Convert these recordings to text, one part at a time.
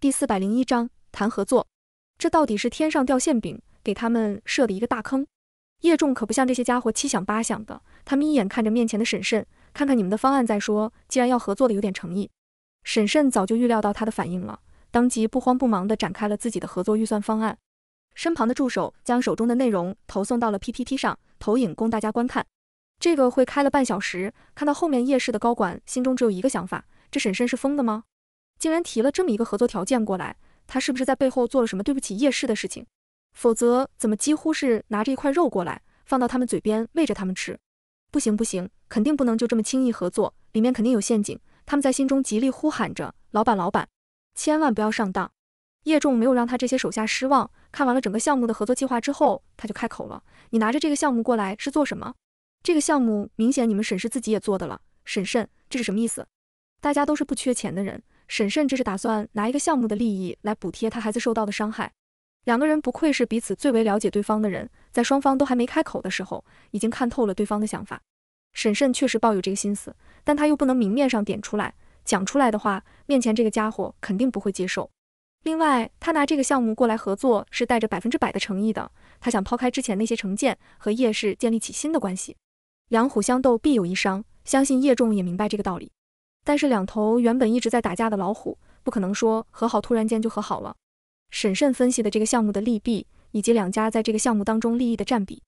第四百零一章谈合作，这到底是天上掉馅饼给他们设的一个大坑？叶仲可不像这些家伙七想八想的，他眯眼看着面前的沈慎，看看你们的方案再说。既然要合作的有点诚意，沈慎早就预料到他的反应了，当即不慌不忙地展开了自己的合作预算方案。身旁的助手将手中的内容投送到了 PPT 上，投影供大家观看。这个会开了半小时，看到后面夜市的高管心中只有一个想法：这沈慎是疯的吗？竟然提了这么一个合作条件过来，他是不是在背后做了什么对不起叶氏的事情？否则怎么几乎是拿着一块肉过来，放到他们嘴边喂着他们吃？不行不行，肯定不能就这么轻易合作，里面肯定有陷阱。他们在心中极力呼喊着：“老板老板，千万不要上当！”叶仲没有让他这些手下失望。看完了整个项目的合作计划之后，他就开口了：“你拿着这个项目过来是做什么？这个项目明显你们沈氏自己也做的了。沈慎，这是什么意思？大家都是不缺钱的人。”沈慎，这是打算拿一个项目的利益来补贴他孩子受到的伤害。两个人不愧是彼此最为了解对方的人，在双方都还没开口的时候，已经看透了对方的想法。沈慎确实抱有这个心思，但他又不能明面上点出来，讲出来的话，面前这个家伙肯定不会接受。另外，他拿这个项目过来合作是带着百分之百的诚意的，他想抛开之前那些成见，和叶氏建立起新的关系。两虎相斗，必有一伤，相信叶重也明白这个道理。但是两头原本一直在打架的老虎，不可能说和好，突然间就和好了。审慎分析的这个项目的利弊，以及两家在这个项目当中利益的占比，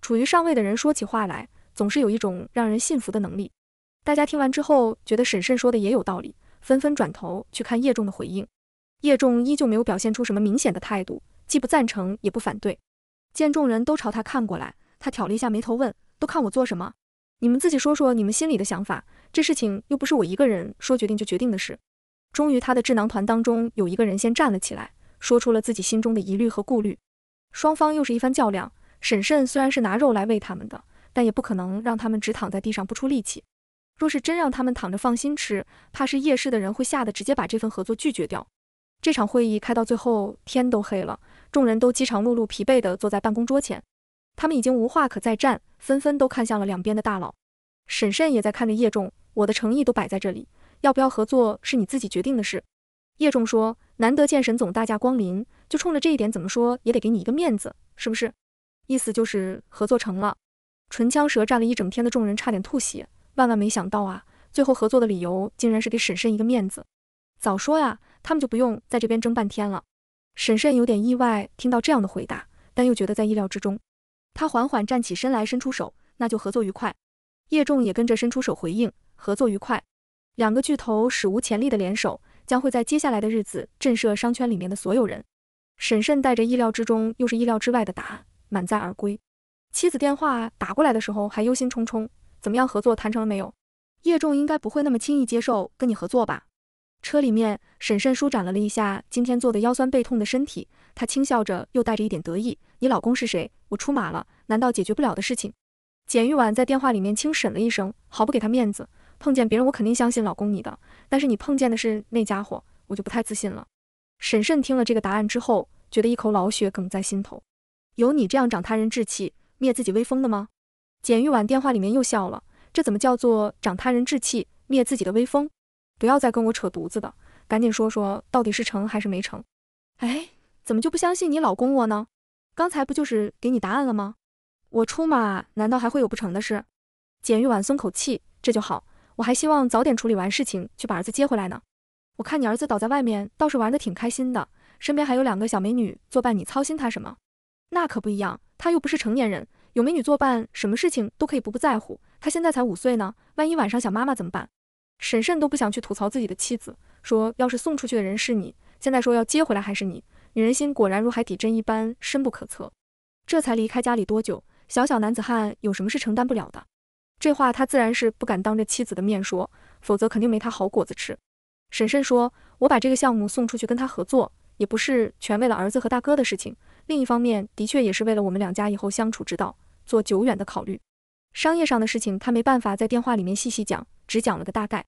处于上位的人说起话来，总是有一种让人信服的能力。大家听完之后，觉得审慎说的也有道理，纷纷转头去看叶仲的回应。叶仲依旧没有表现出什么明显的态度，既不赞成，也不反对。见众人都朝他看过来，他挑了一下眉头，问：“都看我做什么？”你们自己说说你们心里的想法，这事情又不是我一个人说决定就决定的事。终于，他的智囊团当中有一个人先站了起来，说出了自己心中的疑虑和顾虑。双方又是一番较量。沈慎虽然是拿肉来喂他们的，但也不可能让他们只躺在地上不出力气。若是真让他们躺着放心吃，怕是夜市的人会吓得直接把这份合作拒绝掉。这场会议开到最后，天都黑了，众人都饥肠辘辘、疲惫地坐在办公桌前。他们已经无话可再战，纷纷都看向了两边的大佬。沈慎也在看着叶仲，我的诚意都摆在这里，要不要合作是你自己决定的事。叶仲说：“难得见沈总大驾光临，就冲着这一点，怎么说也得给你一个面子，是不是？”意思就是合作成了。唇枪舌战了一整天的众人差点吐血，万万没想到啊，最后合作的理由竟然是给沈慎一个面子。早说呀，他们就不用在这边争半天了。沈慎有点意外听到这样的回答，但又觉得在意料之中。他缓缓站起身来，伸出手，那就合作愉快。叶仲也跟着伸出手回应，合作愉快。两个巨头史无前例的联手，将会在接下来的日子震慑商圈里面的所有人。沈慎带着意料之中又是意料之外的答案，满载而归。妻子电话打过来的时候还忧心忡忡，怎么样合作谈成了没有？叶仲应该不会那么轻易接受跟你合作吧。车里面，沈慎舒展了了一下今天坐的腰酸背痛的身体，他轻笑着，又带着一点得意：“你老公是谁？我出马了，难道解决不了的事情？”简玉婉在电话里面轻审了一声，毫不给他面子：“碰见别人，我肯定相信老公你的，但是你碰见的是那家伙，我就不太自信了。”沈慎听了这个答案之后，觉得一口老血梗在心头：“有你这样长他人志气，灭自己威风的吗？”简玉婉电话里面又笑了：“这怎么叫做长他人志气，灭自己的威风？”不要再跟我扯犊子的，赶紧说说到底是成还是没成？哎，怎么就不相信你老公我呢？刚才不就是给你答案了吗？我出马难道还会有不成的事？简玉婉松口气，这就好，我还希望早点处理完事情，去把儿子接回来呢。我看你儿子倒在外面倒是玩的挺开心的，身边还有两个小美女作伴，你操心他什么？那可不一样，他又不是成年人，有美女作伴，什么事情都可以不不在乎。他现在才五岁呢，万一晚上想妈妈怎么办？沈慎都不想去吐槽自己的妻子，说要是送出去的人是你，现在说要接回来还是你。女人心果然如海底针一般深不可测。这才离开家里多久，小小男子汉有什么是承担不了的？这话他自然是不敢当着妻子的面说，否则肯定没他好果子吃。沈慎说，我把这个项目送出去跟他合作，也不是全为了儿子和大哥的事情，另一方面的确也是为了我们两家以后相处之道做久远的考虑。商业上的事情，他没办法在电话里面细细讲，只讲了个大概。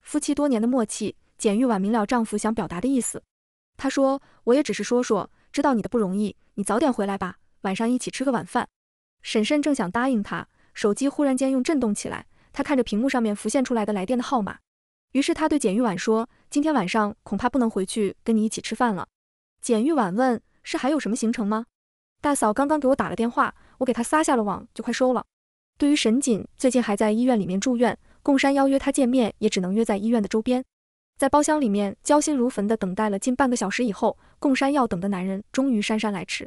夫妻多年的默契，简玉婉明了丈夫想表达的意思。他说：“我也只是说说，知道你的不容易，你早点回来吧，晚上一起吃个晚饭。”婶婶正想答应他，手机忽然间用震动起来，他看着屏幕上面浮现出来的来电的号码，于是他对简玉婉说：“今天晚上恐怕不能回去跟你一起吃饭了。”简玉婉问：“是还有什么行程吗？”大嫂刚刚给我打了电话，我给她撒下了网，就快收了。对于沈锦，最近还在医院里面住院，贡山邀约他见面，也只能约在医院的周边。在包厢里面，焦心如焚的等待了近半个小时以后，贡山要等的男人终于姗姗来迟。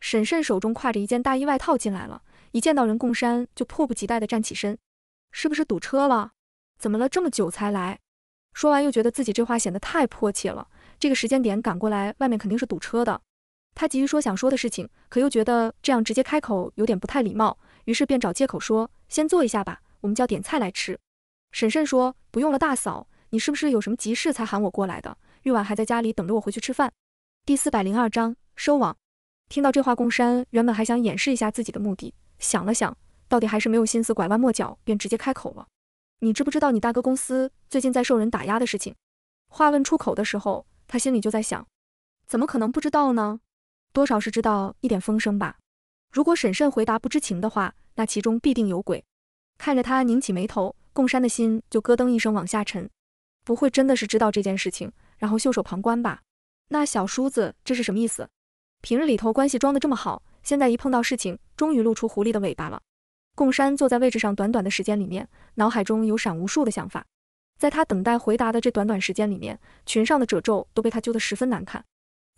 沈慎手中挎着一件大衣外套进来了一见到人，贡山就迫不及待地站起身：“是不是堵车了？怎么了这么久才来？”说完又觉得自己这话显得太迫切了，这个时间点赶过来，外面肯定是堵车的。他急于说想说的事情，可又觉得这样直接开口有点不太礼貌。于是便找借口说：“先坐一下吧，我们叫点菜来吃。”婶婶说：“不用了，大嫂，你是不是有什么急事才喊我过来的？玉婉还在家里等着我回去吃饭。”第四百零二章收网。听到这话，贡山原本还想掩饰一下自己的目的，想了想，到底还是没有心思拐弯抹角，便直接开口了：“你知不知道你大哥公司最近在受人打压的事情？”话问出口的时候，他心里就在想：怎么可能不知道呢？多少是知道一点风声吧。如果沈慎回答不知情的话，那其中必定有鬼。看着他拧起眉头，贡山的心就咯噔一声往下沉。不会真的是知道这件事情，然后袖手旁观吧？那小叔子这是什么意思？平日里头关系装得这么好，现在一碰到事情，终于露出狐狸的尾巴了。贡山坐在位置上，短短的时间里面，脑海中有闪无数的想法。在他等待回答的这短短时间里面，裙上的褶皱都被他揪得十分难看。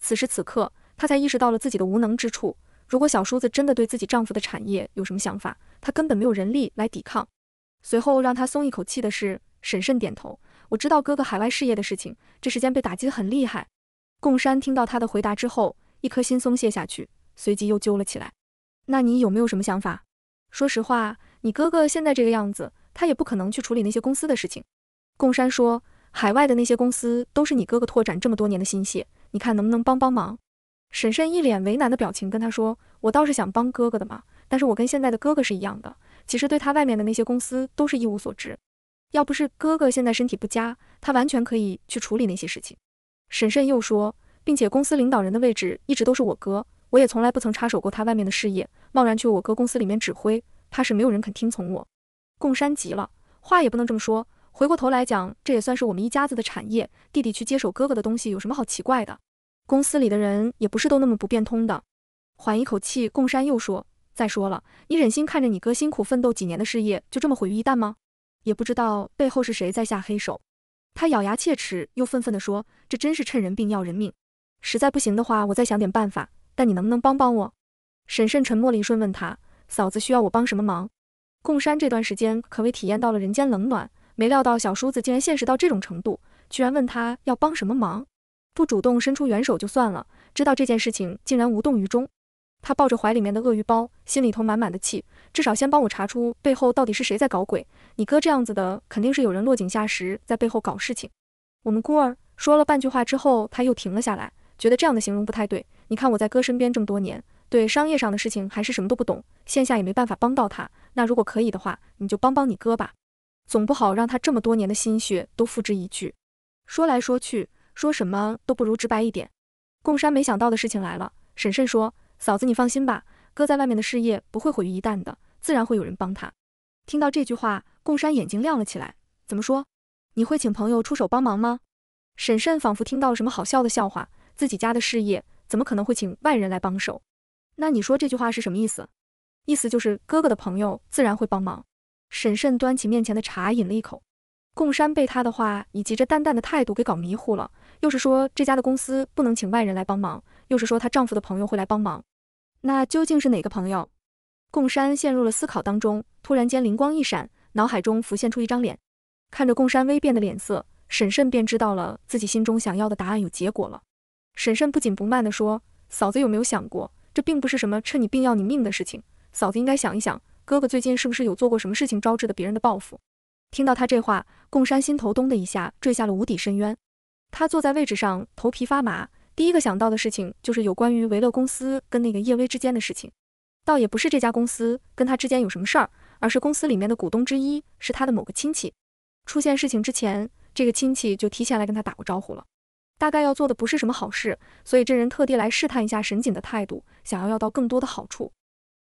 此时此刻，他才意识到了自己的无能之处。如果小叔子真的对自己丈夫的产业有什么想法，她根本没有人力来抵抗。随后让她松一口气的是，沈慎点头，我知道哥哥海外事业的事情，这时间被打击的很厉害。贡山听到他的回答之后，一颗心松懈下去，随即又揪了起来。那你有没有什么想法？说实话，你哥哥现在这个样子，他也不可能去处理那些公司的事情。贡山说，海外的那些公司都是你哥哥拓展这么多年的心血，你看能不能帮帮忙？婶婶一脸为难的表情跟他说：“我倒是想帮哥哥的嘛，但是我跟现在的哥哥是一样的，其实对他外面的那些公司都是一无所知。要不是哥哥现在身体不佳，他完全可以去处理那些事情。”婶婶又说，并且公司领导人的位置一直都是我哥，我也从来不曾插手过他外面的事业，贸然去我哥公司里面指挥，怕是没有人肯听从我。贡山急了，话也不能这么说，回过头来讲，这也算是我们一家子的产业，弟弟去接手哥哥的东西有什么好奇怪的？公司里的人也不是都那么不变通的，缓一口气，贡山又说：“再说了，你忍心看着你哥辛苦奋斗几年的事业就这么毁于一旦吗？也不知道背后是谁在下黑手。”他咬牙切齿，又愤愤地说：“这真是趁人病要人命！实在不行的话，我再想点办法。但你能不能帮帮我？”沈慎沉默了一瞬，问他：“嫂子需要我帮什么忙？”贡山这段时间可谓体验到了人间冷暖，没料到小叔子竟然现实到这种程度，居然问他要帮什么忙。不主动伸出援手就算了，知道这件事情竟然无动于衷。他抱着怀里面的鳄鱼包，心里头满满的气。至少先帮我查出背后到底是谁在搞鬼。你哥这样子的，肯定是有人落井下石，在背后搞事情。我们孤儿说了半句话之后，他又停了下来，觉得这样的形容不太对。你看我在哥身边这么多年，对商业上的事情还是什么都不懂，线下也没办法帮到他。那如果可以的话，你就帮帮你哥吧，总不好让他这么多年的心血都付之一炬。说来说去。说什么都不如直白一点。贡山没想到的事情来了。婶婶说：“嫂子，你放心吧，哥在外面的事业不会毁于一旦的，自然会有人帮他。”听到这句话，贡山眼睛亮了起来。怎么说？你会请朋友出手帮忙吗？婶婶仿佛听到了什么好笑的笑话，自己家的事业怎么可能会请外人来帮手？那你说这句话是什么意思？意思就是哥哥的朋友自然会帮忙。婶婶端起面前的茶，饮了一口。贡山被他的话以及这淡淡的态度给搞迷糊了，又是说这家的公司不能请外人来帮忙，又是说她丈夫的朋友会来帮忙，那究竟是哪个朋友？贡山陷入了思考当中，突然间灵光一闪，脑海中浮现出一张脸。看着贡山微变的脸色，沈慎便知道了自己心中想要的答案有结果了。沈慎不紧不慢地说：“嫂子有没有想过，这并不是什么趁你病要你命的事情，嫂子应该想一想，哥哥最近是不是有做过什么事情招致的别人的报复？”听到他这话，贡山心头咚的一下，坠下了无底深渊。他坐在位置上，头皮发麻。第一个想到的事情就是有关于维乐公司跟那个叶薇之间的事情。倒也不是这家公司跟他之间有什么事儿，而是公司里面的股东之一是他的某个亲戚。出现事情之前，这个亲戚就提前来跟他打过招呼了。大概要做的不是什么好事，所以这人特地来试探一下沈锦的态度，想要要到更多的好处。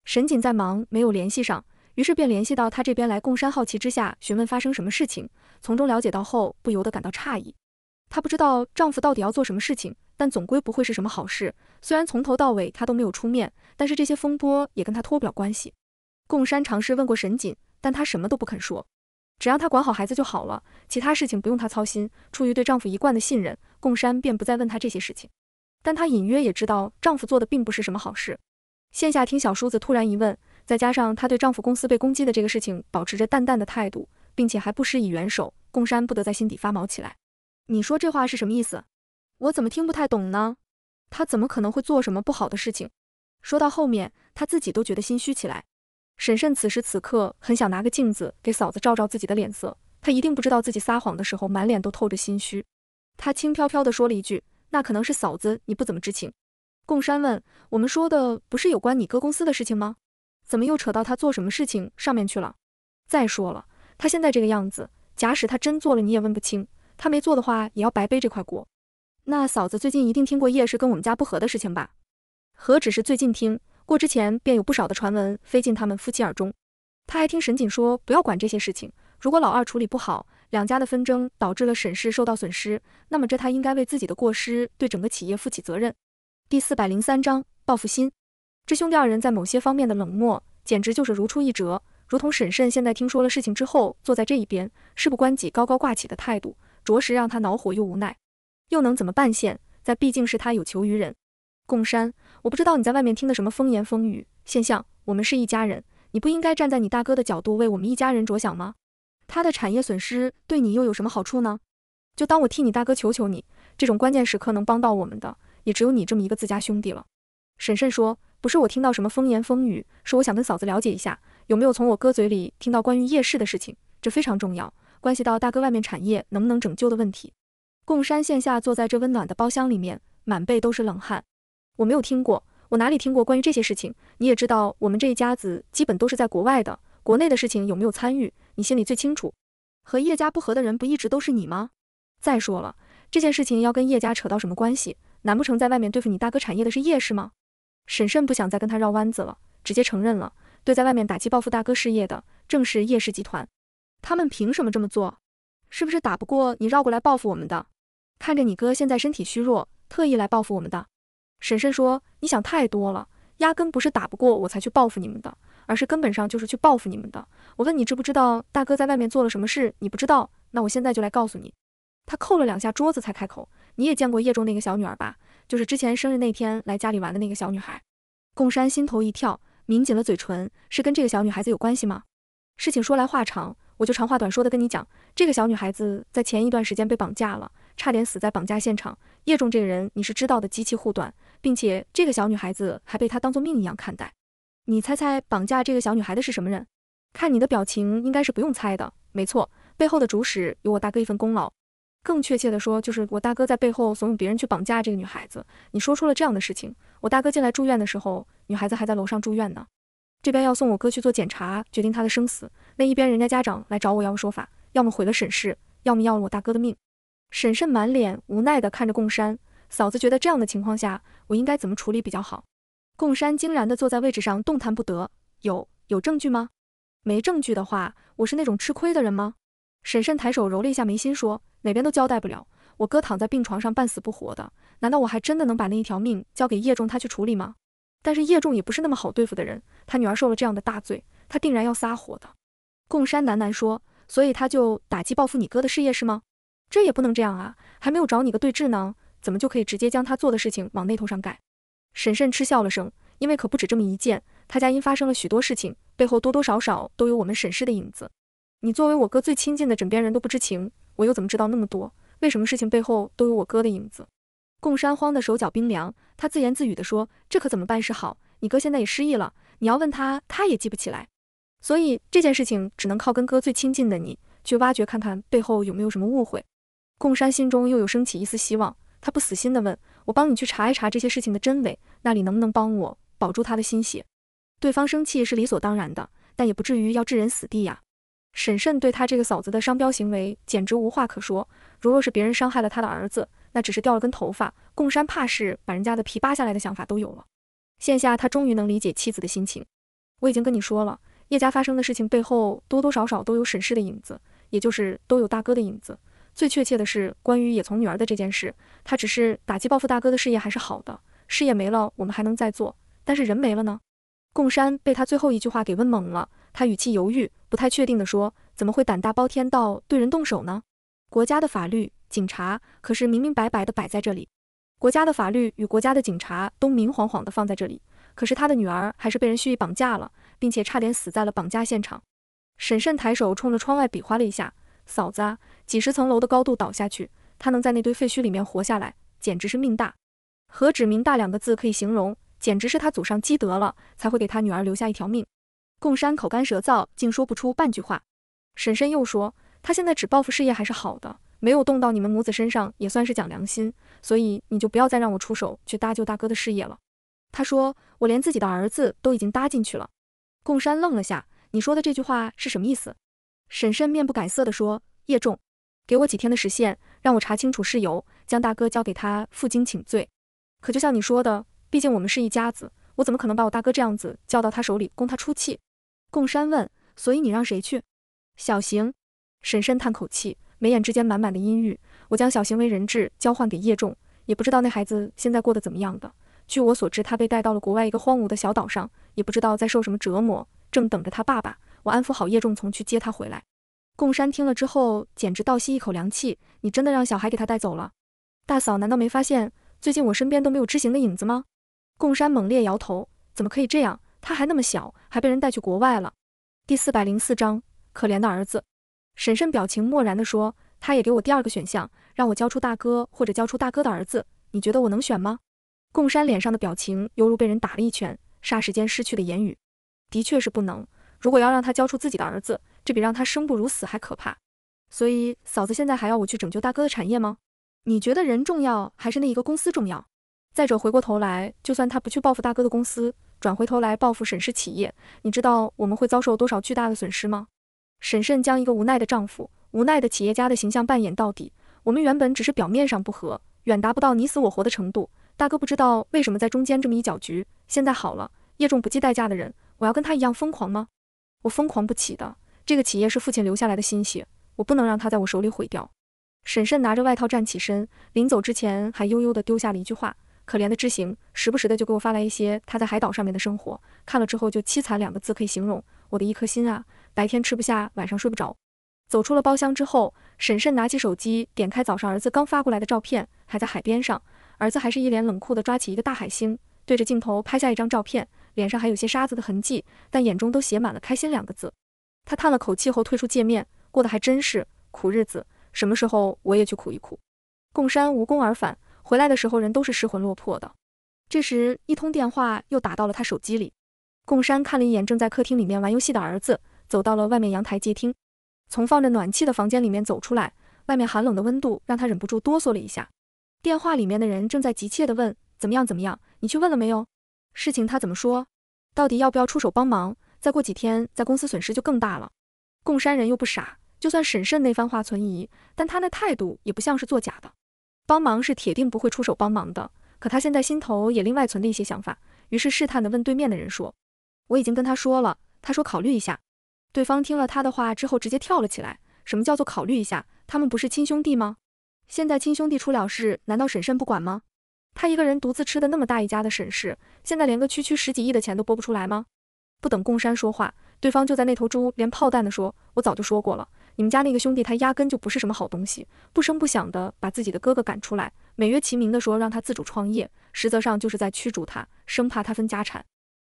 沈锦在忙，没有联系上。于是便联系到她这边来。贡山好奇之下询问发生什么事情，从中了解到后不由得感到诧异。她不知道丈夫到底要做什么事情，但总归不会是什么好事。虽然从头到尾她都没有出面，但是这些风波也跟她脱不了关系。贡山尝试问过沈锦，但她什么都不肯说，只让她管好孩子就好了，其他事情不用她操心。出于对丈夫一贯的信任，贡山便不再问她这些事情。但她隐约也知道丈夫做的并不是什么好事。线下听小叔子突然一问。再加上她对丈夫公司被攻击的这个事情保持着淡淡的态度，并且还不施以援手，贡山不得在心底发毛起来。你说这话是什么意思？我怎么听不太懂呢？他怎么可能会做什么不好的事情？说到后面，他自己都觉得心虚起来。沈慎此时此刻很想拿个镜子给嫂子照照自己的脸色，她一定不知道自己撒谎的时候满脸都透着心虚。他轻飘飘地说了一句：“那可能是嫂子你不怎么知情。”贡山问：“我们说的不是有关你哥公司的事情吗？”怎么又扯到他做什么事情上面去了？再说了，他现在这个样子，假使他真做了，你也问不清；他没做的话，也要白背这块锅。那嫂子最近一定听过叶氏跟我们家不和的事情吧？何止是最近听过，之前便有不少的传闻飞进他们夫妻耳中。他还听沈锦说，不要管这些事情，如果老二处理不好，两家的纷争导致了沈氏受到损失，那么这他应该为自己的过失对整个企业负起责任。第四百零三章：报复心。这兄弟二人在某些方面的冷漠，简直就是如出一辙。如同沈慎现在听说了事情之后，坐在这一边，事不关己高高挂起的态度，着实让他恼火又无奈。又能怎么办？现在毕竟是他有求于人。贡山，我不知道你在外面听的什么风言风语。现象，我们是一家人，你不应该站在你大哥的角度为我们一家人着想吗？他的产业损失对你又有什么好处呢？就当我替你大哥求求你，这种关键时刻能帮到我们的，也只有你这么一个自家兄弟了。沈慎说。不是我听到什么风言风语，是我想跟嫂子了解一下，有没有从我哥嘴里听到关于夜市的事情？这非常重要，关系到大哥外面产业能不能拯救的问题。贡山线下坐在这温暖的包厢里面，满背都是冷汗。我没有听过，我哪里听过关于这些事情？你也知道，我们这一家子基本都是在国外的，国内的事情有没有参与，你心里最清楚。和叶家不和的人不一直都是你吗？再说了，这件事情要跟叶家扯到什么关系？难不成在外面对付你大哥产业的是叶氏吗？沈慎不想再跟他绕弯子了，直接承认了。对，在外面打击报复大哥事业的，正是叶氏集团。他们凭什么这么做？是不是打不过你，绕过来报复我们的？看着你哥现在身体虚弱，特意来报复我们的？沈慎说：“你想太多了，压根不是打不过我才去报复你们的，而是根本上就是去报复你们的。”我问你，知不知道大哥在外面做了什么事？你不知道？那我现在就来告诉你。他扣了两下桌子才开口：“你也见过叶中那个小女儿吧？”就是之前生日那天来家里玩的那个小女孩，贡山心头一跳，抿紧了嘴唇，是跟这个小女孩子有关系吗？事情说来话长，我就长话短说的跟你讲，这个小女孩子在前一段时间被绑架了，差点死在绑架现场。叶仲这个人你是知道的，极其护短，并且这个小女孩子还被他当做命一样看待。你猜猜绑架这个小女孩的是什么人？看你的表情，应该是不用猜的。没错，背后的主使有我大哥一份功劳。更确切的说，就是我大哥在背后怂恿别人去绑架这个女孩子。你说出了这样的事情，我大哥进来住院的时候，女孩子还在楼上住院呢。这边要送我哥去做检查，决定他的生死；那一边人家家长来找我要说法，要么毁了沈氏，要么要了我大哥的命。沈慎满脸无奈的看着贡山嫂子，觉得这样的情况下，我应该怎么处理比较好？贡山惊然的坐在位置上，动弹不得。有有证据吗？没证据的话，我是那种吃亏的人吗？沈慎抬手揉了一下眉心，说：“哪边都交代不了，我哥躺在病床上半死不活的，难道我还真的能把那一条命交给叶仲他去处理吗？但是叶仲也不是那么好对付的人，他女儿受了这样的大罪，他定然要撒火的。”共山喃喃说：“所以他就打击报复你哥的事业是吗？这也不能这样啊，还没有找你个对质呢，怎么就可以直接将他做的事情往那头上盖？”沈慎嗤笑了声：“因为可不止这么一件，他家因发生了许多事情，背后多多少少都有我们沈氏的影子。”你作为我哥最亲近的枕边人都不知情，我又怎么知道那么多？为什么事情背后都有我哥的影子？贡山慌得手脚冰凉，他自言自语地说：“这可怎么办是好？你哥现在也失忆了，你要问他，他也记不起来。所以这件事情只能靠跟哥最亲近的你去挖掘，看看背后有没有什么误会。”贡山心中又有升起一丝希望，他不死心地问：“我帮你去查一查这些事情的真伪，那里能不能帮我保住他的心血？”对方生气是理所当然的，但也不至于要置人死地呀。沈慎对他这个嫂子的商标行为简直无话可说。如若是别人伤害了他的儿子，那只是掉了根头发。贡山怕是把人家的皮扒下来的想法都有了。现下他终于能理解妻子的心情。我已经跟你说了，叶家发生的事情背后多多少少都有沈氏的影子，也就是都有大哥的影子。最确切的是关于野从女儿的这件事，他只是打击报复大哥的事业还是好的，事业没了我们还能再做，但是人没了呢？贡山被他最后一句话给问懵了。他语气犹豫，不太确定地说：“怎么会胆大包天到对人动手呢？国家的法律、警察可是明明白白的摆在这里。国家的法律与国家的警察都明晃晃的放在这里，可是他的女儿还是被人蓄意绑架了，并且差点死在了绑架现场。”沈慎抬手冲着窗外比划了一下：“嫂子，几十层楼的高度倒下去，他能在那堆废墟里面活下来，简直是命大，何止命大两个字可以形容，简直是他祖上积德了，才会给他女儿留下一条命。”贡山口干舌燥，竟说不出半句话。婶婶又说，他现在只报复事业还是好的，没有动到你们母子身上，也算是讲良心。所以你就不要再让我出手去搭救大哥的事业了。他说，我连自己的儿子都已经搭进去了。贡山愣了下，你说的这句话是什么意思？婶婶面不改色的说，叶仲，给我几天的时限，让我查清楚事由，将大哥交给他负荆请罪。可就像你说的，毕竟我们是一家子，我怎么可能把我大哥这样子交到他手里，供他出气？贡山问：“所以你让谁去？”小行，沈婶叹口气，眉眼之间满满的阴郁。我将小行为人质交换给叶仲，也不知道那孩子现在过得怎么样的。据我所知，他被带到了国外一个荒芜的小岛上，也不知道在受什么折磨，正等着他爸爸。我安抚好叶仲，从去接他回来。贡山听了之后，简直倒吸一口凉气：“你真的让小孩给他带走了？大嫂难道没发现最近我身边都没有知行的影子吗？”贡山猛烈摇头：“怎么可以这样？”他还那么小，还被人带去国外了。第四百零四章，可怜的儿子。婶婶表情漠然地说：“他也给我第二个选项，让我交出大哥，或者交出大哥的儿子。你觉得我能选吗？”贡山脸上的表情犹如被人打了一拳，霎时间失去了言语。的确是不能。如果要让他交出自己的儿子，这比让他生不如死还可怕。所以嫂子现在还要我去拯救大哥的产业吗？你觉得人重要，还是那一个公司重要？再者回过头来，就算他不去报复大哥的公司。转回头来报复沈氏企业，你知道我们会遭受多少巨大的损失吗？沈慎将一个无奈的丈夫、无奈的企业家的形象扮演到底。我们原本只是表面上不和，远达不到你死我活的程度。大哥不知道为什么在中间这么一搅局，现在好了，叶重不计代价的人，我要跟他一样疯狂吗？我疯狂不起的，这个企业是父亲留下来的心血，我不能让他在我手里毁掉。沈慎拿着外套站起身，临走之前还悠悠地丢下了一句话。可怜的知行，时不时的就给我发来一些他在海岛上面的生活，看了之后就凄惨两个字可以形容我的一颗心啊！白天吃不下，晚上睡不着。走出了包厢之后，沈慎拿起手机，点开早上儿子刚发过来的照片，还在海边上，儿子还是一脸冷酷的抓起一个大海星，对着镜头拍下一张照片，脸上还有些沙子的痕迹，但眼中都写满了开心两个字。他叹了口气后退出界面，过得还真是苦日子，什么时候我也去苦一苦。贡山无功而返。回来的时候，人都是失魂落魄的。这时，一通电话又打到了他手机里。贡山看了一眼正在客厅里面玩游戏的儿子，走到了外面阳台接听。从放着暖气的房间里面走出来，外面寒冷的温度让他忍不住哆嗦了一下。电话里面的人正在急切地问：“怎么样？怎么样？你去问了没有？事情他怎么说？到底要不要出手帮忙？再过几天，在公司损失就更大了。”贡山人又不傻，就算沈慎那番话存疑，但他那态度也不像是作假的。帮忙是铁定不会出手帮忙的，可他现在心头也另外存了一些想法，于是试探的问对面的人说：“我已经跟他说了，他说考虑一下。”对方听了他的话之后，直接跳了起来。什么叫做考虑一下？他们不是亲兄弟吗？现在亲兄弟出了事，难道婶婶不管吗？他一个人独自吃的那么大一家的沈氏，现在连个区区十几亿的钱都拨不出来吗？不等贡山说话，对方就在那头猪连炮弹的说：“我早就说过了。”你们家那个兄弟，他压根就不是什么好东西，不声不响的把自己的哥哥赶出来，美曰其名的说让他自主创业，实则上就是在驱逐他，生怕他分家产。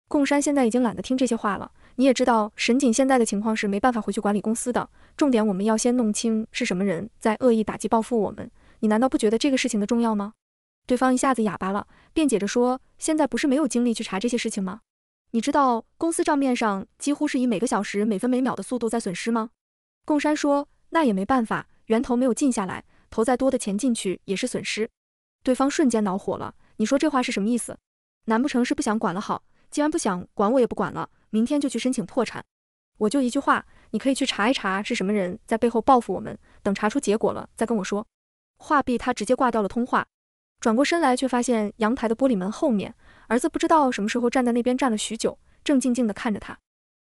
贡山现在已经懒得听这些话了。你也知道，沈锦现在的情况是没办法回去管理公司的。重点，我们要先弄清是什么人在恶意打击报复我们。你难道不觉得这个事情的重要吗？对方一下子哑巴了，辩解着说：“现在不是没有精力去查这些事情吗？你知道公司账面上几乎是以每个小时每分每秒的速度在损失吗？”贡山说：“那也没办法，源头没有进下来，投再多的钱进去也是损失。”对方瞬间恼火了：“你说这话是什么意思？难不成是不想管了？好，既然不想管，我也不管了，明天就去申请破产。”我就一句话：“你可以去查一查是什么人在背后报复我们，等查出结果了再跟我说。”话毕，他直接挂掉了通话，转过身来，却发现阳台的玻璃门后面，儿子不知道什么时候站在那边站了许久，正静静地看着他。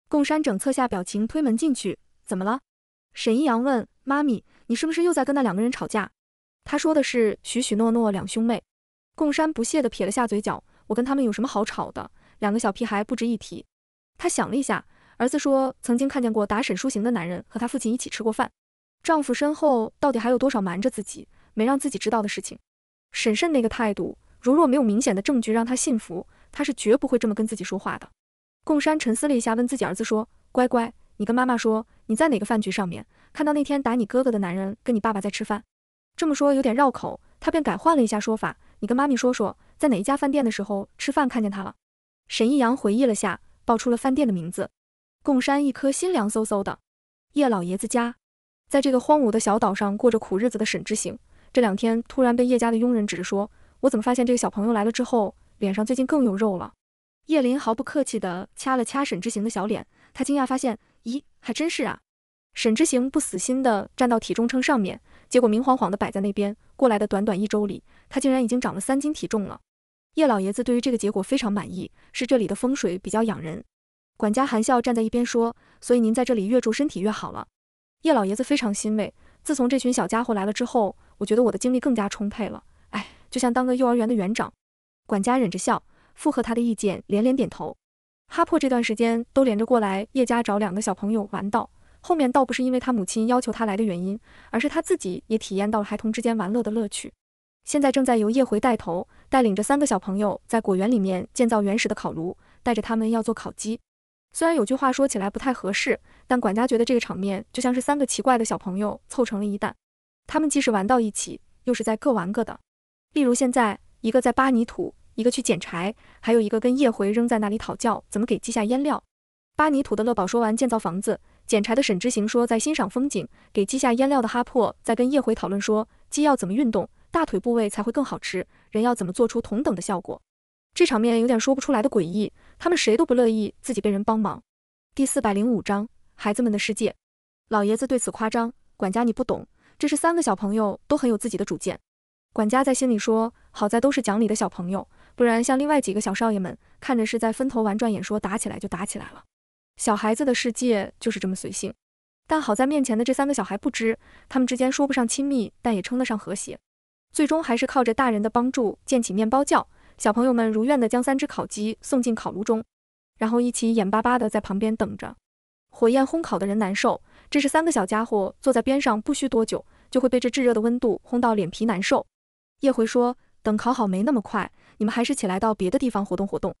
贡山整侧下表情，推门进去：“怎么了？”沈一阳问妈咪：“你是不是又在跟那两个人吵架？”他说的是许许诺诺两兄妹。贡山不屑地撇了下嘴角：“我跟他们有什么好吵的？两个小屁孩不值一提。”他想了一下，儿子说：“曾经看见过打沈书行的男人和他父亲一起吃过饭。”丈夫身后到底还有多少瞒着自己、没让自己知道的事情？沈慎那个态度，如若没有明显的证据让他信服，他是绝不会这么跟自己说话的。贡山沉思了一下，问自己儿子说：“乖乖。”你跟妈妈说你在哪个饭局上面看到那天打你哥哥的男人跟你爸爸在吃饭？这么说有点绕口，他便改换了一下说法。你跟妈咪说说，在哪一家饭店的时候吃饭看见他了？沈一阳回忆了下，报出了饭店的名字。贡山一颗心凉飕飕的。叶老爷子家，在这个荒芜的小岛上过着苦日子的沈之行，这两天突然被叶家的佣人指着说：“我怎么发现这个小朋友来了之后，脸上最近更有肉了？”叶林毫不客气地掐了掐沈之行的小脸，他惊讶发现。咦，还真是啊！沈之行不死心地站到体重秤上面，结果明晃晃地摆在那边。过来的短短一周里，他竟然已经长了三斤体重了。叶老爷子对于这个结果非常满意，是这里的风水比较养人。管家含笑站在一边说，所以您在这里越住身体越好了。叶老爷子非常欣慰，自从这群小家伙来了之后，我觉得我的精力更加充沛了。哎，就像当个幼儿园的园长。管家忍着笑，附和他的意见，连连点头。哈珀这段时间都连着过来叶家找两个小朋友玩，到后面倒不是因为他母亲要求他来的原因，而是他自己也体验到了孩童之间玩乐的乐趣。现在正在由叶回带头，带领着三个小朋友在果园里面建造原始的烤炉，带着他们要做烤鸡。虽然有句话说起来不太合适，但管家觉得这个场面就像是三个奇怪的小朋友凑成了一蛋。他们既是玩到一起，又是在各玩各的。例如现在，一个在扒泥土。一个去捡柴，还有一个跟叶回扔在那里讨教怎么给鸡下腌料。巴泥土的乐宝说完建造房子，捡柴的沈之行说在欣赏风景，给鸡下腌料的哈珀在跟叶回讨论说鸡要怎么运动大腿部位才会更好吃，人要怎么做出同等的效果。这场面有点说不出来的诡异，他们谁都不乐意自己被人帮忙。第四百零五章孩子们的世界。老爷子对此夸张，管家你不懂，这是三个小朋友都很有自己的主见。管家在心里说，好在都是讲理的小朋友。不然像另外几个小少爷们看着是在分头玩转眼说打起来就打起来了，小孩子的世界就是这么随性。但好在面前的这三个小孩不知他们之间说不上亲密，但也称得上和谐。最终还是靠着大人的帮助建起面包窖，小朋友们如愿的将三只烤鸡送进烤炉中，然后一起眼巴巴的在旁边等着。火焰烘烤的人难受，这是三个小家伙坐在边上，不需多久就会被这炙热的温度烘到脸皮难受。叶回说等烤好没那么快。你们还是起来到别的地方活动活动。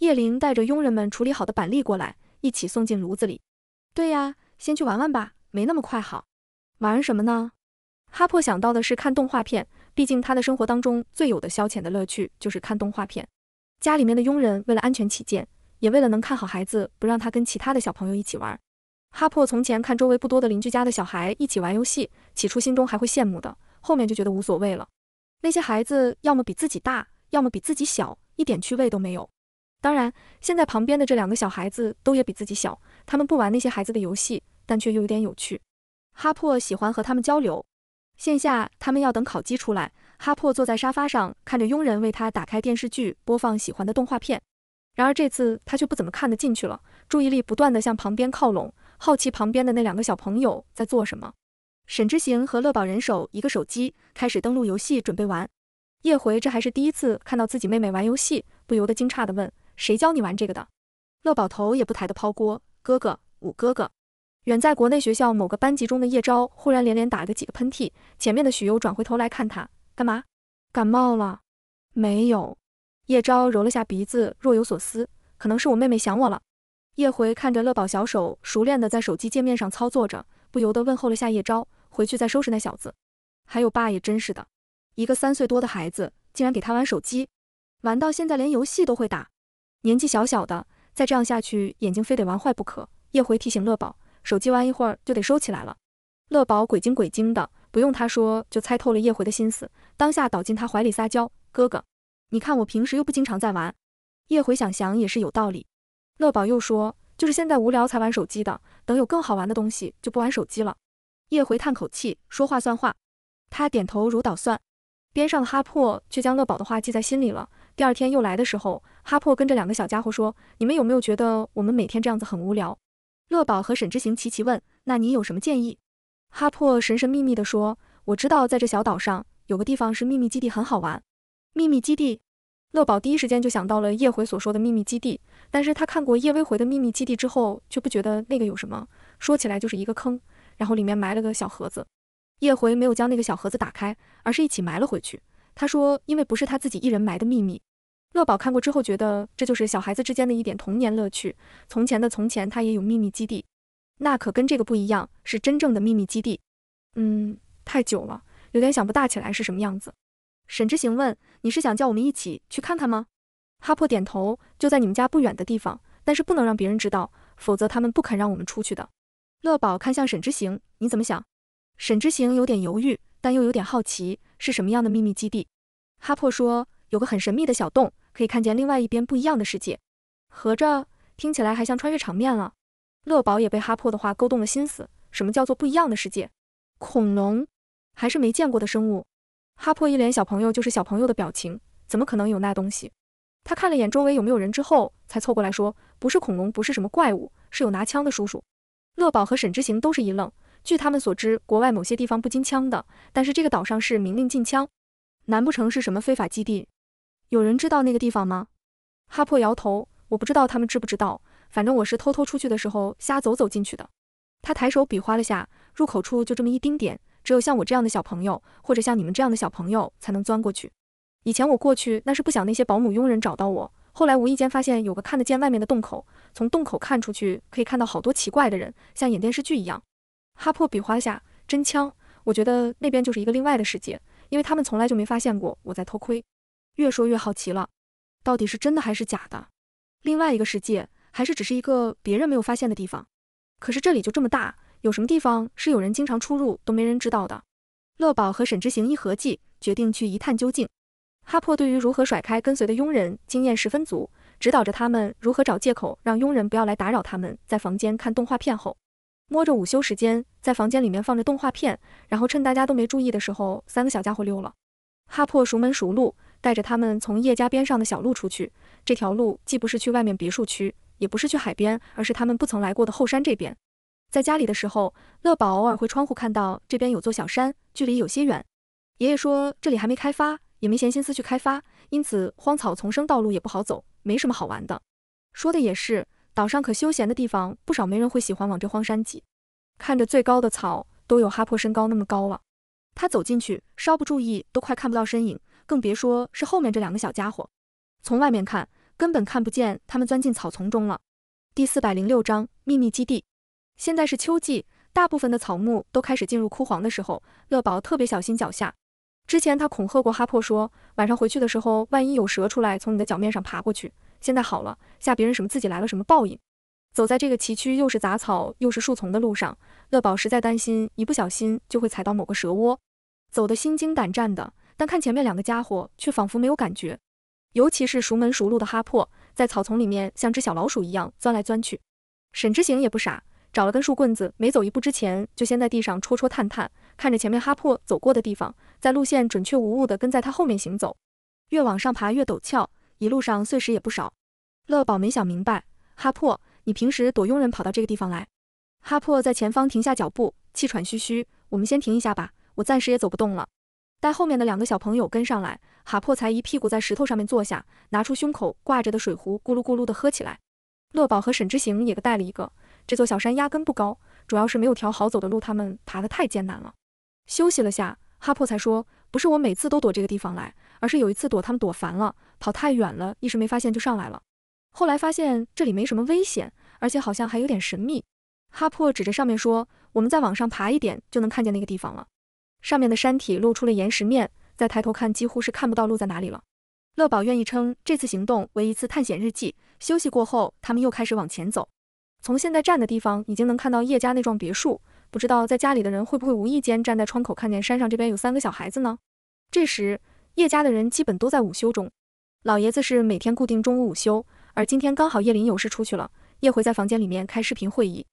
叶林带着佣人们处理好的板栗过来，一起送进炉子里。对呀，先去玩玩吧，没那么快好。玩什么呢？哈珀想到的是看动画片，毕竟他的生活当中最有的消遣的乐趣就是看动画片。家里面的佣人为了安全起见，也为了能看好孩子，不让他跟其他的小朋友一起玩。哈珀从前看周围不多的邻居家的小孩一起玩游戏，起初心中还会羡慕的，后面就觉得无所谓了。那些孩子要么比自己大。要么比自己小，一点趣味都没有。当然，现在旁边的这两个小孩子都也比自己小，他们不玩那些孩子的游戏，但却又有点有趣。哈珀喜欢和他们交流。线下，他们要等烤鸡出来。哈珀坐在沙发上，看着佣人为他打开电视剧，播放喜欢的动画片。然而这次他却不怎么看得进去了，注意力不断的向旁边靠拢，好奇旁边的那两个小朋友在做什么。沈之行和乐宝人手一个手机，开始登录游戏，准备玩。叶回这还是第一次看到自己妹妹玩游戏，不由得惊诧的问：“谁教你玩这个的？”乐宝头也不抬的抛锅：“哥哥，五哥哥。”远在国内学校某个班级中的叶昭忽然连连打个几个喷嚏，前面的许攸转回头来看他：“干嘛？感冒了没有？”叶昭揉了下鼻子，若有所思：“可能是我妹妹想我了。”叶回看着乐宝小手熟练的在手机界面上操作着，不由得问候了下叶昭：“回去再收拾那小子，还有爸也真是的。”一个三岁多的孩子，竟然给他玩手机，玩到现在连游戏都会打。年纪小小的，再这样下去，眼睛非得玩坏不可。叶回提醒乐宝，手机玩一会儿就得收起来了。乐宝鬼精鬼精的，不用他说就猜透了叶回的心思，当下倒进他怀里撒娇：“哥哥，你看我平时又不经常在玩。”叶回想想也是有道理。乐宝又说：“就是现在无聊才玩手机的，等有更好玩的东西就不玩手机了。”叶回叹口气，说话算话。他点头如捣蒜。边上的哈珀却将乐宝的话记在心里了。第二天又来的时候，哈珀跟这两个小家伙说：“你们有没有觉得我们每天这样子很无聊？”乐宝和沈之行齐齐问：“那你有什么建议？”哈珀神神秘秘地说：“我知道在这小岛上有个地方是秘密基地，很好玩。”秘密基地，乐宝第一时间就想到了叶回所说的秘密基地，但是他看过叶微回的秘密基地之后，却不觉得那个有什么，说起来就是一个坑，然后里面埋了个小盒子。叶回没有将那个小盒子打开，而是一起埋了回去。他说，因为不是他自己一人埋的秘密。乐宝看过之后，觉得这就是小孩子之间的一点童年乐趣。从前的从前，他也有秘密基地，那可跟这个不一样，是真正的秘密基地。嗯，太久了，有点想不大起来是什么样子。沈之行问：“你是想叫我们一起去看看吗？”哈珀点头，就在你们家不远的地方，但是不能让别人知道，否则他们不肯让我们出去的。乐宝看向沈之行：“你怎么想？”沈之行有点犹豫，但又有点好奇，是什么样的秘密基地？哈珀说，有个很神秘的小洞，可以看见另外一边不一样的世界。合着听起来还像穿越场面了。乐宝也被哈珀的话勾动了心思，什么叫做不一样的世界？恐龙？还是没见过的生物？哈珀一脸小朋友就是小朋友的表情，怎么可能有那东西？他看了眼周围有没有人之后，才凑过来说，不是恐龙，不是什么怪物，是有拿枪的叔叔。乐宝和沈之行都是一愣。据他们所知，国外某些地方不禁枪的，但是这个岛上是明令禁枪。难不成是什么非法基地？有人知道那个地方吗？哈珀摇头，我不知道他们知不知道。反正我是偷偷出去的时候瞎走走进去的。他抬手比划了下，入口处就这么一丁点，只有像我这样的小朋友，或者像你们这样的小朋友才能钻过去。以前我过去那是不想那些保姆佣人找到我，后来无意间发现有个看得见外面的洞口，从洞口看出去可以看到好多奇怪的人，像演电视剧一样。哈珀比划下，真枪。我觉得那边就是一个另外的世界，因为他们从来就没发现过我在偷窥。越说越好奇了，到底是真的还是假的？另外一个世界，还是只是一个别人没有发现的地方？可是这里就这么大，有什么地方是有人经常出入都没人知道的？乐宝和沈之行一合计，决定去一探究竟。哈珀对于如何甩开跟随的佣人经验十分足，指导着他们如何找借口让佣人不要来打扰他们在房间看动画片后。摸着午休时间，在房间里面放着动画片，然后趁大家都没注意的时候，三个小家伙溜了。哈珀熟门熟路，带着他们从叶家边上的小路出去。这条路既不是去外面别墅区，也不是去海边，而是他们不曾来过的后山这边。在家里的时候，乐宝偶尔会窗户看到这边有座小山，距离有些远。爷爷说这里还没开发，也没闲心思去开发，因此荒草丛生，道路也不好走，没什么好玩的。说的也是。岛上可休闲的地方不少，没人会喜欢往这荒山挤。看着最高的草都有哈珀身高那么高了，他走进去，稍不注意都快看不到身影，更别说是后面这两个小家伙。从外面看，根本看不见他们钻进草丛中了。第四百零六章秘密基地。现在是秋季，大部分的草木都开始进入枯黄的时候。乐宝特别小心脚下，之前他恐吓过哈珀说，晚上回去的时候，万一有蛇出来，从你的脚面上爬过去。现在好了，吓别人什么自己来了什么报应。走在这个崎岖又是杂草又是树丛的路上，乐宝实在担心一不小心就会踩到某个蛇窝，走得心惊胆战的。但看前面两个家伙却仿佛没有感觉，尤其是熟门熟路的哈珀，在草丛里面像只小老鼠一样钻来钻去。沈之行也不傻，找了根树棍子，每走一步之前就先在地上戳戳探探，看着前面哈珀走过的地方，在路线准确无误的跟在他后面行走。越往上爬越陡峭。一路上碎石也不少，乐宝没想明白，哈珀，你平时躲佣人跑到这个地方来？哈珀在前方停下脚步，气喘吁吁，我们先停一下吧，我暂时也走不动了。待后面的两个小朋友跟上来，哈珀才一屁股在石头上面坐下，拿出胸口挂着的水壶，咕噜咕噜的喝起来。乐宝和沈之行也带了一个。这座小山压根不高，主要是没有条好走的路，他们爬的太艰难了。休息了下，哈珀才说，不是我每次都躲这个地方来，而是有一次躲他们躲烦了。跑太远了，一时没发现就上来了。后来发现这里没什么危险，而且好像还有点神秘。哈珀指着上面说：“我们再往上爬一点，就能看见那个地方了。”上面的山体露出了岩石面，再抬头看，几乎是看不到路在哪里了。乐宝愿意称这次行动为一次探险日记。休息过后，他们又开始往前走。从现在站的地方，已经能看到叶家那幢别墅。不知道在家里的人会不会无意间站在窗口看见山上这边有三个小孩子呢？这时，叶家的人基本都在午休中。老爷子是每天固定中午午休，而今天刚好叶林有事出去了。叶回在房间里面开视频会议，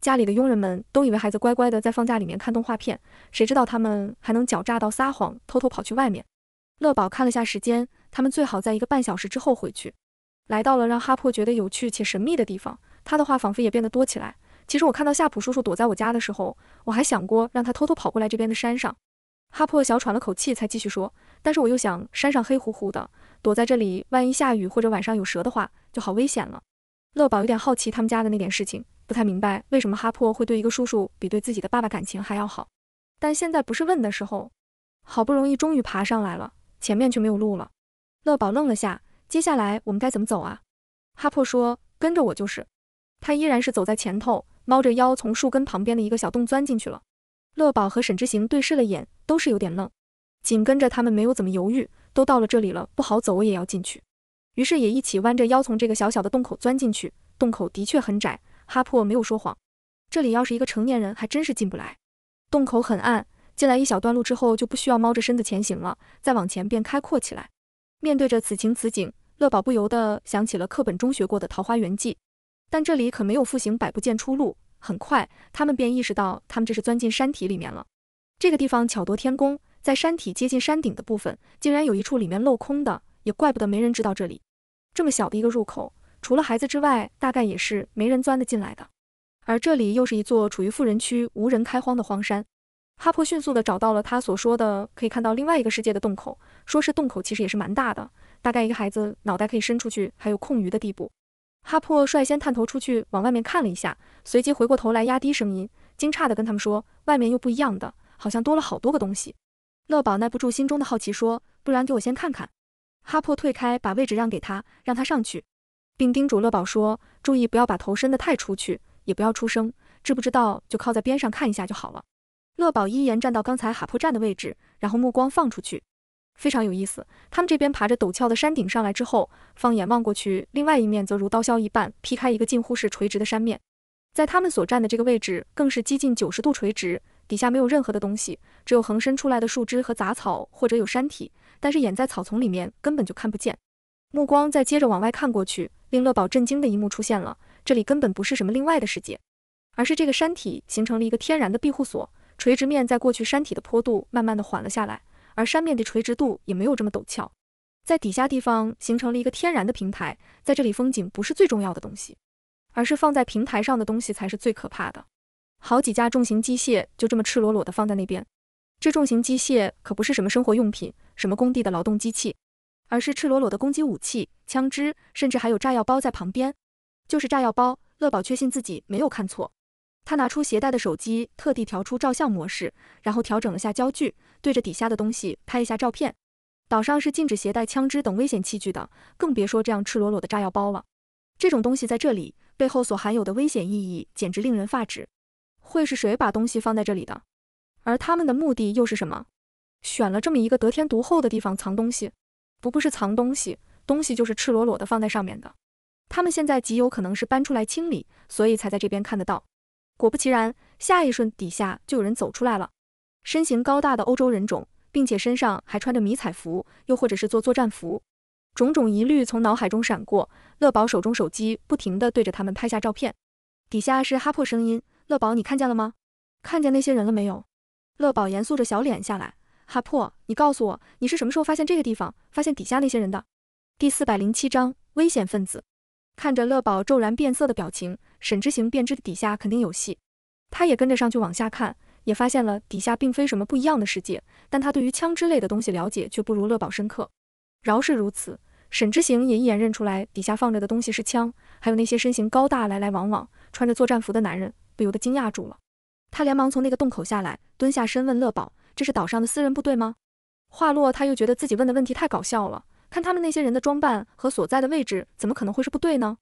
家里的佣人们都以为孩子乖乖的在放假里面看动画片，谁知道他们还能狡诈到撒谎，偷偷跑去外面。乐宝看了下时间，他们最好在一个半小时之后回去。来到了让哈珀觉得有趣且神秘的地方，他的话仿佛也变得多起来。其实我看到夏普叔叔躲在我家的时候，我还想过让他偷偷跑过来这边的山上。哈珀小喘了口气，才继续说：“但是我又想山上黑乎乎的。”躲在这里，万一下雨或者晚上有蛇的话，就好危险了。乐宝有点好奇他们家的那点事情，不太明白为什么哈珀会对一个叔叔比对自己的爸爸感情还要好。但现在不是问的时候。好不容易终于爬上来了，前面却没有路了。乐宝愣了下，接下来我们该怎么走啊？哈珀说：“跟着我就是。”他依然是走在前头，猫着腰从树根旁边的一个小洞钻进去了。乐宝和沈之行对视了眼，都是有点愣。紧跟着他们没有怎么犹豫。都到了这里了，不好走我也要进去。于是也一起弯着腰从这个小小的洞口钻进去。洞口的确很窄，哈珀没有说谎。这里要是一个成年人还真是进不来。洞口很暗，进来一小段路之后就不需要猫着身子前行了。再往前便开阔起来。面对着此情此景，乐宝不由得想起了课本中学过的《桃花源记》，但这里可没有“复行百步见出路”。很快，他们便意识到他们这是钻进山体里面了。这个地方巧夺天工。在山体接近山顶的部分，竟然有一处里面镂空的，也怪不得没人知道这里这么小的一个入口，除了孩子之外，大概也是没人钻的进来的。而这里又是一座处于富人区、无人开荒的荒山。哈珀迅速的找到了他所说的可以看到另外一个世界的洞口，说是洞口其实也是蛮大的，大概一个孩子脑袋可以伸出去还有空余的地步。哈珀率先探头出去往外面看了一下，随即回过头来压低声音，惊诧的跟他们说：“外面又不一样的，好像多了好多个东西。”乐宝耐不住心中的好奇，说：“不然给我先看看。”哈珀退开，把位置让给他，让他上去，并叮嘱乐宝说：“注意不要把头伸得太出去，也不要出声，知不知道？就靠在边上看一下就好了。”乐宝依言站到刚才哈珀站的位置，然后目光放出去，非常有意思。他们这边爬着陡峭的山顶上来之后，放眼望过去，另外一面则如刀削一般劈开一个近乎是垂直的山面，在他们所站的这个位置，更是接近九十度垂直。底下没有任何的东西，只有横伸出来的树枝和杂草，或者有山体，但是掩在草丛里面根本就看不见。目光再接着往外看过去，令乐宝震惊的一幕出现了：这里根本不是什么另外的世界，而是这个山体形成了一个天然的庇护所。垂直面在过去山体的坡度慢慢的缓了下来，而山面的垂直度也没有这么陡峭，在底下地方形成了一个天然的平台。在这里，风景不是最重要的东西，而是放在平台上的东西才是最可怕的。好几架重型机械就这么赤裸裸的放在那边，这重型机械可不是什么生活用品，什么工地的劳动机器，而是赤裸裸的攻击武器，枪支，甚至还有炸药包在旁边。就是炸药包，乐宝确信自己没有看错。他拿出携带的手机，特地调出照相模式，然后调整了下焦距，对着底下的东西拍一下照片。岛上是禁止携带枪支等危险器具的，更别说这样赤裸裸的炸药包了。这种东西在这里背后所含有的危险意义，简直令人发指。会是谁把东西放在这里的？而他们的目的又是什么？选了这么一个得天独厚的地方藏东西，不不是藏东西，东西就是赤裸裸的放在上面的。他们现在极有可能是搬出来清理，所以才在这边看得到。果不其然，下一瞬底下就有人走出来了，身形高大的欧洲人种，并且身上还穿着迷彩服，又或者是做作战服。种种疑虑从脑海中闪过，乐宝手中手机不停地对着他们拍下照片。底下是哈珀声音。乐宝，你看见了吗？看见那些人了没有？乐宝严肃着小脸下来。哈珀，你告诉我，你是什么时候发现这个地方，发现底下那些人的？第四百零七章危险分子。看着乐宝骤然变色的表情，沈之行便知底下肯定有戏。他也跟着上去往下看，也发现了底下并非什么不一样的世界。但他对于枪之类的东西了解却不如乐宝深刻。饶是如此，沈之行也一眼认出来底下放着的东西是枪，还有那些身形高大、来来往往、穿着作战服的男人。不由得惊讶住了，他连忙从那个洞口下来，蹲下身问乐宝：“这是岛上的私人部队吗？”话落，他又觉得自己问的问题太搞笑了。看他们那些人的装扮和所在的位置，怎么可能会是部队呢？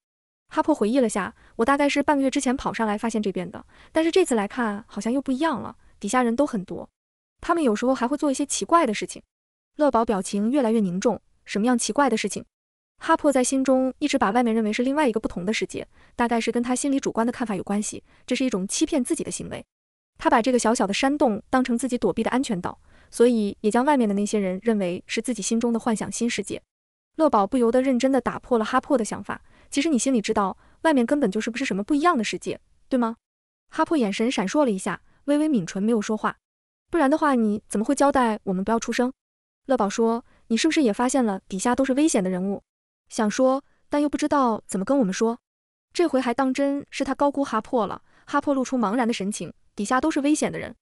哈珀回忆了下，我大概是半个月之前跑上来发现这边的，但是这次来看好像又不一样了。底下人都很多，他们有时候还会做一些奇怪的事情。乐宝表情越来越凝重，什么样奇怪的事情？哈珀在心中一直把外面认为是另外一个不同的世界，大概是跟他心理主观的看法有关系，这是一种欺骗自己的行为。他把这个小小的山洞当成自己躲避的安全岛，所以也将外面的那些人认为是自己心中的幻想新世界。乐宝不由得认真地打破了哈珀的想法。其实你心里知道，外面根本就是不是什么不一样的世界，对吗？哈珀眼神闪烁了一下，微微抿唇没有说话。不然的话，你怎么会交代我们不要出声？乐宝说，你是不是也发现了底下都是危险的人物？想说，但又不知道怎么跟我们说。这回还当真是他高估哈珀了。哈珀露出茫然的神情，底下都是危险的人，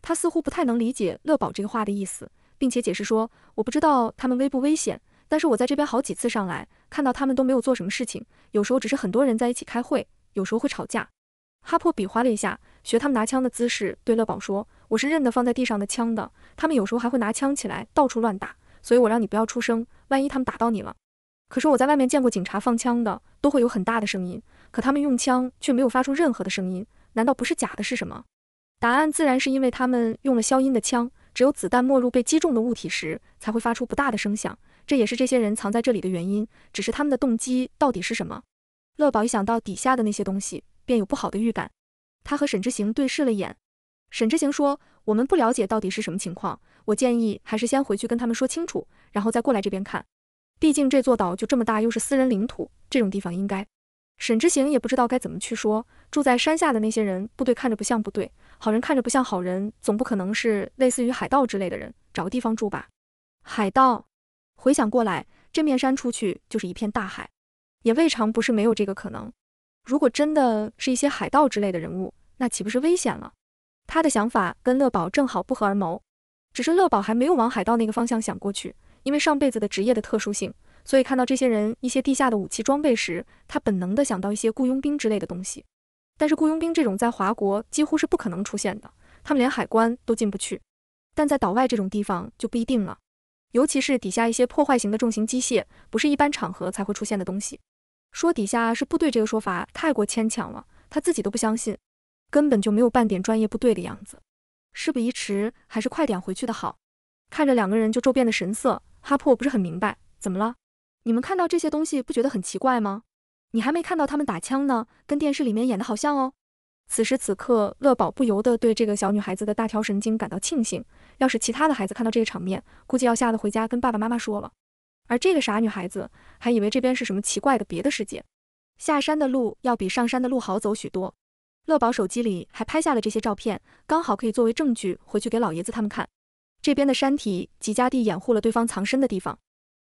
他似乎不太能理解乐宝这个话的意思，并且解释说：“我不知道他们危不危险，但是我在这边好几次上来，看到他们都没有做什么事情，有时候只是很多人在一起开会，有时候会吵架。”哈珀比划了一下，学他们拿枪的姿势，对乐宝说：“我是认得放在地上的枪的，他们有时候还会拿枪起来到处乱打，所以我让你不要出声，万一他们打到你了。”可是我在外面见过警察放枪的，都会有很大的声音，可他们用枪却没有发出任何的声音，难道不是假的？是什么？答案自然是因为他们用了消音的枪，只有子弹没入被击中的物体时才会发出不大的声响，这也是这些人藏在这里的原因。只是他们的动机到底是什么？乐宝一想到底下的那些东西，便有不好的预感。他和沈之行对视了眼，沈之行说：“我们不了解到底是什么情况，我建议还是先回去跟他们说清楚，然后再过来这边看。”毕竟这座岛就这么大，又是私人领土，这种地方应该……沈之行也不知道该怎么去说。住在山下的那些人，部队看着不像部队，好人看着不像好人，总不可能是类似于海盗之类的人。找个地方住吧。海盗，回想过来，这面山出去就是一片大海，也未尝不是没有这个可能。如果真的是一些海盗之类的人物，那岂不是危险了？他的想法跟乐宝正好不合而谋，只是乐宝还没有往海盗那个方向想过去。因为上辈子的职业的特殊性，所以看到这些人一些地下的武器装备时，他本能的想到一些雇佣兵之类的东西。但是雇佣兵这种在华国几乎是不可能出现的，他们连海关都进不去。但在岛外这种地方就不一定了，尤其是底下一些破坏型的重型机械，不是一般场合才会出现的东西。说底下是部队这个说法太过牵强了，他自己都不相信，根本就没有半点专业部队的样子。事不宜迟，还是快点回去的好。看着两个人就骤变的神色，哈珀不是很明白，怎么了？你们看到这些东西不觉得很奇怪吗？你还没看到他们打枪呢，跟电视里面演的好像哦。此时此刻，乐宝不由得对这个小女孩子的大条神经感到庆幸。要是其他的孩子看到这个场面，估计要吓得回家跟爸爸妈妈说了。而这个傻女孩子还以为这边是什么奇怪的别的世界。下山的路要比上山的路好走许多。乐宝手机里还拍下了这些照片，刚好可以作为证据回去给老爷子他们看。这边的山体及家地掩护了对方藏身的地方，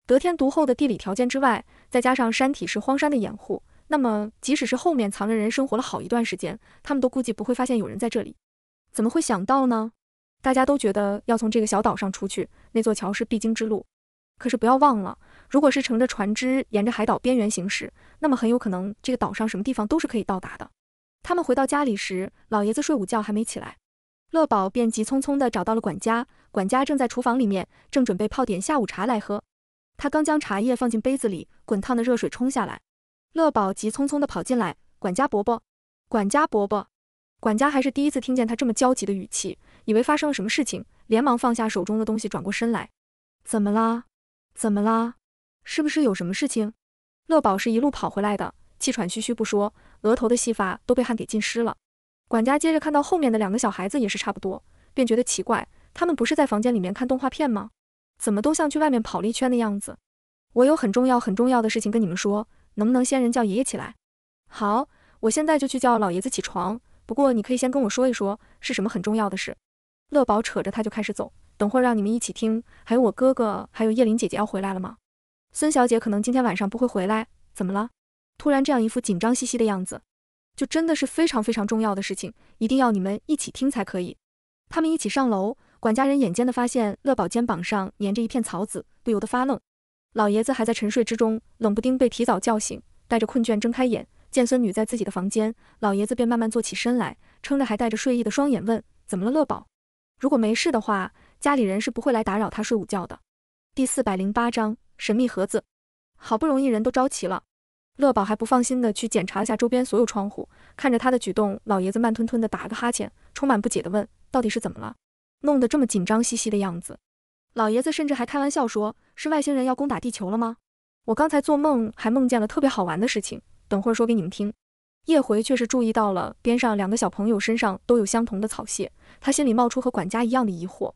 得天独厚的地理条件之外，再加上山体是荒山的掩护，那么即使是后面藏着人生活了好一段时间，他们都估计不会发现有人在这里。怎么会想到呢？大家都觉得要从这个小岛上出去，那座桥是必经之路。可是不要忘了，如果是乘着船只沿着海岛边缘行驶，那么很有可能这个岛上什么地方都是可以到达的。他们回到家里时，老爷子睡午觉还没起来。乐宝便急匆匆地找到了管家，管家正在厨房里面，正准备泡点下午茶来喝。他刚将茶叶放进杯子里，滚烫的热水冲下来。乐宝急匆匆地跑进来，管家伯伯，管家伯伯，管家还是第一次听见他这么焦急的语气，以为发生了什么事情，连忙放下手中的东西，转过身来，怎么啦？怎么啦？是不是有什么事情？乐宝是一路跑回来的，气喘吁吁不说，额头的细发都被汗给浸湿了。管家接着看到后面的两个小孩子也是差不多，便觉得奇怪，他们不是在房间里面看动画片吗？怎么都像去外面跑了一圈的样子？我有很重要很重要的事情跟你们说，能不能先人叫爷爷起来？好，我现在就去叫老爷子起床。不过你可以先跟我说一说是什么很重要的事。乐宝扯着他就开始走，等会儿让你们一起听。还有我哥哥，还有叶琳姐姐要回来了吗？孙小姐可能今天晚上不会回来，怎么了？突然这样一副紧张兮兮的样子。就真的是非常非常重要的事情，一定要你们一起听才可以。他们一起上楼，管家人眼尖的发现乐宝肩膀上粘着一片草籽，不由得发愣。老爷子还在沉睡之中，冷不丁被提早叫醒，带着困倦睁开眼，见孙女在自己的房间，老爷子便慢慢坐起身来，撑着还带着睡意的双眼问：“怎么了，乐宝？如果没事的话，家里人是不会来打扰他睡午觉的。”第四百零八章神秘盒子。好不容易人都招齐了。乐宝还不放心的去检查一下周边所有窗户，看着他的举动，老爷子慢吞吞的打了个哈欠，充满不解的问：“到底是怎么了？弄得这么紧张兮兮的样子。”老爷子甚至还开玩笑说：“是外星人要攻打地球了吗？”我刚才做梦还梦见了特别好玩的事情，等会儿说给你们听。叶回却是注意到了边上两个小朋友身上都有相同的草屑，他心里冒出和管家一样的疑惑：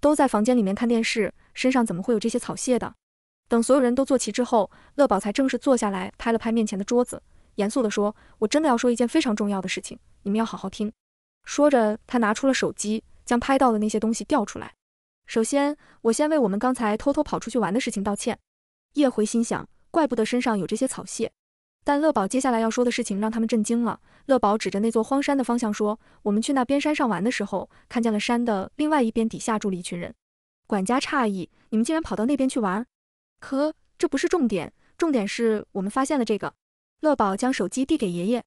都在房间里面看电视，身上怎么会有这些草屑的？等所有人都坐齐之后，乐宝才正式坐下来，拍了拍面前的桌子，严肃地说：“我真的要说一件非常重要的事情，你们要好好听。”说着，他拿出了手机，将拍到的那些东西调出来。首先，我先为我们刚才偷偷跑出去玩的事情道歉。叶回心想，怪不得身上有这些草屑。但乐宝接下来要说的事情让他们震惊了。乐宝指着那座荒山的方向说：“我们去那边山上玩的时候，看见了山的另外一边底下住了一群人。”管家诧异：“你们竟然跑到那边去玩？”可这不是重点，重点是我们发现了这个。乐宝将手机递给爷爷，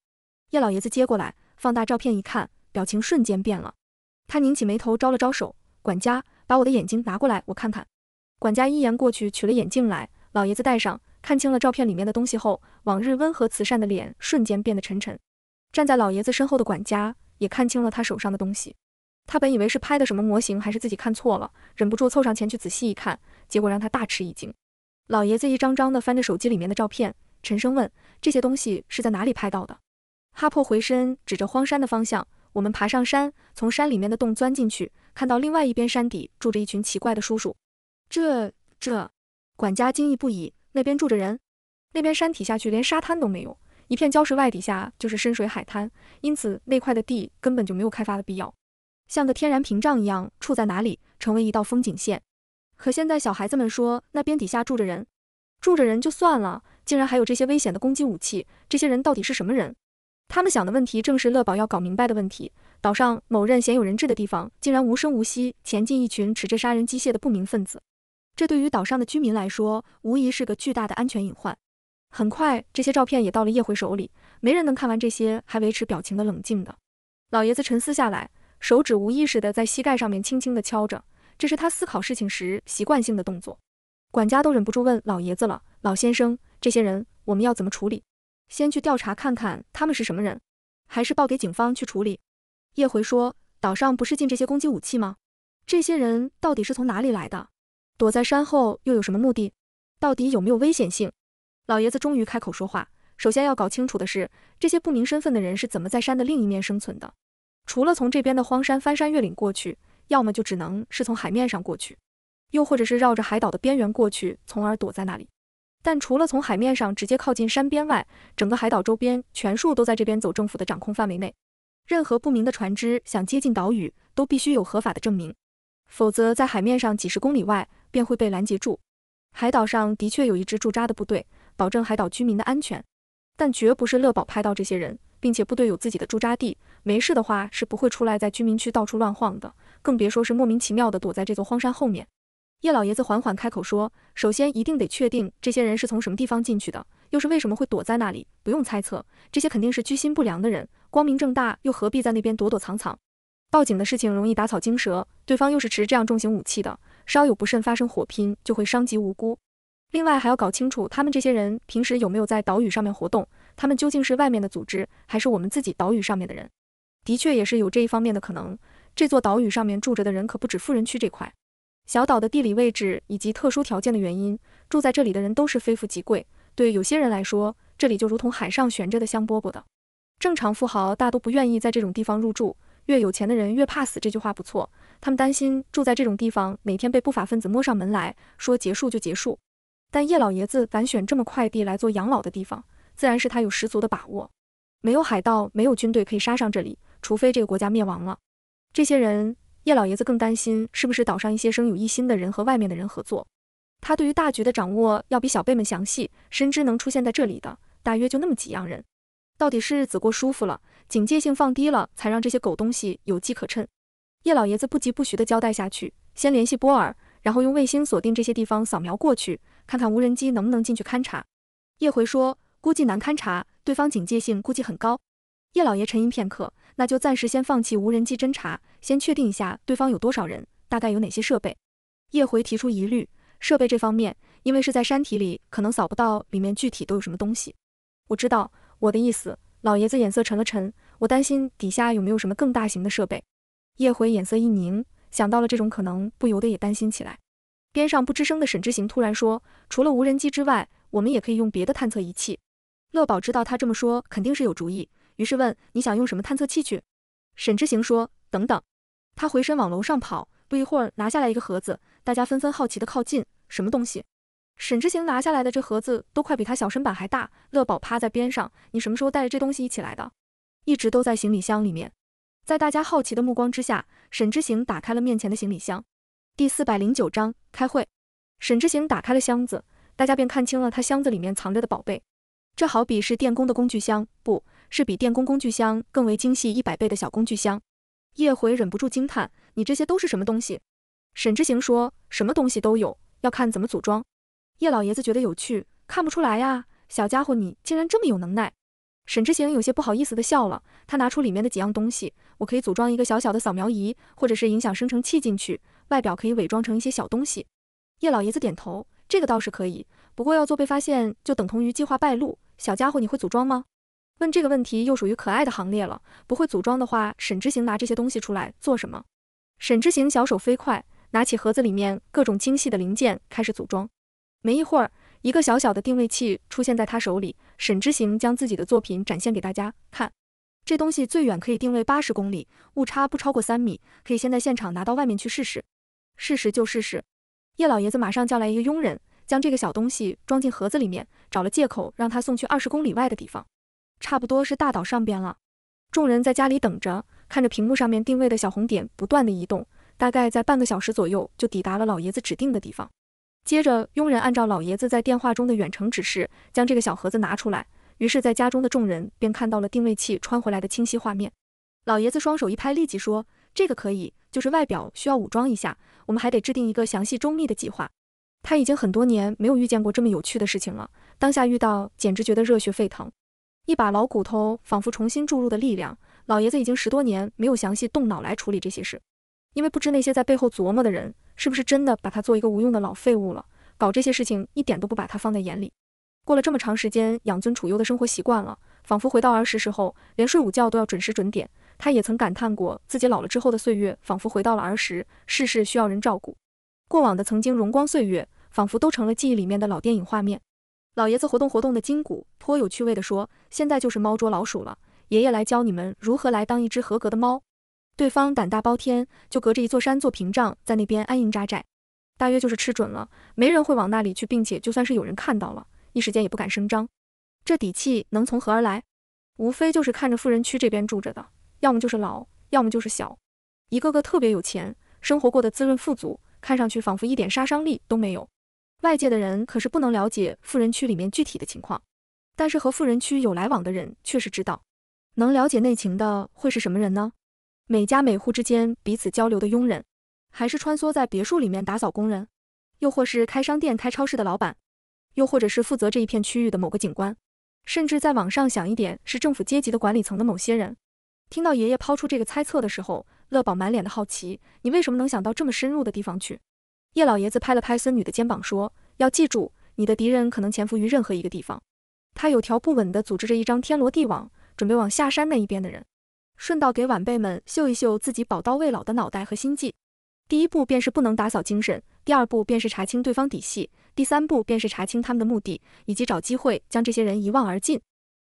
叶老爷子接过来，放大照片一看，表情瞬间变了。他拧起眉头，招了招手，管家，把我的眼睛拿过来，我看看。管家一言过去取了眼镜来，老爷子戴上，看清了照片里面的东西后，往日温和慈善的脸瞬间变得沉沉。站在老爷子身后的管家也看清了他手上的东西，他本以为是拍的什么模型，还是自己看错了，忍不住凑上前去仔细一看，结果让他大吃一惊。老爷子一张张地翻着手机里面的照片，沉声问：“这些东西是在哪里拍到的？”哈珀回身指着荒山的方向：“我们爬上山，从山里面的洞钻进去，看到另外一边山底住着一群奇怪的叔叔。”这这，管家惊异不已：“那边住着人？那边山体下去连沙滩都没有，一片礁石外底下就是深水海滩，因此那块的地根本就没有开发的必要，像个天然屏障一样处在哪里，成为一道风景线。”可现在小孩子们说，那边底下住着人，住着人就算了，竟然还有这些危险的攻击武器。这些人到底是什么人？他们想的问题正是乐宝要搞明白的问题。岛上某任鲜有人质的地方，竟然无声无息前进一群持着杀人机械的不明分子，这对于岛上的居民来说，无疑是个巨大的安全隐患。很快，这些照片也到了叶回手里。没人能看完这些还维持表情的冷静的。老爷子沉思下来，手指无意识的在膝盖上面轻轻的敲着。这是他思考事情时习惯性的动作。管家都忍不住问老爷子了：“老先生，这些人我们要怎么处理？先去调查看看他们是什么人，还是报给警方去处理？”叶回说：“岛上不是禁这些攻击武器吗？这些人到底是从哪里来的？躲在山后又有什么目的？到底有没有危险性？”老爷子终于开口说话：“首先要搞清楚的是，这些不明身份的人是怎么在山的另一面生存的？除了从这边的荒山翻山越岭过去。”要么就只能是从海面上过去，又或者是绕着海岛的边缘过去，从而躲在那里。但除了从海面上直接靠近山边外，整个海岛周边全数都在这边走政府的掌控范围内。任何不明的船只想接近岛屿，都必须有合法的证明，否则在海面上几十公里外便会被拦截住。海岛上的确有一支驻扎的部队，保证海岛居民的安全，但绝不是乐宝拍到这些人。并且部队有自己的驻扎地，没事的话是不会出来在居民区到处乱晃的，更别说是莫名其妙的躲在这座荒山后面。叶老爷子缓缓开口说：“首先一定得确定这些人是从什么地方进去的，又是为什么会躲在那里？不用猜测，这些肯定是居心不良的人，光明正大又何必在那边躲躲藏藏？报警的事情容易打草惊蛇，对方又是持这样重型武器的，稍有不慎发生火拼就会伤及无辜。另外还要搞清楚他们这些人平时有没有在岛屿上面活动。”他们究竟是外面的组织，还是我们自己岛屿上面的人？的确也是有这一方面的可能。这座岛屿上面住着的人可不止富人区这块。小岛的地理位置以及特殊条件的原因，住在这里的人都是非富即贵。对有些人来说，这里就如同海上悬着的香饽饽的。正常富豪大都不愿意在这种地方入住，越有钱的人越怕死。这句话不错，他们担心住在这种地方，每天被不法分子摸上门来说结束就结束。但叶老爷子敢选这么快地来做养老的地方。自然是他有十足的把握，没有海盗，没有军队可以杀上这里，除非这个国家灭亡了。这些人，叶老爷子更担心是不是岛上一些生有异心的人和外面的人合作。他对于大局的掌握要比小辈们详细，深知能出现在这里的大约就那么几样人。到底是日子过舒服了，警戒性放低了，才让这些狗东西有机可趁。叶老爷子不疾不徐地交代下去：先联系波尔，然后用卫星锁定这些地方，扫描过去，看看无人机能不能进去勘察。叶回说。估计难勘察，对方警戒性估计很高。叶老爷沉吟片刻，那就暂时先放弃无人机侦查，先确定一下对方有多少人，大概有哪些设备。叶回提出疑虑，设备这方面，因为是在山体里，可能扫不到里面具体都有什么东西。我知道我的意思，老爷子眼色沉了沉，我担心底下有没有什么更大型的设备。叶回眼色一凝，想到了这种可能，不由得也担心起来。边上不吱声的沈之行突然说：“除了无人机之外，我们也可以用别的探测仪器。”乐宝知道他这么说肯定是有主意，于是问：“你想用什么探测器去？”沈之行说：“等等。”他回身往楼上跑，不一会儿拿下来一个盒子，大家纷纷好奇地靠近。什么东西？沈之行拿下来的这盒子都快比他小身板还大。乐宝趴在边上：“你什么时候带着这东西一起来的？一直都在行李箱里面。”在大家好奇的目光之下，沈之行打开了面前的行李箱。第四百零九章开会。沈之行打开了箱子，大家便看清了他箱子里面藏着的宝贝。这好比是电工的工具箱，不是比电工工具箱更为精细一百倍的小工具箱。叶回忍不住惊叹：“你这些都是什么东西？”沈之行说：“什么东西都有，要看怎么组装。”叶老爷子觉得有趣，看不出来呀，小家伙你竟然这么有能耐。沈之行有些不好意思地笑了，他拿出里面的几样东西：“我可以组装一个小小的扫描仪，或者是影响生成器进去，外表可以伪装成一些小东西。”叶老爷子点头：“这个倒是可以，不过要做被发现，就等同于计划败露。”小家伙，你会组装吗？问这个问题又属于可爱的行列了。不会组装的话，沈之行拿这些东西出来做什么？沈之行小手飞快，拿起盒子里面各种精细的零件开始组装。没一会儿，一个小小的定位器出现在他手里。沈之行将自己的作品展现给大家看。这东西最远可以定位八十公里，误差不超过三米，可以先在现场拿到外面去试试。试试就试试。叶老爷子马上叫来一个佣人。将这个小东西装进盒子里面，找了借口让他送去二十公里外的地方，差不多是大岛上边了。众人在家里等着，看着屏幕上面定位的小红点不断的移动，大概在半个小时左右就抵达了老爷子指定的地方。接着，佣人按照老爷子在电话中的远程指示，将这个小盒子拿出来。于是，在家中的众人便看到了定位器穿回来的清晰画面。老爷子双手一拍，立即说：“这个可以，就是外表需要武装一下，我们还得制定一个详细周密的计划。”他已经很多年没有遇见过这么有趣的事情了，当下遇到简直觉得热血沸腾，一把老骨头仿佛重新注入的力量。老爷子已经十多年没有详细动脑来处理这些事，因为不知那些在背后琢磨的人是不是真的把他做一个无用的老废物了，搞这些事情一点都不把他放在眼里。过了这么长时间养尊处优的生活习惯了，仿佛回到儿时时候，连睡午觉都要准时准点。他也曾感叹过自己老了之后的岁月，仿佛回到了儿时，事事需要人照顾。过往的曾经荣光岁月，仿佛都成了记忆里面的老电影画面。老爷子活动活动的筋骨，颇有趣味的说：“现在就是猫捉老鼠了，爷爷来教你们如何来当一只合格的猫。”对方胆大包天，就隔着一座山做屏障，在那边安营扎寨，大约就是吃准了没人会往那里去，并且就算是有人看到了，一时间也不敢声张。这底气能从何而来？无非就是看着富人区这边住着的，要么就是老，要么就是小，一个个特别有钱，生活过得滋润富足。看上去仿佛一点杀伤力都没有，外界的人可是不能了解富人区里面具体的情况，但是和富人区有来往的人却是知道。能了解内情的会是什么人呢？每家每户之间彼此交流的佣人，还是穿梭在别墅里面打扫工人，又或是开商店、开超市的老板，又或者是负责这一片区域的某个警官，甚至在网上想一点是政府阶级的管理层的某些人。听到爷爷抛出这个猜测的时候。乐宝满脸的好奇，你为什么能想到这么深入的地方去？叶老爷子拍了拍孙女的肩膀，说：“要记住，你的敌人可能潜伏于任何一个地方。”他有条不紊地组织着一张天罗地网，准备往下山那一边的人，顺道给晚辈们秀一秀自己宝刀未老的脑袋和心计。第一步便是不能打扫精神，第二步便是查清对方底细，第三步便是查清他们的目的，以及找机会将这些人一望而尽。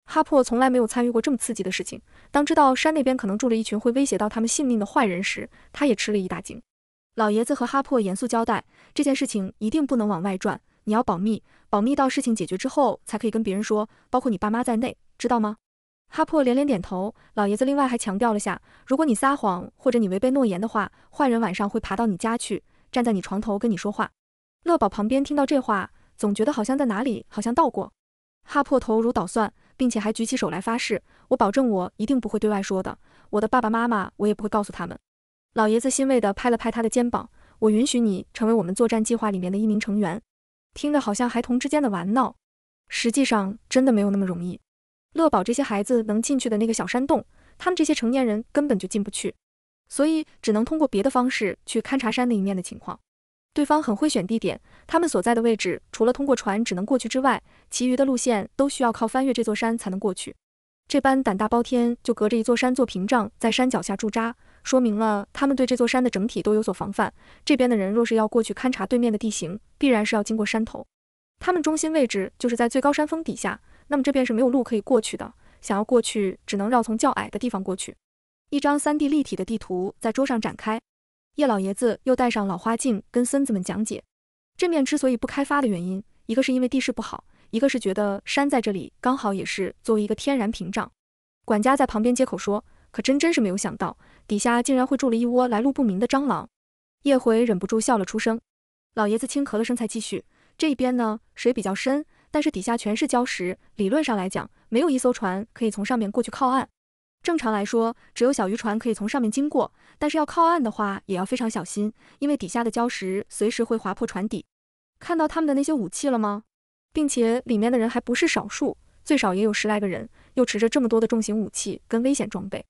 哈珀从来没有参与过这么刺激的事情。当知道山那边可能住着一群会威胁到他们性命的坏人时，他也吃了一大惊。老爷子和哈珀严肃交代，这件事情一定不能往外传，你要保密，保密到事情解决之后才可以跟别人说，包括你爸妈在内，知道吗？哈珀连连点头。老爷子另外还强调了下，如果你撒谎或者你违背诺言的话，坏人晚上会爬到你家去，站在你床头跟你说话。乐宝旁边听到这话，总觉得好像在哪里，好像到过。哈珀头如捣蒜。并且还举起手来发誓，我保证我一定不会对外说的。我的爸爸妈妈，我也不会告诉他们。老爷子欣慰地拍了拍他的肩膀，我允许你成为我们作战计划里面的一名成员。听着好像孩童之间的玩闹，实际上真的没有那么容易。乐宝这些孩子能进去的那个小山洞，他们这些成年人根本就进不去，所以只能通过别的方式去勘察山的一面的情况。对方很会选地点，他们所在的位置除了通过船只能过去之外，其余的路线都需要靠翻越这座山才能过去。这般胆大包天，就隔着一座山做屏障，在山脚下驻扎，说明了他们对这座山的整体都有所防范。这边的人若是要过去勘察对面的地形，必然是要经过山头。他们中心位置就是在最高山峰底下，那么这边是没有路可以过去的，想要过去只能绕从较矮的地方过去。一张三 D 立体的地图在桌上展开。叶老爷子又戴上老花镜，跟孙子们讲解，这面之所以不开发的原因，一个是因为地势不好，一个是觉得山在这里刚好也是作为一个天然屏障。管家在旁边接口说，可真真是没有想到，底下竟然会住了一窝来路不明的蟑螂。叶回忍不住笑了出声。老爷子轻咳了声，才继续，这一边呢，水比较深，但是底下全是礁石，理论上来讲，没有一艘船可以从上面过去靠岸。正常来说，只有小渔船可以从上面经过，但是要靠岸的话，也要非常小心，因为底下的礁石随时会划破船底。看到他们的那些武器了吗？并且里面的人还不是少数，最少也有十来个人，又持着这么多的重型武器跟危险装备。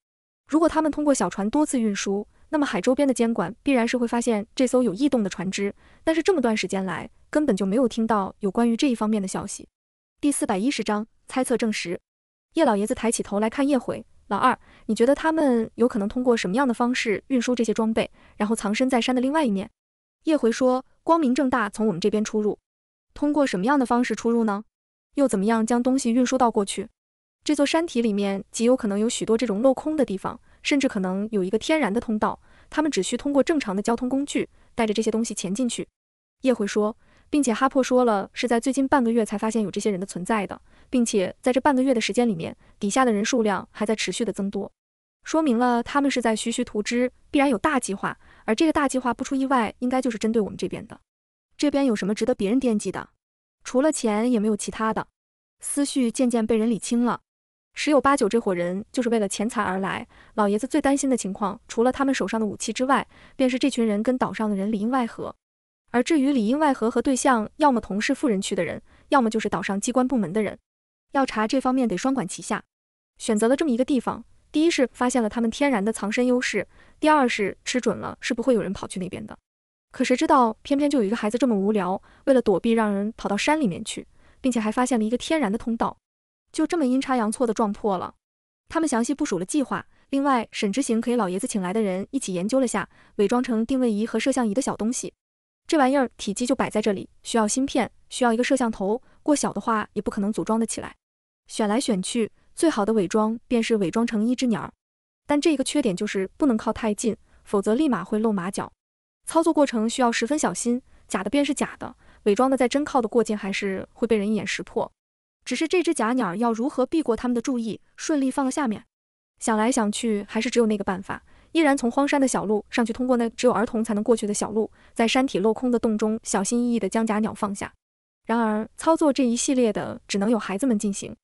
如果他们通过小船多次运输，那么海周边的监管必然是会发现这艘有异动的船只。但是这么段时间来，根本就没有听到有关于这一方面的消息。第四百一十章，猜测证实。叶老爷子抬起头来看叶悔。老二，你觉得他们有可能通过什么样的方式运输这些装备，然后藏身在山的另外一面？叶回说：“光明正大从我们这边出入，通过什么样的方式出入呢？又怎么样将东西运输到过去？这座山体里面极有可能有许多这种镂空的地方，甚至可能有一个天然的通道，他们只需通过正常的交通工具带着这些东西潜进去。”叶回说。并且哈珀说了，是在最近半个月才发现有这些人的存在的，并且在这半个月的时间里面，底下的人数量还在持续的增多，说明了他们是在徐徐图之，必然有大计划。而这个大计划不出意外，应该就是针对我们这边的。这边有什么值得别人惦记的？除了钱，也没有其他的。思绪渐渐被人理清了，十有八九这伙人就是为了钱财而来。老爷子最担心的情况，除了他们手上的武器之外，便是这群人跟岛上的人里应外合。而至于里应外合和对象，要么同是富人区的人，要么就是岛上机关部门的人。要查这方面得双管齐下，选择了这么一个地方，第一是发现了他们天然的藏身优势，第二是吃准了是不会有人跑去那边的。可谁知道，偏偏就有一个孩子这么无聊，为了躲避让人跑到山里面去，并且还发现了一个天然的通道，就这么阴差阳错的撞破了。他们详细部署了计划，另外沈之行可以老爷子请来的人一起研究了下，伪装成定位仪和摄像仪的小东西。这玩意儿体积就摆在这里，需要芯片，需要一个摄像头，过小的话也不可能组装的起来。选来选去，最好的伪装便是伪装成一只鸟儿，但这个缺点就是不能靠太近，否则立马会露马脚。操作过程需要十分小心，假的便是假的，伪装的再真靠的过近还是会被人一眼识破。只是这只假鸟儿要如何避过他们的注意，顺利放了下面？想来想去，还是只有那个办法。依然从荒山的小路上去，通过那只有儿童才能过去的小路，在山体镂空的洞中，小心翼翼地将假鸟放下。然而，操作这一系列的只能有孩子们进行。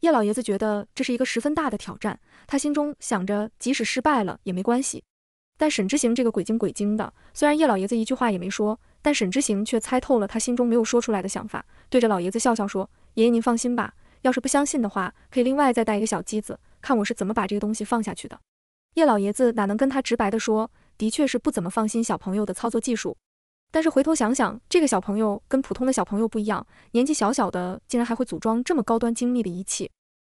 叶老爷子觉得这是一个十分大的挑战，他心中想着，即使失败了也没关系。但沈之行这个鬼精鬼精的，虽然叶老爷子一句话也没说，但沈之行却猜透了他心中没有说出来的想法，对着老爷子笑笑说：“爷爷，您放心吧，要是不相信的话，可以另外再带一个小机子，看我是怎么把这个东西放下去的。”叶老爷子哪能跟他直白的说，的确是不怎么放心小朋友的操作技术。但是回头想想，这个小朋友跟普通的小朋友不一样，年纪小小的竟然还会组装这么高端精密的仪器，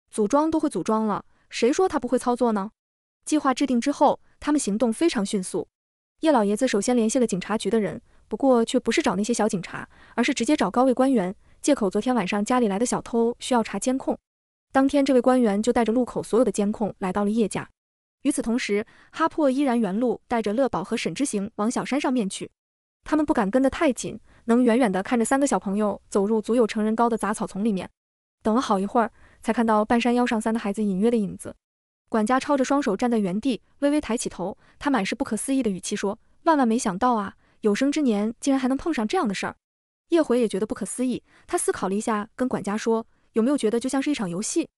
组装都会组装了，谁说他不会操作呢？计划制定之后，他们行动非常迅速。叶老爷子首先联系了警察局的人，不过却不是找那些小警察，而是直接找高位官员，借口昨天晚上家里来的小偷需要查监控。当天，这位官员就带着路口所有的监控来到了叶家。与此同时，哈珀依然原路带着乐宝和沈之行往小山上面去。他们不敢跟得太紧，能远远地看着三个小朋友走入足有成人高的杂草丛里面。等了好一会儿，才看到半山腰上三个孩子隐约的影子。管家抄着双手站在原地，微微抬起头，他满是不可思议的语气说：“万万没想到啊，有生之年竟然还能碰上这样的事儿。”叶回也觉得不可思议，他思考了一下，跟管家说：“有没有觉得就像是一场游戏？”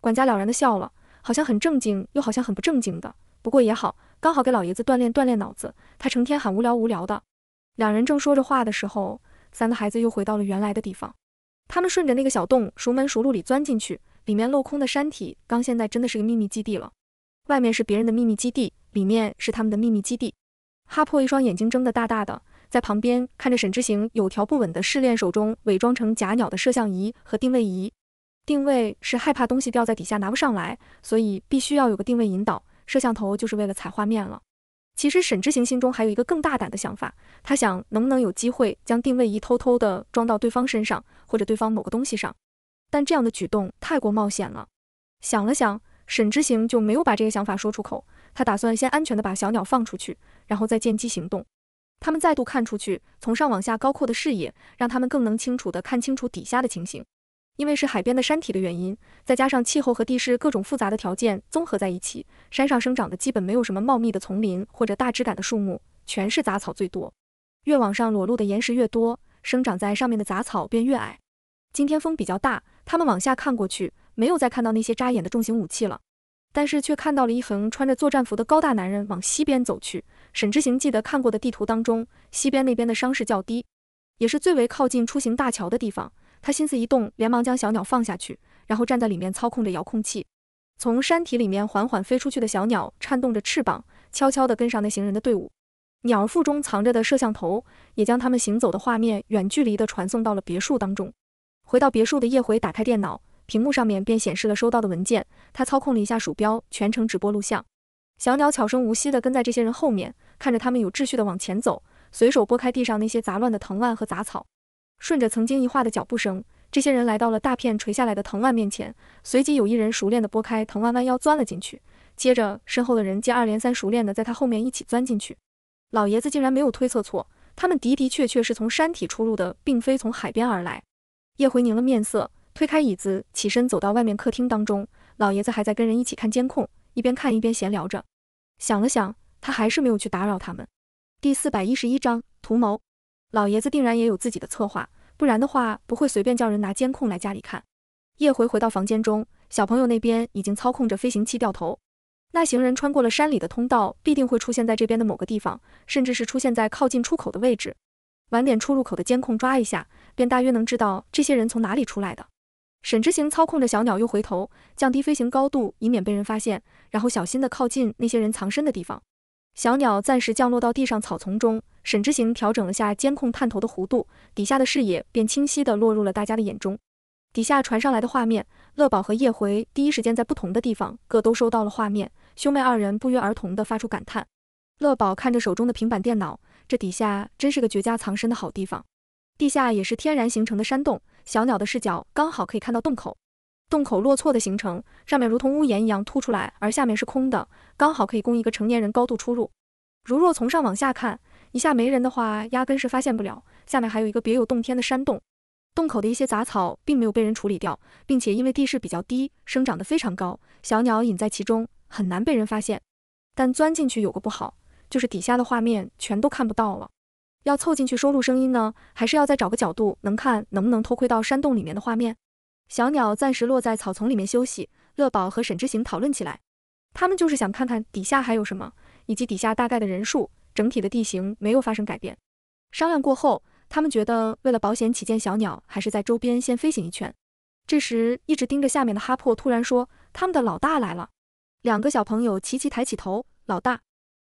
管家了然的笑了。好像很正经，又好像很不正经的。不过也好，刚好给老爷子锻炼锻炼脑子。他成天喊无聊无聊的。两人正说着话的时候，三个孩子又回到了原来的地方。他们顺着那个小洞熟门熟路里钻进去，里面镂空的山体，刚现在真的是个秘密基地了。外面是别人的秘密基地，里面是他们的秘密基地。哈珀一双眼睛睁得大大的，在旁边看着沈之行有条不紊的试炼手中伪装成假鸟的摄像仪和定位仪。定位是害怕东西掉在底下拿不上来，所以必须要有个定位引导。摄像头就是为了采画面了。其实沈之行心中还有一个更大胆的想法，他想能不能有机会将定位仪偷偷的装到对方身上，或者对方某个东西上。但这样的举动太过冒险了。想了想，沈之行就没有把这个想法说出口。他打算先安全的把小鸟放出去，然后再见机行动。他们再度看出去，从上往下高阔的视野，让他们更能清楚的看清楚底下的情形。因为是海边的山体的原因，再加上气候和地势各种复杂的条件综合在一起，山上生长的基本没有什么茂密的丛林或者大枝感的树木，全是杂草最多。越往上裸露的岩石越多，生长在上面的杂草便越矮。今天风比较大，他们往下看过去，没有再看到那些扎眼的重型武器了，但是却看到了一横穿着作战服的高大男人往西边走去。沈之行记得看过的地图当中，西边那边的伤势较低，也是最为靠近出行大桥的地方。他心思一动，连忙将小鸟放下去，然后站在里面操控着遥控器。从山体里面缓缓飞出去的小鸟，颤动着翅膀，悄悄地跟上那行人的队伍。鸟腹中藏着的摄像头，也将他们行走的画面远距离地传送到了别墅当中。回到别墅的叶回打开电脑，屏幕上面便显示了收到的文件。他操控了一下鼠标，全程直播录像。小鸟悄声无息地跟在这些人后面，看着他们有秩序地往前走，随手拨开地上那些杂乱的藤蔓和杂草。顺着曾经一画的脚步声，这些人来到了大片垂下来的藤蔓面前。随即有一人熟练地拨开藤蔓，弯腰钻了进去。接着身后的人接二连三熟练地在他后面一起钻进去。老爷子竟然没有推测错，他们的的确确是从山体出入的，并非从海边而来。叶回凝了面色，推开椅子，起身走到外面客厅当中。老爷子还在跟人一起看监控，一边看一边闲聊着。想了想，他还是没有去打扰他们。第四百一十一章图谋。老爷子定然也有自己的策划，不然的话不会随便叫人拿监控来家里看。叶回回到房间中，小朋友那边已经操控着飞行器掉头。那行人穿过了山里的通道，必定会出现在这边的某个地方，甚至是出现在靠近出口的位置。晚点出入口的监控抓一下，便大约能知道这些人从哪里出来的。沈之行操控着小鸟又回头，降低飞行高度，以免被人发现，然后小心的靠近那些人藏身的地方。小鸟暂时降落到地上草丛中，沈之行调整了下监控探头的弧度，底下的视野便清晰的落入了大家的眼中。底下传上来的画面，乐宝和叶回第一时间在不同的地方各都收到了画面，兄妹二人不约而同的发出感叹。乐宝看着手中的平板电脑，这底下真是个绝佳藏身的好地方。地下也是天然形成的山洞，小鸟的视角刚好可以看到洞口。洞口落错的形成，上面如同屋檐一样凸出来，而下面是空的，刚好可以供一个成年人高度出入。如若从上往下看，一下没人的话，压根是发现不了。下面还有一个别有洞天的山洞，洞口的一些杂草并没有被人处理掉，并且因为地势比较低，生长得非常高，小鸟隐在其中，很难被人发现。但钻进去有个不好，就是底下的画面全都看不到了。要凑进去收录声音呢，还是要再找个角度能看，能不能偷窥到山洞里面的画面？小鸟暂时落在草丛里面休息，乐宝和沈之行讨论起来，他们就是想看看底下还有什么，以及底下大概的人数，整体的地形没有发生改变。商量过后，他们觉得为了保险起见，小鸟还是在周边先飞行一圈。这时，一直盯着下面的哈珀突然说：“他们的老大来了！”两个小朋友齐齐抬起头：“老大，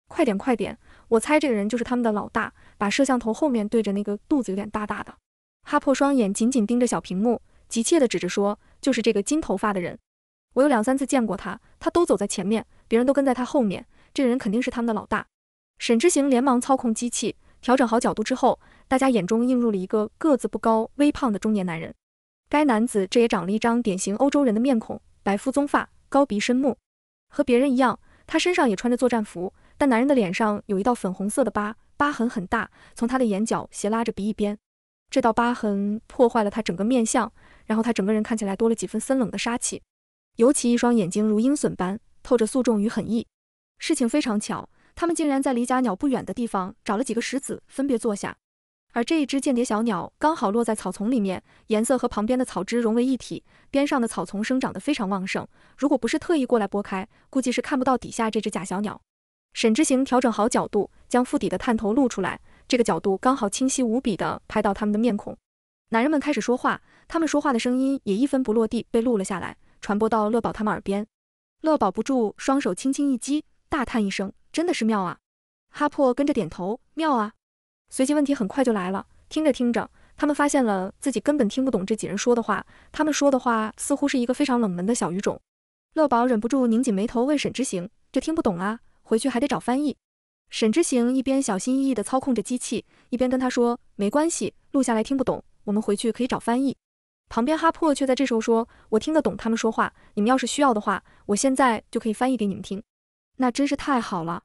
快点，快点！我猜这个人就是他们的老大。”把摄像头后面对着那个肚子有点大大的。哈珀双眼紧紧盯着小屏幕。急切地指着说：“就是这个金头发的人，我有两三次见过他，他都走在前面，别人都跟在他后面。这个人肯定是他们的老大。”沈之行连忙操控机器，调整好角度之后，大家眼中映入了一个个子不高、微胖的中年男人。该男子这也长了一张典型欧洲人的面孔，白肤棕发，高鼻深目，和别人一样，他身上也穿着作战服。但男人的脸上有一道粉红色的疤，疤痕很大，从他的眼角斜拉着鼻翼边。这道疤痕破坏了他整个面相。然后他整个人看起来多了几分森冷的杀气，尤其一双眼睛如鹰隼般，透着肃重与狠意。事情非常巧，他们竟然在离假鸟不远的地方找了几个石子，分别坐下。而这一只间谍小鸟刚好落在草丛里面，颜色和旁边的草枝融为一体。边上的草丛生长得非常旺盛，如果不是特意过来拨开，估计是看不到底下这只假小鸟。沈之行调整好角度，将腹底的探头露出来，这个角度刚好清晰无比地拍到他们的面孔。男人们开始说话，他们说话的声音也一分不落地被录了下来，传播到乐宝他们耳边。乐宝不住双手轻轻一击，大叹一声：“真的是妙啊！”哈珀跟着点头：“妙啊！”随即问题很快就来了，听着听着，他们发现了自己根本听不懂这几人说的话，他们说的话似乎是一个非常冷门的小语种。乐宝忍不住拧紧眉头问沈之行：“这听不懂啊，回去还得找翻译。”沈之行一边小心翼翼地操控着机器，一边跟他说：“没关系，录下来听不懂。”我们回去可以找翻译。旁边哈珀却在这时候说：“我听得懂他们说话，你们要是需要的话，我现在就可以翻译给你们听。”那真是太好了。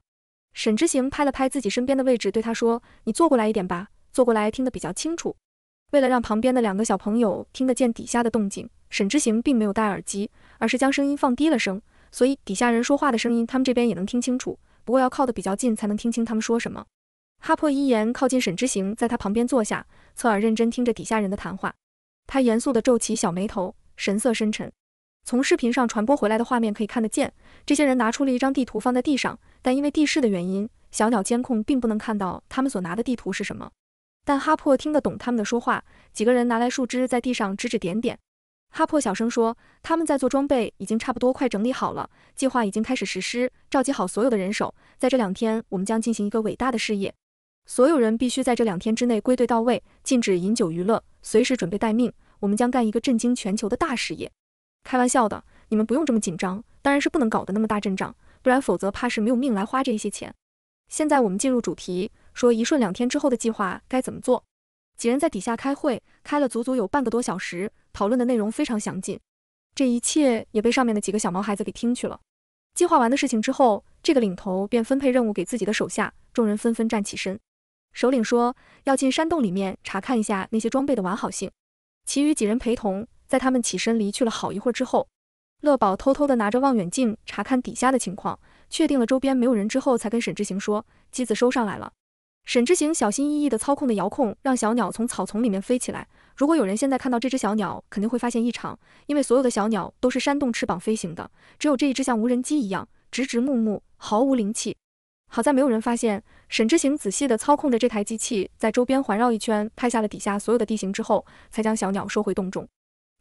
沈之行拍了拍自己身边的位置，对他说：“你坐过来一点吧，坐过来听得比较清楚。”为了让旁边的两个小朋友听得见底下的动静，沈之行并没有戴耳机，而是将声音放低了声，所以底下人说话的声音他们这边也能听清楚，不过要靠得比较近才能听清他们说什么。哈珀依言靠近沈之行，在他旁边坐下。侧耳认真听着底下人的谈话，他严肃地皱起小眉头，神色深沉。从视频上传播回来的画面可以看得见，这些人拿出了一张地图放在地上，但因为地势的原因，小鸟监控并不能看到他们所拿的地图是什么。但哈珀听得懂他们的说话。几个人拿来树枝在地上指指点点。哈珀小声说：“他们在做装备，已经差不多快整理好了，计划已经开始实施，召集好所有的人手，在这两天我们将进行一个伟大的事业。”所有人必须在这两天之内归队到位，禁止饮酒娱乐，随时准备待命。我们将干一个震惊全球的大事业。开玩笑的，你们不用这么紧张。当然是不能搞得那么大阵仗，不然否则怕是没有命来花这些钱。现在我们进入主题，说一瞬两天之后的计划该怎么做。几人在底下开会，开了足足有半个多小时，讨论的内容非常详尽。这一切也被上面的几个小毛孩子给听去了。计划完的事情之后，这个领头便分配任务给自己的手下，众人纷纷站起身。首领说要进山洞里面查看一下那些装备的完好性，其余几人陪同。在他们起身离去了好一会儿之后，乐宝偷偷的拿着望远镜查看底下的情况，确定了周边没有人之后，才跟沈之行说机子收上来了。沈之行小心翼翼地操控的遥控，让小鸟从草丛里面飞起来。如果有人现在看到这只小鸟，肯定会发现异常，因为所有的小鸟都是扇动翅膀飞行的，只有这一只像无人机一样直直木木，毫无灵气。好在没有人发现，沈之行仔细地操控着这台机器，在周边环绕一圈，拍下了底下所有的地形之后，才将小鸟收回洞中。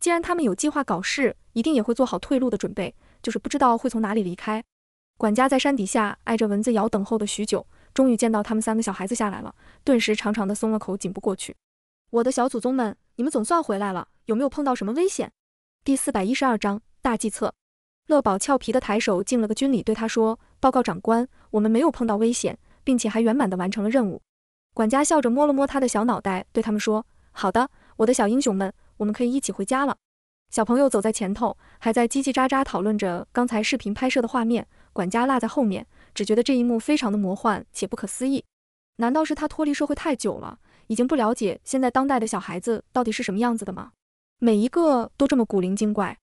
既然他们有计划搞事，一定也会做好退路的准备，就是不知道会从哪里离开。管家在山底下挨着蚊子咬等候的许久，终于见到他们三个小孩子下来了，顿时长长的松了口，紧不过去。我的小祖宗们，你们总算回来了，有没有碰到什么危险？第四百一十二章大计策。乐宝俏皮地抬手敬了个军礼，对他说：“报告长官，我们没有碰到危险，并且还圆满地完成了任务。”管家笑着摸了摸他的小脑袋，对他们说：“好的，我的小英雄们，我们可以一起回家了。”小朋友走在前头，还在叽叽喳喳讨论着刚才视频拍摄的画面。管家落在后面，只觉得这一幕非常的魔幻且不可思议。难道是他脱离社会太久了，已经不了解现在当代的小孩子到底是什么样子的吗？每一个都这么古灵精怪。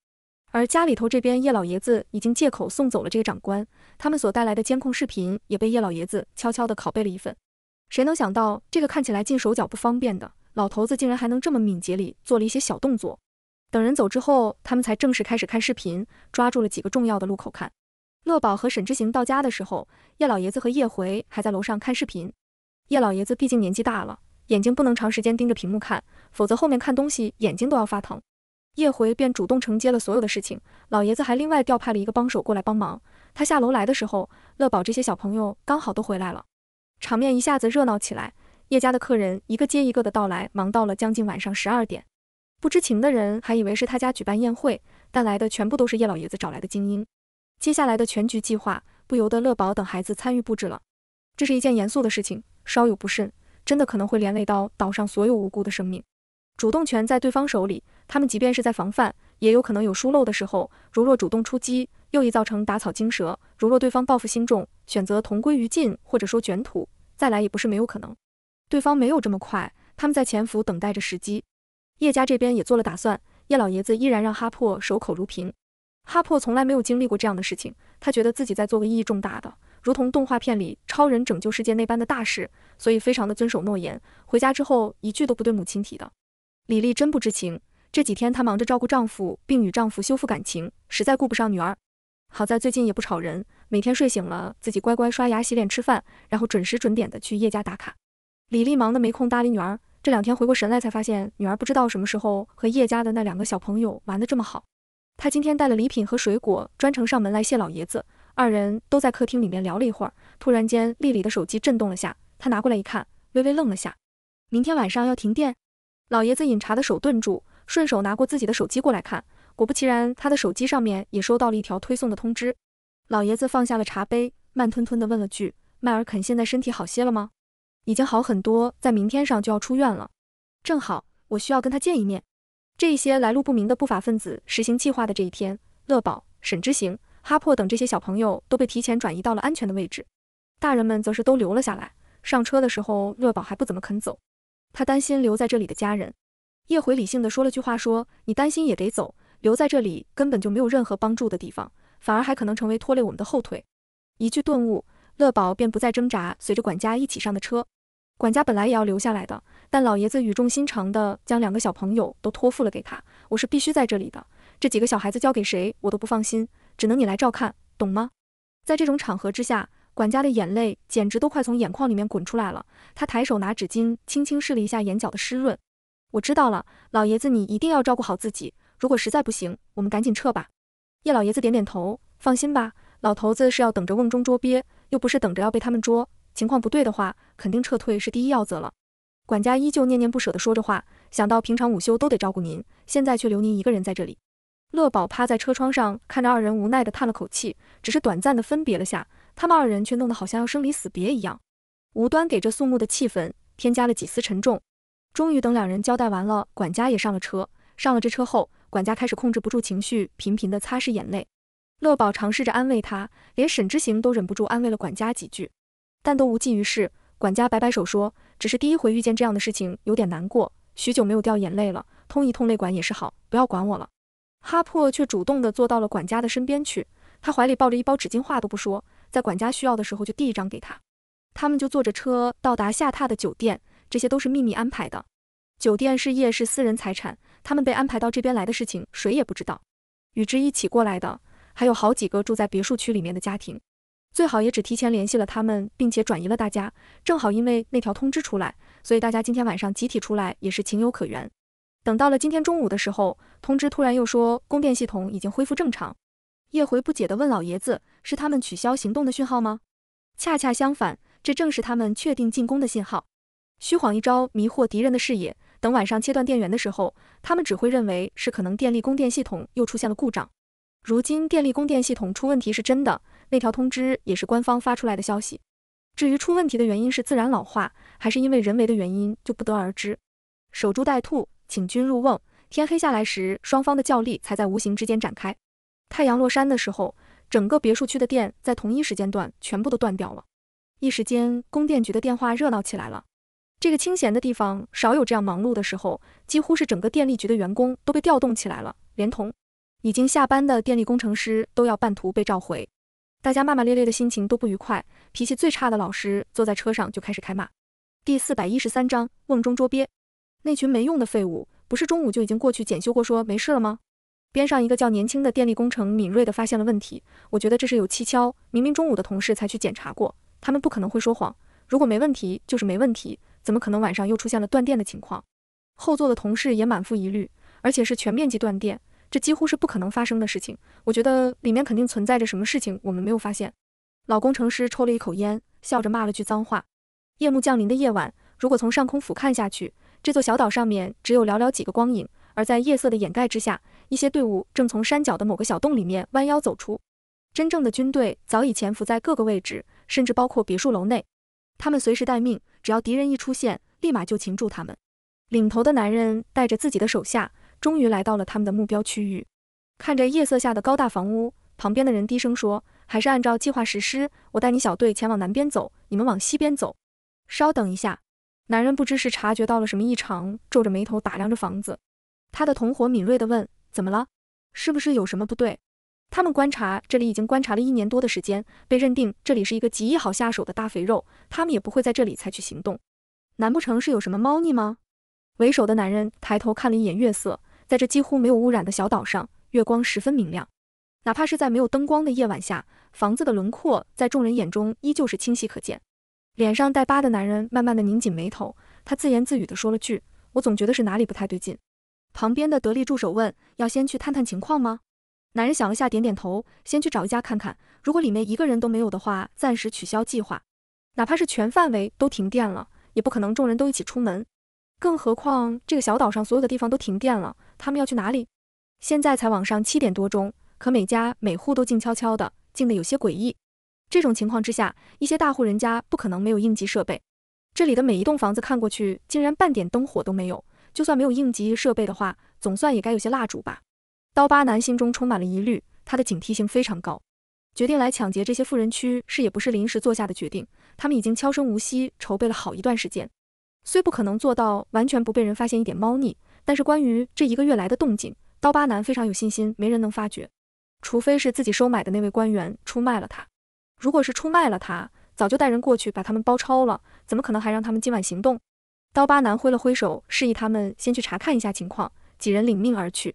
而家里头这边，叶老爷子已经借口送走了这个长官，他们所带来的监控视频也被叶老爷子悄悄地拷贝了一份。谁能想到，这个看起来进手脚不方便的老头子，竟然还能这么敏捷地做了一些小动作。等人走之后，他们才正式开始看视频，抓住了几个重要的路口看。乐宝和沈之行到家的时候，叶老爷子和叶回还在楼上看视频。叶老爷子毕竟年纪大了，眼睛不能长时间盯着屏幕看，否则后面看东西眼睛都要发疼。叶回便主动承接了所有的事情，老爷子还另外调派了一个帮手过来帮忙。他下楼来的时候，乐宝这些小朋友刚好都回来了，场面一下子热闹起来。叶家的客人一个接一个的到来，忙到了将近晚上十二点。不知情的人还以为是他家举办宴会，但来的全部都是叶老爷子找来的精英。接下来的全局计划，不由得乐宝等孩子参与布置了。这是一件严肃的事情，稍有不慎，真的可能会连累到岛上所有无辜的生命。主动权在对方手里，他们即便是在防范，也有可能有疏漏的时候。如若主动出击，又易造成打草惊蛇；如若对方报复心重，选择同归于尽，或者说卷土再来，也不是没有可能。对方没有这么快，他们在潜伏，等待着时机。叶家这边也做了打算，叶老爷子依然让哈珀守口如瓶。哈珀从来没有经历过这样的事情，他觉得自己在做个意义重大的，如同动画片里超人拯救世界那般的大事，所以非常的遵守诺言。回家之后，一句都不对母亲提的。李丽真不知情，这几天她忙着照顾丈夫，并与丈夫修复感情，实在顾不上女儿。好在最近也不吵人，每天睡醒了自己乖乖刷牙洗脸吃饭，然后准时准点的去叶家打卡。李丽忙得没空搭理女儿，这两天回过神来才发现，女儿不知道什么时候和叶家的那两个小朋友玩得这么好。她今天带了礼品和水果，专程上门来谢老爷子。二人都在客厅里面聊了一会儿，突然间，丽丽的手机震动了下，她拿过来一看，微微愣了下。明天晚上要停电。老爷子饮茶的手顿住，顺手拿过自己的手机过来看，果不其然，他的手机上面也收到了一条推送的通知。老爷子放下了茶杯，慢吞吞地问了句：“迈尔肯现在身体好些了吗？”“已经好很多，在明天上就要出院了。正好我需要跟他见一面。”这一些来路不明的不法分子实行计划的这一天，乐宝、沈之行、哈珀等这些小朋友都被提前转移到了安全的位置，大人们则是都留了下来。上车的时候，乐宝还不怎么肯走。他担心留在这里的家人，叶回理性的说了句话，说：“你担心也得走，留在这里根本就没有任何帮助的地方，反而还可能成为拖累我们的后腿。”一句顿悟，乐宝便不再挣扎，随着管家一起上的车。管家本来也要留下来的，但老爷子语重心长地将两个小朋友都托付了给他：“我是必须在这里的，这几个小孩子交给谁我都不放心，只能你来照看，懂吗？”在这种场合之下。管家的眼泪简直都快从眼眶里面滚出来了，他抬手拿纸巾，轻轻拭了一下眼角的湿润。我知道了，老爷子，你一定要照顾好自己。如果实在不行，我们赶紧撤吧。叶老爷子点点头，放心吧，老头子是要等着瓮中捉鳖，又不是等着要被他们捉。情况不对的话，肯定撤退是第一要则了。管家依旧念念不舍地说着话，想到平常午休都得照顾您，现在却留您一个人在这里。乐宝趴在车窗上，看着二人，无奈地叹了口气。只是短暂的分别了下，他们二人却弄得好像要生离死别一样，无端给这肃穆的气氛添加了几丝沉重。终于等两人交代完了，管家也上了车。上了这车后，管家开始控制不住情绪，频频地擦拭眼泪。乐宝尝试着安慰他，连沈之行都忍不住安慰了管家几句，但都无济于事。管家摆摆手说：“只是第一回遇见这样的事情，有点难过。许久没有掉眼泪了，通一通泪管也是好，不要管我了。”哈珀却主动地坐到了管家的身边去，他怀里抱着一包纸巾，话都不说，在管家需要的时候就递一张给他。他们就坐着车到达下榻的酒店，这些都是秘密安排的。酒店是夜是私人财产，他们被安排到这边来的事情谁也不知道。与之一起过来的还有好几个住在别墅区里面的家庭，最好也只提前联系了他们，并且转移了大家。正好因为那条通知出来，所以大家今天晚上集体出来也是情有可原。等到了今天中午的时候，通知突然又说供电系统已经恢复正常。叶回不解地问老爷子：“是他们取消行动的讯号吗？”恰恰相反，这正是他们确定进攻的信号。虚晃一招，迷惑敌人的视野。等晚上切断电源的时候，他们只会认为是可能电力供电系统又出现了故障。如今电力供电系统出问题是真的，那条通知也是官方发出来的消息。至于出问题的原因是自然老化，还是因为人为的原因，就不得而知。守株待兔。请君入瓮。天黑下来时，双方的较力才在无形之间展开。太阳落山的时候，整个别墅区的电在同一时间段全部都断掉了。一时间，供电局的电话热闹起来了。这个清闲的地方少有这样忙碌的时候，几乎是整个电力局的员工都被调动起来了，连同已经下班的电力工程师都要半途被召回。大家骂骂咧咧的心情都不愉快，脾气最差的老师坐在车上就开始开骂。第四百一十三章：瓮中捉鳖。那群没用的废物，不是中午就已经过去检修过，说没事了吗？边上一个较年轻的电力工程敏锐地发现了问题，我觉得这是有蹊跷，明明中午的同事才去检查过，他们不可能会说谎。如果没问题，就是没问题，怎么可能晚上又出现了断电的情况？后座的同事也满腹疑虑，而且是全面积断电，这几乎是不可能发生的事情。我觉得里面肯定存在着什么事情我们没有发现。老工程师抽了一口烟，笑着骂了句脏话。夜幕降临的夜晚，如果从上空俯瞰下去。这座小岛上面只有寥寥几个光影，而在夜色的掩盖之下，一些队伍正从山脚的某个小洞里面弯腰走出。真正的军队早已潜伏在各个位置，甚至包括别墅楼内，他们随时待命，只要敌人一出现，立马就擒住他们。领头的男人带着自己的手下，终于来到了他们的目标区域。看着夜色下的高大房屋，旁边的人低声说：“还是按照计划实施，我带你小队前往南边走，你们往西边走。稍等一下。”男人不知是察觉到了什么异常，皱着眉头打量着房子。他的同伙敏锐地问：“怎么了？是不是有什么不对？”他们观察这里已经观察了一年多的时间，被认定这里是一个极易好下手的大肥肉，他们也不会在这里采取行动。难不成是有什么猫腻吗？为首的男人抬头看了一眼月色，在这几乎没有污染的小岛上，月光十分明亮，哪怕是在没有灯光的夜晚下，房子的轮廓在众人眼中依旧是清晰可见。脸上带疤的男人慢慢的拧紧眉头，他自言自语的说了句：“我总觉得是哪里不太对劲。”旁边的得力助手问：“要先去探探情况吗？”男人想了下，点点头：“先去找一家看看，如果里面一个人都没有的话，暂时取消计划。哪怕是全范围都停电了，也不可能众人都一起出门。更何况这个小岛上所有的地方都停电了，他们要去哪里？现在才晚上七点多钟，可每家每户都静悄悄的，静得有些诡异。”这种情况之下，一些大户人家不可能没有应急设备。这里的每一栋房子看过去，竟然半点灯火都没有。就算没有应急设备的话，总算也该有些蜡烛吧？刀疤男心中充满了疑虑，他的警惕性非常高，决定来抢劫这些富人区是也不是临时做下的决定。他们已经悄声无息筹备了好一段时间，虽不可能做到完全不被人发现一点猫腻，但是关于这一个月来的动静，刀疤男非常有信心没人能发觉，除非是自己收买的那位官员出卖了他。如果是出卖了他，早就带人过去把他们包抄了，怎么可能还让他们今晚行动？刀疤男挥了挥手，示意他们先去查看一下情况。几人领命而去，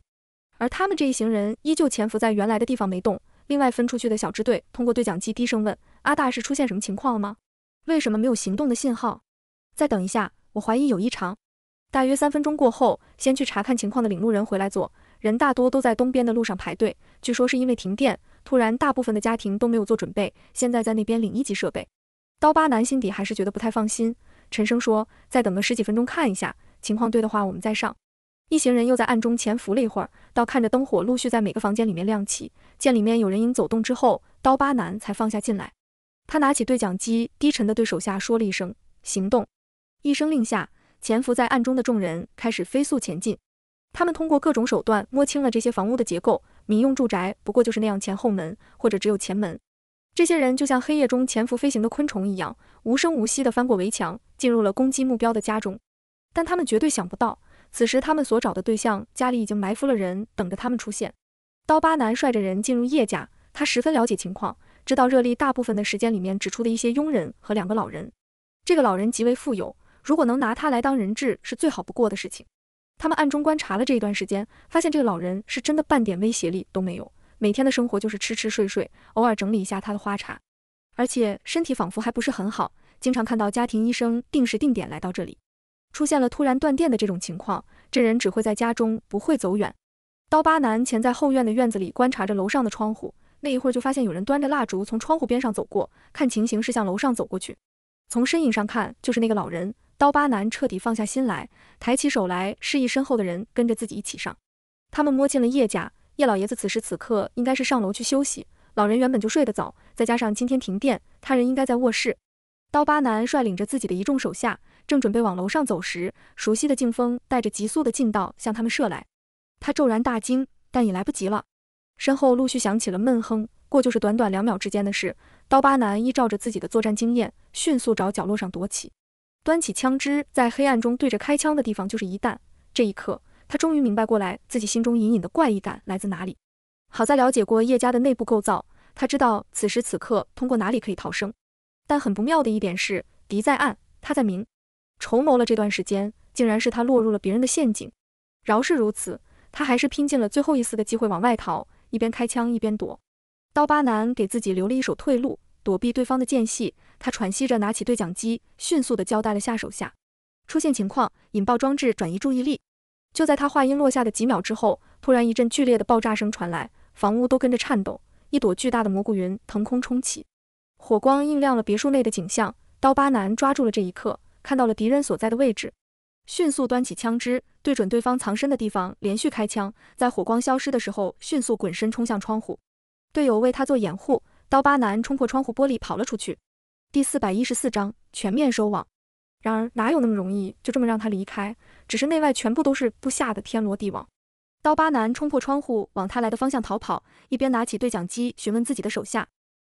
而他们这一行人依旧潜伏在原来的地方没动。另外分出去的小支队通过对讲机低声问：“阿大是出现什么情况了吗？为什么没有行动的信号？”再等一下，我怀疑有异常。大约三分钟过后，先去查看情况的领路人回来做。人大多都在东边的路上排队，据说是因为停电。突然，大部分的家庭都没有做准备，现在在那边领一级设备。刀疤男心底还是觉得不太放心，沉声说：“再等个十几分钟看一下情况，对的话我们再上。”一行人又在暗中潜伏了一会儿，到看着灯火陆续在每个房间里面亮起，见里面有人影走动之后，刀疤男才放下进来。他拿起对讲机，低沉的对手下说了一声：“行动！”一声令下，潜伏在暗中的众人开始飞速前进。他们通过各种手段摸清了这些房屋的结构，民用住宅不过就是那样前后门，或者只有前门。这些人就像黑夜中潜伏飞行的昆虫一样，无声无息地翻过围墙，进入了攻击目标的家中。但他们绝对想不到，此时他们所找的对象家里已经埋伏了人，等着他们出现。刀疤男率着人进入叶家，他十分了解情况，知道热力大部分的时间里面指出的一些佣人和两个老人。这个老人极为富有，如果能拿他来当人质，是最好不过的事情。他们暗中观察了这一段时间，发现这个老人是真的半点威胁力都没有。每天的生活就是吃吃睡睡，偶尔整理一下他的花茶，而且身体仿佛还不是很好，经常看到家庭医生定时定点来到这里。出现了突然断电的这种情况，这人只会在家中，不会走远。刀疤男前在后院的院子里观察着楼上的窗户，那一会儿就发现有人端着蜡烛从窗户边上走过，看情形是向楼上走过去，从身影上看就是那个老人。刀疤男彻底放下心来，抬起手来示意身后的人跟着自己一起上。他们摸进了叶家，叶老爷子此时此刻应该是上楼去休息。老人原本就睡得早，再加上今天停电，他人应该在卧室。刀疤男率领着自己的一众手下，正准备往楼上走时，熟悉的劲风带着急速的劲道向他们射来。他骤然大惊，但也来不及了。身后陆续响起了闷哼，过就是短短两秒之间的事。刀疤男依照着自己的作战经验，迅速找角落上躲起。端起枪支，在黑暗中对着开枪的地方就是一弹。这一刻，他终于明白过来，自己心中隐隐的怪异感来自哪里。好在了解过叶家的内部构造，他知道此时此刻通过哪里可以逃生。但很不妙的一点是，敌在暗，他在明。筹谋了这段时间，竟然是他落入了别人的陷阱。饶是如此，他还是拼尽了最后一丝的机会往外逃，一边开枪一边躲。刀疤男给自己留了一手退路，躲避对方的间隙。他喘息着拿起对讲机，迅速地交代了下手下，出现情况，引爆装置，转移注意力。就在他话音落下的几秒之后，突然一阵剧烈的爆炸声传来，房屋都跟着颤抖，一朵巨大的蘑菇云腾空冲起，火光映亮了别墅内的景象。刀疤男抓住了这一刻，看到了敌人所在的位置，迅速端起枪支对准对方藏身的地方，连续开枪。在火光消失的时候，迅速滚身冲向窗户，队友为他做掩护，刀疤男冲破窗户玻璃跑了出去。第四百一十四章全面收网。然而哪有那么容易就这么让他离开？只是内外全部都是布下的天罗地网。刀疤男冲破窗户往他来的方向逃跑，一边拿起对讲机询问自己的手下。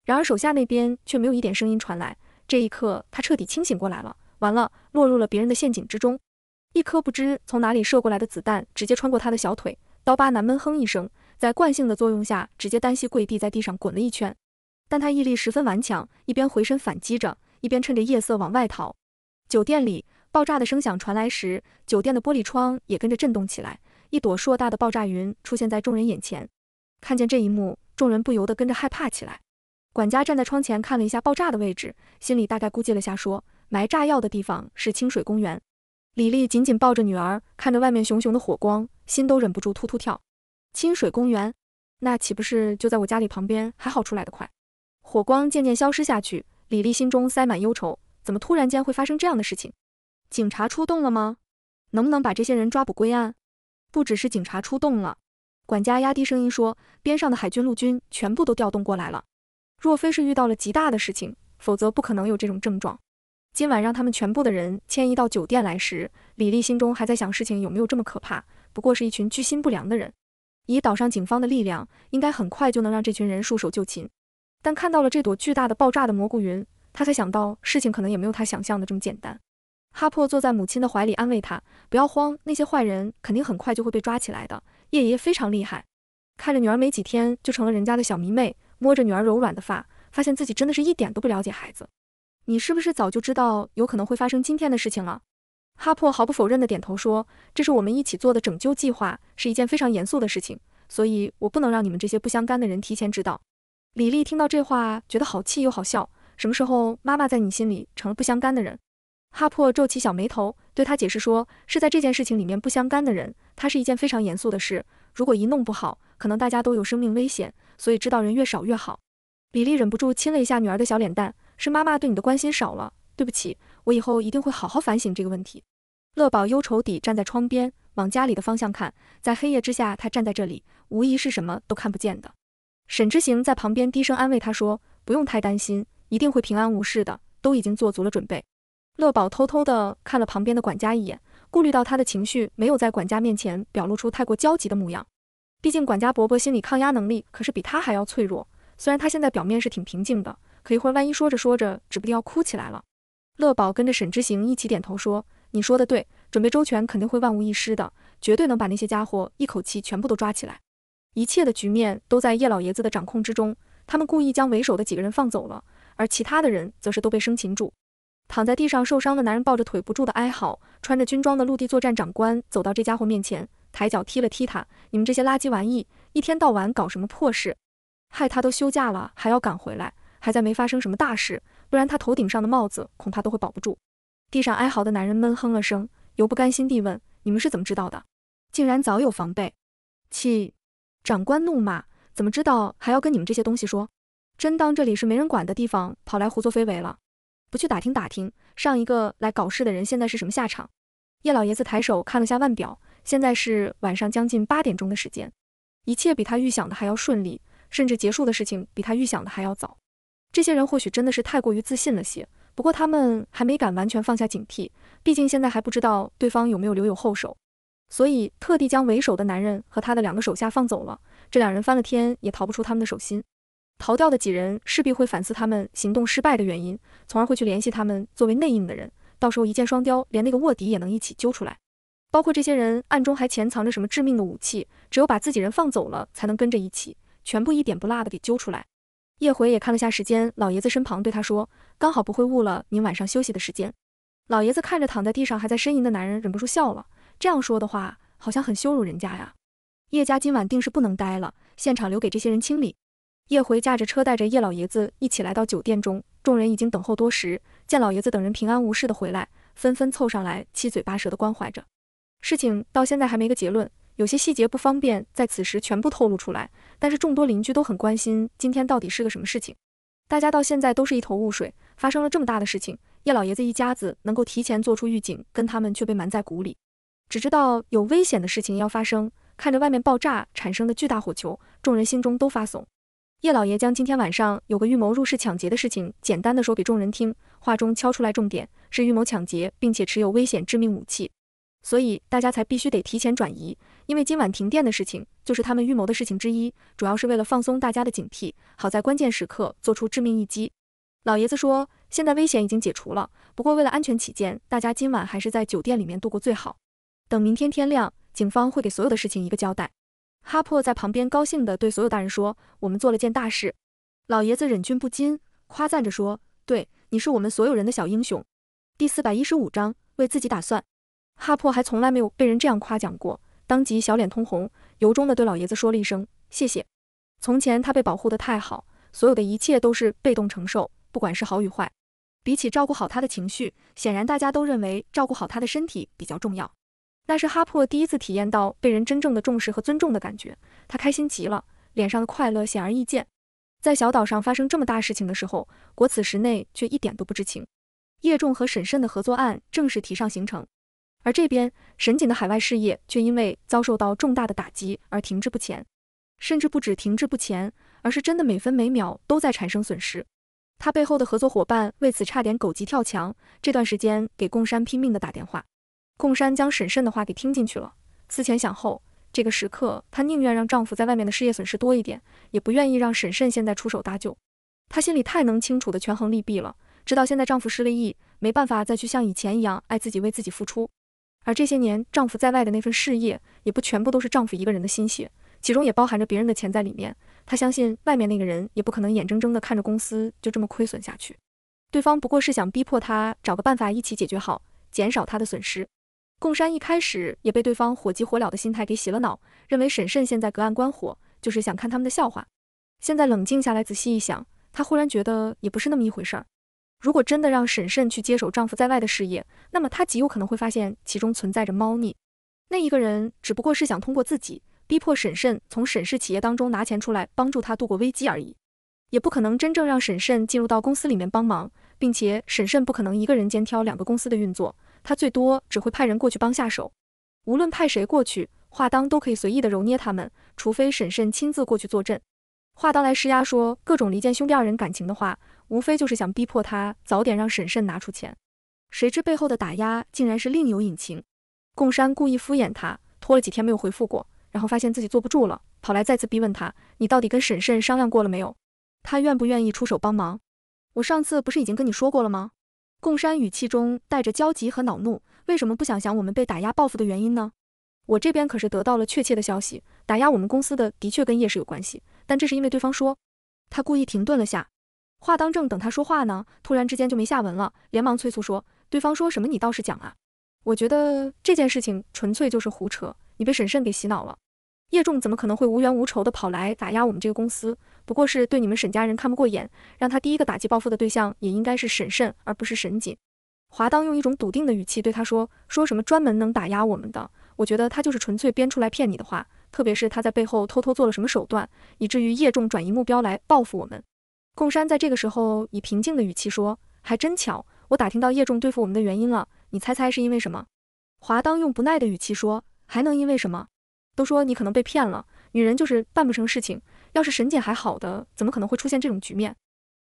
然而手下那边却没有一点声音传来。这一刻他彻底清醒过来了，完了，落入了别人的陷阱之中。一颗不知从哪里射过来的子弹直接穿过他的小腿，刀疤男闷哼一声，在惯性的作用下直接单膝跪地，在地上滚了一圈。但他毅力十分顽强，一边回身反击着，一边趁着夜色往外逃。酒店里爆炸的声响传来时，酒店的玻璃窗也跟着震动起来，一朵硕大的爆炸云出现在众人眼前。看见这一幕，众人不由得跟着害怕起来。管家站在窗前看了一下爆炸的位置，心里大概估计了下，说：“埋炸药的地方是清水公园。”李丽紧紧抱着女儿，看着外面熊熊的火光，心都忍不住突突跳。清水公园，那岂不是就在我家里旁边？还好出来的快。火光渐渐消失下去，李丽心中塞满忧愁。怎么突然间会发生这样的事情？警察出动了吗？能不能把这些人抓捕归案？不只是警察出动了，管家压低声音说，边上的海军陆军全部都调动过来了。若非是遇到了极大的事情，否则不可能有这种症状。今晚让他们全部的人迁移到酒店来时，李丽心中还在想事情有没有这么可怕？不过是一群居心不良的人，以岛上警方的力量，应该很快就能让这群人束手就擒。但看到了这朵巨大的爆炸的蘑菇云，他才想到事情可能也没有他想象的这么简单。哈珀坐在母亲的怀里安慰他：“不要慌，那些坏人肯定很快就会被抓起来的。”叶爷爷非常厉害。看着女儿没几天就成了人家的小迷妹，摸着女儿柔软的发，发现自己真的是一点都不了解孩子。你是不是早就知道有可能会发生今天的事情了？哈珀毫不否认的点头说：“这是我们一起做的拯救计划，是一件非常严肃的事情，所以我不能让你们这些不相干的人提前知道。”李丽听到这话，觉得好气又好笑。什么时候妈妈在你心里成了不相干的人？哈珀皱起小眉头，对他解释说：“是在这件事情里面不相干的人。它是一件非常严肃的事，如果一弄不好，可能大家都有生命危险。所以知道人越少越好。”李丽忍不住亲了一下女儿的小脸蛋：“是妈妈对你的关心少了，对不起，我以后一定会好好反省这个问题。”乐宝忧愁地站在窗边，往家里的方向看。在黑夜之下，他站在这里，无疑是什么都看不见的。沈之行在旁边低声安慰他说：“不用太担心，一定会平安无事的。都已经做足了准备。”乐宝偷偷的看了旁边的管家一眼，顾虑到他的情绪，没有在管家面前表露出太过焦急的模样。毕竟管家伯伯心理抗压能力可是比他还要脆弱。虽然他现在表面是挺平静的，可一会儿万一说着说着，指不定要哭起来了。乐宝跟着沈之行一起点头说：“你说的对，准备周全，肯定会万无一失的，绝对能把那些家伙一口气全部都抓起来。”一切的局面都在叶老爷子的掌控之中。他们故意将为首的几个人放走了，而其他的人则是都被生擒住。躺在地上受伤的男人抱着腿不住地哀嚎。穿着军装的陆地作战长官走到这家伙面前，抬脚踢了踢他：“你们这些垃圾玩意，一天到晚搞什么破事？害他都休假了，还要赶回来，还在没发生什么大事，不然他头顶上的帽子恐怕都会保不住。”地上哀嚎的男人闷哼了声，犹不甘心地问：“你们是怎么知道的？竟然早有防备？”气。长官怒骂：“怎么知道还要跟你们这些东西说？真当这里是没人管的地方，跑来胡作非为了？不去打听打听，上一个来搞事的人现在是什么下场？”叶老爷子抬手看了下腕表，现在是晚上将近八点钟的时间。一切比他预想的还要顺利，甚至结束的事情比他预想的还要早。这些人或许真的是太过于自信了些，不过他们还没敢完全放下警惕，毕竟现在还不知道对方有没有留有后手。所以特地将为首的男人和他的两个手下放走了，这两人翻了天也逃不出他们的手心。逃掉的几人势必会反思他们行动失败的原因，从而会去联系他们作为内应的人，到时候一箭双雕，连那个卧底也能一起揪出来。包括这些人暗中还潜藏着什么致命的武器，只有把自己人放走了，才能跟着一起全部一点不落的给揪出来。叶回也看了下时间，老爷子身旁对他说：“刚好不会误了您晚上休息的时间。”老爷子看着躺在地上还在呻吟的男人，忍不住笑了。这样说的话，好像很羞辱人家呀。叶家今晚定是不能待了，现场留给这些人清理。叶回驾着车，带着叶老爷子一起来到酒店中，众人已经等候多时，见老爷子等人平安无事的回来，纷纷凑上来，七嘴八舌的关怀着。事情到现在还没个结论，有些细节不方便在此时全部透露出来，但是众多邻居都很关心今天到底是个什么事情，大家到现在都是一头雾水。发生了这么大的事情，叶老爷子一家子能够提前做出预警，跟他们却被瞒在鼓里。只知道有危险的事情要发生，看着外面爆炸产生的巨大火球，众人心中都发怂。叶老爷将今天晚上有个预谋入室抢劫的事情简单的说给众人听，话中敲出来重点是预谋抢劫，并且持有危险致命武器，所以大家才必须得提前转移。因为今晚停电的事情就是他们预谋的事情之一，主要是为了放松大家的警惕，好在关键时刻做出致命一击。老爷子说，现在危险已经解除了，不过为了安全起见，大家今晚还是在酒店里面度过最好。等明天天亮，警方会给所有的事情一个交代。哈珀在旁边高兴地对所有大人说：“我们做了件大事。”老爷子忍俊不禁，夸赞着说：“对，你是我们所有人的小英雄。”第四百一十五章为自己打算。哈珀还从来没有被人这样夸奖过，当即小脸通红，由衷地对老爷子说了一声：“谢谢。”从前他被保护得太好，所有的一切都是被动承受，不管是好与坏。比起照顾好他的情绪，显然大家都认为照顾好他的身体比较重要。那是哈珀第一次体验到被人真正的重视和尊重的感觉，他开心极了，脸上的快乐显而易见。在小岛上发生这么大事情的时候，国此时内却一点都不知情。叶仲和沈慎的合作案正式提上行程，而这边沈锦的海外事业却因为遭受到重大的打击而停滞不前，甚至不止停滞不前，而是真的每分每秒都在产生损失。他背后的合作伙伴为此差点狗急跳墙，这段时间给贡山拼命的打电话。贡山将沈慎的话给听进去了，思前想后，这个时刻她宁愿让丈夫在外面的事业损失多一点，也不愿意让沈慎现在出手搭救。她心里太能清楚的权衡利弊了，知道现在丈夫失了意，没办法再去像以前一样爱自己，为自己付出。而这些年丈夫在外的那份事业，也不全部都是丈夫一个人的心血，其中也包含着别人的钱在里面。她相信外面那个人也不可能眼睁睁的看着公司就这么亏损下去，对方不过是想逼迫她找个办法一起解决好，减少她的损失。贡山一开始也被对方火急火燎的心态给洗了脑，认为沈慎现在隔岸观火，就是想看他们的笑话。现在冷静下来仔细一想，他忽然觉得也不是那么一回事儿。如果真的让沈慎去接手丈夫在外的事业，那么她极有可能会发现其中存在着猫腻。那一个人只不过是想通过自己逼迫沈慎从沈氏企业当中拿钱出来帮助他度过危机而已，也不可能真正让沈慎进入到公司里面帮忙，并且沈慎不可能一个人肩挑两个公司的运作。他最多只会派人过去帮下手，无论派谁过去，华当都可以随意的揉捏他们，除非沈慎亲自过去坐镇。华当来施压，说各种离间兄弟二人感情的话，无非就是想逼迫他早点让沈慎拿出钱。谁知背后的打压竟然是另有隐情。贡山故意敷衍他，拖了几天没有回复过，然后发现自己坐不住了，跑来再次逼问他：你到底跟沈慎商量过了没有？他愿不愿意出手帮忙？我上次不是已经跟你说过了吗？贡山语气中带着焦急和恼怒，为什么不想想我们被打压报复的原因呢？我这边可是得到了确切的消息，打压我们公司的的确跟叶氏有关系，但这是因为对方说。他故意停顿了下，话当正等他说话呢，突然之间就没下文了，连忙催促说，对方说什么你倒是讲啊。我觉得这件事情纯粹就是胡扯，你被沈慎给洗脑了。叶仲怎么可能会无冤无仇的跑来打压我们这个公司？不过是对你们沈家人看不过眼，让他第一个打击报复的对象也应该是沈慎，而不是沈锦。华当用一种笃定的语气对他说：“说什么专门能打压我们的？我觉得他就是纯粹编出来骗你的话。特别是他在背后偷偷做了什么手段，以至于叶仲转移目标来报复我们。”贡山在这个时候以平静的语气说：“还真巧，我打听到叶仲对付我们的原因了。你猜猜是因为什么？”华当用不耐的语气说：“还能因为什么？”都说你可能被骗了，女人就是办不成事情。要是沈姐还好的，怎么可能会出现这种局面？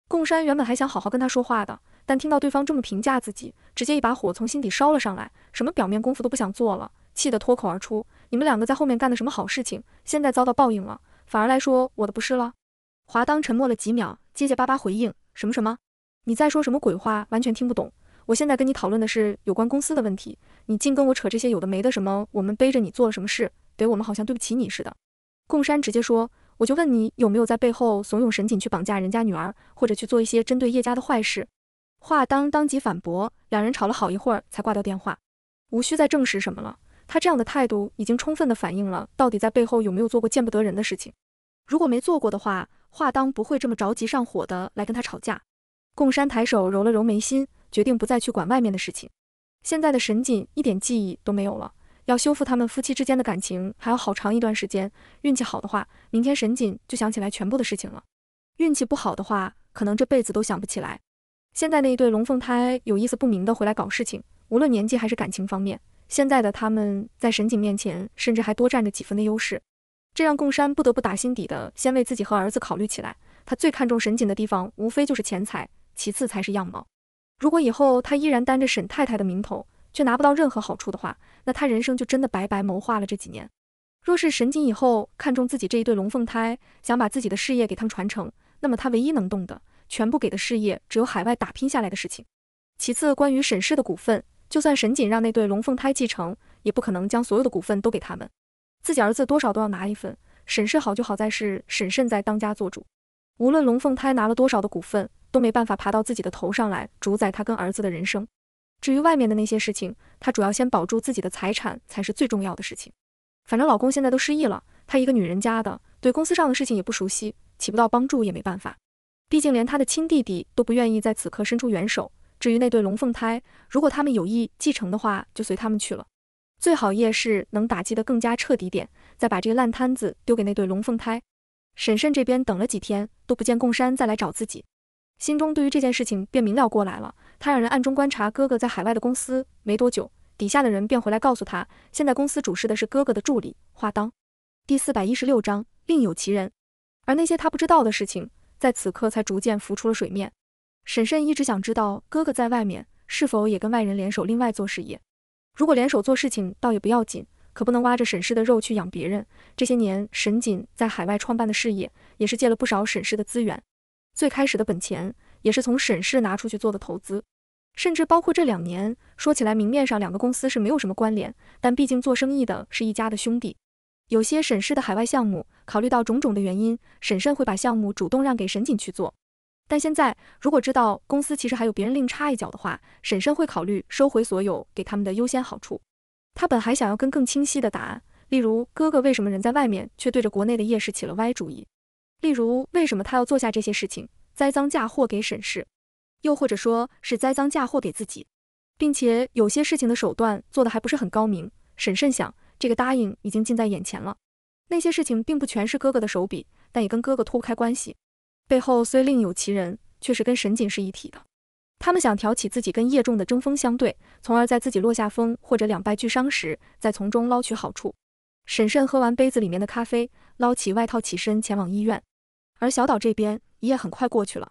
贡山原本还想好好跟她说话的，但听到对方这么评价自己，直接一把火从心底烧了上来，什么表面功夫都不想做了，气得脱口而出：“你们两个在后面干的什么好事情，现在遭到报应了，反而来说我的不是了。”华当沉默了几秒，结结巴巴回应：“什么什么？你在说什么鬼话？完全听不懂。我现在跟你讨论的是有关公司的问题，你竟跟我扯这些有的没的，什么我们背着你做了什么事？”得，我们好像对不起你似的。贡山直接说，我就问你有没有在背后怂恿沈锦去绑架人家女儿，或者去做一些针对叶家的坏事。华当当即反驳，两人吵了好一会儿才挂掉电话。无需再证实什么了，他这样的态度已经充分的反映了到底在背后有没有做过见不得人的事情。如果没做过的话，华当不会这么着急上火的来跟他吵架。贡山抬手揉了揉眉心，决定不再去管外面的事情。现在的沈锦一点记忆都没有了。要修复他们夫妻之间的感情，还要好长一段时间。运气好的话，明天沈锦就想起来全部的事情了；运气不好的话，可能这辈子都想不起来。现在那一对龙凤胎有意思不明的回来搞事情，无论年纪还是感情方面，现在的他们在沈锦面前，甚至还多占着几分的优势。这让贡山不得不打心底的先为自己和儿子考虑起来。他最看重沈锦的地方，无非就是钱财，其次才是样貌。如果以后他依然担着沈太太的名头，却拿不到任何好处的话，那他人生就真的白白谋划了这几年。若是沈锦以后看中自己这一对龙凤胎，想把自己的事业给他们传承，那么他唯一能动的、全部给的事业，只有海外打拼下来的事情。其次，关于沈氏的股份，就算沈锦让那对龙凤胎继承，也不可能将所有的股份都给他们。自己儿子多少都要拿一份。沈氏好就好在是沈慎在当家做主，无论龙凤胎拿了多少的股份，都没办法爬到自己的头上来主宰他跟儿子的人生。至于外面的那些事情，她主要先保住自己的财产才是最重要的事情。反正老公现在都失忆了，她一个女人家的，对公司上的事情也不熟悉，起不到帮助也没办法。毕竟连她的亲弟弟都不愿意在此刻伸出援手。至于那对龙凤胎，如果他们有意继承的话，就随他们去了。最好叶氏能打击得更加彻底点，再把这个烂摊子丢给那对龙凤胎。沈慎这边等了几天都不见贡山再来找自己，心中对于这件事情便明了过来了。他让人暗中观察哥哥在海外的公司，没多久，底下的人便回来告诉他，现在公司主事的是哥哥的助理华当。第四百一十六章另有其人，而那些他不知道的事情，在此刻才逐渐浮出了水面。沈慎一直想知道哥哥在外面是否也跟外人联手另外做事业，如果联手做事情倒也不要紧，可不能挖着沈氏的肉去养别人。这些年沈锦在海外创办的事业，也是借了不少沈氏的资源，最开始的本钱。也是从沈氏拿出去做的投资，甚至包括这两年。说起来，明面上两个公司是没有什么关联，但毕竟做生意的是一家的兄弟。有些沈氏的海外项目，考虑到种种的原因，沈慎会把项目主动让给沈锦去做。但现在，如果知道公司其实还有别人另插一脚的话，沈慎会考虑收回所有给他们的优先好处。他本还想要跟更清晰的答案，例如哥哥为什么人在外面却对着国内的夜市起了歪主意，例如为什么他要做下这些事情。栽赃嫁祸给沈氏，又或者说是栽赃嫁祸给自己，并且有些事情的手段做的还不是很高明。沈慎想，这个答应已经近在眼前了。那些事情并不全是哥哥的手笔，但也跟哥哥脱不开关系。背后虽另有其人，却是跟沈锦是一体的。他们想挑起自己跟叶仲的争锋相对，从而在自己落下风或者两败俱伤时，再从中捞取好处。沈慎喝完杯子里面的咖啡，捞起外套，起身前往医院。而小岛这边一夜很快过去了，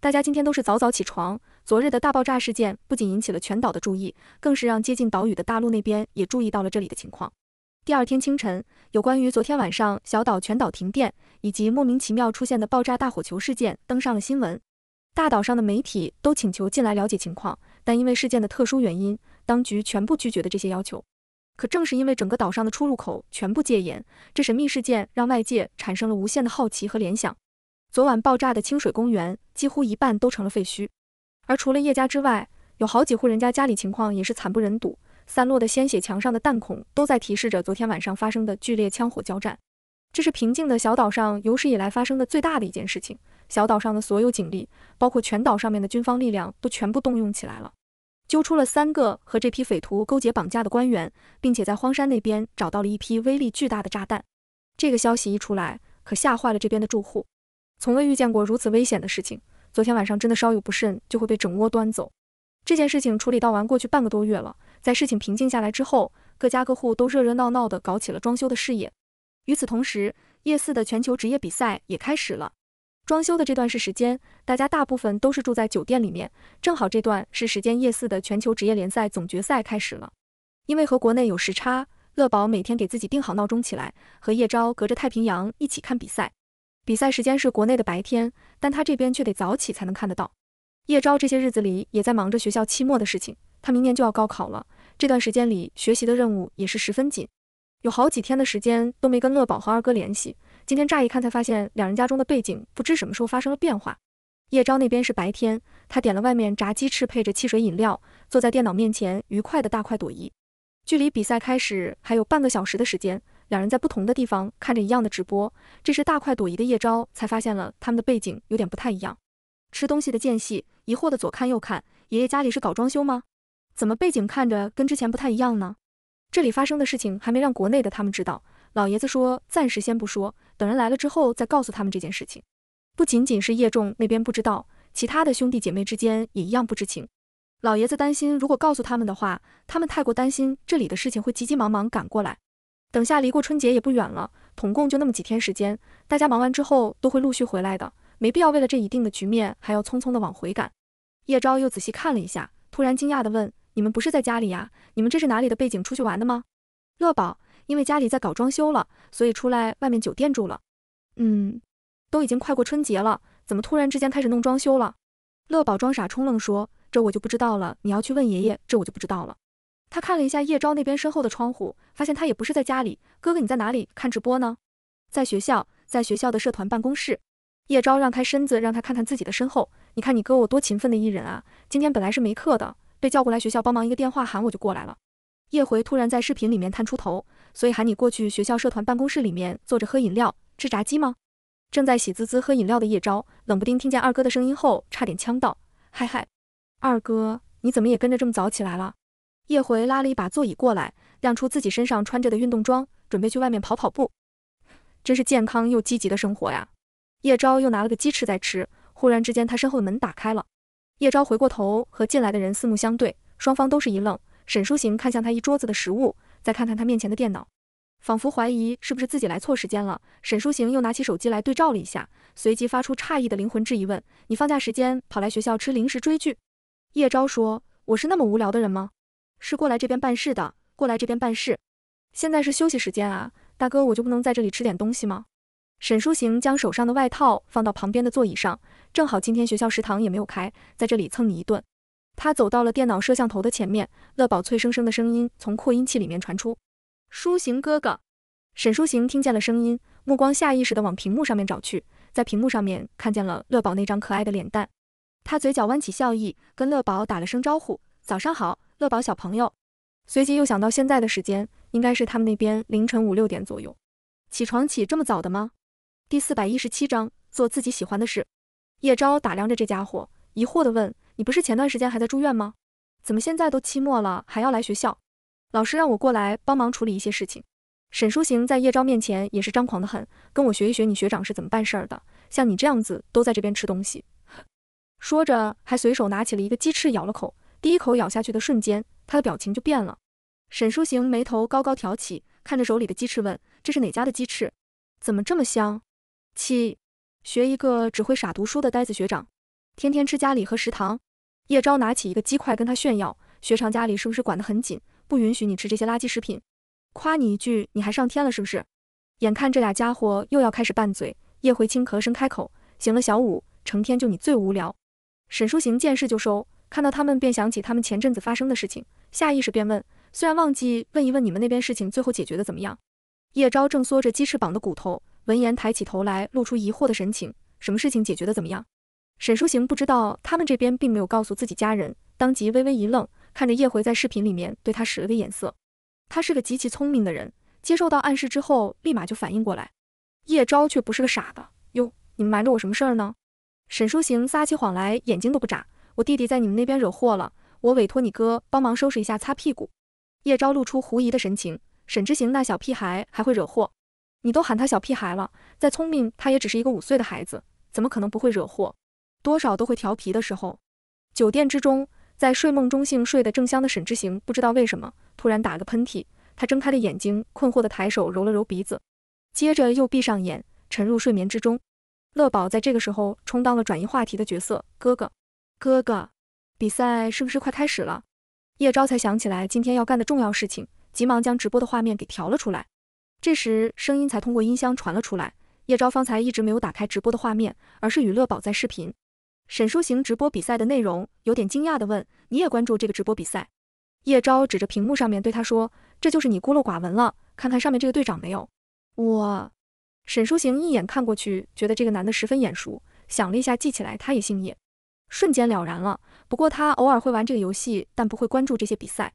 大家今天都是早早起床。昨日的大爆炸事件不仅引起了全岛的注意，更是让接近岛屿的大陆那边也注意到了这里的情况。第二天清晨，有关于昨天晚上小岛全岛停电以及莫名其妙出现的爆炸大火球事件登上了新闻。大岛上的媒体都请求进来了解情况，但因为事件的特殊原因，当局全部拒绝了这些要求。可正是因为整个岛上的出入口全部戒严，这神秘事件让外界产生了无限的好奇和联想。昨晚爆炸的清水公园几乎一半都成了废墟，而除了叶家之外，有好几户人家家里情况也是惨不忍睹，散落的鲜血、墙上的弹孔都在提示着昨天晚上发生的剧烈枪火交战。这是平静的小岛上有史以来发生的最大的一件事情。小岛上的所有警力，包括全岛上面的军方力量，都全部动用起来了，揪出了三个和这批匪徒勾结绑架的官员，并且在荒山那边找到了一批威力巨大的炸弹。这个消息一出来，可吓坏了这边的住户。从未遇见过如此危险的事情。昨天晚上真的稍有不慎，就会被整窝端走。这件事情处理到完，过去半个多月了。在事情平静下来之后，各家各户都热热闹闹地搞起了装修的事业。与此同时，夜四的全球职业比赛也开始了。装修的这段是时间，大家大部分都是住在酒店里面。正好这段是时间，夜四的全球职业联赛总决赛开始了。因为和国内有时差，乐宝每天给自己定好闹钟起来，和叶昭隔着太平洋一起看比赛。比赛时间是国内的白天，但他这边却得早起才能看得到。叶昭这些日子里也在忙着学校期末的事情，他明年就要高考了，这段时间里学习的任务也是十分紧，有好几天的时间都没跟乐宝和二哥联系。今天乍一看才发现，两人家中的背景不知什么时候发生了变化。叶昭那边是白天，他点了外面炸鸡翅配着汽水饮料，坐在电脑面前愉快的大快朵颐。距离比赛开始还有半个小时的时间。两人在不同的地方看着一样的直播，这时大快朵颐的叶昭才发现了他们的背景有点不太一样。吃东西的间隙，疑惑的左看右看，爷爷家里是搞装修吗？怎么背景看着跟之前不太一样呢？这里发生的事情还没让国内的他们知道。老爷子说暂时先不说，等人来了之后再告诉他们这件事情。不仅仅是叶仲那边不知道，其他的兄弟姐妹之间也一样不知情。老爷子担心如果告诉他们的话，他们太过担心这里的事情会急急忙忙赶过来。等下离过春节也不远了，统共就那么几天时间，大家忙完之后都会陆续回来的，没必要为了这一定的局面还要匆匆的往回赶。叶昭又仔细看了一下，突然惊讶地问：“你们不是在家里呀？你们这是哪里的背景出去玩的吗？”乐宝，因为家里在搞装修了，所以出来外面酒店住了。嗯，都已经快过春节了，怎么突然之间开始弄装修了？乐宝装傻充愣说：“这我就不知道了，你要去问爷爷，这我就不知道了。”他看了一下叶昭那边身后的窗户，发现他也不是在家里。哥哥，你在哪里看直播呢？在学校，在学校的社团办公室。叶昭让开身子，让他看看自己的身后。你看你哥我多勤奋的艺人啊！今天本来是没课的，被叫过来学校帮忙，一个电话喊我就过来了。叶回突然在视频里面探出头，所以喊你过去学校社团办公室里面坐着喝饮料、吃炸鸡吗？正在喜滋滋喝饮料的叶昭，冷不丁听见二哥的声音后，差点呛到。嗨嗨，二哥，你怎么也跟着这么早起来了？叶回拉了一把座椅过来，亮出自己身上穿着的运动装，准备去外面跑跑步。真是健康又积极的生活呀！叶昭又拿了个鸡翅在吃，忽然之间他身后的门打开了。叶昭回过头和进来的人四目相对，双方都是一愣。沈书行看向他一桌子的食物，再看看他面前的电脑，仿佛怀疑是不是自己来错时间了。沈书行又拿起手机来对照了一下，随即发出诧异的灵魂质疑问：“你放假时间跑来学校吃零食追剧？”叶昭说：“我是那么无聊的人吗？”是过来这边办事的，过来这边办事。现在是休息时间啊，大哥我就不能在这里吃点东西吗？沈书行将手上的外套放到旁边的座椅上，正好今天学校食堂也没有开，在这里蹭你一顿。他走到了电脑摄像头的前面，乐宝脆生生的声音从扩音器里面传出。书行哥哥，沈书行听见了声音，目光下意识地往屏幕上面找去，在屏幕上面看见了乐宝那张可爱的脸蛋，他嘴角弯起笑意，跟乐宝打了声招呼。早上好，乐宝小朋友。随即又想到现在的时间，应该是他们那边凌晨五六点左右，起床起这么早的吗？第四百一十七章做自己喜欢的事。叶昭打量着这家伙，疑惑地问：“你不是前段时间还在住院吗？怎么现在都期末了还要来学校？老师让我过来帮忙处理一些事情。”沈书行在叶昭面前也是张狂的很，跟我学一学你学长是怎么办事儿的，像你这样子都在这边吃东西，说着还随手拿起了一个鸡翅咬了口。第一口咬下去的瞬间，他的表情就变了。沈书行眉头高高挑起，看着手里的鸡翅问：“这是哪家的鸡翅？怎么这么香？”七学一个只会傻读书的呆子学长，天天吃家里和食堂。叶昭拿起一个鸡块跟他炫耀：“学长家里是不是管得很紧，不允许你吃这些垃圾食品？夸你一句，你还上天了是不是？”眼看这俩家伙又要开始拌嘴，叶回轻咳声开口：“行了，小五，成天就你最无聊。”沈书行见势就收。看到他们，便想起他们前阵子发生的事情，下意识便问：“虽然忘记问一问你们那边事情最后解决的怎么样？”叶昭正缩着鸡翅膀的骨头，闻言抬起头来，露出疑惑的神情：“什么事情解决的怎么样？”沈书行不知道他们这边并没有告诉自己家人，当即微微一愣，看着叶回在视频里面对他使了个眼色。他是个极其聪明的人，接受到暗示之后立马就反应过来。叶昭却不是个傻的，哟，你们瞒着我什么事儿呢？沈书行撒起谎来眼睛都不眨。我弟弟在你们那边惹祸了，我委托你哥帮忙收拾一下，擦屁股。叶昭露出狐疑的神情。沈之行那小屁孩还会惹祸？你都喊他小屁孩了，再聪明，他也只是一个五岁的孩子，怎么可能不会惹祸？多少都会调皮的时候。酒店之中，在睡梦中性睡得正香的沈之行，不知道为什么突然打了个喷嚏，他睁开了眼睛，困惑的抬手揉了揉鼻子，接着又闭上眼，沉入睡眠之中。乐宝在这个时候充当了转移话题的角色，哥哥。哥哥，比赛是不是快开始了？叶昭才想起来今天要干的重要事情，急忙将直播的画面给调了出来。这时声音才通过音箱传了出来。叶昭方才一直没有打开直播的画面，而是与乐宝在视频。沈书行直播比赛的内容，有点惊讶的问：“你也关注这个直播比赛？”叶昭指着屏幕上面对他说：“这就是你孤陋寡闻了，看看上面这个队长没有？”我，沈书行一眼看过去，觉得这个男的十分眼熟，想了一下记起来，他也姓叶。瞬间了然了。不过他偶尔会玩这个游戏，但不会关注这些比赛。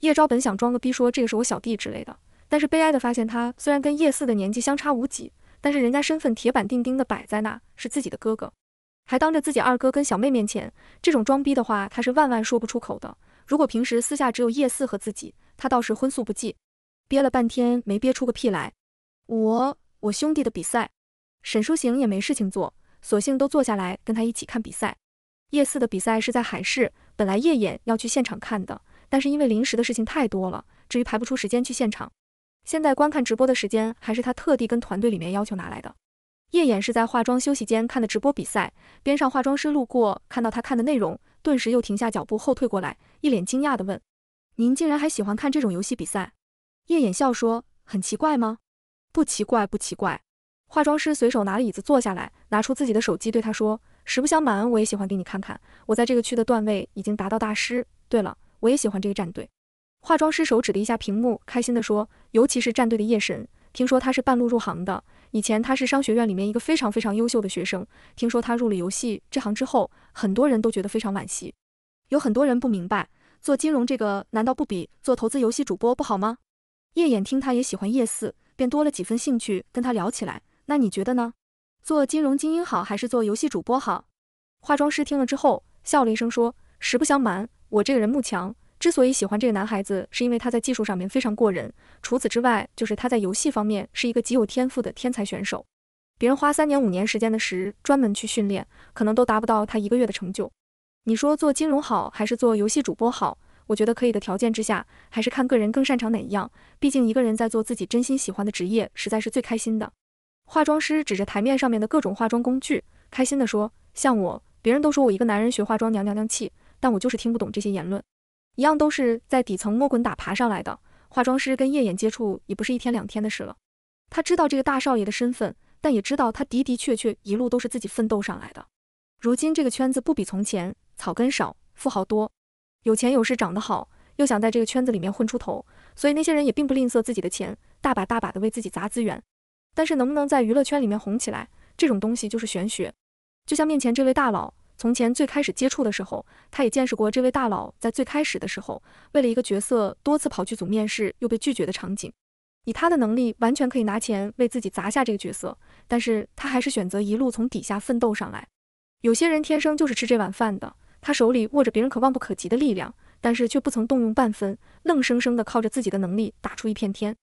叶昭本想装个逼，说这个是我小弟之类的，但是悲哀的发现，他虽然跟叶四的年纪相差无几，但是人家身份铁板钉钉的摆在那，是自己的哥哥，还当着自己二哥跟小妹面前，这种装逼的话他是万万说不出口的。如果平时私下只有叶四和自己，他倒是荤素不忌。憋了半天没憋出个屁来。我我兄弟的比赛，沈书行也没事情做，索性都坐下来跟他一起看比赛。夜四的比赛是在海市，本来夜眼要去现场看的，但是因为临时的事情太多了，至于排不出时间去现场。现在观看直播的时间还是他特地跟团队里面要求拿来的。夜眼是在化妆休息间看的直播比赛，边上化妆师路过，看到他看的内容，顿时又停下脚步后退过来，一脸惊讶的问：“您竟然还喜欢看这种游戏比赛？”夜眼笑说：“很奇怪吗？不奇怪，不奇怪。”化妆师随手拿了椅子坐下来，拿出自己的手机对他说。实不相瞒，我也喜欢，给你看看，我在这个区的段位已经达到大师。对了，我也喜欢这个战队。化妆师手指了一下屏幕，开心地说：“尤其是战队的夜神，听说他是半路入行的，以前他是商学院里面一个非常非常优秀的学生。听说他入了游戏这行之后，很多人都觉得非常惋惜。有很多人不明白，做金融这个难道不比做投资游戏主播不好吗？”叶眼听他也喜欢夜四，便多了几分兴趣，跟他聊起来。那你觉得呢？做金融精英好还是做游戏主播好？化妆师听了之后笑了一声，说：“实不相瞒，我这个人慕强，之所以喜欢这个男孩子，是因为他在技术上面非常过人。除此之外，就是他在游戏方面是一个极有天赋的天才选手。别人花三年五年时间的时专门去训练，可能都达不到他一个月的成就。你说做金融好还是做游戏主播好？我觉得可以的条件之下，还是看个人更擅长哪一样。毕竟一个人在做自己真心喜欢的职业，实在是最开心的。”化妆师指着台面上面的各种化妆工具，开心地说：“像我，别人都说我一个男人学化妆娘娘娘气，但我就是听不懂这些言论。一样都是在底层摸滚打爬上来的。化妆师跟夜眼接触也不是一天两天的事了，他知道这个大少爷的身份，但也知道他的的确确一路都是自己奋斗上来的。如今这个圈子不比从前，草根少，富豪多，有钱有势长得好，又想在这个圈子里面混出头，所以那些人也并不吝啬自己的钱，大把大把的为自己砸资源。”但是能不能在娱乐圈里面红起来，这种东西就是玄学。就像面前这位大佬，从前最开始接触的时候，他也见识过这位大佬在最开始的时候，为了一个角色多次跑剧组面试又被拒绝的场景。以他的能力，完全可以拿钱为自己砸下这个角色，但是他还是选择一路从底下奋斗上来。有些人天生就是吃这碗饭的，他手里握着别人可望不可及的力量，但是却不曾动用半分，愣生生的靠着自己的能力打出一片天。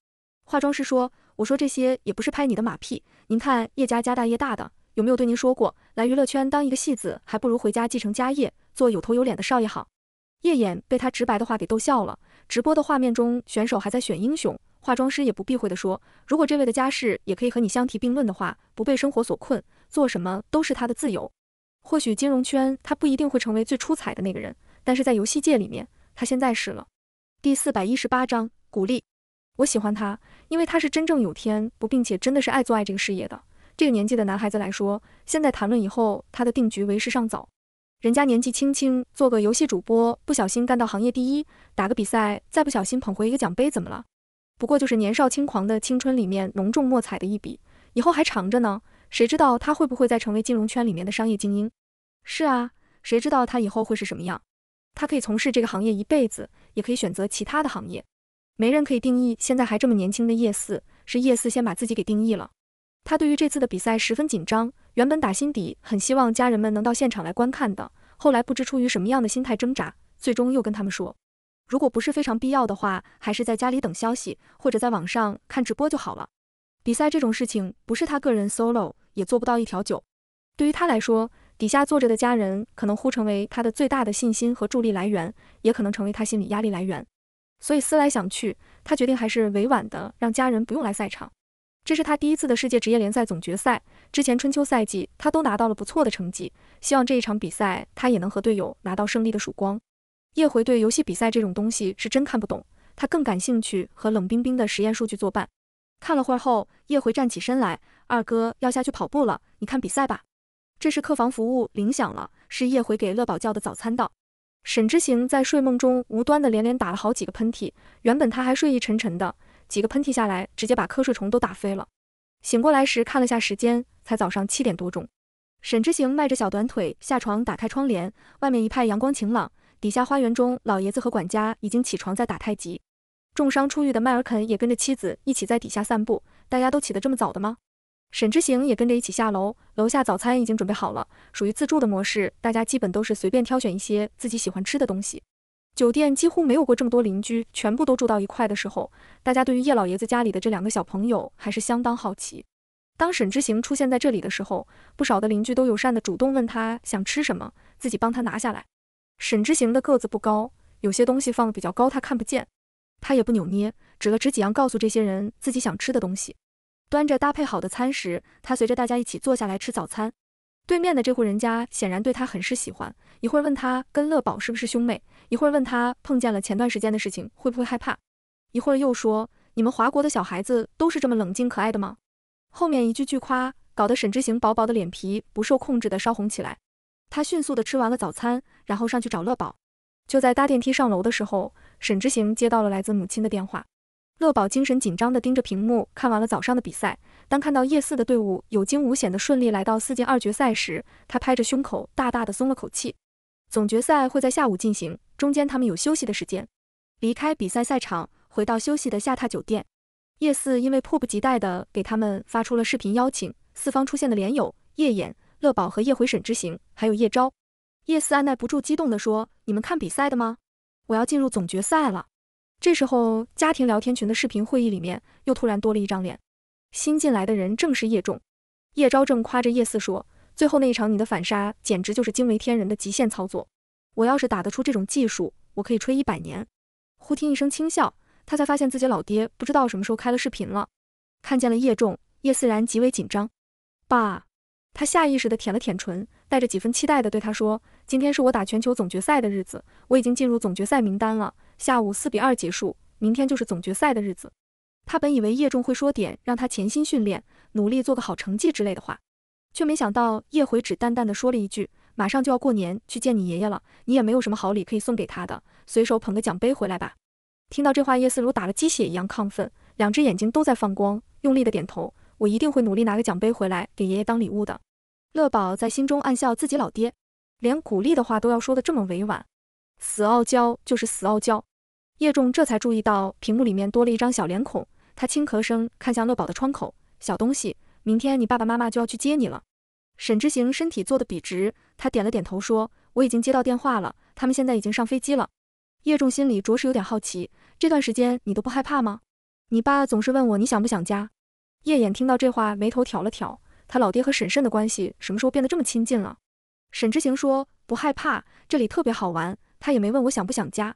化妆师说。我说这些也不是拍你的马屁，您看叶家家大业大的，有没有对您说过，来娱乐圈当一个戏子，还不如回家继承家业，做有头有脸的少爷好？叶眼被他直白的话给逗笑了。直播的画面中，选手还在选英雄，化妆师也不避讳的说，如果这位的家世也可以和你相提并论的话，不被生活所困，做什么都是他的自由。或许金融圈他不一定会成为最出彩的那个人，但是在游戏界里面，他现在是了。第四百一十八章鼓励。我喜欢他，因为他是真正有天不，并且真的是爱做爱这个事业的。这个年纪的男孩子来说，现在谈论以后他的定局为时尚早。人家年纪轻轻做个游戏主播，不小心干到行业第一，打个比赛再不小心捧回一个奖杯，怎么了？不过就是年少轻狂的青春里面浓重墨彩的一笔，以后还长着呢。谁知道他会不会再成为金融圈里面的商业精英？是啊，谁知道他以后会是什么样？他可以从事这个行业一辈子，也可以选择其他的行业。没人可以定义，现在还这么年轻的叶四，是叶四先把自己给定义了。他对于这次的比赛十分紧张，原本打心底很希望家人们能到现场来观看的，后来不知出于什么样的心态挣扎，最终又跟他们说，如果不是非常必要的话，还是在家里等消息，或者在网上看直播就好了。比赛这种事情，不是他个人 solo 也做不到一条酒，对于他来说，底下坐着的家人，可能呼成为他的最大的信心和助力来源，也可能成为他心理压力来源。所以思来想去，他决定还是委婉的让家人不用来赛场。这是他第一次的世界职业联赛总决赛，之前春秋赛季他都拿到了不错的成绩，希望这一场比赛他也能和队友拿到胜利的曙光。叶回对游戏比赛这种东西是真看不懂，他更感兴趣和冷冰冰的实验数据作伴。看了会儿后，叶回站起身来，二哥要下去跑步了，你看比赛吧。这时客房服务铃响了，是叶回给乐宝叫的早餐到。沈之行在睡梦中无端的连连打了好几个喷嚏，原本他还睡意沉沉的，几个喷嚏下来，直接把瞌睡虫都打飞了。醒过来时看了下时间，才早上七点多钟。沈之行迈着小短腿下床，打开窗帘，外面一派阳光晴朗。底下花园中，老爷子和管家已经起床在打太极，重伤初愈的迈尔肯也跟着妻子一起在底下散步。大家都起得这么早的吗？沈之行也跟着一起下楼，楼下早餐已经准备好了，属于自助的模式，大家基本都是随便挑选一些自己喜欢吃的东西。酒店几乎没有过这么多邻居全部都住到一块的时候，大家对于叶老爷子家里的这两个小朋友还是相当好奇。当沈之行出现在这里的时候，不少的邻居都友善地主动问他想吃什么，自己帮他拿下来。沈之行的个子不高，有些东西放的比较高他看不见，他也不扭捏，指了指几样，告诉这些人自己想吃的东西。端着搭配好的餐食，他随着大家一起坐下来吃早餐。对面的这户人家显然对他很是喜欢，一会儿问他跟乐宝是不是兄妹，一会儿问他碰见了前段时间的事情会不会害怕，一会儿又说你们华国的小孩子都是这么冷静可爱的吗？后面一句句夸，搞得沈之行薄薄的脸皮不受控制的烧红起来。他迅速的吃完了早餐，然后上去找乐宝。就在搭电梯上楼的时候，沈之行接到了来自母亲的电话。乐宝精神紧张地盯着屏幕，看完了早上的比赛。当看到夜四的队伍有惊无险地顺利来到四进二决赛时，他拍着胸口，大大的松了口气。总决赛会在下午进行，中间他们有休息的时间。离开比赛赛场，回到休息的下榻酒店，夜四因为迫不及待地给他们发出了视频邀请。四方出现的连友、夜眼、乐宝和夜回审之行，还有叶昭。夜四按耐不住激动地说：“你们看比赛的吗？我要进入总决赛了。”这时候，家庭聊天群的视频会议里面又突然多了一张脸，新进来的人正是叶仲。叶昭正夸着叶四说：“最后那一场你的反杀，简直就是惊为天人的极限操作。我要是打得出这种技术，我可以吹一百年。”忽听一声轻笑，他才发现自己老爹不知道什么时候开了视频了，看见了叶仲。叶思然极为紧张，爸，他下意识的舔了舔唇，带着几分期待的对他说：“今天是我打全球总决赛的日子，我已经进入总决赛名单了。”下午四比二结束，明天就是总决赛的日子。他本以为叶仲会说点让他潜心训练，努力做个好成绩之类的话，却没想到叶回只淡淡的说了一句：“马上就要过年，去见你爷爷了，你也没有什么好礼可以送给他的，随手捧个奖杯回来吧。”听到这话，叶思如打了鸡血一样亢奋，两只眼睛都在放光，用力的点头：“我一定会努力拿个奖杯回来给爷爷当礼物的。”乐宝在心中暗笑自己老爹，连鼓励的话都要说的这么委婉。死傲娇就是死傲娇，叶仲这才注意到屏幕里面多了一张小脸孔。他轻咳声，看向乐宝的窗口：“小东西，明天你爸爸妈妈就要去接你了。”沈之行身体坐得笔直，他点了点头说：“我已经接到电话了，他们现在已经上飞机了。”叶仲心里着实有点好奇，这段时间你都不害怕吗？你爸总是问我你想不想家。叶衍听到这话，眉头挑了挑，他老爹和沈慎的关系什么时候变得这么亲近了？沈之行说：“不害怕，这里特别好玩。”他也没问我想不想家，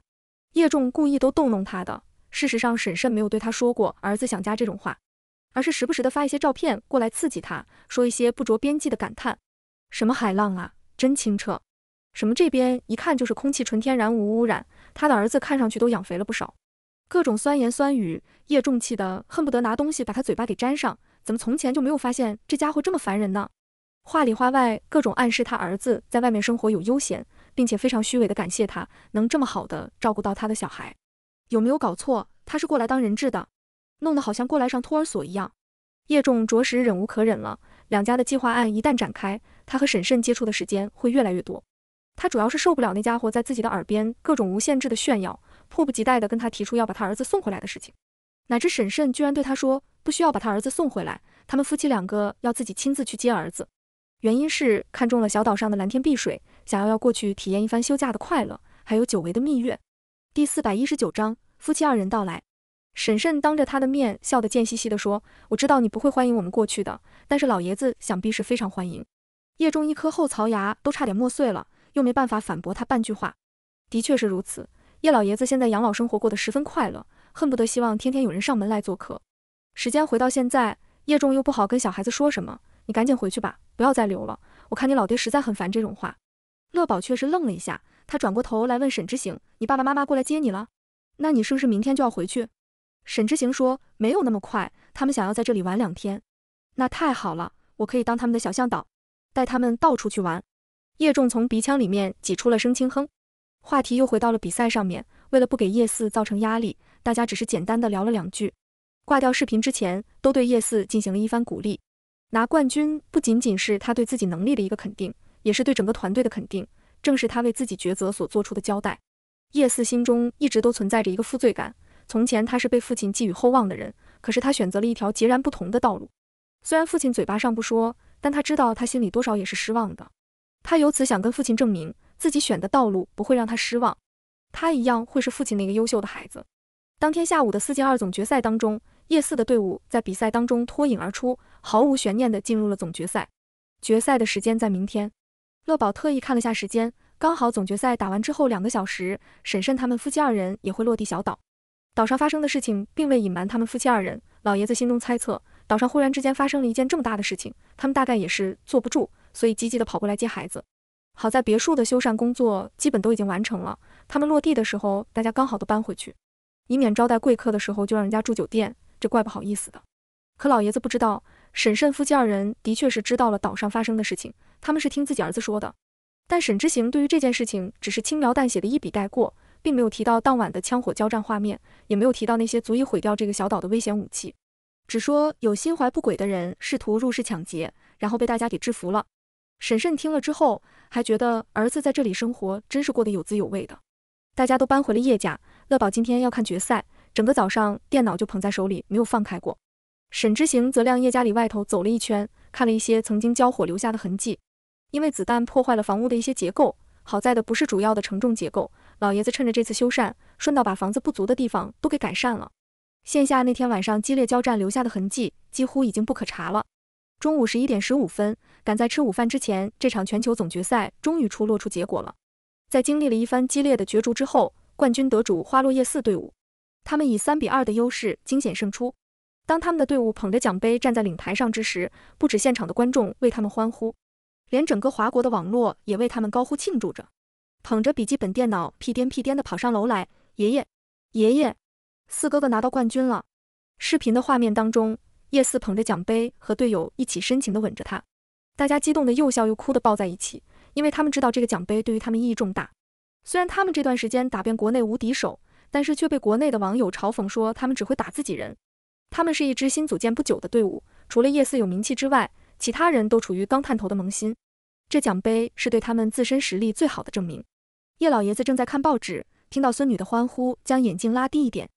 叶仲故意都逗弄他的。事实上，沈慎没有对他说过儿子想家这种话，而是时不时的发一些照片过来刺激他，说一些不着边际的感叹，什么海浪啊，真清澈，什么这边一看就是空气纯天然无污染。他的儿子看上去都养肥了不少，各种酸言酸语。叶仲气的恨不得拿东西把他嘴巴给粘上。怎么从前就没有发现这家伙这么烦人呢？话里话外各种暗示他儿子在外面生活有悠闲。并且非常虚伪的感谢他能这么好的照顾到他的小孩，有没有搞错？他是过来当人质的，弄得好像过来上托儿所一样。叶仲着实忍无可忍了。两家的计划案一旦展开，他和沈慎接触的时间会越来越多。他主要是受不了那家伙在自己的耳边各种无限制的炫耀，迫不及待的跟他提出要把他儿子送回来的事情。哪知沈慎居然对他说不需要把他儿子送回来，他们夫妻两个要自己亲自去接儿子，原因是看中了小岛上的蓝天碧水。想要要过去体验一番休假的快乐，还有久违的蜜月。第四百一十九章，夫妻二人到来，婶婶当着他的面笑得贱兮兮的说：“我知道你不会欢迎我们过去的，但是老爷子想必是非常欢迎。”叶仲一颗后槽牙都差点磨碎了，又没办法反驳他半句话。的确是如此，叶老爷子现在养老生活过得十分快乐，恨不得希望天天有人上门来做客。时间回到现在，叶仲又不好跟小孩子说什么，你赶紧回去吧，不要再留了。我看你老爹实在很烦这种话。乐宝却是愣了一下，他转过头来问沈之行：“你爸爸妈妈过来接你了？那你是不是明天就要回去？”沈之行说：“没有那么快，他们想要在这里玩两天。”“那太好了，我可以当他们的小向导，带他们到处去玩。”叶仲从鼻腔里面挤出了声轻哼，话题又回到了比赛上面。为了不给叶四造成压力，大家只是简单的聊了两句。挂掉视频之前，都对叶四进行了一番鼓励。拿冠军不仅仅是他对自己能力的一个肯定。也是对整个团队的肯定，正是他为自己抉择所做出的交代。叶四心中一直都存在着一个负罪感。从前他是被父亲寄予厚望的人，可是他选择了一条截然不同的道路。虽然父亲嘴巴上不说，但他知道他心里多少也是失望的。他由此想跟父亲证明，自己选的道路不会让他失望，他一样会是父亲那个优秀的孩子。当天下午的四进二总决赛当中，叶四的队伍在比赛当中脱颖而出，毫无悬念地进入了总决赛。决赛的时间在明天。乐宝特意看了下时间，刚好总决赛打完之后两个小时，沈慎他们夫妻二人也会落地小岛。岛上发生的事情并未隐瞒他们夫妻二人。老爷子心中猜测，岛上忽然之间发生了一件这么大的事情，他们大概也是坐不住，所以急急的跑过来接孩子。好在别墅的修缮工作基本都已经完成了，他们落地的时候，大家刚好都搬回去，以免招待贵客的时候就让人家住酒店，这怪不好意思的。可老爷子不知道，沈慎夫妻二人的确是知道了岛上发生的事情。他们是听自己儿子说的，但沈之行对于这件事情只是轻描淡写的一笔带过，并没有提到当晚的枪火交战画面，也没有提到那些足以毁掉这个小岛的危险武器，只说有心怀不轨的人试图入室抢劫，然后被大家给制服了。沈慎听了之后，还觉得儿子在这里生活真是过得有滋有味的。大家都搬回了叶家，乐宝今天要看决赛，整个早上电脑就捧在手里没有放开过。沈之行则亮叶家里外头走了一圈，看了一些曾经交火留下的痕迹。因为子弹破坏了房屋的一些结构，好在的不是主要的承重结构。老爷子趁着这次修缮，顺道把房子不足的地方都给改善了。线下那天晚上激烈交战留下的痕迹几乎已经不可查了。中午十一点十五分，赶在吃午饭之前，这场全球总决赛终于出落出结果了。在经历了一番激烈的角逐之后，冠军得主花落叶寺队伍，他们以三比二的优势惊险胜出。当他们的队伍捧着奖杯站在领台上之时，不止现场的观众为他们欢呼。连整个华国的网络也为他们高呼庆祝着，捧着笔记本电脑屁颠屁颠的跑上楼来。爷爷，爷爷，四哥哥拿到冠军了！视频的画面当中，叶四捧着奖杯和队友一起深情的吻着他，大家激动的又笑又哭的抱在一起，因为他们知道这个奖杯对于他们意义重大。虽然他们这段时间打遍国内无敌手，但是却被国内的网友嘲讽说他们只会打自己人。他们是一支新组建不久的队伍，除了叶四有名气之外。其他人都处于刚探头的萌新，这奖杯是对他们自身实力最好的证明。叶老爷子正在看报纸，听到孙女的欢呼，将眼镜拉低一点。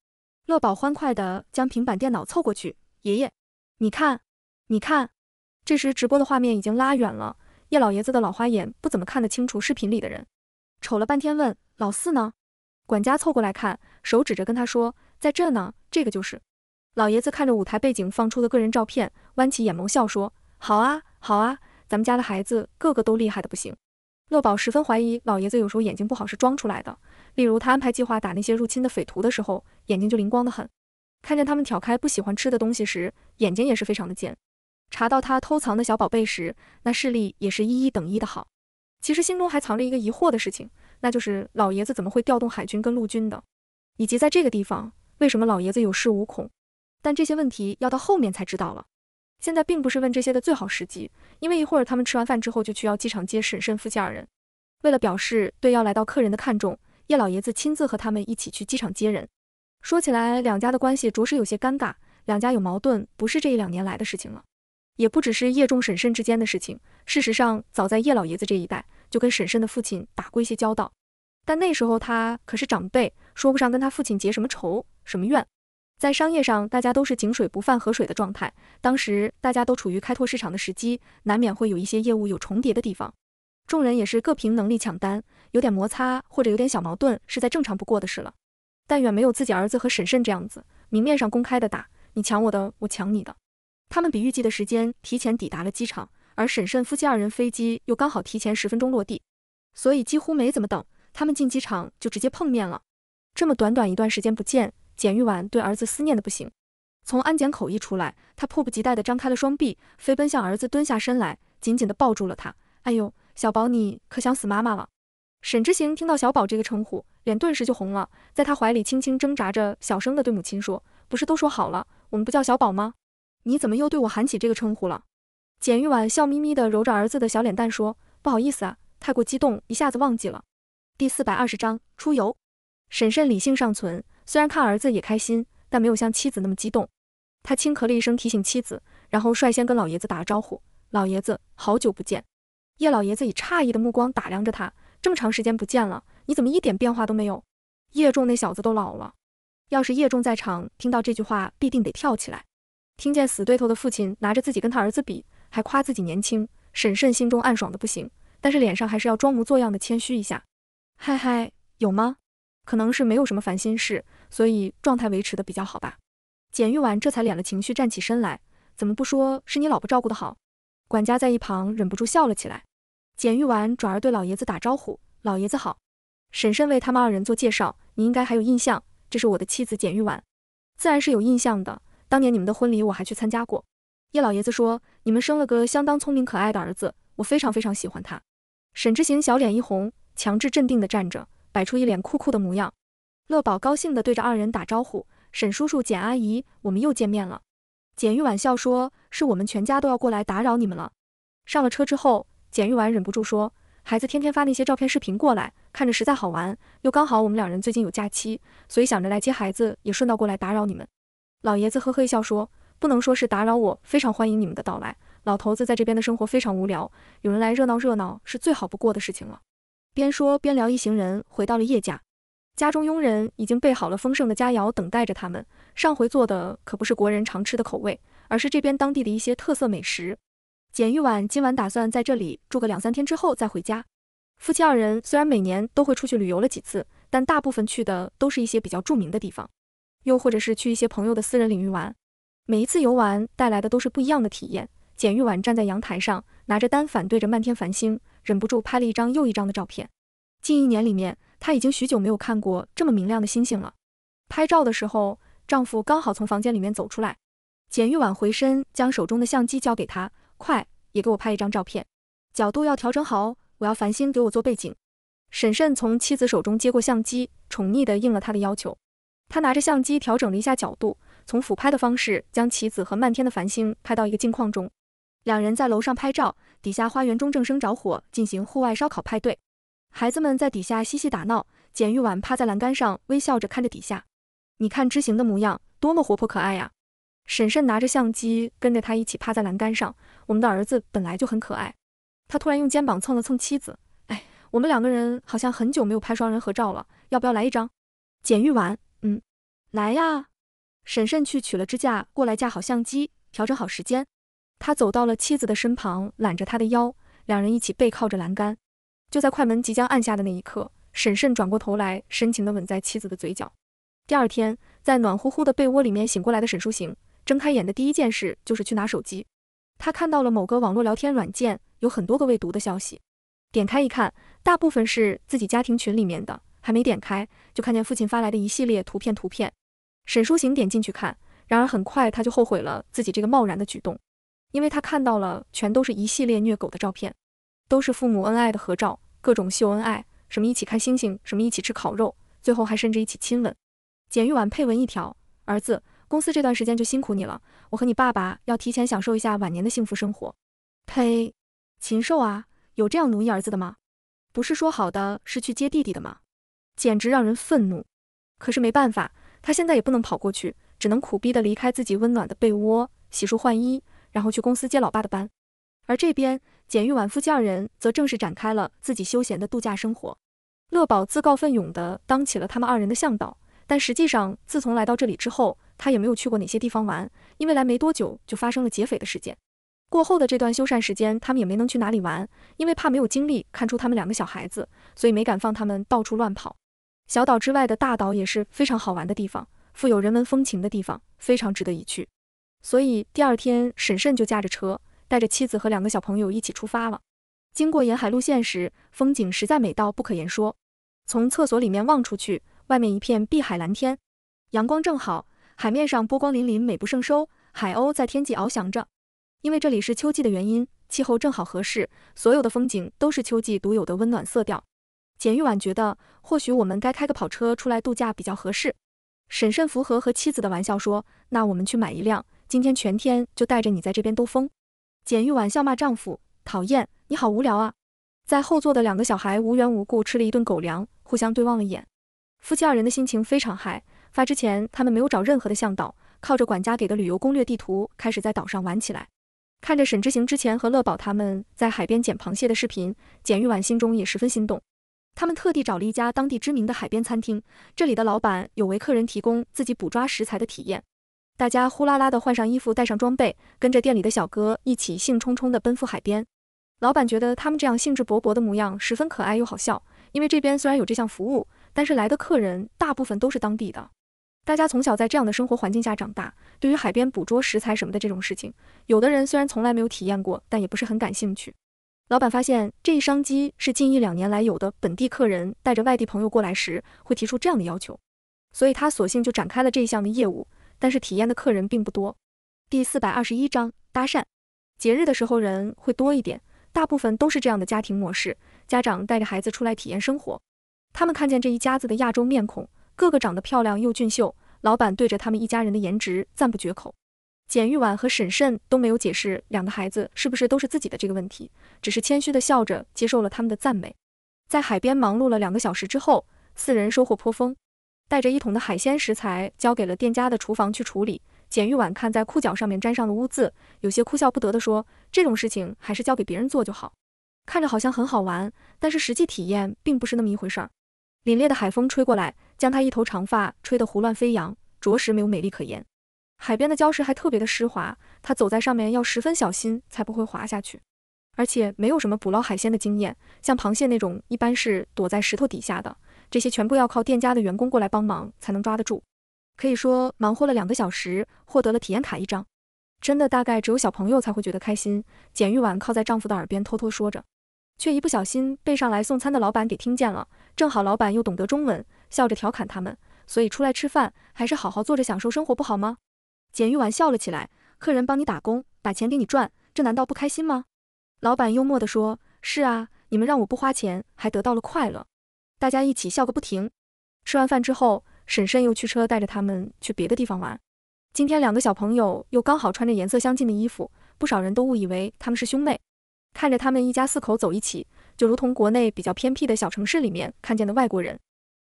乐宝欢快地将平板电脑凑过去，爷爷，你看，你看。这时直播的画面已经拉远了，叶老爷子的老花眼不怎么看得清楚视频里的人，瞅了半天问：“老四呢？”管家凑过来看，手指着跟他说：“在这呢，这个就是。”老爷子看着舞台背景放出的个人照片，弯起眼眸笑说。好啊，好啊，咱们家的孩子个个都厉害的不行。乐宝十分怀疑老爷子有时候眼睛不好是装出来的。例如他安排计划打那些入侵的匪徒的时候，眼睛就灵光的很；看见他们挑开不喜欢吃的东西时，眼睛也是非常的尖；查到他偷藏的小宝贝时，那视力也是一一等一的好。其实心中还藏着一个疑惑的事情，那就是老爷子怎么会调动海军跟陆军的，以及在这个地方为什么老爷子有恃无恐？但这些问题要到后面才知道了。现在并不是问这些的最好时机，因为一会儿他们吃完饭之后就去要机场接沈慎夫妻二人。为了表示对要来到客人的看重，叶老爷子亲自和他们一起去机场接人。说起来，两家的关系着实有些尴尬，两家有矛盾不是这一两年来的事情了，也不只是叶仲沈慎之间的事情。事实上，早在叶老爷子这一代就跟沈慎的父亲打过一些交道，但那时候他可是长辈，说不上跟他父亲结什么仇什么怨。在商业上，大家都是井水不犯河水的状态。当时大家都处于开拓市场的时机，难免会有一些业务有重叠的地方。众人也是各凭能力抢单，有点摩擦或者有点小矛盾，是再正常不过的事了。但远没有自己儿子和沈慎这样子，明面上公开的打，你抢我的，我抢你的。他们比预计的时间提前抵达了机场，而沈慎夫妻二人飞机又刚好提前十分钟落地，所以几乎没怎么等，他们进机场就直接碰面了。这么短短一段时间不见。简玉婉对儿子思念的不行，从安检口一出来，他迫不及待地张开了双臂，飞奔向儿子，蹲下身来，紧紧地抱住了他。哎呦，小宝，你可想死妈妈了！沈之行听到小宝这个称呼，脸顿时就红了，在他怀里轻轻挣扎着，小声地对母亲说：“不是都说好了，我们不叫小宝吗？你怎么又对我喊起这个称呼了？”简玉婉笑眯眯地揉着儿子的小脸蛋说：“不好意思啊，太过激动，一下子忘记了。”第四百二十章出游。审慎理性尚存，虽然看儿子也开心，但没有像妻子那么激动。他轻咳了一声，提醒妻子，然后率先跟老爷子打了招呼：“老爷子，好久不见。”叶老爷子以诧异的目光打量着他，这么长时间不见了，你怎么一点变化都没有？叶仲那小子都老了。要是叶仲在场，听到这句话必定得跳起来。听见死对头的父亲拿着自己跟他儿子比，还夸自己年轻，沈慎心中暗爽的不行，但是脸上还是要装模作样的谦虚一下：“嗨嗨，有吗？”可能是没有什么烦心事，所以状态维持的比较好吧。简玉婉这才敛了情绪，站起身来。怎么不说是你老婆照顾的好？管家在一旁忍不住笑了起来。简玉婉转而对老爷子打招呼：“老爷子好。”婶婶为他们二人做介绍：“你应该还有印象，这是我的妻子简玉婉。”自然是有印象的，当年你们的婚礼我还去参加过。叶老爷子说：“你们生了个相当聪明可爱的儿子，我非常非常喜欢他。”沈之行小脸一红，强制镇定的站着。摆出一脸酷酷的模样，乐宝高兴地对着二人打招呼：“沈叔叔，简阿姨，我们又见面了。”简玉婉笑说：“是我们全家都要过来打扰你们了。”上了车之后，简玉婉忍不住说：“孩子天天发那些照片、视频过来，看着实在好玩。又刚好我们两人最近有假期，所以想着来接孩子，也顺道过来打扰你们。”老爷子呵呵一笑说：“不能说是打扰，我非常欢迎你们的到来。老头子在这边的生活非常无聊，有人来热闹热闹是最好不过的事情了。”边说边聊，一行人回到了叶家，家中佣人已经备好了丰盛的佳肴，等待着他们。上回做的可不是国人常吃的口味，而是这边当地的一些特色美食。简玉婉今晚打算在这里住个两三天，之后再回家。夫妻二人虽然每年都会出去旅游了几次，但大部分去的都是一些比较著名的地方，又或者是去一些朋友的私人领域玩。每一次游玩带来的都是不一样的体验。简玉婉站在阳台上。拿着单反，对着漫天繁星，忍不住拍了一张又一张的照片。近一年里面，他已经许久没有看过这么明亮的星星了。拍照的时候，丈夫刚好从房间里面走出来，简玉婉回身将手中的相机交给他，快，也给我拍一张照片，角度要调整好，我要繁星给我做背景。沈慎从妻子手中接过相机，宠溺的应了他的要求。他拿着相机调整了一下角度，从俯拍的方式将棋子和漫天的繁星拍到一个镜框中。两人在楼上拍照，底下花园中正生着火，进行户外烧烤派对，孩子们在底下嬉戏打闹。简玉婉趴在栏杆上，微笑着看着底下，你看知行的模样，多么活泼可爱呀！婶婶拿着相机，跟着他一起趴在栏杆上。我们的儿子本来就很可爱。他突然用肩膀蹭了蹭妻子，哎，我们两个人好像很久没有拍双人合照了，要不要来一张？简玉婉，嗯，来呀。婶婶去取了支架过来，架好相机，调整好时间。他走到了妻子的身旁，揽着她的腰，两人一起背靠着栏杆。就在快门即将按下的那一刻，沈慎转过头来，深情地吻在妻子的嘴角。第二天，在暖乎乎的被窝里面醒过来的沈书行，睁开眼的第一件事就是去拿手机。他看到了某个网络聊天软件有很多个未读的消息，点开一看，大部分是自己家庭群里面的。还没点开，就看见父亲发来的一系列图片。图片，沈书行点进去看，然而很快他就后悔了自己这个贸然的举动。因为他看到了，全都是一系列虐狗的照片，都是父母恩爱的合照，各种秀恩爱，什么一起看星星，什么一起吃烤肉，最后还甚至一起亲吻。简玉婉配文一条：儿子，公司这段时间就辛苦你了，我和你爸爸要提前享受一下晚年的幸福生活。呸，禽兽啊！有这样奴役儿子的吗？不是说好的是去接弟弟的吗？简直让人愤怒。可是没办法，他现在也不能跑过去，只能苦逼的离开自己温暖的被窝，洗漱换衣。然后去公司接老爸的班，而这边简玉婉夫妻二人则正式展开了自己休闲的度假生活。乐宝自告奋勇地当起了他们二人的向导，但实际上自从来到这里之后，他也没有去过哪些地方玩，因为来没多久就发生了劫匪的事件。过后的这段休缮时间，他们也没能去哪里玩，因为怕没有精力看出他们两个小孩子，所以没敢放他们到处乱跑。小岛之外的大岛也是非常好玩的地方，富有人文风情的地方，非常值得一去。所以第二天，沈慎就驾着车，带着妻子和两个小朋友一起出发了。经过沿海路线时，风景实在美到不可言说。从厕所里面望出去，外面一片碧海蓝天，阳光正好，海面上波光粼粼，美不胜收。海鸥在天际翱翔着。因为这里是秋季的原因，气候正好合适，所有的风景都是秋季独有的温暖色调。简玉婉觉得，或许我们该开个跑车出来度假比较合适。沈慎符合和妻子的玩笑说，那我们去买一辆。今天全天就带着你在这边兜风。简玉婉笑骂丈夫：“讨厌，你好无聊啊！”在后座的两个小孩无缘无故吃了一顿狗粮，互相对望了一眼。夫妻二人的心情非常嗨。发之前他们没有找任何的向导，靠着管家给的旅游攻略地图开始在岛上玩起来。看着沈之行之前和乐宝他们在海边捡螃蟹的视频，简玉婉心中也十分心动。他们特地找了一家当地知名的海边餐厅，这里的老板有为客人提供自己捕抓食材的体验。大家呼啦啦的换上衣服，带上装备，跟着店里的小哥一起兴冲冲的奔赴海边。老板觉得他们这样兴致勃勃的模样十分可爱又好笑，因为这边虽然有这项服务，但是来的客人大部分都是当地的。大家从小在这样的生活环境下长大，对于海边捕捉食材什么的这种事情，有的人虽然从来没有体验过，但也不是很感兴趣。老板发现这一商机是近一两年来有的本地客人带着外地朋友过来时会提出这样的要求，所以他索性就展开了这一项的业务。但是体验的客人并不多。第四百二十一章搭讪。节日的时候人会多一点，大部分都是这样的家庭模式，家长带着孩子出来体验生活。他们看见这一家子的亚洲面孔，个个长得漂亮又俊秀。老板对着他们一家人的颜值赞不绝口。简玉婉和沈慎都没有解释两个孩子是不是都是自己的这个问题，只是谦虚地笑着接受了他们的赞美。在海边忙碌了两个小时之后，四人收获颇丰。带着一桶的海鲜食材，交给了店家的厨房去处理。简玉婉看在裤脚上面沾上了污渍，有些哭笑不得地说：“这种事情还是交给别人做就好。看着好像很好玩，但是实际体验并不是那么一回事儿。”凛冽的海风吹过来，将她一头长发吹得胡乱飞扬，着实没有美丽可言。海边的礁石还特别的湿滑，她走在上面要十分小心，才不会滑下去。而且没有什么捕捞海鲜的经验，像螃蟹那种一般是躲在石头底下的。这些全部要靠店家的员工过来帮忙才能抓得住，可以说忙活了两个小时，获得了体验卡一张。真的，大概只有小朋友才会觉得开心。简玉婉靠在丈夫的耳边偷偷说着，却一不小心被上来送餐的老板给听见了。正好老板又懂得中文，笑着调侃他们。所以出来吃饭，还是好好坐着享受生活不好吗？简玉婉笑了起来。客人帮你打工，把钱给你赚，这难道不开心吗？老板幽默地说：“是啊，你们让我不花钱，还得到了快乐。”大家一起笑个不停。吃完饭之后，婶婶又驱车带着他们去别的地方玩。今天两个小朋友又刚好穿着颜色相近的衣服，不少人都误以为他们是兄妹。看着他们一家四口走一起，就如同国内比较偏僻的小城市里面看见的外国人，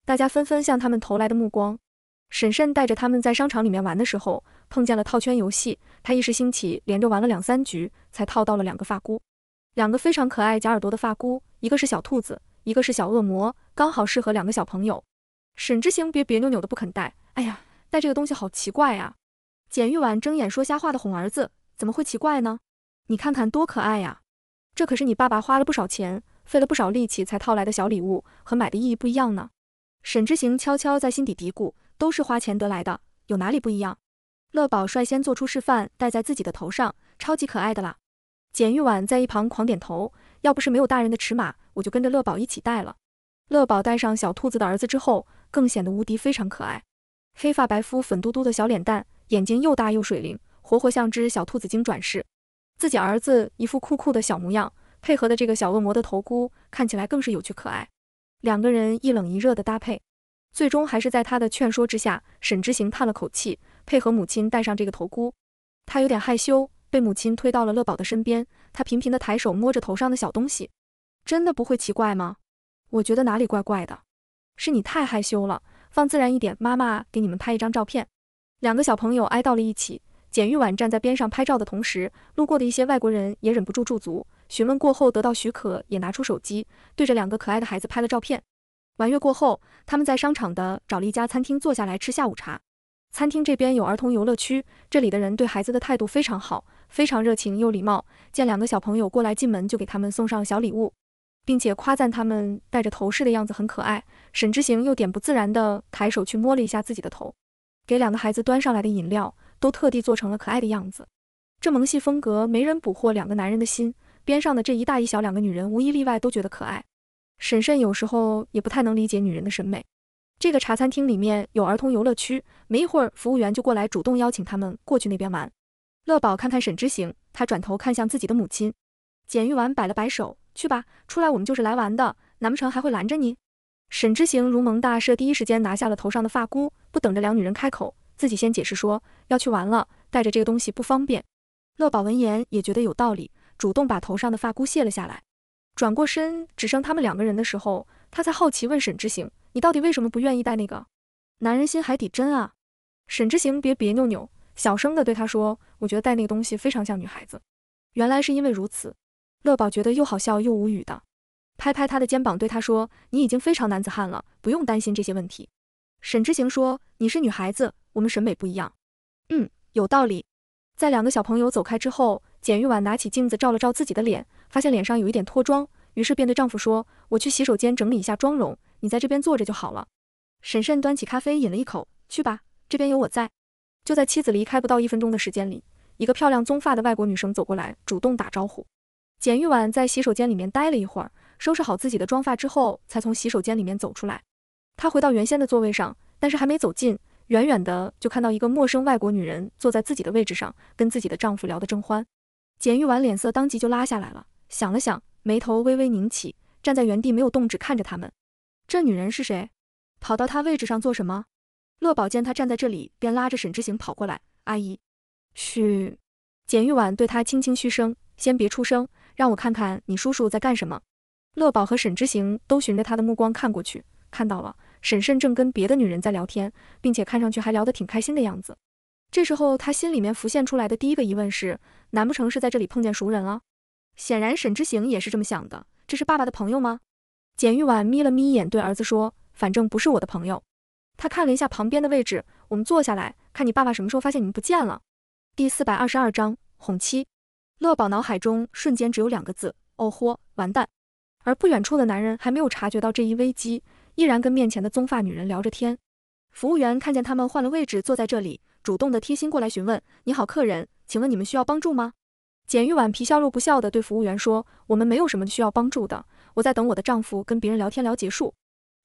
大家纷纷向他们投来的目光。婶婶带着他们在商场里面玩的时候，碰见了套圈游戏，她一时兴起，连着玩了两三局，才套到了两个发箍，两个非常可爱夹耳朵的发箍，一个是小兔子。一个是小恶魔，刚好适合两个小朋友。沈之行别别扭扭的不肯戴，哎呀，戴这个东西好奇怪呀！简玉婉睁眼说瞎话的哄儿子，怎么会奇怪呢？你看看多可爱呀！这可是你爸爸花了不少钱，费了不少力气才套来的小礼物，和买的意义不一样呢。沈之行悄悄在心底嘀咕，都是花钱得来的，有哪里不一样？乐宝率先做出示范，戴在自己的头上，超级可爱的啦！简玉婉在一旁狂点头。要不是没有大人的尺码，我就跟着乐宝一起戴了。乐宝戴上小兔子的儿子之后，更显得无敌非常可爱，黑发白肤粉嘟嘟的小脸蛋，眼睛又大又水灵，活活像只小兔子精转世。自己儿子一副酷酷的小模样，配合的这个小恶魔的头箍，看起来更是有趣可爱。两个人一冷一热的搭配，最终还是在他的劝说之下，沈之行叹了口气，配合母亲戴上这个头箍，他有点害羞。被母亲推到了乐宝的身边，他频频地抬手摸着头上的小东西，真的不会奇怪吗？我觉得哪里怪怪的，是你太害羞了，放自然一点。妈妈给你们拍一张照片。两个小朋友挨到了一起，简玉婉站在边上拍照的同时，路过的一些外国人也忍不住驻足询问过后得到许可，也拿出手机对着两个可爱的孩子拍了照片。完月过后，他们在商场的找了一家餐厅坐下来吃下午茶。餐厅这边有儿童游乐区，这里的人对孩子的态度非常好。非常热情又礼貌，见两个小朋友过来进门就给他们送上小礼物，并且夸赞他们戴着头饰的样子很可爱。沈之行又点不自然地抬手去摸了一下自己的头，给两个孩子端上来的饮料都特地做成了可爱的样子，这萌系风格没人捕获两个男人的心边上的这一大一小两个女人无一例外都觉得可爱。沈慎有时候也不太能理解女人的审美。这个茶餐厅里面有儿童游乐区，没一会儿服务员就过来主动邀请他们过去那边玩。乐宝看看沈之行，他转头看向自己的母亲，简玉婉摆了摆手，去吧，出来我们就是来玩的，难不成还会拦着你？沈之行如蒙大赦，第一时间拿下了头上的发箍，不等着两女人开口，自己先解释说要去玩了，带着这个东西不方便。乐宝闻言也觉得有道理，主动把头上的发箍卸了下来。转过身只剩他们两个人的时候，他才好奇问沈之行，你到底为什么不愿意戴那个？男人心海底针啊！沈之行别别扭扭。小声的对他说：“我觉得戴那个东西非常像女孩子。”原来是因为如此，乐宝觉得又好笑又无语的，拍拍他的肩膀对他说：“你已经非常男子汉了，不用担心这些问题。”沈之行说：“你是女孩子，我们审美不一样。”嗯，有道理。在两个小朋友走开之后，简玉婉拿起镜子照了照自己的脸，发现脸上有一点脱妆，于是便对丈夫说：“我去洗手间整理一下妆容，你在这边坐着就好了。”沈慎端起咖啡饮了一口：“去吧，这边有我在。”就在妻子离开不到一分钟的时间里，一个漂亮棕发的外国女生走过来，主动打招呼。简玉婉在洗手间里面待了一会儿，收拾好自己的妆发之后，才从洗手间里面走出来。她回到原先的座位上，但是还没走近，远远的就看到一个陌生外国女人坐在自己的位置上，跟自己的丈夫聊得正欢。简玉婉脸色当即就拉下来了，想了想，眉头微微拧起，站在原地没有动，只看着他们。这女人是谁？跑到她位置上做什么？乐宝见他站在这里，便拉着沈之行跑过来。阿姨，嘘！简玉婉对他轻轻嘘声，先别出声，让我看看你叔叔在干什么。乐宝和沈之行都循着他的目光看过去，看到了沈慎正跟别的女人在聊天，并且看上去还聊得挺开心的样子。这时候他心里面浮现出来的第一个疑问是，难不成是在这里碰见熟人了？显然沈之行也是这么想的。这是爸爸的朋友吗？简玉婉眯了眯眼，对儿子说，反正不是我的朋友。他看了一下旁边的位置，我们坐下来看你爸爸什么时候发现你们不见了。第四百二十二章哄妻。乐宝脑海中瞬间只有两个字：哦豁，完蛋。而不远处的男人还没有察觉到这一危机，依然跟面前的棕发女人聊着天。服务员看见他们换了位置坐在这里，主动的贴心过来询问：你好，客人，请问你们需要帮助吗？简玉婉皮笑肉不笑的对服务员说：我们没有什么需要帮助的，我在等我的丈夫跟别人聊天聊结束。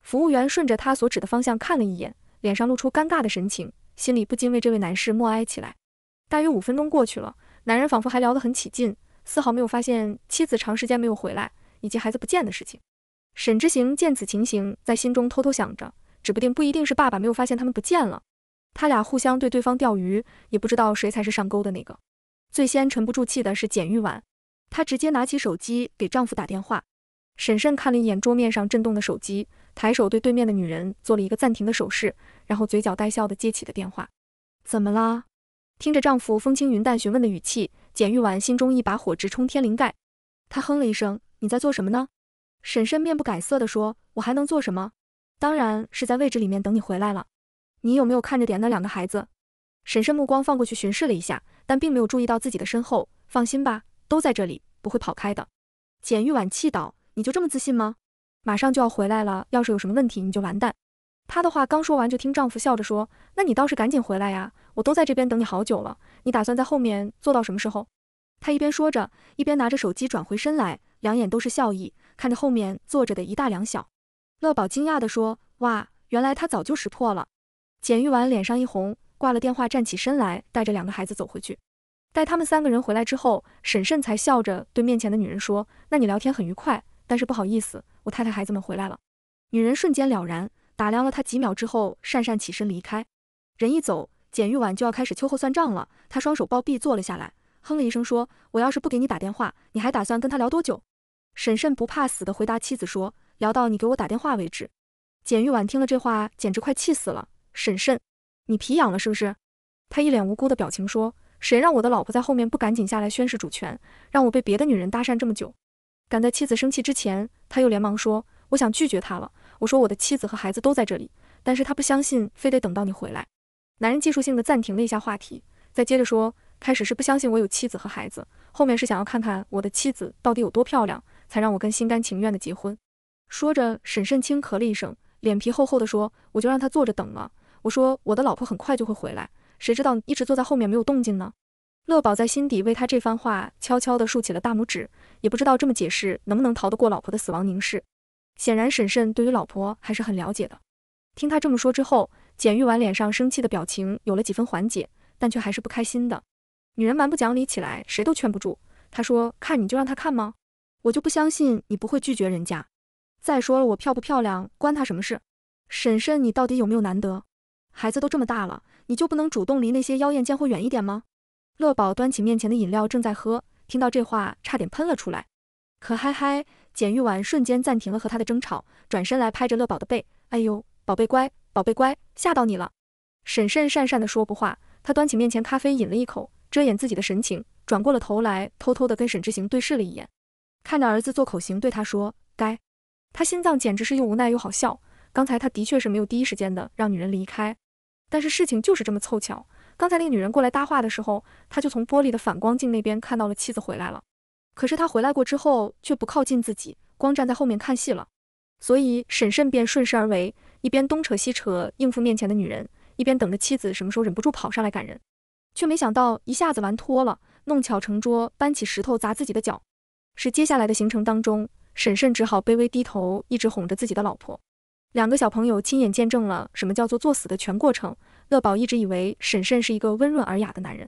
服务员顺着他所指的方向看了一眼，脸上露出尴尬的神情，心里不禁为这位男士默哀起来。大约五分钟过去了，男人仿佛还聊得很起劲，丝毫没有发现妻子长时间没有回来以及孩子不见的事情。沈之行见此情形，在心中偷偷想着，指不定不一定是爸爸没有发现他们不见了，他俩互相对对方钓鱼，也不知道谁才是上钩的那个。最先沉不住气的是简玉婉，她直接拿起手机给丈夫打电话。沈慎看了一眼桌面上震动的手机，抬手对对面的女人做了一个暂停的手势，然后嘴角带笑的接起的电话。怎么啦？听着丈夫风轻云淡询问的语气，简玉婉心中一把火直冲天灵盖。她哼了一声：“你在做什么呢？”沈慎面不改色的说：“我还能做什么？当然是在位置里面等你回来了。你有没有看着点那两个孩子？”沈慎目光放过去巡视了一下，但并没有注意到自己的身后。放心吧，都在这里，不会跑开的。简玉婉气道。你就这么自信吗？马上就要回来了，要是有什么问题你就完蛋。她的话刚说完，就听丈夫笑着说：“那你倒是赶紧回来呀，我都在这边等你好久了。你打算在后面坐到什么时候？”她一边说着，一边拿着手机转回身来，两眼都是笑意，看着后面坐着的一大两小。乐宝惊讶地说：“哇，原来他早就识破了。”简玉婉脸上一红，挂了电话，站起身来，带着两个孩子走回去。待他们三个人回来之后，沈慎才笑着对面前的女人说：“那你聊天很愉快。”但是不好意思，我太太孩子们回来了。女人瞬间了然，打量了他几秒之后，讪讪起身离开。人一走，简玉婉就要开始秋后算账了。她双手抱臂坐了下来，哼了一声说：“我要是不给你打电话，你还打算跟他聊多久？”沈慎不怕死的回答妻子说：“聊到你给我打电话为止。”简玉婉听了这话，简直快气死了。沈慎，你皮痒了是不是？他一脸无辜的表情说：“谁让我的老婆在后面不赶紧下来宣示主权，让我被别的女人搭讪这么久？”赶在妻子生气之前，他又连忙说：“我想拒绝他了。”我说：“我的妻子和孩子都在这里。”但是他不相信，非得等到你回来。男人技术性的暂停了一下话题，再接着说：“开始是不相信我有妻子和孩子，后面是想要看看我的妻子到底有多漂亮，才让我更心甘情愿的结婚。”说着，沈慎轻咳了一声，脸皮厚厚的说：“我就让他坐着等了。”我说：“我的老婆很快就会回来。”谁知道一直坐在后面没有动静呢？乐宝在心底为他这番话悄悄的竖起了大拇指。也不知道这么解释能不能逃得过老婆的死亡凝视。显然婶婶对于老婆还是很了解的。听他这么说之后，简玉婉脸上生气的表情有了几分缓解，但却还是不开心的。女人蛮不讲理起来，谁都劝不住。她说看你就让他看吗？我就不相信你不会拒绝人家。再说了，我漂不漂亮关他什么事？婶婶，你到底有没有难得？孩子都这么大了，你就不能主动离那些妖艳贱货远一点吗？乐宝端起面前的饮料正在喝。听到这话，差点喷了出来。可嗨嗨，简玉婉瞬间暂停了和他的争吵，转身来拍着乐宝的背，哎呦，宝贝乖，宝贝乖，吓到你了。沈慎讪讪的说不话，他端起面前咖啡饮了一口，遮掩自己的神情，转过了头来，偷偷的跟沈之行对视了一眼，看着儿子做口型对他说该。他心脏简直是又无奈又好笑，刚才他的确是没有第一时间的让女人离开，但是事情就是这么凑巧。刚才那个女人过来搭话的时候，他就从玻璃的反光镜那边看到了妻子回来了。可是他回来过之后却不靠近自己，光站在后面看戏了。所以沈慎便顺势而为，一边东扯西扯应付面前的女人，一边等着妻子什么时候忍不住跑上来赶人。却没想到一下子玩脱了，弄巧成拙，搬起石头砸自己的脚。是接下来的行程当中，沈慎只好卑微低头，一直哄着自己的老婆。两个小朋友亲眼见证了什么叫做作死的全过程。乐宝一直以为沈慎是一个温润尔雅的男人，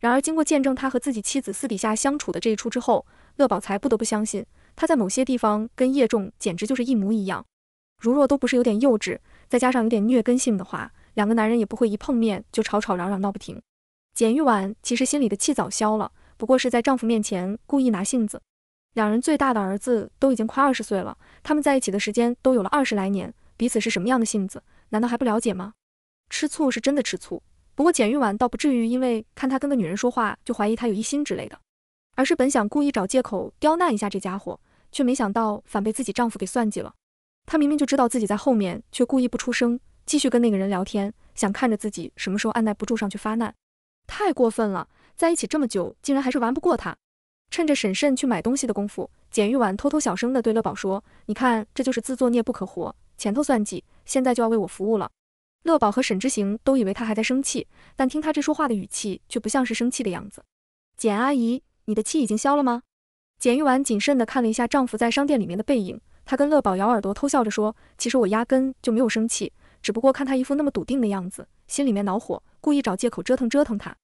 然而经过见证他和自己妻子私底下相处的这一出之后，乐宝才不得不相信他在某些地方跟叶仲简直就是一模一样。如若都不是有点幼稚，再加上有点虐根性的话，两个男人也不会一碰面就吵吵嚷嚷闹不停。简玉婉其实心里的气早消了，不过是在丈夫面前故意拿性子。两人最大的儿子都已经快二十岁了，他们在一起的时间都有了二十来年，彼此是什么样的性子，难道还不了解吗？吃醋是真的吃醋，不过简玉婉倒不至于因为看他跟个女人说话就怀疑他有异心之类的，而是本想故意找借口刁难一下这家伙，却没想到反被自己丈夫给算计了。她明明就知道自己在后面，却故意不出声，继续跟那个人聊天，想看着自己什么时候按耐不住上去发难。太过分了，在一起这么久，竟然还是玩不过他。趁着沈慎去买东西的功夫，简玉婉偷偷小声的对乐宝说：“你看，这就是自作孽不可活，前头算计，现在就要为我服务了。”乐宝和沈之行都以为她还在生气，但听她这说话的语气，却不像是生气的样子。简阿姨，你的气已经消了吗？简玉婉谨慎的看了一下丈夫在商店里面的背影，她跟乐宝咬耳朵偷笑着说：“其实我压根就没有生气，只不过看他一副那么笃定的样子，心里面恼火，故意找借口折腾折腾他。”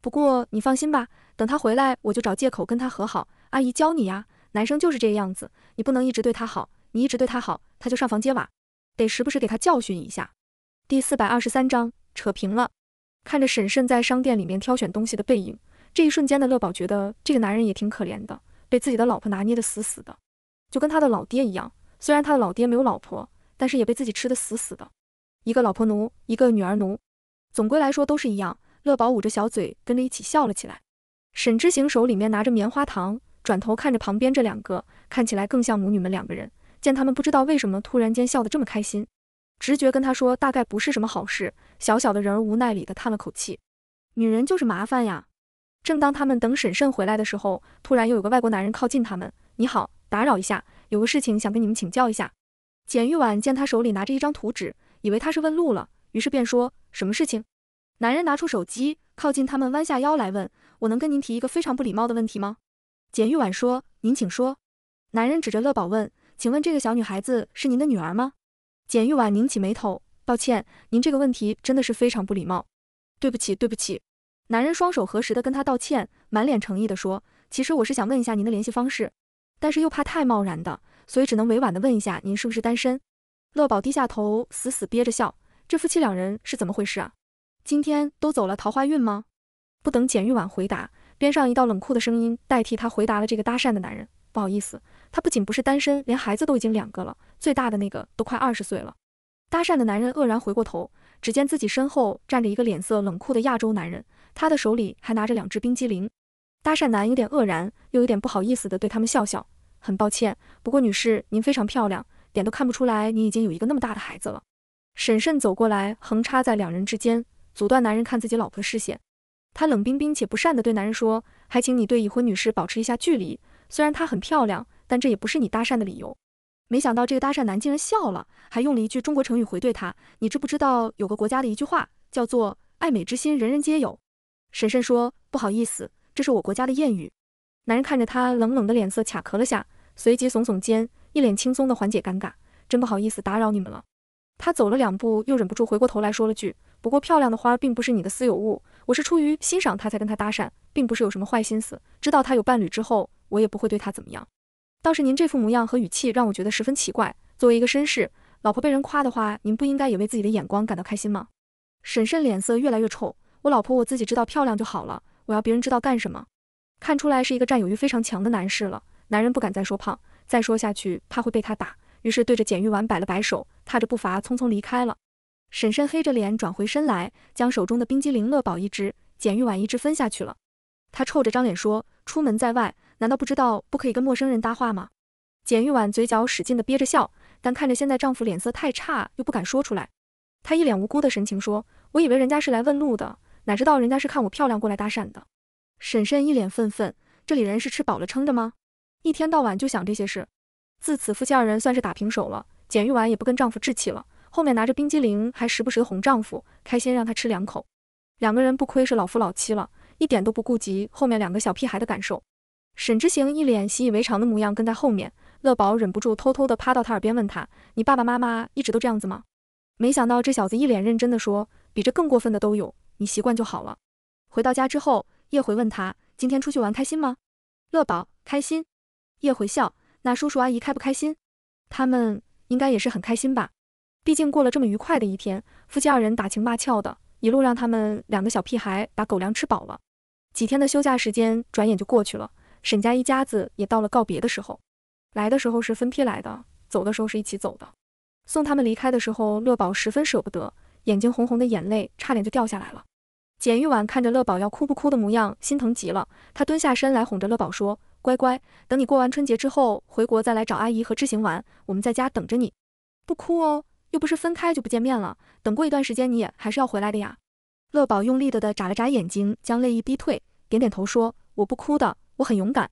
不过你放心吧，等他回来我就找借口跟他和好。阿姨教你呀，男生就是这个样子，你不能一直对他好，你一直对他好，他就上房揭瓦，得时不时给他教训一下。第四百二十三章扯平了。看着沈慎在商店里面挑选东西的背影，这一瞬间的乐宝觉得这个男人也挺可怜的，被自己的老婆拿捏的死死的，就跟他的老爹一样。虽然他的老爹没有老婆，但是也被自己吃的死死的，一个老婆奴，一个女儿奴，总归来说都是一样。乐宝捂着小嘴跟着一起笑了起来。沈之行手里面拿着棉花糖，转头看着旁边这两个看起来更像母女们两个人，见他们不知道为什么突然间笑得这么开心，直觉跟他说大概不是什么好事。小小的人儿无奈里的叹了口气，女人就是麻烦呀。正当他们等沈慎回来的时候，突然又有个外国男人靠近他们，你好，打扰一下，有个事情想跟你们请教一下。简玉婉见他手里拿着一张图纸，以为他是问路了，于是便说，什么事情？男人拿出手机，靠近他们，弯下腰来问：“我能跟您提一个非常不礼貌的问题吗？”简玉婉说：“您请说。”男人指着乐宝问：“请问这个小女孩子是您的女儿吗？”简玉婉拧起眉头，抱歉：“您这个问题真的是非常不礼貌。”对不起，对不起。男人双手合十的跟他道歉，满脸诚意的说：“其实我是想问一下您的联系方式，但是又怕太冒然的，所以只能委婉的问一下您是不是单身。”乐宝低下头，死死憋着笑。这夫妻两人是怎么回事啊？今天都走了桃花运吗？不等简玉婉回答，边上一道冷酷的声音代替她回答了这个搭讪的男人。不好意思，他不仅不是单身，连孩子都已经两个了，最大的那个都快二十岁了。搭讪的男人愕然回过头，只见自己身后站着一个脸色冷酷的亚洲男人，他的手里还拿着两只冰激凌。搭讪男有点愕然，又有点不好意思地对他们笑笑。很抱歉，不过女士您非常漂亮，脸都看不出来你已经有一个那么大的孩子了。沈慎走过来，横插在两人之间。阻断男人看自己老婆的视线，她冷冰冰且不善地对男人说：“还请你对已婚女士保持一下距离，虽然她很漂亮，但这也不是你搭讪的理由。”没想到这个搭讪男竟然笑了，还用了一句中国成语回怼他：“你知不知道有个国家的一句话叫做‘爱美之心，人人皆有’？”婶婶说：“不好意思，这是我国家的谚语。”男人看着她冷冷的脸色，卡壳了下，随即耸耸肩，一脸轻松的缓解尴尬：“真不好意思打扰你们了。”他走了两步，又忍不住回过头来说了句。不过，漂亮的花并不是你的私有物，我是出于欣赏她才跟她搭讪，并不是有什么坏心思。知道她有伴侣之后，我也不会对她怎么样。倒是您这副模样和语气让我觉得十分奇怪。作为一个绅士，老婆被人夸的话，您不应该也为自己的眼光感到开心吗？沈慎脸色越来越臭。我老婆我自己知道漂亮就好了，我要别人知道干什么？看出来是一个占有欲非常强的男士了。男人不敢再说胖，再说下去怕会被他打，于是对着简玉婉摆了摆手，踏着步伐匆匆离开了。婶婶黑着脸转回身来，将手中的冰激凌乐宝一只、简玉婉一只分下去了。她臭着张脸说：“出门在外，难道不知道不可以跟陌生人搭话吗？”简玉婉嘴角使劲的憋着笑，但看着现在丈夫脸色太差，又不敢说出来。她一脸无辜的神情说：“我以为人家是来问路的，哪知道人家是看我漂亮过来搭讪的。”婶婶一脸愤愤：“这里人是吃饱了撑着吗？一天到晚就想这些事。”自此夫妻二人算是打平手了。简玉婉也不跟丈夫置气了。后面拿着冰激凌，还时不时的哄丈夫开心，让他吃两口。两个人不亏是老夫老妻了，一点都不顾及后面两个小屁孩的感受。沈之行一脸习以为常的模样跟在后面，乐宝忍不住偷偷的趴到他耳边问他：“你爸爸妈妈一直都这样子吗？”没想到这小子一脸认真的说：“比这更过分的都有，你习惯就好了。”回到家之后，叶回问他：“今天出去玩开心吗？”乐宝开心。叶回笑：“那叔叔阿姨开不开心？他们应该也是很开心吧？”毕竟过了这么愉快的一天，夫妻二人打情骂俏的，一路让他们两个小屁孩把狗粮吃饱了。几天的休假时间转眼就过去了，沈家一家子也到了告别的时候。来的时候是分批来的，走的时候是一起走的。送他们离开的时候，乐宝十分舍不得，眼睛红红的眼泪差点就掉下来了。简玉婉看着乐宝要哭不哭的模样，心疼极了。她蹲下身来哄着乐宝说：“乖乖，等你过完春节之后回国再来找阿姨和知行玩，我们在家等着你，不哭哦。”又不是分开就不见面了，等过一段时间你也还是要回来的呀。乐宝用力的的眨了眨眼睛，将泪意逼退，点点头说：“我不哭的，我很勇敢。”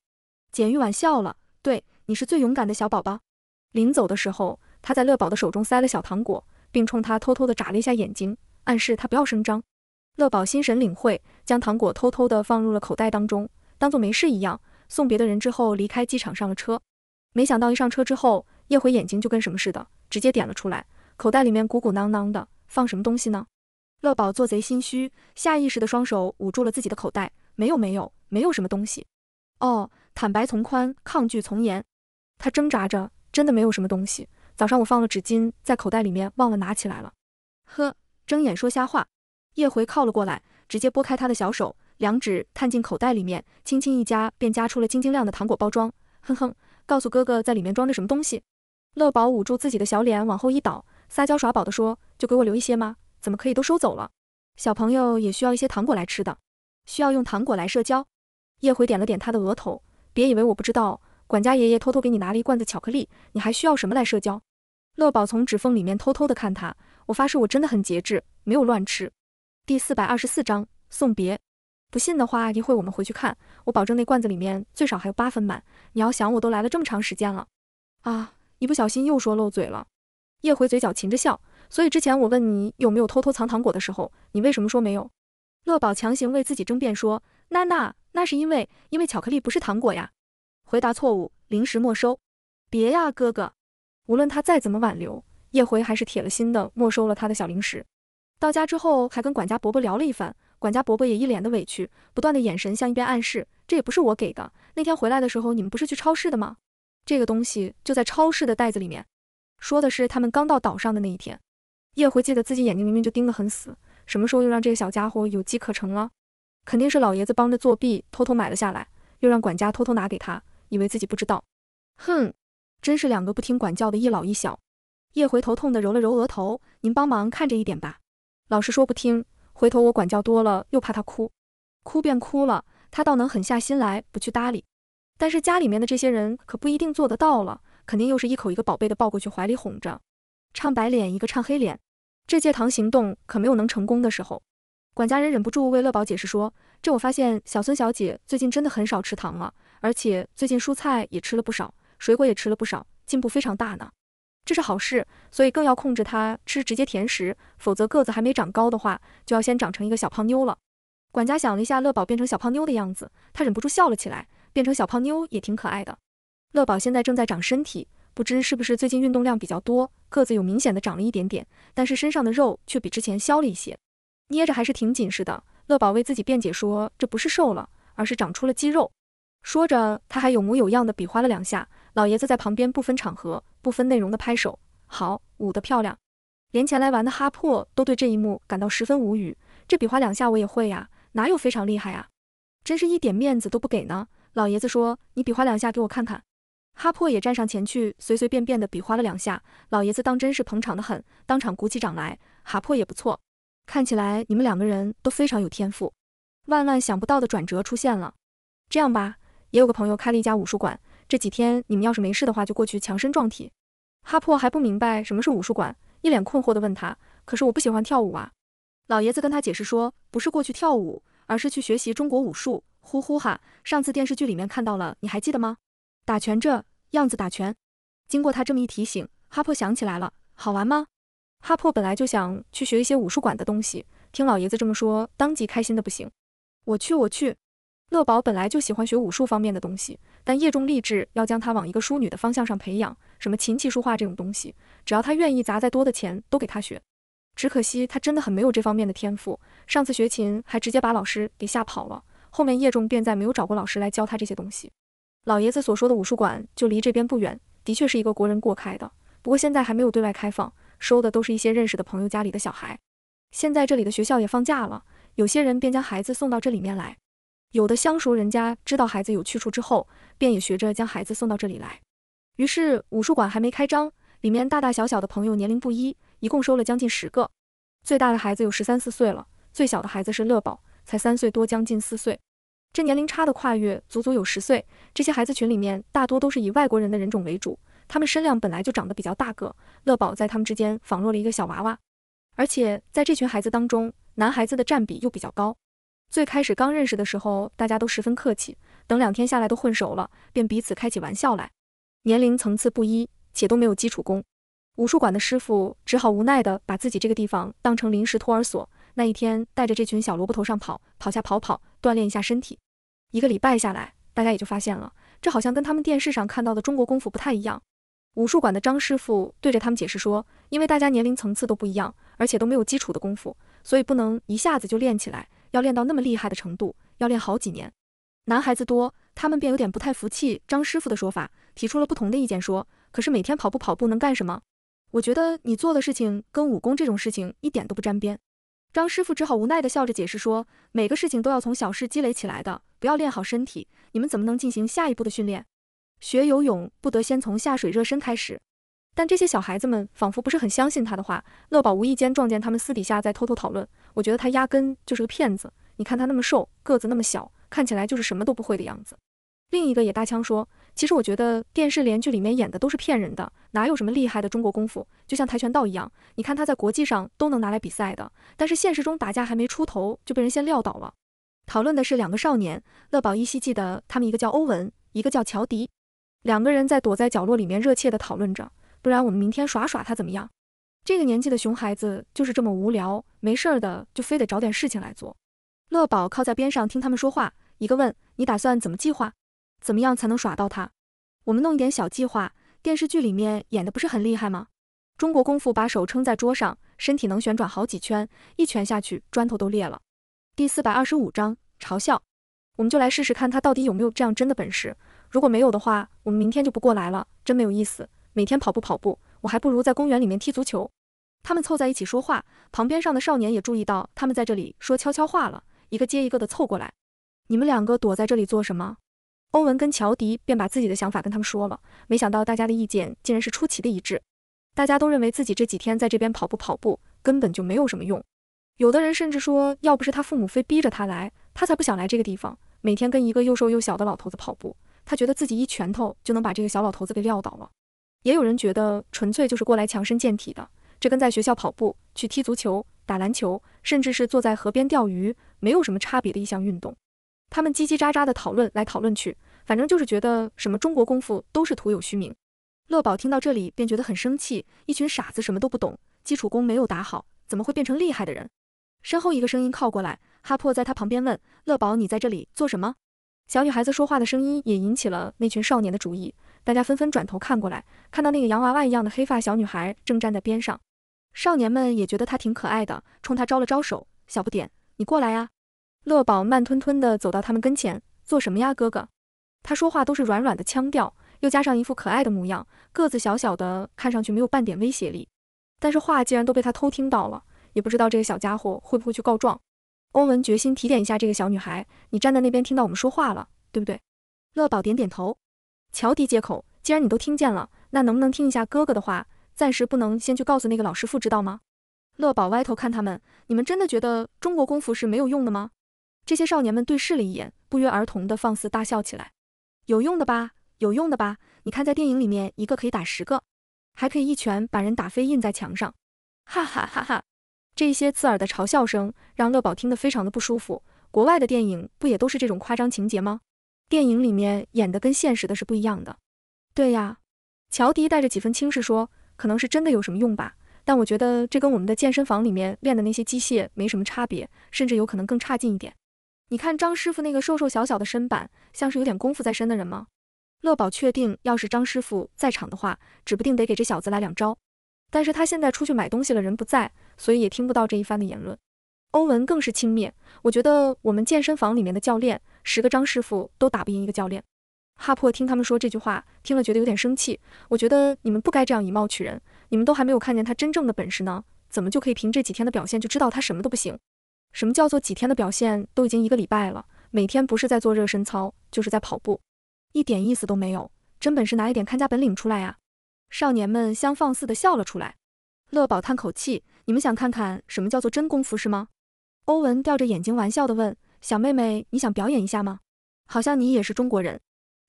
简玉婉笑了，对你是最勇敢的小宝宝。临走的时候，她在乐宝的手中塞了小糖果，并冲他偷偷的眨了一下眼睛，暗示他不要声张。乐宝心神领会，将糖果偷偷的放入了口袋当中，当做没事一样。送别的人之后离开机场上了车，没想到一上车之后，叶回眼睛就跟什么似的，直接点了出来。口袋里面鼓鼓囊囊的，放什么东西呢？乐宝做贼心虚，下意识的双手捂住了自己的口袋。没有，没有，没有什么东西。哦，坦白从宽，抗拒从严。他挣扎着，真的没有什么东西。早上我放了纸巾在口袋里面，忘了拿起来了。呵，睁眼说瞎话。叶回靠了过来，直接拨开他的小手，两指探进口袋里面，轻轻一夹，便夹出了晶晶亮的糖果包装。哼哼，告诉哥哥在里面装着什么东西。乐宝捂住自己的小脸，往后一倒。撒娇耍宝的说：“就给我留一些吗？怎么可以都收走了？小朋友也需要一些糖果来吃的，需要用糖果来社交。”叶回点了点他的额头：“别以为我不知道，管家爷爷偷偷给你拿了一罐子巧克力，你还需要什么来社交？”乐宝从指缝里面偷偷的看他：“我发誓，我真的很节制，没有乱吃。”第四百二十四章送别。不信的话，一会我们回去看，我保证那罐子里面最少还有八分满。你要想，我都来了这么长时间了，啊，一不小心又说漏嘴了。叶回嘴角噙着笑，所以之前我问你有没有偷偷藏糖果的时候，你为什么说没有？乐宝强行为自己争辩说：“娜娜，那是因为因为巧克力不是糖果呀。”回答错误，零食没收。别呀，哥哥。无论他再怎么挽留，叶回还是铁了心的没收了他的小零食。到家之后还跟管家伯伯聊了一番，管家伯伯也一脸的委屈，不断的眼神向一边暗示，这也不是我给的。那天回来的时候，你们不是去超市的吗？这个东西就在超市的袋子里面。说的是他们刚到岛上的那一天，叶回记得自己眼睛明明就盯得很死，什么时候又让这个小家伙有机可乘了？肯定是老爷子帮着作弊，偷偷买了下来，又让管家偷偷拿给他，以为自己不知道。哼，真是两个不听管教的一老一小。叶回头痛的揉了揉额头：“您帮忙看着一点吧，老实说不听，回头我管教多了又怕他哭，哭便哭了，他倒能狠下心来不去搭理。但是家里面的这些人可不一定做得到了。”肯定又是一口一个宝贝的抱过去怀里哄着，唱白脸一个唱黑脸，这戒糖行动可没有能成功的时候。管家人忍不住为乐宝解释说：“这我发现小孙小姐最近真的很少吃糖了，而且最近蔬菜也吃了不少，水果也吃了不少，进步非常大呢。这是好事，所以更要控制她吃直接甜食，否则个子还没长高的话，就要先长成一个小胖妞了。”管家想了一下乐宝变成小胖妞的样子，他忍不住笑了起来，变成小胖妞也挺可爱的。乐宝现在正在长身体，不知是不是最近运动量比较多，个子有明显的长了一点点，但是身上的肉却比之前消了一些，捏着还是挺紧实的。乐宝为自己辩解说，这不是瘦了，而是长出了肌肉。说着，他还有模有样的比划了两下。老爷子在旁边不分场合、不分内容的拍手，好，舞得漂亮。连前来玩的哈珀都对这一幕感到十分无语，这比划两下我也会呀，哪有非常厉害啊？真是一点面子都不给呢。老爷子说，你比划两下给我看看。哈珀也站上前去，随随便便的比划了两下。老爷子当真是捧场的很，当场鼓起掌来。哈珀也不错，看起来你们两个人都非常有天赋。万万想不到的转折出现了。这样吧，也有个朋友开了一家武术馆，这几天你们要是没事的话，就过去强身壮体。哈珀还不明白什么是武术馆，一脸困惑的问他。可是我不喜欢跳舞啊。老爷子跟他解释说，不是过去跳舞，而是去学习中国武术。呼呼哈，上次电视剧里面看到了，你还记得吗？打拳这样子打拳，经过他这么一提醒，哈珀想起来了。好玩吗？哈珀本来就想去学一些武术馆的东西，听老爷子这么说，当即开心的不行。我去我去！乐宝本来就喜欢学武术方面的东西，但叶仲立志要将他往一个淑女的方向上培养，什么琴棋书画这种东西，只要他愿意砸再多的钱都给他学。只可惜他真的很没有这方面的天赋，上次学琴还直接把老师给吓跑了，后面叶仲便再没有找过老师来教他这些东西。老爷子所说的武术馆就离这边不远，的确是一个国人过开的。不过现在还没有对外开放，收的都是一些认识的朋友家里的小孩。现在这里的学校也放假了，有些人便将孩子送到这里面来。有的相熟人家知道孩子有去处之后，便也学着将孩子送到这里来。于是武术馆还没开张，里面大大小小的朋友，年龄不一，一共收了将近十个。最大的孩子有十三四岁了，最小的孩子是乐宝，才三岁多，将近四岁。这年龄差的跨越足足有十岁，这些孩子群里面大多都是以外国人的人种为主，他们身量本来就长得比较大个，乐宝在他们之间仿若了一个小娃娃。而且在这群孩子当中，男孩子的占比又比较高。最开始刚认识的时候，大家都十分客气，等两天下来都混熟了，便彼此开起玩笑来。年龄层次不一，且都没有基础功，武术馆的师傅只好无奈地把自己这个地方当成临时托儿所。那一天带着这群小萝卜头上跑，跑下跑跑，锻炼一下身体。一个礼拜下来，大家也就发现了，这好像跟他们电视上看到的中国功夫不太一样。武术馆的张师傅对着他们解释说，因为大家年龄层次都不一样，而且都没有基础的功夫，所以不能一下子就练起来，要练到那么厉害的程度，要练好几年。男孩子多，他们便有点不太服气张师傅的说法，提出了不同的意见，说：可是每天跑步跑步能干什么？我觉得你做的事情跟武功这种事情一点都不沾边。张师傅只好无奈地笑着解释说：“每个事情都要从小事积累起来的，不要练好身体，你们怎么能进行下一步的训练？学游泳不得先从下水热身开始？”但这些小孩子们仿佛不是很相信他的话。乐宝无意间撞见他们私底下在偷偷讨论：“我觉得他压根就是个骗子，你看他那么瘦，个子那么小，看起来就是什么都不会的样子。”另一个也搭腔说，其实我觉得电视连续里面演的都是骗人的，哪有什么厉害的中国功夫？就像跆拳道一样，你看他在国际上都能拿来比赛的。但是现实中打架还没出头就被人先撂倒了。讨论的是两个少年，乐宝依稀记得他们一个叫欧文，一个叫乔迪。两个人在躲在角落里面热切的讨论着，不然我们明天耍耍他怎么样？这个年纪的熊孩子就是这么无聊，没事儿的就非得找点事情来做。乐宝靠在边上听他们说话，一个问，你打算怎么计划？怎么样才能耍到他？我们弄一点小计划。电视剧里面演的不是很厉害吗？中国功夫，把手撑在桌上，身体能旋转好几圈，一拳下去砖头都裂了。第四百二十五章嘲笑。我们就来试试看他到底有没有这样真的本事。如果没有的话，我们明天就不过来了，真没有意思。每天跑步跑步，我还不如在公园里面踢足球。他们凑在一起说话，旁边上的少年也注意到他们在这里说悄悄话了，一个接一个的凑过来。你们两个躲在这里做什么？欧文跟乔迪便把自己的想法跟他们说了，没想到大家的意见竟然是出奇的一致。大家都认为自己这几天在这边跑步跑步根本就没有什么用，有的人甚至说，要不是他父母非逼着他来，他才不想来这个地方，每天跟一个又瘦又小的老头子跑步，他觉得自己一拳头就能把这个小老头子给撂倒了。也有人觉得纯粹就是过来强身健体的，这跟在学校跑步、去踢足球、打篮球，甚至是坐在河边钓鱼没有什么差别的一项运动。他们叽叽喳喳地讨论来讨论去。反正就是觉得什么中国功夫都是徒有虚名。乐宝听到这里便觉得很生气，一群傻子什么都不懂，基础功没有打好，怎么会变成厉害的人？身后一个声音靠过来，哈珀在他旁边问：“乐宝，你在这里做什么？”小女孩子说话的声音也引起了那群少年的注意，大家纷纷转头看过来，看到那个洋娃娃一样的黑发小女孩正站在边上，少年们也觉得她挺可爱的，冲她招了招手：“小不点，你过来呀。”乐宝慢吞吞地走到他们跟前：“做什么呀，哥哥？”他说话都是软软的腔调，又加上一副可爱的模样，个子小小的，看上去没有半点威胁力。但是话竟然都被他偷听到了，也不知道这个小家伙会不会去告状。欧文决心提点一下这个小女孩：“你站在那边听到我们说话了，对不对？”乐宝点点头。乔迪接口：“既然你都听见了，那能不能听一下哥哥的话？暂时不能，先去告诉那个老师傅，知道吗？”乐宝歪头看他们：“你们真的觉得中国功夫是没有用的吗？”这些少年们对视了一眼，不约而同的放肆大笑起来。有用的吧，有用的吧，你看在电影里面一个可以打十个，还可以一拳把人打飞印在墙上，哈哈哈哈！这一些刺耳的嘲笑声让乐宝听得非常的不舒服。国外的电影不也都是这种夸张情节吗？电影里面演的跟现实的是不一样的。对呀，乔迪带着几分轻视说，可能是真的有什么用吧，但我觉得这跟我们的健身房里面练的那些机械没什么差别，甚至有可能更差劲一点。你看张师傅那个瘦瘦小小的身板，像是有点功夫在身的人吗？乐宝确定，要是张师傅在场的话，指不定得给这小子来两招。但是他现在出去买东西了，人不在，所以也听不到这一番的言论。欧文更是轻蔑，我觉得我们健身房里面的教练，十个张师傅都打不赢一个教练。哈珀听他们说这句话，听了觉得有点生气。我觉得你们不该这样以貌取人，你们都还没有看见他真正的本事呢，怎么就可以凭这几天的表现就知道他什么都不行？什么叫做几天的表现都已经一个礼拜了？每天不是在做热身操，就是在跑步，一点意思都没有。真本事拿一点看家本领出来呀！少年们相放肆的笑了出来。乐宝叹口气：“你们想看看什么叫做真功夫是吗？”欧文吊着眼睛玩笑的问：“小妹妹，你想表演一下吗？好像你也是中国人。”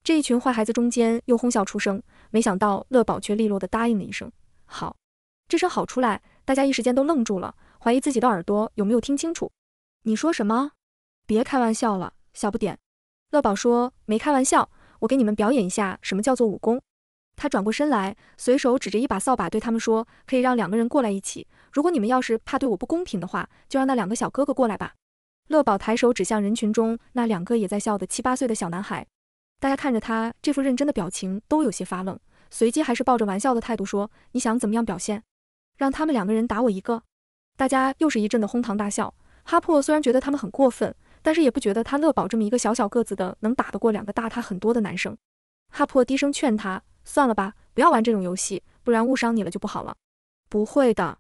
这一群坏孩子中间又哄笑出声，没想到乐宝却利落的答应了一声：“好。”这声好出来，大家一时间都愣住了。怀疑自己的耳朵有没有听清楚，你说什么？别开玩笑了，小不点。乐宝说没开玩笑，我给你们表演一下什么叫做武功。他转过身来，随手指着一把扫把对他们说：“可以让两个人过来一起，如果你们要是怕对我不公平的话，就让那两个小哥哥过来吧。”乐宝抬手指向人群中那两个也在笑的七八岁的小男孩，大家看着他这副认真的表情都有些发愣，随即还是抱着玩笑的态度说：“你想怎么样表现？让他们两个人打我一个？”大家又是一阵的哄堂大笑。哈珀虽然觉得他们很过分，但是也不觉得他乐宝这么一个小小个子的能打得过两个大他很多的男生。哈珀低声劝他，算了吧，不要玩这种游戏，不然误伤你了就不好了。不会的，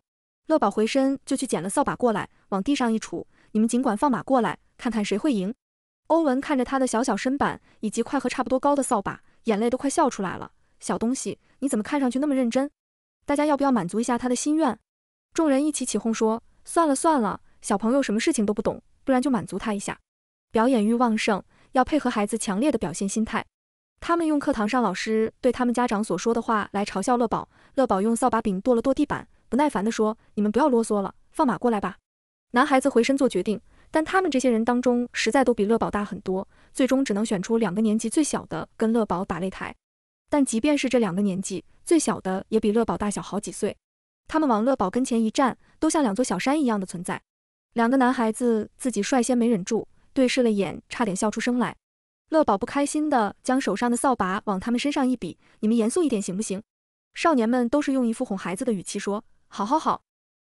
乐宝回身就去捡了扫把过来，往地上一杵，你们尽管放马过来，看看谁会赢。欧文看着他的小小身板以及快和差不多高的扫把，眼泪都快笑出来了。小东西，你怎么看上去那么认真？大家要不要满足一下他的心愿？众人一起起哄说：“算了算了，小朋友什么事情都不懂，不然就满足他一下。”表演欲旺盛，要配合孩子强烈的表现心态。他们用课堂上老师对他们家长所说的话来嘲笑乐宝。乐宝用扫把柄跺了跺地板，不耐烦地说：“你们不要啰嗦了，放马过来吧。”男孩子回身做决定，但他们这些人当中实在都比乐宝大很多，最终只能选出两个年纪最小的跟乐宝打擂台。但即便是这两个年纪最小的，也比乐宝大小好几岁。他们往乐宝跟前一站，都像两座小山一样的存在。两个男孩子自己率先没忍住，对视了眼，差点笑出声来。乐宝不开心的将手上的扫把往他们身上一比：“你们严肃一点行不行？”少年们都是用一副哄孩子的语气说：“好好好，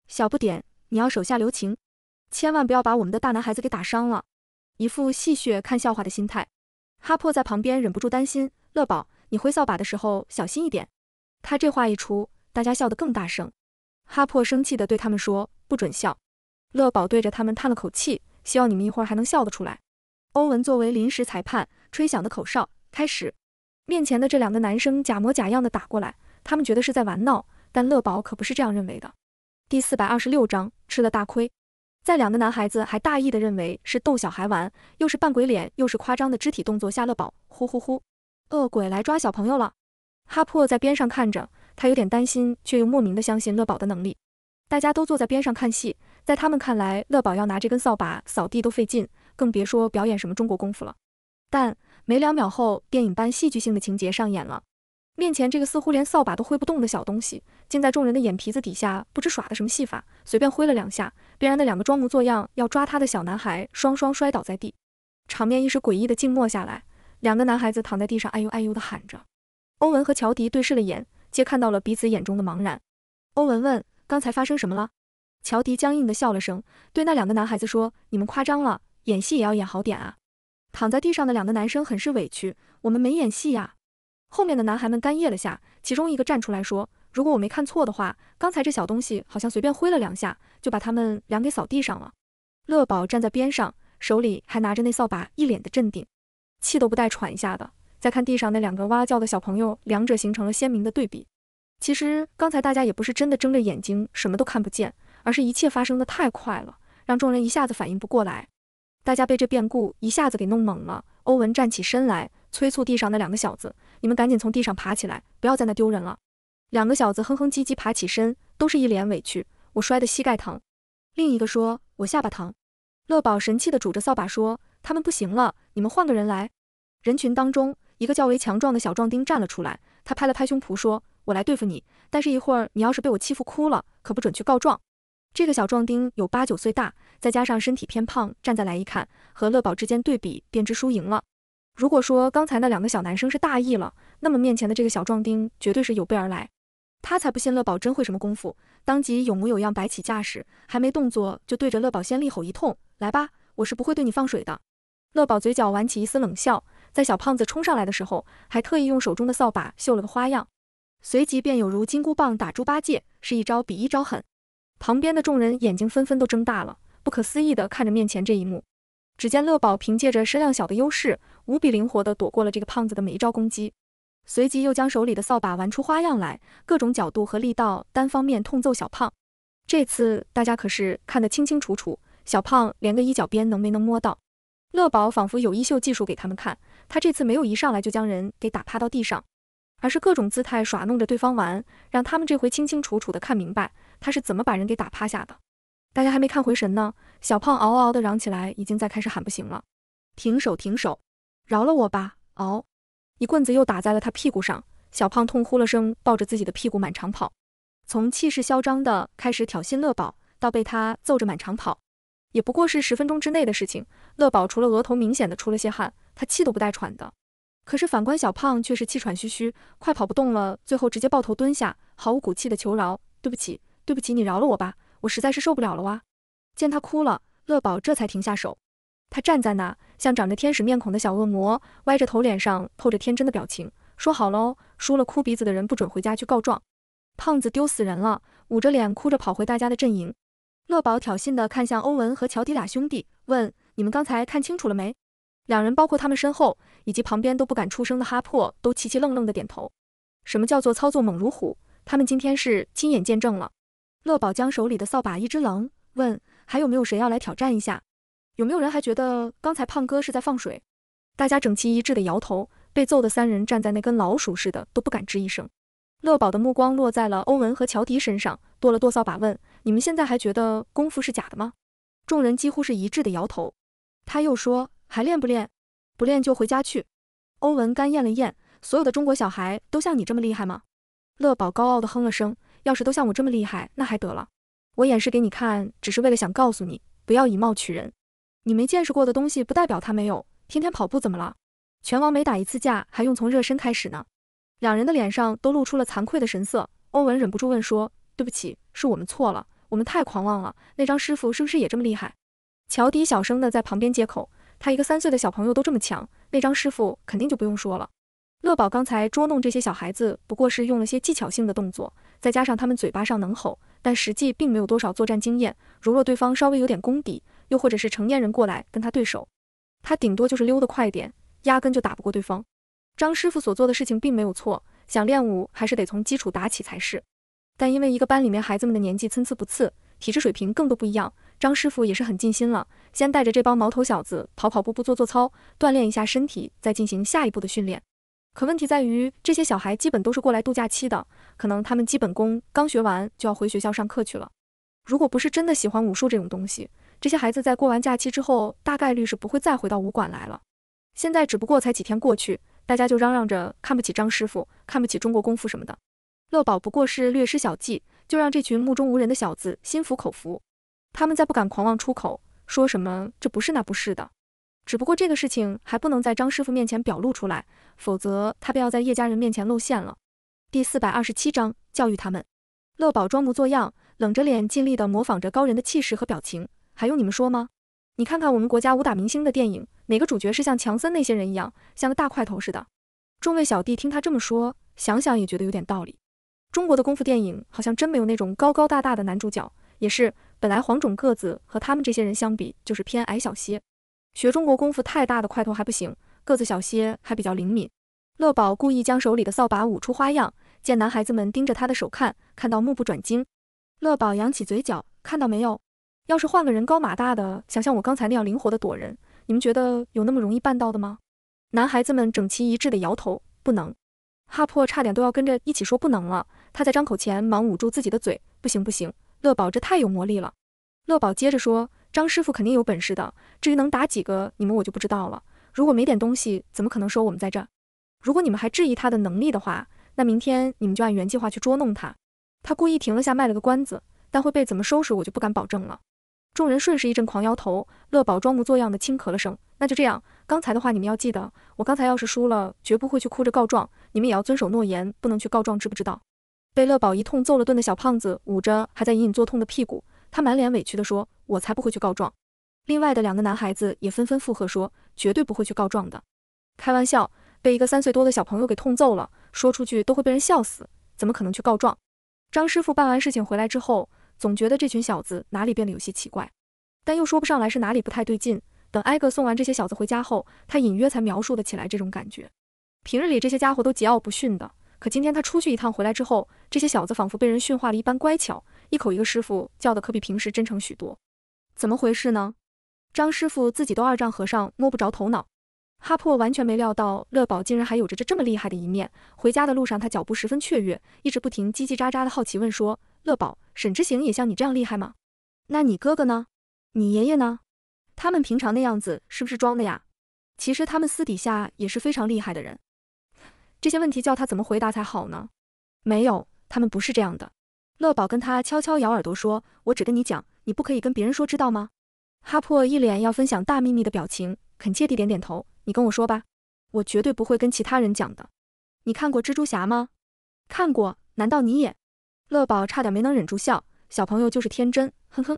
小不点，你要手下留情，千万不要把我们的大男孩子给打伤了。”一副戏谑看笑话的心态。哈珀在旁边忍不住担心：“乐宝，你挥扫把的时候小心一点。”他这话一出，大家笑得更大声。哈珀生气地对他们说：“不准笑。”乐宝对着他们叹了口气，希望你们一会儿还能笑得出来。欧文作为临时裁判，吹响的口哨开始。面前的这两个男生假模假样的打过来，他们觉得是在玩闹，但乐宝可不是这样认为的。第四百二十六章吃了大亏。在两个男孩子还大意的认为是逗小孩玩，又是扮鬼脸，又是夸张的肢体动作吓乐宝，呼呼呼，恶鬼来抓小朋友了。哈珀在边上看着。他有点担心，却又莫名的相信乐宝的能力。大家都坐在边上看戏，在他们看来，乐宝要拿这根扫把扫地都费劲，更别说表演什么中国功夫了。但没两秒后，电影般戏剧性的情节上演了。面前这个似乎连扫把都挥不动的小东西，竟在众人的眼皮子底下，不知耍的什么戏法，随便挥了两下，便让那两个装模作样要抓他的小男孩双双摔倒在地。场面一时诡异的静默下来，两个男孩子躺在地上，哎呦哎呦的喊着。欧文和乔迪对视了眼。皆看到了彼此眼中的茫然。欧文问：“刚才发生什么了？”乔迪僵硬的笑了声，对那两个男孩子说：“你们夸张了，演戏也要演好点啊。”躺在地上的两个男生很是委屈：“我们没演戏呀。”后面的男孩们干咽了下，其中一个站出来说：“如果我没看错的话，刚才这小东西好像随便挥了两下，就把他们俩给扫地上了。”乐宝站在边上，手里还拿着那扫把，一脸的镇定，气都不带喘一下的。再看地上那两个哇叫的小朋友，两者形成了鲜明的对比。其实刚才大家也不是真的睁着眼睛什么都看不见，而是一切发生的太快了，让众人一下子反应不过来。大家被这变故一下子给弄懵了。欧文站起身来，催促地上那两个小子：“你们赶紧从地上爬起来，不要在那丢人了。”两个小子哼哼唧唧爬起身，都是一脸委屈：“我摔得膝盖疼。”另一个说：“我下巴疼。”乐宝神气地拄着扫把说：“他们不行了，你们换个人来。”人群当中。一个较为强壮的小壮丁站了出来，他拍了拍胸脯说：“我来对付你，但是，一会儿你要是被我欺负哭了，可不准去告状。”这个小壮丁有八九岁大，再加上身体偏胖，站在来一看，和乐宝之间对比便知输赢了。如果说刚才那两个小男生是大意了，那么面前的这个小壮丁绝对是有备而来。他才不信乐宝真会什么功夫，当即有模有样摆起架势，还没动作就对着乐宝先厉吼一通：“来吧，我是不会对你放水的。”乐宝嘴角玩起一丝冷笑。在小胖子冲上来的时候，还特意用手中的扫把秀了个花样，随即便有如金箍棒打猪八戒，是一招比一招狠。旁边的众人眼睛纷纷都睁大了，不可思议地看着面前这一幕。只见乐宝凭借着身量小的优势，无比灵活地躲过了这个胖子的每一招攻击，随即又将手里的扫把玩出花样来，各种角度和力道单方面痛揍小胖。这次大家可是看得清清楚楚，小胖连个衣角边能没能摸到，乐宝仿佛有衣袖技术给他们看。他这次没有一上来就将人给打趴到地上，而是各种姿态耍弄着对方玩，让他们这回清清楚楚的看明白他是怎么把人给打趴下的。大家还没看回神呢，小胖嗷嗷的嚷起来，已经在开始喊不行了。停手，停手，饶了我吧！嗷，一棍子又打在了他屁股上，小胖痛呼了声，抱着自己的屁股满场跑。从气势嚣张的开始挑衅乐宝，到被他揍着满场跑，也不过是十分钟之内的事情。乐宝除了额头明显的出了些汗。他气都不带喘的，可是反观小胖却是气喘吁吁，快跑不动了，最后直接抱头蹲下，毫无骨气的求饶：“对不起，对不起，你饶了我吧，我实在是受不了了哇！”见他哭了，乐宝这才停下手。他站在那，像长着天使面孔的小恶魔，歪着头，脸上透着天真的表情，说：“好喽，输了哭鼻子的人不准回家去告状。”胖子丢死人了，捂着脸哭着跑回大家的阵营。乐宝挑衅的看向欧文和乔迪俩兄弟，问：“你们刚才看清楚了没？”两人，包括他们身后以及旁边都不敢出声的哈珀，都齐齐愣愣的点头。什么叫做操作猛如虎？他们今天是亲眼见证了。乐宝将手里的扫把一只棱，问：“还有没有谁要来挑战一下？有没有人还觉得刚才胖哥是在放水？”大家整齐一致的摇头。被揍的三人站在那跟老鼠似的，都不敢吱一声。乐宝的目光落在了欧文和乔迪身上，跺了跺扫把，问：“你们现在还觉得功夫是假的吗？”众人几乎是一致的摇头。他又说。还练不练？不练就回家去。欧文干咽了咽，所有的中国小孩都像你这么厉害吗？乐宝高傲的哼了声，要是都像我这么厉害，那还得了？我演示给你看，只是为了想告诉你，不要以貌取人。你没见识过的东西，不代表他没有。天天跑步怎么了？拳王每打一次架，还用从热身开始呢？两人的脸上都露出了惭愧的神色。欧文忍不住问说：“对不起，是我们错了，我们太狂妄了。”那张师傅是不是也这么厉害？乔迪小声的在旁边接口。他一个三岁的小朋友都这么强，那张师傅肯定就不用说了。乐宝刚才捉弄这些小孩子，不过是用了些技巧性的动作，再加上他们嘴巴上能吼，但实际并没有多少作战经验。如若对方稍微有点功底，又或者是成年人过来跟他对手，他顶多就是溜得快点，压根就打不过对方。张师傅所做的事情并没有错，想练武还是得从基础打起才是。但因为一个班里面孩子们的年纪参差不次，体质水平更多不一样。张师傅也是很尽心了，先带着这帮毛头小子跑跑步步做做操，锻炼一下身体，再进行下一步的训练。可问题在于，这些小孩基本都是过来度假期的，可能他们基本功刚学完就要回学校上课去了。如果不是真的喜欢武术这种东西，这些孩子在过完假期之后，大概率是不会再回到武馆来了。现在只不过才几天过去，大家就嚷嚷着看不起张师傅，看不起中国功夫什么的。乐宝不过是略施小计，就让这群目中无人的小子心服口服。他们再不敢狂妄出口，说什么这不是那不是的。只不过这个事情还不能在张师傅面前表露出来，否则他便要在叶家人面前露馅了。第四百二十七章教育他们。乐宝装模作样，冷着脸，尽力的模仿着高人的气势和表情。还用你们说吗？你看看我们国家武打明星的电影，哪个主角是像强森那些人一样，像个大块头似的？众位小弟听他这么说，想想也觉得有点道理。中国的功夫电影好像真没有那种高高大大的男主角，也是。本来黄种个子和他们这些人相比就是偏矮小些，学中国功夫太大的块头还不行，个子小些还比较灵敏。乐宝故意将手里的扫把舞出花样，见男孩子们盯着他的手看，看到目不转睛。乐宝扬起嘴角，看到没有？要是换个人高马大的，想像我刚才那样灵活的躲人，你们觉得有那么容易办到的吗？男孩子们整齐一致的摇头，不能。哈破差点都要跟着一起说不能了，他在张口前忙捂住自己的嘴，不行不行。乐宝，这太有魔力了。乐宝接着说：“张师傅肯定有本事的，至于能打几个，你们我就不知道了。如果没点东西，怎么可能收我们在这？如果你们还质疑他的能力的话，那明天你们就按原计划去捉弄他。”他故意停了下，卖了个关子，但会被怎么收拾，我就不敢保证了。众人顺势一阵狂摇头。乐宝装模作样的轻咳了声：“那就这样，刚才的话你们要记得。我刚才要是输了，绝不会去哭着告状。你们也要遵守诺言，不能去告状，知不知道？”被乐宝一通揍了顿的小胖子，捂着还在隐隐作痛的屁股，他满脸委屈地说：“我才不会去告状。”另外的两个男孩子也纷纷附和说：“绝对不会去告状的。”开玩笑，被一个三岁多的小朋友给痛揍了，说出去都会被人笑死，怎么可能去告状？张师傅办完事情回来之后，总觉得这群小子哪里变得有些奇怪，但又说不上来是哪里不太对劲。等挨个送完这些小子回家后，他隐约才描述得起来这种感觉。平日里这些家伙都桀骜不驯的。可今天他出去一趟，回来之后，这些小子仿佛被人驯化了一般乖巧，一口一个师傅叫的，可比平时真诚许多。怎么回事呢？张师傅自己都二丈和尚摸不着头脑。哈珀完全没料到乐宝竟然还有着这这么厉害的一面。回家的路上，他脚步十分雀跃，一直不停叽叽喳喳的好奇问说：“乐宝，沈之行也像你这样厉害吗？那你哥哥呢？你爷爷呢？他们平常的样子是不是装的呀？其实他们私底下也是非常厉害的人。”这些问题叫他怎么回答才好呢？没有，他们不是这样的。乐宝跟他悄悄咬耳朵说：“我只跟你讲，你不可以跟别人说，知道吗？”哈珀一脸要分享大秘密的表情，恳切地点点头：“你跟我说吧，我绝对不会跟其他人讲的。”你看过蜘蛛侠吗？看过。难道你也？乐宝差点没能忍住笑。小朋友就是天真，哼哼。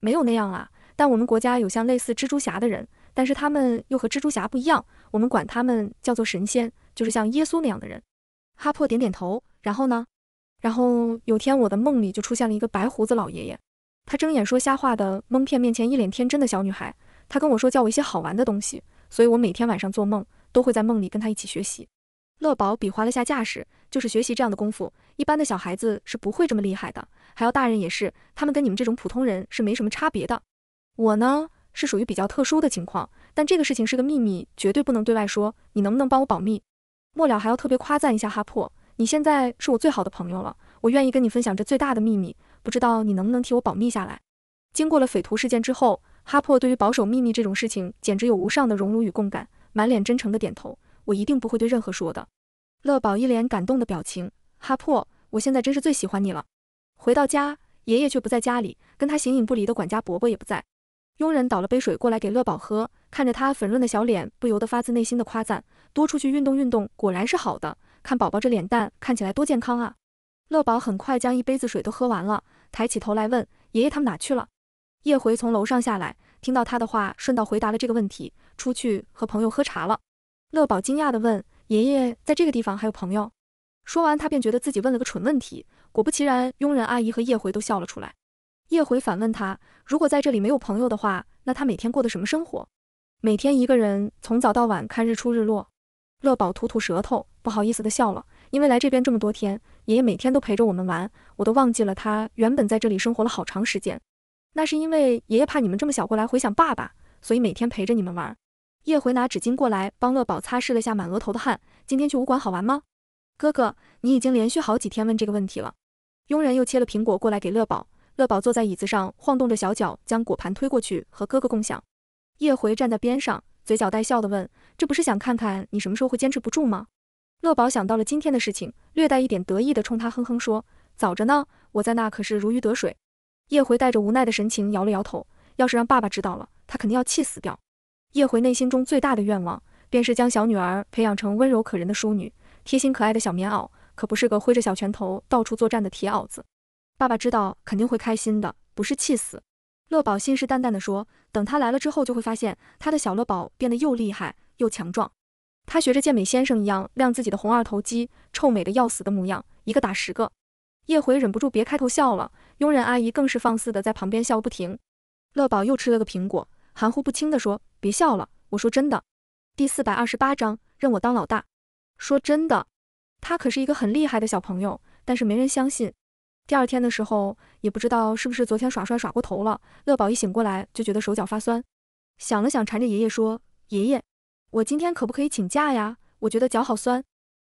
没有那样啊，但我们国家有像类似蜘蛛侠的人，但是他们又和蜘蛛侠不一样，我们管他们叫做神仙。就是像耶稣那样的人，哈珀点点头。然后呢？然后有天我的梦里就出现了一个白胡子老爷爷，他睁眼说瞎话的蒙骗面前一脸天真的小女孩。他跟我说教我一些好玩的东西，所以我每天晚上做梦都会在梦里跟他一起学习。乐宝比划了下架势，就是学习这样的功夫，一般的小孩子是不会这么厉害的，还有大人也是，他们跟你们这种普通人是没什么差别的。我呢是属于比较特殊的情况，但这个事情是个秘密，绝对不能对外说。你能不能帮我保密？末了还要特别夸赞一下哈珀，你现在是我最好的朋友了，我愿意跟你分享这最大的秘密，不知道你能不能替我保密下来。经过了匪徒事件之后，哈珀对于保守秘密这种事情简直有无上的荣辱与共感，满脸真诚的点头，我一定不会对任何说的。乐宝一脸感动的表情，哈珀，我现在真是最喜欢你了。回到家，爷爷却不在家里，跟他形影不离的管家伯伯也不在，佣人倒了杯水过来给乐宝喝，看着他粉润的小脸，不由得发自内心的夸赞。多出去运动运动，果然是好的。看宝宝这脸蛋，看起来多健康啊！乐宝很快将一杯子水都喝完了，抬起头来问：“爷爷他们哪去了？”叶回从楼上下来，听到他的话，顺道回答了这个问题：“出去和朋友喝茶了。”乐宝惊讶地问：“爷爷在这个地方还有朋友？”说完，他便觉得自己问了个蠢问题。果不其然，佣人阿姨和叶回都笑了出来。叶回反问他：“如果在这里没有朋友的话，那他每天过的什么生活？每天一个人从早到晚看日出日落？”乐宝吐吐舌头，不好意思的笑了。因为来这边这么多天，爷爷每天都陪着我们玩，我都忘记了他原本在这里生活了好长时间。那是因为爷爷怕你们这么小过来回想爸爸，所以每天陪着你们玩。叶回拿纸巾过来帮乐宝擦拭了下满额头的汗。今天去武馆好玩吗？哥哥，你已经连续好几天问这个问题了。佣人又切了苹果过来给乐宝。乐宝坐在椅子上晃动着小脚，将果盘推过去和哥哥共享。叶回站在边上，嘴角带笑的问。这不是想看看你什么时候会坚持不住吗？乐宝想到了今天的事情，略带一点得意的冲他哼哼说：“早着呢，我在那可是如鱼得水。”叶回带着无奈的神情摇了摇头。要是让爸爸知道了，他肯定要气死掉。叶回内心中最大的愿望便是将小女儿培养成温柔可人的淑女，贴心可爱的小棉袄，可不是个挥着小拳头到处作战的铁袄子。爸爸知道肯定会开心的，不是气死。乐宝信誓旦旦地说：“等他来了之后，就会发现他的小乐宝变得又厉害。”又强壮，他学着健美先生一样亮自己的红二头肌，臭美的要死的模样，一个打十个。叶回忍不住别开头笑了，佣人阿姨更是放肆的在旁边笑不停。乐宝又吃了个苹果，含糊不清的说：“别笑了，我说真的。”第四百二十八章认我当老大。说真的，他可是一个很厉害的小朋友，但是没人相信。第二天的时候，也不知道是不是昨天耍帅耍过头了，乐宝一醒过来就觉得手脚发酸，想了想缠着爷爷说：“爷爷。”我今天可不可以请假呀？我觉得脚好酸。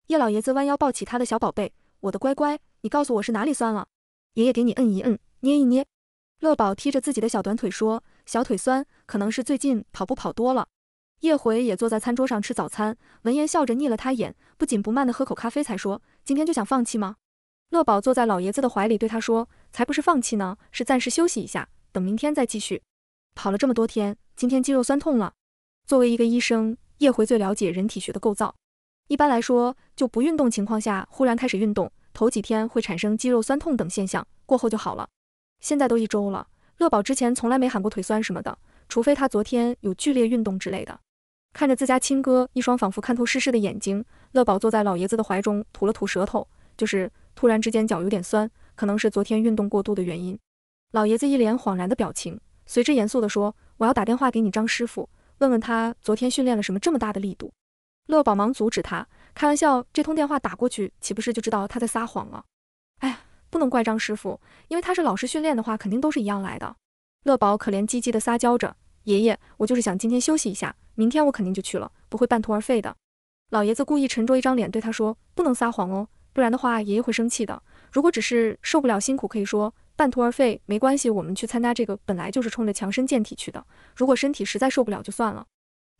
叶老爷子弯腰抱起他的小宝贝，我的乖乖，你告诉我是哪里酸了，爷爷给你摁一摁，捏一捏。乐宝踢着自己的小短腿说，小腿酸，可能是最近跑步跑多了。叶回也坐在餐桌上吃早餐，闻言笑着睨了他眼，不紧不慢地喝口咖啡才说，今天就想放弃吗？乐宝坐在老爷子的怀里对他说，才不是放弃呢，是暂时休息一下，等明天再继续。跑了这么多天，今天肌肉酸痛了。作为一个医生。叶回最了解人体学的构造，一般来说，就不运动情况下忽然开始运动，头几天会产生肌肉酸痛等现象，过后就好了。现在都一周了，乐宝之前从来没喊过腿酸什么的，除非他昨天有剧烈运动之类的。看着自家亲哥一双仿佛看透世事的眼睛，乐宝坐在老爷子的怀中，吐了吐舌头，就是突然之间脚有点酸，可能是昨天运动过度的原因。老爷子一脸恍然的表情，随之严肃地说：“我要打电话给你张师傅。”问问他昨天训练了什么这么大的力度？乐宝忙阻止他，开玩笑，这通电话打过去，岂不是就知道他在撒谎了？哎，不能怪张师傅，因为他是老师训练的话，肯定都是一样来的。乐宝可怜唧唧的撒娇着，爷爷，我就是想今天休息一下，明天我肯定就去了，不会半途而废的。老爷子故意沉着一张脸对他说，不能撒谎哦，不然的话爷爷会生气的。如果只是受不了辛苦，可以说。半途而废没关系，我们去参加这个本来就是冲着强身健体去的。如果身体实在受不了就算了。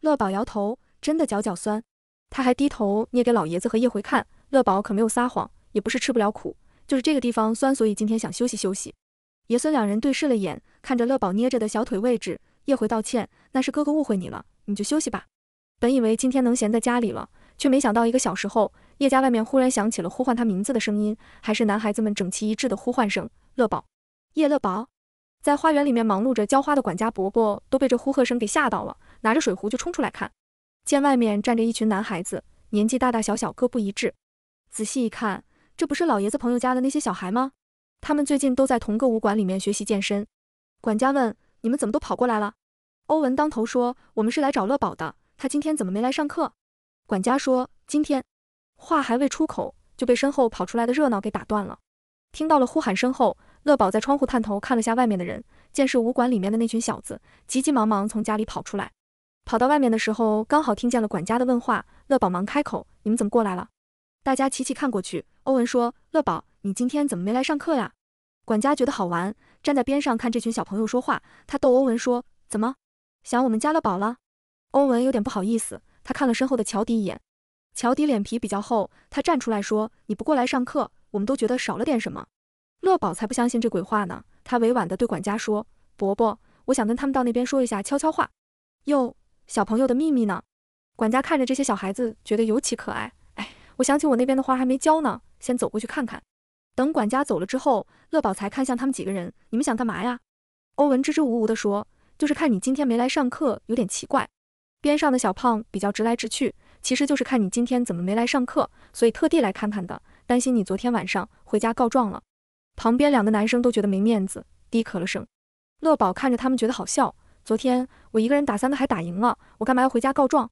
乐宝摇头，真的脚脚酸。他还低头捏给老爷子和叶回看。乐宝可没有撒谎，也不是吃不了苦，就是这个地方酸，所以今天想休息休息。爷孙两人对视了眼，看着乐宝捏着的小腿位置，叶回道歉，那是哥哥误会你了，你就休息吧。本以为今天能闲在家里了，却没想到一个小时后，叶家外面忽然响起了呼唤他名字的声音，还是男孩子们整齐一致的呼唤声。乐宝，叶乐宝，在花园里面忙碌着浇花的管家伯伯都被这呼喝声给吓到了，拿着水壶就冲出来看，见外面站着一群男孩子，年纪大大小小各不一致。仔细一看，这不是老爷子朋友家的那些小孩吗？他们最近都在同个武馆里面学习健身。管家问：“你们怎么都跑过来了？”欧文当头说：“我们是来找乐宝的，他今天怎么没来上课？”管家说：“今天。”话还未出口，就被身后跑出来的热闹给打断了。听到了呼喊声后。乐宝在窗户探头看了下外面的人，见是武馆里面的那群小子，急急忙忙从家里跑出来。跑到外面的时候，刚好听见了管家的问话。乐宝忙开口：“你们怎么过来了？”大家齐齐看过去。欧文说：“乐宝，你今天怎么没来上课呀？”管家觉得好玩，站在边上看这群小朋友说话。他逗欧文说：“怎么想我们家乐宝了？”欧文有点不好意思，他看了身后的乔迪一眼。乔迪脸皮比较厚，他站出来说：“你不过来上课，我们都觉得少了点什么。”乐宝才不相信这鬼话呢，他委婉地对管家说：“伯伯，我想跟他们到那边说一下悄悄话。”哟，小朋友的秘密呢？管家看着这些小孩子，觉得尤其可爱。哎，我想起我那边的花还没浇呢，先走过去看看。等管家走了之后，乐宝才看向他们几个人：“你们想干嘛呀？”欧文支支吾吾地说：“就是看你今天没来上课，有点奇怪。”边上的小胖比较直来直去，其实就是看你今天怎么没来上课，所以特地来看看的，担心你昨天晚上回家告状了。旁边两个男生都觉得没面子，低咳了声。乐宝看着他们觉得好笑。昨天我一个人打三个还打赢了，我干嘛要回家告状？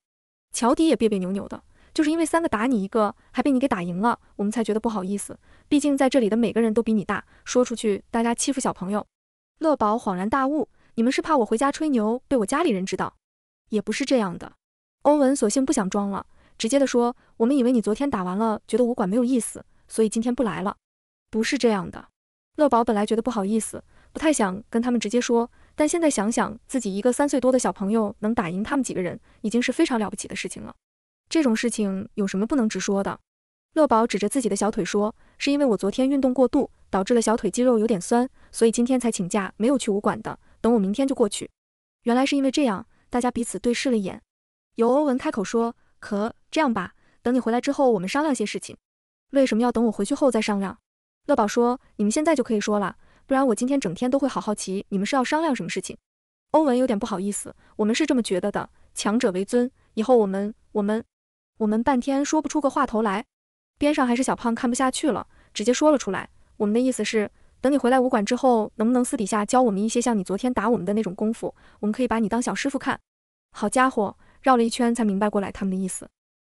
乔迪也别别扭扭的，就是因为三个打你一个还被你给打赢了，我们才觉得不好意思。毕竟在这里的每个人都比你大，说出去大家欺负小朋友。乐宝恍然大悟，你们是怕我回家吹牛，被我家里人知道？也不是这样的。欧文索性不想装了，直接的说，我们以为你昨天打完了，觉得武馆没有意思，所以今天不来了。不是这样的。乐宝本来觉得不好意思，不太想跟他们直接说，但现在想想，自己一个三岁多的小朋友能打赢他们几个人，已经是非常了不起的事情了。这种事情有什么不能直说的？乐宝指着自己的小腿说：“是因为我昨天运动过度，导致了小腿肌肉有点酸，所以今天才请假，没有去武馆的。等我明天就过去。”原来是因为这样，大家彼此对视了一眼，由欧文开口说：“可这样吧，等你回来之后，我们商量些事情。”为什么要等我回去后再商量？乐宝说：“你们现在就可以说了，不然我今天整天都会好好奇你们是要商量什么事情。”欧文有点不好意思：“我们是这么觉得的，强者为尊，以后我们我们我们半天说不出个话头来。”边上还是小胖看不下去了，直接说了出来：“我们的意思是，等你回来武馆之后，能不能私底下教我们一些像你昨天打我们的那种功夫？我们可以把你当小师傅看。”好家伙，绕了一圈才明白过来他们的意思：“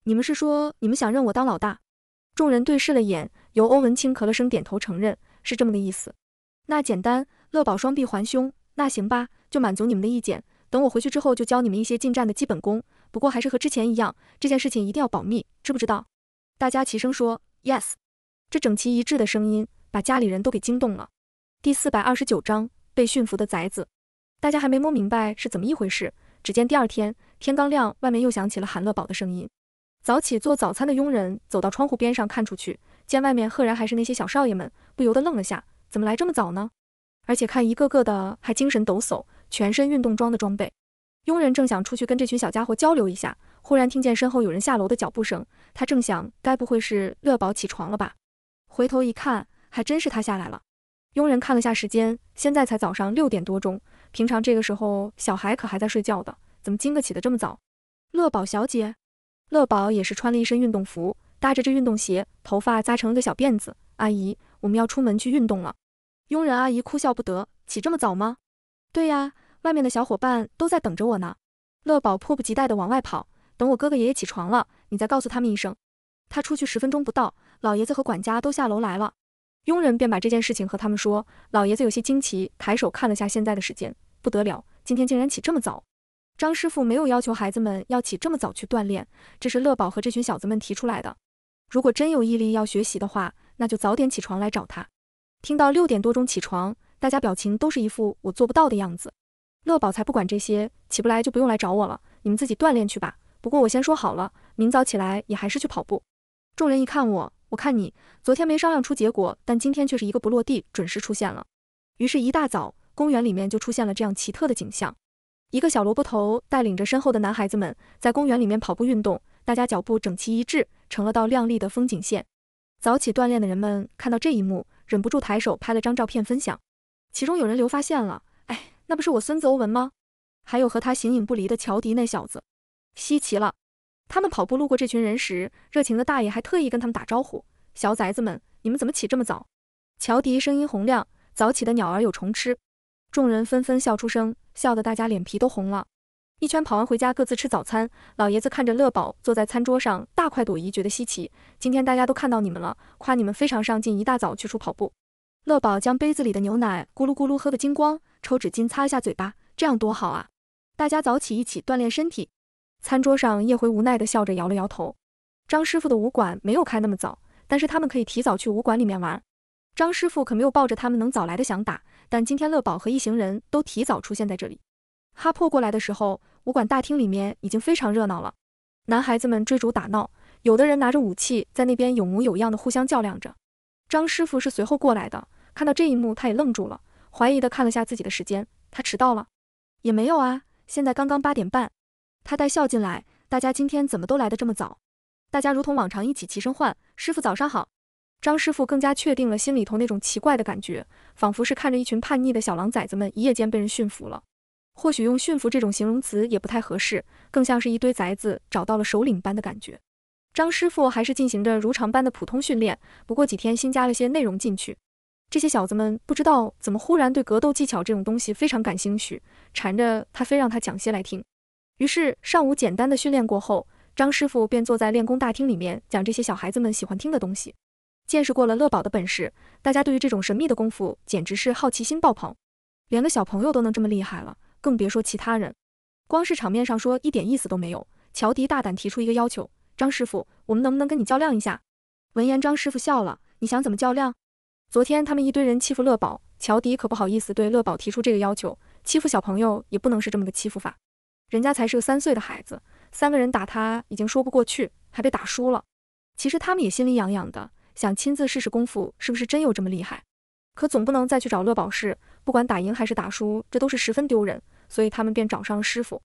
你们是说你们想认我当老大？”众人对视了眼。由欧文轻咳了声，点头承认是这么个意思。那简单，乐宝双臂环胸，那行吧，就满足你们的意见。等我回去之后就教你们一些近战的基本功。不过还是和之前一样，这件事情一定要保密，知不知道？大家齐声说 yes。这整齐一致的声音把家里人都给惊动了。第四百二十九章被驯服的崽子。大家还没摸明白是怎么一回事，只见第二天天刚亮，外面又响起了韩乐宝的声音。早起做早餐的佣人走到窗户边上看出去。见外面赫然还是那些小少爷们，不由得愣了下，怎么来这么早呢？而且看一个个的还精神抖擞，全身运动装的装备。佣人正想出去跟这群小家伙交流一下，忽然听见身后有人下楼的脚步声，他正想，该不会是乐宝起床了吧？回头一看，还真是他下来了。佣人看了下时间，现在才早上六点多钟，平常这个时候小孩可还在睡觉的，怎么今个起的这么早？乐宝小姐，乐宝也是穿了一身运动服。搭着这运动鞋，头发扎成了个小辫子。阿姨，我们要出门去运动了。佣人阿姨哭笑不得：起这么早吗？对呀，外面的小伙伴都在等着我呢。乐宝迫不及待地往外跑。等我哥哥爷爷起床了，你再告诉他们一声。他出去十分钟不到，老爷子和管家都下楼来了。佣人便把这件事情和他们说。老爷子有些惊奇，抬手看了下现在的时间，不得了，今天竟然起这么早。张师傅没有要求孩子们要起这么早去锻炼，这是乐宝和这群小子们提出来的。如果真有毅力要学习的话，那就早点起床来找他。听到六点多钟起床，大家表情都是一副我做不到的样子。乐宝才不管这些，起不来就不用来找我了，你们自己锻炼去吧。不过我先说好了，明早起来也还是去跑步。众人一看我，我看你，昨天没商量出结果，但今天却是一个不落地准时出现了。于是，一大早公园里面就出现了这样奇特的景象：一个小萝卜头带领着身后的男孩子们在公园里面跑步运动，大家脚步整齐一致。成了道亮丽的风景线。早起锻炼的人们看到这一幕，忍不住抬手拍了张照片分享。其中有人留发现了，哎，那不是我孙子欧文吗？还有和他形影不离的乔迪那小子，稀奇了。他们跑步路过这群人时，热情的大爷还特意跟他们打招呼：“小崽子们，你们怎么起这么早？”乔迪声音洪亮：“早起的鸟儿有虫吃。”众人纷纷笑出声，笑得大家脸皮都红了。一圈跑完回家，各自吃早餐。老爷子看着乐宝坐在餐桌上大快朵颐，觉得稀奇。今天大家都看到你们了，夸你们非常上进，一大早去出跑步。乐宝将杯子里的牛奶咕噜咕噜喝的精光，抽纸巾擦一下嘴巴，这样多好啊！大家早起一起锻炼身体。餐桌上，叶回无奈的笑着摇了摇头。张师傅的武馆没有开那么早，但是他们可以提早去武馆里面玩。张师傅可没有抱着他们能早来的想打，但今天乐宝和一行人都提早出现在这里。哈珀过来的时候。武馆大厅里面已经非常热闹了，男孩子们追逐打闹，有的人拿着武器在那边有模有样的互相较量着。张师傅是随后过来的，看到这一幕他也愣住了，怀疑的看了下自己的时间，他迟到了？也没有啊，现在刚刚八点半。他带笑进来，大家今天怎么都来的这么早？大家如同往常一起齐声唤：“师傅早上好。”张师傅更加确定了心里头那种奇怪的感觉，仿佛是看着一群叛逆的小狼崽子们一夜间被人驯服了。或许用“驯服”这种形容词也不太合适，更像是一堆崽子找到了首领般的感觉。张师傅还是进行着如常般的普通训练，不过几天新加了些内容进去。这些小子们不知道怎么忽然对格斗技巧这种东西非常感兴趣，缠着他非让他讲些来听。于是上午简单的训练过后，张师傅便坐在练功大厅里面讲这些小孩子们喜欢听的东西。见识过了乐宝的本事，大家对于这种神秘的功夫简直是好奇心爆棚，连个小朋友都能这么厉害了。更别说其他人，光是场面上说一点意思都没有。乔迪大胆提出一个要求：张师傅，我们能不能跟你较量一下？闻言，张师傅笑了。你想怎么较量？昨天他们一堆人欺负乐宝，乔迪可不好意思对乐宝提出这个要求。欺负小朋友也不能是这么个欺负法，人家才是个三岁的孩子，三个人打他已经说不过去，还被打输了。其实他们也心里痒痒的，想亲自试试功夫是不是真有这么厉害，可总不能再去找乐宝试。不管打赢还是打输，这都是十分丢人，所以他们便找上了师傅。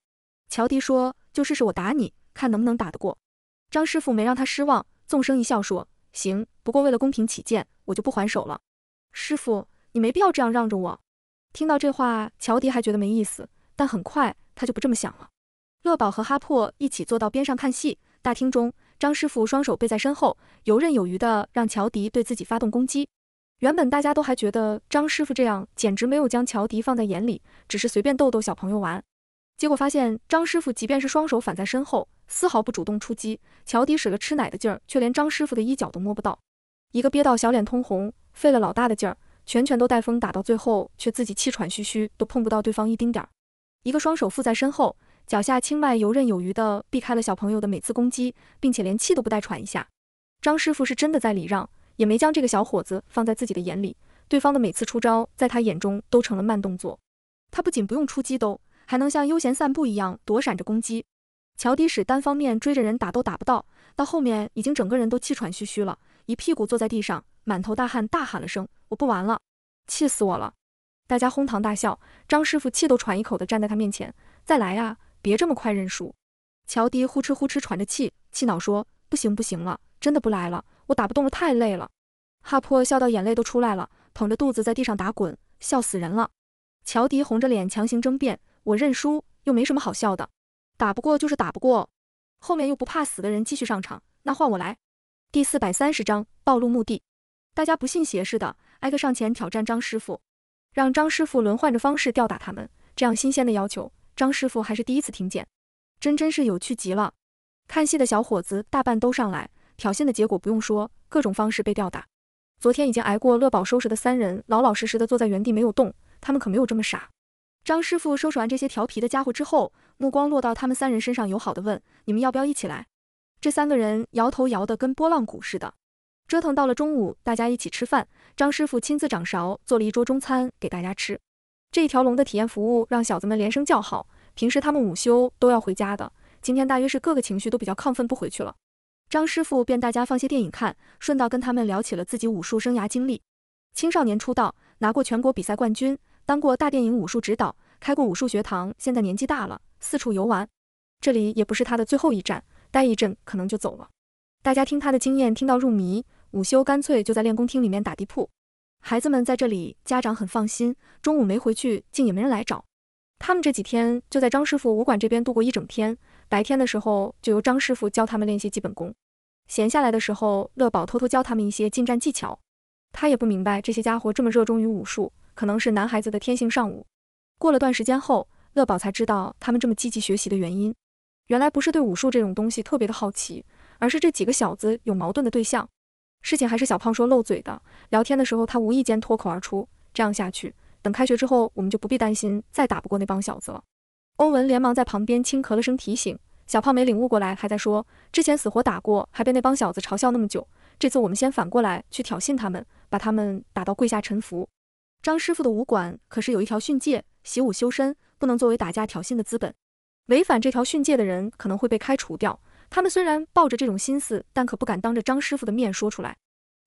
乔迪说：“就试试我打你，看能不能打得过。”张师傅没让他失望，纵声一笑说：“行，不过为了公平起见，我就不还手了。”师傅，你没必要这样让着我。听到这话，乔迪还觉得没意思，但很快他就不这么想了。乐宝和哈珀一起坐到边上看戏。大厅中，张师傅双手背在身后，游刃有余地让乔迪对自己发动攻击。原本大家都还觉得张师傅这样，简直没有将乔迪放在眼里，只是随便逗逗小朋友玩。结果发现，张师傅即便是双手反在身后，丝毫不主动出击，乔迪使了吃奶的劲儿，却连张师傅的衣角都摸不到。一个憋到小脸通红，费了老大的劲儿，拳拳都带风，打到最后却自己气喘吁吁，都碰不到对方一丁点儿。一个双手附在身后，脚下轻迈，游刃有余地避开了小朋友的每次攻击，并且连气都不带喘一下。张师傅是真的在礼让。也没将这个小伙子放在自己的眼里，对方的每次出招，在他眼中都成了慢动作。他不仅不用出击刀，还能像悠闲散步一样躲闪着攻击。乔迪使单方面追着人打都打不到，到后面已经整个人都气喘吁吁了，一屁股坐在地上，满头大汗，大喊了声：“我不玩了，气死我了！”大家哄堂大笑。张师傅气都喘一口的站在他面前：“再来呀，别这么快认输。”乔迪呼哧呼哧喘着气，气恼说：“不行不行了，真的不来了。”我打不动了，太累了。哈珀笑到眼泪都出来了，捧着肚子在地上打滚，笑死人了。乔迪红着脸强行争辩：“我认输，又没什么好笑的。打不过就是打不过，后面又不怕死的人继续上场，那换我来。”第四百三十章暴露目的。大家不信邪似的，挨个上前挑战张师傅，让张师傅轮换着方式吊打他们。这样新鲜的要求，张师傅还是第一次听见，真真是有趣极了。看戏的小伙子大半都上来。挑衅的结果不用说，各种方式被吊打。昨天已经挨过乐宝收拾的三人，老老实实的坐在原地没有动。他们可没有这么傻。张师傅收拾完这些调皮的家伙之后，目光落到他们三人身上，友好的问：“你们要不要一起来？”这三个人摇头摇的跟拨浪鼓似的。折腾到了中午，大家一起吃饭。张师傅亲自掌勺做了一桌中餐给大家吃。这一条龙的体验服务让小子们连声叫好。平时他们午休都要回家的，今天大约是各个情绪都比较亢奋，不回去了。张师傅便大家放些电影看，顺道跟他们聊起了自己武术生涯经历。青少年出道，拿过全国比赛冠军，当过大电影武术指导，开过武术学堂。现在年纪大了，四处游玩。这里也不是他的最后一站，待一阵可能就走了。大家听他的经验，听到入迷。午休干脆就在练功厅里面打地铺。孩子们在这里，家长很放心。中午没回去，竟也没人来找。他们这几天就在张师傅武馆这边度过一整天。白天的时候，就由张师傅教他们练些基本功。闲下来的时候，乐宝偷偷教他们一些近战技巧。他也不明白这些家伙这么热衷于武术，可能是男孩子的天性尚武。过了段时间后，乐宝才知道他们这么积极学习的原因，原来不是对武术这种东西特别的好奇，而是这几个小子有矛盾的对象。事情还是小胖说漏嘴的。聊天的时候，他无意间脱口而出：“这样下去，等开学之后，我们就不必担心再打不过那帮小子了。”欧文连忙在旁边轻咳了声提醒。小胖没领悟过来，还在说之前死活打过，还被那帮小子嘲笑那么久。这次我们先反过来去挑衅他们，把他们打到跪下臣服。张师傅的武馆可是有一条训诫：习武修身，不能作为打架挑衅的资本。违反这条训诫的人可能会被开除掉。他们虽然抱着这种心思，但可不敢当着张师傅的面说出来。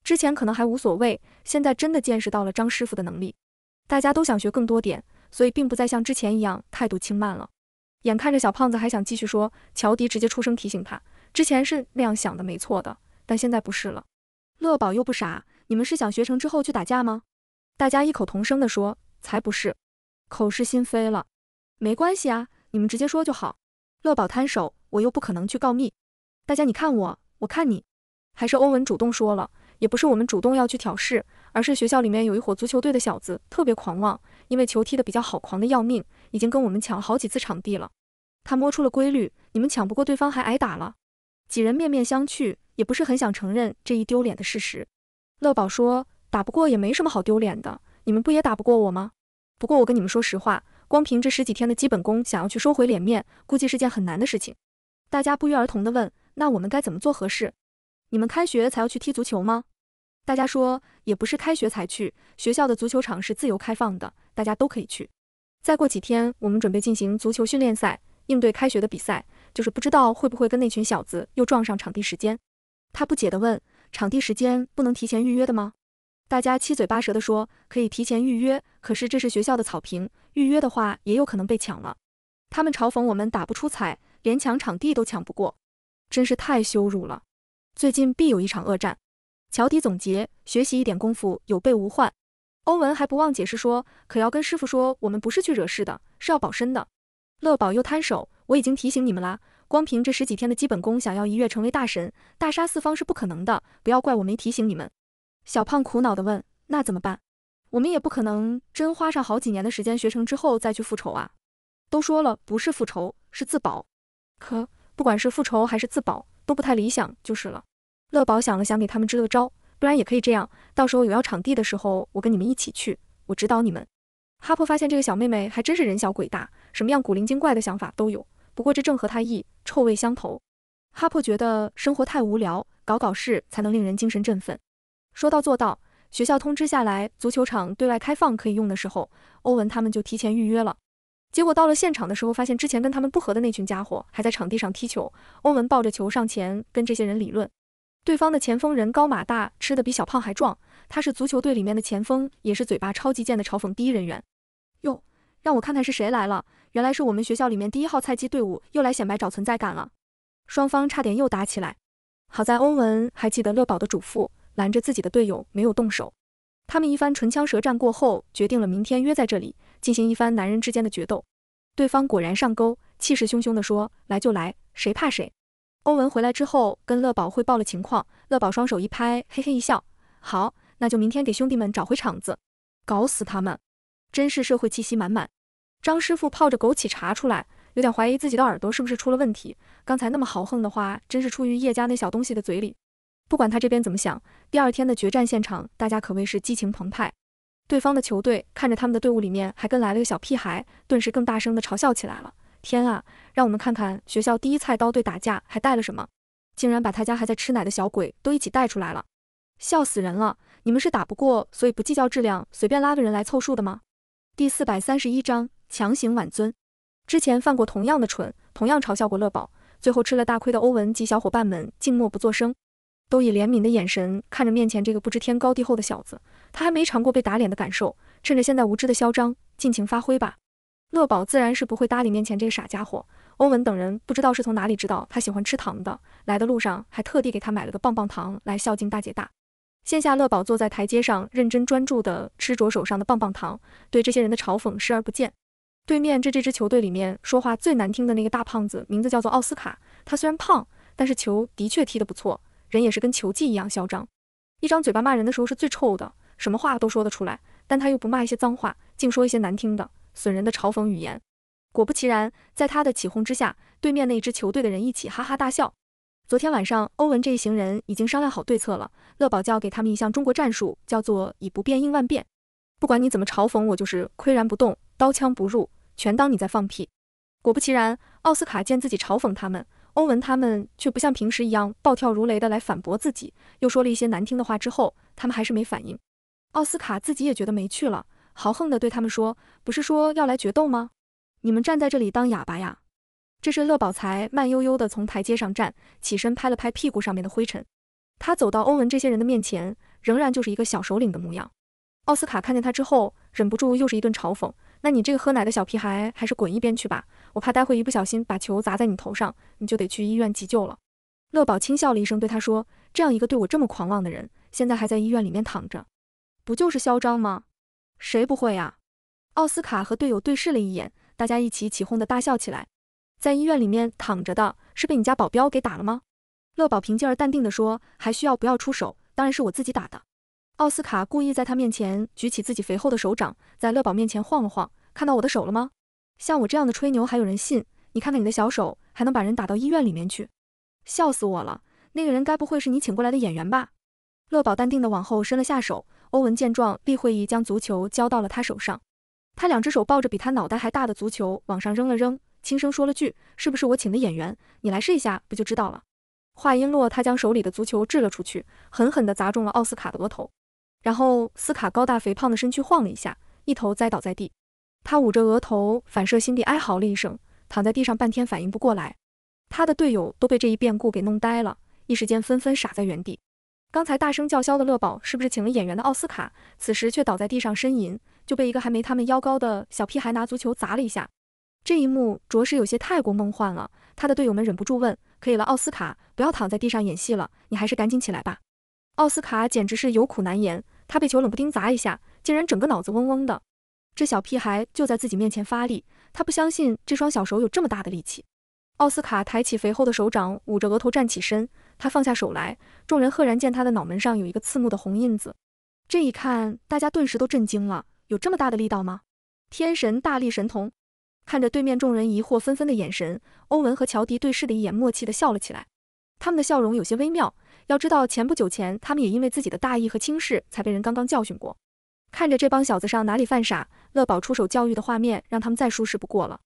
之前可能还无所谓，现在真的见识到了张师傅的能力，大家都想学更多点，所以并不再像之前一样态度轻慢了。眼看着小胖子还想继续说，乔迪直接出声提醒他，之前是那样想的，没错的，但现在不是了。乐宝又不傻，你们是想学成之后去打架吗？大家异口同声地说，才不是，口是心非了。没关系啊，你们直接说就好。乐宝摊手，我又不可能去告密。大家你看我，我看你，还是欧文主动说了，也不是我们主动要去挑事。而是学校里面有一伙足球队的小子特别狂妄，因为球踢的比较好，狂的要命，已经跟我们抢了好几次场地了。他摸出了规律，你们抢不过对方还挨打了。几人面面相觑，也不是很想承认这一丢脸的事实。乐宝说：“打不过也没什么好丢脸的，你们不也打不过我吗？不过我跟你们说实话，光凭这十几天的基本功，想要去收回脸面，估计是件很难的事情。”大家不约而同的问：“那我们该怎么做合适？你们开学才要去踢足球吗？”大家说也不是开学才去学校的足球场是自由开放的，大家都可以去。再过几天，我们准备进行足球训练赛，应对开学的比赛。就是不知道会不会跟那群小子又撞上场地时间。他不解地问：场地时间不能提前预约的吗？大家七嘴八舌地说可以提前预约，可是这是学校的草坪，预约的话也有可能被抢了。他们嘲讽我们打不出彩，连抢场地都抢不过，真是太羞辱了。最近必有一场恶战。乔迪总结：学习一点功夫，有备无患。欧文还不忘解释说：“可要跟师傅说，我们不是去惹事的，是要保身的。”乐宝又摊手：“我已经提醒你们啦，光凭这十几天的基本功，想要一跃成为大神，大杀四方是不可能的。不要怪我没提醒你们。”小胖苦恼地问：“那怎么办？我们也不可能真花上好几年的时间学成之后再去复仇啊！都说了，不是复仇，是自保。可不管是复仇还是自保，都不太理想，就是了。”乐宝想了想，给他们支了个招，不然也可以这样。到时候有要场地的时候，我跟你们一起去，我指导你们。哈珀发现这个小妹妹还真是人小鬼大，什么样古灵精怪的想法都有。不过这正合他意，臭味相投。哈珀觉得生活太无聊，搞搞事才能令人精神振奋。说到做到，学校通知下来，足球场对外开放可以用的时候，欧文他们就提前预约了。结果到了现场的时候，发现之前跟他们不和的那群家伙还在场地上踢球。欧文抱着球上前跟这些人理论。对方的前锋人高马大，吃的比小胖还壮。他是足球队里面的前锋，也是嘴巴超级贱的嘲讽第一人员。哟，让我看看是谁来了，原来是我们学校里面第一号菜鸡队伍又来显摆找存在感了。双方差点又打起来，好在欧文还记得乐宝的嘱咐，拦着自己的队友没有动手。他们一番唇枪舌战过后，决定了明天约在这里进行一番男人之间的决斗。对方果然上钩，气势汹汹地说：“来就来，谁怕谁。”欧文回来之后跟乐宝汇报了情况，乐宝双手一拍，嘿嘿一笑，好，那就明天给兄弟们找回场子，搞死他们，真是社会气息满满。张师傅泡着枸杞茶出来，有点怀疑自己的耳朵是不是出了问题，刚才那么豪横的话，真是出于叶家那小东西的嘴里。不管他这边怎么想，第二天的决战现场，大家可谓是激情澎湃。对方的球队看着他们的队伍里面还跟来了个小屁孩，顿时更大声的嘲笑起来了。天啊，让我们看看学校第一菜刀队打架还带了什么，竟然把他家还在吃奶的小鬼都一起带出来了，笑死人了！你们是打不过，所以不计较质量，随便拉个人来凑数的吗？第四百三十一章强行挽尊。之前犯过同样的蠢，同样嘲笑过乐宝，最后吃了大亏的欧文及小伙伴们静默不作声，都以怜悯的眼神看着面前这个不知天高地厚的小子。他还没尝过被打脸的感受，趁着现在无知的嚣张，尽情发挥吧。乐宝自然是不会搭理面前这个傻家伙。欧文等人不知道是从哪里知道他喜欢吃糖的，来的路上还特地给他买了个棒棒糖来孝敬大姐大。线下乐宝坐在台阶上，认真专注地吃着手上的棒棒糖，对这些人的嘲讽视而不见。对面这支球队里面说话最难听的那个大胖子，名字叫做奥斯卡。他虽然胖，但是球的确踢得不错，人也是跟球技一样嚣张。一张嘴巴骂人的时候是最臭的，什么话都说得出来，但他又不骂一些脏话，净说一些难听的。损人的嘲讽语言，果不其然，在他的起哄之下，对面那支球队的人一起哈哈大笑。昨天晚上，欧文这一行人已经商量好对策了。乐宝教给他们一项中国战术，叫做“以不变应万变”。不管你怎么嘲讽我，就是岿然不动，刀枪不入，全当你在放屁。果不其然，奥斯卡见自己嘲讽他们，欧文他们却不像平时一样暴跳如雷的来反驳自己，又说了一些难听的话之后，他们还是没反应。奥斯卡自己也觉得没趣了。豪横地对他们说：“不是说要来决斗吗？你们站在这里当哑巴呀！”这时，乐宝才慢悠悠地从台阶上站起身，拍了拍屁股上面的灰尘。他走到欧文这些人的面前，仍然就是一个小首领的模样。奥斯卡看见他之后，忍不住又是一顿嘲讽：“那你这个喝奶的小屁孩，还是滚一边去吧！我怕待会一不小心把球砸在你头上，你就得去医院急救了。”乐宝轻笑了一声，对他说：“这样一个对我这么狂妄的人，现在还在医院里面躺着，不就是嚣张吗？”谁不会呀？奥斯卡和队友对视了一眼，大家一起起哄的大笑起来。在医院里面躺着的是被你家保镖给打了吗？乐宝平静而淡定的说：“还需要不要出手？当然是我自己打的。”奥斯卡故意在他面前举起自己肥厚的手掌，在乐宝面前晃了晃，看到我的手了吗？像我这样的吹牛还有人信？你看看你的小手，还能把人打到医院里面去？笑死我了！那个人该不会是你请过来的演员吧？乐宝淡定的往后伸了下手。欧文见状，立会议将足球交到了他手上。他两只手抱着比他脑袋还大的足球往上扔了扔，轻声说了句：“是不是我请的演员？你来试一下，不就知道了？”话音落，他将手里的足球掷了出去，狠狠地砸中了奥斯卡的额头。然后，斯卡高大肥胖的身躯晃了一下，一头栽倒在地。他捂着额头，反射心地哀嚎了一声，躺在地上半天反应不过来。他的队友都被这一变故给弄呆了，一时间纷纷傻在原地。刚才大声叫嚣的乐宝是不是请了演员的奥斯卡？此时却倒在地上呻吟，就被一个还没他们腰高的小屁孩拿足球砸了一下。这一幕着实有些太过梦幻了。他的队友们忍不住问：“可以了，奥斯卡，不要躺在地上演戏了，你还是赶紧起来吧。”奥斯卡简直是有苦难言，他被球冷不丁砸一下，竟然整个脑子嗡嗡的。这小屁孩就在自己面前发力，他不相信这双小手有这么大的力气。奥斯卡抬起肥厚的手掌，捂着额头站起身。他放下手来，众人赫然见他的脑门上有一个刺目的红印子。这一看，大家顿时都震惊了：有这么大的力道吗？天神大力神童看着对面众人疑惑纷纷的眼神，欧文和乔迪对视的一眼，默契的笑了起来。他们的笑容有些微妙。要知道前不久前，他们也因为自己的大意和轻视，才被人刚刚教训过。看着这帮小子上哪里犯傻，乐宝出手教育的画面，让他们再舒适不过了。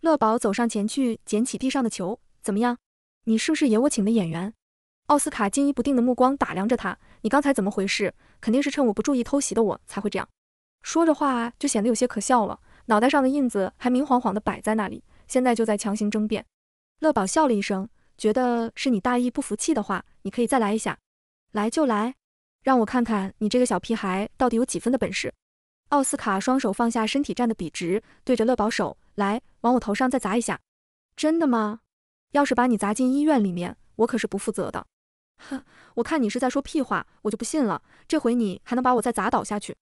乐宝走上前去捡起地上的球，怎么样？你是不是也我请的演员？奥斯卡惊疑不定的目光打量着他，你刚才怎么回事？肯定是趁我不注意偷袭的，我才会这样。说着话就显得有些可笑了，脑袋上的印子还明晃晃的摆在那里，现在就在强行争辩。乐宝笑了一声，觉得是你大意不服气的话，你可以再来一下，来就来，让我看看你这个小屁孩到底有几分的本事。奥斯卡双手放下，身体站得笔直，对着乐宝手来，往我头上再砸一下。真的吗？要是把你砸进医院里面。我可是不负责的，哼！我看你是在说屁话，我就不信了，这回你还能把我再砸倒下去？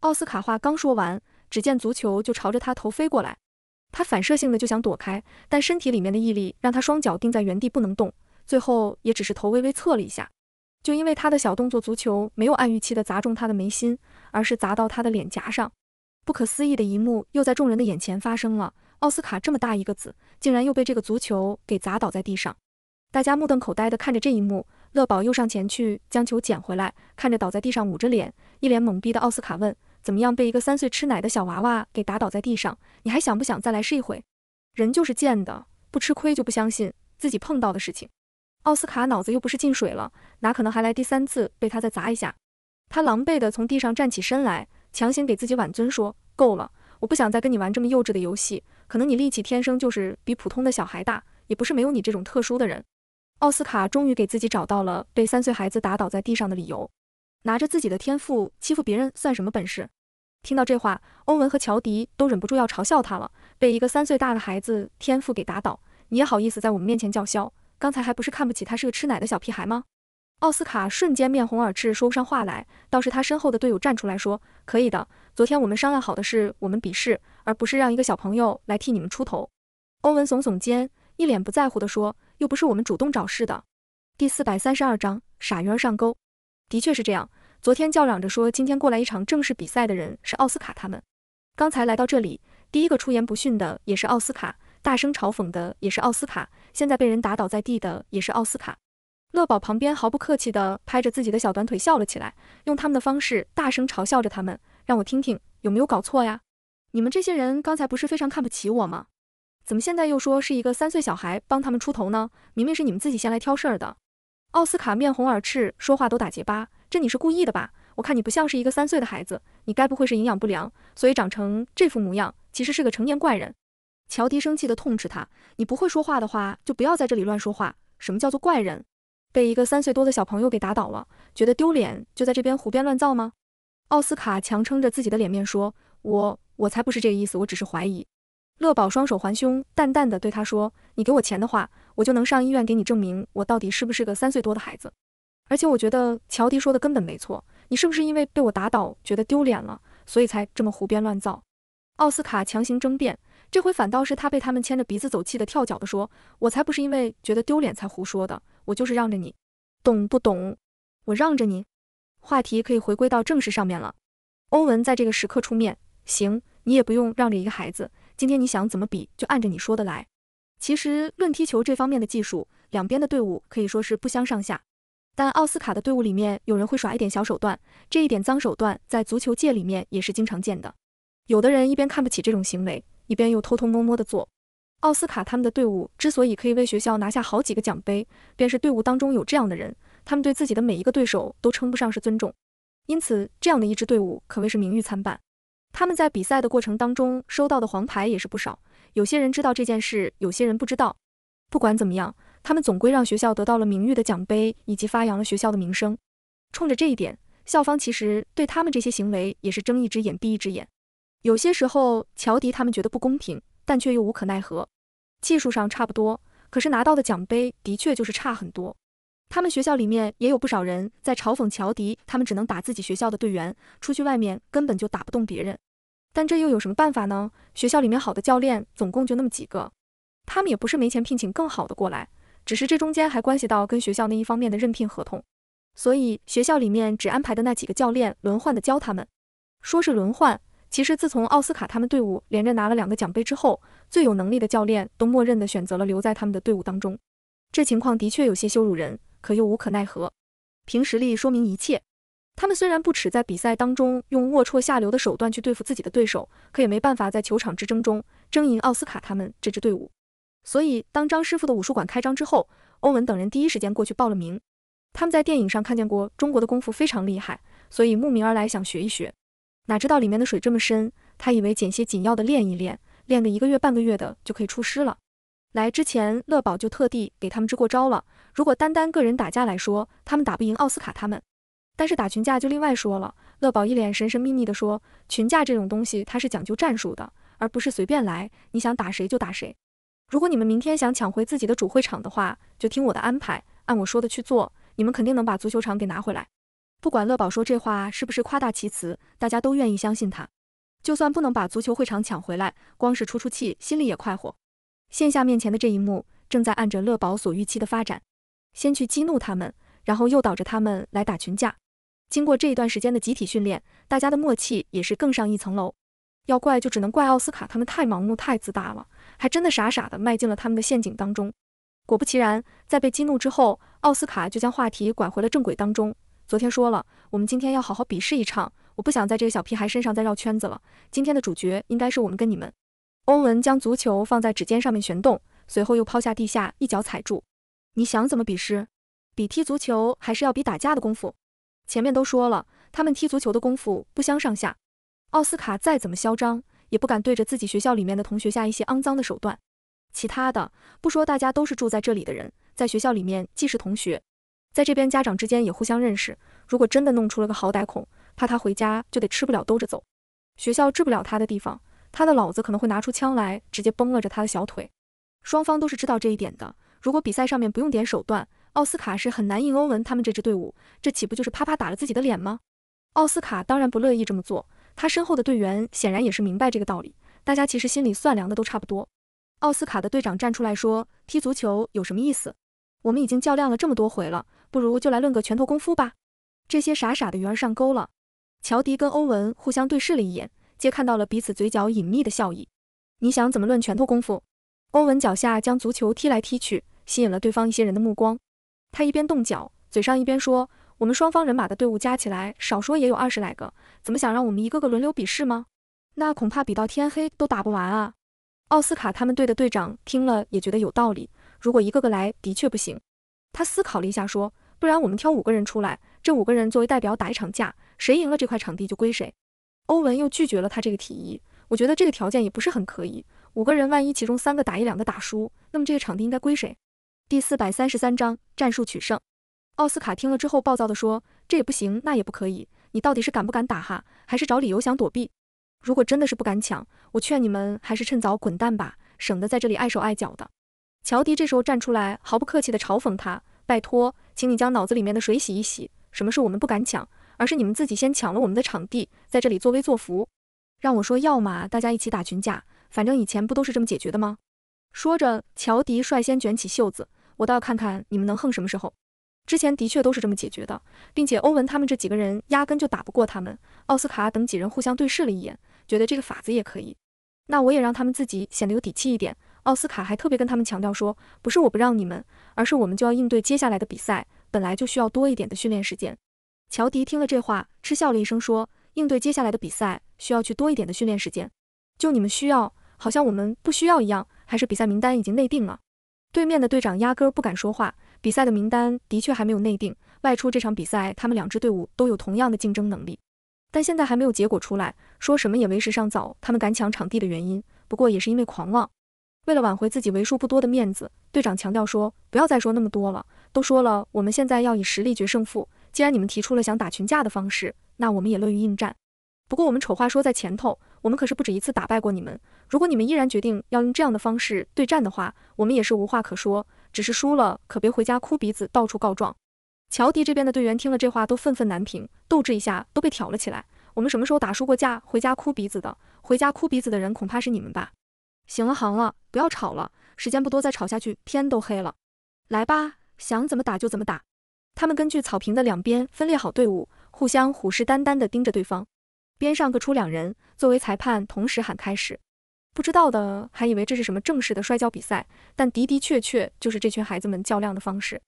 奥斯卡话刚说完，只见足球就朝着他头飞过来，他反射性的就想躲开，但身体里面的毅力让他双脚定在原地不能动，最后也只是头微微侧了一下。就因为他的小动作，足球没有按预期的砸中他的眉心，而是砸到他的脸颊上。不可思议的一幕又在众人的眼前发生了，奥斯卡这么大一个子，竟然又被这个足球给砸倒在地上。大家目瞪口呆地看着这一幕，乐宝又上前去将球捡回来，看着倒在地上捂着脸，一脸懵逼的奥斯卡问：“怎么样？被一个三岁吃奶的小娃娃给打倒在地上，你还想不想再来试一回？”人就是贱的，不吃亏就不相信自己碰到的事情。奥斯卡脑子又不是进水了，哪可能还来第三次被他再砸一下？他狼狈地从地上站起身来，强行给自己挽尊说：“够了，我不想再跟你玩这么幼稚的游戏。可能你力气天生就是比普通的小孩大，也不是没有你这种特殊的人。”奥斯卡终于给自己找到了被三岁孩子打倒在地上的理由，拿着自己的天赋欺负别人算什么本事？听到这话，欧文和乔迪都忍不住要嘲笑他了。被一个三岁大的孩子天赋给打倒，你也好意思在我们面前叫嚣？刚才还不是看不起他是个吃奶的小屁孩吗？奥斯卡瞬间面红耳赤，说不上话来。倒是他身后的队友站出来说：“可以的，昨天我们商量好的是，我们比试，而不是让一个小朋友来替你们出头。”欧文耸耸肩。一脸不在乎地说：“又不是我们主动找事的。”第四百三十二章傻鱼儿上钩。的确是这样。昨天叫嚷着说今天过来一场正式比赛的人是奥斯卡他们。刚才来到这里，第一个出言不逊的也是奥斯卡，大声嘲讽的也是奥斯卡，现在被人打倒在地的也是奥斯卡。乐宝旁边毫不客气地拍着自己的小短腿笑了起来，用他们的方式大声嘲笑着他们，让我听听有没有搞错呀？你们这些人刚才不是非常看不起我吗？怎么现在又说是一个三岁小孩帮他们出头呢？明明是你们自己先来挑事儿的。奥斯卡面红耳赤，说话都打结巴。这你是故意的吧？我看你不像是一个三岁的孩子，你该不会是营养不良，所以长成这副模样？其实是个成年怪人。乔迪生气的痛斥他：“你不会说话的话，就不要在这里乱说话。什么叫做怪人？被一个三岁多的小朋友给打倒了，觉得丢脸，就在这边胡编乱造吗？”奥斯卡强撑着自己的脸面说：“我我才不是这个意思，我只是怀疑。”乐宝双手环胸，淡淡的对他说：“你给我钱的话，我就能上医院给你证明我到底是不是个三岁多的孩子。而且我觉得乔迪说的根本没错，你是不是因为被我打倒，觉得丢脸了，所以才这么胡编乱造？”奥斯卡强行争辩，这回反倒是他被他们牵着鼻子走，气得跳脚的说：“我才不是因为觉得丢脸才胡说的，我就是让着你，懂不懂？我让着你，话题可以回归到正事上面了。”欧文在这个时刻出面：“行，你也不用让着一个孩子。”今天你想怎么比，就按着你说的来。其实论踢球这方面的技术，两边的队伍可以说是不相上下。但奥斯卡的队伍里面有人会耍一点小手段，这一点脏手段在足球界里面也是经常见的。有的人一边看不起这种行为，一边又偷偷摸摸的做。奥斯卡他们的队伍之所以可以为学校拿下好几个奖杯，便是队伍当中有这样的人，他们对自己的每一个对手都称不上是尊重。因此，这样的一支队伍可谓是名誉参半。他们在比赛的过程当中收到的黄牌也是不少，有些人知道这件事，有些人不知道。不管怎么样，他们总归让学校得到了名誉的奖杯，以及发扬了学校的名声。冲着这一点，校方其实对他们这些行为也是睁一只眼闭一只眼。有些时候，乔迪他们觉得不公平，但却又无可奈何。技术上差不多，可是拿到的奖杯的确就是差很多。他们学校里面也有不少人在嘲讽乔迪，他们只能打自己学校的队员，出去外面根本就打不动别人。但这又有什么办法呢？学校里面好的教练总共就那么几个，他们也不是没钱聘请更好的过来，只是这中间还关系到跟学校那一方面的任聘合同，所以学校里面只安排的那几个教练轮换的教他们。说是轮换，其实自从奥斯卡他们队伍连着拿了两个奖杯之后，最有能力的教练都默认的选择了留在他们的队伍当中，这情况的确有些羞辱人。可又无可奈何，凭实力说明一切。他们虽然不耻在比赛当中用龌龊下流的手段去对付自己的对手，可也没办法在球场之争中争赢奥斯卡他们这支队伍。所以，当张师傅的武术馆开张之后，欧文等人第一时间过去报了名。他们在电影上看见过中国的功夫非常厉害，所以慕名而来想学一学。哪知道里面的水这么深，他以为捡些紧要的练一练，练个一个月半个月的就可以出师了。来之前，乐宝就特地给他们支过招了。如果单单个人打架来说，他们打不赢奥斯卡他们。但是打群架就另外说了。乐宝一脸神神秘秘的说：“群架这种东西，它是讲究战术的，而不是随便来。你想打谁就打谁。如果你们明天想抢回自己的主会场的话，就听我的安排，按我说的去做，你们肯定能把足球场给拿回来。”不管乐宝说这话是不是夸大其词，大家都愿意相信他。就算不能把足球会场抢回来，光是出出气，心里也快活。线下面前的这一幕，正在按着乐宝所预期的发展，先去激怒他们，然后诱导着他们来打群架。经过这一段时间的集体训练，大家的默契也是更上一层楼。要怪就只能怪奥斯卡他们太盲目、太自大了，还真的傻傻的迈进了他们的陷阱当中。果不其然，在被激怒之后，奥斯卡就将话题拐回了正轨当中。昨天说了，我们今天要好好比试一场，我不想在这个小屁孩身上再绕圈子了。今天的主角应该是我们跟你们。欧文将足球放在指尖上面旋动，随后又抛下地下，一脚踩住。你想怎么比试？比踢足球还是要比打架的功夫？前面都说了，他们踢足球的功夫不相上下。奥斯卡再怎么嚣张，也不敢对着自己学校里面的同学下一些肮脏的手段。其他的不说，大家都是住在这里的人，在学校里面既是同学，在这边家长之间也互相认识。如果真的弄出了个好歹孔，怕他回家就得吃不了兜着走。学校治不了他的地方。他的老子可能会拿出枪来，直接崩了着他的小腿。双方都是知道这一点的。如果比赛上面不用点手段，奥斯卡是很难赢欧文他们这支队伍。这岂不就是啪啪打了自己的脸吗？奥斯卡当然不乐意这么做。他身后的队员显然也是明白这个道理。大家其实心里算量的都差不多。奥斯卡的队长站出来说：“踢足球有什么意思？我们已经较量了这么多回了，不如就来论个拳头功夫吧。”这些傻傻的鱼儿上钩了。乔迪跟欧文互相对视了一眼。皆看到了彼此嘴角隐秘的笑意。你想怎么论拳头功夫？欧文脚下将足球踢来踢去，吸引了对方一些人的目光。他一边动脚，嘴上一边说：“我们双方人马的队伍加起来，少说也有二十来个，怎么想让我们一个个轮流比试吗？那恐怕比到天黑都打不完啊！”奥斯卡他们队的队长听了也觉得有道理，如果一个个来的确不行。他思考了一下，说：“不然我们挑五个人出来，这五个人作为代表打一场架，谁赢了这块场地就归谁。”欧文又拒绝了他这个提议，我觉得这个条件也不是很可以。五个人万一其中三个打一两个打输，那么这个场地应该归谁？第四百三十三章战术取胜。奥斯卡听了之后暴躁地说，这也不行，那也不可以，你到底是敢不敢打哈，还是找理由想躲避？如果真的是不敢抢，我劝你们还是趁早滚蛋吧，省得在这里碍手碍脚的。乔迪这时候站出来，毫不客气地嘲讽他，拜托，请你将脑子里面的水洗一洗，什么事我们不敢抢？而是你们自己先抢了我们的场地，在这里作威作福，让我说，要么大家一起打群架，反正以前不都是这么解决的吗？说着，乔迪率先卷起袖子，我倒要看看你们能横什么时候。之前的确都是这么解决的，并且欧文他们这几个人压根就打不过他们。奥斯卡等几人互相对视了一眼，觉得这个法子也可以。那我也让他们自己显得有底气一点。奥斯卡还特别跟他们强调说，不是我不让你们，而是我们就要应对接下来的比赛，本来就需要多一点的训练时间。乔迪听了这话，嗤笑了一声，说：“应对接下来的比赛，需要去多一点的训练时间。就你们需要，好像我们不需要一样。还是比赛名单已经内定了？”对面的队长压根不敢说话。比赛的名单的确还没有内定。外出这场比赛，他们两支队伍都有同样的竞争能力，但现在还没有结果出来，说什么也为时尚早。他们敢抢场地的原因，不过也是因为狂妄。为了挽回自己为数不多的面子，队长强调说：“不要再说那么多了，都说了，我们现在要以实力决胜负。”既然你们提出了想打群架的方式，那我们也乐于应战。不过我们丑话说在前头，我们可是不止一次打败过你们。如果你们依然决定要用这样的方式对战的话，我们也是无话可说，只是输了，可别回家哭鼻子，到处告状。乔迪这边的队员听了这话都愤愤难平，斗志一下都被挑了起来。我们什么时候打输过架？回家哭鼻子的？回家哭鼻子的人恐怕是你们吧？行了行了，不要吵了，时间不多，再吵下去天都黑了。来吧，想怎么打就怎么打。他们根据草坪的两边分裂好队伍，互相虎视眈眈地盯着对方。边上各出两人作为裁判，同时喊开始。不知道的还以为这是什么正式的摔跤比赛，但的的确确就是这群孩子们较量的方式。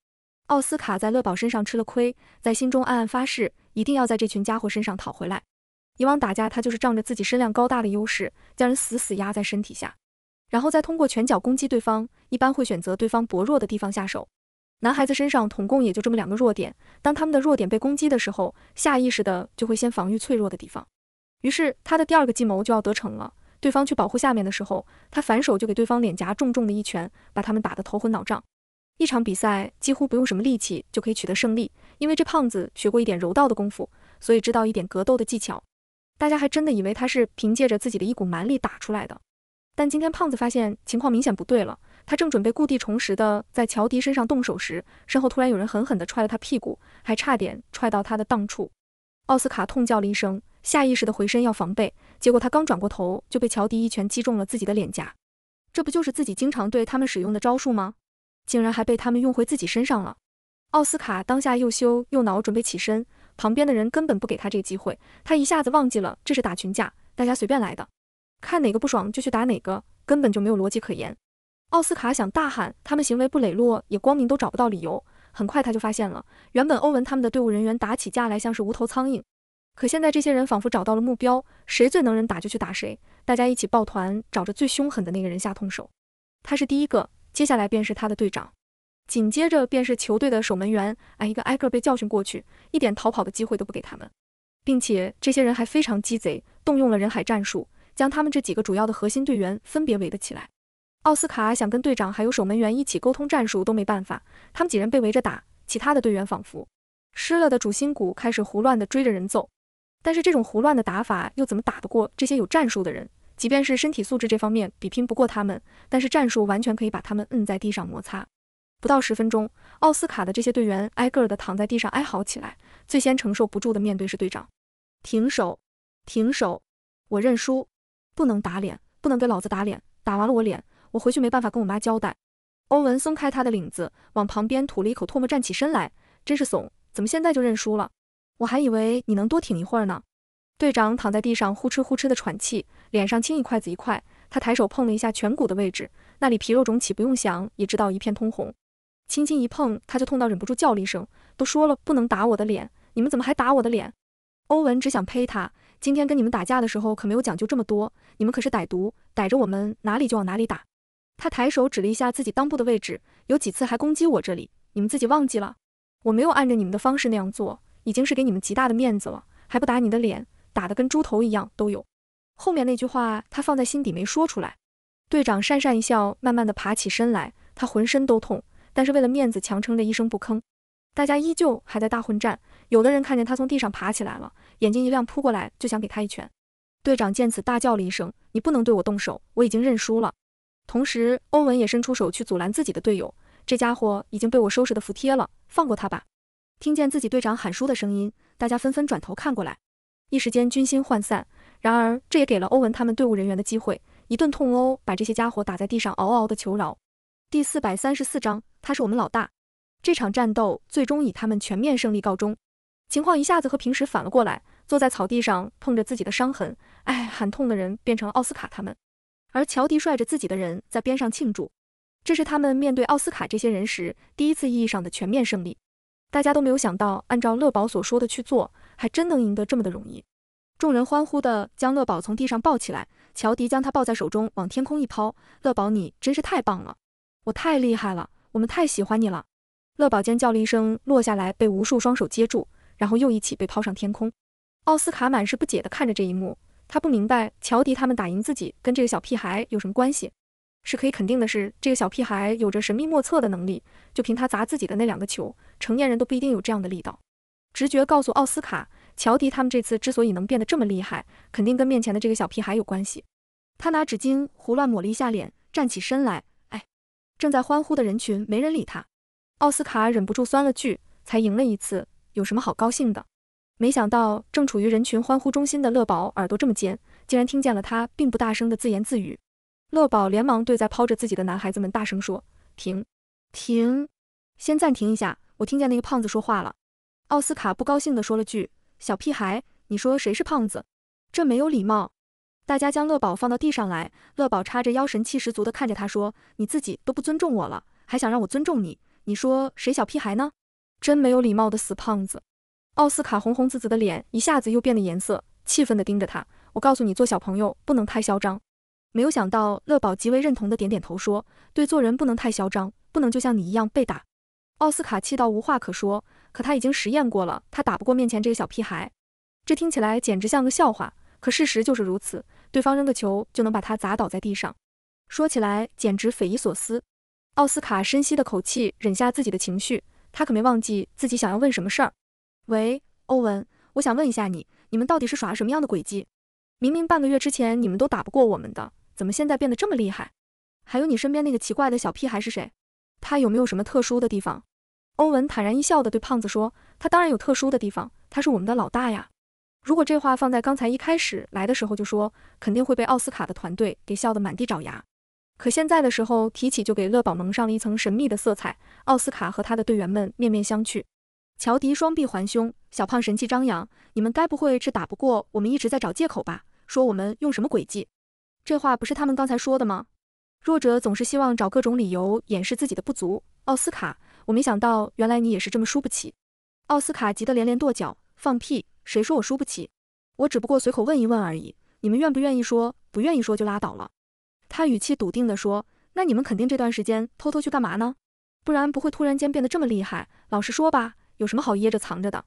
奥斯卡在乐宝身上吃了亏，在心中暗暗发誓，一定要在这群家伙身上讨回来。以往打架，他就是仗着自己身量高大的优势，将人死死压在身体下，然后再通过拳脚攻击对方，一般会选择对方薄弱的地方下手。男孩子身上统共也就这么两个弱点，当他们的弱点被攻击的时候，下意识的就会先防御脆弱的地方。于是他的第二个计谋就要得逞了。对方去保护下面的时候，他反手就给对方脸颊重重的一拳，把他们打得头昏脑胀。一场比赛几乎不用什么力气就可以取得胜利，因为这胖子学过一点柔道的功夫，所以知道一点格斗的技巧。大家还真的以为他是凭借着自己的一股蛮力打出来的。但今天胖子发现情况明显不对了。他正准备故地重拾的在乔迪身上动手时，身后突然有人狠狠地踹了他屁股，还差点踹到他的裆处。奥斯卡痛叫了一声，下意识的回身要防备，结果他刚转过头就被乔迪一拳击中了自己的脸颊。这不就是自己经常对他们使用的招数吗？竟然还被他们用回自己身上了。奥斯卡当下又羞又恼，准备起身，旁边的人根本不给他这个机会。他一下子忘记了这是打群架，大家随便来的，看哪个不爽就去打哪个，根本就没有逻辑可言。奥斯卡想大喊，他们行为不磊落，也光明都找不到理由。很快他就发现了，原本欧文他们的队伍人员打起架来像是无头苍蝇，可现在这些人仿佛找到了目标，谁最能忍打就去打谁，大家一起抱团，找着最凶狠的那个人下痛手。他是第一个，接下来便是他的队长，紧接着便是球队的守门员，挨一个挨个被教训过去，一点逃跑的机会都不给他们，并且这些人还非常鸡贼，动用了人海战术，将他们这几个主要的核心队员分别围了起来。奥斯卡想跟队长还有守门员一起沟通战术都没办法，他们几人被围着打，其他的队员仿佛失了的主心骨，开始胡乱的追着人揍。但是这种胡乱的打法又怎么打得过这些有战术的人？即便是身体素质这方面比拼不过他们，但是战术完全可以把他们摁在地上摩擦。不到十分钟，奥斯卡的这些队员挨个的躺在地上哀嚎起来。最先承受不住的面对是队长，停手，停手，我认输，不能打脸，不能给老子打脸，打完了我脸。我回去没办法跟我妈交代。欧文松开他的领子，往旁边吐了一口唾沫，站起身来，真是怂，怎么现在就认输了？我还以为你能多挺一会儿呢。队长躺在地上，呼哧呼哧的喘气，脸上青一块紫一块。他抬手碰了一下颧骨的位置，那里皮肉肿起，不用想也知道一片通红。轻轻一碰，他就痛到忍不住叫了一声。都说了不能打我的脸，你们怎么还打我的脸？欧文只想呸他，今天跟你们打架的时候可没有讲究这么多，你们可是歹毒，逮着我们哪里就往哪里打。他抬手指了一下自己裆部的位置，有几次还攻击我这里，你们自己忘记了？我没有按照你们的方式那样做，已经是给你们极大的面子了，还不打你的脸，打得跟猪头一样都有。后面那句话他放在心底没说出来。队长讪讪一笑，慢慢的爬起身来，他浑身都痛，但是为了面子，强撑着一声不吭。大家依旧还在大混战，有的人看见他从地上爬起来了，眼睛一亮，扑过来就想给他一拳。队长见此，大叫了一声：“你不能对我动手，我已经认输了。”同时，欧文也伸出手去阻拦自己的队友。这家伙已经被我收拾的服帖了，放过他吧。听见自己队长喊输的声音，大家纷纷转头看过来，一时间军心涣散。然而，这也给了欧文他们队伍人员的机会，一顿痛殴，把这些家伙打在地上，嗷嗷的求饶。第四百三十四章，他是我们老大。这场战斗最终以他们全面胜利告终，情况一下子和平时反了过来。坐在草地上，碰着自己的伤痕，哎，喊痛的人变成了奥斯卡他们。而乔迪率着自己的人在边上庆祝，这是他们面对奥斯卡这些人时第一次意义上的全面胜利。大家都没有想到，按照乐宝所说的去做，还真能赢得这么的容易。众人欢呼的将乐宝从地上抱起来，乔迪将他抱在手中往天空一抛。乐宝，你真是太棒了，我太厉害了，我们太喜欢你了。乐宝尖叫了一声，落下来被无数双手接住，然后又一起被抛上天空。奥斯卡满是不解的看着这一幕。他不明白乔迪他们打赢自己跟这个小屁孩有什么关系。是可以肯定的是，这个小屁孩有着神秘莫测的能力。就凭他砸自己的那两个球，成年人都不一定有这样的力道。直觉告诉奥斯卡，乔迪他们这次之所以能变得这么厉害，肯定跟面前的这个小屁孩有关系。他拿纸巾胡乱抹了一下脸，站起身来。哎，正在欢呼的人群没人理他。奥斯卡忍不住酸了句：“才赢了一次，有什么好高兴的？”没想到，正处于人群欢呼中心的乐宝耳朵这么尖，竟然听见了他并不大声的自言自语。乐宝连忙对在抛着自己的男孩子们大声说：“停，停，先暂停一下，我听见那个胖子说话了。”奥斯卡不高兴地说了句：“小屁孩，你说谁是胖子？这没有礼貌。”大家将乐宝放到地上来，乐宝叉着腰，神气十足地看着他说：“你自己都不尊重我了，还想让我尊重你？你说谁小屁孩呢？真没有礼貌的死胖子！”奥斯卡红红紫紫的脸一下子又变了颜色，气愤地盯着他。我告诉你，做小朋友不能太嚣张。没有想到，乐宝极为认同的点点头，说：“对，做人不能太嚣张，不能就像你一样被打。”奥斯卡气到无话可说，可他已经实验过了，他打不过面前这个小屁孩。这听起来简直像个笑话，可事实就是如此。对方扔个球就能把他砸倒在地上，说起来简直匪夷所思。奥斯卡深吸的口气，忍下自己的情绪，他可没忘记自己想要问什么事儿。喂，欧文，我想问一下你，你们到底是耍什么样的诡计？明明半个月之前你们都打不过我们的，怎么现在变得这么厉害？还有你身边那个奇怪的小屁孩是谁？他有没有什么特殊的地方？欧文坦然一笑的对胖子说：“他当然有特殊的地方，他是我们的老大呀。”如果这话放在刚才一开始来的时候就说，肯定会被奥斯卡的团队给笑得满地找牙。可现在的时候提起，就给乐宝蒙上了一层神秘的色彩。奥斯卡和他的队员们面面相觑。乔迪双臂环胸，小胖神气张扬。你们该不会是打不过我们一直在找借口吧？说我们用什么诡计？这话不是他们刚才说的吗？弱者总是希望找各种理由掩饰自己的不足。奥斯卡，我没想到，原来你也是这么输不起。奥斯卡急得连连跺脚，放屁！谁说我输不起？我只不过随口问一问而已。你们愿不愿意说？不愿意说就拉倒了。他语气笃定地说。那你们肯定这段时间偷偷去干嘛呢？不然不会突然间变得这么厉害。老实说吧。有什么好掖着藏着的？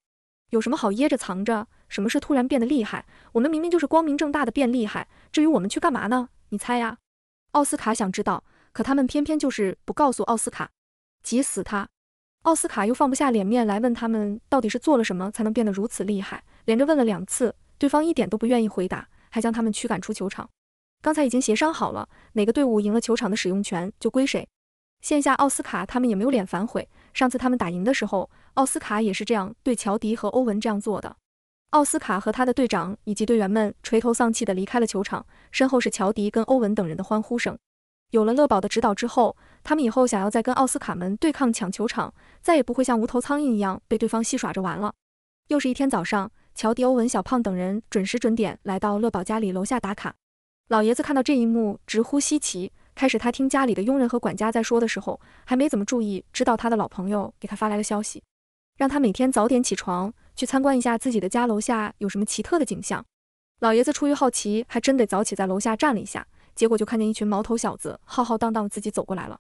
有什么好掖着藏着？什么事突然变得厉害？我们明明就是光明正大的变厉害。至于我们去干嘛呢？你猜呀？奥斯卡想知道，可他们偏偏就是不告诉奥斯卡，急死他。奥斯卡又放不下脸面来问他们，到底是做了什么才能变得如此厉害？连着问了两次，对方一点都不愿意回答，还将他们驱赶出球场。刚才已经协商好了，哪个队伍赢了，球场的使用权就归谁。线下奥斯卡他们也没有脸反悔。上次他们打赢的时候，奥斯卡也是这样对乔迪和欧文这样做的。奥斯卡和他的队长以及队员们垂头丧气地离开了球场，身后是乔迪跟欧文等人的欢呼声。有了乐宝的指导之后，他们以后想要再跟奥斯卡们对抗抢球场，再也不会像无头苍蝇一样被对方戏耍着玩了。又是一天早上，乔迪、欧文、小胖等人准时准点来到乐宝家里楼下打卡。老爷子看到这一幕，直呼稀奇。开始，他听家里的佣人和管家在说的时候，还没怎么注意。知道他的老朋友给他发来了消息，让他每天早点起床，去参观一下自己的家楼下有什么奇特的景象。老爷子出于好奇，还真得早起，在楼下站了一下，结果就看见一群毛头小子浩浩荡荡自己走过来了。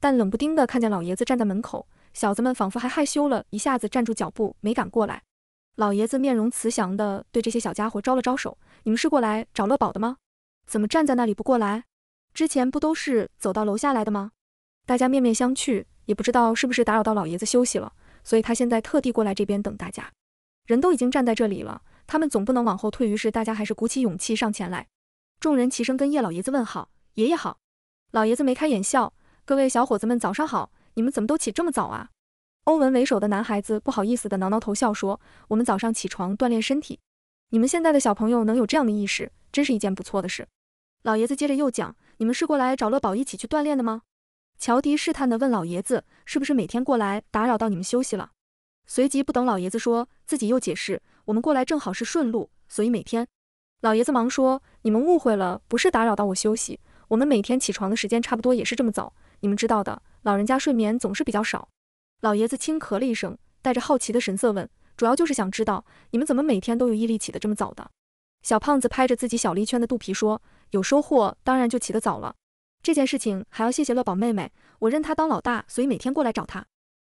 但冷不丁的看见老爷子站在门口，小子们仿佛还害羞了一下子，站住脚步，没敢过来。老爷子面容慈祥的对这些小家伙招了招手：“你们是过来找乐宝的吗？怎么站在那里不过来？”之前不都是走到楼下来的吗？大家面面相觑，也不知道是不是打扰到老爷子休息了，所以他现在特地过来这边等大家。人都已经站在这里了，他们总不能往后退，于是大家还是鼓起勇气上前来。众人齐声跟叶老爷子问好：“爷爷好！”老爷子眉开眼笑：“各位小伙子们早上好！你们怎么都起这么早啊？”欧文为首的男孩子不好意思地挠挠头，笑说：“我们早上起床锻炼身体。你们现在的小朋友能有这样的意识，真是一件不错的事。”老爷子接着又讲：“你们是过来找乐宝一起去锻炼的吗？”乔迪试探地问老爷子：“是不是每天过来打扰到你们休息了？”随即不等老爷子说，自己又解释：“我们过来正好是顺路，所以每天。”老爷子忙说：“你们误会了，不是打扰到我休息。我们每天起床的时间差不多也是这么早，你们知道的，老人家睡眠总是比较少。”老爷子轻咳了一声，带着好奇的神色问：“主要就是想知道你们怎么每天都有毅力起得这么早的？”小胖子拍着自己小了一圈的肚皮说：“有收获，当然就起得早了。这件事情还要谢谢乐宝妹妹，我认他当老大，所以每天过来找他。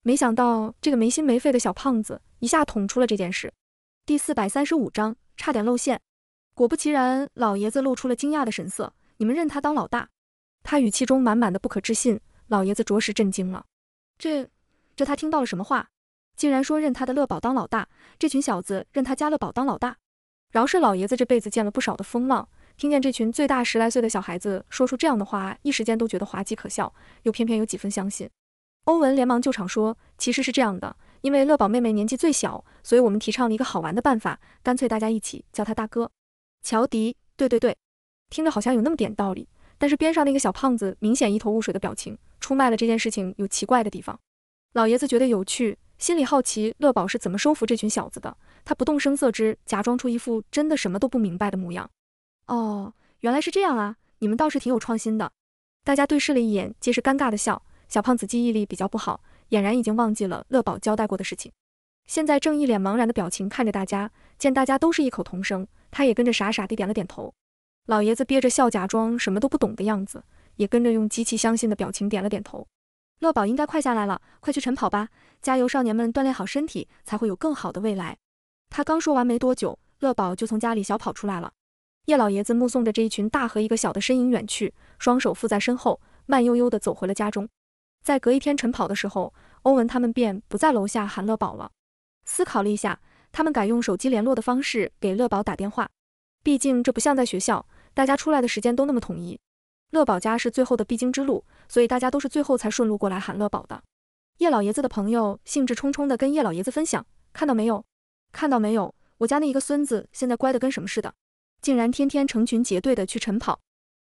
没想到这个没心没肺的小胖子，一下捅出了这件事。”第四百三十五章差点露馅。果不其然，老爷子露出了惊讶的神色：“你们认他当老大？”他语气中满满的不可置信。老爷子着实震惊了，这、这他听到了什么话？竟然说认他的乐宝当老大？这群小子认他家乐宝当老大？饶是老爷子这辈子见了不少的风浪，听见这群最大十来岁的小孩子说出这样的话，一时间都觉得滑稽可笑，又偏偏有几分相信。欧文连忙救场说：“其实是这样的，因为乐宝妹妹年纪最小，所以我们提倡了一个好玩的办法，干脆大家一起叫他大哥。”乔迪，对对对，听着好像有那么点道理，但是边上那个小胖子明显一头雾水的表情，出卖了这件事情有奇怪的地方。老爷子觉得有趣。心里好奇乐宝是怎么收服这群小子的，他不动声色之，假装出一副真的什么都不明白的模样。哦，原来是这样啊，你们倒是挺有创新的。大家对视了一眼，皆是尴尬的笑。小胖子记忆力比较不好，俨然已经忘记了乐宝交代过的事情，现在正一脸茫然的表情看着大家。见大家都是一口同声，他也跟着傻傻地点了点头。老爷子憋着笑，假装什么都不懂的样子，也跟着用极其相信的表情点了点头。乐宝应该快下来了，快去晨跑吧！加油，少年们，锻炼好身体，才会有更好的未来。他刚说完没多久，乐宝就从家里小跑出来了。叶老爷子目送着这一群大和一个小的身影远去，双手负在身后，慢悠悠地走回了家中。在隔一天晨跑的时候，欧文他们便不在楼下喊乐宝了。思考了一下，他们改用手机联络的方式给乐宝打电话，毕竟这不像在学校，大家出来的时间都那么统一。乐宝家是最后的必经之路，所以大家都是最后才顺路过来喊乐宝的。叶老爷子的朋友兴致冲冲地跟叶老爷子分享：“看到没有，看到没有，我家那一个孙子现在乖得跟什么似的，竟然天天成群结队的去晨跑，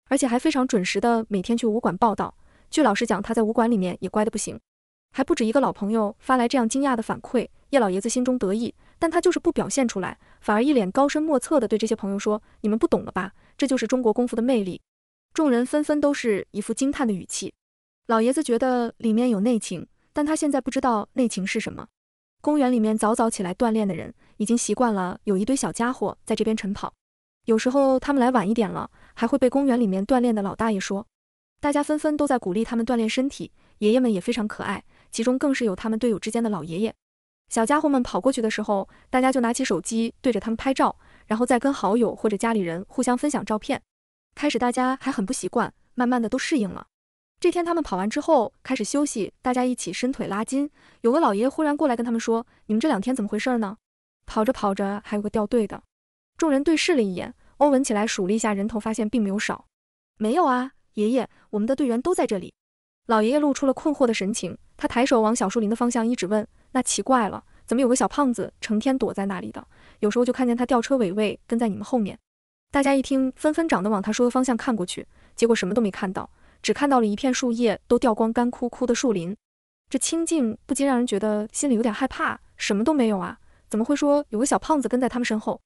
而且还非常准时的每天去武馆报道。据老师讲，他在武馆里面也乖的不行。还不止一个老朋友发来这样惊讶的反馈，叶老爷子心中得意，但他就是不表现出来，反而一脸高深莫测的对这些朋友说：你们不懂了吧？这就是中国功夫的魅力。”众人纷纷都是一副惊叹的语气。老爷子觉得里面有内情，但他现在不知道内情是什么。公园里面早早起来锻炼的人已经习惯了，有一堆小家伙在这边晨跑。有时候他们来晚一点了，还会被公园里面锻炼的老大爷说。大家纷纷都在鼓励他们锻炼身体，爷爷们也非常可爱，其中更是有他们队友之间的老爷爷。小家伙们跑过去的时候，大家就拿起手机对着他们拍照，然后再跟好友或者家里人互相分享照片。开始大家还很不习惯，慢慢的都适应了。这天他们跑完之后开始休息，大家一起伸腿拉筋。有个老爷爷忽然过来跟他们说：“你们这两天怎么回事呢？跑着跑着还有个掉队的。”众人对视了一眼，欧文起来数了一下人头，发现并没有少。没有啊，爷爷，我们的队员都在这里。老爷爷露出了困惑的神情，他抬手往小树林的方向一指，问：“那奇怪了，怎么有个小胖子成天躲在那里的？有时候就看见他吊车尾尾跟在你们后面。”大家一听，纷纷长得往他说的方向看过去，结果什么都没看到，只看到了一片树叶都掉光、干枯枯的树林。这清静不禁让人觉得心里有点害怕，什么都没有啊，怎么会说有个小胖子跟在他们身后？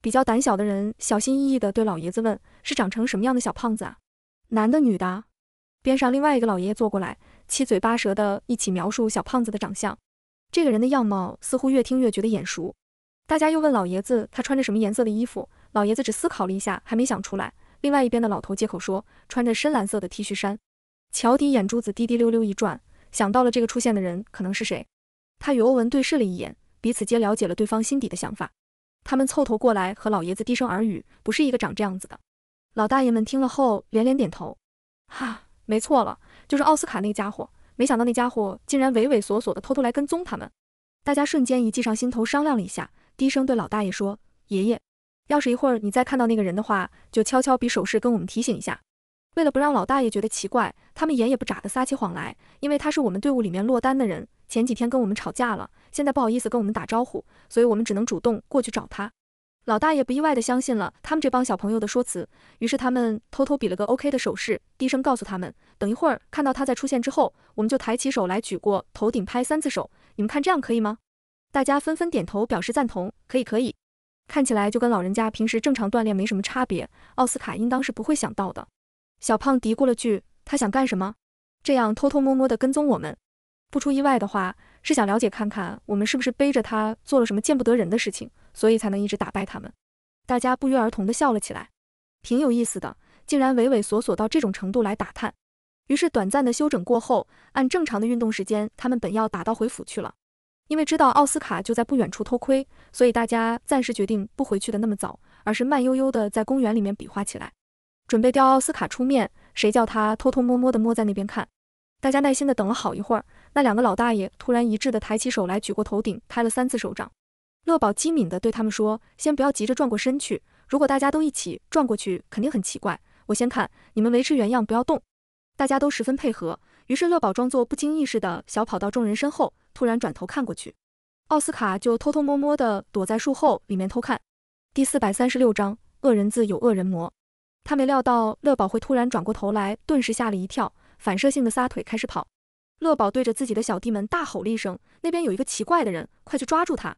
比较胆小的人小心翼翼地对老爷子问：“是长成什么样的小胖子啊？男的女的？”边上另外一个老爷爷坐过来，七嘴八舌的一起描述小胖子的长相。这个人的样貌似乎越听越觉得眼熟。大家又问老爷子，他穿着什么颜色的衣服？老爷子只思考了一下，还没想出来。另外一边的老头接口说：“穿着深蓝色的 T 恤衫。”乔迪眼珠子滴滴溜溜一转，想到了这个出现的人可能是谁。他与欧文对视了一眼，彼此皆了解了对方心底的想法。他们凑头过来和老爷子低声耳语：“不是一个长这样子的老大爷们听了后连连点头。哈，没错了，就是奥斯卡那个家伙。没想到那家伙竟然畏畏缩缩的偷偷来跟踪他们。”大家瞬间一计上心头，商量了一下，低声对老大爷说：“爷爷。”要是一会儿你再看到那个人的话，就悄悄比手势跟我们提醒一下。为了不让老大爷觉得奇怪，他们眼也不眨的撒起谎来。因为他是我们队伍里面落单的人，前几天跟我们吵架了，现在不好意思跟我们打招呼，所以我们只能主动过去找他。老大爷不意外的相信了他们这帮小朋友的说辞，于是他们偷偷比了个 OK 的手势，低声告诉他们，等一会儿看到他在出现之后，我们就抬起手来举过头顶拍三次手，你们看这样可以吗？大家纷纷点头表示赞同，可以，可以。看起来就跟老人家平时正常锻炼没什么差别。奥斯卡应当是不会想到的。小胖嘀咕了句：“他想干什么？这样偷偷摸摸的跟踪我们，不出意外的话，是想了解看看我们是不是背着他做了什么见不得人的事情，所以才能一直打败他们。”大家不约而同的笑了起来，挺有意思的，竟然畏畏缩缩到这种程度来打探。于是短暂的休整过后，按正常的运动时间，他们本要打道回府去了。因为知道奥斯卡就在不远处偷窥，所以大家暂时决定不回去的那么早，而是慢悠悠的在公园里面比划起来，准备调奥斯卡出面。谁叫他偷偷摸摸的摸在那边看？大家耐心的等了好一会儿，那两个老大爷突然一致的抬起手来，举过头顶，拍了三次手掌。乐宝机敏的对他们说：“先不要急着转过身去，如果大家都一起转过去，肯定很奇怪。我先看，你们维持原样，不要动。”大家都十分配合。于是乐宝装作不经意似的小跑到众人身后，突然转头看过去，奥斯卡就偷偷摸摸的躲在树后里面偷看。第四百三十六章恶人自有恶人磨。他没料到乐宝会突然转过头来，顿时吓了一跳，反射性的撒腿开始跑。乐宝对着自己的小弟们大吼了一声：“那边有一个奇怪的人，快去抓住他！”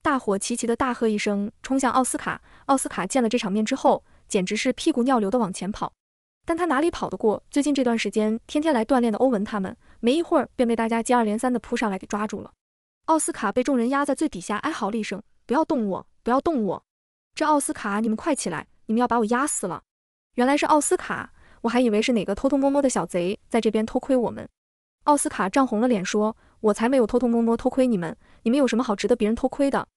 大伙齐齐的大喝一声，冲向奥斯卡。奥斯卡见了这场面之后，简直是屁股尿流的往前跑。但他哪里跑得过？最近这段时间，天天来锻炼的欧文他们，没一会儿便被大家接二连三的扑上来给抓住了。奥斯卡被众人压在最底下，哀嚎了一声：“不要动我，不要动我！”这奥斯卡，你们快起来，你们要把我压死了。原来是奥斯卡，我还以为是哪个偷偷摸摸的小贼在这边偷窥我们。奥斯卡涨红了脸说：“我才没有偷偷摸摸偷窥你们，你们有什么好值得别人偷窥的？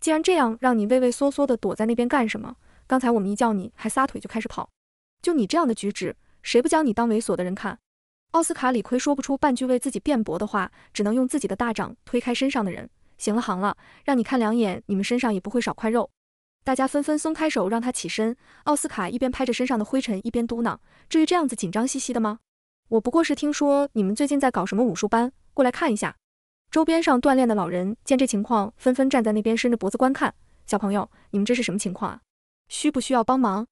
既然这样，让你畏畏缩缩的躲在那边干什么？刚才我们一叫你，还撒腿就开始跑。”就你这样的举止，谁不将你当猥琐的人看？奥斯卡理亏说不出半句为自己辩驳的话，只能用自己的大掌推开身上的人。行了行了，让你看两眼，你们身上也不会少块肉。大家纷纷松开手让他起身。奥斯卡一边拍着身上的灰尘，一边嘟囔：“至于这样子紧张兮兮的吗？我不过是听说你们最近在搞什么武术班，过来看一下。”周边上锻炼的老人见这情况，纷纷站在那边伸着脖子观看。小朋友，你们这是什么情况啊？需不需要帮忙？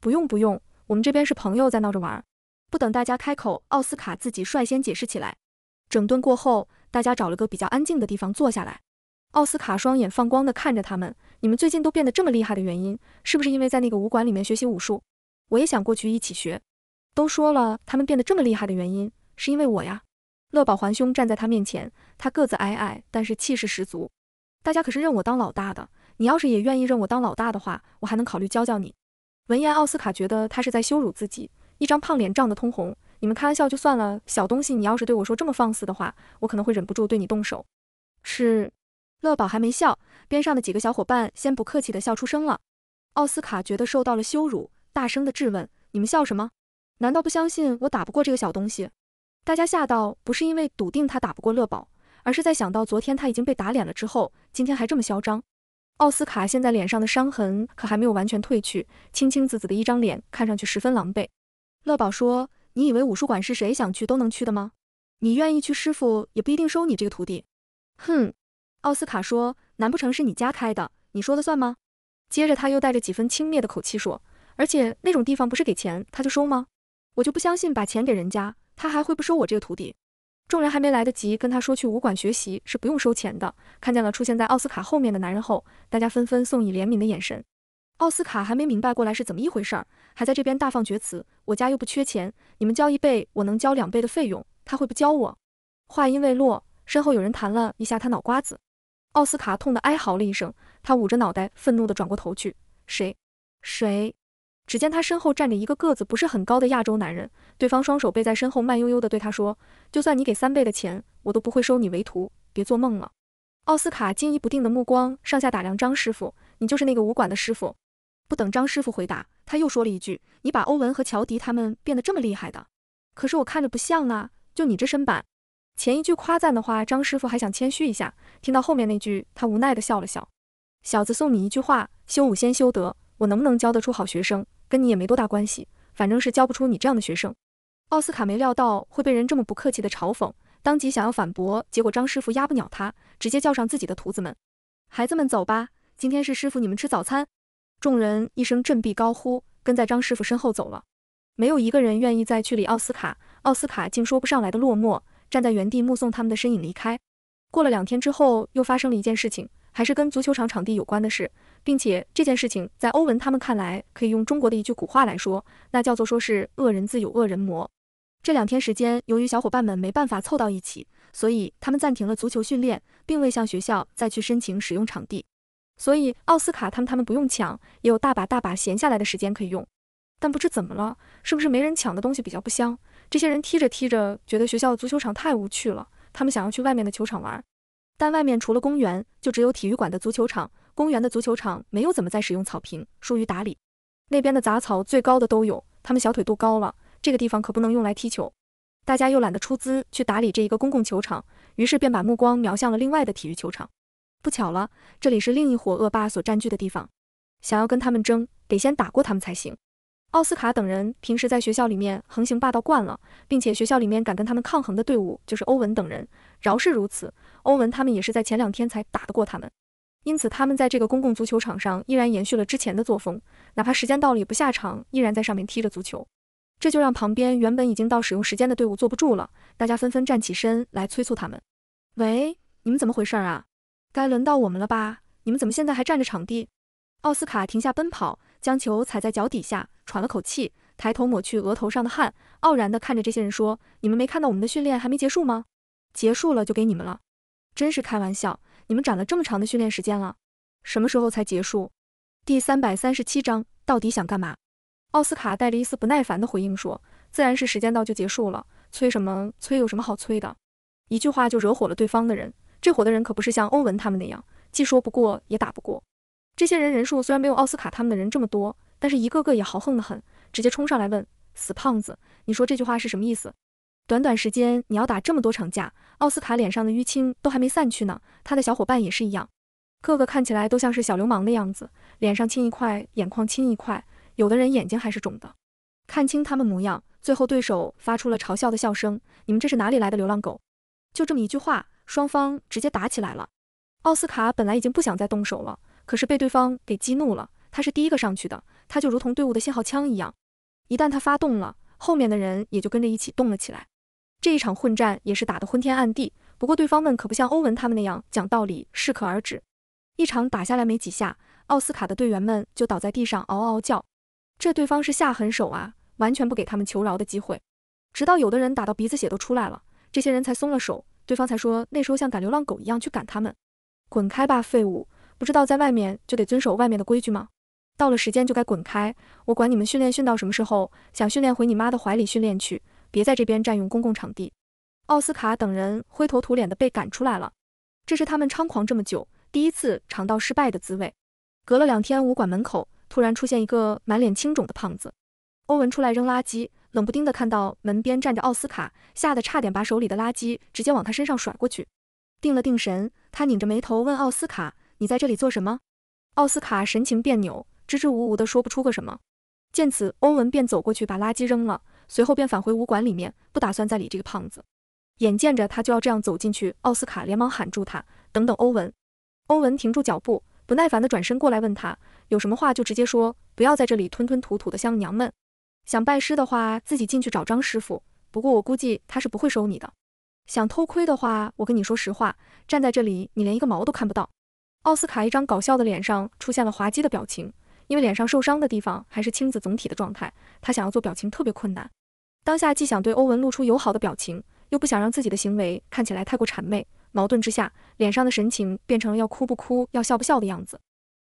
不用不用。我们这边是朋友在闹着玩儿，不等大家开口，奥斯卡自己率先解释起来。整顿过后，大家找了个比较安静的地方坐下来。奥斯卡双眼放光地看着他们：“你们最近都变得这么厉害的原因，是不是因为在那个武馆里面学习武术？我也想过去一起学。”都说了，他们变得这么厉害的原因，是因为我呀。乐宝环兄站在他面前，他个子矮矮，但是气势十足。大家可是认我当老大的，你要是也愿意认我当老大的话，我还能考虑教教你。闻言，奥斯卡觉得他是在羞辱自己，一张胖脸涨得通红。你们开玩笑就算了，小东西，你要是对我说这么放肆的话，我可能会忍不住对你动手。是，乐宝还没笑，边上的几个小伙伴先不客气的笑出声了。奥斯卡觉得受到了羞辱，大声的质问：你们笑什么？难道不相信我打不过这个小东西？大家吓到不是因为笃定他打不过乐宝，而是在想到昨天他已经被打脸了之后，今天还这么嚣张。奥斯卡现在脸上的伤痕可还没有完全褪去，青青紫紫的一张脸看上去十分狼狈。乐宝说：“你以为武术馆是谁想去都能去的吗？你愿意去，师傅也不一定收你这个徒弟。”哼，奥斯卡说：“难不成是你家开的，你说了算吗？”接着他又带着几分轻蔑的口气说：“而且那种地方不是给钱他就收吗？我就不相信把钱给人家，他还会不收我这个徒弟。”众人还没来得及跟他说去武馆学习是不用收钱的，看见了出现在奥斯卡后面的男人后，大家纷纷送以怜悯的眼神。奥斯卡还没明白过来是怎么一回事儿，还在这边大放厥词。我家又不缺钱，你们交一倍，我能交两倍的费用，他会不教我？话音未落，身后有人弹了一下他脑瓜子，奥斯卡痛得哀嚎了一声，他捂着脑袋，愤怒地转过头去。谁？谁？只见他身后站着一个个子不是很高的亚洲男人，对方双手背在身后，慢悠悠地对他说：“就算你给三倍的钱，我都不会收你为徒，别做梦了。”奥斯卡惊疑不定的目光上下打量张师傅：“你就是那个武馆的师傅？”不等张师傅回答，他又说了一句：“你把欧文和乔迪他们变得这么厉害的，可是我看着不像啊，就你这身板。”前一句夸赞的话，张师傅还想谦虚一下，听到后面那句，他无奈地笑了笑：“小子，送你一句话，修武先修德。”我能不能教得出好学生，跟你也没多大关系，反正是教不出你这样的学生。奥斯卡没料到会被人这么不客气的嘲讽，当即想要反驳，结果张师傅压不鸟他，直接叫上自己的徒子们，孩子们走吧，今天是师傅你们吃早餐。众人一声振臂高呼，跟在张师傅身后走了，没有一个人愿意再去理奥斯卡。奥斯卡竟说不上来的落寞，站在原地目送他们的身影离开。过了两天之后，又发生了一件事情。还是跟足球场场地有关的事，并且这件事情在欧文他们看来，可以用中国的一句古话来说，那叫做说是恶人自有恶人磨。这两天时间，由于小伙伴们没办法凑到一起，所以他们暂停了足球训练，并未向学校再去申请使用场地。所以奥斯卡他们他们不用抢，也有大把大把闲下来的时间可以用。但不知怎么了，是不是没人抢的东西比较不香？这些人踢着踢着，觉得学校足球场太无趣了，他们想要去外面的球场玩。但外面除了公园，就只有体育馆的足球场。公园的足球场没有怎么再使用草坪，疏于打理。那边的杂草最高的都有，他们小腿肚高了，这个地方可不能用来踢球。大家又懒得出资去打理这一个公共球场，于是便把目光瞄向了另外的体育球场。不巧了，这里是另一伙恶霸所占据的地方，想要跟他们争，得先打过他们才行。奥斯卡等人平时在学校里面横行霸道惯了，并且学校里面敢跟他们抗衡的队伍就是欧文等人。饶是如此，欧文他们也是在前两天才打得过他们，因此他们在这个公共足球场上依然延续了之前的作风，哪怕时间到了也不下场，依然在上面踢着足球。这就让旁边原本已经到使用时间的队伍坐不住了，大家纷纷站起身来催促他们：“喂，你们怎么回事啊？该轮到我们了吧？你们怎么现在还占着场地？”奥斯卡停下奔跑。将球踩在脚底下，喘了口气，抬头抹去额头上的汗，傲然地看着这些人说：“你们没看到我们的训练还没结束吗？结束了就给你们了。”真是开玩笑！你们攒了这么长的训练时间了，什么时候才结束？第三百三十七章到底想干嘛？奥斯卡带着一丝不耐烦的回应说：“自然是时间到就结束了，催什么催？有什么好催的？一句话就惹火了对方的人。这伙的人可不是像欧文他们那样，既说不过也打不过。”这些人人数虽然没有奥斯卡他们的人这么多，但是一个个也豪横的很，直接冲上来问死胖子，你说这句话是什么意思？短短时间你要打这么多场架，奥斯卡脸上的淤青都还没散去呢，他的小伙伴也是一样，个个看起来都像是小流氓的样子，脸上青一块，眼眶青一块，有的人眼睛还是肿的。看清他们模样，最后对手发出了嘲笑的笑声，你们这是哪里来的流浪狗？就这么一句话，双方直接打起来了。奥斯卡本来已经不想再动手了。可是被对方给激怒了，他是第一个上去的，他就如同队伍的信号枪一样，一旦他发动了，后面的人也就跟着一起动了起来。这一场混战也是打得昏天暗地，不过对方们可不像欧文他们那样讲道理，适可而止。一场打下来没几下，奥斯卡的队员们就倒在地上嗷嗷叫，这对方是下狠手啊，完全不给他们求饶的机会。直到有的人打到鼻子血都出来了，这些人才松了手，对方才说那时候像赶流浪狗一样去赶他们，滚开吧，废物！不知道在外面就得遵守外面的规矩吗？到了时间就该滚开！我管你们训练训到什么时候，想训练回你妈的怀里训练去，别在这边占用公共场地！奥斯卡等人灰头土脸的被赶出来了，这是他们猖狂这么久第一次尝到失败的滋味。隔了两天，武馆门口突然出现一个满脸青肿的胖子欧文出来扔垃圾，冷不丁的看到门边站着奥斯卡，吓得差点把手里的垃圾直接往他身上甩过去。定了定神，他拧着眉头问奥斯卡。你在这里做什么？奥斯卡神情别扭，支支吾吾的说不出个什么。见此，欧文便走过去把垃圾扔了，随后便返回武馆里面，不打算再理这个胖子。眼见着他就要这样走进去，奥斯卡连忙喊住他：“等等，欧文！”欧文停住脚步，不耐烦的转身过来问他：“有什么话就直接说，不要在这里吞吞吐吐的像娘们。想拜师的话，自己进去找张师傅，不过我估计他是不会收你的。想偷窥的话，我跟你说实话，站在这里你连一个毛都看不到。”奥斯卡一张搞笑的脸上出现了滑稽的表情，因为脸上受伤的地方还是青紫，总体的状态，他想要做表情特别困难。当下既想对欧文露出友好的表情，又不想让自己的行为看起来太过谄媚，矛盾之下，脸上的神情变成了要哭不哭，要笑不笑的样子。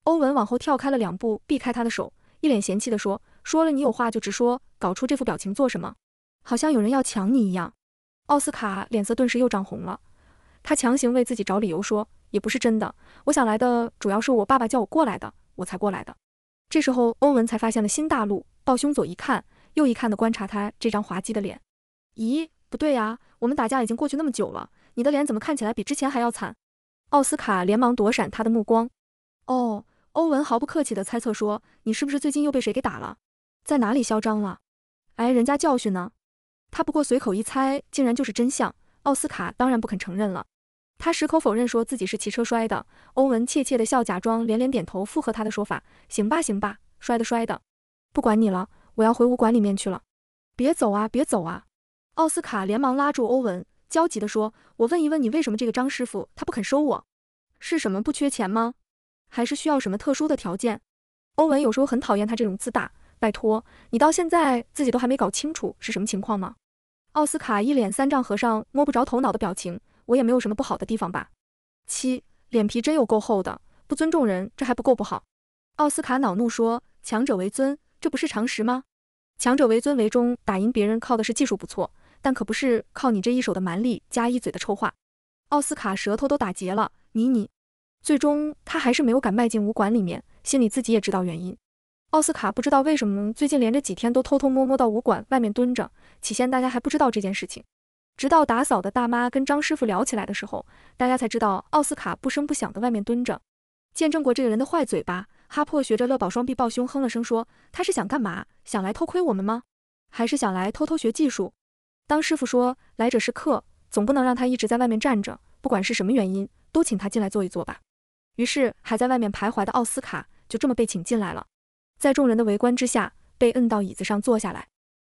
欧文往后跳开了两步，避开他的手，一脸嫌弃地说：“说了你有话就直说，搞出这副表情做什么？好像有人要抢你一样。”奥斯卡脸色顿时又涨红了，他强行为自己找理由说。也不是真的，我想来的主要是我爸爸叫我过来的，我才过来的。这时候，欧文才发现了新大陆，抱胸左一看，右一看的观察他这张滑稽的脸。咦，不对呀，我们打架已经过去那么久了，你的脸怎么看起来比之前还要惨？奥斯卡连忙躲闪他的目光。哦，欧文毫不客气的猜测说，你是不是最近又被谁给打了，在哪里嚣张了？哎，人家教训呢。他不过随口一猜，竟然就是真相。奥斯卡当然不肯承认了。他矢口否认，说自己是骑车摔的。欧文怯怯的笑，假装连连点头，附和他的说法。行吧，行吧，摔的摔的，不管你了，我要回武馆里面去了。别走啊，别走啊！奥斯卡连忙拉住欧文，焦急地说：“我问一问你，为什么这个张师傅他不肯收我？是什么不缺钱吗？还是需要什么特殊的条件？”欧文有时候很讨厌他这种自大。拜托，你到现在自己都还没搞清楚是什么情况吗？奥斯卡一脸三丈和尚摸不着头脑的表情。我也没有什么不好的地方吧。七脸皮真有够厚的，不尊重人，这还不够不好？奥斯卡恼怒说：“强者为尊，这不是常识吗？强者为尊为中，打赢别人靠的是技术不错，但可不是靠你这一手的蛮力加一嘴的臭话。”奥斯卡舌头都打结了。妮妮，最终他还是没有敢迈进武馆里面，心里自己也知道原因。奥斯卡不知道为什么最近连着几天都偷偷摸摸到武馆外面蹲着，起先大家还不知道这件事情。直到打扫的大妈跟张师傅聊起来的时候，大家才知道奥斯卡不声不响的外面蹲着，见证过这个人的坏嘴巴。哈珀学着乐宝，双臂抱胸，哼了声说：“他是想干嘛？想来偷窥我们吗？还是想来偷偷学技术？”当师傅说：“来者是客，总不能让他一直在外面站着。不管是什么原因，都请他进来坐一坐吧。”于是还在外面徘徊的奥斯卡就这么被请进来了，在众人的围观之下，被摁到椅子上坐下来。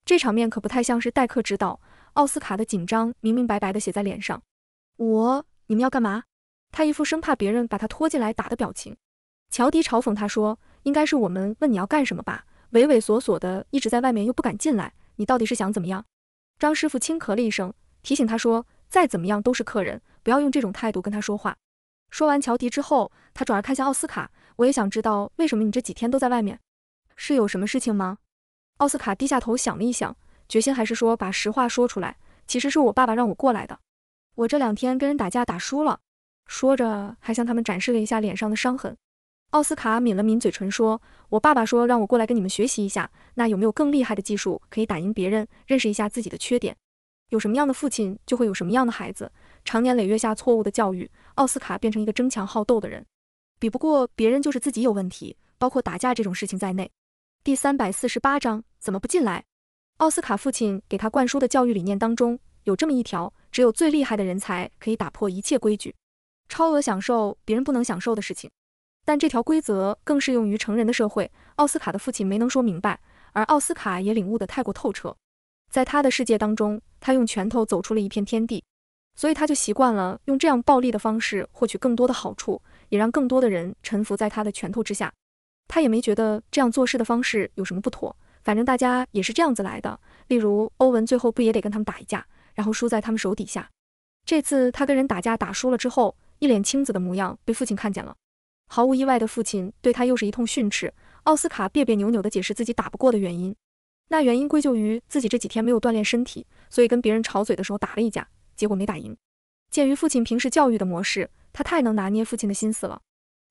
这场面可不太像是待客之道。奥斯卡的紧张明明白白的写在脸上，我，你们要干嘛？他一副生怕别人把他拖进来打的表情。乔迪嘲讽他说：“应该是我们问你要干什么吧？畏畏缩缩的一直在外面又不敢进来，你到底是想怎么样？”张师傅轻咳了一声，提醒他说：“再怎么样都是客人，不要用这种态度跟他说话。”说完乔迪之后，他转而看向奥斯卡：“我也想知道为什么你这几天都在外面，是有什么事情吗？”奥斯卡低下头想了一想。决心还是说把实话说出来，其实是我爸爸让我过来的。我这两天跟人打架打输了，说着还向他们展示了一下脸上的伤痕。奥斯卡抿了抿嘴唇说：“我爸爸说让我过来跟你们学习一下，那有没有更厉害的技术可以打赢别人？认识一下自己的缺点。有什么样的父亲就会有什么样的孩子，长年累月下错误的教育，奥斯卡变成一个争强好斗的人，比不过别人就是自己有问题，包括打架这种事情在内。”第三百四十八章，怎么不进来？奥斯卡父亲给他灌输的教育理念当中有这么一条：只有最厉害的人才可以打破一切规矩，超额享受别人不能享受的事情。但这条规则更适用于成人的社会。奥斯卡的父亲没能说明白，而奥斯卡也领悟得太过透彻。在他的世界当中，他用拳头走出了一片天地，所以他就习惯了用这样暴力的方式获取更多的好处，也让更多的人臣服在他的拳头之下。他也没觉得这样做事的方式有什么不妥。反正大家也是这样子来的。例如欧文最后不也得跟他们打一架，然后输在他们手底下。这次他跟人打架打输了之后，一脸青紫的模样被父亲看见了。毫无意外的父亲对他又是一通训斥。奥斯卡别别扭扭地解释自己打不过的原因，那原因归咎于自己这几天没有锻炼身体，所以跟别人吵嘴的时候打了一架，结果没打赢。鉴于父亲平时教育的模式，他太能拿捏父亲的心思了。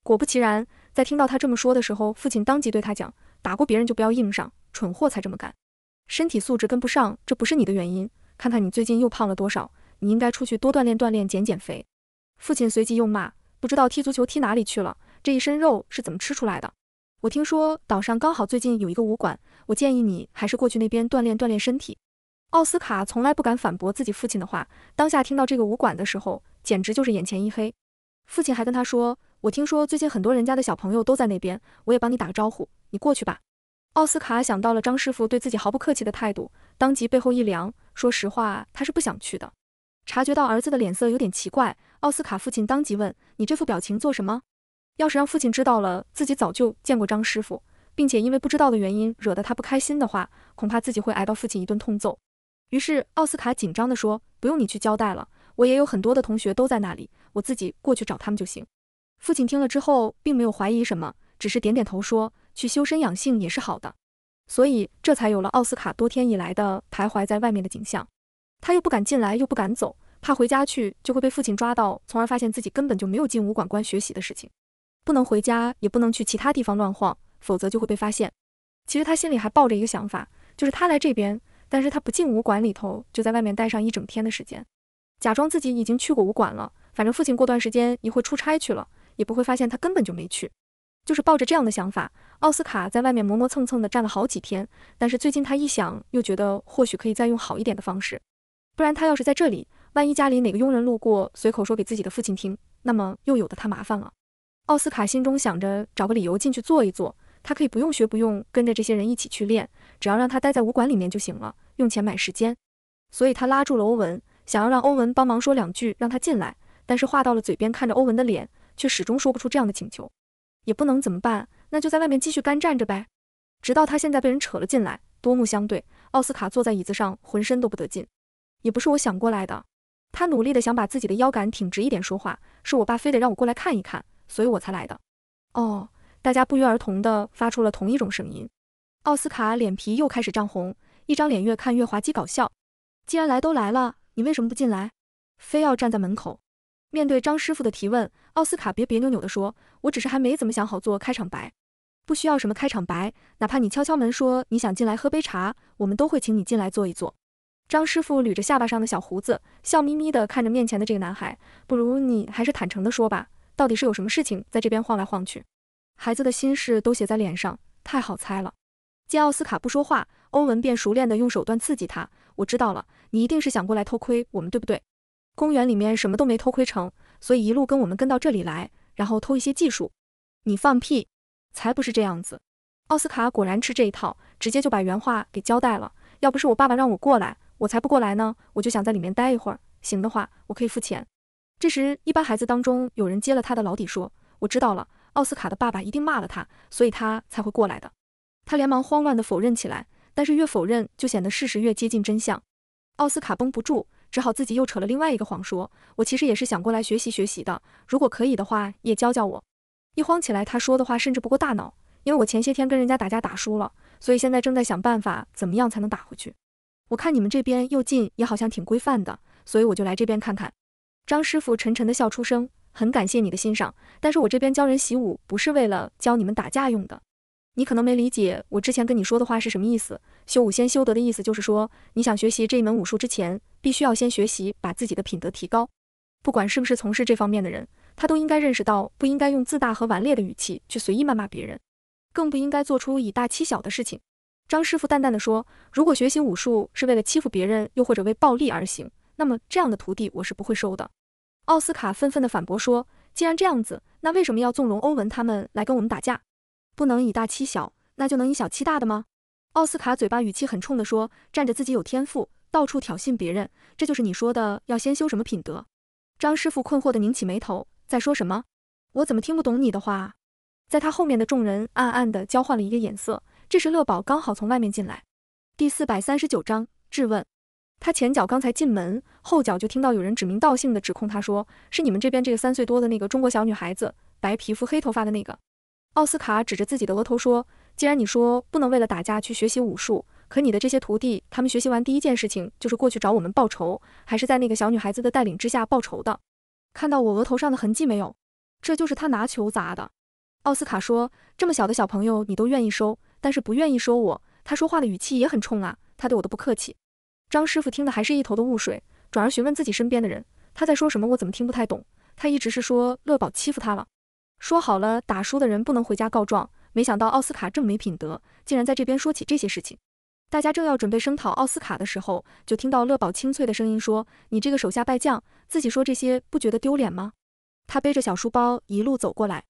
果不其然，在听到他这么说的时候，父亲当即对他讲：打过别人就不要硬上。蠢货才这么干，身体素质跟不上，这不是你的原因。看看你最近又胖了多少，你应该出去多锻炼锻炼，减减肥。父亲随即又骂，不知道踢足球踢哪里去了，这一身肉是怎么吃出来的？我听说岛上刚好最近有一个武馆，我建议你还是过去那边锻炼锻炼身体。奥斯卡从来不敢反驳自己父亲的话，当下听到这个武馆的时候，简直就是眼前一黑。父亲还跟他说，我听说最近很多人家的小朋友都在那边，我也帮你打个招呼，你过去吧。奥斯卡想到了张师傅对自己毫不客气的态度，当即背后一凉。说实话，他是不想去的。察觉到儿子的脸色有点奇怪，奥斯卡父亲当即问：“你这副表情做什么？要是让父亲知道了，自己早就见过张师傅，并且因为不知道的原因惹得他不开心的话，恐怕自己会挨到父亲一顿痛揍。”于是，奥斯卡紧张地说：“不用你去交代了，我也有很多的同学都在那里，我自己过去找他们就行。”父亲听了之后，并没有怀疑什么，只是点点头说。去修身养性也是好的，所以这才有了奥斯卡多天以来的徘徊在外面的景象。他又不敢进来，又不敢走，怕回家去就会被父亲抓到，从而发现自己根本就没有进武馆关学习的事情。不能回家，也不能去其他地方乱晃，否则就会被发现。其实他心里还抱着一个想法，就是他来这边，但是他不进武馆里头，就在外面待上一整天的时间，假装自己已经去过武馆了。反正父亲过段时间一会出差去了，也不会发现他根本就没去。就是抱着这样的想法，奥斯卡在外面磨磨蹭蹭的站了好几天。但是最近他一想，又觉得或许可以再用好一点的方式。不然他要是在这里，万一家里哪个佣人路过，随口说给自己的父亲听，那么又有的他麻烦了。奥斯卡心中想着找个理由进去坐一坐，他可以不用学，不用跟着这些人一起去练，只要让他待在武馆里面就行了，用钱买时间。所以他拉住了欧文，想要让欧文帮忙说两句，让他进来。但是话到了嘴边，看着欧文的脸，却始终说不出这样的请求。也不能怎么办，那就在外面继续干站着呗，直到他现在被人扯了进来。多目相对，奥斯卡坐在椅子上，浑身都不得劲。也不是我想过来的，他努力的想把自己的腰杆挺直一点说话。是我爸非得让我过来看一看，所以我才来的。哦，大家不约而同的发出了同一种声音。奥斯卡脸皮又开始涨红，一张脸越看越滑稽搞笑。既然来都来了，你为什么不进来，非要站在门口？面对张师傅的提问。奥斯卡别别扭扭地说：“我只是还没怎么想好做开场白，不需要什么开场白，哪怕你敲敲门说你想进来喝杯茶，我们都会请你进来坐一坐。”张师傅捋着下巴上的小胡子，笑眯眯地看着面前的这个男孩：“不如你还是坦诚的说吧，到底是有什么事情在这边晃来晃去？孩子的心事都写在脸上，太好猜了。”见奥斯卡不说话，欧文便熟练的用手段刺激他：“我知道了，你一定是想过来偷窥我们，对不对？公园里面什么都没偷窥成。”所以一路跟我们跟到这里来，然后偷一些技术。你放屁，才不是这样子！奥斯卡果然吃这一套，直接就把原话给交代了。要不是我爸爸让我过来，我才不过来呢。我就想在里面待一会儿，行的话我可以付钱。这时，一班孩子当中有人接了他的老底，说：“我知道了，奥斯卡的爸爸一定骂了他，所以他才会过来的。”他连忙慌乱地否认起来，但是越否认就显得事实越接近真相。奥斯卡绷不住。只好自己又扯了另外一个谎，说，我其实也是想过来学习学习的，如果可以的话，也教教我。一慌起来，他说的话甚至不过大脑，因为我前些天跟人家打架打输了，所以现在正在想办法，怎么样才能打回去。我看你们这边又近也好像挺规范的，所以我就来这边看看。张师傅沉沉的笑出声，很感谢你的欣赏，但是我这边教人习武不是为了教你们打架用的。你可能没理解我之前跟你说的话是什么意思。修武先修德的意思就是说，你想学习这一门武术之前，必须要先学习把自己的品德提高。不管是不是从事这方面的人，他都应该认识到不应该用自大和顽劣的语气去随意谩骂别人，更不应该做出以大欺小的事情。张师傅淡淡的说：“如果学习武术是为了欺负别人，又或者为暴力而行，那么这样的徒弟我是不会收的。”奥斯卡愤愤的反驳说：“既然这样子，那为什么要纵容欧文他们来跟我们打架？”不能以大欺小，那就能以小欺大的吗？奥斯卡嘴巴语气很冲地说，站着自己有天赋，到处挑衅别人，这就是你说的要先修什么品德？张师傅困惑地拧起眉头，在说什么？我怎么听不懂你的话？在他后面的众人暗暗地交换了一个眼色。这时乐宝刚好从外面进来。第四百三十九章质问。他前脚刚才进门，后脚就听到有人指名道姓的指控他，说是你们这边这个三岁多的那个中国小女孩子，白皮肤黑头发的那个。奥斯卡指着自己的额头说：“既然你说不能为了打架去学习武术，可你的这些徒弟，他们学习完第一件事情就是过去找我们报仇，还是在那个小女孩子的带领之下报仇的。看到我额头上的痕迹没有？这就是他拿球砸的。”奥斯卡说：“这么小的小朋友你都愿意收，但是不愿意收我。”他说话的语气也很冲啊，他对我的不客气。张师傅听得还是一头的雾水，转而询问自己身边的人：“他在说什么？我怎么听不太懂？他一直是说乐宝欺负他了。”说好了，打输的人不能回家告状。没想到奥斯卡这么没品德，竟然在这边说起这些事情。大家正要准备声讨奥斯卡的时候，就听到乐宝清脆的声音说：“你这个手下败将，自己说这些不觉得丢脸吗？”他背着小书包一路走过来。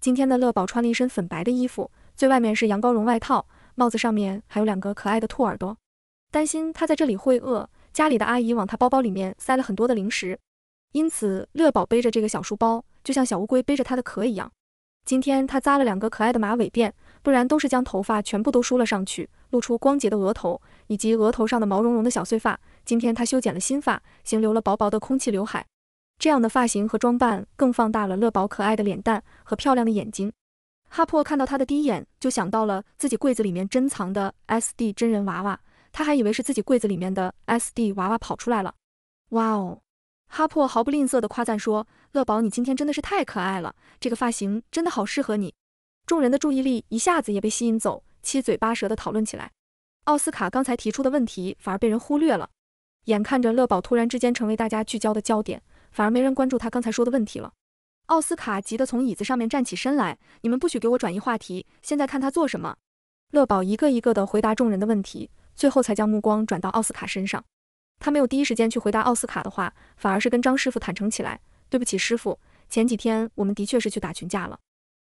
今天的乐宝穿了一身粉白的衣服，最外面是羊羔绒外套，帽子上面还有两个可爱的兔耳朵。担心他在这里会饿，家里的阿姨往他包包里面塞了很多的零食，因此乐宝背着这个小书包。就像小乌龟背着它的壳一样，今天他扎了两个可爱的马尾辫，不然都是将头发全部都梳了上去，露出光洁的额头以及额头上的毛茸茸的小碎发。今天他修剪了新发型，留了薄薄的空气刘海，这样的发型和装扮更放大了乐宝可爱的脸蛋和漂亮的眼睛。哈珀看到他的第一眼就想到了自己柜子里面珍藏的 S D 真人娃娃，他还以为是自己柜子里面的 S D 娃娃跑出来了。哇哦！哈珀毫不吝啬地夸赞说。乐宝，你今天真的是太可爱了，这个发型真的好适合你。众人的注意力一下子也被吸引走，七嘴八舌地讨论起来。奥斯卡刚才提出的问题反而被人忽略了。眼看着乐宝突然之间成为大家聚焦的焦点，反而没人关注他刚才说的问题了。奥斯卡急得从椅子上面站起身来，你们不许给我转移话题。现在看他做什么。乐宝一个一个的回答众人的问题，最后才将目光转到奥斯卡身上。他没有第一时间去回答奥斯卡的话，反而是跟张师傅坦诚起来。对不起，师傅，前几天我们的确是去打群架了。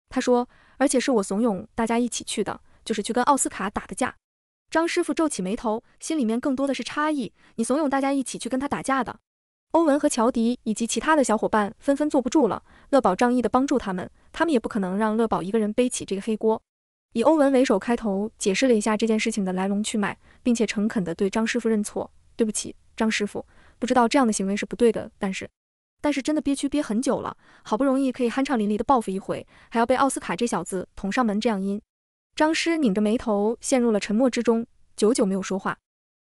他说，而且是我怂恿大家一起去的，就是去跟奥斯卡打的架。张师傅皱起眉头，心里面更多的是诧异，你怂恿大家一起去跟他打架的？欧文和乔迪以及其他的小伙伴纷纷坐不住了，乐宝仗义的帮助他们，他们也不可能让乐宝一个人背起这个黑锅。以欧文为首，开头解释了一下这件事情的来龙去脉，并且诚恳的对张师傅认错，对不起，张师傅，不知道这样的行为是不对的，但是。但是真的憋屈憋很久了，好不容易可以酣畅淋漓的报复一回，还要被奥斯卡这小子捅上门这样阴。张师拧着眉头陷入了沉默之中，久久没有说话。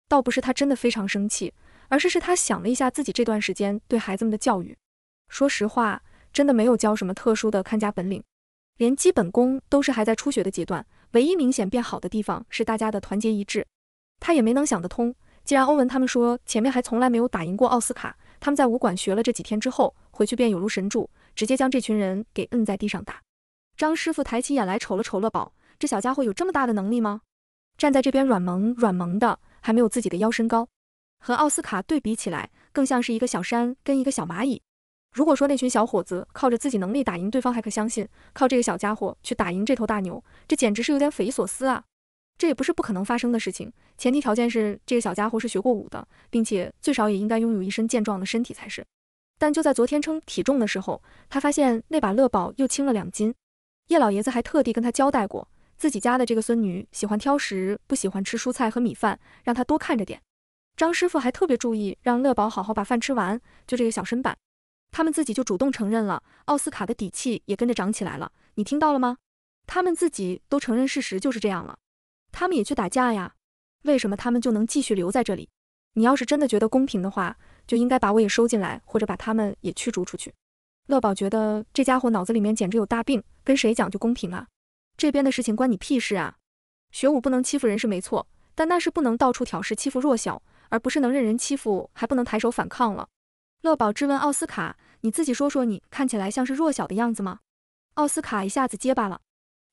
倒不是他真的非常生气，而是是他想了一下自己这段时间对孩子们的教育，说实话，真的没有教什么特殊的看家本领，连基本功都是还在初学的阶段。唯一明显变好的地方是大家的团结一致。他也没能想得通，既然欧文他们说前面还从来没有打赢过奥斯卡。他们在武馆学了这几天之后，回去便有如神助，直接将这群人给摁在地上打。张师傅抬起眼来瞅了瞅乐宝，这小家伙有这么大的能力吗？站在这边软萌软萌的，还没有自己的腰身高，和奥斯卡对比起来，更像是一个小山跟一个小蚂蚁。如果说那群小伙子靠着自己能力打赢对方还可相信，靠这个小家伙去打赢这头大牛，这简直是有点匪夷所思啊！这也不是不可能发生的事情，前提条件是这个小家伙是学过舞的，并且最少也应该拥有一身健壮的身体才是。但就在昨天称体重的时候，他发现那把乐宝又轻了两斤。叶老爷子还特地跟他交代过，自己家的这个孙女喜欢挑食，不喜欢吃蔬菜和米饭，让他多看着点。张师傅还特别注意让乐宝好好把饭吃完。就这个小身板，他们自己就主动承认了，奥斯卡的底气也跟着涨起来了。你听到了吗？他们自己都承认事实就是这样了。他们也去打架呀？为什么他们就能继续留在这里？你要是真的觉得公平的话，就应该把我也收进来，或者把他们也驱逐出去。乐宝觉得这家伙脑子里面简直有大病，跟谁讲就公平啊？这边的事情关你屁事啊？学武不能欺负人是没错，但那是不能到处挑事欺负弱小，而不是能任人欺负还不能抬手反抗了。乐宝质问奥斯卡：“你自己说说，你看起来像是弱小的样子吗？”奥斯卡一下子结巴了。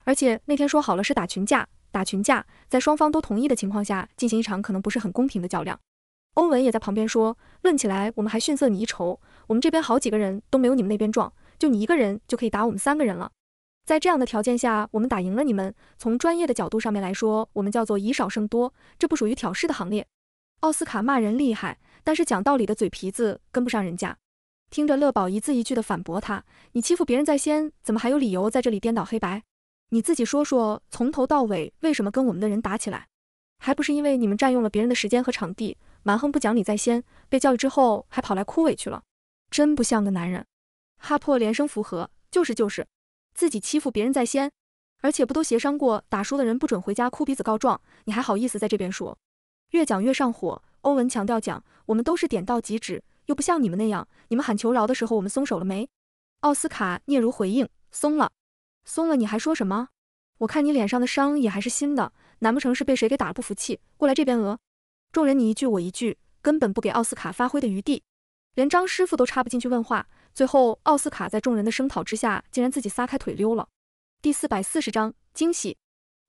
而且那天说好了是打群架。打群架，在双方都同意的情况下进行一场可能不是很公平的较量。欧文也在旁边说：“论起来，我们还逊色你一筹。我们这边好几个人都没有你们那边壮，就你一个人就可以打我们三个人了。在这样的条件下，我们打赢了你们。从专业的角度上面来说，我们叫做以少胜多，这不属于挑事的行列。”奥斯卡骂人厉害，但是讲道理的嘴皮子跟不上人家。听着乐宝一字一句的反驳他：“你欺负别人在先，怎么还有理由在这里颠倒黑白？”你自己说说，从头到尾为什么跟我们的人打起来？还不是因为你们占用了别人的时间和场地，蛮横不讲理在先，被教育之后还跑来哭委屈了，真不像个男人。哈珀连声附和，就是就是，自己欺负别人在先，而且不都协商过，打输的人不准回家哭鼻子告状，你还好意思在这边说？越讲越上火。欧文强调讲，我们都是点到即止，又不像你们那样，你们喊求饶的时候，我们松手了没？奥斯卡嗫嚅回应，松了。松了，你还说什么？我看你脸上的伤也还是新的，难不成是被谁给打了不服气过来这边讹？众人你一句我一句，根本不给奥斯卡发挥的余地，连张师傅都插不进去问话。最后奥斯卡在众人的声讨之下，竟然自己撒开腿溜了。第四百四十章惊喜。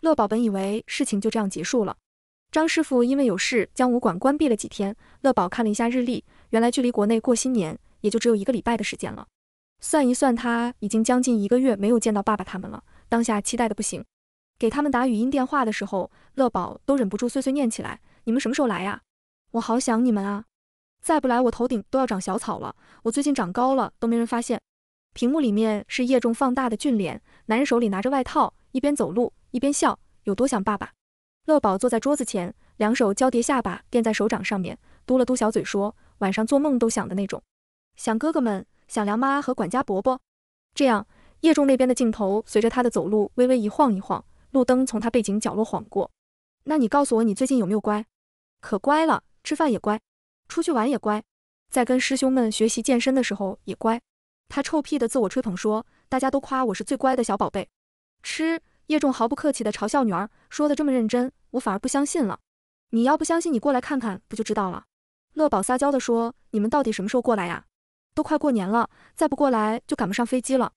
乐宝本以为事情就这样结束了，张师傅因为有事将武馆关闭了几天。乐宝看了一下日历，原来距离国内过新年也就只有一个礼拜的时间了。算一算，他已经将近一个月没有见到爸爸他们了。当下期待的不行，给他们打语音电话的时候，乐宝都忍不住碎碎念起来：“你们什么时候来呀？我好想你们啊！再不来，我头顶都要长小草了。我最近长高了，都没人发现。”屏幕里面是叶仲放大的俊脸，男人手里拿着外套，一边走路一边笑，有多想爸爸。乐宝坐在桌子前，两手交叠，下巴垫在手掌上面，嘟了嘟小嘴说：“晚上做梦都想的那种，想哥哥们。”想梁妈和管家伯伯，这样叶仲那边的镜头随着他的走路微微一晃一晃，路灯从他背景角落晃过。那你告诉我，你最近有没有乖？可乖了，吃饭也乖，出去玩也乖，在跟师兄们学习健身的时候也乖。他臭屁的自我吹捧说，大家都夸我是最乖的小宝贝。吃叶仲毫不客气的嘲笑女儿，说的这么认真，我反而不相信了。你要不相信，你过来看看不就知道了。乐宝撒娇的说，你们到底什么时候过来呀？都快过年了，再不过来就赶不上飞机了。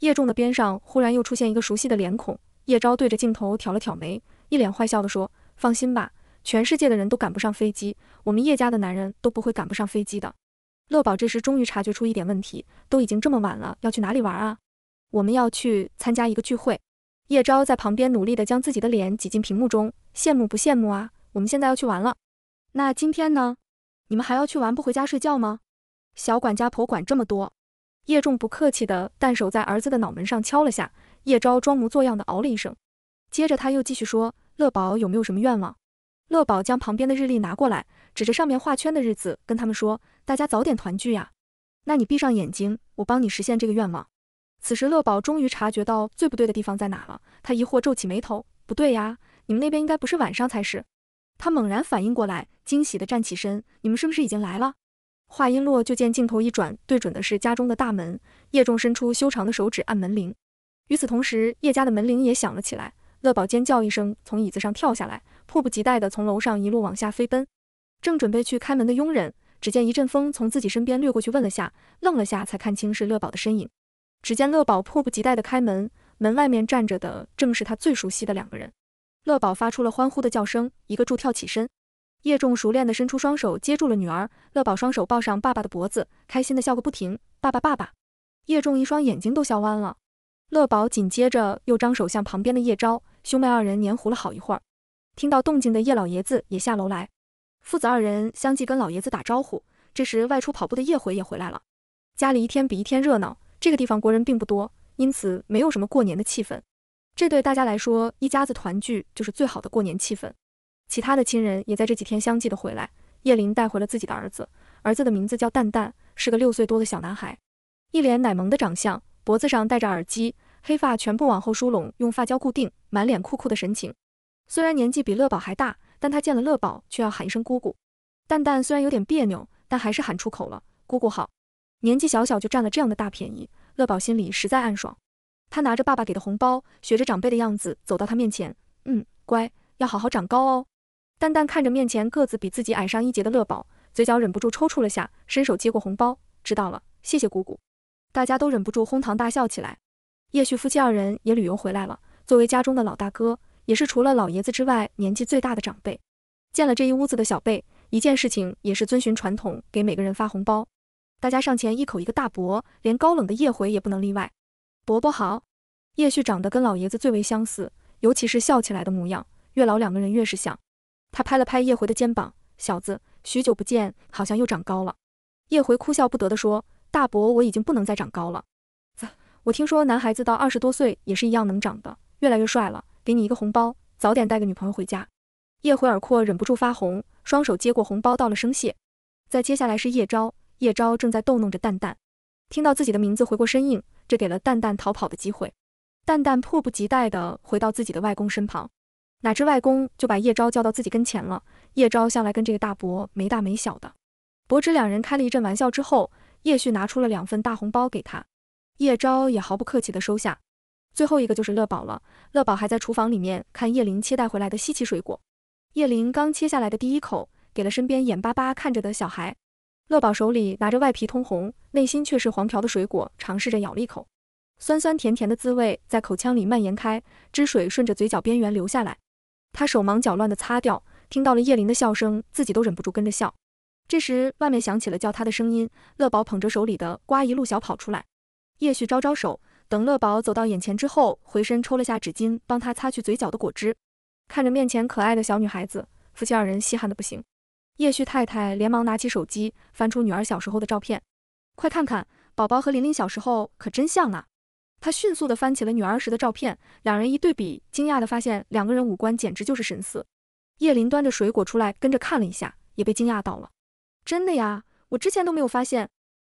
叶仲的边上忽然又出现一个熟悉的脸孔，叶昭对着镜头挑了挑眉，一脸坏笑的说：“放心吧，全世界的人都赶不上飞机，我们叶家的男人都不会赶不上飞机的。”乐宝这时终于察觉出一点问题，都已经这么晚了，要去哪里玩啊？我们要去参加一个聚会。叶昭在旁边努力的将自己的脸挤进屏幕中，羡慕不羡慕啊？我们现在要去玩了。那今天呢？你们还要去玩不回家睡觉吗？小管家婆管这么多，叶重不客气的，单手在儿子的脑门上敲了下。叶昭装模作样的嗷了一声，接着他又继续说：“乐宝有没有什么愿望？”乐宝将旁边的日历拿过来，指着上面画圈的日子，跟他们说：“大家早点团聚呀。”“那你闭上眼睛，我帮你实现这个愿望。”此时乐宝终于察觉到最不对的地方在哪了，他疑惑皱起眉头：“不对呀，你们那边应该不是晚上才是。”他猛然反应过来，惊喜的站起身：“你们是不是已经来了？”话音落，就见镜头一转，对准的是家中的大门。叶仲伸出修长的手指按门铃，与此同时，叶家的门铃也响了起来。乐宝尖叫一声，从椅子上跳下来，迫不及待地从楼上一路往下飞奔。正准备去开门的佣人，只见一阵风从自己身边掠过去，问了下，愣了下，才看清是乐宝的身影。只见乐宝迫不及待地开门，门外面站着的正是他最熟悉的两个人。乐宝发出了欢呼的叫声，一个助跳起身。叶仲熟练地伸出双手接住了女儿乐宝，双手抱上爸爸的脖子，开心地笑个不停。爸爸，爸爸！叶仲一双眼睛都笑弯了。乐宝紧接着又张手向旁边的叶昭，兄妹二人黏糊了好一会儿。听到动静的叶老爷子也下楼来，父子二人相继跟老爷子打招呼。这时外出跑步的叶回也回来了。家里一天比一天热闹，这个地方国人并不多，因此没有什么过年的气氛。这对大家来说，一家子团聚就是最好的过年气氛。其他的亲人也在这几天相继的回来，叶林带回了自己的儿子，儿子的名字叫蛋蛋，是个六岁多的小男孩，一脸奶萌的长相，脖子上戴着耳机，黑发全部往后梳拢，用发胶固定，满脸酷酷的神情。虽然年纪比乐宝还大，但他见了乐宝却要喊一声姑姑。蛋蛋虽然有点别扭，但还是喊出口了：“姑姑好。”年纪小小就占了这样的大便宜，乐宝心里实在暗爽。他拿着爸爸给的红包，学着长辈的样子走到他面前：“嗯，乖，要好好长高哦。”淡淡看着面前个子比自己矮上一截的乐宝，嘴角忍不住抽搐了下，伸手接过红包。知道了，谢谢姑姑。大家都忍不住哄堂大笑起来。叶旭夫妻二人也旅游回来了，作为家中的老大哥，也是除了老爷子之外年纪最大的长辈，见了这一屋子的小辈，一件事情也是遵循传统，给每个人发红包。大家上前一口一个大伯，连高冷的叶回也不能例外。伯伯好。叶旭长得跟老爷子最为相似，尤其是笑起来的模样，越老两个人越是像。他拍了拍叶回的肩膀，小子，许久不见，好像又长高了。叶回哭笑不得地说：“大伯，我已经不能再长高了。我听说男孩子到二十多岁也是一样能长的，越来越帅了。给你一个红包，早点带个女朋友回家。”叶回耳廓忍不住发红，双手接过红包，道了声谢。再接下来是叶昭，叶昭正在逗弄着蛋蛋，听到自己的名字回过身，应这给了蛋蛋逃跑的机会。蛋蛋迫不及待地回到自己的外公身旁。哪知外公就把叶昭叫到自己跟前了。叶昭向来跟这个大伯没大没小的，伯侄两人开了一阵玩笑之后，叶旭拿出了两份大红包给他，叶昭也毫不客气的收下。最后一个就是乐宝了，乐宝还在厨房里面看叶林切带回来的稀奇水果。叶林刚切下来的第一口给了身边眼巴巴看着的小孩，乐宝手里拿着外皮通红、内心却是黄条的水果，尝试着咬了一口，酸酸甜甜的滋味在口腔里蔓延开，汁水顺着嘴角边缘流下来。他手忙脚乱地擦掉，听到了叶林的笑声，自己都忍不住跟着笑。这时，外面响起了叫他的声音。乐宝捧着手里的瓜一路小跑出来。叶旭招招手，等乐宝走到眼前之后，回身抽了下纸巾，帮他擦去嘴角的果汁。看着面前可爱的小女孩子，夫妻二人稀罕的不行。叶旭太太连忙拿起手机，翻出女儿小时候的照片，快看看，宝宝和林林小时候可真像啊！他迅速地翻起了女儿时的照片，两人一对比，惊讶地发现两个人五官简直就是神似。叶林端着水果出来，跟着看了一下，也被惊讶到了。真的呀，我之前都没有发现。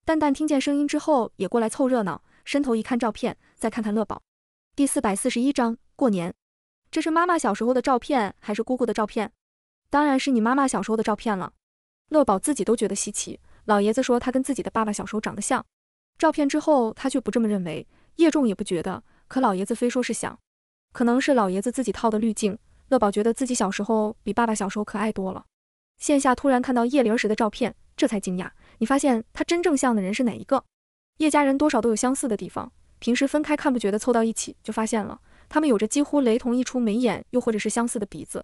蛋蛋听见声音之后也过来凑热闹，伸头一看照片，再看看乐宝。第四百四十一章过年，这是妈妈小时候的照片还是姑姑的照片？当然是你妈妈小时候的照片了。乐宝自己都觉得稀奇，老爷子说他跟自己的爸爸小时候长得像，照片之后他却不这么认为。叶仲也不觉得，可老爷子非说是想，可能是老爷子自己套的滤镜。乐宝觉得自己小时候比爸爸小时候可爱多了。线下突然看到叶灵儿时的照片，这才惊讶。你发现他真正像的人是哪一个？叶家人多少都有相似的地方，平时分开看不觉得，凑到一起就发现了。他们有着几乎雷同一出眉眼，又或者是相似的鼻子。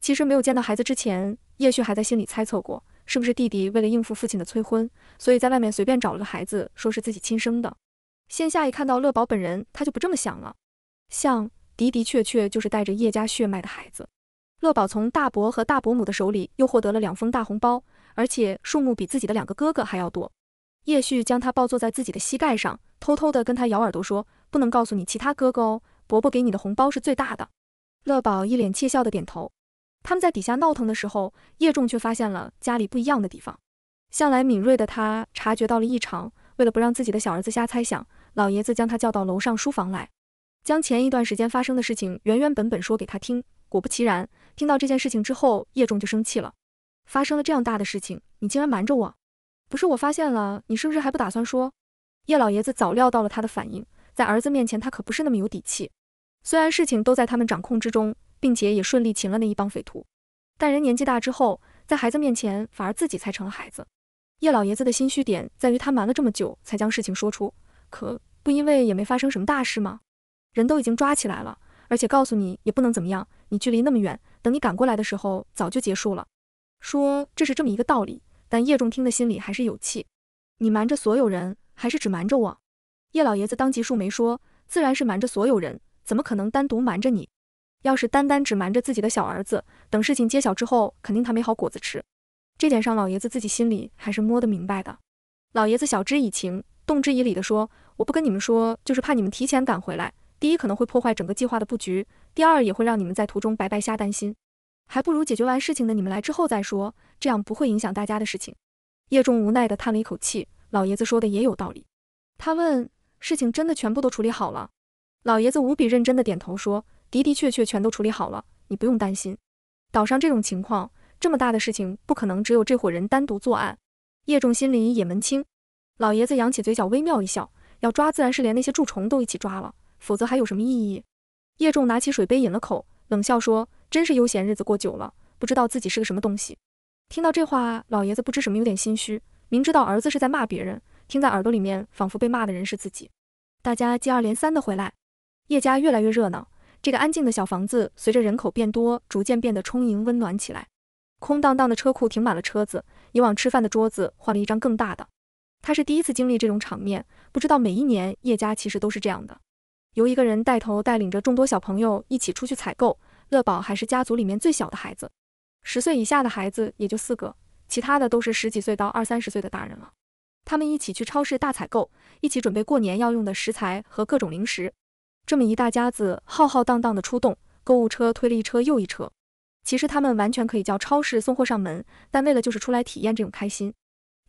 其实没有见到孩子之前，叶旭还在心里猜测过，是不是弟弟为了应付父亲的催婚，所以在外面随便找了个孩子，说是自己亲生的。线下一看到乐宝本人，他就不这么想了，像的的确确就是带着叶家血脉的孩子。乐宝从大伯和大伯母的手里又获得了两封大红包，而且数目比自己的两个哥哥还要多。叶旭将他抱坐在自己的膝盖上，偷偷的跟他咬耳朵说：“不能告诉你其他哥哥哦，伯伯给你的红包是最大的。”乐宝一脸窃笑的点头。他们在底下闹腾的时候，叶仲却发现了家里不一样的地方，向来敏锐的他察觉到了异常，为了不让自己的小儿子瞎猜想。老爷子将他叫到楼上书房来，将前一段时间发生的事情原原本本说给他听。果不其然，听到这件事情之后，叶仲就生气了。发生了这样大的事情，你竟然瞒着我！不是我发现了，你是不是还不打算说？叶老爷子早料到了他的反应，在儿子面前他可不是那么有底气。虽然事情都在他们掌控之中，并且也顺利擒了那一帮匪徒，但人年纪大之后，在孩子面前反而自己才成了孩子。叶老爷子的心虚点在于，他瞒了这么久才将事情说出。可不因为也没发生什么大事吗？人都已经抓起来了，而且告诉你也不能怎么样。你距离那么远，等你赶过来的时候早就结束了。说这是这么一个道理，但叶仲听的心里还是有气。你瞒着所有人，还是只瞒着我？叶老爷子当即竖眉说：“自然是瞒着所有人，怎么可能单独瞒着你？要是单单只瞒着自己的小儿子，等事情揭晓之后，肯定他没好果子吃。这点上，老爷子自己心里还是摸得明白的。”老爷子晓之以情。动之以理的说，我不跟你们说，就是怕你们提前赶回来。第一，可能会破坏整个计划的布局；第二，也会让你们在途中白白瞎担心。还不如解决完事情的你们来之后再说，这样不会影响大家的事情。叶仲无奈地叹了一口气，老爷子说的也有道理。他问，事情真的全部都处理好了？老爷子无比认真地点头说，的的确确全都处理好了，你不用担心。岛上这种情况，这么大的事情，不可能只有这伙人单独作案。叶仲心里也门清。老爷子扬起嘴角，微妙一笑。要抓自然是连那些蛀虫都一起抓了，否则还有什么意义？叶仲拿起水杯饮了口，冷笑说：“真是悠闲日子过久了，不知道自己是个什么东西。”听到这话，老爷子不知什么有点心虚，明知道儿子是在骂别人，听在耳朵里面仿佛被骂的人是自己。大家接二连三的回来，叶家越来越热闹。这个安静的小房子随着人口变多，逐渐变得充盈温暖起来。空荡荡的车库停满了车子，以往吃饭的桌子换了一张更大的。他是第一次经历这种场面，不知道每一年叶家其实都是这样的，由一个人带头带领着众多小朋友一起出去采购。乐宝还是家族里面最小的孩子，十岁以下的孩子也就四个，其他的都是十几岁到二三十岁的大人了。他们一起去超市大采购，一起准备过年要用的食材和各种零食。这么一大家子浩浩荡荡的出动，购物车推了一车又一车。其实他们完全可以叫超市送货上门，但为了就是出来体验这种开心。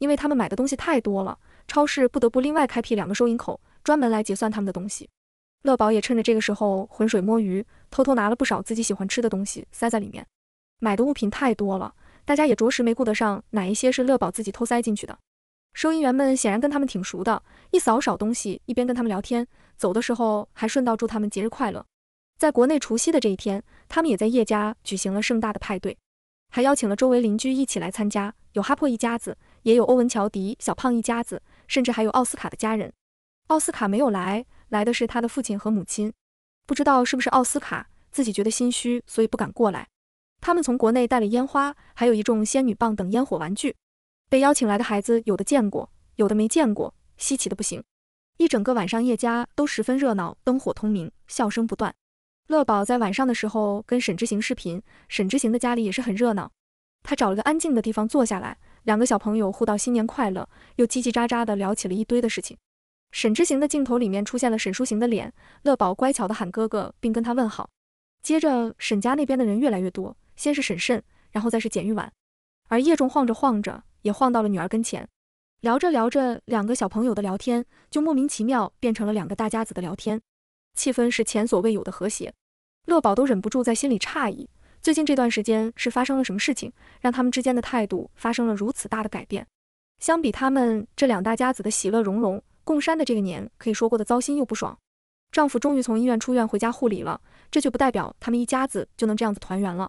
因为他们买的东西太多了，超市不得不另外开辟两个收银口，专门来结算他们的东西。乐宝也趁着这个时候浑水摸鱼，偷偷拿了不少自己喜欢吃的东西塞在里面。买的物品太多了，大家也着实没顾得上哪一些是乐宝自己偷塞进去的。收银员们显然跟他们挺熟的，一扫少东西，一边跟他们聊天，走的时候还顺道祝他们节日快乐。在国内除夕的这一天，他们也在叶家举行了盛大的派对，还邀请了周围邻居一起来参加，有哈珀一家子。也有欧文、乔迪、小胖一家子，甚至还有奥斯卡的家人。奥斯卡没有来，来的是他的父亲和母亲。不知道是不是奥斯卡自己觉得心虚，所以不敢过来。他们从国内带了烟花，还有一众仙女棒等烟火玩具。被邀请来的孩子，有的见过，有的没见过，稀奇的不行。一整个晚上，叶家都十分热闹，灯火通明，笑声不断。乐宝在晚上的时候跟沈之行视频，沈之行的家里也是很热闹。他找了个安静的地方坐下来。两个小朋友互道新年快乐，又叽叽喳喳地聊起了一堆的事情。沈之行的镜头里面出现了沈书行的脸，乐宝乖巧地喊哥哥，并跟他问好。接着，沈家那边的人越来越多，先是沈慎，然后再是简玉婉，而叶仲晃着晃着也晃到了女儿跟前。聊着聊着，两个小朋友的聊天就莫名其妙变成了两个大家子的聊天，气氛是前所未有的和谐，乐宝都忍不住在心里诧异。最近这段时间是发生了什么事情，让他们之间的态度发生了如此大的改变？相比他们这两大家子的喜乐融融，贡山的这个年可以说过得糟心又不爽。丈夫终于从医院出院回家护理了，这就不代表他们一家子就能这样子团圆了。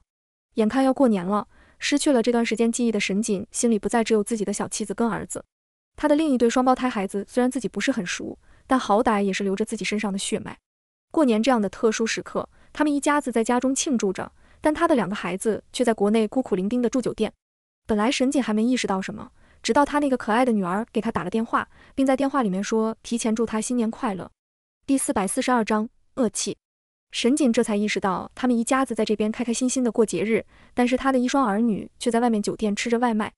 眼看要过年了，失去了这段时间记忆的沈锦心里不再只有自己的小妻子跟儿子，他的另一对双胞胎孩子虽然自己不是很熟，但好歹也是流着自己身上的血脉。过年这样的特殊时刻，他们一家子在家中庆祝着。但他的两个孩子却在国内孤苦伶仃地住酒店。本来沈锦还没意识到什么，直到他那个可爱的女儿给他打了电话，并在电话里面说提前祝他新年快乐。第四百四十二章恶气。沈锦这才意识到，他们一家子在这边开开心心地过节日，但是他的一双儿女却在外面酒店吃着外卖。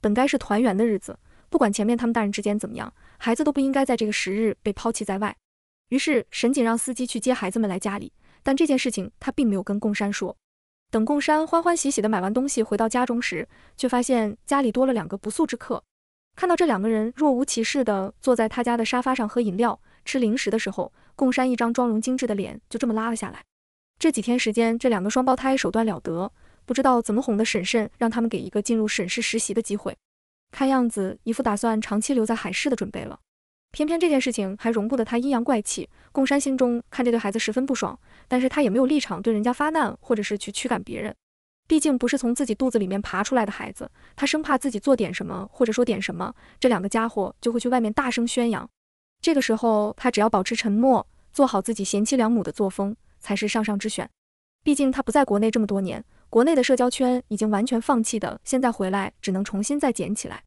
本该是团圆的日子，不管前面他们大人之间怎么样，孩子都不应该在这个时日被抛弃在外。于是沈锦让司机去接孩子们来家里，但这件事情他并没有跟贡山说。等贡山欢欢喜喜的买完东西回到家中时，却发现家里多了两个不速之客。看到这两个人若无其事的坐在他家的沙发上喝饮料、吃零食的时候，贡山一张妆容精致的脸就这么拉了下来。这几天时间，这两个双胞胎手段了得，不知道怎么哄的婶婶让他们给一个进入沈氏实习的机会。看样子，一副打算长期留在海市的准备了。偏偏这件事情还容不得他阴阳怪气，贡山心中看这对孩子十分不爽，但是他也没有立场对人家发难，或者是去驱赶别人。毕竟不是从自己肚子里面爬出来的孩子，他生怕自己做点什么，或者说点什么，这两个家伙就会去外面大声宣扬。这个时候，他只要保持沉默，做好自己贤妻良母的作风，才是上上之选。毕竟他不在国内这么多年，国内的社交圈已经完全放弃的，现在回来只能重新再捡起来。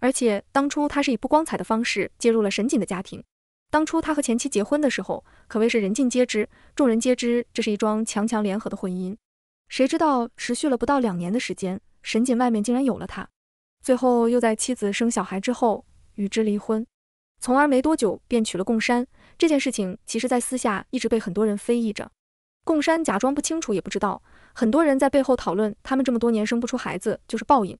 而且当初他是以不光彩的方式介入了沈锦的家庭。当初他和前妻结婚的时候，可谓是人尽皆知，众人皆知，这是一桩强强联合的婚姻。谁知道持续了不到两年的时间，沈锦外面竟然有了他，最后又在妻子生小孩之后与之离婚，从而没多久便娶了贡山。这件事情其实在私下一直被很多人非议着。贡山假装不清楚也不知道，很多人在背后讨论，他们这么多年生不出孩子就是报应。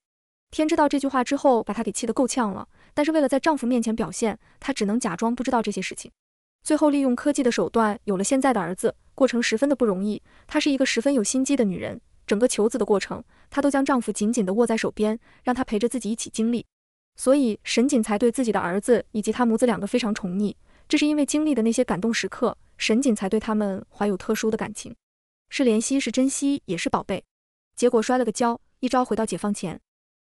天知道这句话之后，把她给气得够呛了。但是为了在丈夫面前表现，她只能假装不知道这些事情。最后利用科技的手段，有了现在的儿子，过程十分的不容易。她是一个十分有心机的女人，整个求子的过程，她都将丈夫紧紧的握在手边，让他陪着自己一起经历。所以沈锦才对自己的儿子以及他母子两个非常宠溺，这是因为经历的那些感动时刻，沈锦才对他们怀有特殊的感情，是怜惜，是珍惜，也是宝贝。结果摔了个跤，一朝回到解放前。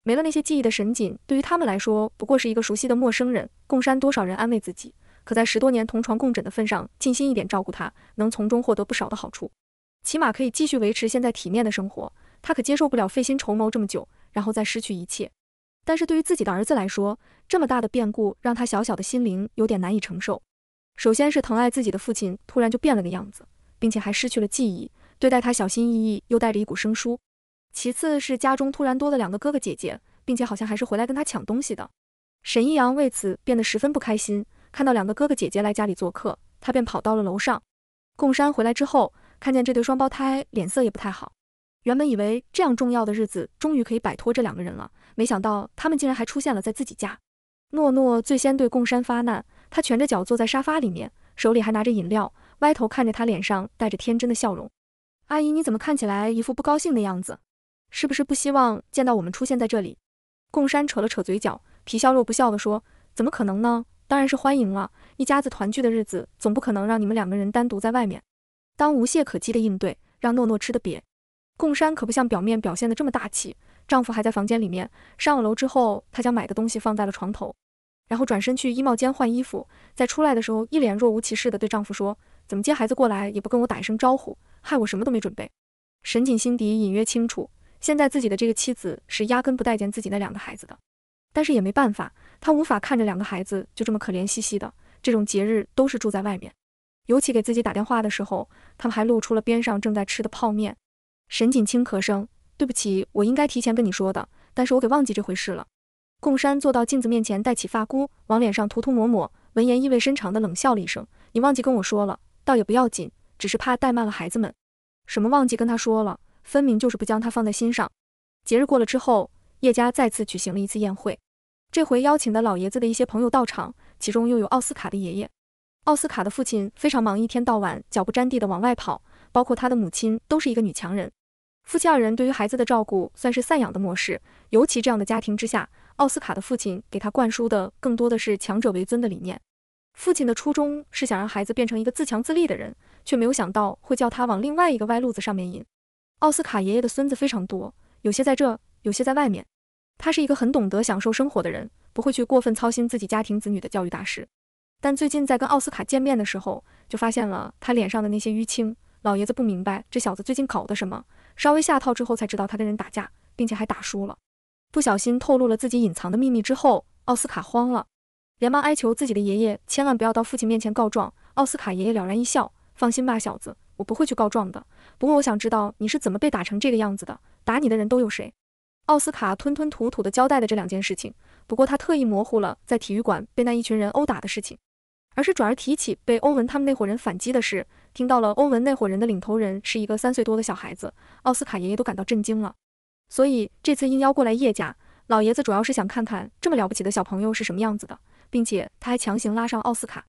没了那些记忆的沈锦，对于他们来说，不过是一个熟悉的陌生人。共山多少人安慰自己？可在十多年同床共枕的份上，尽心一点照顾他，能从中获得不少的好处，起码可以继续维持现在体面的生活。他可接受不了费心筹谋这么久，然后再失去一切。但是对于自己的儿子来说，这么大的变故让他小小的心灵有点难以承受。首先是疼爱自己的父亲突然就变了个样子，并且还失去了记忆，对待他小心翼翼，又带着一股生疏。其次是家中突然多了两个哥哥姐姐，并且好像还是回来跟他抢东西的。沈一阳为此变得十分不开心。看到两个哥哥姐姐来家里做客，他便跑到了楼上。贡山回来之后，看见这对双胞胎，脸色也不太好。原本以为这样重要的日子终于可以摆脱这两个人了，没想到他们竟然还出现了在自己家。诺诺最先对贡山发难，他蜷着脚坐在沙发里面，手里还拿着饮料，歪头看着他，脸上带着天真的笑容。阿姨，你怎么看起来一副不高兴的样子？是不是不希望见到我们出现在这里？贡山扯了扯嘴角，皮笑肉不笑地说：“怎么可能呢？当然是欢迎了。一家子团聚的日子，总不可能让你们两个人单独在外面。”当无懈可击的应对，让诺诺吃的瘪。贡山可不像表面表现的这么大气。丈夫还在房间里面。上了楼之后，她将买的东西放在了床头，然后转身去衣帽间换衣服。在出来的时候，一脸若无其事地对丈夫说：“怎么接孩子过来也不跟我打一声招呼，害我什么都没准备。”沈锦心底隐约清楚。现在自己的这个妻子是压根不待见自己那两个孩子的，但是也没办法，他无法看着两个孩子就这么可怜兮兮的。这种节日都是住在外面，尤其给自己打电话的时候，他们还露出了边上正在吃的泡面。沈锦清咳声：“对不起，我应该提前跟你说的，但是我给忘记这回事了。”贡山坐到镜子面前，戴起发箍，往脸上涂涂抹抹。闻言意味深长地冷笑了一声：“你忘记跟我说了，倒也不要紧，只是怕怠慢了孩子们。”什么忘记跟他说了？分明就是不将他放在心上。节日过了之后，叶家再次举行了一次宴会，这回邀请的老爷子的一些朋友到场，其中又有奥斯卡的爷爷。奥斯卡的父亲非常忙，一天到晚脚不沾地的往外跑，包括他的母亲都是一个女强人。夫妻二人对于孩子的照顾算是散养的模式，尤其这样的家庭之下，奥斯卡的父亲给他灌输的更多的是强者为尊的理念。父亲的初衷是想让孩子变成一个自强自立的人，却没有想到会叫他往另外一个歪路子上面引。奥斯卡爷爷的孙子非常多，有些在这，有些在外面。他是一个很懂得享受生活的人，不会去过分操心自己家庭子女的教育大事。但最近在跟奥斯卡见面的时候，就发现了他脸上的那些淤青。老爷子不明白这小子最近搞的什么，稍微下套之后才知道他跟人打架，并且还打输了，不小心透露了自己隐藏的秘密之后，奥斯卡慌了，连忙哀求自己的爷爷千万不要到父亲面前告状。奥斯卡爷爷了然一笑，放心吧，小子。我不会去告状的。不过我想知道你是怎么被打成这个样子的，打你的人都有谁？奥斯卡吞吞吐吐地交代了这两件事情，不过他特意模糊了在体育馆被那一群人殴打的事情，而是转而提起被欧文他们那伙人反击的事。听到了欧文那伙人的领头人是一个三岁多的小孩子，奥斯卡爷爷都感到震惊了。所以这次应邀过来叶家，老爷子主要是想看看这么了不起的小朋友是什么样子的，并且他还强行拉上奥斯卡。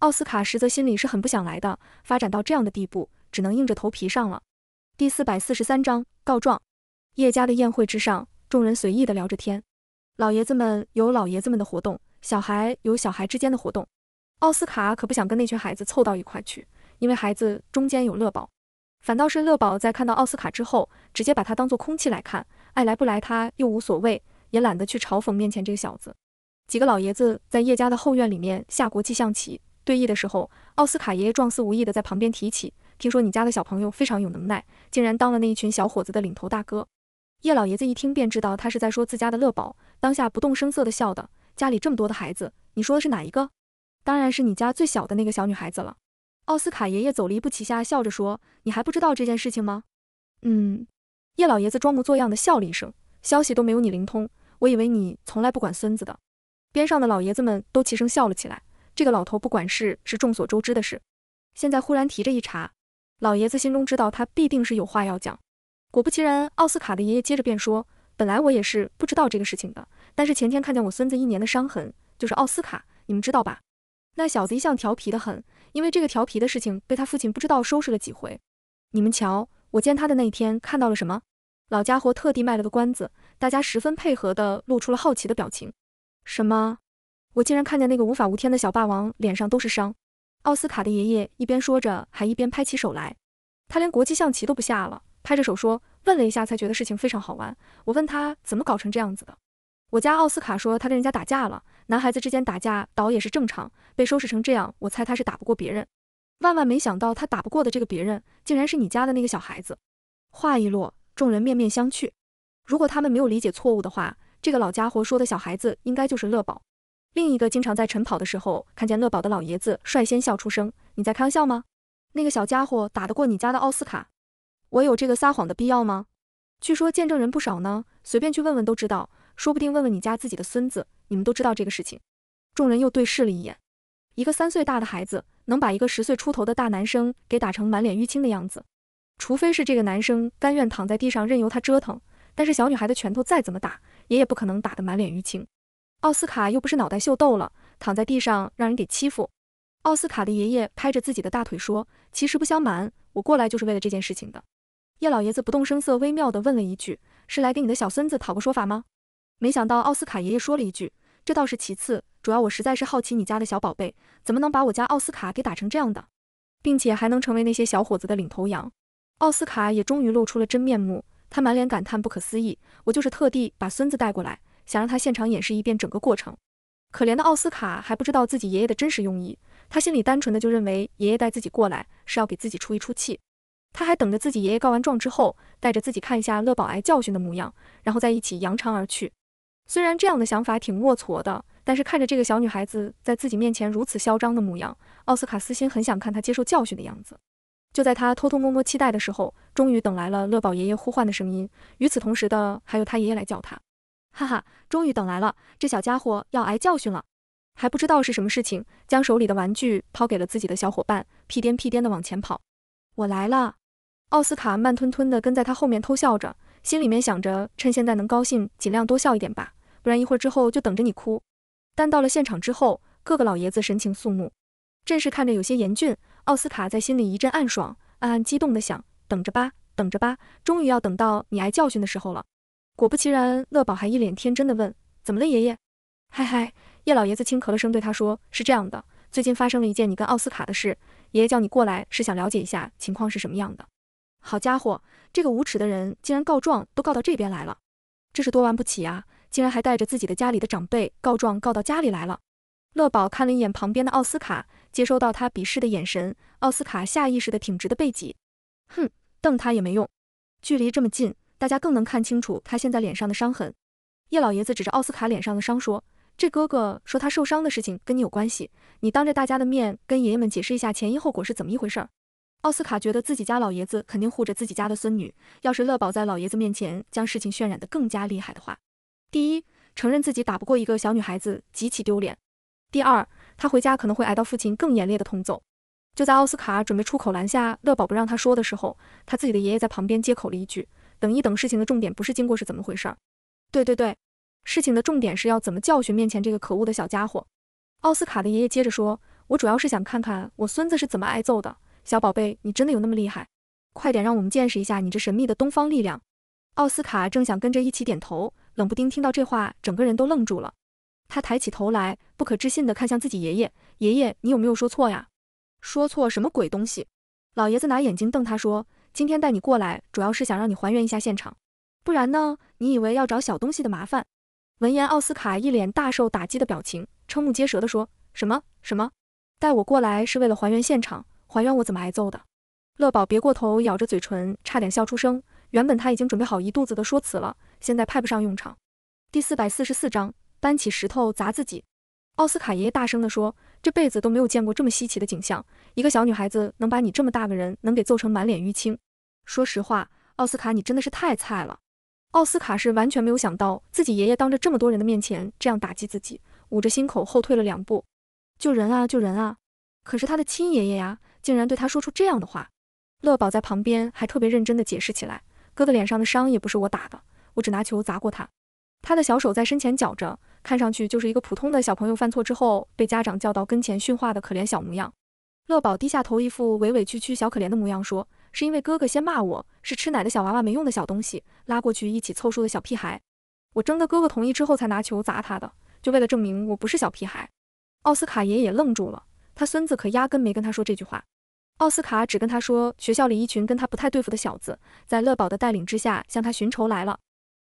奥斯卡实则心里是很不想来的，发展到这样的地步，只能硬着头皮上了。第四百四十三章告状。叶家的宴会之上，众人随意的聊着天，老爷子们有老爷子们的活动，小孩有小孩之间的活动。奥斯卡可不想跟那群孩子凑到一块去，因为孩子中间有乐宝。反倒是乐宝在看到奥斯卡之后，直接把他当做空气来看，爱来不来他又无所谓，也懒得去嘲讽面前这个小子。几个老爷子在叶家的后院里面下国际象棋。对弈的时候，奥斯卡爷爷状似无意的在旁边提起：“听说你家的小朋友非常有能耐，竟然当了那一群小伙子的领头大哥。”叶老爷子一听便知道他是在说自家的乐宝，当下不动声色的笑的：“家里这么多的孩子，你说的是哪一个？当然是你家最小的那个小女孩子了。”奥斯卡爷爷走了一步棋，下笑着说：“你还不知道这件事情吗？”“嗯。”叶老爷子装模作样的笑了一声：“消息都没有你灵通，我以为你从来不管孙子的。”边上的老爷子们都齐声笑了起来。这个老头不管事是众所周知的事，现在忽然提这一茬，老爷子心中知道他必定是有话要讲。果不其然，奥斯卡的爷爷接着便说：“本来我也是不知道这个事情的，但是前天看见我孙子一年的伤痕，就是奥斯卡，你们知道吧？那小子一向调皮的很，因为这个调皮的事情被他父亲不知道收拾了几回。你们瞧，我见他的那一天看到了什么？老家伙特地卖了个关子，大家十分配合的露出了好奇的表情。什么？”我竟然看见那个无法无天的小霸王脸上都是伤。奥斯卡的爷爷一边说着，还一边拍起手来。他连国际象棋都不下了，拍着手说：“问了一下，才觉得事情非常好玩。”我问他怎么搞成这样子的。我家奥斯卡说他跟人家打架了，男孩子之间打架倒也是正常。被收拾成这样，我猜他是打不过别人。万万没想到，他打不过的这个别人，竟然是你家的那个小孩子。话一落，众人面面相觑。如果他们没有理解错误的话，这个老家伙说的小孩子，应该就是乐宝。另一个经常在晨跑的时候看见乐宝的老爷子率先笑出声：“你在开玩笑吗？那个小家伙打得过你家的奥斯卡？我有这个撒谎的必要吗？据说见证人不少呢，随便去问问都知道。说不定问问你家自己的孙子，你们都知道这个事情。”众人又对视了一眼。一个三岁大的孩子能把一个十岁出头的大男生给打成满脸淤青的样子，除非是这个男生甘愿躺在地上任由他折腾。但是小女孩的拳头再怎么打，爷也不可能打得满脸淤青。奥斯卡又不是脑袋秀逗了，躺在地上让人给欺负。奥斯卡的爷爷拍着自己的大腿说：“其实不相瞒，我过来就是为了这件事情的。”叶老爷子不动声色，微妙的问了一句：“是来给你的小孙子讨个说法吗？”没想到奥斯卡爷爷说了一句：“这倒是其次，主要我实在是好奇你家的小宝贝怎么能把我家奥斯卡给打成这样的，并且还能成为那些小伙子的领头羊。”奥斯卡也终于露出了真面目，他满脸感叹：“不可思议！我就是特地把孙子带过来。”想让他现场演示一遍整个过程。可怜的奥斯卡还不知道自己爷爷的真实用意，他心里单纯的就认为爷爷带自己过来是要给自己出一出气。他还等着自己爷爷告完状之后，带着自己看一下乐宝挨教训的模样，然后在一起扬长而去。虽然这样的想法挺龌龊的，但是看着这个小女孩子在自己面前如此嚣张的模样，奥斯卡私心很想看她接受教训的样子。就在他偷偷摸摸期待的时候，终于等来了乐宝爷爷呼唤的声音。与此同时的，还有他爷爷来叫他。哈哈，终于等来了，这小家伙要挨教训了，还不知道是什么事情，将手里的玩具抛给了自己的小伙伴，屁颠屁颠地往前跑。我来了，奥斯卡慢吞吞地跟在他后面偷笑着，心里面想着趁现在能高兴，尽量多笑一点吧，不然一会儿之后就等着你哭。但到了现场之后，各个老爷子神情肃穆，阵势看着有些严峻，奥斯卡在心里一阵暗爽，暗暗激动地想，等着吧，等着吧，终于要等到你挨教训的时候了。果不其然，乐宝还一脸天真的问：“怎么了，爷爷？”嗨嗨，叶老爷子轻咳了声，对他说：“是这样的，最近发生了一件你跟奥斯卡的事，爷爷叫你过来是想了解一下情况是什么样的。”好家伙，这个无耻的人竟然告状都告到这边来了，这是多玩不起啊！竟然还带着自己的家里的长辈告状告到家里来了。乐宝看了一眼旁边的奥斯卡，接收到他鄙视的眼神，奥斯卡下意识的挺直的背脊，哼，瞪他也没用，距离这么近。大家更能看清楚他现在脸上的伤痕。叶老爷子指着奥斯卡脸上的伤说：“这哥哥说他受伤的事情跟你有关系，你当着大家的面跟爷爷们解释一下前因后果是怎么一回事。”奥斯卡觉得自己家老爷子肯定护着自己家的孙女，要是乐宝在老爷子面前将事情渲染得更加厉害的话，第一承认自己打不过一个小女孩子极其丢脸；第二他回家可能会挨到父亲更严厉的痛揍。就在奥斯卡准备出口拦下乐宝不让他说的时候，他自己的爷爷在旁边接口了一句。等一等，事情的重点不是经过是怎么回事，儿。对对对，事情的重点是要怎么教训面前这个可恶的小家伙。奥斯卡的爷爷接着说：“我主要是想看看我孙子是怎么挨揍的，小宝贝，你真的有那么厉害？快点让我们见识一下你这神秘的东方力量。”奥斯卡正想跟着一起点头，冷不丁听到这话，整个人都愣住了。他抬起头来，不可置信地看向自己爷爷：“爷爷，你有没有说错呀？说错什么鬼东西？”老爷子拿眼睛瞪他，说。今天带你过来，主要是想让你还原一下现场，不然呢？你以为要找小东西的麻烦？闻言，奥斯卡一脸大受打击的表情，瞠目结舌的说：“什么什么？带我过来是为了还原现场，还原我怎么挨揍的？”乐宝别过头，咬着嘴唇，差点笑出声。原本他已经准备好一肚子的说辞了，现在派不上用场。第四百四十四章，搬起石头砸自己。奥斯卡爷爷大声的说：“这辈子都没有见过这么稀奇的景象，一个小女孩子能把你这么大个人能给揍成满脸淤青。”说实话，奥斯卡，你真的是太菜了。奥斯卡是完全没有想到自己爷爷当着这么多人的面前这样打击自己，捂着心口后退了两步。救人啊，救人啊！可是他的亲爷爷呀，竟然对他说出这样的话。乐宝在旁边还特别认真地解释起来：“哥哥脸上的伤也不是我打的，我只拿球砸过他。”他的小手在身前绞着，看上去就是一个普通的小朋友犯错之后被家长叫到跟前训话的可怜小模样。乐宝低下头，一副委委屈屈、小可怜的模样说。是因为哥哥先骂我是吃奶的小娃娃，没用的小东西，拉过去一起凑数的小屁孩。我征得哥哥同意之后才拿球砸他的，就为了证明我不是小屁孩。奥斯卡爷爷愣住了，他孙子可压根没跟他说这句话。奥斯卡只跟他说，学校里一群跟他不太对付的小子，在乐宝的带领之下向他寻仇来了，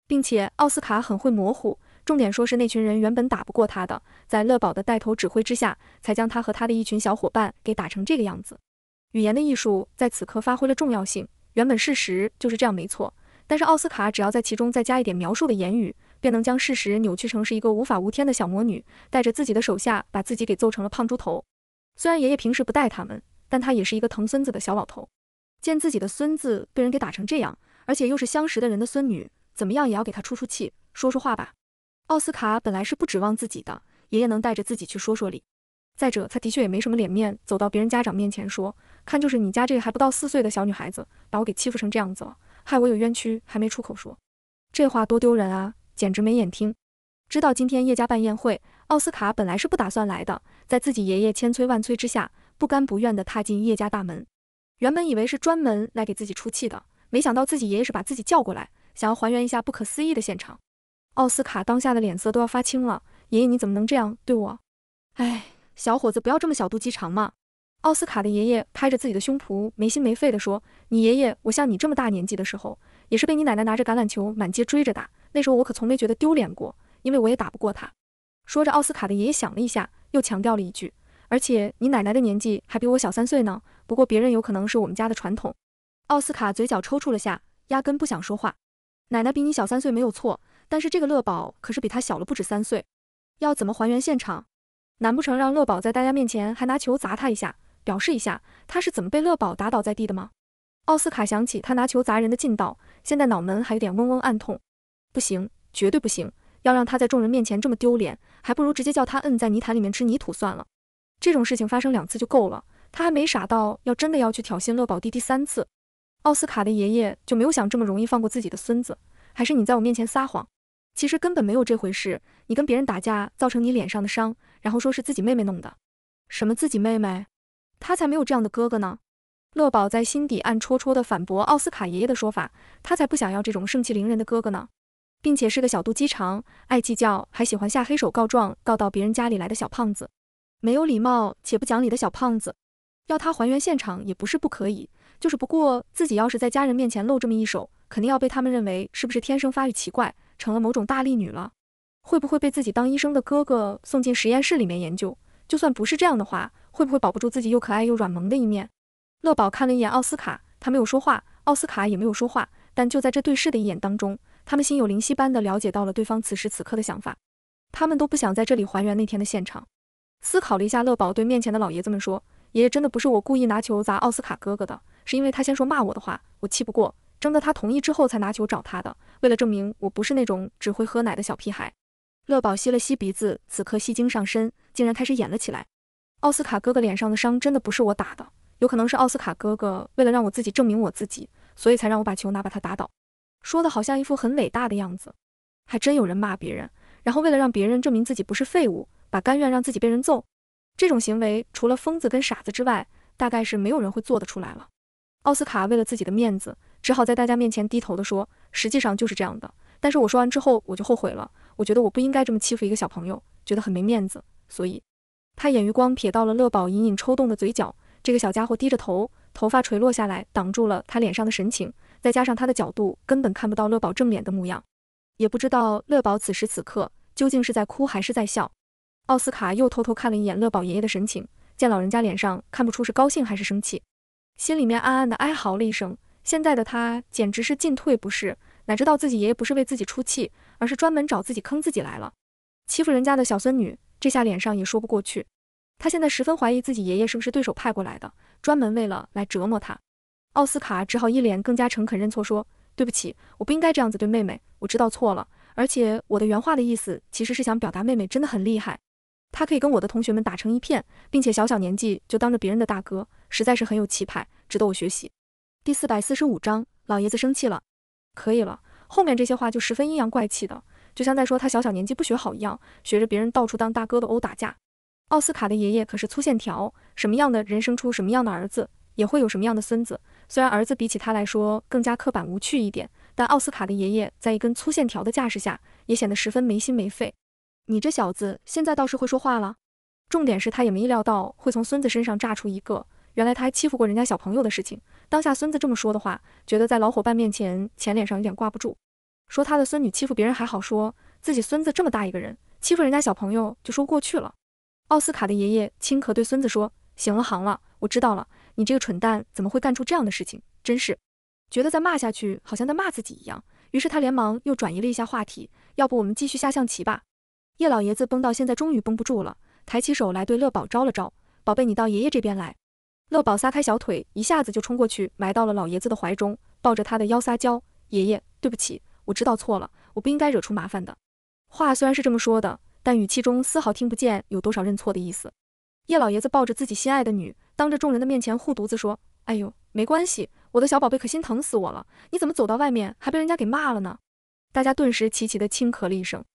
并且奥斯卡很会模糊重点，说是那群人原本打不过他的，在乐宝的带头指挥之下，才将他和他的一群小伙伴给打成这个样子。语言的艺术在此刻发挥了重要性。原本事实就是这样，没错。但是奥斯卡只要在其中再加一点描述的言语，便能将事实扭曲成是一个无法无天的小魔女，带着自己的手下把自己给揍成了胖猪头。虽然爷爷平时不带他们，但他也是一个疼孙子的小老头。见自己的孙子被人给打成这样，而且又是相识的人的孙女，怎么样也要给他出出气，说说话吧。奥斯卡本来是不指望自己的爷爷能带着自己去说说理。再者，他的确也没什么脸面走到别人家长面前说，看就是你家这个还不到四岁的小女孩子把我给欺负成这样子了，害我有冤屈还没出口说，这话多丢人啊，简直没眼听。知道今天叶家办宴会，奥斯卡本来是不打算来的，在自己爷爷千催万催之下，不甘不愿地踏进叶家大门。原本以为是专门来给自己出气的，没想到自己爷爷是把自己叫过来，想要还原一下不可思议的现场。奥斯卡当下的脸色都要发青了，爷爷你怎么能这样对我？哎。小伙子，不要这么小肚鸡肠嘛！奥斯卡的爷爷拍着自己的胸脯，没心没肺地说：“你爷爷，我像你这么大年纪的时候，也是被你奶奶拿着橄榄球满街追着打。那时候我可从没觉得丢脸过，因为我也打不过他。”说着，奥斯卡的爷爷想了一下，又强调了一句：“而且你奶奶的年纪还比我小三岁呢。不过别人有可能是我们家的传统。”奥斯卡嘴角抽搐了下，压根不想说话。奶奶比你小三岁没有错，但是这个乐宝可是比他小了不止三岁。要怎么还原现场？难不成让乐宝在大家面前还拿球砸他一下，表示一下他是怎么被乐宝打倒在地的吗？奥斯卡想起他拿球砸人的劲道，现在脑门还有点嗡嗡暗痛。不行，绝对不行！要让他在众人面前这么丢脸，还不如直接叫他摁在泥潭里面吃泥土算了。这种事情发生两次就够了，他还没傻到要真的要去挑衅乐宝弟第三次。奥斯卡的爷爷就没有想这么容易放过自己的孙子，还是你在我面前撒谎，其实根本没有这回事，你跟别人打架造成你脸上的伤。然后说是自己妹妹弄的，什么自己妹妹，他才没有这样的哥哥呢！乐宝在心底暗戳戳地反驳奥斯卡爷爷的说法，他才不想要这种盛气凌人的哥哥呢，并且是个小肚鸡肠、爱计较、还喜欢下黑手告状、告到别人家里来的小胖子，没有礼貌且不讲理的小胖子。要他还原现场也不是不可以，就是不过自己要是在家人面前露这么一手，肯定要被他们认为是不是天生发育奇怪，成了某种大力女了。会不会被自己当医生的哥哥送进实验室里面研究？就算不是这样的话，会不会保不住自己又可爱又软萌的一面？乐宝看了一眼奥斯卡，他没有说话，奥斯卡也没有说话。但就在这对视的一眼当中，他们心有灵犀般的了解到了对方此时此刻的想法。他们都不想在这里还原那天的现场。思考了一下，乐宝对面前的老爷子们说：“爷爷，真的不是我故意拿球砸奥斯卡哥哥的，是因为他先说骂我的话，我气不过，征得他同意之后才拿球找他的。为了证明我不是那种只会喝奶的小屁孩。”乐宝吸了吸鼻子，此刻戏精上身，竟然开始演了起来。奥斯卡哥哥脸上的伤真的不是我打的，有可能是奥斯卡哥哥为了让我自己证明我自己，所以才让我把球拿，把他打倒。说的好像一副很伟大的样子，还真有人骂别人，然后为了让别人证明自己不是废物，把甘愿让自己被人揍。这种行为除了疯子跟傻子之外，大概是没有人会做得出来了。奥斯卡为了自己的面子，只好在大家面前低头的说，实际上就是这样的。但是我说完之后，我就后悔了。我觉得我不应该这么欺负一个小朋友，觉得很没面子。所以，他眼余光瞥到了乐宝隐隐抽动的嘴角。这个小家伙低着头，头发垂落下来，挡住了他脸上的神情，再加上他的角度，根本看不到乐宝正脸的模样，也不知道乐宝此时此刻究竟是在哭还是在笑。奥斯卡又偷偷看了一眼乐宝爷爷的神情，见老人家脸上看不出是高兴还是生气，心里面暗暗的哀嚎了一声。现在的他简直是进退不是。哪知道自己爷爷不是为自己出气，而是专门找自己坑自己来了，欺负人家的小孙女，这下脸上也说不过去。他现在十分怀疑自己爷爷是不是对手派过来的，专门为了来折磨他。奥斯卡只好一脸更加诚恳认错，说：“对不起，我不应该这样子对妹妹，我知道错了。而且我的原话的意思其实是想表达妹妹真的很厉害，她可以跟我的同学们打成一片，并且小小年纪就当着别人的大哥，实在是很有气派，值得我学习。”第四百四十五章，老爷子生气了。可以了，后面这些话就十分阴阳怪气的，就像在说他小小年纪不学好一样，学着别人到处当大哥的殴打架。奥斯卡的爷爷可是粗线条，什么样的人生出什么样的儿子，也会有什么样的孙子。虽然儿子比起他来说更加刻板无趣一点，但奥斯卡的爷爷在一根粗线条的架势下，也显得十分没心没肺。你这小子现在倒是会说话了，重点是他也没意料到会从孙子身上炸出一个。原来他还欺负过人家小朋友的事情，当下孙子这么说的话，觉得在老伙伴面前前脸上有点挂不住，说他的孙女欺负别人还好说，自己孙子这么大一个人欺负人家小朋友就说过去了。奥斯卡的爷爷亲咳对孙子说：“行了行了，我知道了，你这个蠢蛋怎么会干出这样的事情？真是觉得再骂下去好像在骂自己一样。”于是他连忙又转移了一下话题：“要不我们继续下象棋吧？”叶老爷子绷到现在终于绷不住了，抬起手来对乐宝招了招：“宝贝，你到爷爷这边来。”乐宝撒开小腿，一下子就冲过去，埋到了老爷子的怀中，抱着他的腰撒娇：“爷爷，对不起，我知道错了，我不应该惹出麻烦的。”话虽然是这么说的，但语气中丝毫听不见有多少认错的意思。叶老爷子抱着自己心爱的女，当着众人的面前护犊子说：“哎呦，没关系，我的小宝贝可心疼死我了。你怎么走到外面还被人家给骂了呢？”大家顿时齐齐的轻咳了一声。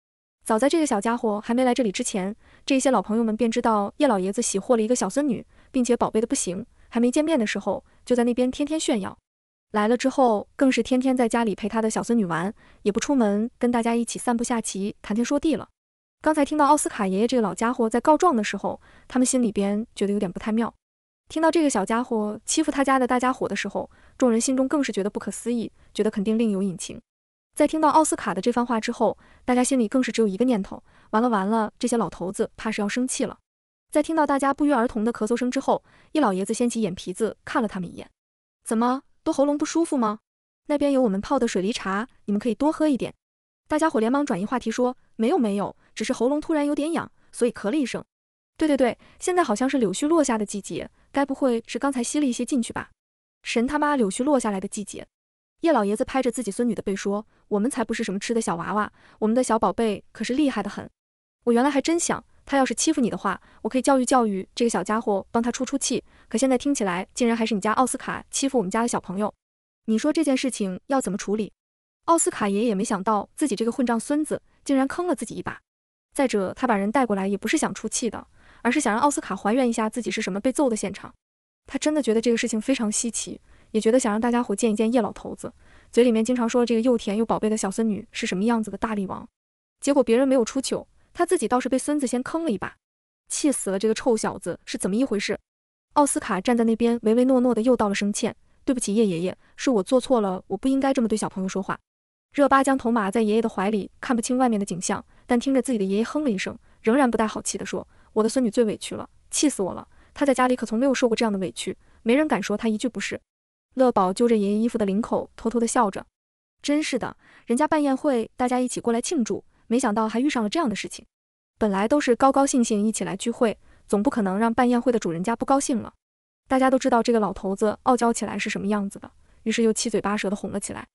早在这个小家伙还没来这里之前，这些老朋友们便知道叶老爷子喜获了一个小孙女。并且宝贝的不行，还没见面的时候就在那边天天炫耀，来了之后更是天天在家里陪他的小孙女玩，也不出门跟大家一起散步、下棋、谈天说地了。刚才听到奥斯卡爷爷这个老家伙在告状的时候，他们心里边觉得有点不太妙。听到这个小家伙欺负他家的大家伙的时候，众人心中更是觉得不可思议，觉得肯定另有隐情。在听到奥斯卡的这番话之后，大家心里更是只有一个念头：完了完了，这些老头子怕是要生气了。在听到大家不约而同的咳嗽声之后，叶老爷子掀起眼皮子看了他们一眼：“怎么都喉咙不舒服吗？那边有我们泡的水梨茶，你们可以多喝一点。”大家伙连忙转移话题说：“没有没有，只是喉咙突然有点痒，所以咳了一声。”“对对对，现在好像是柳絮落下的季节，该不会是刚才吸了一些进去吧？”“神他妈柳絮落下来的季节！”叶老爷子拍着自己孙女的背说：“我们才不是什么吃的小娃娃，我们的小宝贝可是厉害的很。”“我原来还真想。”他要是欺负你的话，我可以教育教育这个小家伙，帮他出出气。可现在听起来，竟然还是你家奥斯卡欺负我们家的小朋友。你说这件事情要怎么处理？奥斯卡爷也没想到自己这个混账孙子竟然坑了自己一把。再者，他把人带过来也不是想出气的，而是想让奥斯卡还原一下自己是什么被揍的现场。他真的觉得这个事情非常稀奇，也觉得想让大家伙见一见叶老头子。嘴里面经常说这个又甜又宝贝的小孙女是什么样子的大力王，结果别人没有出糗。他自己倒是被孙子先坑了一把，气死了！这个臭小子是怎么一回事？奥斯卡站在那边唯唯诺诺的，又道了声歉：“对不起，叶爷爷，是我做错了，我不应该这么对小朋友说话。”热巴将头埋在爷爷的怀里，看不清外面的景象，但听着自己的爷爷哼了一声，仍然不带好气的说：“我的孙女最委屈了，气死我了！她在家里可从没有受过这样的委屈，没人敢说她一句不是。”乐宝揪着爷爷衣服的领口，偷偷的笑着：“真是的，人家办宴会，大家一起过来庆祝。”没想到还遇上了这样的事情，本来都是高高兴兴一起来聚会，总不可能让办宴会的主人家不高兴了。大家都知道这个老头子傲娇起来是什么样子的，于是又七嘴八舌的哄了起来。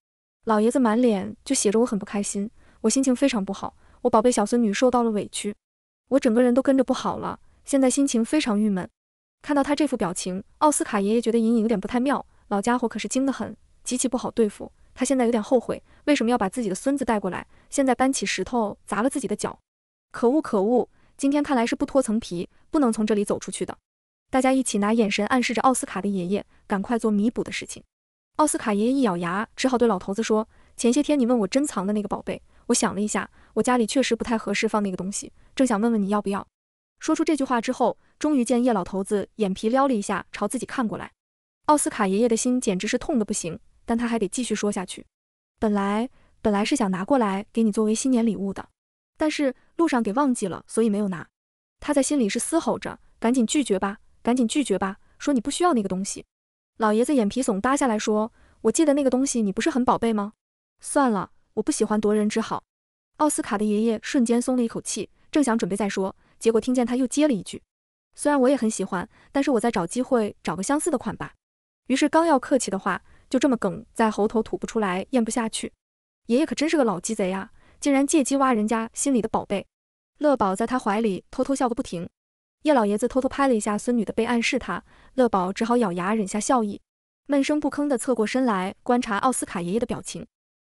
老爷子满脸就写着我很不开心，我心情非常不好，我宝贝小孙女受到了委屈，我整个人都跟着不好了，现在心情非常郁闷。看到他这副表情，奥斯卡爷爷觉得隐隐有点不太妙，老家伙可是精得很，极其不好对付。他现在有点后悔，为什么要把自己的孙子带过来？现在搬起石头砸了自己的脚，可恶可恶！今天看来是不脱层皮，不能从这里走出去的。大家一起拿眼神暗示着奥斯卡的爷爷，赶快做弥补的事情。奥斯卡爷爷一咬牙，只好对老头子说：“前些天你问我珍藏的那个宝贝，我想了一下，我家里确实不太合适放那个东西，正想问问你要不要。”说出这句话之后，终于见叶老头子眼皮撩了一下，朝自己看过来。奥斯卡爷爷的心简直是痛的不行。但他还得继续说下去。本来本来是想拿过来给你作为新年礼物的，但是路上给忘记了，所以没有拿。他在心里是嘶吼着：“赶紧拒绝吧，赶紧拒绝吧！”说你不需要那个东西。老爷子眼皮耸搭下来说：“我记得那个东西你不是很宝贝吗？算了，我不喜欢夺人之好。”奥斯卡的爷爷瞬间松了一口气，正想准备再说，结果听见他又接了一句：“虽然我也很喜欢，但是我在找机会找个相似的款吧。”于是刚要客气的话。就这么梗在喉头，吐不出来，咽不下去。爷爷可真是个老鸡贼啊，竟然借机挖人家心里的宝贝。乐宝在他怀里偷偷笑个不停。叶老爷子偷偷拍了一下孙女的背，暗示他。乐宝只好咬牙忍下笑意，闷声不吭地侧过身来观察奥斯卡爷爷的表情。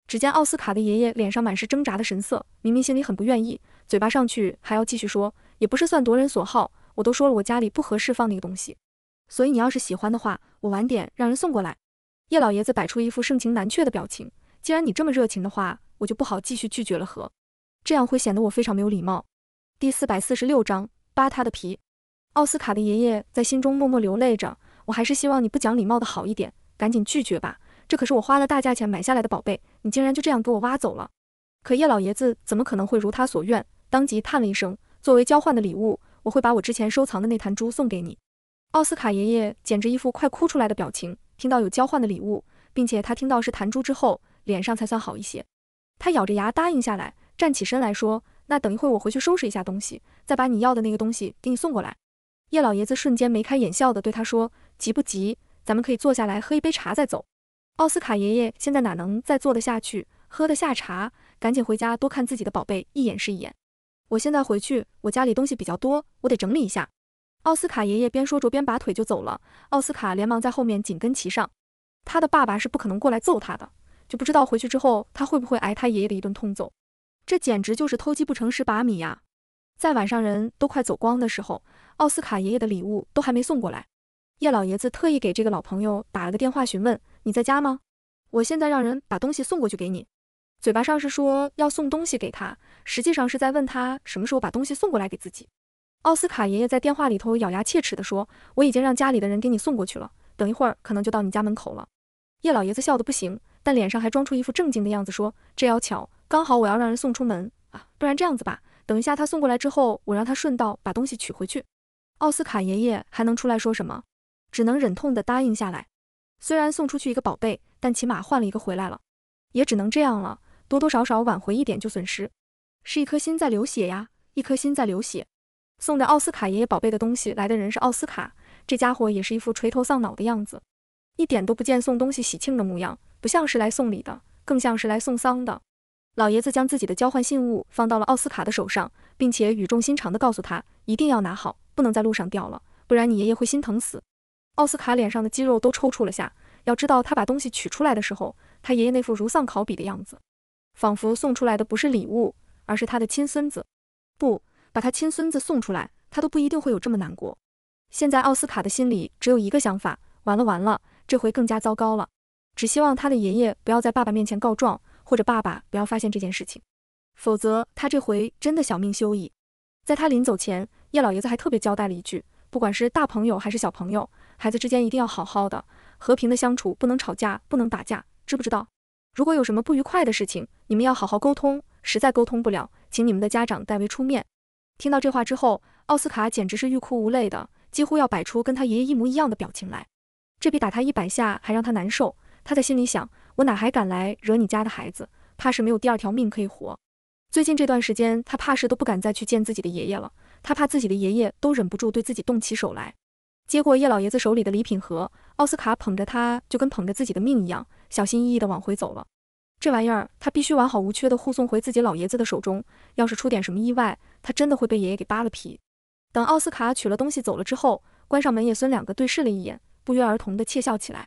只见奥斯卡的爷爷脸上满是挣扎的神色，明明心里很不愿意，嘴巴上去还要继续说，也不是算夺人所好。我都说了，我家里不合适放那个东西，所以你要是喜欢的话，我晚点让人送过来。叶老爷子摆出一副盛情难却的表情，既然你这么热情的话，我就不好继续拒绝了。和这样会显得我非常没有礼貌。第四百四十六章扒他的皮。奥斯卡的爷爷在心中默默流泪着，我还是希望你不讲礼貌的好一点，赶紧拒绝吧。这可是我花了大价钱买下来的宝贝，你竟然就这样给我挖走了。可叶老爷子怎么可能会如他所愿？当即叹了一声，作为交换的礼物，我会把我之前收藏的那坛珠送给你。奥斯卡爷爷简直一副快哭出来的表情。听到有交换的礼物，并且他听到是弹珠之后，脸上才算好一些。他咬着牙答应下来，站起身来说：“那等一会儿我回去收拾一下东西，再把你要的那个东西给你送过来。”叶老爷子瞬间眉开眼笑的对他说：“急不急？咱们可以坐下来喝一杯茶再走。”奥斯卡爷爷现在哪能再坐得下去，喝得下茶？赶紧回家多看自己的宝贝一眼是一眼。我现在回去，我家里东西比较多，我得整理一下。奥斯卡爷爷边说着边拔腿就走了，奥斯卡连忙在后面紧跟其上。他的爸爸是不可能过来揍他的，就不知道回去之后他会不会挨他爷爷的一顿痛揍。这简直就是偷鸡不成蚀把米呀！在晚上人都快走光的时候，奥斯卡爷爷的礼物都还没送过来。叶老爷子特意给这个老朋友打了个电话询问：“你在家吗？我现在让人把东西送过去给你。”嘴巴上是说要送东西给他，实际上是在问他什么时候把东西送过来给自己。奥斯卡爷爷在电话里头咬牙切齿地说：“我已经让家里的人给你送过去了，等一会儿可能就到你家门口了。”叶老爷子笑得不行，但脸上还装出一副正经的样子说：“这要巧，刚好我要让人送出门啊。不然这样子吧，等一下他送过来之后，我让他顺道把东西取回去。”奥斯卡爷爷还能出来说什么？只能忍痛的答应下来。虽然送出去一个宝贝，但起码换了一个回来了，也只能这样了。多多少少挽回一点就损失，是一颗心在流血呀，一颗心在流血。送着奥斯卡爷爷宝贝的东西来的人是奥斯卡，这家伙也是一副垂头丧脑的样子，一点都不见送东西喜庆的模样，不像是来送礼的，更像是来送丧的。老爷子将自己的交换信物放到了奥斯卡的手上，并且语重心长地告诉他，一定要拿好，不能在路上掉了，不然你爷爷会心疼死。奥斯卡脸上的肌肉都抽搐了下，要知道他把东西取出来的时候，他爷爷那副如丧考妣的样子，仿佛送出来的不是礼物，而是他的亲孙子。不。把他亲孙子送出来，他都不一定会有这么难过。现在奥斯卡的心里只有一个想法：完了完了，这回更加糟糕了。只希望他的爷爷不要在爸爸面前告状，或者爸爸不要发现这件事情，否则他这回真的小命休矣。在他临走前，叶老爷子还特别交代了一句：不管是大朋友还是小朋友，孩子之间一定要好好的、和平的相处，不能吵架，不能打架，知不知道？如果有什么不愉快的事情，你们要好好沟通，实在沟通不了，请你们的家长代为出面。听到这话之后，奥斯卡简直是欲哭无泪的，几乎要摆出跟他爷爷一模一样的表情来。这比打他一百下还让他难受。他在心里想：我哪还敢来惹你家的孩子？怕是没有第二条命可以活。最近这段时间，他怕是都不敢再去见自己的爷爷了。他怕自己的爷爷都忍不住对自己动起手来。接过叶老爷子手里的礼品盒，奥斯卡捧着它，就跟捧着自己的命一样，小心翼翼地往回走了。这玩意儿他必须完好无缺的护送回自己老爷子的手中，要是出点什么意外，他真的会被爷爷给扒了皮。等奥斯卡取了东西走了之后，关上门，爷孙两个对视了一眼，不约而同的窃笑起来。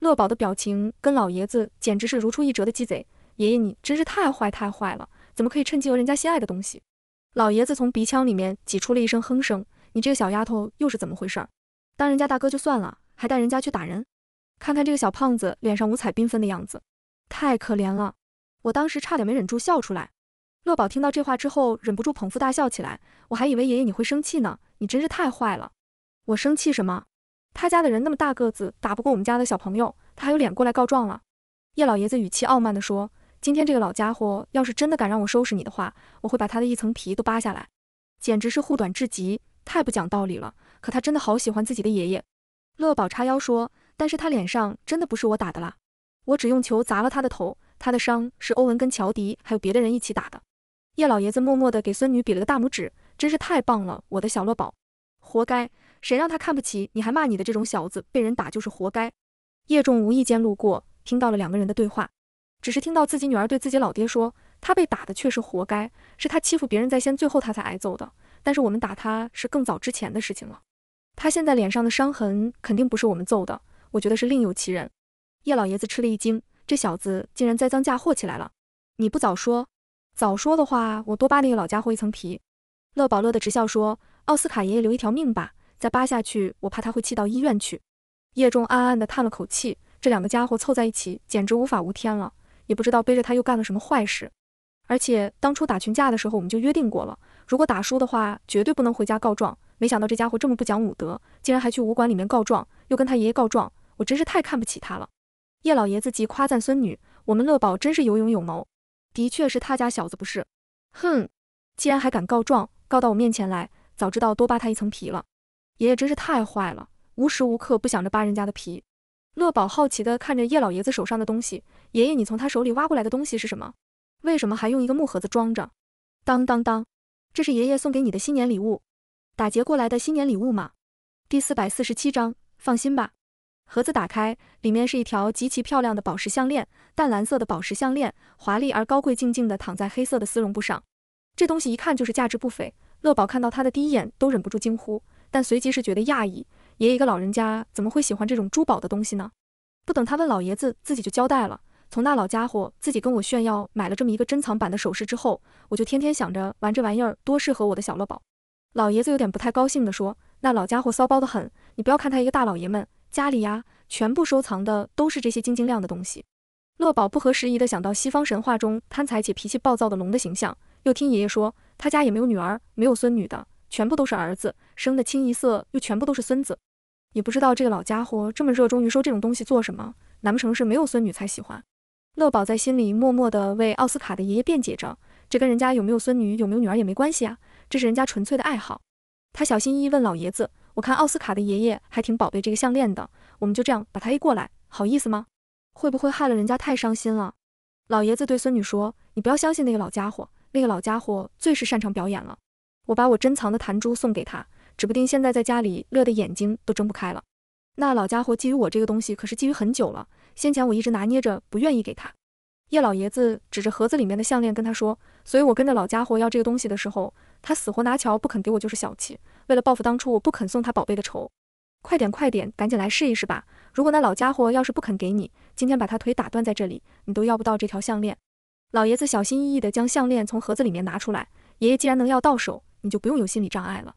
乐宝的表情跟老爷子简直是如出一辙的鸡贼，爷爷你真是太坏太坏了，怎么可以趁机讹人家心爱的东西？老爷子从鼻腔里面挤出了一声哼声，你这个小丫头又是怎么回事？当人家大哥就算了，还带人家去打人，看看这个小胖子脸上五彩缤纷的样子。太可怜了，我当时差点没忍住笑出来。乐宝听到这话之后，忍不住捧腹大笑起来。我还以为爷爷你会生气呢，你真是太坏了。我生气什么？他家的人那么大个子，打不过我们家的小朋友，他还有脸过来告状了。叶老爷子语气傲慢地说：“今天这个老家伙要是真的敢让我收拾你的话，我会把他的一层皮都扒下来，简直是护短至极，太不讲道理了。”可他真的好喜欢自己的爷爷。乐宝叉腰说：“但是他脸上真的不是我打的啦。”我只用球砸了他的头，他的伤是欧文跟乔迪还有别的人一起打的。叶老爷子默默的给孙女比了个大拇指，真是太棒了，我的小乐宝，活该，谁让他看不起你，还骂你的这种小子，被人打就是活该。叶仲无意间路过，听到了两个人的对话，只是听到自己女儿对自己老爹说，他被打的却是活该，是他欺负别人在先，最后他才挨揍的。但是我们打他是更早之前的事情了，他现在脸上的伤痕肯定不是我们揍的，我觉得是另有其人。叶老爷子吃了一惊，这小子竟然栽赃嫁祸起来了！你不早说，早说的话，我多扒那个老家伙一层皮。乐宝乐的直笑说：“奥斯卡爷爷留一条命吧，再扒下去，我怕他会气到医院去。”叶仲暗暗的叹了口气，这两个家伙凑在一起，简直无法无天了。也不知道背着他又干了什么坏事。而且当初打群架的时候，我们就约定过了，如果打输的话，绝对不能回家告状。没想到这家伙这么不讲武德，竟然还去武馆里面告状，又跟他爷爷告状，我真是太看不起他了。叶老爷子即夸赞孙女：“我们乐宝真是有勇有谋，的确是他家小子不是？哼，既然还敢告状，告到我面前来，早知道多扒他一层皮了。爷爷真是太坏了，无时无刻不想着扒人家的皮。”乐宝好奇地看着叶老爷子手上的东西：“爷爷，你从他手里挖过来的东西是什么？为什么还用一个木盒子装着？”当当当，这是爷爷送给你的新年礼物，打劫过来的新年礼物吗？第四百四十七章，放心吧。盒子打开，里面是一条极其漂亮的宝石项链，淡蓝色的宝石项链，华丽而高贵，静静地躺在黑色的丝绒布上。这东西一看就是价值不菲。乐宝看到他的第一眼都忍不住惊呼，但随即是觉得讶异：爷一个老人家怎么会喜欢这种珠宝的东西呢？不等他问老爷子，自己就交代了：从那老家伙自己跟我炫耀买了这么一个珍藏版的首饰之后，我就天天想着玩这玩意儿，多适合我的小乐宝。老爷子有点不太高兴地说：那老家伙骚包的很，你不要看他一个大老爷们。家里呀，全部收藏的都是这些晶晶亮的东西。乐宝不合时宜的想到西方神话中贪财且脾气暴躁的龙的形象，又听爷爷说他家也没有女儿，没有孙女的，全部都是儿子，生的清一色，又全部都是孙子。也不知道这个老家伙这么热衷于收这种东西做什么？难不成是没有孙女才喜欢？乐宝在心里默默的为奥斯卡的爷爷辩解着，这跟人家有没有孙女，有没有女儿也没关系啊，这是人家纯粹的爱好。他小心翼翼问老爷子。我看奥斯卡的爷爷还挺宝贝这个项链的，我们就这样把它一过来，好意思吗？会不会害了人家太伤心了？老爷子对孙女说：“你不要相信那个老家伙，那个老家伙最是擅长表演了。我把我珍藏的弹珠送给他，指不定现在在家里乐得眼睛都睁不开了。那老家伙觊觎我这个东西可是觊觎很久了，先前我一直拿捏着不愿意给他。”叶老爷子指着盒子里面的项链跟他说：“所以我跟着老家伙要这个东西的时候。”他死活拿乔不肯给我，就是小气。为了报复当初我不肯送他宝贝的仇，快点快点，赶紧来试一试吧。如果那老家伙要是不肯给你，今天把他腿打断在这里，你都要不到这条项链。老爷子小心翼翼地将项链从盒子里面拿出来。爷爷既然能要到手，你就不用有心理障碍了。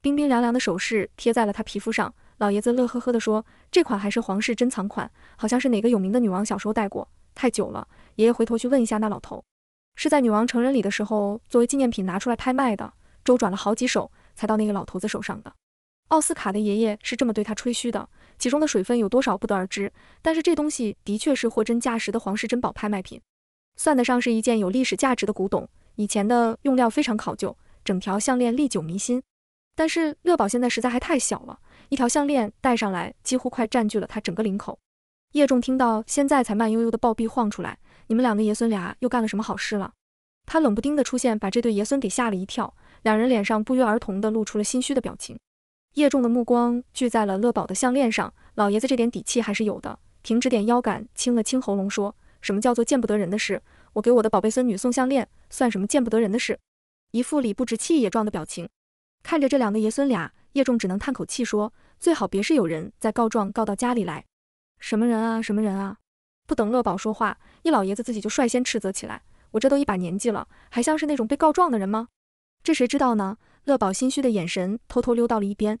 冰冰凉凉的首饰贴在了他皮肤上。老爷子乐呵呵地说：“这款还是皇室珍藏款，好像是哪个有名的女王小时候戴过。太久了，爷爷回头去问一下那老头。”是在女王成人礼的时候，作为纪念品拿出来拍卖的，周转了好几手，才到那个老头子手上的。奥斯卡的爷爷是这么对他吹嘘的，其中的水分有多少不得而知，但是这东西的确是货真价实的皇室珍宝拍卖品，算得上是一件有历史价值的古董。以前的用料非常考究，整条项链历久弥新。但是乐宝现在实在还太小了，一条项链戴上来几乎快占据了他整个领口。叶仲听到现在才慢悠悠的暴毙晃出来。你们两个爷孙俩又干了什么好事了？他冷不丁的出现，把这对爷孙给吓了一跳，两人脸上不约而同的露出了心虚的表情。叶仲的目光聚在了乐宝的项链上，老爷子这点底气还是有的，挺直点腰杆，清了清喉咙，说：“什么叫做见不得人的事？我给我的宝贝孙女送项链，算什么见不得人的事？”一副理不直气也壮的表情。看着这两个爷孙俩，叶仲只能叹口气说：“最好别是有人在告状，告到家里来。什么人啊？什么人啊？”不等乐宝说话，叶老爷子自己就率先斥责起来：“我这都一把年纪了，还像是那种被告状的人吗？这谁知道呢？”乐宝心虚的眼神偷偷溜到了一边。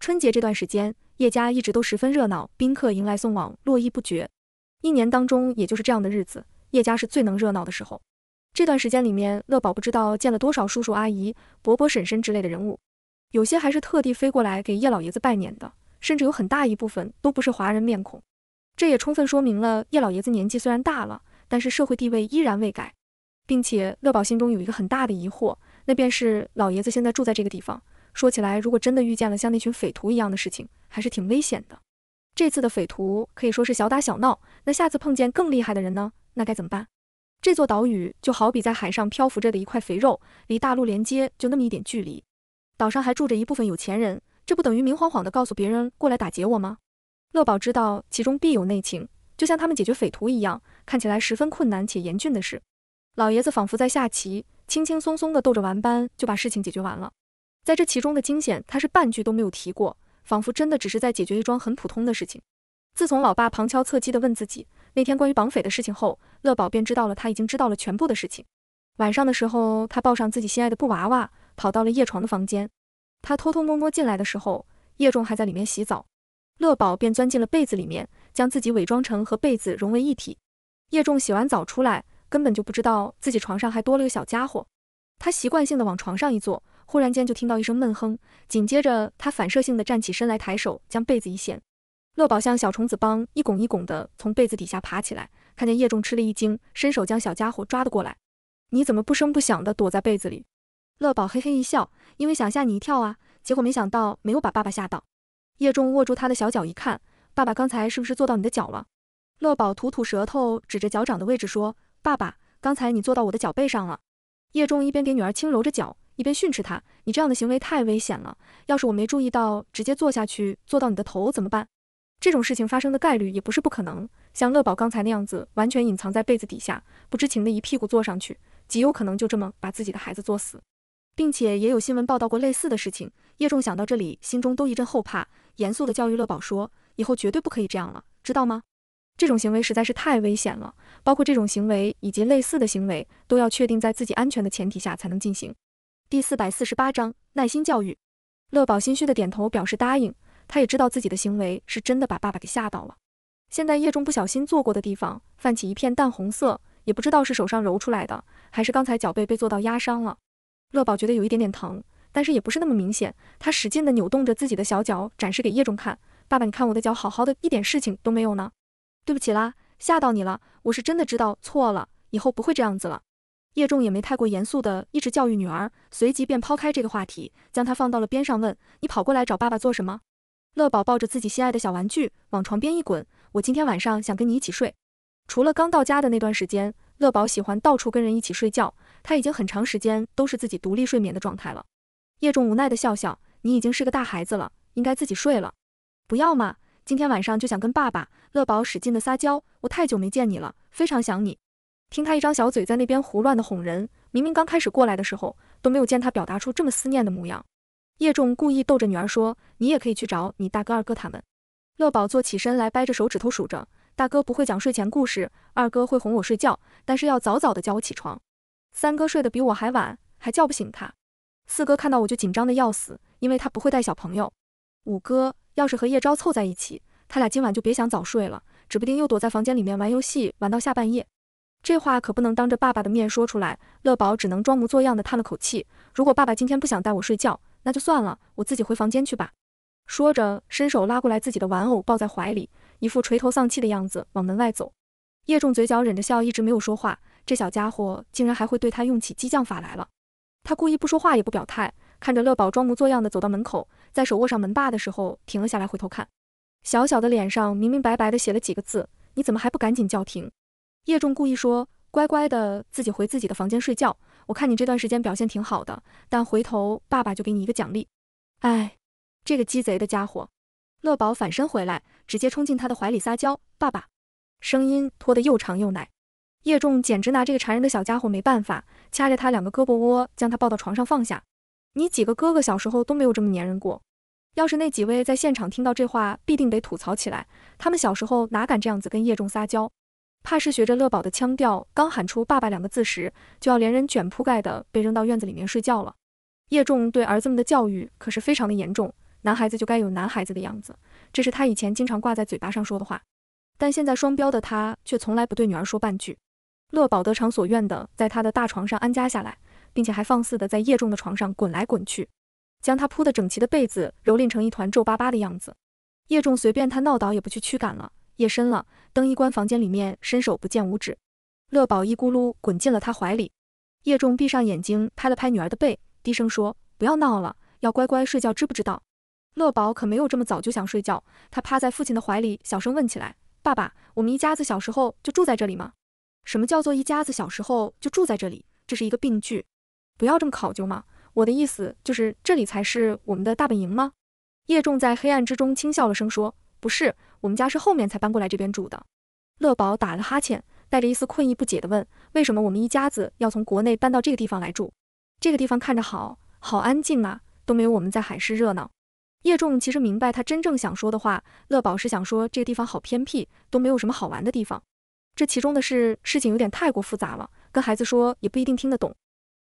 春节这段时间，叶家一直都十分热闹，宾客迎来送往，络绎不绝。一年当中，也就是这样的日子，叶家是最能热闹的时候。这段时间里面，乐宝不知道见了多少叔叔阿姨、伯伯婶婶之类的人物，有些还是特地飞过来给叶老爷子拜年的，甚至有很大一部分都不是华人面孔。这也充分说明了叶老爷子年纪虽然大了，但是社会地位依然未改，并且乐宝心中有一个很大的疑惑，那便是老爷子现在住在这个地方，说起来，如果真的遇见了像那群匪徒一样的事情，还是挺危险的。这次的匪徒可以说是小打小闹，那下次碰见更厉害的人呢？那该怎么办？这座岛屿就好比在海上漂浮着的一块肥肉，离大陆连接就那么一点距离，岛上还住着一部分有钱人，这不等于明晃晃的告诉别人过来打劫我吗？乐宝知道其中必有内情，就像他们解决匪徒一样，看起来十分困难且严峻的事。老爷子仿佛在下棋，轻轻松松地逗着玩班，就把事情解决完了。在这其中的惊险，他是半句都没有提过，仿佛真的只是在解决一桩很普通的事情。自从老爸旁敲侧击地问自己那天关于绑匪的事情后，乐宝便知道了他已经知道了全部的事情。晚上的时候，他抱上自己心爱的布娃娃，跑到了叶床的房间。他偷偷摸摸进来的时候，叶仲还在里面洗澡。乐宝便钻进了被子里面，将自己伪装成和被子融为一体。叶仲洗完澡出来，根本就不知道自己床上还多了个小家伙。他习惯性的往床上一坐，忽然间就听到一声闷哼，紧接着他反射性的站起身来，抬手将被子一掀。乐宝像小虫子般一拱一拱的从被子底下爬起来，看见叶仲吃了一惊，伸手将小家伙抓了过来。你怎么不声不响的躲在被子里？乐宝嘿嘿一笑，因为想吓你一跳啊，结果没想到没有把爸爸吓到。叶仲握住他的小脚，一看，爸爸刚才是不是坐到你的脚了？乐宝吐吐舌头，指着脚掌的位置说，爸爸，刚才你坐到我的脚背上了。叶仲一边给女儿轻揉着脚，一边训斥他，你这样的行为太危险了，要是我没注意到，直接坐下去，坐到你的头怎么办？这种事情发生的概率也不是不可能，像乐宝刚才那样子，完全隐藏在被子底下，不知情的一屁股坐上去，极有可能就这么把自己的孩子坐死。并且也有新闻报道过类似的事情。叶仲想到这里，心中都一阵后怕，严肃的教育乐宝说：“以后绝对不可以这样了，知道吗？这种行为实在是太危险了，包括这种行为以及类似的行为，都要确定在自己安全的前提下才能进行。”第四百四十八章耐心教育。乐宝心虚的点头表示答应，他也知道自己的行为是真的把爸爸给吓到了。现在叶仲不小心坐过的地方泛起一片淡红色，也不知道是手上揉出来的，还是刚才脚背被坐到压伤了。乐宝觉得有一点点疼，但是也不是那么明显。他使劲地扭动着自己的小脚，展示给叶仲看。爸爸，你看我的脚好好的，一点事情都没有呢。对不起啦，吓到你了。我是真的知道错了，以后不会这样子了。叶仲也没太过严肃的一直教育女儿，随即便抛开这个话题，将她放到了边上，问你跑过来找爸爸做什么？乐宝抱着自己心爱的小玩具往床边一滚。我今天晚上想跟你一起睡。除了刚到家的那段时间，乐宝喜欢到处跟人一起睡觉。他已经很长时间都是自己独立睡眠的状态了。叶仲无奈的笑笑：“你已经是个大孩子了，应该自己睡了。”不要嘛，今天晚上就想跟爸爸。乐宝使劲的撒娇：“我太久没见你了，非常想你。”听他一张小嘴在那边胡乱的哄人，明明刚开始过来的时候都没有见他表达出这么思念的模样。叶仲故意逗着女儿说：“你也可以去找你大哥、二哥他们。”乐宝坐起身来，掰着手指头数着：“大哥不会讲睡前故事，二哥会哄我睡觉，但是要早早的叫我起床。”三哥睡得比我还晚，还叫不醒他。四哥看到我就紧张的要死，因为他不会带小朋友。五哥要是和叶昭凑在一起，他俩今晚就别想早睡了，指不定又躲在房间里面玩游戏，玩到下半夜。这话可不能当着爸爸的面说出来。乐宝只能装模作样的叹了口气。如果爸爸今天不想带我睡觉，那就算了，我自己回房间去吧。说着，伸手拉过来自己的玩偶抱在怀里，一副垂头丧气的样子往门外走。叶仲嘴角忍着笑，一直没有说话。这小家伙竟然还会对他用起激将法来了！他故意不说话也不表态，看着乐宝装模作样的走到门口，在手握上门把的时候停了下来，回头看，小小的脸上明明白白的写了几个字：“你怎么还不赶紧叫停？”叶仲故意说：“乖乖的，自己回自己的房间睡觉。我看你这段时间表现挺好的，但回头爸爸就给你一个奖励。”哎，这个鸡贼的家伙！乐宝反身回来，直接冲进他的怀里撒娇：“爸爸！”声音拖得又长又奶。叶仲简直拿这个缠人的小家伙没办法，掐着他两个胳膊窝，将他抱到床上放下。你几个哥哥小时候都没有这么粘人过。要是那几位在现场听到这话，必定得吐槽起来。他们小时候哪敢这样子跟叶仲撒娇，怕是学着乐宝的腔调，刚喊出“爸爸”两个字时，就要连人卷铺盖的被扔到院子里面睡觉了。叶仲对儿子们的教育可是非常的严重，男孩子就该有男孩子的样子，这是他以前经常挂在嘴巴上说的话。但现在双标的他却从来不对女儿说半句。乐宝得偿所愿的在他的大床上安家下来，并且还放肆的在叶仲的床上滚来滚去，将他铺的整齐的被子蹂躏成一团皱巴巴的样子。叶仲随便他闹倒也不去驱赶了。夜深了，灯一关，房间里面伸手不见五指。乐宝一咕噜滚进了他怀里。叶仲闭上眼睛，拍了拍女儿的背，低声说：“不要闹了，要乖乖睡觉，知不知道？”乐宝可没有这么早就想睡觉，他趴在父亲的怀里，小声问起来：“爸爸，我们一家子小时候就住在这里吗？”什么叫做一家子？小时候就住在这里，这是一个病句，不要这么考究嘛。我的意思就是，这里才是我们的大本营吗？叶仲在黑暗之中轻笑了声，说：“不是，我们家是后面才搬过来这边住的。”乐宝打了哈欠，带着一丝困意，不解的问：“为什么我们一家子要从国内搬到这个地方来住？这个地方看着好好安静啊，都没有我们在海市热闹。”叶仲其实明白他真正想说的话，乐宝是想说这个地方好偏僻，都没有什么好玩的地方。这其中的事事情有点太过复杂了，跟孩子说也不一定听得懂。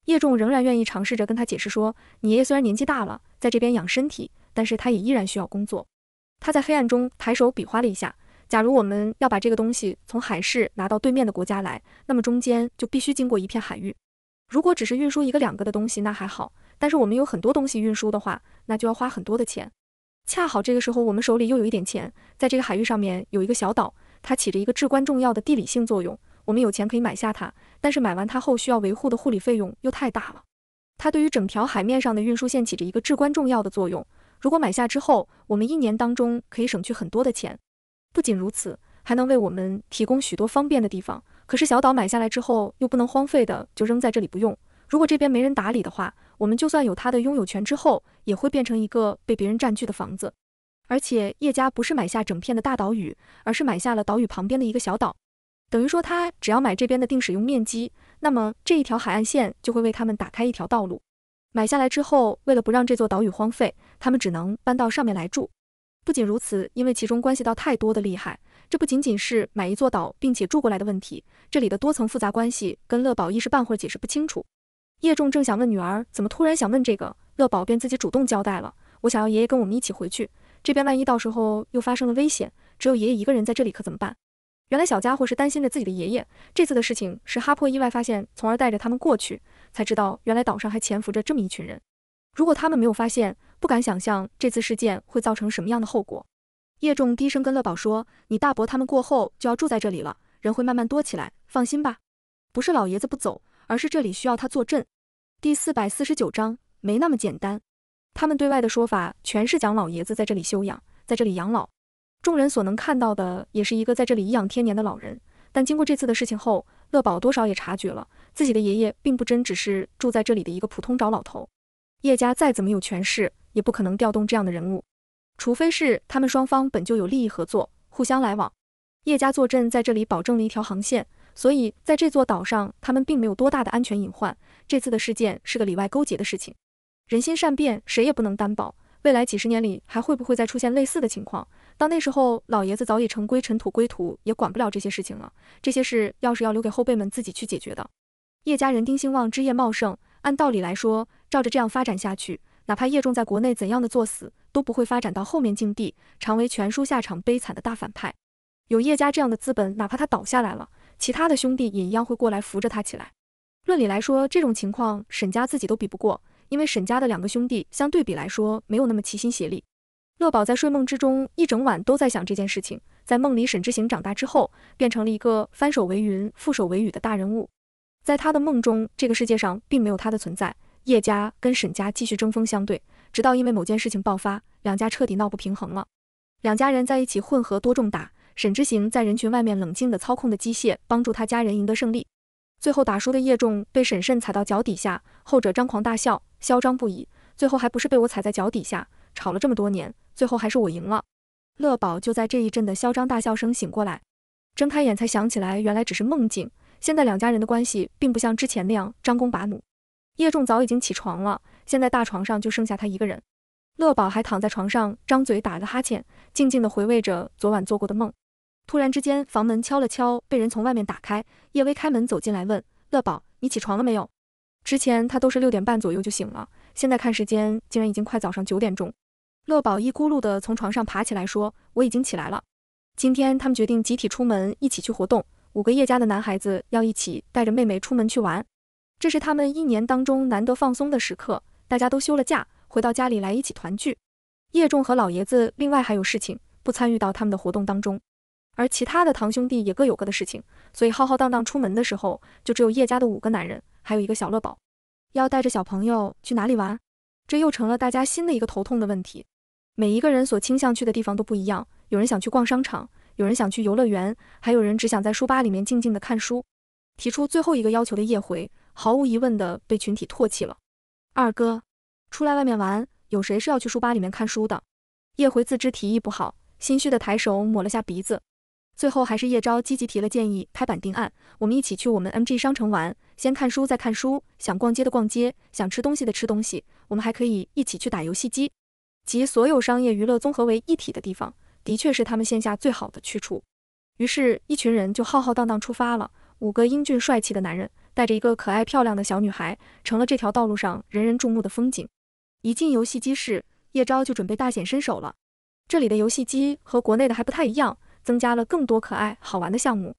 叶仲仍然愿意尝试着跟他解释说，你爷爷虽然年纪大了，在这边养身体，但是他也依然需要工作。他在黑暗中抬手比划了一下，假如我们要把这个东西从海市拿到对面的国家来，那么中间就必须经过一片海域。如果只是运输一个两个的东西，那还好，但是我们有很多东西运输的话，那就要花很多的钱。恰好这个时候，我们手里又有一点钱，在这个海域上面有一个小岛。它起着一个至关重要的地理性作用，我们有钱可以买下它，但是买完它后需要维护的护理费用又太大了。它对于整条海面上的运输线起着一个至关重要的作用，如果买下之后，我们一年当中可以省去很多的钱。不仅如此，还能为我们提供许多方便的地方。可是小岛买下来之后又不能荒废的，就扔在这里不用。如果这边没人打理的话，我们就算有它的拥有权之后，也会变成一个被别人占据的房子。而且叶家不是买下整片的大岛屿，而是买下了岛屿旁边的一个小岛，等于说他只要买这边的定使用面积，那么这一条海岸线就会为他们打开一条道路。买下来之后，为了不让这座岛屿荒废，他们只能搬到上面来住。不仅如此，因为其中关系到太多的厉害，这不仅仅是买一座岛并且住过来的问题，这里的多层复杂关系跟乐宝一时半会儿解释不清楚。叶仲正想问女儿怎么突然想问这个，乐宝便自己主动交代了：“我想要爷爷跟我们一起回去。”这边万一到时候又发生了危险，只有爷爷一个人在这里，可怎么办？原来小家伙是担心着自己的爷爷。这次的事情是哈珀意外发现，从而带着他们过去，才知道原来岛上还潜伏着这么一群人。如果他们没有发现，不敢想象这次事件会造成什么样的后果。叶仲低声跟乐宝说：“你大伯他们过后就要住在这里了，人会慢慢多起来，放心吧。不是老爷子不走，而是这里需要他坐镇。”第四百四十九章没那么简单。他们对外的说法全是蒋老爷子在这里休养，在这里养老。众人所能看到的，也是一个在这里颐养天年的老人。但经过这次的事情后，乐宝多少也察觉了自己的爷爷并不真只是住在这里的一个普通找老头。叶家再怎么有权势，也不可能调动这样的人物，除非是他们双方本就有利益合作，互相来往。叶家坐镇在这里，保证了一条航线，所以在这座岛上，他们并没有多大的安全隐患。这次的事件是个里外勾结的事情。人心善变，谁也不能担保未来几十年里还会不会再出现类似的情况。到那时候，老爷子早已成归尘土归土，也管不了这些事情了。这些事要是要留给后辈们自己去解决的。叶家人丁兴旺，枝叶茂盛，按道理来说，照着这样发展下去，哪怕叶仲在国内怎样的作死，都不会发展到后面境地，成为全书下场悲惨的大反派。有叶家这样的资本，哪怕他倒下来了，其他的兄弟也一样会过来扶着他起来。论理来说，这种情况，沈家自己都比不过。因为沈家的两个兄弟相对比来说没有那么齐心协力。乐宝在睡梦之中一整晚都在想这件事情。在梦里，沈之行长大之后变成了一个翻手为云覆手为雨的大人物。在他的梦中，这个世界上并没有他的存在。叶家跟沈家继续争锋相对，直到因为某件事情爆发，两家彻底闹不平衡了。两家人在一起混合多重打。沈之行在人群外面冷静地操控的机械，帮助他家人赢得胜利。最后打输的叶仲被沈慎踩到脚底下，后者张狂大笑，嚣张不已。最后还不是被我踩在脚底下？吵了这么多年，最后还是我赢了。乐宝就在这一阵的嚣张大笑声醒过来，睁开眼才想起来，原来只是梦境。现在两家人的关系并不像之前那样张弓拔弩。叶仲早已经起床了，现在大床上就剩下他一个人。乐宝还躺在床上，张嘴打了个哈欠，静静地回味着昨晚做过的梦。突然之间，房门敲了敲，被人从外面打开。叶薇开门走进来问：“乐宝，你起床了没有？”之前他都是六点半左右就醒了，现在看时间，竟然已经快早上九点钟。乐宝一咕噜的从床上爬起来说：“我已经起来了。”今天他们决定集体出门，一起去活动。五个叶家的男孩子要一起带着妹妹出门去玩，这是他们一年当中难得放松的时刻。大家都休了假，回到家里来一起团聚。叶仲和老爷子另外还有事情，不参与到他们的活动当中。而其他的堂兄弟也各有各的事情，所以浩浩荡荡出门的时候，就只有叶家的五个男人，还有一个小乐宝，要带着小朋友去哪里玩？这又成了大家新的一个头痛的问题。每一个人所倾向去的地方都不一样，有人想去逛商场，有人想去游乐园，还有人只想在书吧里面静静的看书。提出最后一个要求的叶回，毫无疑问的被群体唾弃了。二哥，出来外面玩，有谁是要去书吧里面看书的？叶回自知提议不好，心虚的抬手抹了下鼻子。最后还是叶昭积极提了建议，拍板定案。我们一起去我们 M G 商城玩，先看书再看书，想逛街的逛街，想吃东西的吃东西，我们还可以一起去打游戏机，集所有商业娱乐综合为一体的地方，的确是他们线下最好的去处。于是，一群人就浩浩荡荡出发了。五个英俊帅气的男人带着一个可爱漂亮的小女孩，成了这条道路上人人注目的风景。一进游戏机室，叶昭就准备大显身手了。这里的游戏机和国内的还不太一样。增加了更多可爱好玩的项目。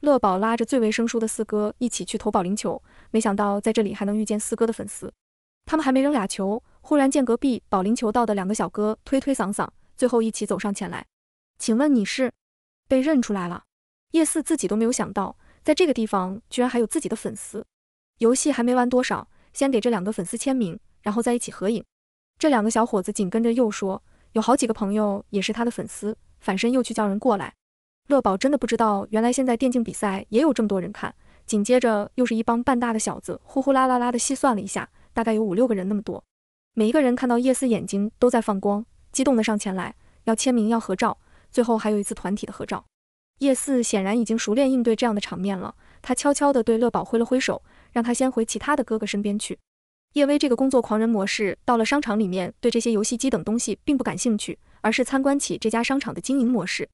乐宝拉着最为生疏的四哥一起去投保龄球，没想到在这里还能遇见四哥的粉丝。他们还没扔俩球，忽然见隔壁保龄球道的两个小哥推推搡搡，最后一起走上前来。请问你是？被认出来了。叶四自己都没有想到，在这个地方居然还有自己的粉丝。游戏还没玩多少，先给这两个粉丝签名，然后再一起合影。这两个小伙子紧跟着又说，有好几个朋友也是他的粉丝。反身又去叫人过来，乐宝真的不知道，原来现在电竞比赛也有这么多人看。紧接着又是一帮半大的小子，呼呼啦啦啦的细算了一下，大概有五六个人那么多。每一个人看到叶四眼睛都在放光，激动的上前来要签名要合照，最后还有一次团体的合照。叶四显然已经熟练应对这样的场面了，他悄悄地对乐宝挥了挥手，让他先回其他的哥哥身边去。叶威这个工作狂人模式到了商场里面，对这些游戏机等东西并不感兴趣。而是参观起这家商场的经营模式。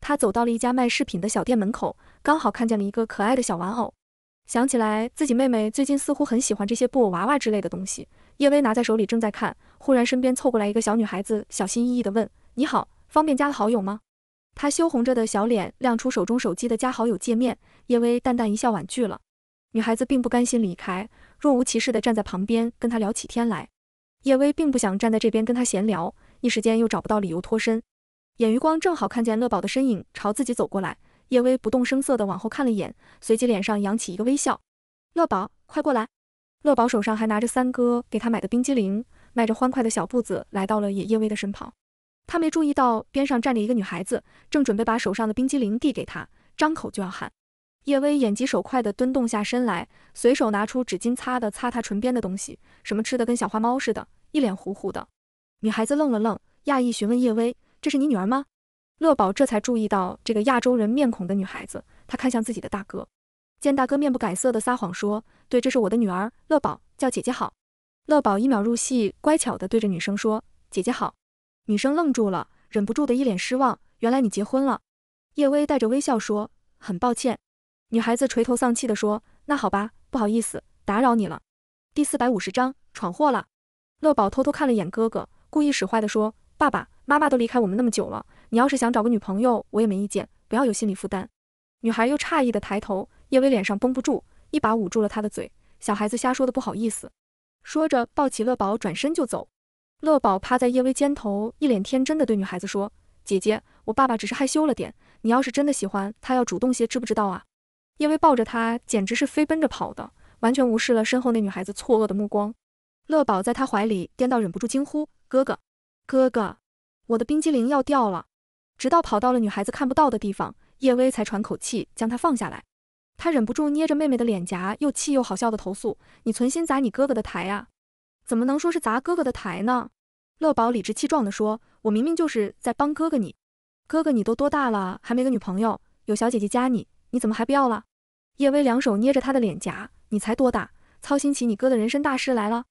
他走到了一家卖饰品的小店门口，刚好看见了一个可爱的小玩偶，想起来自己妹妹最近似乎很喜欢这些布偶娃娃之类的东西。叶薇拿在手里正在看，忽然身边凑过来一个小女孩子，小心翼翼地问：“你好，方便加好友吗？”她羞红着的小脸亮出手中手机的加好友界面。叶薇淡淡一笑婉拒了。女孩子并不甘心离开，若无其事地站在旁边跟她聊起天来。叶薇并不想站在这边跟她闲聊。一时间又找不到理由脱身，眼余光正好看见乐宝的身影朝自己走过来，叶薇不动声色地往后看了一眼，随即脸上扬起一个微笑。乐宝，快过来！乐宝手上还拿着三哥给他买的冰激凌，迈着欢快的小步子来到了野叶薇的身旁。他没注意到边上站着一个女孩子，正准备把手上的冰激凌递给他，张口就要喊。叶薇眼疾手快地蹲动下身来，随手拿出纸巾擦的擦他唇边的东西，什么吃的跟小花猫似的，一脸糊糊的。女孩子愣了愣，讶异询问叶薇：“这是你女儿吗？”乐宝这才注意到这个亚洲人面孔的女孩子，她看向自己的大哥，见大哥面不改色的撒谎说：“对，这是我的女儿。”乐宝叫姐姐好。乐宝一秒入戏，乖巧的对着女生说：“姐姐好。”女生愣住了，忍不住的一脸失望：“原来你结婚了。”叶薇带着微笑说：“很抱歉。”女孩子垂头丧气的说：“那好吧，不好意思，打扰你了。”第四百五十章闯祸了。乐宝偷偷看了一眼哥哥。故意使坏的说：“爸爸妈妈都离开我们那么久了，你要是想找个女朋友，我也没意见，不要有心理负担。”女孩又诧异的抬头，叶薇脸上绷不住，一把捂住了她的嘴。小孩子瞎说的，不好意思。说着抱起乐宝转身就走。乐宝趴在叶薇肩头，一脸天真的对女孩子说：“姐姐，我爸爸只是害羞了点，你要是真的喜欢他，要主动些，知不知道啊？”叶薇抱着他，简直是飞奔着跑的，完全无视了身后那女孩子错愕的目光。乐宝在他怀里颠到忍不住惊呼：“哥哥，哥哥，我的冰激凌要掉了！”直到跑到了女孩子看不到的地方，叶薇才喘口气将他放下来。他忍不住捏着妹妹的脸颊，又气又好笑的投诉：“你存心砸你哥哥的台啊！怎么能说是砸哥哥的台呢？”乐宝理直气壮地说：“我明明就是在帮哥哥你，哥哥你都多大了，还没个女朋友，有小姐姐加你，你怎么还不要了？”叶薇两手捏着他的脸颊：“你才多大，操心起你哥的人生大事来了？”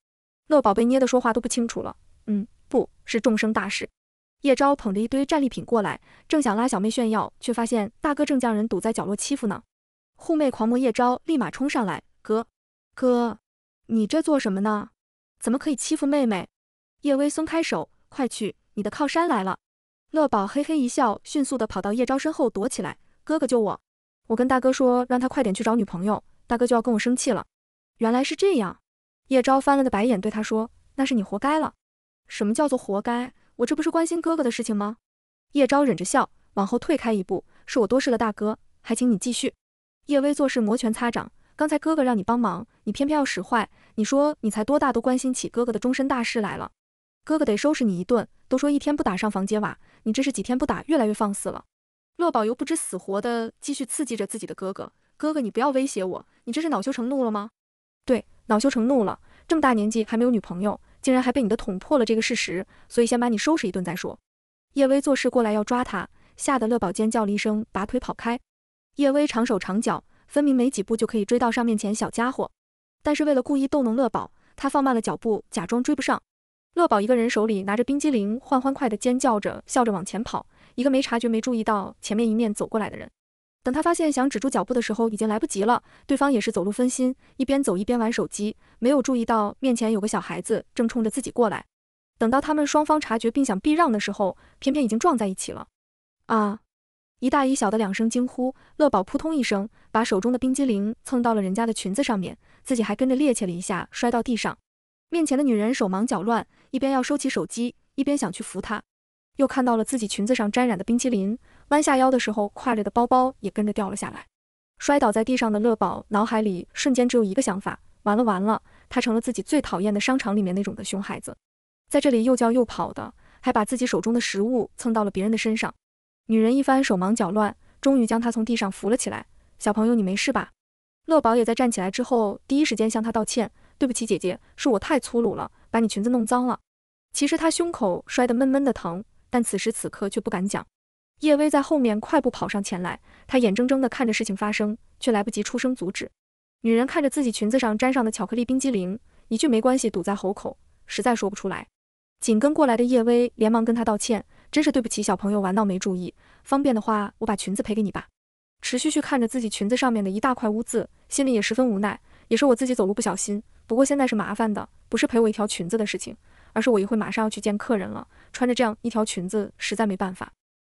乐宝被捏的说话都不清楚了。嗯，不是众生大事。叶昭捧着一堆战利品过来，正想拉小妹炫耀，却发现大哥正将人堵在角落欺负呢。护妹狂魔叶昭立马冲上来：“哥，哥，你这做什么呢？怎么可以欺负妹妹？”叶薇松开手，快去，你的靠山来了。乐宝嘿嘿一笑，迅速的跑到叶昭身后躲起来：“哥哥救我！我跟大哥说，让他快点去找女朋友，大哥就要跟我生气了。原来是这样。”叶昭翻了个白眼，对他说：“那是你活该了。什么叫做活该？我这不是关心哥哥的事情吗？”叶昭忍着笑，往后退开一步：“是我多事了，大哥，还请你继续。”叶薇做事摩拳擦掌，刚才哥哥让你帮忙，你偏偏要使坏。你说你才多大，都关心起哥哥的终身大事来了？哥哥得收拾你一顿。都说一天不打上房揭瓦，你这是几天不打，越来越放肆了。乐宝又不知死活的继续刺激着自己的哥哥：“哥哥，你不要威胁我，你这是恼羞成怒了吗？”对。恼羞成怒了，这么大年纪还没有女朋友，竟然还被你的捅破了这个事实，所以先把你收拾一顿再说。叶薇做事过来要抓他，吓得乐宝尖叫了一声，拔腿跑开。叶薇长手长脚，分明没几步就可以追到上面前小家伙，但是为了故意逗弄乐宝，他放慢了脚步，假装追不上。乐宝一个人手里拿着冰激凌，欢欢快的尖叫着，笑着往前跑，一个没察觉没注意到前面迎面走过来的人。等他发现想止住脚步的时候，已经来不及了。对方也是走路分心，一边走一边玩手机，没有注意到面前有个小孩子正冲着自己过来。等到他们双方察觉并想避让的时候，偏偏已经撞在一起了。啊！一大一小的两声惊呼，乐宝扑通一声把手中的冰激凌蹭到了人家的裙子上面，自己还跟着趔趄了一下，摔到地上。面前的女人手忙脚乱，一边要收起手机，一边想去扶她，又看到了自己裙子上沾染的冰激凌。弯下腰的时候，挎着的包包也跟着掉了下来，摔倒在地上的乐宝脑海里瞬间只有一个想法：完了完了，他成了自己最讨厌的商场里面那种的熊孩子，在这里又叫又跑的，还把自己手中的食物蹭到了别人的身上。女人一番手忙脚乱，终于将他从地上扶了起来。小朋友，你没事吧？乐宝也在站起来之后，第一时间向她道歉：“对不起，姐姐，是我太粗鲁了，把你裙子弄脏了。”其实他胸口摔得闷闷的疼，但此时此刻却不敢讲。叶薇在后面快步跑上前来，她眼睁睁地看着事情发生，却来不及出声阻止。女人看着自己裙子上沾上的巧克力冰激凌，一句没关系堵在喉口，实在说不出来。紧跟过来的叶薇连忙跟她道歉，真是对不起小朋友玩闹没注意，方便的话我把裙子赔给你吧。池旭旭看着自己裙子上面的一大块污渍，心里也十分无奈，也是我自己走路不小心。不过现在是麻烦的，不是赔我一条裙子的事情，而是我一会马上要去见客人了，穿着这样一条裙子实在没办法。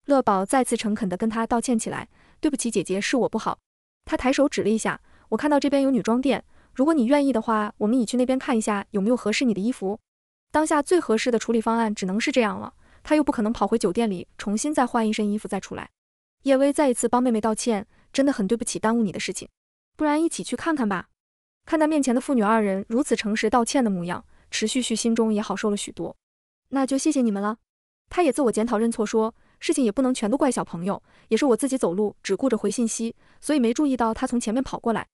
乐宝再次诚恳地跟她道歉起来：“对不起，姐姐，是我不好。”他抬手指了一下：“我看到这边有女装店，如果你愿意的话，我们已去那边看一下有没有合适你的衣服。”当下最合适的处理方案只能是这样了，他又不可能跑回酒店里重新再换一身衣服再出来。叶薇再一次帮妹妹道歉：“真的很对不起，耽误你的事情，不然一起去看看吧。”看到面前的父女二人如此诚实道歉的模样，池旭旭心中也好受了许多。那就谢谢你们了，他也自我检讨认错说。事情也不能全都怪小朋友，也是我自己走路只顾着回信息，所以没注意到他从前面跑过来。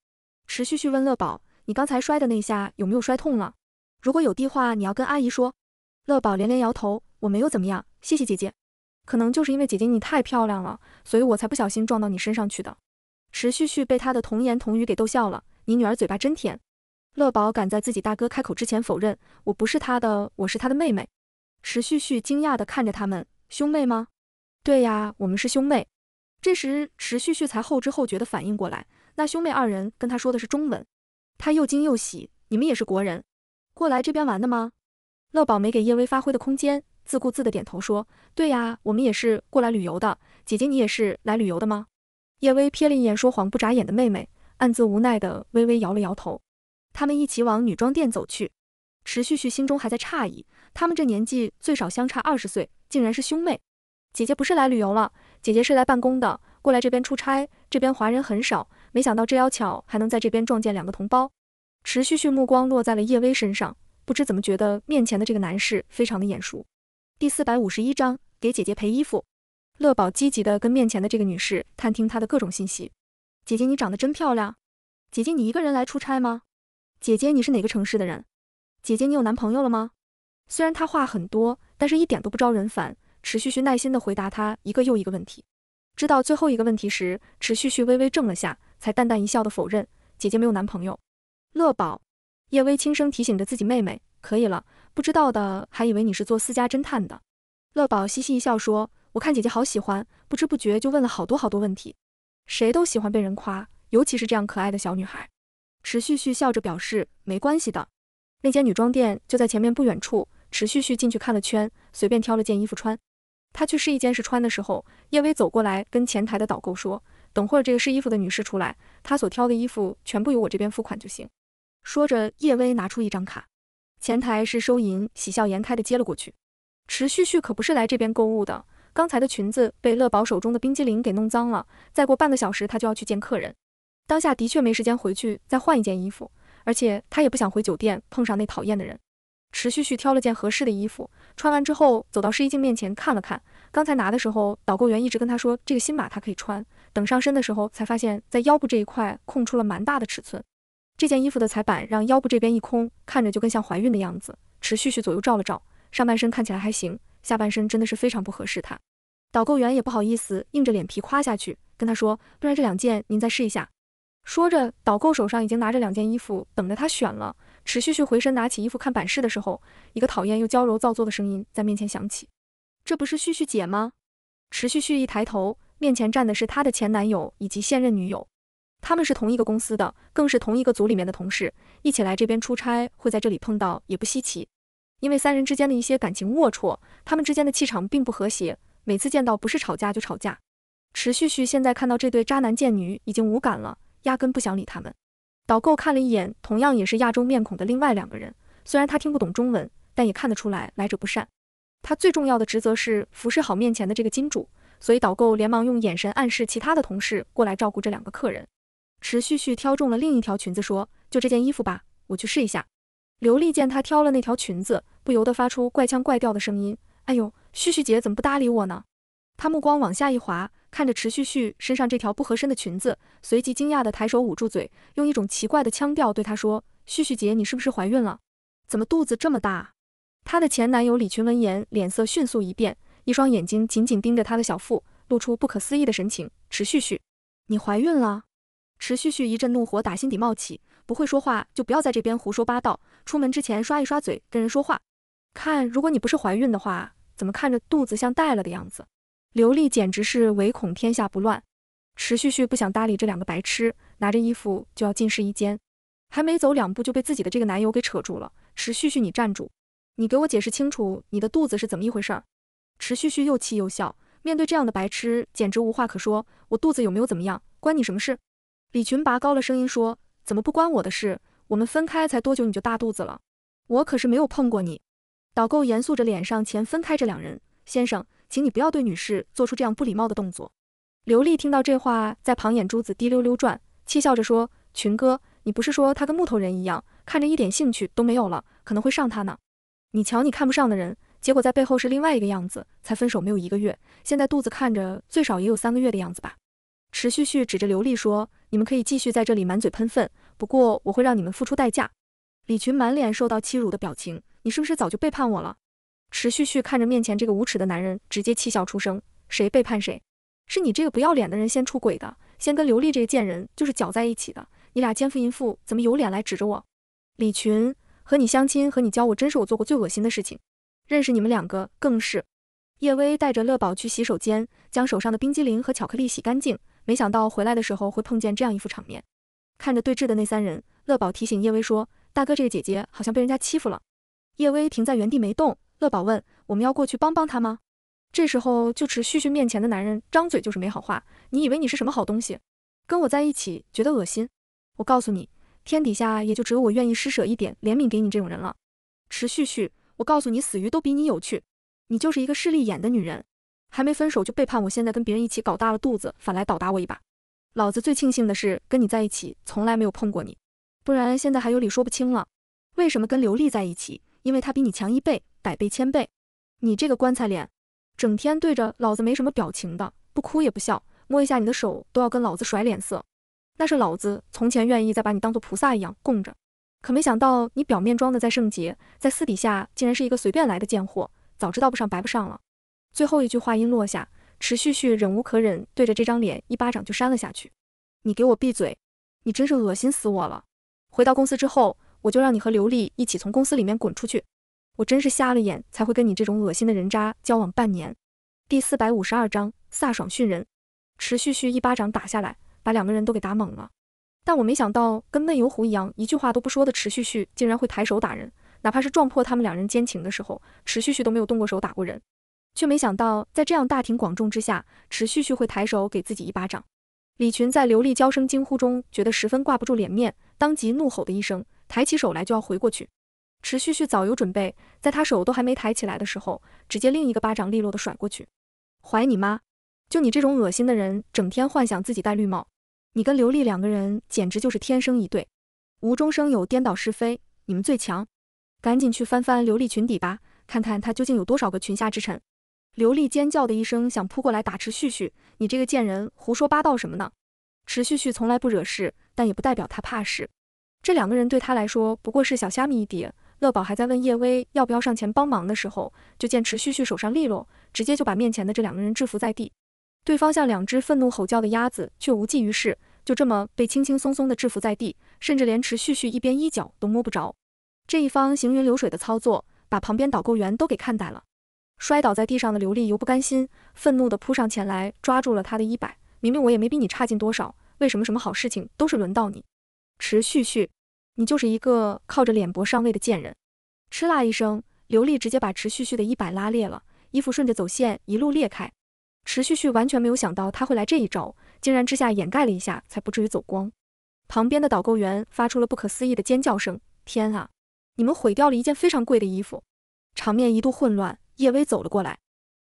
持旭旭问乐宝，你刚才摔的那下有没有摔痛了？如果有的话，你要跟阿姨说。乐宝连连摇头，我没有怎么样，谢谢姐姐。可能就是因为姐姐你太漂亮了，所以我才不小心撞到你身上去的。池旭旭被他的童言童语给逗笑了，你女儿嘴巴真甜。乐宝赶在自己大哥开口之前否认，我不是他的，我是他的妹妹。池旭旭惊讶的看着他们，兄妹吗？对呀，我们是兄妹。这时，池旭旭才后知后觉地反应过来，那兄妹二人跟他说的是中文，他又惊又喜。你们也是国人，过来这边玩的吗？乐宝没给叶薇发挥的空间，自顾自地点头说：对呀，我们也是过来旅游的。姐姐，你也是来旅游的吗？叶薇瞥了一眼说谎不眨眼的妹妹，暗自无奈地微微摇了摇头。他们一起往女装店走去。池旭旭心中还在诧异，他们这年纪最少相差二十岁，竟然是兄妹。姐姐不是来旅游了，姐姐是来办公的，过来这边出差。这边华人很少，没想到这要巧还能在这边撞见两个同胞。持续续目光落在了叶薇身上，不知怎么觉得面前的这个男士非常的眼熟。第四百五十一章给姐姐赔衣服。乐宝积极的跟面前的这个女士探听她的各种信息。姐姐你长得真漂亮。姐姐你一个人来出差吗？姐姐你是哪个城市的人？姐姐你有男朋友了吗？虽然他话很多，但是一点都不招人烦。池旭旭耐心的回答他一个又一个问题，知道最后一个问题时，池旭旭微微怔了下，才淡淡一笑的否认：“姐姐没有男朋友。”乐宝，叶薇轻声提醒着自己妹妹：“可以了，不知道的还以为你是做私家侦探的。”乐宝嘻嘻一笑说：“我看姐姐好喜欢，不知不觉就问了好多好多问题。谁都喜欢被人夸，尤其是这样可爱的小女孩。”池旭旭笑着表示：“没关系的，那间女装店就在前面不远处。”池旭旭进去看了圈，随便挑了件衣服穿。她去试衣间试穿的时候，叶薇走过来跟前台的导购说：“等会儿这个试衣服的女士出来，她所挑的衣服全部由我这边付款就行。”说着，叶薇拿出一张卡，前台是收银，喜笑颜开的接了过去。池旭旭可不是来这边购物的，刚才的裙子被乐宝手中的冰激凌给弄脏了，再过半个小时他就要去见客人，当下的确没时间回去再换一件衣服，而且他也不想回酒店碰上那讨厌的人。池续絮挑了件合适的衣服，穿完之后走到试衣镜面前看了看。刚才拿的时候，导购员一直跟她说这个新码她可以穿，等上身的时候才发现，在腰部这一块空出了蛮大的尺寸。这件衣服的裁板让腰部这边一空，看着就跟像怀孕的样子。池续絮左右照了照，上半身看起来还行，下半身真的是非常不合适她。导购员也不好意思，硬着脸皮夸下去，跟她说不然这两件您再试一下。说着，导购手上已经拿着两件衣服等着她选了。池旭旭回身拿起衣服看版式的时候，一个讨厌又娇柔造作的声音在面前响起：“这不是旭旭姐吗？”池旭旭一抬头，面前站的是她的前男友以及现任女友，他们是同一个公司的，更是同一个组里面的同事，一起来这边出差会在这里碰到也不稀奇。因为三人之间的一些感情龌龊，他们之间的气场并不和谐，每次见到不是吵架就吵架。池旭旭现在看到这对渣男贱女已经无感了，压根不想理他们。导购看了一眼同样也是亚洲面孔的另外两个人，虽然他听不懂中文，但也看得出来来者不善。他最重要的职责是服侍好面前的这个金主，所以导购连忙用眼神暗示其他的同事过来照顾这两个客人。池旭旭挑中了另一条裙子，说：“就这件衣服吧，我去试一下。”刘丽见他挑了那条裙子，不由得发出怪腔怪调的声音：“哎呦，旭旭姐怎么不搭理我呢？”她目光往下一滑。看着池旭旭身上这条不合身的裙子，随即惊讶地抬手捂住嘴，用一种奇怪的腔调对她说：“旭旭姐，你是不是怀孕了？怎么肚子这么大？”她的前男友李群闻言，脸色迅速一变，一双眼睛紧紧盯着她的小腹，露出不可思议的神情。池旭旭，你怀孕了？池旭旭一阵怒火打心底冒起，不会说话就不要在这边胡说八道，出门之前刷一刷嘴，跟人说话。看，如果你不是怀孕的话，怎么看着肚子像带了的样子？刘丽简直是唯恐天下不乱，迟旭旭不想搭理这两个白痴，拿着衣服就要进试衣间，还没走两步就被自己的这个男友给扯住了。迟旭旭，你站住！你给我解释清楚，你的肚子是怎么一回事？迟旭旭又气又笑，面对这样的白痴，简直无话可说。我肚子有没有怎么样，关你什么事？李群拔高了声音说：“怎么不关我的事？我们分开才多久你就大肚子了？我可是没有碰过你。”导购严肃着脸上前分开这两人，先生。请你不要对女士做出这样不礼貌的动作。刘丽听到这话，在旁眼珠子滴溜溜转，气笑着说：“群哥，你不是说他跟木头人一样，看着一点兴趣都没有了，可能会上他呢？你瞧，你看不上的人，结果在背后是另外一个样子。才分手没有一个月，现在肚子看着最少也有三个月的样子吧？”池旭旭指着刘丽说：“你们可以继续在这里满嘴喷粪，不过我会让你们付出代价。”李群满脸受到欺辱的表情：“你是不是早就背叛我了？”池续续看着面前这个无耻的男人，直接气笑出声。谁背叛谁？是你这个不要脸的人先出轨的，先跟刘丽这个贱人就是搅在一起的。你俩奸夫淫妇怎么有脸来指着我？李群和你相亲和你交往，真是我做过最恶心的事情。认识你们两个更是。叶薇带着乐宝去洗手间，将手上的冰激凌和巧克力洗干净。没想到回来的时候会碰见这样一副场面。看着对峙的那三人，乐宝提醒叶薇说：“大哥，这个姐姐好像被人家欺负了。”叶薇停在原地没动。乐宝问：“我们要过去帮帮他吗？”这时候，就持旭旭面前的男人张嘴就是没好话：“你以为你是什么好东西？跟我在一起觉得恶心。我告诉你，天底下也就只有我愿意施舍一点怜悯给你这种人了。持旭旭，我告诉你，死鱼都比你有趣。你就是一个势利眼的女人，还没分手就背叛我，现在跟别人一起搞大了肚子，反来倒打我一把。老子最庆幸的是跟你在一起，从来没有碰过你，不然现在还有理说不清了。为什么跟刘丽在一起？因为她比你强一倍。”百倍千倍，你这个棺材脸，整天对着老子没什么表情的，不哭也不笑，摸一下你的手都要跟老子甩脸色，那是老子从前愿意再把你当做菩萨一样供着，可没想到你表面装的在圣洁，在私底下竟然是一个随便来的贱货，早知道不上白不上了。最后一句话音落下，池旭旭忍无可忍，对着这张脸一巴掌就扇了下去。你给我闭嘴，你真是恶心死我了！回到公司之后，我就让你和刘丽一起从公司里面滚出去。我真是瞎了眼，才会跟你这种恶心的人渣交往半年。第四百五十二章飒爽训人。池旭旭一巴掌打下来，把两个人都给打懵了。但我没想到，跟闷油壶一样，一句话都不说的池旭旭，竟然会抬手打人。哪怕是撞破他们两人奸情的时候，池旭旭都没有动过手打过人。却没想到，在这样大庭广众之下，池旭旭会抬手给自己一巴掌。李群在刘丽娇声惊呼中，觉得十分挂不住脸面，当即怒吼的一声，抬起手来就要回过去。池旭旭早有准备，在他手都还没抬起来的时候，直接另一个巴掌利落的甩过去。怀你妈！就你这种恶心的人，整天幻想自己戴绿帽，你跟刘丽两个人简直就是天生一对，无中生有，颠倒是非，你们最强！赶紧去翻翻刘丽裙底吧，看看她究竟有多少个裙下之臣。刘丽尖叫的一声，想扑过来打池旭旭，你这个贱人，胡说八道什么呢？池旭旭从来不惹事，但也不代表他怕事。这两个人对他来说不过是小虾米一碟。乐宝还在问叶薇要不要上前帮忙的时候，就见池旭旭手上利落，直接就把面前的这两个人制服在地。对方像两只愤怒吼叫的鸭子，却无济于事，就这么被轻轻松松的制服在地，甚至连池旭旭一边衣角都摸不着。这一方行云流水的操作，把旁边导购员都给看呆了。摔倒在地上的刘丽由不甘心，愤怒地扑上前来，抓住了他的衣摆。明明我也没比你差劲多少，为什么什么好事情都是轮到你，池旭旭？你就是一个靠着脸薄上位的贱人！嗤啦一声，刘丽直接把池旭旭的衣摆拉裂了，衣服顺着走线一路裂开。池旭旭完全没有想到他会来这一招，竟然之下掩盖了一下，才不至于走光。旁边的导购员发出了不可思议的尖叫声：“天啊，你们毁掉了一件非常贵的衣服！”场面一度混乱。叶薇走了过来，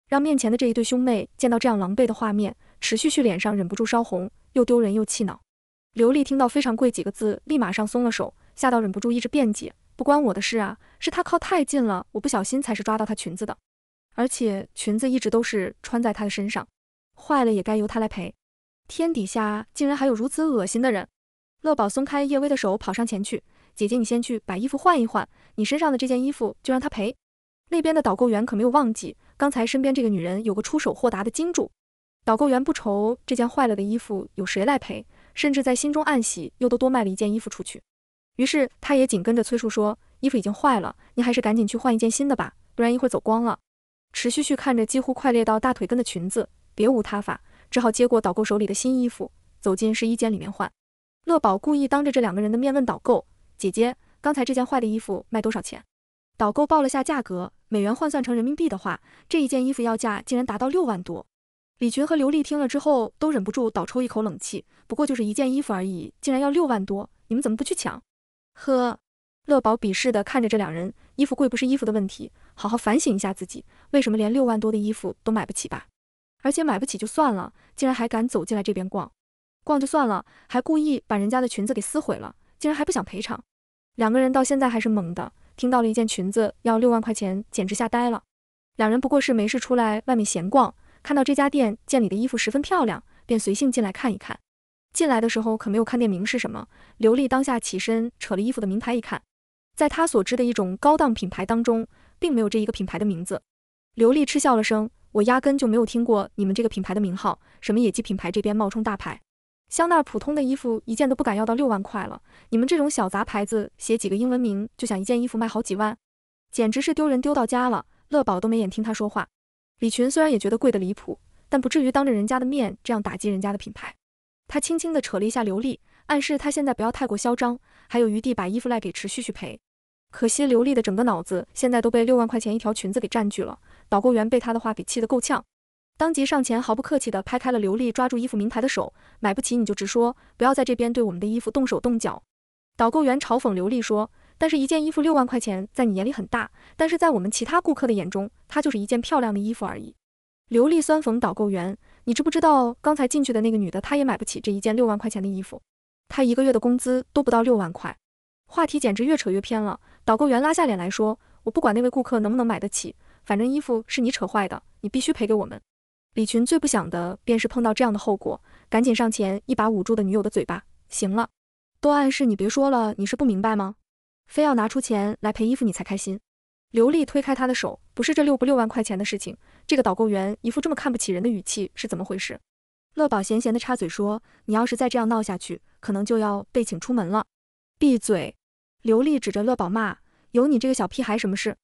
让面前的这一对兄妹见到这样狼狈的画面，池旭旭脸上忍不住烧红，又丢人又气恼。刘丽听到“非常贵”几个字，立马上松了手。吓到忍不住一直辩解，不关我的事啊，是他靠太近了，我不小心才是抓到他裙子的，而且裙子一直都是穿在他的身上，坏了也该由他来赔。天底下竟然还有如此恶心的人！乐宝松开叶薇的手，跑上前去，姐姐你先去把衣服换一换，你身上的这件衣服就让他赔。那边的导购员可没有忘记，刚才身边这个女人有个出手豁达的金主。导购员不愁这件坏了的衣服有谁来赔，甚至在心中暗喜，又都多卖了一件衣服出去。于是他也紧跟着催促说：“衣服已经坏了，你还是赶紧去换一件新的吧，不然一会儿走光了。”池旭旭看着几乎快裂到大腿根的裙子，别无他法，只好接过导购手里的新衣服，走进试衣间里面换。乐宝故意当着这两个人的面问导购：“姐姐，刚才这件坏的衣服卖多少钱？”导购报了下价格，美元换算成人民币的话，这一件衣服要价竟然达到六万多。李群和刘丽听了之后都忍不住倒抽一口冷气，不过就是一件衣服而已，竟然要六万多，你们怎么不去抢？呵，乐宝鄙视的看着这两人，衣服贵不是衣服的问题，好好反省一下自己，为什么连六万多的衣服都买不起吧？而且买不起就算了，竟然还敢走进来这边逛，逛就算了，还故意把人家的裙子给撕毁了，竟然还不想赔偿。两个人到现在还是懵的，听到了一件裙子要六万块钱，简直吓呆了。两人不过是没事出来外面闲逛，看到这家店店里的衣服十分漂亮，便随性进来看一看。进来的时候可没有看店名是什么，刘丽当下起身扯了衣服的名牌一看，在她所知的一种高档品牌当中，并没有这一个品牌的名字。刘丽嗤笑了声，我压根就没有听过你们这个品牌的名号，什么野鸡品牌，这边冒充大牌，香奈儿普通的衣服一件都不敢要到六万块了，你们这种小杂牌子写几个英文名就想一件衣服卖好几万，简直是丢人丢到家了。乐宝都没眼听他说话，李群虽然也觉得贵得离谱，但不至于当着人家的面这样打击人家的品牌。他轻轻地扯了一下刘丽，暗示她现在不要太过嚣张，还有余地把衣服赖给池旭旭赔。可惜刘丽的整个脑子现在都被六万块钱一条裙子给占据了。导购员被他的话给气得够呛，当即上前毫不客气地拍开了刘丽抓住衣服名牌的手。买不起你就直说，不要在这边对我们的衣服动手动脚。导购员嘲讽刘丽说：“但是一件衣服六万块钱在你眼里很大，但是在我们其他顾客的眼中，它就是一件漂亮的衣服而已。”刘丽酸讽导购员。你知不知道刚才进去的那个女的，她也买不起这一件六万块钱的衣服，她一个月的工资都不到六万块。话题简直越扯越偏了。导购员拉下脸来说，我不管那位顾客能不能买得起，反正衣服是你扯坏的，你必须赔给我们。李群最不想的便是碰到这样的后果，赶紧上前一把捂住的女友的嘴巴。行了，都暗示你别说了，你是不明白吗？非要拿出钱来赔衣服你才开心？刘丽推开他的手，不是这六不六万块钱的事情。这个导购员一副这么看不起人的语气是怎么回事？乐宝闲闲的插嘴说：“你要是再这样闹下去，可能就要被请出门了。”闭嘴！刘丽指着乐宝骂：“有你这个小屁孩什么事？”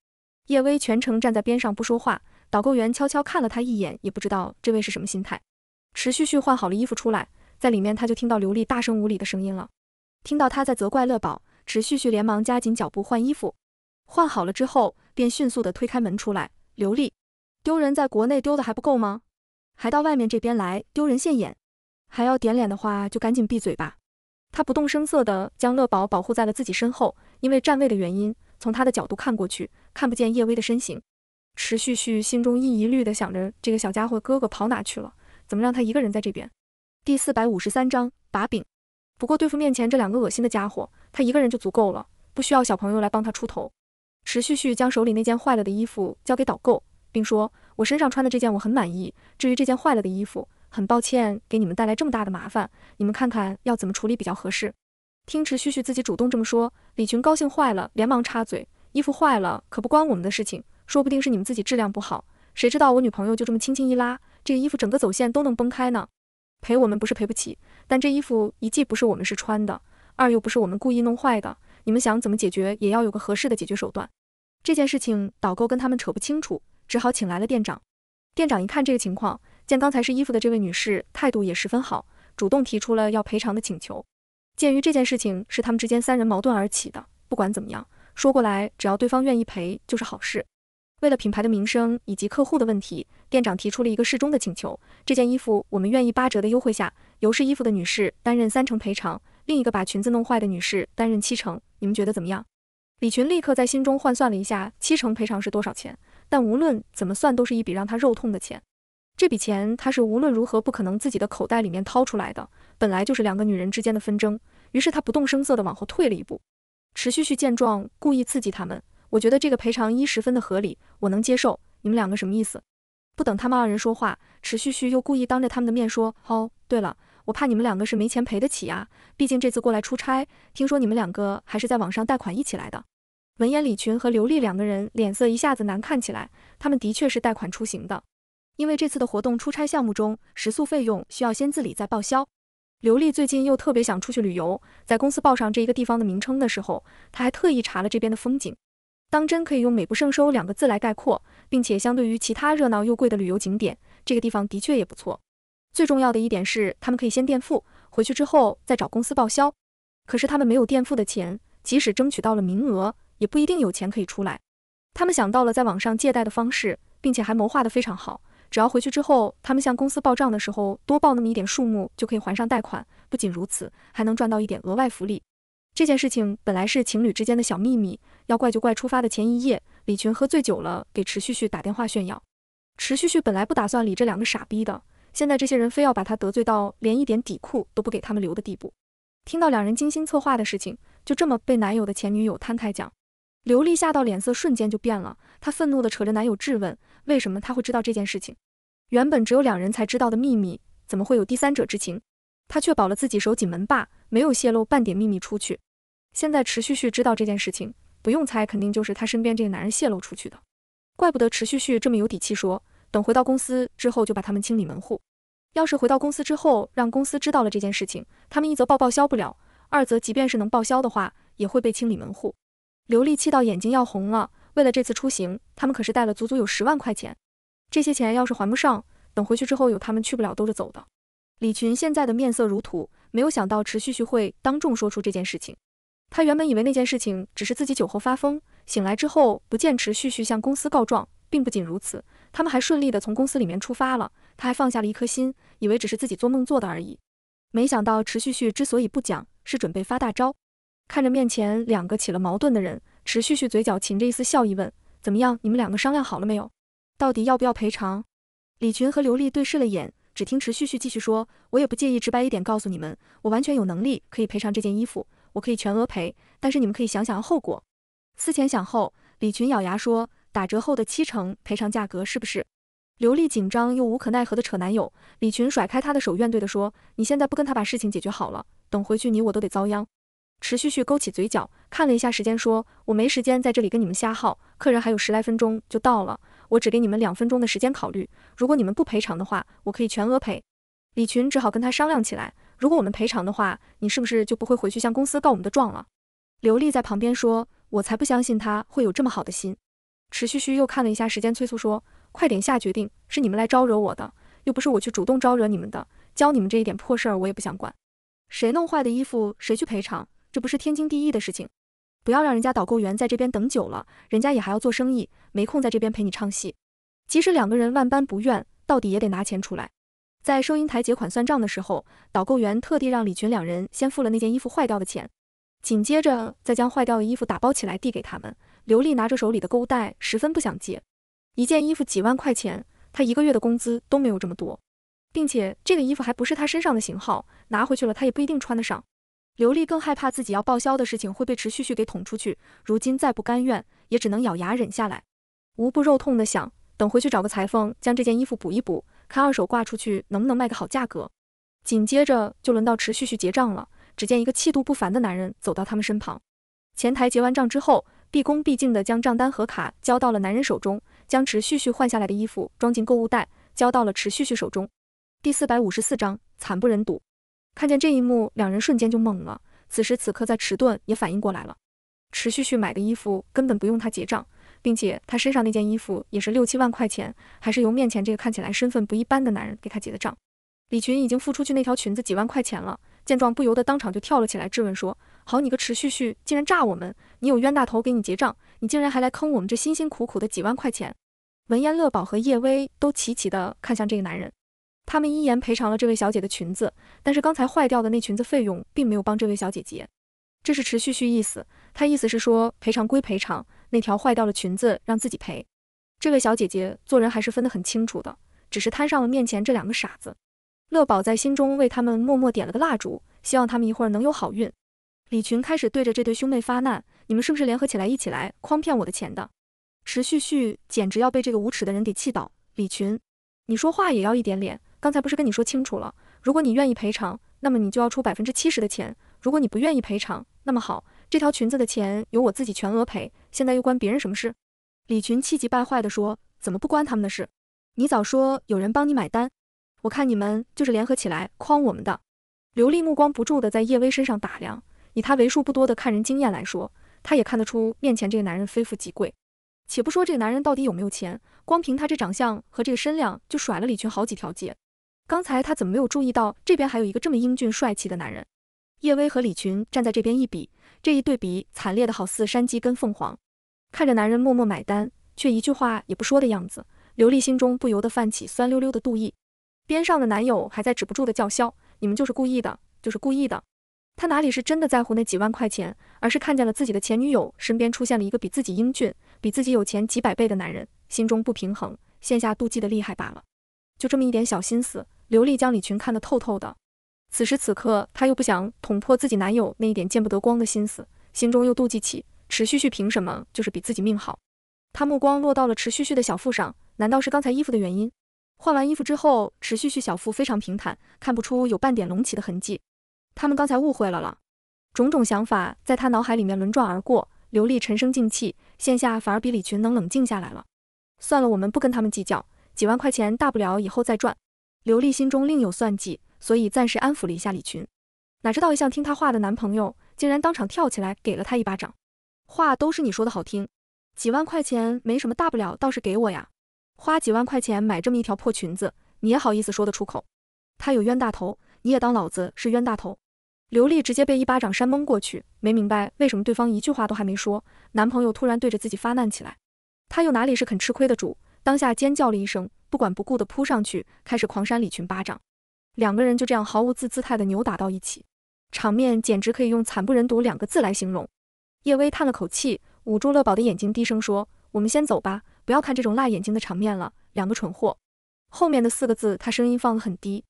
叶薇全程站在边上不说话。导购员悄悄看了他一眼，也不知道这位是什么心态。持旭旭换好了衣服出来，在里面他就听到刘丽大声无理的声音了。听到他在责怪乐宝，持旭旭连忙加紧脚步换衣服。换好了之后，便迅速的推开门出来。刘丽，丢人在国内丢的还不够吗？还到外面这边来丢人现眼，还要点脸的话，就赶紧闭嘴吧。他不动声色的将乐宝保护在了自己身后，因为站位的原因，从他的角度看过去，看不见叶薇的身形。池旭旭心中一疑虑的想着，这个小家伙哥哥跑哪去了？怎么让他一个人在这边？第四百五十三章把柄。不过对付面前这两个恶心的家伙，他一个人就足够了，不需要小朋友来帮他出头。池旭旭将手里那件坏了的衣服交给导购，并说：“我身上穿的这件我很满意，至于这件坏了的衣服，很抱歉给你们带来这么大的麻烦，你们看看要怎么处理比较合适。”听池旭旭自己主动这么说，李群高兴坏了，连忙插嘴：“衣服坏了可不关我们的事情，说不定是你们自己质量不好，谁知道我女朋友就这么轻轻一拉，这个衣服整个走线都能崩开呢？赔我们不是赔不起，但这衣服一既不是我们试穿的，二又不是我们故意弄坏的，你们想怎么解决也要有个合适的解决手段。”这件事情导购跟他们扯不清楚，只好请来了店长。店长一看这个情况，见刚才是衣服的这位女士态度也十分好，主动提出了要赔偿的请求。鉴于这件事情是他们之间三人矛盾而起的，不管怎么样，说过来只要对方愿意赔就是好事。为了品牌的名声以及客户的问题，店长提出了一个适中的请求：这件衣服我们愿意八折的优惠下，由试衣服的女士担任三成赔偿，另一个把裙子弄坏的女士担任七成。你们觉得怎么样？李群立刻在心中换算了一下，七成赔偿是多少钱？但无论怎么算，都是一笔让他肉痛的钱。这笔钱他是无论如何不可能自己的口袋里面掏出来的。本来就是两个女人之间的纷争，于是他不动声色地往后退了一步。池旭旭见状，故意刺激他们：“我觉得这个赔偿一十分的合理，我能接受。你们两个什么意思？”不等他们二人说话，池旭旭又故意当着他们的面说：“哦，对了。”我怕你们两个是没钱赔得起呀，毕竟这次过来出差，听说你们两个还是在网上贷款一起来的。闻言，李群和刘丽两个人脸色一下子难看起来。他们的确是贷款出行的，因为这次的活动出差项目中，食宿费用需要先自理再报销。刘丽最近又特别想出去旅游，在公司报上这一个地方的名称的时候，她还特意查了这边的风景，当真可以用美不胜收两个字来概括，并且相对于其他热闹又贵的旅游景点，这个地方的确也不错。最重要的一点是，他们可以先垫付，回去之后再找公司报销。可是他们没有垫付的钱，即使争取到了名额，也不一定有钱可以出来。他们想到了在网上借贷的方式，并且还谋划的非常好。只要回去之后，他们向公司报账的时候多报那么一点数目，就可以还上贷款。不仅如此，还能赚到一点额外福利。这件事情本来是情侣之间的小秘密，要怪就怪出发的前一夜，李群喝醉酒了，给池旭旭打电话炫耀。池旭旭本来不打算理这两个傻逼的。现在这些人非要把他得罪到连一点底裤都不给他们留的地步。听到两人精心策划的事情，就这么被男友的前女友摊开讲，刘丽吓到脸色瞬间就变了。她愤怒地扯着男友质问：为什么他会知道这件事情？原本只有两人才知道的秘密，怎么会有第三者知情？他确保了自己守紧门把，没有泄露半点秘密出去。现在池旭旭知道这件事情，不用猜，肯定就是他身边这个男人泄露出去的。怪不得池旭旭这么有底气说。等回到公司之后，就把他们清理门户。要是回到公司之后，让公司知道了这件事情，他们一则报报销不了，二则即便是能报销的话，也会被清理门户。刘丽气到眼睛要红了。为了这次出行，他们可是带了足足有十万块钱，这些钱要是还不上，等回去之后有他们去不了兜着走的。李群现在的面色如土，没有想到池旭旭会当众说出这件事情。他原本以为那件事情只是自己酒后发疯，醒来之后不见池旭旭向公司告状，并不仅如此。他们还顺利的从公司里面出发了，他还放下了一颗心，以为只是自己做梦做的而已，没想到池旭旭之所以不讲，是准备发大招。看着面前两个起了矛盾的人，池旭旭嘴角噙着一丝笑意问：“怎么样，你们两个商量好了没有？到底要不要赔偿？”李群和刘丽对视了眼，只听池旭旭继续说：“我也不介意，直白一点告诉你们，我完全有能力可以赔偿这件衣服，我可以全额赔，但是你们可以想想后果。”思前想后，李群咬牙说。打折后的七成赔偿价格是不是？刘丽紧张又无可奈何的扯男友李群甩开她的手，怨怼的说：“你现在不跟他把事情解决好了，等回去你我都得遭殃。”池旭旭勾起嘴角，看了一下时间，说：“我没时间在这里跟你们瞎耗，客人还有十来分钟就到了，我只给你们两分钟的时间考虑。如果你们不赔偿的话，我可以全额赔。”李群只好跟他商量起来：“如果我们赔偿的话，你是不是就不会回去向公司告我们的状了？”刘丽在旁边说：“我才不相信他会有这么好的心。”持续续又看了一下时间，催促说：“快点下决定！是你们来招惹我的，又不是我去主动招惹你们的。教你们这一点破事儿，我也不想管。谁弄坏的衣服，谁去赔偿，这不是天经地义的事情？不要让人家导购员在这边等久了，人家也还要做生意，没空在这边陪你唱戏。即使两个人万般不愿，到底也得拿钱出来。在收银台结款算账的时候，导购员特地让李群两人先付了那件衣服坏掉的钱，紧接着再将坏掉的衣服打包起来递给他们。”刘丽拿着手里的购物袋，十分不想接。一件衣服几万块钱，她一个月的工资都没有这么多，并且这个衣服还不是她身上的型号，拿回去了她也不一定穿得上。刘丽更害怕自己要报销的事情会被池旭旭给捅出去，如今再不甘愿，也只能咬牙忍下来，无不肉痛的想，等回去找个裁缝将这件衣服补一补，看二手挂出去能不能卖个好价格。紧接着就轮到池旭旭结账了，只见一个气度不凡的男人走到他们身旁，前台结完账之后。毕恭毕敬地将账单和卡交到了男人手中，将池旭旭换下来的衣服装进购物袋，交到了池旭旭手中。第四百五十四章，惨不忍睹。看见这一幕，两人瞬间就懵了。此时此刻，在迟钝也反应过来了，池旭旭买的衣服根本不用他结账，并且他身上那件衣服也是六七万块钱，还是由面前这个看起来身份不一般的男人给他结的账。李群已经付出去那条裙子几万块钱了，见状不由得当场就跳了起来，质问说。好你个池旭旭，竟然诈我们！你有冤大头给你结账，你竟然还来坑我们这辛辛苦苦的几万块钱。文言，乐宝和叶薇都齐齐的看向这个男人，他们依言赔偿了这位小姐的裙子，但是刚才坏掉的那裙子费用并没有帮这位小姐姐。这是池旭旭意思，他意思是说赔偿归赔偿，那条坏掉的裙子让自己赔。这位小姐姐做人还是分得很清楚的，只是摊上了面前这两个傻子。乐宝在心中为他们默默点了个蜡烛，希望他们一会儿能有好运。李群开始对着这对兄妹发难，你们是不是联合起来一起来诓骗我的钱的？池旭旭简直要被这个无耻的人给气倒。李群，你说话也要一点脸，刚才不是跟你说清楚了，如果你愿意赔偿，那么你就要出百分之七十的钱；如果你不愿意赔偿，那么好，这条裙子的钱由我自己全额赔，现在又关别人什么事？李群气急败坏地说：“怎么不关他们的事？你早说有人帮你买单，我看你们就是联合起来诓我们的。”刘丽目光不住地在叶薇身上打量。以他为数不多的看人经验来说，他也看得出面前这个男人非富即贵。且不说这个男人到底有没有钱，光凭他这长相和这个身量，就甩了李群好几条街。刚才他怎么没有注意到这边还有一个这么英俊帅气的男人？叶薇和李群站在这边一比，这一对比惨烈的好似山鸡跟凤凰。看着男人默默买单，却一句话也不说的样子，刘丽心中不由得泛起酸溜溜的妒意。边上的男友还在止不住的叫嚣：“你们就是故意的，就是故意的。”他哪里是真的在乎那几万块钱，而是看见了自己的前女友身边出现了一个比自己英俊、比自己有钱几百倍的男人，心中不平衡，线下妒忌的厉害罢了。就这么一点小心思，刘丽将李群看得透透的。此时此刻，她又不想捅破自己男友那一点见不得光的心思，心中又妒忌起池旭旭凭什么就是比自己命好。她目光落到了池旭旭的小腹上，难道是刚才衣服的原因？换完衣服之后，池旭旭小腹非常平坦，看不出有半点隆起的痕迹。他们刚才误会了了，种种想法在他脑海里面轮转而过。刘丽沉声静气，现下反而比李群能冷静下来了。算了，我们不跟他们计较，几万块钱大不了以后再赚。刘丽心中另有算计，所以暂时安抚了一下李群。哪知道一向听他话的男朋友竟然当场跳起来，给了他一巴掌。话都是你说的好听，几万块钱没什么大不了，倒是给我呀，花几万块钱买这么一条破裙子，你也好意思说得出口？他有冤大头，你也当老子是冤大头。刘丽直接被一巴掌扇懵过去，没明白为什么对方一句话都还没说，男朋友突然对着自己发难起来。她又哪里是肯吃亏的主？当下尖叫了一声，不管不顾的扑上去，开始狂扇李群巴掌。两个人就这样毫无自姿态的扭打到一起，场面简直可以用惨不忍睹两个字来形容。叶薇叹了口气，捂住乐宝的眼睛，低声说：“我们先走吧，不要看这种辣眼睛的场面了。”两个蠢货。后面的四个字，他声音放得很低。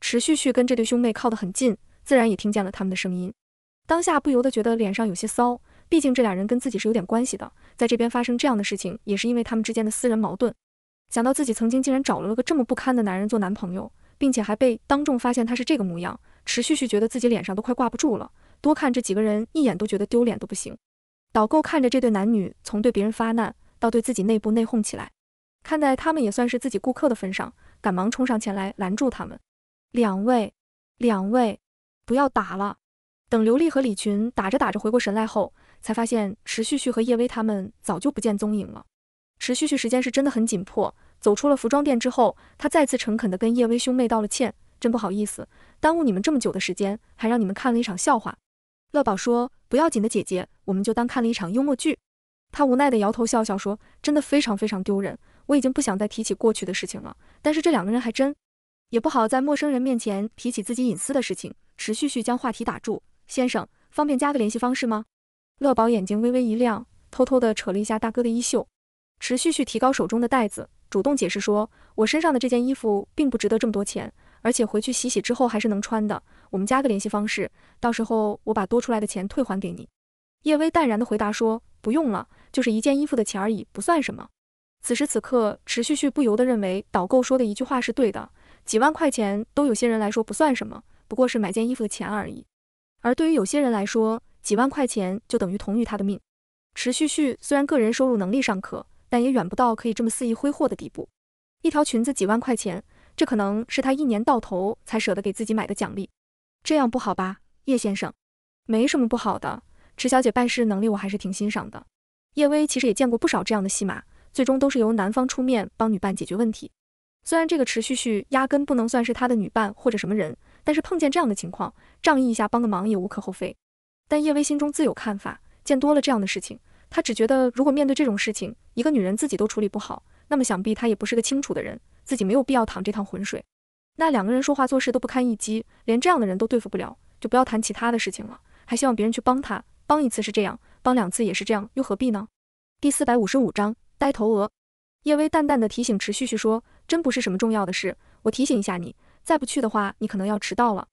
持续续跟这对兄妹靠得很近。自然也听见了他们的声音，当下不由得觉得脸上有些臊。毕竟这俩人跟自己是有点关系的，在这边发生这样的事情，也是因为他们之间的私人矛盾。想到自己曾经竟然找了个这么不堪的男人做男朋友，并且还被当众发现他是这个模样，持旭旭觉得自己脸上都快挂不住了，多看这几个人一眼都觉得丢脸都不行。导购看着这对男女从对别人发难到对自己内部内讧起来，看在他们也算是自己顾客的份上，赶忙冲上前来拦住他们。两位，两位。不要打了！等刘丽和李群打着打着回过神来后，才发现迟旭旭和叶薇他们早就不见踪影了。迟旭旭时间是真的很紧迫，走出了服装店之后，他再次诚恳地跟叶薇兄妹道了歉，真不好意思耽误你们这么久的时间，还让你们看了一场笑话。乐宝说不要紧的，姐姐，我们就当看了一场幽默剧。他无奈地摇头笑笑说，真的非常非常丢人，我已经不想再提起过去的事情了。但是这两个人还真也不好在陌生人面前提起自己隐私的事情。池旭旭将话题打住，先生，方便加个联系方式吗？乐宝眼睛微微一亮，偷偷地扯了一下大哥的衣袖。池旭旭提高手中的袋子，主动解释说：“我身上的这件衣服并不值得这么多钱，而且回去洗洗之后还是能穿的。我们加个联系方式，到时候我把多出来的钱退还给你。”叶薇淡然的回答说：“不用了，就是一件衣服的钱而已，不算什么。”此时此刻，池旭旭不由得认为导购说的一句话是对的，几万块钱都有些人来说不算什么。不过是买件衣服的钱而已，而对于有些人来说，几万块钱就等于同于他的命。池旭旭虽然个人收入能力尚可，但也远不到可以这么肆意挥霍的地步。一条裙子几万块钱，这可能是他一年到头才舍得给自己买的奖励。这样不好吧，叶先生？没什么不好的，池小姐办事能力我还是挺欣赏的。叶薇其实也见过不少这样的戏码，最终都是由男方出面帮女伴解决问题。虽然这个池旭旭压根不能算是他的女伴或者什么人。但是碰见这样的情况，仗义一下帮个忙也无可厚非。但叶薇心中自有看法，见多了这样的事情，她只觉得如果面对这种事情，一个女人自己都处理不好，那么想必她也不是个清楚的人，自己没有必要淌这趟浑水。那两个人说话做事都不堪一击，连这样的人都对付不了，就不要谈其他的事情了。还希望别人去帮她，帮一次是这样，帮两次也是这样，又何必呢？第四百五十五章呆头鹅。叶薇淡淡的提醒池旭旭说：“真不是什么重要的事，我提醒一下你。”再不去的话，你可能要迟到了。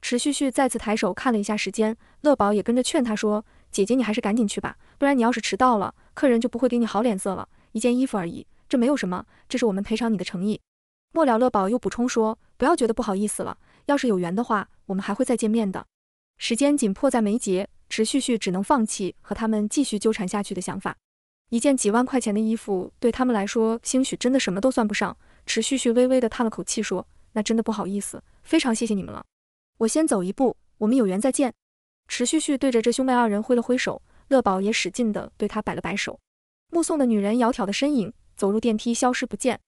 迟旭旭再次抬手看了一下时间，乐宝也跟着劝他说：“姐姐，你还是赶紧去吧，不然你要是迟到了，客人就不会给你好脸色了。一件衣服而已，这没有什么，这是我们赔偿你的诚意。”末了，乐宝又补充说：“不要觉得不好意思了，要是有缘的话，我们还会再见面的。”时间紧迫在眉睫，迟旭旭只能放弃和他们继续纠缠下去的想法。一件几万块钱的衣服对他们来说，兴许真的什么都算不上。迟旭旭微微的叹了口气说。那真的不好意思，非常谢谢你们了，我先走一步，我们有缘再见。持旭旭对着这兄妹二人挥了挥手，乐宝也使劲的对他摆了摆手，目送的女人窈窕的身影走入电梯，消失不见。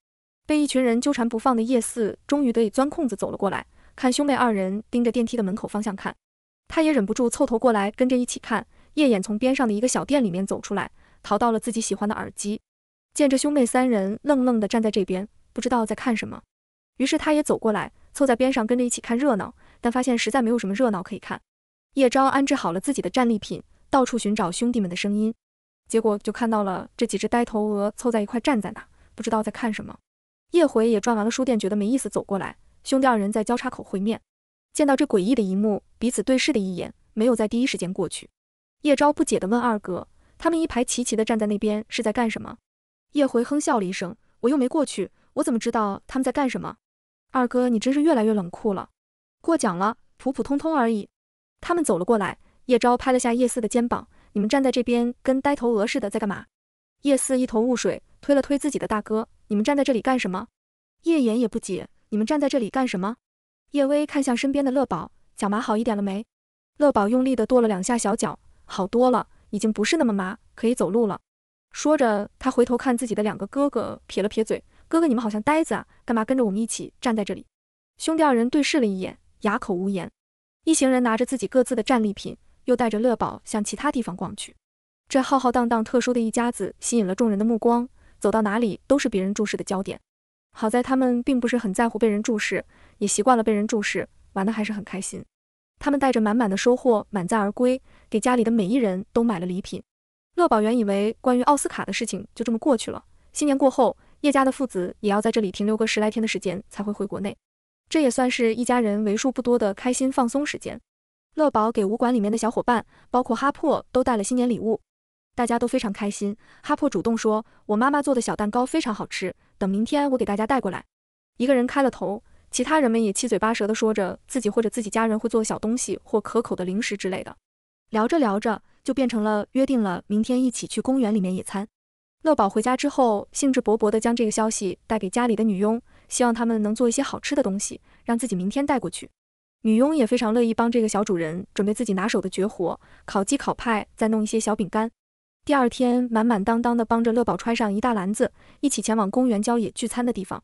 被一群人纠缠不放的叶四，终于得以钻空子走了过来，看兄妹二人盯着电梯的门口方向看，他也忍不住凑头过来跟着一起看。叶眼从边上的一个小店里面走出来，淘到了自己喜欢的耳机，见着兄妹三人愣愣的站在这边，不知道在看什么。于是他也走过来，凑在边上跟着一起看热闹，但发现实在没有什么热闹可以看。叶昭安置好了自己的战利品，到处寻找兄弟们的声音，结果就看到了这几只呆头鹅凑在一块站在那，不知道在看什么。叶回也转完了书店，觉得没意思，走过来。兄弟二人在交叉口会面，见到这诡异的一幕，彼此对视的一眼，没有在第一时间过去。叶昭不解地问二哥：“他们一排齐齐地站在那边是在干什么？”叶回哼笑了一声：“我又没过去，我怎么知道他们在干什么？”二哥，你真是越来越冷酷了，过奖了，普普通通而已。他们走了过来，叶昭拍了下叶四的肩膀，你们站在这边跟呆头鹅似的，在干嘛？叶四一头雾水，推了推自己的大哥，你们站在这里干什么？叶岩也不解，你们站在这里干什么？叶薇看向身边的乐宝，脚麻好一点了没？乐宝用力的跺了两下小脚，好多了，已经不是那么麻，可以走路了。说着，他回头看自己的两个哥哥，撇了撇嘴。哥哥，你们好像呆子啊，干嘛跟着我们一起站在这里？兄弟二人对视了一眼，哑口无言。一行人拿着自己各自的战利品，又带着乐宝向其他地方逛去。这浩浩荡荡、特殊的一家子吸引了众人的目光，走到哪里都是别人注视的焦点。好在他们并不是很在乎被人注视，也习惯了被人注视，玩的还是很开心。他们带着满满的收获，满载而归，给家里的每一人都买了礼品。乐宝原以为关于奥斯卡的事情就这么过去了，新年过后。叶家的父子也要在这里停留个十来天的时间，才会回国内。这也算是一家人为数不多的开心放松时间。乐宝给武馆里面的小伙伴，包括哈珀，都带了新年礼物，大家都非常开心。哈珀主动说：“我妈妈做的小蛋糕非常好吃，等明天我给大家带过来。”一个人开了头，其他人们也七嘴八舌的说着自己或者自己家人会做小东西或可口的零食之类的。聊着聊着，就变成了约定了明天一起去公园里面野餐。乐宝回家之后，兴致勃勃地将这个消息带给家里的女佣，希望他们能做一些好吃的东西，让自己明天带过去。女佣也非常乐意帮这个小主人准备自己拿手的绝活，烤鸡、烤派，再弄一些小饼干。第二天，满满当当地帮着乐宝揣上一大篮子，一起前往公园郊野聚餐的地方。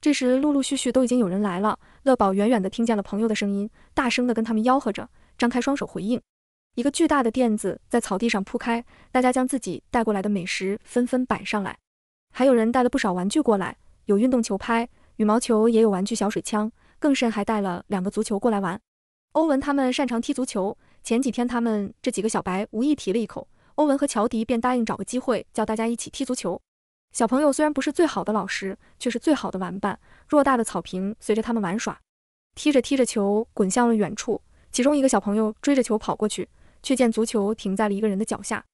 这时，陆陆续续都已经有人来了。乐宝远远地听见了朋友的声音，大声地跟他们吆喝着，张开双手回应。一个巨大的垫子在草地上铺开，大家将自己带过来的美食纷纷摆上来，还有人带了不少玩具过来，有运动球拍、羽毛球，也有玩具小水枪，更甚还带了两个足球过来玩。欧文他们擅长踢足球，前几天他们这几个小白无意提了一口，欧文和乔迪便答应找个机会叫大家一起踢足球。小朋友虽然不是最好的老师，却是最好的玩伴。偌大的草坪随着他们玩耍，踢着踢着球滚向了远处，其中一个小朋友追着球跑过去。却见足球停在了一个人的脚下，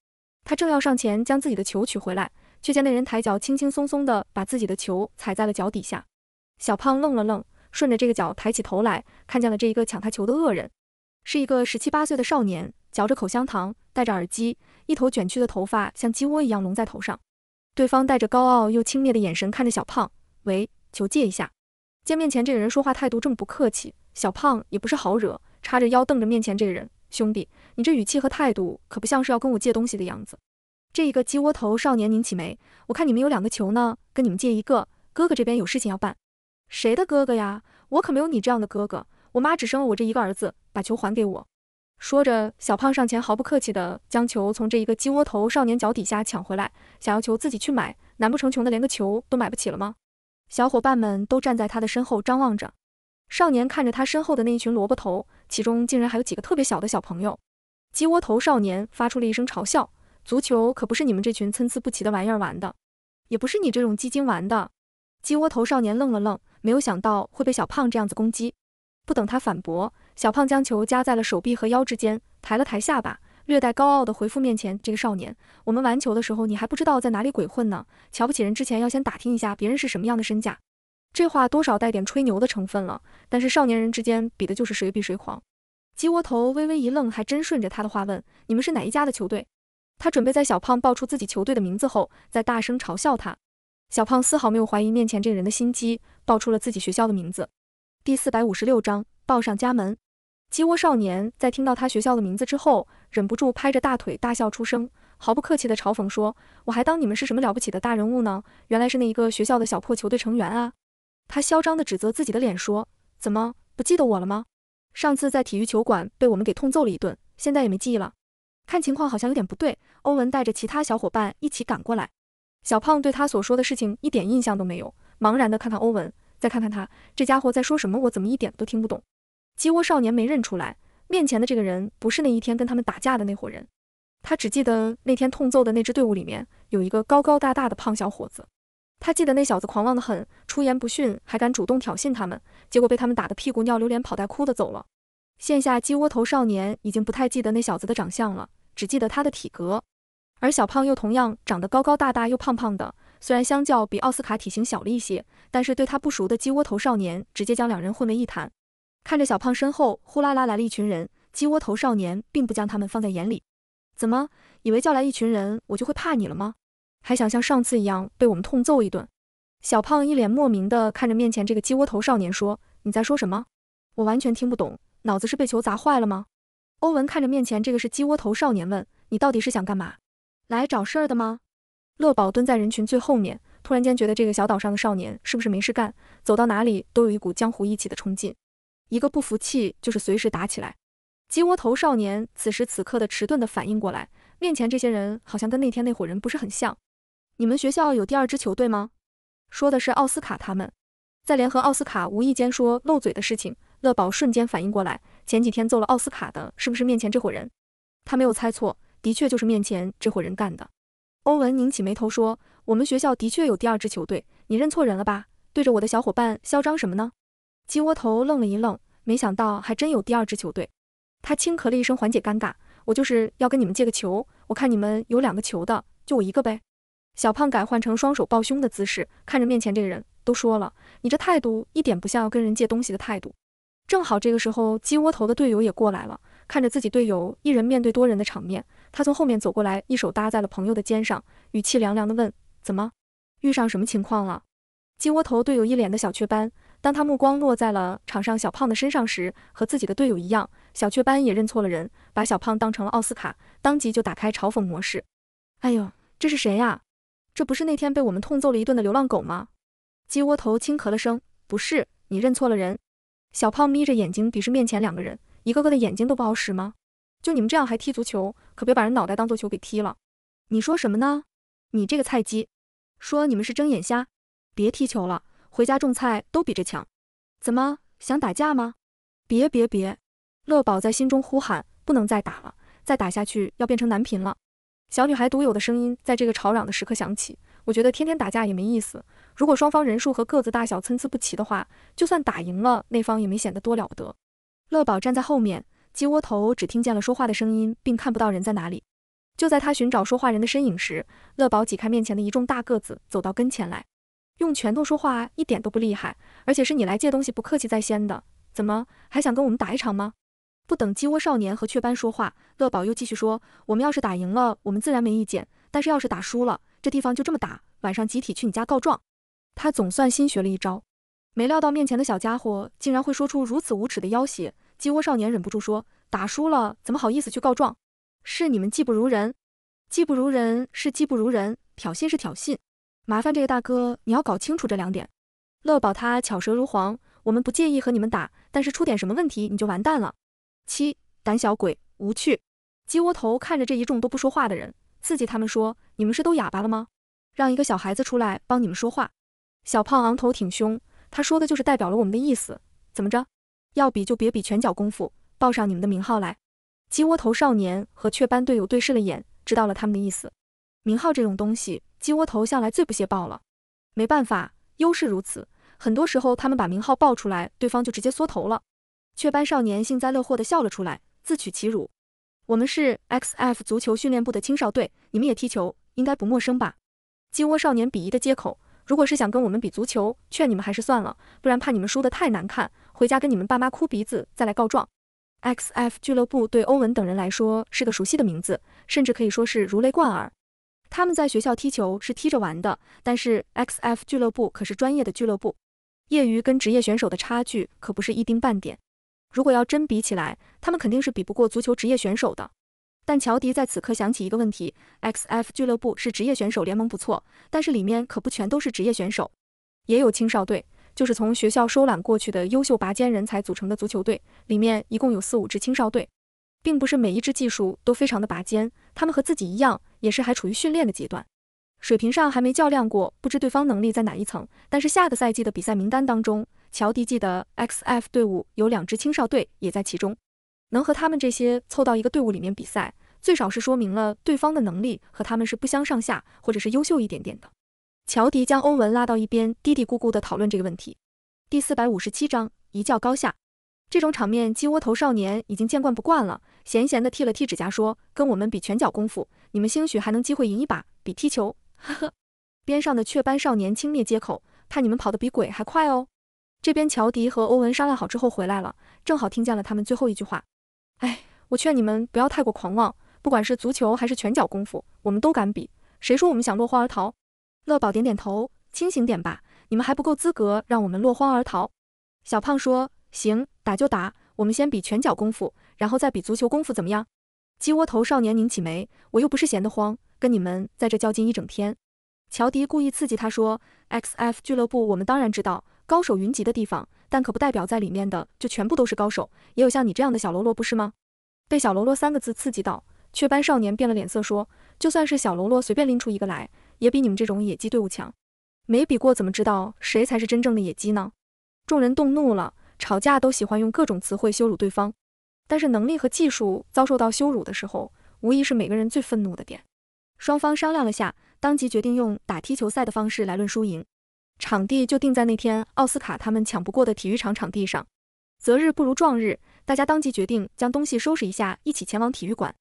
他正要上前将自己的球取回来，却见那人抬脚轻轻松松地把自己的球踩在了脚底下。小胖愣了愣，顺着这个脚抬起头来，看见了这一个抢他球的恶人，是一个十七八岁的少年，嚼着口香糖，戴着耳机，一头卷曲的头发像鸡窝一样拢在头上。对方带着高傲又轻蔑的眼神看着小胖，喂，求借一下。见面前这个人说话态度这么不客气，小胖也不是好惹，叉着腰瞪着面前这个人。兄弟，你这语气和态度可不像是要跟我借东西的样子。这一个鸡窝头少年拧起眉，我看你们有两个球呢，跟你们借一个。哥哥这边有事情要办。谁的哥哥呀？我可没有你这样的哥哥。我妈只生了我这一个儿子，把球还给我。说着，小胖上前毫不客气地将球从这一个鸡窝头少年脚底下抢回来，想要求自己去买。难不成穷的连个球都买不起了吗？小伙伴们都站在他的身后张望着。少年看着他身后的那一群萝卜头。其中竟然还有几个特别小的小朋友，鸡窝头少年发出了一声嘲笑。足球可不是你们这群参差不齐的玩意儿玩的，也不是你这种鸡精玩的。鸡窝头少年愣了愣，没有想到会被小胖这样子攻击。不等他反驳，小胖将球夹在了手臂和腰之间，抬了抬下巴，略带高傲的回复面前这个少年：“我们玩球的时候，你还不知道在哪里鬼混呢。瞧不起人之前要先打听一下别人是什么样的身价。”这话多少带点吹牛的成分了，但是少年人之间比的就是谁比谁狂。鸡窝头微微一愣，还真顺着他的话问：“你们是哪一家的球队？”他准备在小胖报出自己球队的名字后，再大声嘲笑他。小胖丝毫没有怀疑面前这个人的心机，报出了自己学校的名字。第四百五十六章报上家门。鸡窝少年在听到他学校的名字之后，忍不住拍着大腿大笑出声，毫不客气地嘲讽说：“我还当你们是什么了不起的大人物呢，原来是那一个学校的小破球队成员啊！”他嚣张地指责自己的脸，说：“怎么不记得我了吗？上次在体育球馆被我们给痛揍了一顿，现在也没记忆了。看情况好像有点不对。”欧文带着其他小伙伴一起赶过来。小胖对他所说的事情一点印象都没有，茫然地看看欧文，再看看他，这家伙在说什么？我怎么一点都听不懂？鸡窝少年没认出来面前的这个人不是那一天跟他们打架的那伙人，他只记得那天痛揍的那支队伍里面有一个高高大大的胖小伙子。他记得那小子狂妄的很，出言不逊，还敢主动挑衅他们，结果被他们打得屁股尿流，连跑带哭的走了。线下鸡窝头少年已经不太记得那小子的长相了，只记得他的体格。而小胖又同样长得高高大大又胖胖的，虽然相较比奥斯卡体型小了一些，但是对他不熟的鸡窝头少年直接将两人混为一谈。看着小胖身后呼啦啦来了一群人，鸡窝头少年并不将他们放在眼里，怎么以为叫来一群人我就会怕你了吗？还想像上次一样被我们痛揍一顿？小胖一脸莫名地看着面前这个鸡窝头少年说：“你在说什么？我完全听不懂，脑子是被球砸坏了吗？”欧文看着面前这个是鸡窝头少年问：“你到底是想干嘛？来找事儿的吗？”乐宝蹲在人群最后面，突然间觉得这个小岛上的少年是不是没事干？走到哪里都有一股江湖义气的冲劲，一个不服气就是随时打起来。鸡窝头少年此时此刻的迟钝的反应过来，面前这些人好像跟那天那伙人不是很像。你们学校有第二支球队吗？说的是奥斯卡，他们在联合奥斯卡无意间说漏嘴的事情，乐宝瞬间反应过来，前几天揍了奥斯卡的是不是面前这伙人？他没有猜错，的确就是面前这伙人干的。欧文拧起眉头说：“我们学校的确有第二支球队，你认错人了吧？对着我的小伙伴嚣张什么呢？”鸡窝头愣了一愣，没想到还真有第二支球队，他轻咳了一声缓解尴尬：“我就是要跟你们借个球，我看你们有两个球的，就我一个呗。”小胖改换成双手抱胸的姿势，看着面前这个人，都说了，你这态度一点不像要跟人借东西的态度。正好这个时候，鸡窝头的队友也过来了，看着自己队友一人面对多人的场面，他从后面走过来，一手搭在了朋友的肩上，语气凉凉的问：怎么，遇上什么情况了？鸡窝头队友一脸的小雀斑，当他目光落在了场上小胖的身上时，和自己的队友一样，小雀斑也认错了人，把小胖当成了奥斯卡，当即就打开嘲讽模式。哎呦，这是谁呀？这不是那天被我们痛揍了一顿的流浪狗吗？鸡窝头轻咳了声，不是，你认错了人。小胖眯着眼睛鄙视面前两个人，一个个的眼睛都不好使吗？就你们这样还踢足球，可别把人脑袋当做球给踢了。你说什么呢？你这个菜鸡，说你们是睁眼瞎，别踢球了，回家种菜都比这强。怎么想打架吗？别别别！乐宝在心中呼喊，不能再打了，再打下去要变成难频了。小女孩独有的声音在这个吵嚷的时刻响起。我觉得天天打架也没意思。如果双方人数和个子大小参差不齐的话，就算打赢了，那方也没显得多了不得。乐宝站在后面，鸡窝头只听见了说话的声音，并看不到人在哪里。就在他寻找说话人的身影时，乐宝挤开面前的一众大个子，走到跟前来，用拳头说话一点都不厉害，而且是你来借东西不客气在先的，怎么还想跟我们打一场吗？不等鸡窝少年和雀斑说话，乐宝又继续说：“我们要是打赢了，我们自然没意见；但是要是打输了，这地方就这么打，晚上集体去你家告状。”他总算新学了一招，没料到面前的小家伙竟然会说出如此无耻的要挟。鸡窝少年忍不住说：“打输了怎么好意思去告状？是你们技不如人，技不如人是技不如人，挑衅是挑衅。麻烦这个大哥，你要搞清楚这两点。”乐宝他巧舌如簧，我们不介意和你们打，但是出点什么问题你就完蛋了。七胆小鬼无趣，鸡窝头看着这一众都不说话的人，刺激他们说：“你们是都哑巴了吗？让一个小孩子出来帮你们说话。”小胖昂头挺胸，他说的就是代表了我们的意思。怎么着？要比就别比拳脚功夫，报上你们的名号来。鸡窝头少年和雀斑队友对视了眼，知道了他们的意思。名号这种东西，鸡窝头向来最不屑报了。没办法，优势如此，很多时候他们把名号报出来，对方就直接缩头了。雀斑少年幸灾乐祸地笑了出来，自取其辱。我们是 X F 足球训练部的青少队，你们也踢球，应该不陌生吧？鸡窝少年鄙夷的接口，如果是想跟我们比足球，劝你们还是算了，不然怕你们输得太难看，回家跟你们爸妈哭鼻子再来告状。X F 俱乐部对欧文等人来说是个熟悉的名字，甚至可以说是如雷贯耳。他们在学校踢球是踢着玩的，但是 X F 俱乐部可是专业的俱乐部，业余跟职业选手的差距可不是一丁半点。如果要真比起来，他们肯定是比不过足球职业选手的。但乔迪在此刻想起一个问题：X F 俱乐部是职业选手联盟不错，但是里面可不全都是职业选手，也有青少队，就是从学校收揽过去的优秀拔尖人才组成的足球队。里面一共有四五支青少队，并不是每一支技术都非常的拔尖，他们和自己一样，也是还处于训练的阶段，水平上还没较量过，不知对方能力在哪一层。但是下个赛季的比赛名单当中。乔迪记得，XF 队伍有两支青少队也在其中，能和他们这些凑到一个队伍里面比赛，最少是说明了对方的能力和他们是不相上下，或者是优秀一点点的。乔迪将欧文拉到一边，嘀嘀咕咕地讨论这个问题。第四百五十七章一较高下。这种场面，鸡窝头少年已经见惯不惯了，闲闲地剃了剃指甲说：“跟我们比拳脚功夫，你们兴许还能机会赢一把。比踢球，呵呵。”边上的雀斑少年轻蔑接口：“怕你们跑得比鬼还快哦。”这边乔迪和欧文商量好之后回来了，正好听见了他们最后一句话。哎，我劝你们不要太过狂妄，不管是足球还是拳脚功夫，我们都敢比。谁说我们想落荒而逃？乐宝点点头，清醒点吧，你们还不够资格让我们落荒而逃。小胖说，行，打就打，我们先比拳脚功夫，然后再比足球功夫，怎么样？鸡窝头少年拧起眉，我又不是闲得慌，跟你们在这较劲一整天。乔迪故意刺激他说，X F 俱乐部，我们当然知道。高手云集的地方，但可不代表在里面的就全部都是高手，也有像你这样的小喽啰，不是吗？被“小喽啰”三个字刺激到，雀斑少年变了脸色，说：“就算是小喽啰，随便拎出一个来，也比你们这种野鸡队伍强。没比过，怎么知道谁才是真正的野鸡呢？”众人动怒了，吵架都喜欢用各种词汇羞辱对方，但是能力和技术遭受到羞辱的时候，无疑是每个人最愤怒的点。双方商量了下，当即决定用打踢球赛的方式来论输赢。场地就定在那天奥斯卡他们抢不过的体育场场地上，择日不如撞日，大家当即决定将东西收拾一下，一起前往体育馆。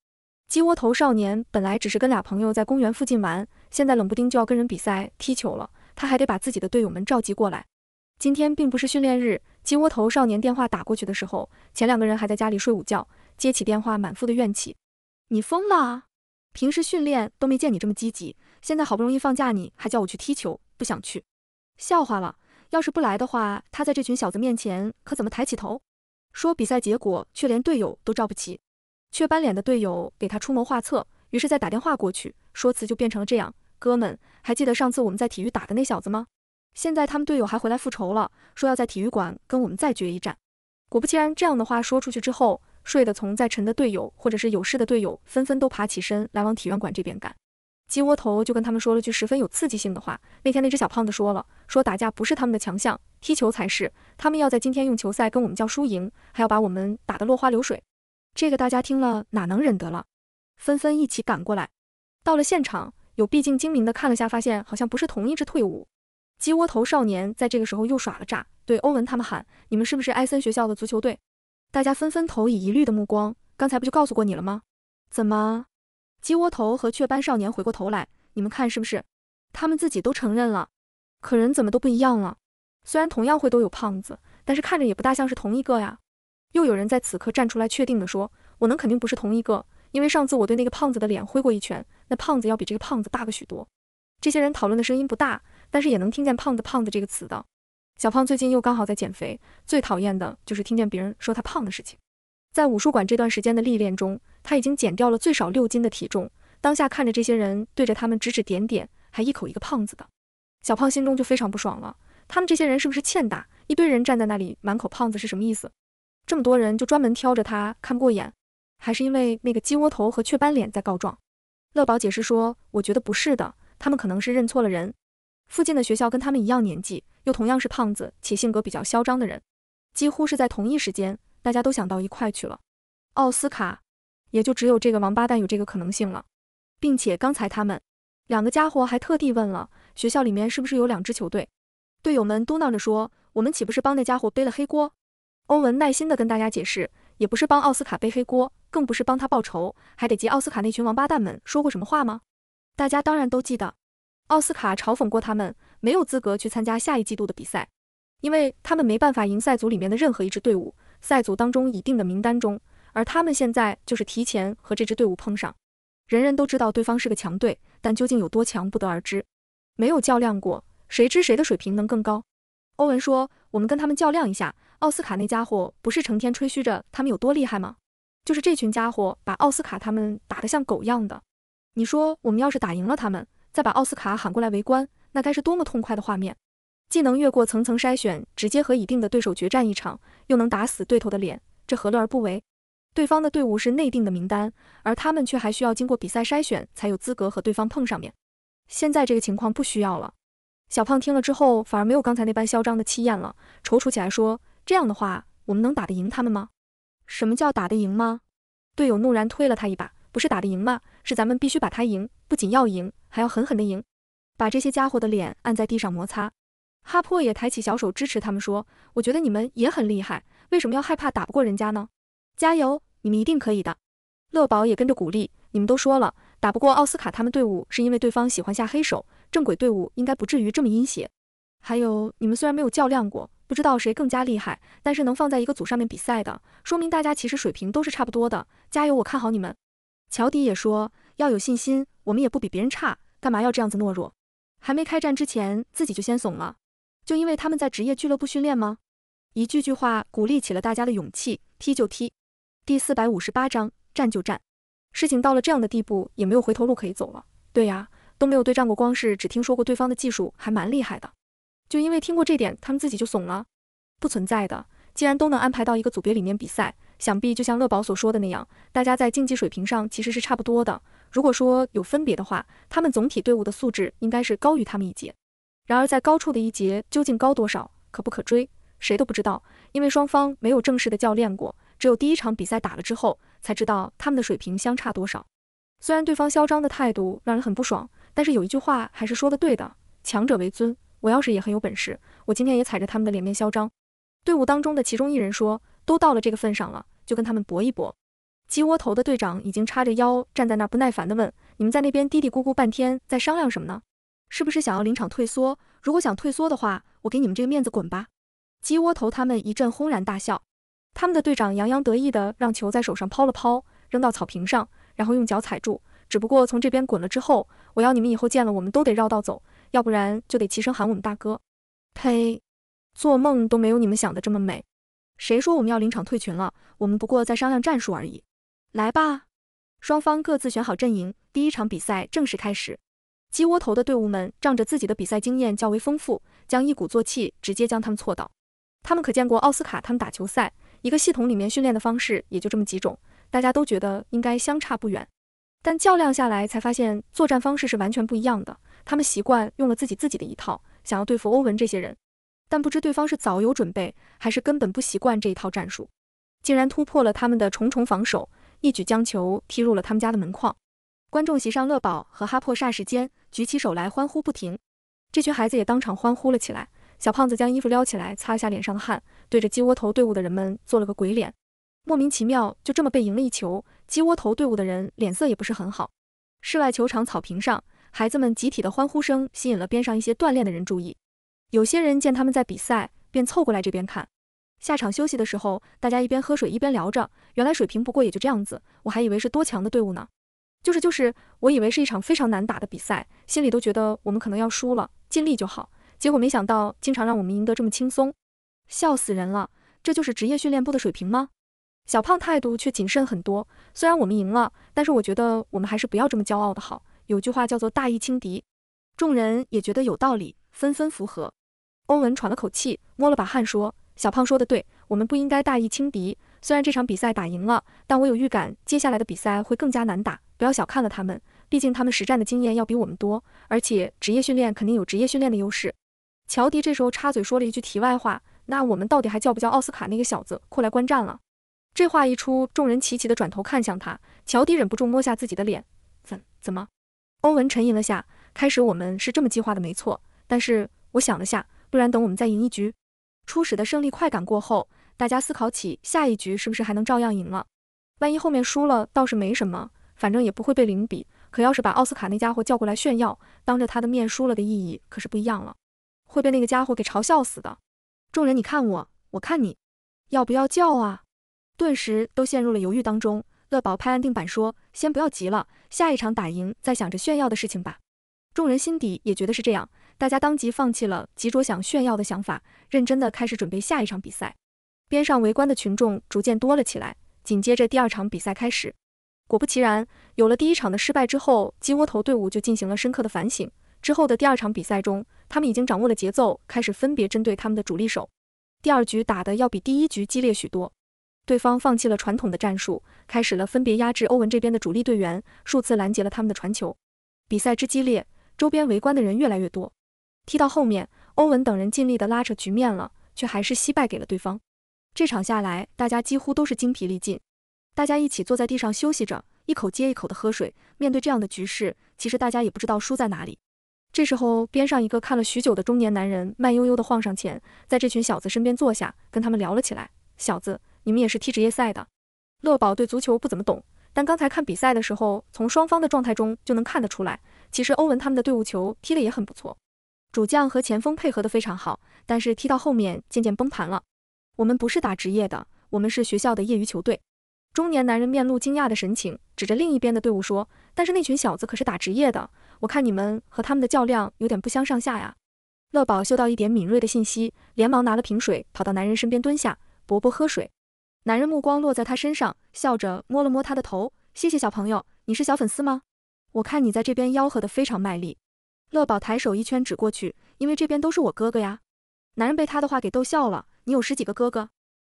鸡窝头少年本来只是跟俩朋友在公园附近玩，现在冷不丁就要跟人比赛踢球了，他还得把自己的队友们召集过来。今天并不是训练日，鸡窝头少年电话打过去的时候，前两个人还在家里睡午觉，接起电话满腹的怨气：“你疯了！平时训练都没见你这么积极，现在好不容易放假，你还叫我去踢球，不想去。”笑话了，要是不来的话，他在这群小子面前可怎么抬起头？说比赛结果却连队友都照不齐，雀斑脸的队友给他出谋划策，于是再打电话过去，说辞就变成了这样：哥们，还记得上次我们在体育打的那小子吗？现在他们队友还回来复仇了，说要在体育馆跟我们再决一战。果不其然，这样的话说出去之后，睡得从在沉的队友或者是有事的队友纷纷都爬起身来往体育馆这边赶。鸡窝头就跟他们说了句十分有刺激性的话。那天那只小胖子说了，说打架不是他们的强项，踢球才是。他们要在今天用球赛跟我们叫输赢，还要把我们打得落花流水。这个大家听了哪能忍得了？纷纷一起赶过来。到了现场，有毕竟精明的看了下，发现好像不是同一支队伍。鸡窝头少年在这个时候又耍了诈，对欧文他们喊：“你们是不是埃森学校的足球队？”大家纷纷投以疑虑的目光。刚才不就告诉过你了吗？怎么？鸡窝头和雀斑少年回过头来，你们看是不是？他们自己都承认了，可人怎么都不一样了？虽然同样会都有胖子，但是看着也不大像是同一个呀。又有人在此刻站出来，确定地说：“我能肯定不是同一个，因为上次我对那个胖子的脸挥过一拳，那胖子要比这个胖子大个许多。”这些人讨论的声音不大，但是也能听见“胖子”“胖子”这个词的。小胖最近又刚好在减肥，最讨厌的就是听见别人说他胖的事情。在武术馆这段时间的历练中。他已经减掉了最少六斤的体重，当下看着这些人对着他们指指点点，还一口一个胖子的，小胖心中就非常不爽了。他们这些人是不是欠打？一堆人站在那里，满口胖子是什么意思？这么多人就专门挑着他看不过眼，还是因为那个鸡窝头和雀斑脸在告状？乐宝解释说：“我觉得不是的，他们可能是认错了人。附近的学校跟他们一样年纪，又同样是胖子，且性格比较嚣张的人，几乎是在同一时间，大家都想到一块去了。”奥斯卡。也就只有这个王八蛋有这个可能性了，并且刚才他们两个家伙还特地问了学校里面是不是有两支球队，队友们嘟囔着说，我们岂不是帮那家伙背了黑锅？欧文耐心地跟大家解释，也不是帮奥斯卡背黑锅，更不是帮他报仇，还得记奥斯卡那群王八蛋们说过什么话吗？大家当然都记得，奥斯卡嘲讽过他们没有资格去参加下一季度的比赛，因为他们没办法赢赛组里面的任何一支队伍，赛组当中已定的名单中。而他们现在就是提前和这支队伍碰上，人人都知道对方是个强队，但究竟有多强不得而知，没有较量过，谁知谁的水平能更高？欧文说：“我们跟他们较量一下。奥斯卡那家伙不是成天吹嘘着他们有多厉害吗？就是这群家伙把奥斯卡他们打得像狗一样的。你说我们要是打赢了他们，再把奥斯卡喊过来围观，那该是多么痛快的画面！既能越过层层筛选，直接和已定的对手决战一场，又能打死对头的脸，这何乐而不为？”对方的队伍是内定的名单，而他们却还需要经过比赛筛选才有资格和对方碰上面。现在这个情况不需要了。小胖听了之后，反而没有刚才那般嚣张的气焰了，踌躇起来说：“这样的话，我们能打得赢他们吗？什么叫打得赢吗？”队友怒然推了他一把：“不是打得赢吗？是咱们必须把他赢，不仅要赢，还要狠狠的赢，把这些家伙的脸按在地上摩擦。”哈珀也抬起小手支持他们说：“我觉得你们也很厉害，为什么要害怕打不过人家呢？加油！”你们一定可以的，乐宝也跟着鼓励。你们都说了，打不过奥斯卡他们队伍是因为对方喜欢下黑手，正轨队伍应该不至于这么阴险。还有，你们虽然没有较量过，不知道谁更加厉害，但是能放在一个组上面比赛的，说明大家其实水平都是差不多的。加油，我看好你们。乔迪也说要有信心，我们也不比别人差，干嘛要这样子懦弱？还没开战之前自己就先怂了，就因为他们在职业俱乐部训练吗？一句句话鼓励起了大家的勇气，踢就踢。第四百五十八章战就战，事情到了这样的地步，也没有回头路可以走了。对呀，都没有对战过，光是只听说过对方的技术还蛮厉害的。就因为听过这点，他们自己就怂了。不存在的，既然都能安排到一个组别里面比赛，想必就像乐宝所说的那样，大家在竞技水平上其实是差不多的。如果说有分别的话，他们总体队伍的素质应该是高于他们一截。然而在高处的一截究竟高多少，可不可追，谁都不知道，因为双方没有正式的教练过。只有第一场比赛打了之后，才知道他们的水平相差多少。虽然对方嚣张的态度让人很不爽，但是有一句话还是说的对的：强者为尊。我要是也很有本事，我今天也踩着他们的脸面嚣张。队伍当中的其中一人说：“都到了这个份上了，就跟他们搏一搏。”鸡窝头的队长已经叉着腰站在那，不耐烦的问：“你们在那边嘀嘀咕咕半天，在商量什么呢？是不是想要临场退缩？如果想退缩的话，我给你们这个面子，滚吧！”鸡窝头他们一阵轰然大笑。他们的队长洋洋得意的让球在手上抛了抛，扔到草坪上，然后用脚踩住。只不过从这边滚了之后，我要你们以后见了我们都得绕道走，要不然就得齐声喊我们大哥。呸，做梦都没有你们想的这么美。谁说我们要临场退群了？我们不过在商量战术而已。来吧，双方各自选好阵营，第一场比赛正式开始。鸡窝头的队伍们仗着自己的比赛经验较为丰富，将一鼓作气直接将他们挫倒。他们可见过奥斯卡他们打球赛。一个系统里面训练的方式也就这么几种，大家都觉得应该相差不远，但较量下来才发现作战方式是完全不一样的。他们习惯用了自己自己的一套，想要对付欧文这些人，但不知对方是早有准备，还是根本不习惯这一套战术，竟然突破了他们的重重防守，一举将球踢入了他们家的门框。观众席上，乐宝和哈珀霎时间举起手来欢呼不停，这群孩子也当场欢呼了起来。小胖子将衣服撩起来，擦一下脸上的汗，对着鸡窝头队伍的人们做了个鬼脸。莫名其妙，就这么被赢了一球。鸡窝头队伍的人脸色也不是很好。室外球场草坪上，孩子们集体的欢呼声吸引了边上一些锻炼的人注意。有些人见他们在比赛，便凑过来这边看。下场休息的时候，大家一边喝水一边聊着。原来水平不过也就这样子，我还以为是多强的队伍呢。就是就是，我以为是一场非常难打的比赛，心里都觉得我们可能要输了，尽力就好。结果没想到，经常让我们赢得这么轻松，笑死人了！这就是职业训练部的水平吗？小胖态度却谨慎很多。虽然我们赢了，但是我觉得我们还是不要这么骄傲的好。有句话叫做“大意轻敌”，众人也觉得有道理，纷纷附和。欧文喘了口气，摸了把汗说：“小胖说的对，我们不应该大意轻敌。虽然这场比赛打赢了，但我有预感，接下来的比赛会更加难打。不要小看了他们，毕竟他们实战的经验要比我们多，而且职业训练肯定有职业训练的优势。”乔迪这时候插嘴说了一句题外话：“那我们到底还叫不叫奥斯卡那个小子过来观战了？”这话一出，众人齐齐的转头看向他。乔迪忍不住摸下自己的脸，怎怎么？欧文沉吟了下，开始我们是这么计划的，没错。但是我想了下，不然等我们再赢一局。初始的胜利快感过后，大家思考起下一局是不是还能照样赢了。万一后面输了倒是没什么，反正也不会被零比。可要是把奥斯卡那家伙叫过来炫耀，当着他的面输了的意义可是不一样了。会被那个家伙给嘲笑死的。众人，你看我，我看你，要不要叫啊？顿时都陷入了犹豫当中。乐宝拍安定板说：“先不要急了，下一场打赢再想着炫耀的事情吧。”众人心底也觉得是这样，大家当即放弃了急着想炫耀的想法，认真的开始准备下一场比赛。边上围观的群众逐渐多了起来。紧接着第二场比赛开始，果不其然，有了第一场的失败之后，鸡窝头队伍就进行了深刻的反省。之后的第二场比赛中。他们已经掌握了节奏，开始分别针对他们的主力手。第二局打得要比第一局激烈许多，对方放弃了传统的战术，开始了分别压制欧文这边的主力队员，数次拦截了他们的传球。比赛之激烈，周边围观的人越来越多。踢到后面，欧文等人尽力的拉扯局面了，却还是惜败给了对方。这场下来，大家几乎都是精疲力尽，大家一起坐在地上休息着，一口接一口的喝水。面对这样的局势，其实大家也不知道输在哪里。这时候，边上一个看了许久的中年男人慢悠悠地晃上前，在这群小子身边坐下，跟他们聊了起来。小子，你们也是踢职业赛的？乐宝对足球不怎么懂，但刚才看比赛的时候，从双方的状态中就能看得出来，其实欧文他们的队伍球踢得也很不错，主将和前锋配合的非常好，但是踢到后面渐渐崩盘了。我们不是打职业的，我们是学校的业余球队。中年男人面露惊讶的神情，指着另一边的队伍说：“但是那群小子可是打职业的。”我看你们和他们的较量有点不相上下呀。乐宝嗅到一点敏锐的信息，连忙拿了瓶水，跑到男人身边蹲下：“伯伯喝水。”男人目光落在他身上，笑着摸了摸他的头：“谢谢小朋友，你是小粉丝吗？我看你在这边吆喝的非常卖力。”乐宝抬手一圈指过去：“因为这边都是我哥哥呀。”男人被他的话给逗笑了：“你有十几个哥哥？”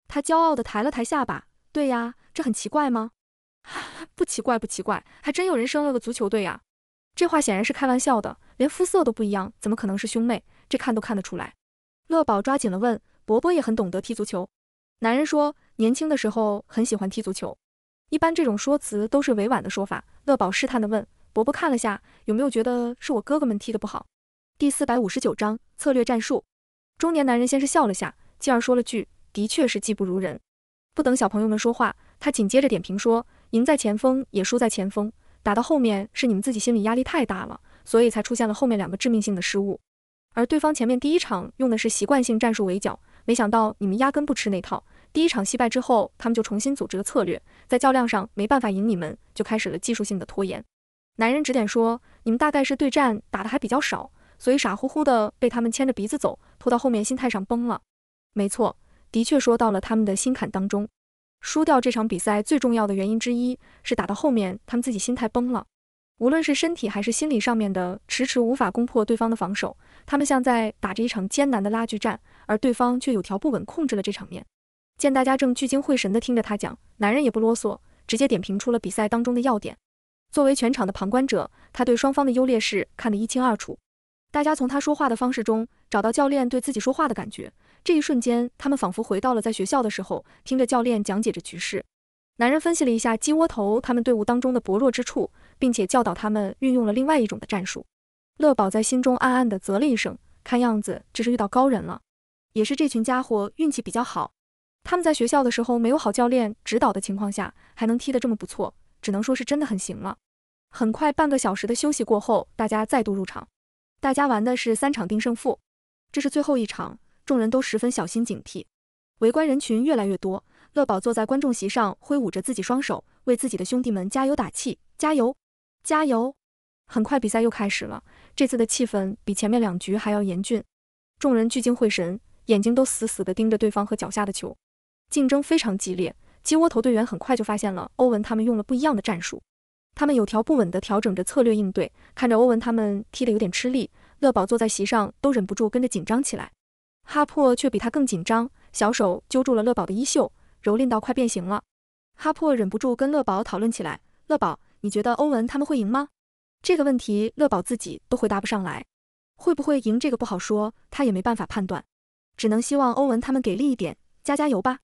他骄傲地抬了抬下巴：“对呀，这很奇怪吗？不奇怪不奇怪，还真有人生了个足球队呀。”这话显然是开玩笑的，连肤色都不一样，怎么可能是兄妹？这看都看得出来。乐宝抓紧了问：“伯伯也很懂得踢足球？”男人说：“年轻的时候很喜欢踢足球。”一般这种说辞都是委婉的说法。乐宝试探地问：“伯伯看了下，有没有觉得是我哥哥们踢得不好？”第四百五十九章策略战术。中年男人先是笑了下，继而说了句：“的确是技不如人。”不等小朋友们说话，他紧接着点评说：“赢在前锋，也输在前锋。”打到后面是你们自己心理压力太大了，所以才出现了后面两个致命性的失误。而对方前面第一场用的是习惯性战术围剿，没想到你们压根不吃那套。第一场惜败之后，他们就重新组织了策略，在较量上没办法赢你们，就开始了技术性的拖延。男人指点说，你们大概是对战打的还比较少，所以傻乎乎的被他们牵着鼻子走，拖到后面心态上崩了。没错，的确说到了他们的心坎当中。输掉这场比赛最重要的原因之一是打到后面他们自己心态崩了，无论是身体还是心理上面的，迟迟无法攻破对方的防守，他们像在打着一场艰难的拉锯战，而对方却有条不紊控制了这场面。见大家正聚精会神地听着他讲，男人也不啰嗦，直接点评出了比赛当中的要点。作为全场的旁观者，他对双方的优劣势看得一清二楚，大家从他说话的方式中找到教练对自己说话的感觉。这一瞬间，他们仿佛回到了在学校的时候，听着教练讲解着局势。男人分析了一下鸡窝头他们队伍当中的薄弱之处，并且教导他们运用了另外一种的战术。乐宝在心中暗暗地啧了一声，看样子这是遇到高人了，也是这群家伙运气比较好。他们在学校的时候没有好教练指导的情况下，还能踢得这么不错，只能说是真的很行了。很快，半个小时的休息过后，大家再度入场。大家玩的是三场定胜负，这是最后一场。众人都十分小心警惕，围观人群越来越多。乐宝坐在观众席上，挥舞着自己双手，为自己的兄弟们加油打气，加油，加油！很快比赛又开始了，这次的气氛比前面两局还要严峻。众人聚精会神，眼睛都死死地盯着对方和脚下的球，竞争非常激烈。鸡窝头队员很快就发现了欧文他们用了不一样的战术，他们有条不紊地调整着策略应对。看着欧文他们踢得有点吃力，乐宝坐在席上都忍不住跟着紧张起来。哈珀却比他更紧张，小手揪住了乐宝的衣袖，蹂躏到快变形了。哈珀忍不住跟乐宝讨论起来：“乐宝，你觉得欧文他们会赢吗？”这个问题乐宝自己都回答不上来。会不会赢这个不好说，他也没办法判断，只能希望欧文他们给力一点，加加油吧。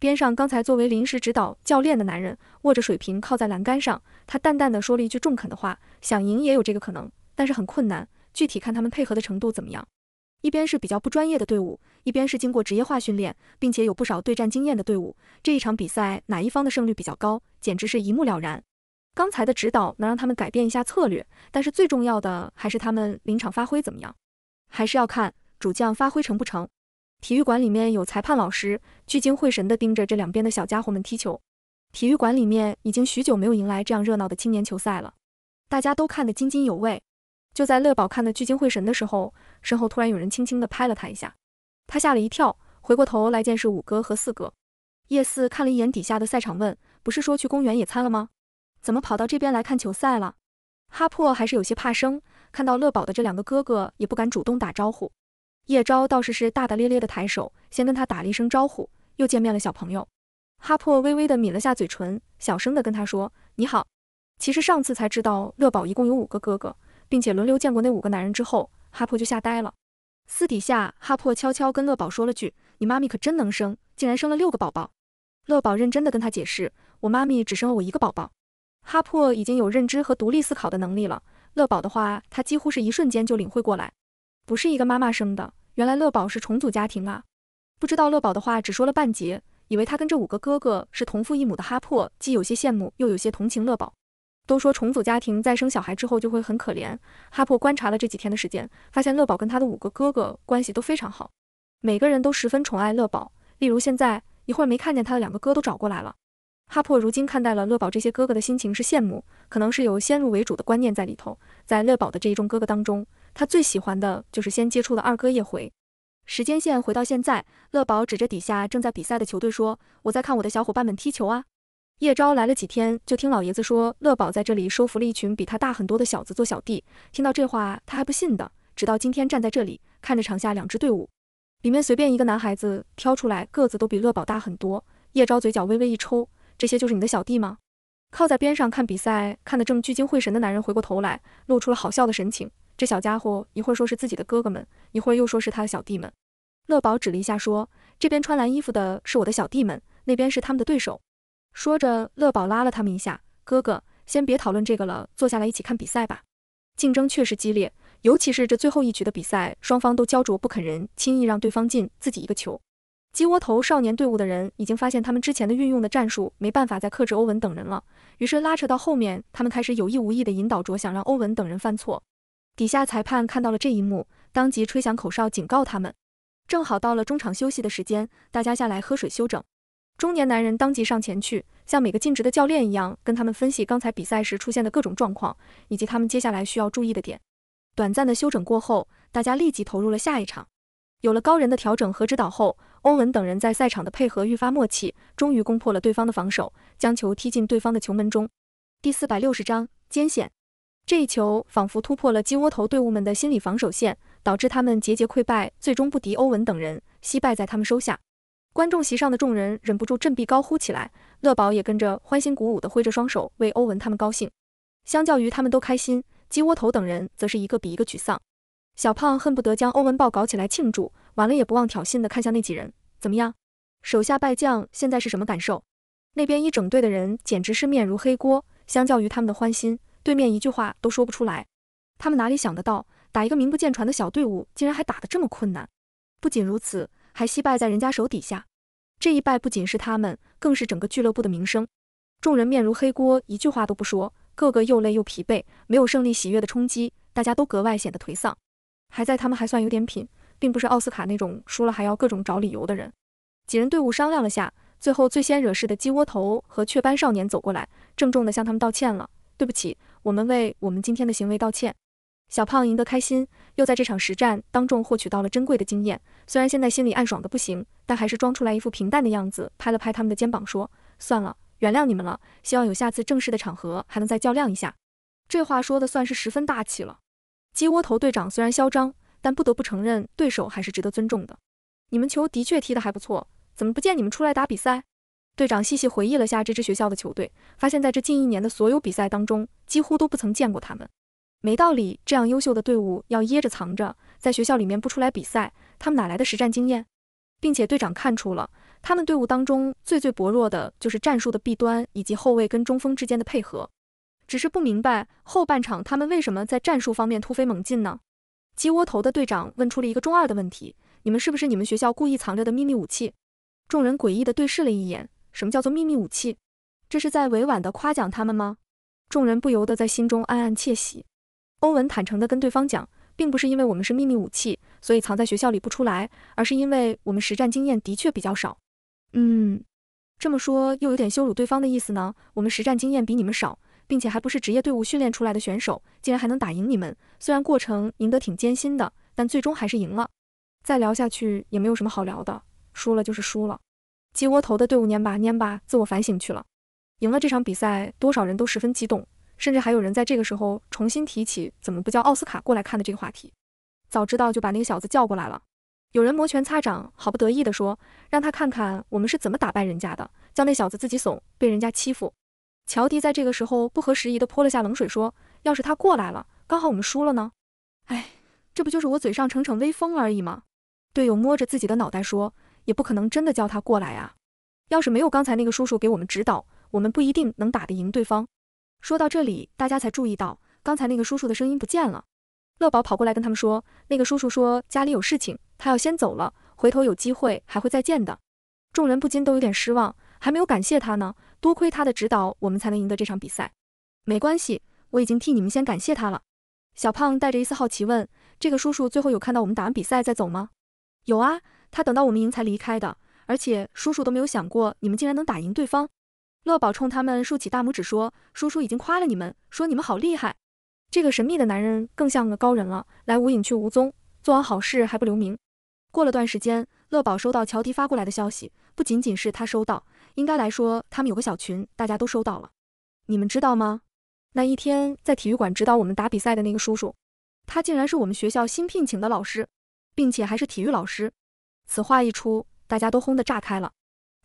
边上刚才作为临时指导教练的男人握着水瓶靠在栏杆上，他淡淡的说了一句中肯的话：“想赢也有这个可能，但是很困难，具体看他们配合的程度怎么样。”一边是比较不专业的队伍，一边是经过职业化训练，并且有不少对战经验的队伍。这一场比赛哪一方的胜率比较高，简直是一目了然。刚才的指导能让他们改变一下策略，但是最重要的还是他们临场发挥怎么样，还是要看主将发挥成不成。体育馆里面有裁判老师聚精会神地盯着这两边的小家伙们踢球。体育馆里面已经许久没有迎来这样热闹的青年球赛了，大家都看得津津有味。就在乐宝看得聚精会神的时候。身后突然有人轻轻地拍了他一下，他吓了一跳，回过头来见是五哥和四哥。叶四看了一眼底下的赛场，问：“不是说去公园野餐了吗？怎么跑到这边来看球赛了？”哈珀还是有些怕生，看到乐宝的这两个哥哥也不敢主动打招呼。叶昭倒是是大大咧咧的抬手，先跟他打了一声招呼，又见面了，小朋友。哈珀微微的抿了下嘴唇，小声的跟他说：“你好。”其实上次才知道乐宝一共有五个哥哥，并且轮流见过那五个男人之后。哈珀就吓呆了。私底下，哈珀悄悄跟乐宝说了句：“你妈咪可真能生，竟然生了六个宝宝。”乐宝认真的跟他解释：“我妈咪只生了我一个宝宝。”哈珀已经有认知和独立思考的能力了，乐宝的话，他几乎是一瞬间就领会过来，不是一个妈妈生的。原来乐宝是重组家庭啊！不知道乐宝的话只说了半截，以为他跟这五个哥哥是同父异母的。哈珀既有些羡慕，又有些同情乐宝。都说重组家庭在生小孩之后就会很可怜。哈珀观察了这几天的时间，发现乐宝跟他的五个哥哥关系都非常好，每个人都十分宠爱乐宝。例如现在一会儿没看见他的两个哥都找过来了。哈珀如今看待了乐宝这些哥哥的心情是羡慕，可能是有先入为主的观念在里头。在乐宝的这一众哥哥当中，他最喜欢的就是先接触的二哥叶回。时间线回到现在，乐宝指着底下正在比赛的球队说：“我在看我的小伙伴们踢球啊。”叶昭来了几天，就听老爷子说乐宝在这里收服了一群比他大很多的小子做小弟。听到这话，他还不信的，直到今天站在这里，看着场下两支队伍，里面随便一个男孩子挑出来，个子都比乐宝大很多。叶昭嘴角微微一抽，这些就是你的小弟吗？靠在边上看比赛，看得正聚精会神的男人回过头来，露出了好笑的神情。这小家伙一会儿说是自己的哥哥们，一会儿又说是他的小弟们。乐宝指了一下说，这边穿蓝衣服的是我的小弟们，那边是他们的对手。说着，乐宝拉了他们一下：“哥哥，先别讨论这个了，坐下来一起看比赛吧。竞争确实激烈，尤其是这最后一局的比赛，双方都焦灼，不肯人轻易让对方进自己一个球。鸡窝头少年队伍的人已经发现他们之前的运用的战术没办法再克制欧文等人了，于是拉扯到后面，他们开始有意无意的引导着，想让欧文等人犯错。底下裁判看到了这一幕，当即吹响口哨警告他们。正好到了中场休息的时间，大家下来喝水休整。”中年男人当即上前去，像每个尽职的教练一样，跟他们分析刚才比赛时出现的各种状况，以及他们接下来需要注意的点。短暂的休整过后，大家立即投入了下一场。有了高人的调整和指导后，欧文等人在赛场的配合愈发默契，终于攻破了对方的防守，将球踢进对方的球门中。第四百六十章艰险。这一球仿佛突破了鸡窝头队伍们的心理防守线，导致他们节节溃败，最终不敌欧文等人，惜败在他们手下。观众席上的众人忍不住振臂高呼起来，乐宝也跟着欢欣鼓舞地挥着双手为欧文他们高兴。相较于他们都开心，鸡窝头等人则是一个比一个沮丧。小胖恨不得将欧文豹搞起来庆祝，完了也不忘挑衅地看向那几人：“怎么样，手下败将现在是什么感受？”那边一整队的人简直是面如黑锅。相较于他们的欢心，对面一句话都说不出来。他们哪里想得到，打一个名不见传的小队伍，竟然还打得这么困难。不仅如此。还惜败在人家手底下，这一败不仅是他们，更是整个俱乐部的名声。众人面如黑锅，一句话都不说，个个又累又疲惫，没有胜利喜悦的冲击，大家都格外显得颓丧。还在他们还算有点品，并不是奥斯卡那种输了还要各种找理由的人。几人队伍商量了下，最后最先惹事的鸡窝头和雀斑少年走过来，郑重地向他们道歉了：“对不起，我们为我们今天的行为道歉。”小胖赢得开心。又在这场实战当众获取到了珍贵的经验，虽然现在心里暗爽的不行，但还是装出来一副平淡的样子，拍了拍他们的肩膀说：“算了，原谅你们了，希望有下次正式的场合还能再较量一下。”这话说的算是十分大气了。鸡窝头队长虽然嚣张，但不得不承认对手还是值得尊重的。你们球的确踢得还不错，怎么不见你们出来打比赛？队长细细回忆了下这支学校的球队，发现在这近一年的所有比赛当中，几乎都不曾见过他们。没道理，这样优秀的队伍要掖着藏着，在学校里面不出来比赛，他们哪来的实战经验？并且队长看出了他们队伍当中最最薄弱的就是战术的弊端以及后卫跟中锋之间的配合。只是不明白后半场他们为什么在战术方面突飞猛进呢？鸡窝头的队长问出了一个中二的问题：你们是不是你们学校故意藏着的秘密武器？众人诡异的对视了一眼，什么叫做秘密武器？这是在委婉的夸奖他们吗？众人不由得在心中暗暗窃喜。欧文坦诚地跟对方讲，并不是因为我们是秘密武器，所以藏在学校里不出来，而是因为我们实战经验的确比较少。嗯，这么说又有点羞辱对方的意思呢。我们实战经验比你们少，并且还不是职业队伍训练出来的选手，竟然还能打赢你们。虽然过程赢得挺艰辛的，但最终还是赢了。再聊下去也没有什么好聊的，输了就是输了。鸡窝头的队伍蔫吧蔫吧，自我反省去了。赢了这场比赛，多少人都十分激动。甚至还有人在这个时候重新提起怎么不叫奥斯卡过来看的这个话题，早知道就把那个小子叫过来了。有人摩拳擦掌，好不得意地说：“让他看看我们是怎么打败人家的，叫那小子自己怂，被人家欺负。”乔迪在这个时候不合时宜地泼了下冷水，说：“要是他过来了，刚好我们输了呢？哎，这不就是我嘴上逞逞威风而已吗？”队友摸着自己的脑袋说：“也不可能真的叫他过来啊，要是没有刚才那个叔叔给我们指导，我们不一定能打得赢对方。”说到这里，大家才注意到刚才那个叔叔的声音不见了。乐宝跑过来跟他们说，那个叔叔说家里有事情，他要先走了，回头有机会还会再见的。众人不禁都有点失望，还没有感谢他呢。多亏他的指导，我们才能赢得这场比赛。没关系，我已经替你们先感谢他了。小胖带着一丝好奇问，这个叔叔最后有看到我们打完比赛再走吗？有啊，他等到我们赢才离开的。而且叔叔都没有想过你们竟然能打赢对方。乐宝冲他们竖起大拇指说：“叔叔已经夸了你们，说你们好厉害。”这个神秘的男人更像个高人了，来无影去无踪，做完好事还不留名。过了段时间，乐宝收到乔迪发过来的消息，不仅仅是他收到，应该来说他们有个小群，大家都收到了。你们知道吗？那一天在体育馆指导我们打比赛的那个叔叔，他竟然是我们学校新聘请的老师，并且还是体育老师。此话一出，大家都轰得炸开了。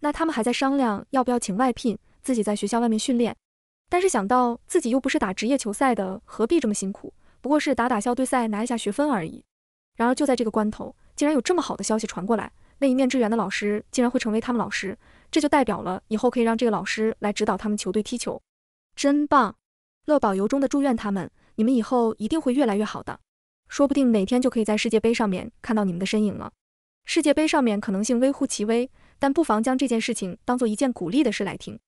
那他们还在商量要不要请外聘。自己在学校外面训练，但是想到自己又不是打职业球赛的，何必这么辛苦？不过是打打校队赛拿一下学分而已。然而就在这个关头，竟然有这么好的消息传过来，那一面之缘的老师竟然会成为他们老师，这就代表了以后可以让这个老师来指导他们球队踢球，真棒！乐宝由衷的祝愿他们，你们以后一定会越来越好的，说不定哪天就可以在世界杯上面看到你们的身影了。世界杯上面可能性微乎其微，但不妨将这件事情当做一件鼓励的事来听。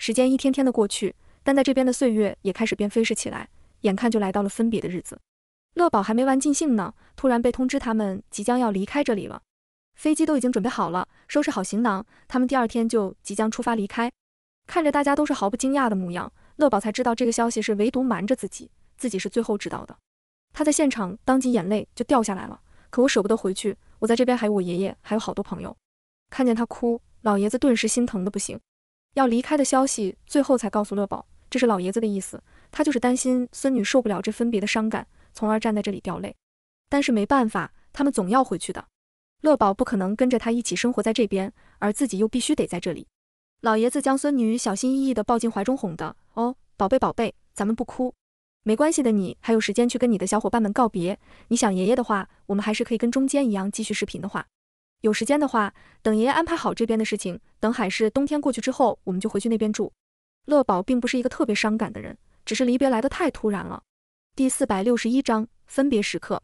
时间一天天的过去，但在这边的岁月也开始变飞逝起来。眼看就来到了分别的日子，乐宝还没玩尽兴呢，突然被通知他们即将要离开这里了。飞机都已经准备好了，收拾好行囊，他们第二天就即将出发离开。看着大家都是毫不惊讶的模样，乐宝才知道这个消息是唯独瞒着自己，自己是最后知道的。他在现场当即眼泪就掉下来了。可我舍不得回去，我在这边还有我爷爷，还有好多朋友。看见他哭，老爷子顿时心疼的不行。要离开的消息，最后才告诉乐宝，这是老爷子的意思。他就是担心孙女受不了这分别的伤感，从而站在这里掉泪。但是没办法，他们总要回去的。乐宝不可能跟着他一起生活在这边，而自己又必须得在这里。老爷子将孙女小心翼翼地抱进怀中，哄的，哦，宝贝宝贝，咱们不哭，没关系的。你还有时间去跟你的小伙伴们告别。你想爷爷的话，我们还是可以跟中间一样继续视频的话。有时间的话，等爷爷安排好这边的事情，等海市冬天过去之后，我们就回去那边住。乐宝并不是一个特别伤感的人，只是离别来的太突然了。第四百六十一章分别时刻。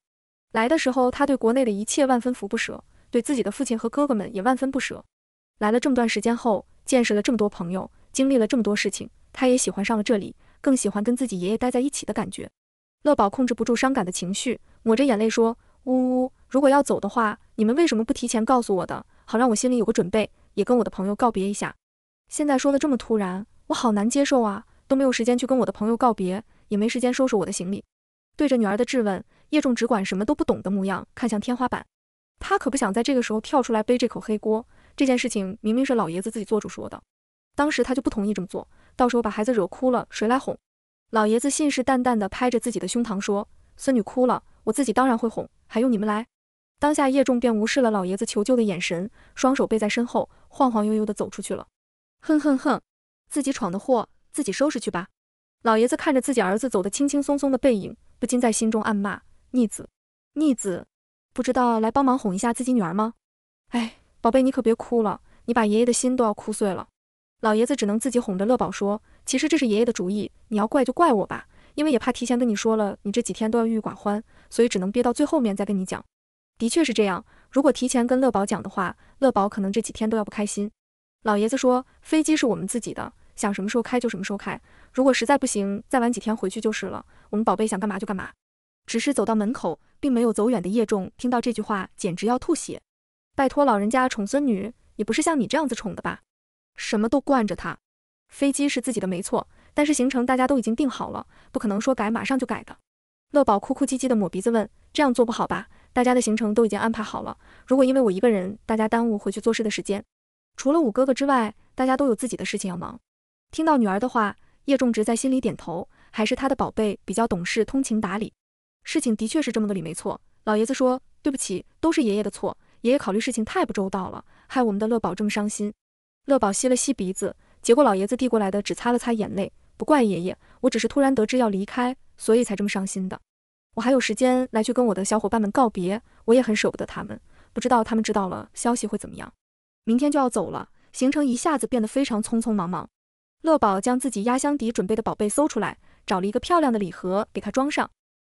来的时候，他对国内的一切万分不舍，对自己的父亲和哥哥们也万分不舍。来了这么段时间后，见识了这么多朋友，经历了这么多事情，他也喜欢上了这里，更喜欢跟自己爷爷待在一起的感觉。乐宝控制不住伤感的情绪，抹着眼泪说：“呜呜。”如果要走的话，你们为什么不提前告诉我的，好让我心里有个准备，也跟我的朋友告别一下？现在说的这么突然，我好难接受啊！都没有时间去跟我的朋友告别，也没时间收拾我的行李。对着女儿的质问，叶仲只管什么都不懂的模样看向天花板，他可不想在这个时候跳出来背这口黑锅。这件事情明明是老爷子自己做主说的，当时他就不同意这么做，到时候把孩子惹哭了，谁来哄？老爷子信誓旦旦地拍着自己的胸膛说，孙女哭了，我自己当然会哄，还用你们来？当下叶仲便无视了老爷子求救的眼神，双手背在身后，晃晃悠悠地走出去了。哼哼哼，自己闯的祸，自己收拾去吧。老爷子看着自己儿子走得轻轻松松的背影，不禁在心中暗骂：逆子，逆子，不知道来帮忙哄一下自己女儿吗？哎，宝贝你可别哭了，你把爷爷的心都要哭碎了。老爷子只能自己哄着乐宝说：其实这是爷爷的主意，你要怪就怪我吧，因为也怕提前跟你说了，你这几天都要郁郁寡欢，所以只能憋到最后面再跟你讲。的确是这样，如果提前跟乐宝讲的话，乐宝可能这几天都要不开心。老爷子说，飞机是我们自己的，想什么时候开就什么时候开。如果实在不行，再晚几天回去就是了。我们宝贝想干嘛就干嘛。只是走到门口，并没有走远的叶仲听到这句话，简直要吐血。拜托老人家宠孙女，也不是像你这样子宠的吧？什么都惯着他。飞机是自己的没错，但是行程大家都已经定好了，不可能说改马上就改的。乐宝哭哭唧唧的抹鼻子问，这样做不好吧？大家的行程都已经安排好了，如果因为我一个人，大家耽误回去做事的时间。除了五哥哥之外，大家都有自己的事情要忙。听到女儿的话，叶仲植在心里点头，还是他的宝贝比较懂事，通情达理。事情的确是这么个理，没错。老爷子说：“对不起，都是爷爷的错，爷爷考虑事情太不周到了，害我们的乐宝这么伤心。”乐宝吸了吸鼻子，结果老爷子递过来的只擦了擦眼泪，不怪爷爷，我只是突然得知要离开，所以才这么伤心的。我还有时间来去跟我的小伙伴们告别，我也很舍不得他们。不知道他们知道了消息会怎么样。明天就要走了，行程一下子变得非常匆匆忙忙。乐宝将自己压箱底准备的宝贝搜出来，找了一个漂亮的礼盒给他装上。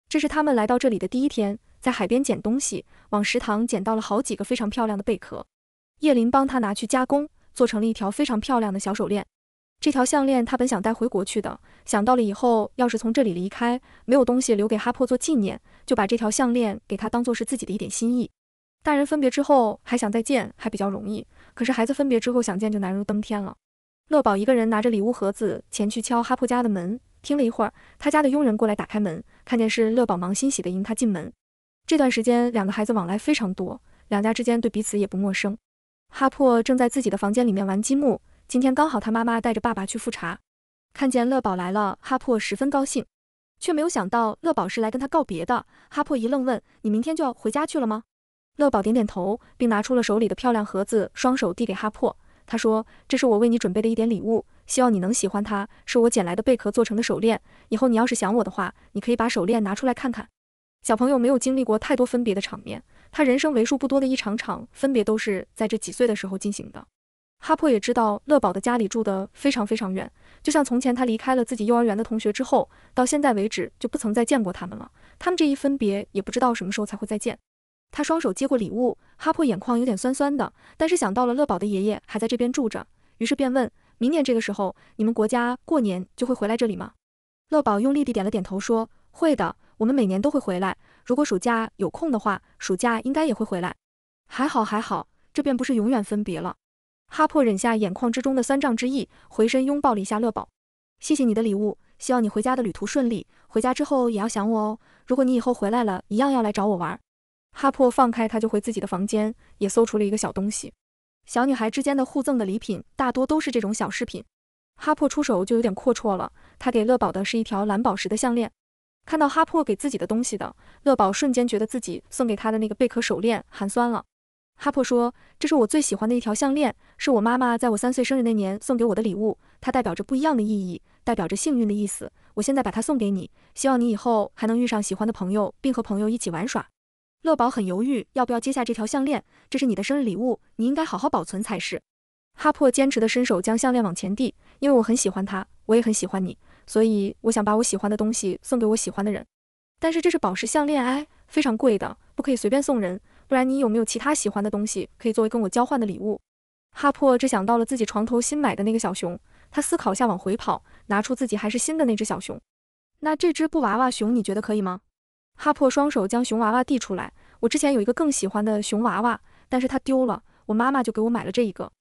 这是他们来到这里的第一天，在海边捡东西，往食堂捡到了好几个非常漂亮的贝壳。叶林帮他拿去加工，做成了一条非常漂亮的小手链。这条项链，他本想带回国去的。想到了以后要是从这里离开，没有东西留给哈珀做纪念，就把这条项链给他，当做是自己的一点心意。大人分别之后还想再见，还比较容易；可是孩子分别之后想见，就难如登天了。乐宝一个人拿着礼物盒子前去敲哈珀家的门，听了一会儿，他家的佣人过来打开门，看见是乐宝，忙欣喜地迎他进门。这段时间，两个孩子往来非常多，两家之间对彼此也不陌生。哈珀正在自己的房间里面玩积木。今天刚好他妈妈带着爸爸去复查，看见乐宝来了，哈珀十分高兴，却没有想到乐宝是来跟他告别的。哈珀一愣，问：“你明天就要回家去了吗？”乐宝点点头，并拿出了手里的漂亮盒子，双手递给哈珀。他说：“这是我为你准备的一点礼物，希望你能喜欢它。是我捡来的贝壳做成的手链，以后你要是想我的话，你可以把手链拿出来看看。”小朋友没有经历过太多分别的场面，他人生为数不多的一场场分别都是在这几岁的时候进行的。哈珀也知道乐宝的家里住的非常非常远，就像从前他离开了自己幼儿园的同学之后，到现在为止就不曾再见过他们了。他们这一分别，也不知道什么时候才会再见。他双手接过礼物，哈珀眼眶有点酸酸的，但是想到了乐宝的爷爷还在这边住着，于是便问：明年这个时候，你们国家过年就会回来这里吗？乐宝用力地点了点头，说：会的，我们每年都会回来。如果暑假有空的话，暑假应该也会回来。还好还好，这便不是永远分别了。哈珀忍下眼眶之中的酸胀之意，回身拥抱了一下乐宝，谢谢你的礼物，希望你回家的旅途顺利，回家之后也要想我哦。如果你以后回来了，一样要来找我玩。哈珀放开他，就回自己的房间，也搜出了一个小东西。小女孩之间的互赠的礼品，大多都是这种小饰品。哈珀出手就有点阔绰了，他给乐宝的是一条蓝宝石的项链。看到哈珀给自己的东西的，乐宝瞬间觉得自己送给他的那个贝壳手链寒酸了。哈珀说：“这是我最喜欢的一条项链，是我妈妈在我三岁生日那年送给我的礼物。它代表着不一样的意义，代表着幸运的意思。我现在把它送给你，希望你以后还能遇上喜欢的朋友，并和朋友一起玩耍。”乐宝很犹豫，要不要接下这条项链？这是你的生日礼物，你应该好好保存才是。哈珀坚持的伸手将项链往前递，因为我很喜欢它，我也很喜欢你，所以我想把我喜欢的东西送给我喜欢的人。但是这是宝石项链，哎，非常贵的，不可以随便送人。不然你有没有其他喜欢的东西可以作为跟我交换的礼物？哈珀只想到了自己床头新买的那个小熊，他思考下往回跑，拿出自己还是新的那只小熊。那这只布娃娃熊你觉得可以吗？哈珀双手将熊娃娃递出来。我之前有一个更喜欢的熊娃娃，但是它丢了，我妈妈就给我买了这一个。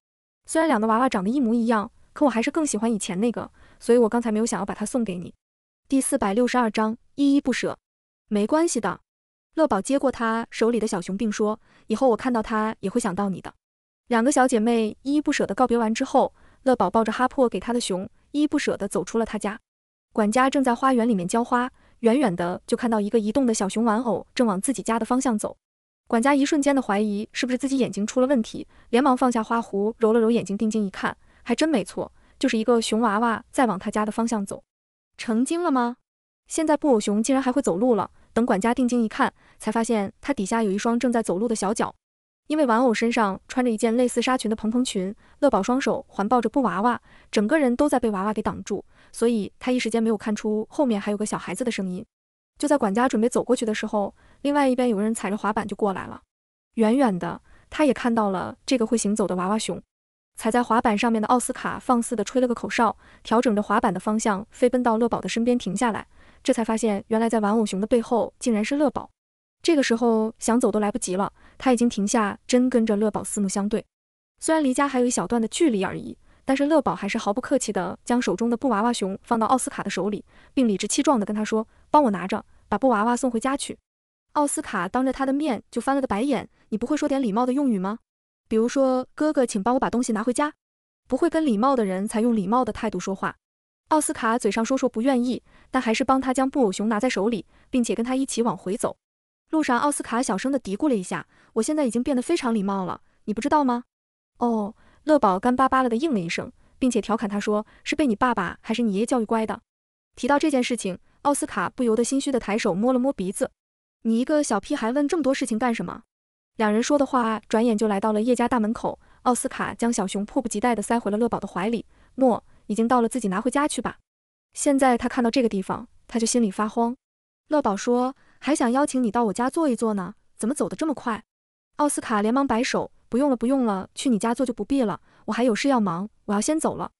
虽然两个娃娃长得一模一样，可我还是更喜欢以前那个，所以我刚才没有想要把它送给你。第四百六十二章依依不舍。没关系的。乐宝接过他手里的小熊，并说：“以后我看到它也会想到你的。”两个小姐妹依依不舍的告别完之后，乐宝抱着哈珀给他的熊，依依不舍的走出了他家。管家正在花园里面浇花，远远的就看到一个移动的小熊玩偶正往自己家的方向走。管家一瞬间的怀疑是不是自己眼睛出了问题，连忙放下花壶，揉了揉眼睛，定睛一看，还真没错，就是一个熊娃娃在往他家的方向走。成精了吗？现在布偶熊竟然还会走路了。等管家定睛一看，才发现他底下有一双正在走路的小脚。因为玩偶身上穿着一件类似纱裙的蓬蓬裙，乐宝双手环抱着布娃娃，整个人都在被娃娃给挡住，所以他一时间没有看出后面还有个小孩子的声音。就在管家准备走过去的时候，另外一边有个人踩着滑板就过来了。远远的，他也看到了这个会行走的娃娃熊。踩在滑板上面的奥斯卡放肆的吹了个口哨，调整着滑板的方向，飞奔到乐宝的身边停下来。这才发现，原来在玩偶熊的背后竟然是乐宝。这个时候想走都来不及了，他已经停下，真跟着乐宝四目相对。虽然离家还有一小段的距离而已，但是乐宝还是毫不客气地将手中的布娃娃熊放到奥斯卡的手里，并理直气壮地跟他说：“帮我拿着，把布娃娃送回家去。”奥斯卡当着他的面就翻了个白眼：“你不会说点礼貌的用语吗？比如说，哥哥，请帮我把东西拿回家。不会跟礼貌的人才用礼貌的态度说话。”奥斯卡嘴上说说不愿意，但还是帮他将布偶熊拿在手里，并且跟他一起往回走。路上，奥斯卡小声地嘀咕了一下：“我现在已经变得非常礼貌了，你不知道吗？”哦，乐宝干巴巴了的应了一声，并且调侃他说：“是被你爸爸还是你爷爷教育乖的？”提到这件事情，奥斯卡不由得心虚地抬手摸了摸鼻子：“你一个小屁孩问这么多事情干什么？”两人说的话转眼就来到了叶家大门口。奥斯卡将小熊迫不及待地塞回了乐宝的怀里。莫。已经到了，自己拿回家去吧。现在他看到这个地方，他就心里发慌。乐宝说：“还想邀请你到我家坐一坐呢，怎么走得这么快？”奥斯卡连忙摆手：“不用了，不用了，去你家坐就不必了，我还有事要忙，我要先走了。”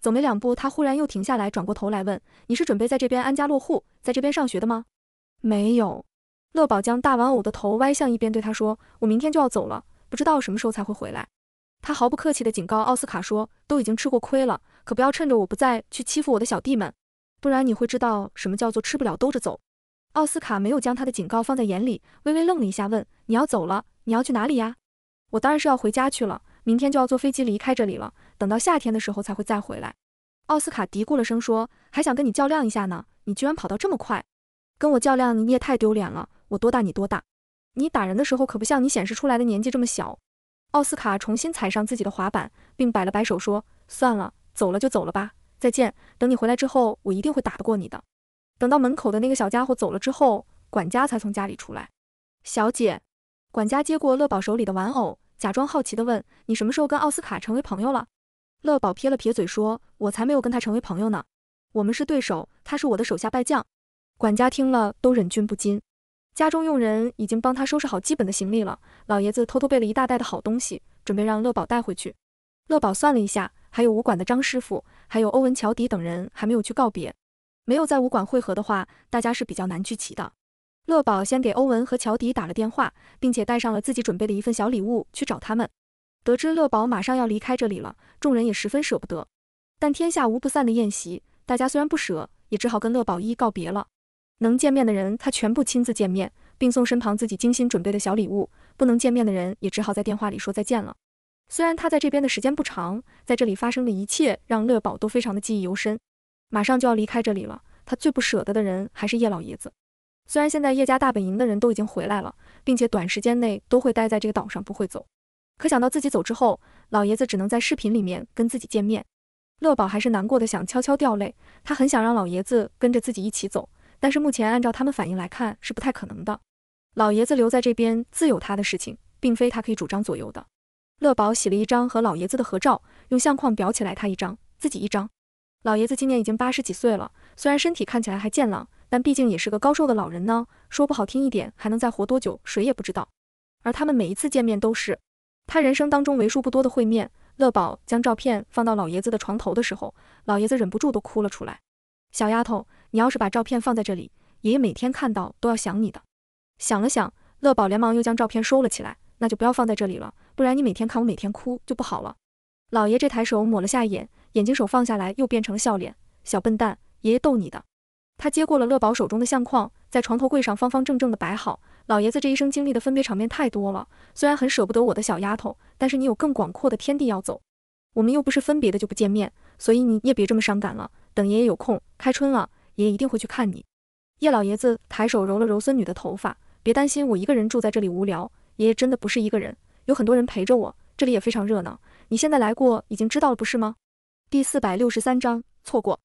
走没两步，他忽然又停下来，转过头来问：“你是准备在这边安家落户，在这边上学的吗？”“没有。”乐宝将大玩偶的头歪向一边，对他说：“我明天就要走了，不知道什么时候才会回来。”他毫不客气地警告奥斯卡说：“都已经吃过亏了，可不要趁着我不在去欺负我的小弟们，不然你会知道什么叫做吃不了兜着走。”奥斯卡没有将他的警告放在眼里，微微愣了一下，问：“你要走了？你要去哪里呀？”“我当然是要回家去了，明天就要坐飞机离开这里了，等到夏天的时候才会再回来。”奥斯卡嘀咕了声说：“还想跟你较量一下呢？你居然跑到这么快，跟我较量你也太丢脸了。我多大你多大？你打人的时候可不像你显示出来的年纪这么小。”奥斯卡重新踩上自己的滑板，并摆了摆手说：“算了，走了就走了吧，再见。等你回来之后，我一定会打得过你的。”等到门口的那个小家伙走了之后，管家才从家里出来。小姐，管家接过乐宝手里的玩偶，假装好奇地问：“你什么时候跟奥斯卡成为朋友了？”乐宝撇了撇嘴说：“我才没有跟他成为朋友呢，我们是对手，他是我的手下败将。”管家听了都忍俊不禁。家中佣人已经帮他收拾好基本的行李了。老爷子偷偷备了一大袋的好东西，准备让乐宝带回去。乐宝算了一下，还有武馆的张师傅，还有欧文、乔迪等人还没有去告别。没有在武馆汇合的话，大家是比较难聚齐的。乐宝先给欧文和乔迪打了电话，并且带上了自己准备的一份小礼物去找他们。得知乐宝马上要离开这里了，众人也十分舍不得。但天下无不散的宴席，大家虽然不舍，也只好跟乐宝一一告别了。能见面的人，他全部亲自见面，并送身旁自己精心准备的小礼物；不能见面的人，也只好在电话里说再见了。虽然他在这边的时间不长，在这里发生的一切让乐宝都非常的记忆犹深。马上就要离开这里了，他最不舍得的人还是叶老爷子。虽然现在叶家大本营的人都已经回来了，并且短时间内都会待在这个岛上不会走，可想到自己走之后，老爷子只能在视频里面跟自己见面，乐宝还是难过的想悄悄掉泪。他很想让老爷子跟着自己一起走。但是目前按照他们反应来看是不太可能的。老爷子留在这边自有他的事情，并非他可以主张左右的。乐宝洗了一张和老爷子的合照，用相框裱起来，他一张，自己一张。老爷子今年已经八十几岁了，虽然身体看起来还健朗，但毕竟也是个高寿的老人呢。说不好听一点，还能再活多久，谁也不知道。而他们每一次见面都是他人生当中为数不多的会面。乐宝将照片放到老爷子的床头的时候，老爷子忍不住都哭了出来，小丫头。你要是把照片放在这里，爷爷每天看到都要想你的。想了想，乐宝连忙又将照片收了起来。那就不要放在这里了，不然你每天看我每天哭就不好了。老爷这抬手抹了下眼，眼睛手放下来又变成了笑脸。小笨蛋，爷爷逗你的。他接过了乐宝手中的相框，在床头柜上方方正正的摆好。老爷子这一生经历的分别场面太多了，虽然很舍不得我的小丫头，但是你有更广阔的天地要走。我们又不是分别的就不见面，所以你也别这么伤感了。等爷爷有空，开春了。爷爷一定会去看你。叶老爷子抬手揉了揉孙女的头发，别担心，我一个人住在这里无聊。爷爷真的不是一个人，有很多人陪着我，这里也非常热闹。你现在来过，已经知道了，不是吗？第四百六十三章错过。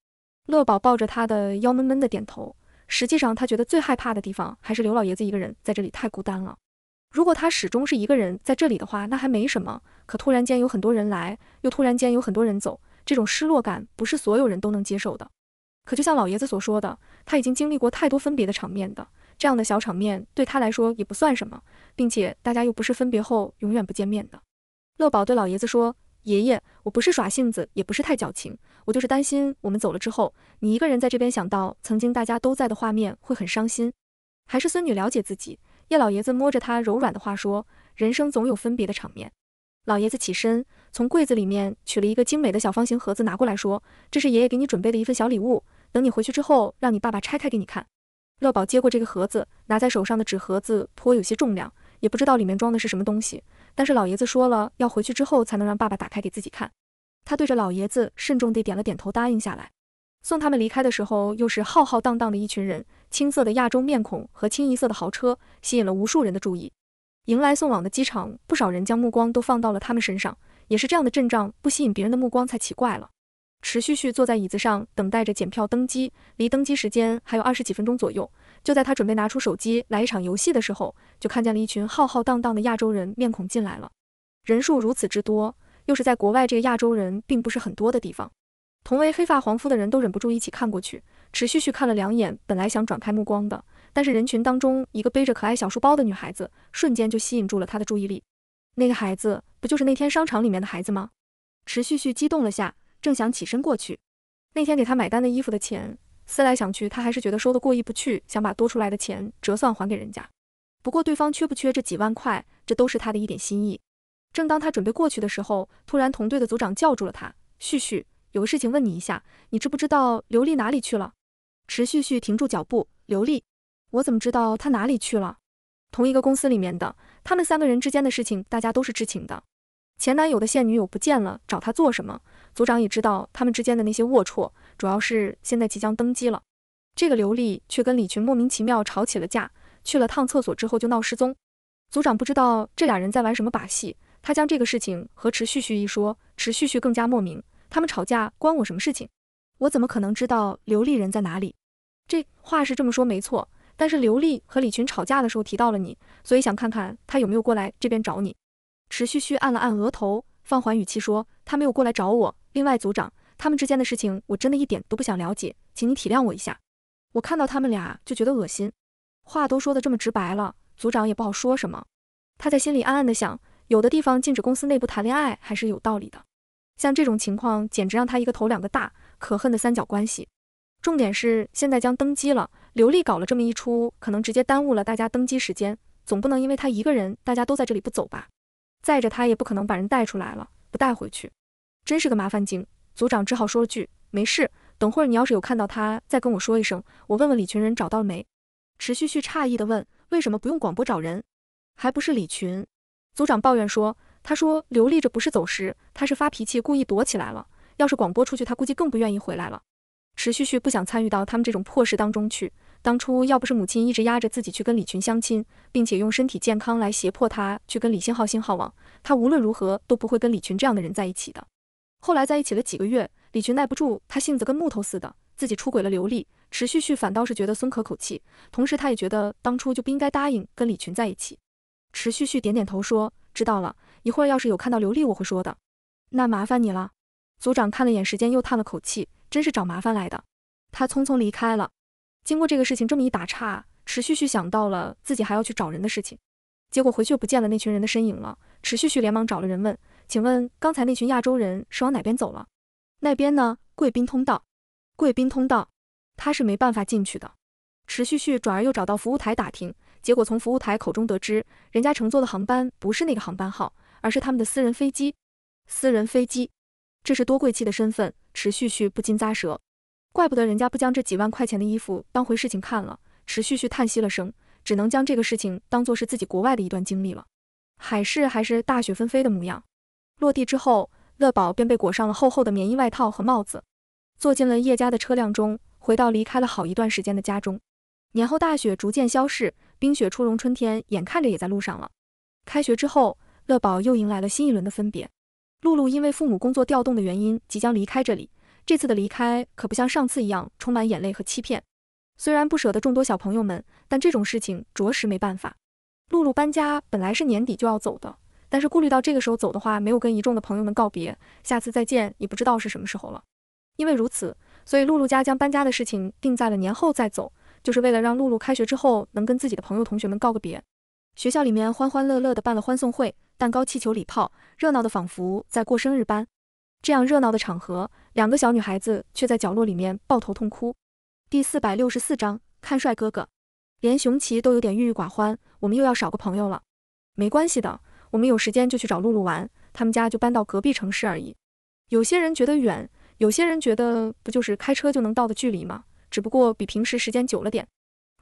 乐宝抱着他的腰，闷闷的点头。实际上，他觉得最害怕的地方还是刘老爷子一个人在这里太孤单了。如果他始终是一个人在这里的话，那还没什么。可突然间有很多人来，又突然间有很多人走，这种失落感不是所有人都能接受的。可就像老爷子所说的，他已经经历过太多分别的场面的，这样的小场面对他来说也不算什么，并且大家又不是分别后永远不见面的。乐宝对老爷子说：“爷爷，我不是耍性子，也不是太矫情，我就是担心我们走了之后，你一个人在这边想到曾经大家都在的画面会很伤心。”还是孙女了解自己。叶老爷子摸着她柔软的话说：“人生总有分别的场面。”老爷子起身，从柜子里面取了一个精美的小方形盒子拿过来，说：“这是爷爷给你准备的一份小礼物。”等你回去之后，让你爸爸拆开给你看。乐宝接过这个盒子，拿在手上的纸盒子颇有些重量，也不知道里面装的是什么东西。但是老爷子说了，要回去之后才能让爸爸打开给自己看。他对着老爷子慎重地点了点头，答应下来。送他们离开的时候，又是浩浩荡荡的一群人，青色的亚洲面孔和清一色的豪车吸引了无数人的注意。迎来送往的机场，不少人将目光都放到了他们身上。也是这样的阵仗，不吸引别人的目光才奇怪了。池旭旭坐在椅子上等待着检票登机，离登机时间还有二十几分钟左右。就在他准备拿出手机来一场游戏的时候，就看见了一群浩浩荡荡的亚洲人面孔进来了。人数如此之多，又是在国外这个亚洲人并不是很多的地方，同为黑发黄肤的人都忍不住一起看过去。池旭旭看了两眼，本来想转开目光的，但是人群当中一个背着可爱小书包的女孩子瞬间就吸引住了他的注意力。那个孩子不就是那天商场里面的孩子吗？池旭旭激动了下。正想起身过去，那天给他买单的衣服的钱，思来想去，他还是觉得收得过意不去，想把多出来的钱折算还给人家。不过对方缺不缺这几万块，这都是他的一点心意。正当他准备过去的时候，突然同队的组长叫住了他：“旭旭，有个事情问你一下，你知不知道刘丽哪里去了？”迟旭旭停住脚步：“刘丽，我怎么知道她哪里去了？同一个公司里面的，他们三个人之间的事情，大家都是知情的。前男友的现女友不见了，找他做什么？”组长也知道他们之间的那些龌龊，主要是现在即将登基了。这个刘丽却跟李群莫名其妙吵起了架，去了趟厕所之后就闹失踪。组长不知道这俩人在玩什么把戏，他将这个事情和池旭旭一说，池旭旭更加莫名。他们吵架关我什么事情？我怎么可能知道刘丽人在哪里？这话是这么说没错，但是刘丽和李群吵架的时候提到了你，所以想看看他有没有过来这边找你。池旭旭按了按额头，放缓语气说：“他没有过来找我。”另外，组长，他们之间的事情，我真的一点都不想了解，请你体谅我一下。我看到他们俩就觉得恶心。话都说的这么直白了，组长也不好说什么。他在心里暗暗的想，有的地方禁止公司内部谈恋爱还是有道理的。像这种情况，简直让他一个头两个大。可恨的三角关系。重点是现在将登机了，刘丽搞了这么一出，可能直接耽误了大家登机时间。总不能因为他一个人，大家都在这里不走吧？再者，他也不可能把人带出来了，不带回去。真是个麻烦精，组长只好说了句：“没事，等会儿你要是有看到他，再跟我说一声，我问问李群人找到了没。”池旭旭诧异的问：“为什么不用广播找人？还不是李群？”组长抱怨说：“他说刘丽这不是走失，他是发脾气故意躲起来了。要是广播出去，他估计更不愿意回来了。”池旭旭不想参与到他们这种破事当中去。当初要不是母亲一直压着自己去跟李群相亲，并且用身体健康来胁迫他去跟李信浩信号网，他无论如何都不会跟李群这样的人在一起的。后来在一起了几个月，李群耐不住，他性子跟木头似的，自己出轨了。刘丽，迟旭旭反倒是觉得松可口气，同时他也觉得当初就不应该答应跟李群在一起。迟旭旭点点头说：“知道了，一会儿要是有看到刘丽，我会说的。”那麻烦你了。组长看了眼时间，又叹了口气，真是找麻烦来的。他匆匆离开了。经过这个事情这么一打岔，迟旭旭想到了自己还要去找人的事情，结果回去不见了那群人的身影了。迟旭旭连忙找了人问。请问刚才那群亚洲人是往哪边走了？那边呢？贵宾通道，贵宾通道，他是没办法进去的。池旭旭转而又找到服务台打听，结果从服务台口中得知，人家乘坐的航班不是那个航班号，而是他们的私人飞机。私人飞机，这是多贵气的身份！池旭旭不禁咂舌，怪不得人家不将这几万块钱的衣服当回事情看了。池旭旭叹息了声，只能将这个事情当做是自己国外的一段经历了。海市还是大雪纷飞的模样。落地之后，乐宝便被裹上了厚厚的棉衣外套和帽子，坐进了叶家的车辆中，回到离开了好一段时间的家中。年后大雪逐渐消逝，冰雪初融，春天眼看着也在路上了。开学之后，乐宝又迎来了新一轮的分别。露露因为父母工作调动的原因，即将离开这里。这次的离开可不像上次一样充满眼泪和欺骗。虽然不舍得众多小朋友们，但这种事情着实没办法。露露搬家本来是年底就要走的。但是顾虑到这个时候走的话，没有跟一众的朋友们告别，下次再见也不知道是什么时候了。因为如此，所以露露家将搬家的事情定在了年后再走，就是为了让露露开学之后能跟自己的朋友同学们告个别。学校里面欢欢乐乐的办了欢送会，蛋糕、气球、礼炮，热闹的仿佛在过生日般。这样热闹的场合，两个小女孩子却在角落里面抱头痛哭。第四百六十四章看帅哥哥，连熊奇都有点郁郁寡欢，我们又要少个朋友了。没关系的。我们有时间就去找露露玩，他们家就搬到隔壁城市而已。有些人觉得远，有些人觉得不就是开车就能到的距离吗？只不过比平时时间久了点。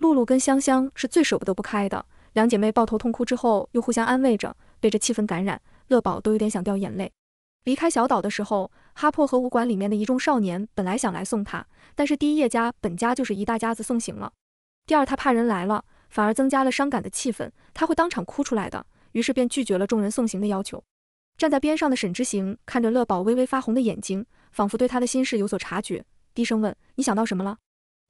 露露跟香香是最舍不得不开的，两姐妹抱头痛哭之后，又互相安慰着，被这气氛感染，乐宝都有点想掉眼泪。离开小岛的时候，哈珀和武馆里面的一众少年本来想来送他，但是第一夜家本家就是一大家子送行了，第二他怕人来了反而增加了伤感的气氛，他会当场哭出来的。于是便拒绝了众人送行的要求。站在边上的沈之行看着乐宝微微发红的眼睛，仿佛对他的心事有所察觉，低声问：“你想到什么了？”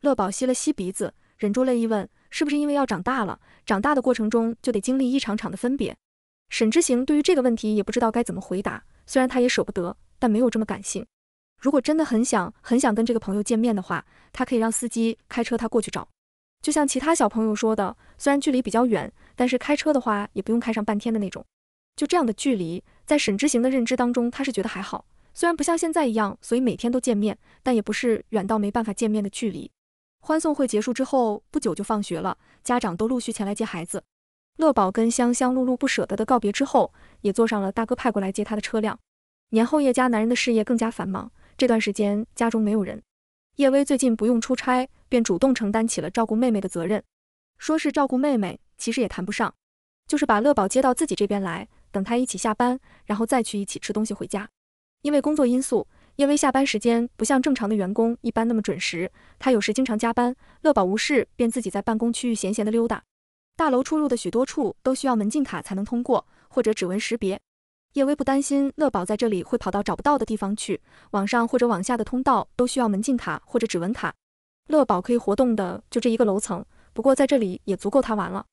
乐宝吸了吸鼻子，忍住泪意问：“是不是因为要长大了？长大的过程中就得经历一场场的分别？”沈之行对于这个问题也不知道该怎么回答。虽然他也舍不得，但没有这么感性。如果真的很想很想跟这个朋友见面的话，他可以让司机开车他过去找。就像其他小朋友说的，虽然距离比较远，但是开车的话也不用开上半天的那种。就这样的距离，在沈之行的认知当中，他是觉得还好。虽然不像现在一样，所以每天都见面，但也不是远到没办法见面的距离。欢送会结束之后，不久就放学了，家长都陆续前来接孩子。乐宝跟香香露露不舍得的告别之后，也坐上了大哥派过来接他的车辆。年后叶家男人的事业更加繁忙，这段时间家中没有人。叶薇最近不用出差，便主动承担起了照顾妹妹的责任。说是照顾妹妹，其实也谈不上，就是把乐宝接到自己这边来，等他一起下班，然后再去一起吃东西回家。因为工作因素，叶薇下班时间不像正常的员工一般那么准时，她有时经常加班。乐宝无事便自己在办公区域闲闲的溜达。大楼出入的许多处都需要门禁卡才能通过，或者指纹识别。叶薇不担心乐宝在这里会跑到找不到的地方去，网上或者网下的通道都需要门禁卡或者指纹卡。乐宝可以活动的就这一个楼层，不过在这里也足够他玩了。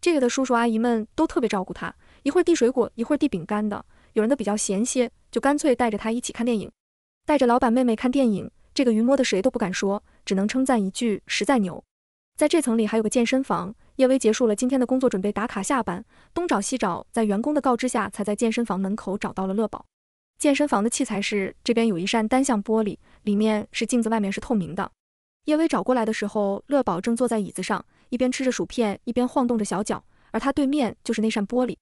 这个的叔叔阿姨们都特别照顾他，一会儿递水果，一会儿递饼干的。有人的比较闲些，就干脆带着他一起看电影，带着老板妹妹看电影。这个云摸的谁都不敢说，只能称赞一句，实在牛。在这层里还有个健身房。叶薇结束了今天的工作，准备打卡下班。东找西找，在员工的告知下，才在健身房门口找到了乐宝。健身房的器材室这边有一扇单向玻璃，里面是镜子，外面是透明的。叶薇找过来的时候，乐宝正坐在椅子上，一边吃着薯片，一边晃动着小脚。而他对面就是那扇玻璃。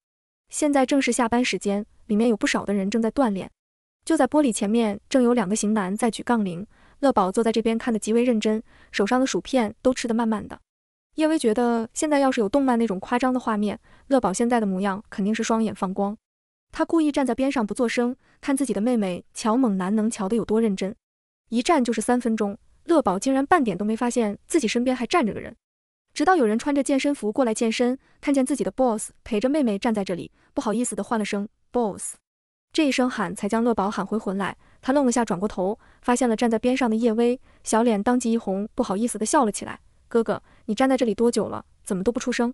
现在正是下班时间，里面有不少的人正在锻炼。就在玻璃前面，正有两个型男在举杠铃。乐宝坐在这边看的极为认真，手上的薯片都吃的慢慢的。叶薇觉得，现在要是有动漫那种夸张的画面，乐宝现在的模样肯定是双眼放光。他故意站在边上不做声，看自己的妹妹乔猛男能瞧得有多认真。一站就是三分钟，乐宝竟然半点都没发现自己身边还站着个人。直到有人穿着健身服过来健身，看见自己的 boss 陪着妹妹站在这里，不好意思的唤了声 boss。这一声喊才将乐宝喊回魂来。他愣了下，转过头，发现了站在边上的叶薇，小脸当即一红，不好意思的笑了起来。哥哥。你站在这里多久了？怎么都不出声？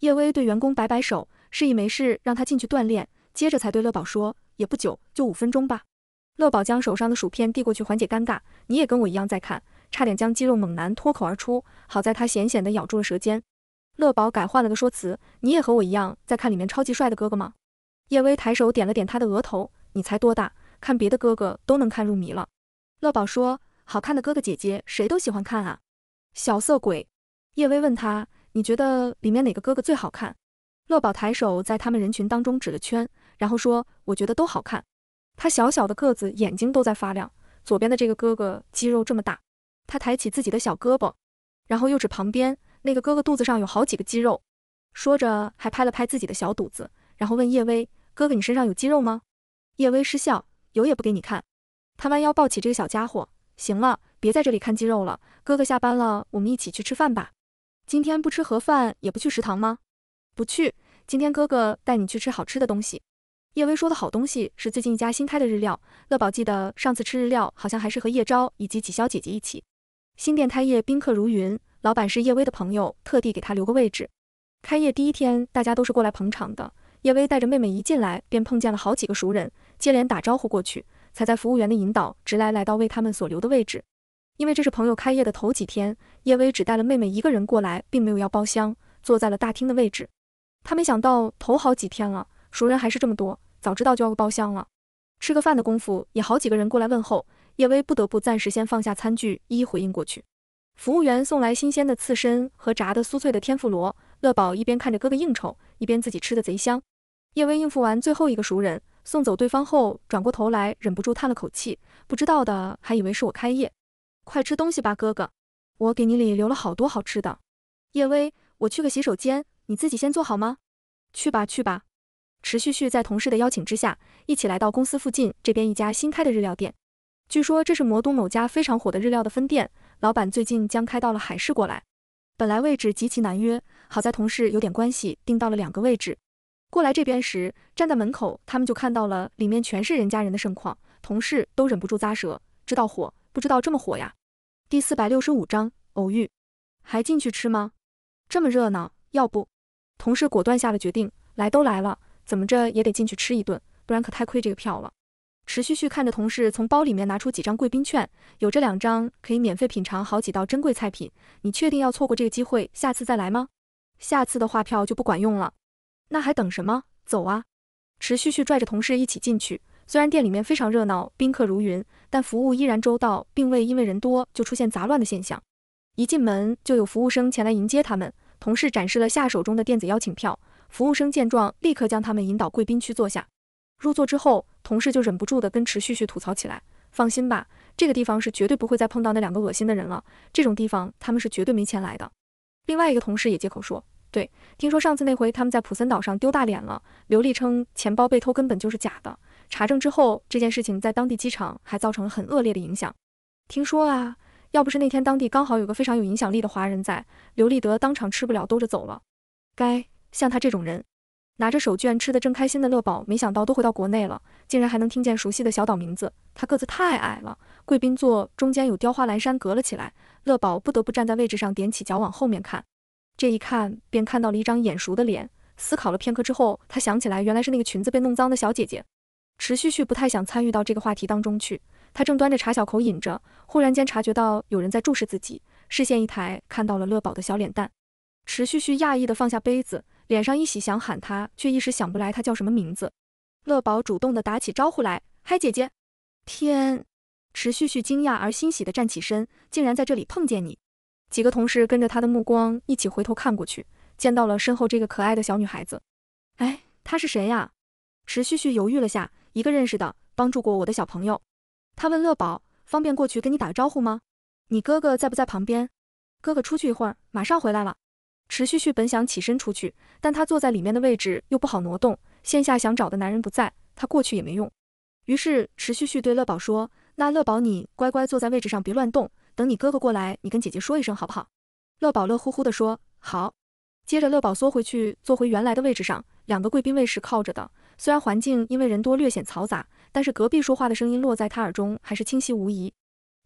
叶薇对员工摆摆手，示意没事，让他进去锻炼。接着才对乐宝说，也不久，就五分钟吧。乐宝将手上的薯片递过去，缓解尴尬。你也跟我一样在看，差点将肌肉猛男脱口而出，好在他险险地咬住了舌尖。乐宝改换了个说辞，你也和我一样在看里面超级帅的哥哥吗？叶薇抬手点了点他的额头，你才多大，看别的哥哥都能看入迷了。乐宝说，好看的哥哥姐姐谁都喜欢看啊，小色鬼。叶薇问他：“你觉得里面哪个哥哥最好看？”乐宝抬手在他们人群当中指了圈，然后说：“我觉得都好看。”他小小的个子，眼睛都在发亮。左边的这个哥哥肌肉这么大，他抬起自己的小胳膊，然后又指旁边那个哥哥肚子上有好几个肌肉，说着还拍了拍自己的小肚子，然后问叶薇：“哥哥，你身上有肌肉吗？”叶薇失笑：“有也不给你看。”他弯腰抱起这个小家伙：“行了，别在这里看肌肉了，哥哥下班了，我们一起去吃饭吧。”今天不吃盒饭也不去食堂吗？不去，今天哥哥带你去吃好吃的东西。叶薇说的好东西是最近一家新开的日料，乐宝记得上次吃日料好像还是和叶昭以及几霄姐姐一起。新店开业宾客如云，老板是叶薇的朋友，特地给她留个位置。开业第一天，大家都是过来捧场的。叶薇带着妹妹一进来便碰见了好几个熟人，接连打招呼过去，才在服务员的引导直来来到为他们所留的位置。因为这是朋友开业的头几天，叶薇只带了妹妹一个人过来，并没有要包厢，坐在了大厅的位置。他没想到头好几天了，熟人还是这么多，早知道就要个包厢了。吃个饭的功夫，也好几个人过来问候，叶薇不得不暂时先放下餐具，一一回应过去。服务员送来新鲜的刺身和炸的酥脆的天妇罗，乐宝一边看着哥哥应酬，一边自己吃的贼香。叶薇应付完最后一个熟人，送走对方后，转过头来，忍不住叹了口气，不知道的还以为是我开业。快吃东西吧，哥哥，我给你里留了好多好吃的。叶薇，我去个洗手间，你自己先坐好吗？去吧去吧。池旭旭在同事的邀请之下，一起来到公司附近这边一家新开的日料店。据说这是魔都某家非常火的日料的分店，老板最近将开到了海市过来。本来位置极其难约，好在同事有点关系，订到了两个位置。过来这边时，站在门口，他们就看到了里面全是人家人的盛况，同事都忍不住咂舌，知道火，不知道这么火呀。第四百六十五章偶遇，还进去吃吗？这么热闹，要不？同事果断下了决定，来都来了，怎么着也得进去吃一顿，不然可太亏这个票了。池旭旭看着同事从包里面拿出几张贵宾券，有这两张可以免费品尝好几道珍贵菜品，你确定要错过这个机会？下次再来吗？下次的划票就不管用了。那还等什么？走啊！池旭旭拽着同事一起进去。虽然店里面非常热闹，宾客如云，但服务依然周到，并未因为人多就出现杂乱的现象。一进门就有服务生前来迎接他们，同事展示了下手中的电子邀请票，服务生见状立刻将他们引导贵宾区坐下。入座之后，同事就忍不住的跟池旭旭吐槽起来：“放心吧，这个地方是绝对不会再碰到那两个恶心的人了。这种地方他们是绝对没钱来的。”另外一个同事也接口说：“对，听说上次那回他们在普森岛上丢大脸了，刘丽称钱包被偷根本就是假的。”查证之后，这件事情在当地机场还造成了很恶劣的影响。听说啊，要不是那天当地刚好有个非常有影响力的华人在，刘立德当场吃不了兜着走了。该像他这种人，拿着手绢吃的正开心的乐宝，没想到都回到国内了，竟然还能听见熟悉的小岛名字。他个子太矮了，贵宾座中间有雕花栏杆隔了起来，乐宝不得不站在位置上踮起脚往后面看。这一看便看到了一张眼熟的脸。思考了片刻之后，他想起来原来是那个裙子被弄脏的小姐姐。池旭旭不太想参与到这个话题当中去，他正端着茶小口饮着，忽然间察觉到有人在注视自己，视线一抬，看到了乐宝的小脸蛋。池旭旭讶异的放下杯子，脸上一喜，想喊他，却一时想不来他叫什么名字。乐宝主动的打起招呼来：“嗨，姐姐！”天！池旭旭惊讶而欣喜的站起身，竟然在这里碰见你。几个同事跟着他的目光一起回头看过去，见到了身后这个可爱的小女孩子。哎，她是谁呀？池旭旭犹豫了下。一个认识的帮助过我的小朋友，他问乐宝方便过去跟你打个招呼吗？你哥哥在不在旁边？哥哥出去一会儿，马上回来了。迟旭旭本想起身出去，但他坐在里面的位置又不好挪动，线下想找的男人不在，他过去也没用。于是迟旭旭对乐宝说：“那乐宝你乖乖坐在位置上，别乱动，等你哥哥过来，你跟姐姐说一声好不好？”乐宝乐乎乎地说：“好。”接着乐宝缩回去坐回原来的位置上，两个贵宾位是靠着的。虽然环境因为人多略显嘈杂，但是隔壁说话的声音落在他耳中还是清晰无疑。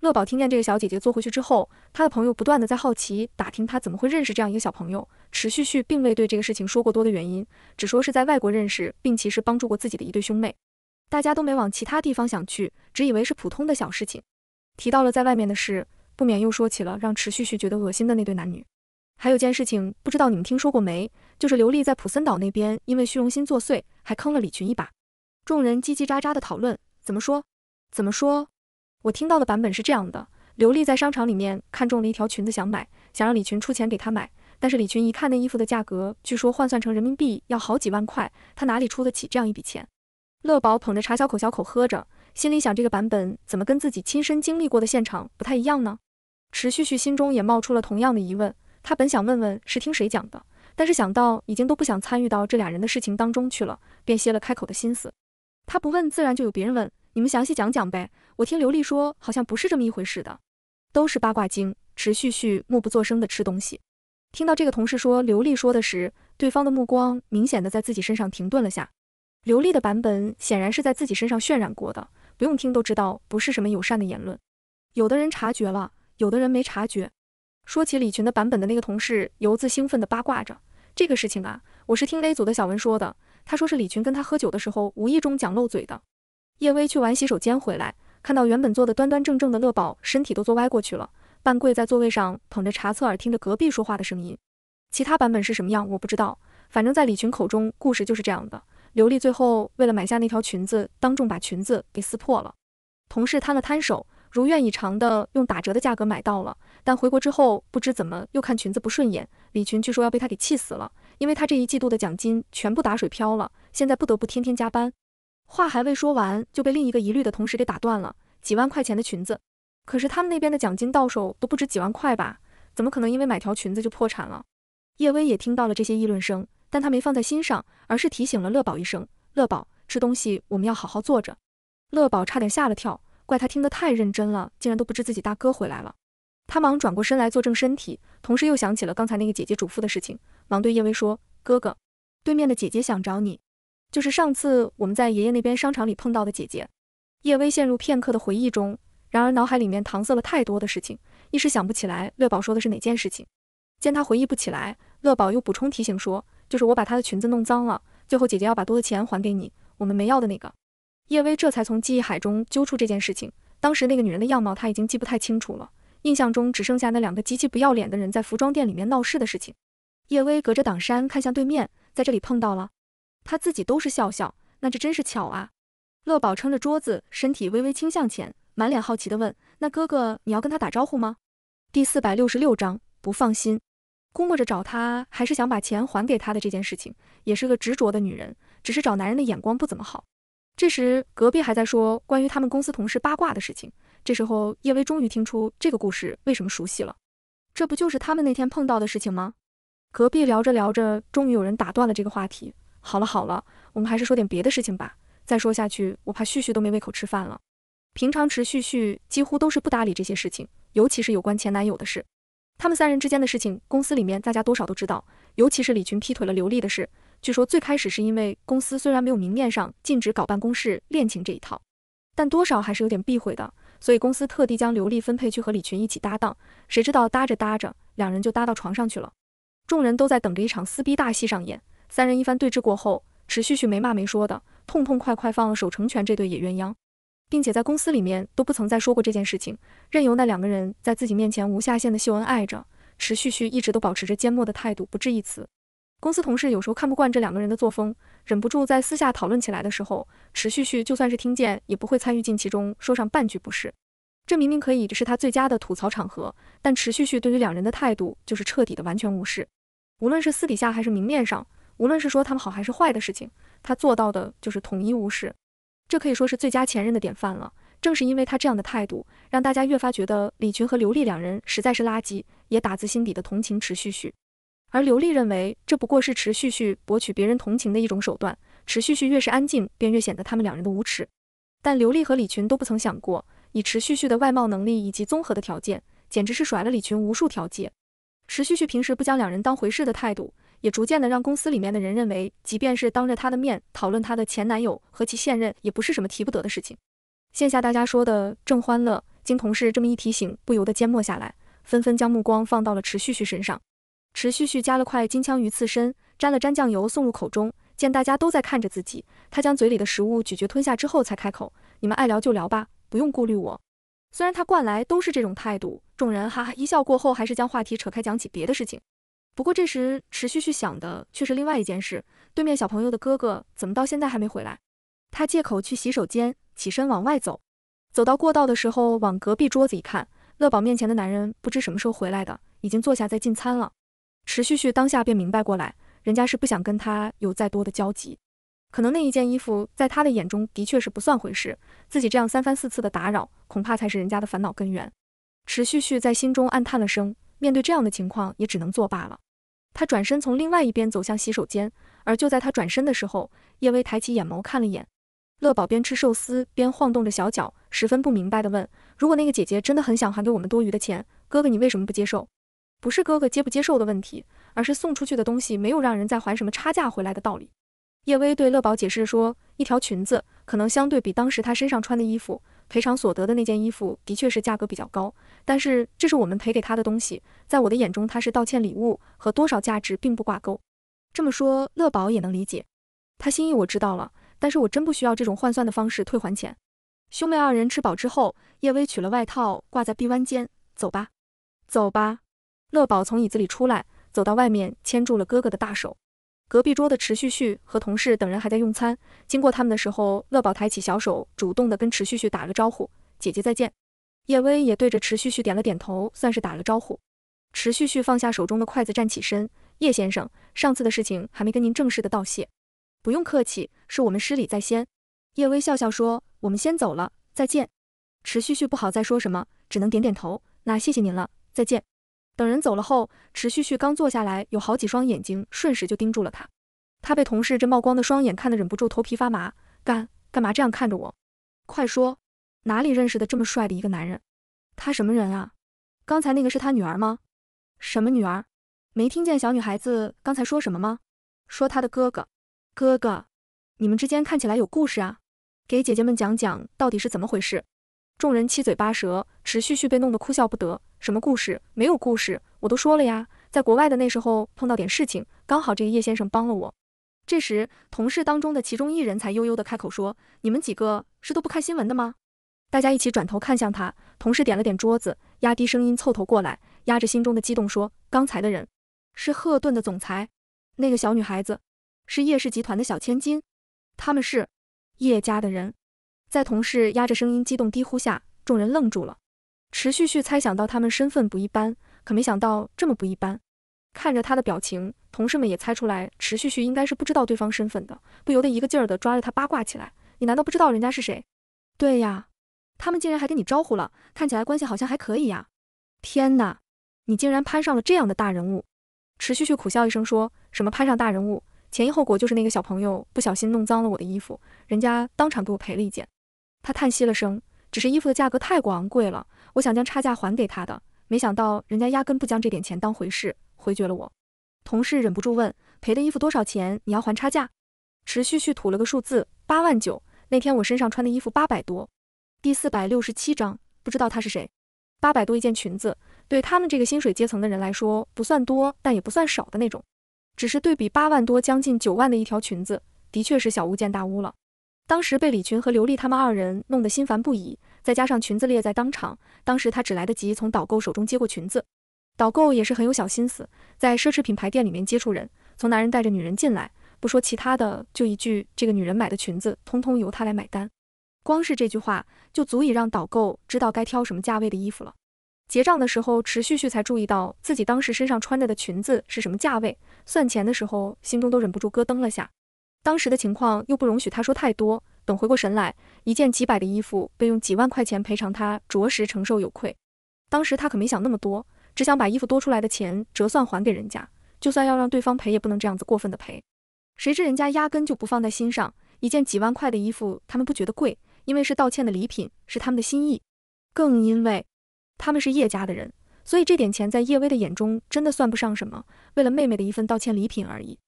乐宝听见这个小姐姐坐回去之后，他的朋友不断的在好奇打听他怎么会认识这样一个小朋友。池旭旭并未对这个事情说过多的原因，只说是在外国认识，并其是帮助过自己的一对兄妹。大家都没往其他地方想去，只以为是普通的小事情。提到了在外面的事，不免又说起了让池旭旭觉得恶心的那对男女。还有件事情，不知道你们听说过没？就是刘丽在普森岛那边，因为虚荣心作祟，还坑了李群一把。众人叽叽喳喳的讨论，怎么说？怎么说？我听到的版本是这样的：刘丽在商场里面看中了一条裙子，想买，想让李群出钱给她买。但是李群一看那衣服的价格，据说换算成人民币要好几万块，他哪里出得起这样一笔钱？乐宝捧着茶小口小口喝着，心里想这个版本怎么跟自己亲身经历过的现场不太一样呢？池旭旭心中也冒出了同样的疑问，他本想问问是听谁讲的。但是想到已经都不想参与到这俩人的事情当中去了，便歇了开口的心思。他不问，自然就有别人问。你们详细讲讲呗，我听刘丽说，好像不是这么一回事的，都是八卦精。持续续默不作声的吃东西，听到这个同事说刘丽说的时，对方的目光明显的在自己身上停顿了下。刘丽的版本显然是在自己身上渲染过的，不用听都知道不是什么友善的言论。有的人察觉了，有的人没察觉。说起李群的版本的那个同事，由自兴奋的八卦着。这个事情啊，我是听 A 组的小文说的。他说是李群跟他喝酒的时候无意中讲漏嘴的。叶薇去完洗手间回来，看到原本坐的端端正正的乐宝，身体都坐歪过去了，半跪在座位上，捧着茶，侧耳听着隔壁说话的声音。其他版本是什么样我不知道，反正，在李群口中，故事就是这样的。刘丽最后为了买下那条裙子，当众把裙子给撕破了。同事摊了摊手，如愿以偿的用打折的价格买到了。但回国之后，不知怎么又看裙子不顺眼，李群据说要被他给气死了，因为他这一季度的奖金全部打水漂了，现在不得不天天加班。话还未说完，就被另一个疑虑的同事给打断了。几万块钱的裙子，可是他们那边的奖金到手都不止几万块吧？怎么可能因为买条裙子就破产了？叶薇也听到了这些议论声，但他没放在心上，而是提醒了乐宝一声：“乐宝，吃东西我们要好好坐着。”乐宝差点吓了跳，怪他听得太认真了，竟然都不知自己大哥回来了。他忙转过身来坐正身体，同时又想起了刚才那个姐姐嘱咐的事情，忙对叶薇说：“哥哥，对面的姐姐想找你，就是上次我们在爷爷那边商场里碰到的姐姐。”叶薇陷入片刻的回忆中，然而脑海里面搪塞了太多的事情，一时想不起来乐宝说的是哪件事情。见他回忆不起来，乐宝又补充提醒说：“就是我把她的裙子弄脏了，最后姐姐要把多的钱还给你，我们没要的那个。”叶薇这才从记忆海中揪出这件事情，当时那个女人的样貌她已经记不太清楚了。印象中只剩下那两个极其不要脸的人在服装店里面闹事的事情。叶薇隔着挡山看向对面，在这里碰到了，他自己都是笑笑，那这真是巧啊。乐宝撑着桌子，身体微微倾向前，满脸好奇地问：“那哥哥，你要跟他打招呼吗？”第四百六十六章不放心，估摸着找他还是想把钱还给他的这件事情，也是个执着的女人，只是找男人的眼光不怎么好。这时隔壁还在说关于他们公司同事八卦的事情。这时候，叶薇终于听出这个故事为什么熟悉了，这不就是他们那天碰到的事情吗？隔壁聊着聊着，终于有人打断了这个话题。好了好了，我们还是说点别的事情吧。再说下去，我怕旭旭都没胃口吃饭了。平常池旭旭几乎都是不搭理这些事情，尤其是有关前男友的事。他们三人之间的事情，公司里面大家多少都知道，尤其是李群劈腿了刘丽的事。据说最开始是因为公司虽然没有明面上禁止搞办公室恋情这一套，但多少还是有点避讳的。所以公司特地将刘丽分配去和李群一起搭档，谁知道搭着搭着，两人就搭到床上去了。众人都在等着一场撕逼大戏上演。三人一番对峙过后，池旭旭没骂没说的，痛痛快快放手成全这对野鸳鸯，并且在公司里面都不曾再说过这件事情，任由那两个人在自己面前无下限的秀恩爱着。池旭旭一直都保持着缄默的态度，不置一词。公司同事有时候看不惯这两个人的作风，忍不住在私下讨论起来的时候，池旭旭就算是听见，也不会参与进其中，说上半句不是。这明明可以是他最佳的吐槽场合，但池旭旭对于两人的态度就是彻底的完全无视。无论是私底下还是明面上，无论是说他们好还是坏的事情，他做到的就是统一无视。这可以说是最佳前任的典范了。正是因为他这样的态度，让大家越发觉得李群和刘丽两人实在是垃圾，也打自心底的同情池旭旭。而刘丽认为，这不过是池旭旭博取别人同情的一种手段。池旭旭越是安静，便越显得他们两人的无耻。但刘丽和李群都不曾想过，以池旭旭的外貌能力以及综合的条件，简直是甩了李群无数条街。池旭旭平时不将两人当回事的态度，也逐渐的让公司里面的人认为，即便是当着他的面讨论他的前男友和其现任，也不是什么提不得的事情。线下大家说的正欢乐，经同事这么一提醒，不由得缄默下来，纷纷将目光放到了池旭旭身上。池旭旭夹了块金枪鱼刺身，沾了沾酱油送入口中。见大家都在看着自己，他将嘴里的食物咀嚼吞下之后才开口：“你们爱聊就聊吧，不用顾虑我。”虽然他惯来都是这种态度，众人哈哈一笑过后，还是将话题扯开讲起别的事情。不过这时池旭旭想的却是另外一件事：对面小朋友的哥哥怎么到现在还没回来？他借口去洗手间，起身往外走。走到过道的时候，往隔壁桌子一看，乐宝面前的男人不知什么时候回来的，已经坐下在进餐了。池旭旭当下便明白过来，人家是不想跟他有再多的交集。可能那一件衣服在他的眼中，的确是不算回事。自己这样三番四次的打扰，恐怕才是人家的烦恼根源。池旭旭在心中暗叹了声，面对这样的情况，也只能作罢了。他转身从另外一边走向洗手间，而就在他转身的时候，叶薇抬起眼眸看了眼。乐宝边吃寿司边晃动着小脚，十分不明白的问：“如果那个姐姐真的很想还给我们多余的钱，哥哥你为什么不接受？”不是哥哥接不接受的问题，而是送出去的东西没有让人再还什么差价回来的道理。叶薇对乐宝解释说：“一条裙子可能相对比当时他身上穿的衣服，赔偿所得的那件衣服的确是价格比较高，但是这是我们赔给他的东西，在我的眼中，他是道歉礼物，和多少价值并不挂钩。”这么说，乐宝也能理解。他心意我知道了，但是我真不需要这种换算的方式退还钱。兄妹二人吃饱之后，叶薇取了外套挂在臂弯间，走吧，走吧。乐宝从椅子里出来，走到外面，牵住了哥哥的大手。隔壁桌的迟旭旭和同事等人还在用餐。经过他们的时候，乐宝抬起小手，主动的跟迟旭旭打了招呼：“姐姐再见。”叶薇也对着迟旭旭点了点头，算是打了招呼。迟旭旭放下手中的筷子，站起身：“叶先生，上次的事情还没跟您正式的道谢。”“不用客气，是我们失礼在先。”叶薇笑笑说：“我们先走了，再见。”迟旭旭不好再说什么，只能点点头：“那谢谢您了，再见。”等人走了后，池旭旭刚坐下来，有好几双眼睛瞬时就盯住了他。他被同事这冒光的双眼看得忍不住头皮发麻，干干嘛这样看着我？快说，哪里认识的这么帅的一个男人？他什么人啊？刚才那个是他女儿吗？什么女儿？没听见小女孩子刚才说什么吗？说他的哥哥，哥哥，你们之间看起来有故事啊，给姐姐们讲讲到底是怎么回事？众人七嘴八舌，池旭旭被弄得哭笑不得。什么故事？没有故事，我都说了呀，在国外的那时候碰到点事情，刚好这个叶先生帮了我。这时，同事当中的其中一人才悠悠地开口说：“你们几个是都不看新闻的吗？”大家一起转头看向他，同事点了点桌子，压低声音凑头过来，压着心中的激动说：“刚才的人是赫顿的总裁，那个小女孩子是叶氏集团的小千金，他们是叶家的人。”在同事压着声音激动低呼下，众人愣住了。池旭旭猜想到他们身份不一般，可没想到这么不一般。看着他的表情，同事们也猜出来池旭旭应该是不知道对方身份的，不由得一个劲儿的抓着他八卦起来：“你难道不知道人家是谁？”“对呀，他们竟然还跟你招呼了，看起来关系好像还可以呀。”“天哪，你竟然攀上了这样的大人物！”池旭旭苦笑一声说：“什么攀上大人物？前因后果就是那个小朋友不小心弄脏了我的衣服，人家当场给我赔了一件。”他叹息了声：“只是衣服的价格太过昂贵了。”我想将差价还给他的，没想到人家压根不将这点钱当回事，回绝了我。同事忍不住问：“赔的衣服多少钱？你要还差价？”持旭旭吐了个数字：八万九。那天我身上穿的衣服八百多。第四百六十七章，不知道他是谁。八百多一件裙子，对他们这个薪水阶层的人来说不算多，但也不算少的那种。只是对比八万多、将近九万的一条裙子，的确是小巫见大巫了。当时被李群和刘丽他们二人弄得心烦不已。再加上裙子裂在当场，当时他只来得及从导购手中接过裙子。导购也是很有小心思，在奢侈品牌店里面接触人，从男人带着女人进来，不说其他的，就一句这个女人买的裙子，通通由他来买单。光是这句话，就足以让导购知道该挑什么价位的衣服了。结账的时候，持旭旭才注意到自己当时身上穿着的裙子是什么价位，算钱的时候，心中都忍不住咯噔了下。当时的情况又不容许他说太多。等回过神来，一件几百的衣服被用几万块钱赔偿，他着实承受有愧。当时他可没想那么多，只想把衣服多出来的钱折算还给人家，就算要让对方赔，也不能这样子过分的赔。谁知人家压根就不放在心上，一件几万块的衣服他们不觉得贵，因为是道歉的礼品，是他们的心意，更因为他们是叶家的人，所以这点钱在叶薇的眼中真的算不上什么，为了妹妹的一份道歉礼品而已。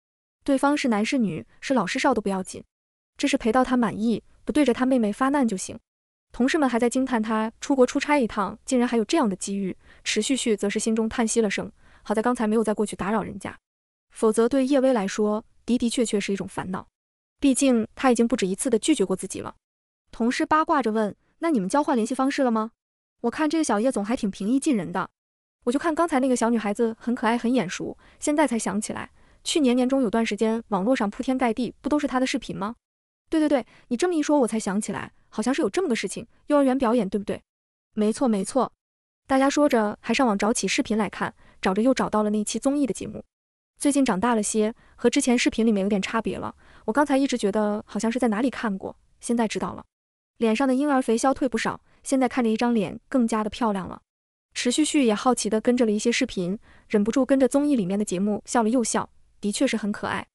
对方是男是女，是老是少都不要紧。这是陪到他满意，不对着他妹妹发难就行。同事们还在惊叹他出国出差一趟，竟然还有这样的机遇。池旭旭则是心中叹息了声，好在刚才没有再过去打扰人家，否则对叶薇来说的的确确是一种烦恼。毕竟他已经不止一次的拒绝过自己了。同事八卦着问：“那你们交换联系方式了吗？”我看这个小叶总还挺平易近人的，我就看刚才那个小女孩子很可爱，很眼熟，现在才想起来，去年年中有段时间，网络上铺天盖地不都是她的视频吗？对对对，你这么一说，我才想起来，好像是有这么个事情，幼儿园表演对不对？没错没错，大家说着还上网找起视频来看，找着又找到了那期综艺的节目。最近长大了些，和之前视频里面有点差别了。我刚才一直觉得好像是在哪里看过，现在知道了。脸上的婴儿肥消退不少，现在看着一张脸更加的漂亮了。池旭旭也好奇的跟着了一些视频，忍不住跟着综艺里面的节目笑了又笑，的确是很可爱。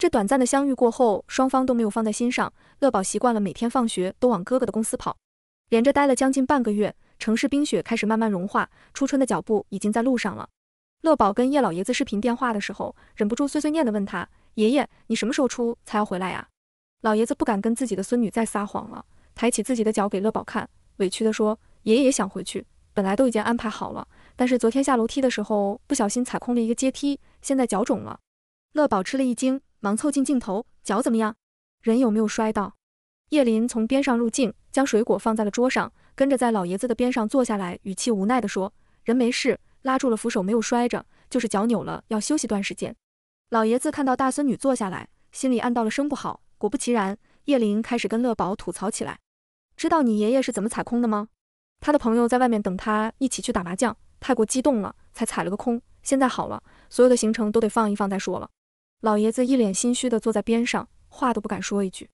这短暂的相遇过后，双方都没有放在心上。乐宝习惯了每天放学都往哥哥的公司跑，连着待了将近半个月。城市冰雪开始慢慢融化，初春的脚步已经在路上了。乐宝跟叶老爷子视频电话的时候，忍不住碎碎念的问他：“爷爷，你什么时候出才要回来呀？”老爷子不敢跟自己的孙女再撒谎了，抬起自己的脚给乐宝看，委屈的说：“爷爷也想回去，本来都已经安排好了，但是昨天下楼梯的时候不小心踩空了一个阶梯，现在脚肿了。”乐宝吃了一惊。忙凑近镜头，脚怎么样？人有没有摔到？叶林从边上入镜，将水果放在了桌上，跟着在老爷子的边上坐下来，语气无奈地说：“人没事，拉住了扶手没有摔着，就是脚扭了，要休息段时间。”老爷子看到大孙女坐下来，心里暗道了声不好，果不其然，叶林开始跟乐宝吐槽起来：“知道你爷爷是怎么踩空的吗？他的朋友在外面等他一起去打麻将，太过激动了，才踩了个空。现在好了，所有的行程都得放一放再说了。”老爷子一脸心虚地坐在边上，话都不敢说一句。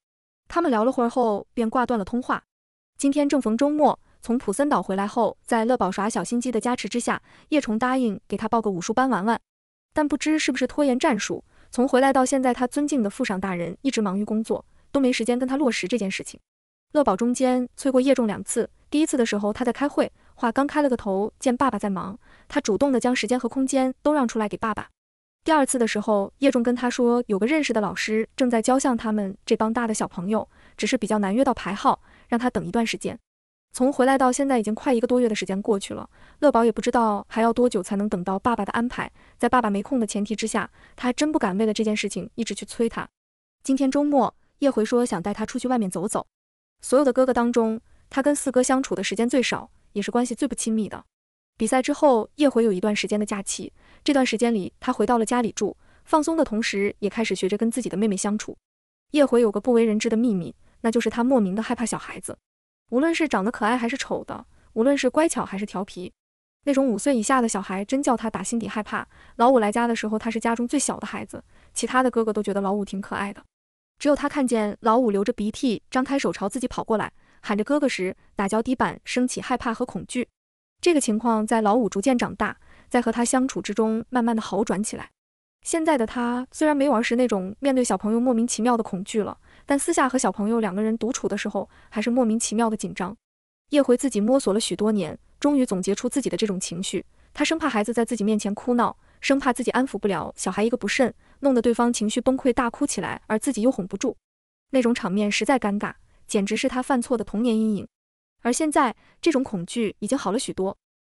他们聊了会儿后，便挂断了通话。今天正逢周末，从普森岛回来后，在乐宝耍小心机的加持之下，叶重答应给他报个武术班玩玩。但不知是不是拖延战术，从回来到现在，他尊敬的父上大人一直忙于工作，都没时间跟他落实这件事情。乐宝中间催过叶重两次，第一次的时候他在开会，话刚开了个头，见爸爸在忙，他主动的将时间和空间都让出来给爸爸。第二次的时候，叶仲跟他说，有个认识的老师正在教像他们这帮大的小朋友，只是比较难约到排号，让他等一段时间。从回来到现在已经快一个多月的时间过去了，乐宝也不知道还要多久才能等到爸爸的安排，在爸爸没空的前提之下，他还真不敢为了这件事情一直去催他。今天周末，叶回说想带他出去外面走走。所有的哥哥当中，他跟四哥相处的时间最少，也是关系最不亲密的。比赛之后，叶回有一段时间的假期。这段时间里，他回到了家里住，放松的同时，也开始学着跟自己的妹妹相处。叶回有个不为人知的秘密，那就是他莫名的害怕小孩子，无论是长得可爱还是丑的，无论是乖巧还是调皮，那种五岁以下的小孩真叫他打心底害怕。老五来家的时候，他是家中最小的孩子，其他的哥哥都觉得老五挺可爱的，只有他看见老五流着鼻涕，张开手朝自己跑过来，喊着哥哥时，打脚底板升起害怕和恐惧。这个情况在老五逐渐长大。在和他相处之中，慢慢的好转起来。现在的他虽然没有儿时那种面对小朋友莫名其妙的恐惧了，但私下和小朋友两个人独处的时候，还是莫名其妙的紧张。叶回自己摸索了许多年，终于总结出自己的这种情绪。他生怕孩子在自己面前哭闹，生怕自己安抚不了小孩，一个不慎，弄得对方情绪崩溃大哭起来，而自己又哄不住，那种场面实在尴尬，简直是他犯错的童年阴影。而现在，这种恐惧已经好了许多。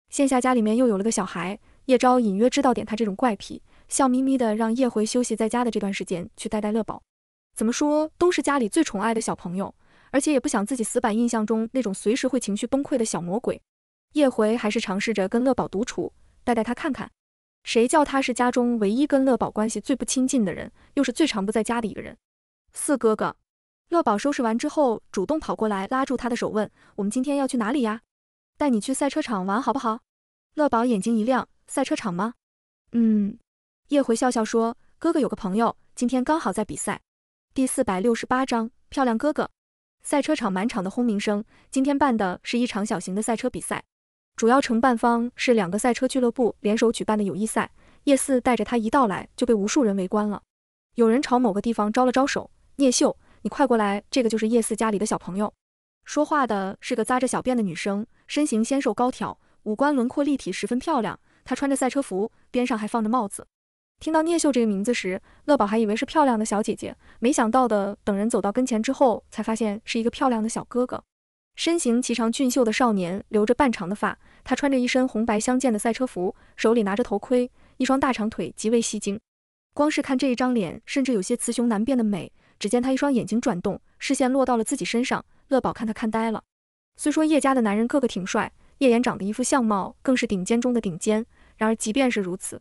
线下家里面又有了个小孩，叶昭隐约知道点他这种怪癖，笑眯眯的让叶回休息在家的这段时间去带带乐宝。怎么说都是家里最宠爱的小朋友，而且也不想自己死板印象中那种随时会情绪崩溃的小魔鬼。叶回还是尝试着跟乐宝独处，带带他看看。谁叫他是家中唯一跟乐宝关系最不亲近的人，又是最长不在家的一个人。四哥哥，乐宝收拾完之后主动跑过来拉住他的手问：“我们今天要去哪里呀？”带你去赛车场玩好不好？乐宝眼睛一亮，赛车场吗？嗯，叶回笑笑说，哥哥有个朋友，今天刚好在比赛。第四百六十八章漂亮哥哥。赛车场满场的轰鸣声，今天办的是一场小型的赛车比赛，主要承办方是两个赛车俱乐部联手举办的友谊赛。叶四带着他一到来，就被无数人围观了。有人朝某个地方招了招手，聂秀，你快过来，这个就是叶四家里的小朋友。说话的是个扎着小辫的女生，身形纤瘦高挑，五官轮廓立体，十分漂亮。她穿着赛车服，边上还放着帽子。听到聂秀这个名字时，乐宝还以为是漂亮的小姐姐，没想到的，等人走到跟前之后，才发现是一个漂亮的小哥哥。身形颀长俊秀的少年，留着半长的发，他穿着一身红白相间的赛车服，手里拿着头盔，一双大长腿极为吸睛。光是看这一张脸，甚至有些雌雄难辨的美。只见他一双眼睛转动，视线落到了自己身上。乐宝看他看呆了，虽说叶家的男人个个挺帅，叶岩长得一副相貌更是顶尖中的顶尖，然而即便是如此，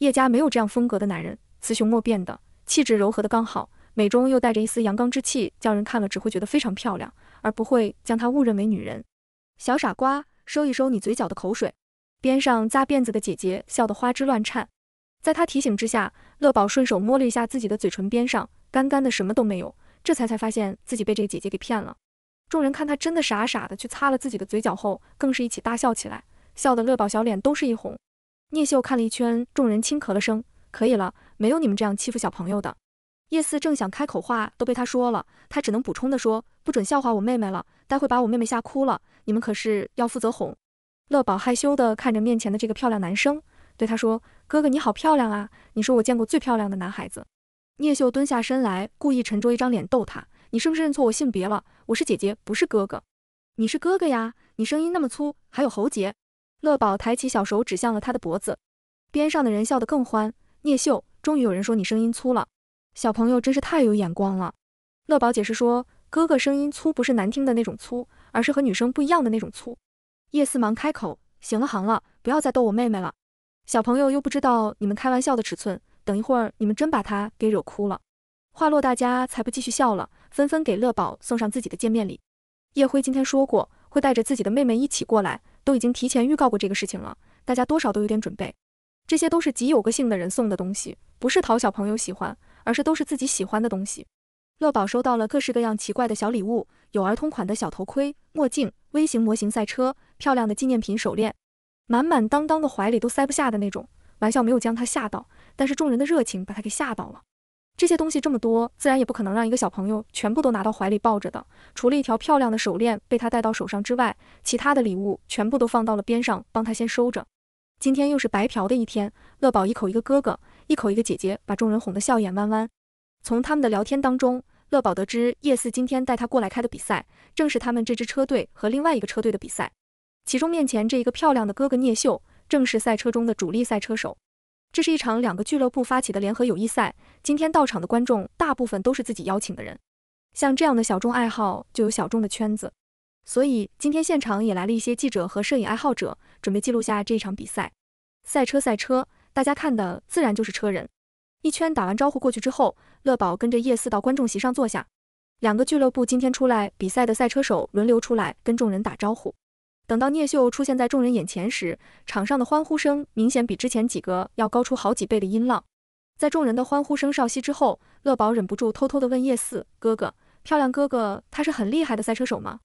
叶家没有这样风格的男人，雌雄莫辨的气质柔和的刚好，美中又带着一丝阳刚之气，叫人看了只会觉得非常漂亮，而不会将他误认为女人。小傻瓜，收一收你嘴角的口水。边上扎辫子的姐姐笑得花枝乱颤，在她提醒之下，乐宝顺手摸了一下自己的嘴唇边上，干干的什么都没有，这才才发现自己被这个姐姐给骗了。众人看他真的傻傻的去擦了自己的嘴角后，更是一起大笑起来，笑得乐宝小脸都是一红。聂秀看了一圈众人，轻咳了声，可以了，没有你们这样欺负小朋友的。叶四正想开口，话都被他说了，他只能补充的说，不准笑话我妹妹了，待会把我妹妹吓哭了，你们可是要负责哄。乐宝害羞的看着面前的这个漂亮男生，对他说，哥哥你好漂亮啊，你说我见过最漂亮的男孩子。聂秀蹲下身来，故意沉着一张脸逗他。你是不是认错我性别了？我是姐姐，不是哥哥。你是哥哥呀，你声音那么粗，还有喉结。乐宝抬起小手指向了他的脖子，边上的人笑得更欢。聂秀终于有人说你声音粗了，小朋友真是太有眼光了。乐宝解释说，哥哥声音粗不是难听的那种粗，而是和女生不一样的那种粗。叶四忙开口，行了行了，不要再逗我妹妹了。小朋友又不知道你们开玩笑的尺寸，等一会儿你们真把他给惹哭了。话落，大家才不继续笑了。纷纷给乐宝送上自己的见面礼。叶辉今天说过会带着自己的妹妹一起过来，都已经提前预告过这个事情了，大家多少都有点准备。这些都是极有个性的人送的东西，不是讨小朋友喜欢，而是都是自己喜欢的东西。乐宝收到了各式各样奇怪的小礼物，有儿童款的小头盔、墨镜、微型模型赛车、漂亮的纪念品手链，满满当当的怀里都塞不下的那种。玩笑没有将他吓到，但是众人的热情把他给吓到了。这些东西这么多，自然也不可能让一个小朋友全部都拿到怀里抱着的。除了一条漂亮的手链被他戴到手上之外，其他的礼物全部都放到了边上，帮他先收着。今天又是白嫖的一天，乐宝一口一个哥哥，一口一个姐姐，把众人哄得笑眼弯弯。从他们的聊天当中，乐宝得知叶四今天带他过来开的比赛，正是他们这支车队和另外一个车队的比赛。其中面前这一个漂亮的哥哥聂秀，正是赛车中的主力赛车手。这是一场两个俱乐部发起的联合友谊赛。今天到场的观众大部分都是自己邀请的人，像这样的小众爱好就有小众的圈子，所以今天现场也来了一些记者和摄影爱好者，准备记录下这场比赛。赛车赛车，大家看的自然就是车人。一圈打完招呼过去之后，乐宝跟着叶四到观众席上坐下。两个俱乐部今天出来比赛的赛车手轮流出来跟众人打招呼。等到聂秀出现在众人眼前时，场上的欢呼声明显比之前几个要高出好几倍的音浪。在众人的欢呼声稍息之后，乐宝忍不住偷偷地问叶四哥哥：“漂亮哥哥，他是很厉害的赛车手吗？”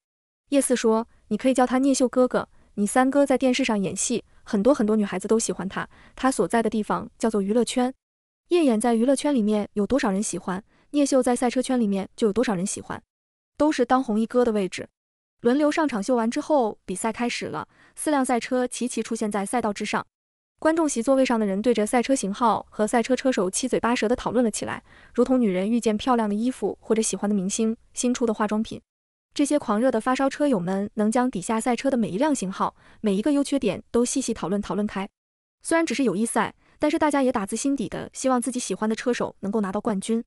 叶四说：“你可以叫他聂秀哥哥。你三哥在电视上演戏，很多很多女孩子都喜欢他。他所在的地方叫做娱乐圈。叶演在娱乐圈里面有多少人喜欢？聂秀在赛车圈里面就有多少人喜欢？都是当红一哥的位置。”轮流上场秀完之后，比赛开始了。四辆赛车齐齐出现在赛道之上，观众席座位上的人对着赛车型号和赛车车手七嘴八舌地讨论了起来，如同女人遇见漂亮的衣服或者喜欢的明星、新出的化妆品。这些狂热的发烧车友们能将底下赛车的每一辆型号、每一个优缺点都细细讨论讨论开。虽然只是友谊赛，但是大家也打自心底的希望自己喜欢的车手能够拿到冠军。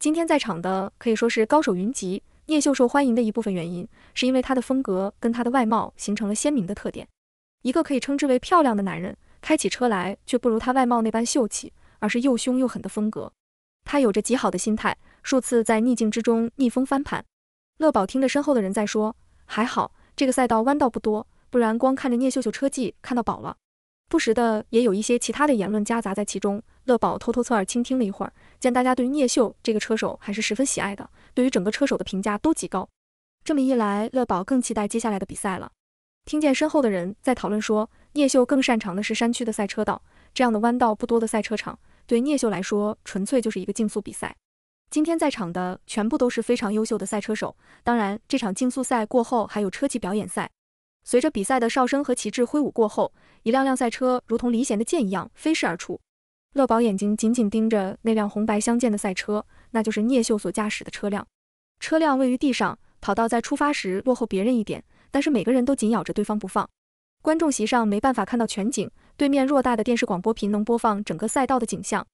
今天在场的可以说是高手云集。聂秀受欢迎的一部分原因，是因为他的风格跟他的外貌形成了鲜明的特点。一个可以称之为漂亮的男人，开起车来却不如他外貌那般秀气，而是又凶又狠的风格。他有着极好的心态，数次在逆境之中逆风翻盘。乐宝听着身后的人在说，还好这个赛道弯道不多，不然光看着聂秀秀车技，看到宝了。不时的也有一些其他的言论夹杂在其中，乐宝偷偷侧耳倾听了一会儿，见大家对于聂秀这个车手还是十分喜爱的。对于整个车手的评价都极高，这么一来，乐宝更期待接下来的比赛了。听见身后的人在讨论说，聂秀更擅长的是山区的赛车道，这样的弯道不多的赛车场，对聂秀来说纯粹就是一个竞速比赛。今天在场的全部都是非常优秀的赛车手，当然，这场竞速赛过后还有车技表演赛。随着比赛的哨声和旗帜挥舞过后，一辆辆赛车如同离弦的箭一样飞逝而出。乐宝眼睛紧紧盯着那辆红白相间的赛车。那就是聂秀所驾驶的车辆，车辆位于地上跑道，在出发时落后别人一点，但是每个人都紧咬着对方不放。观众席上没办法看到全景，对面偌大的电视广播屏能播放整个赛道的景象。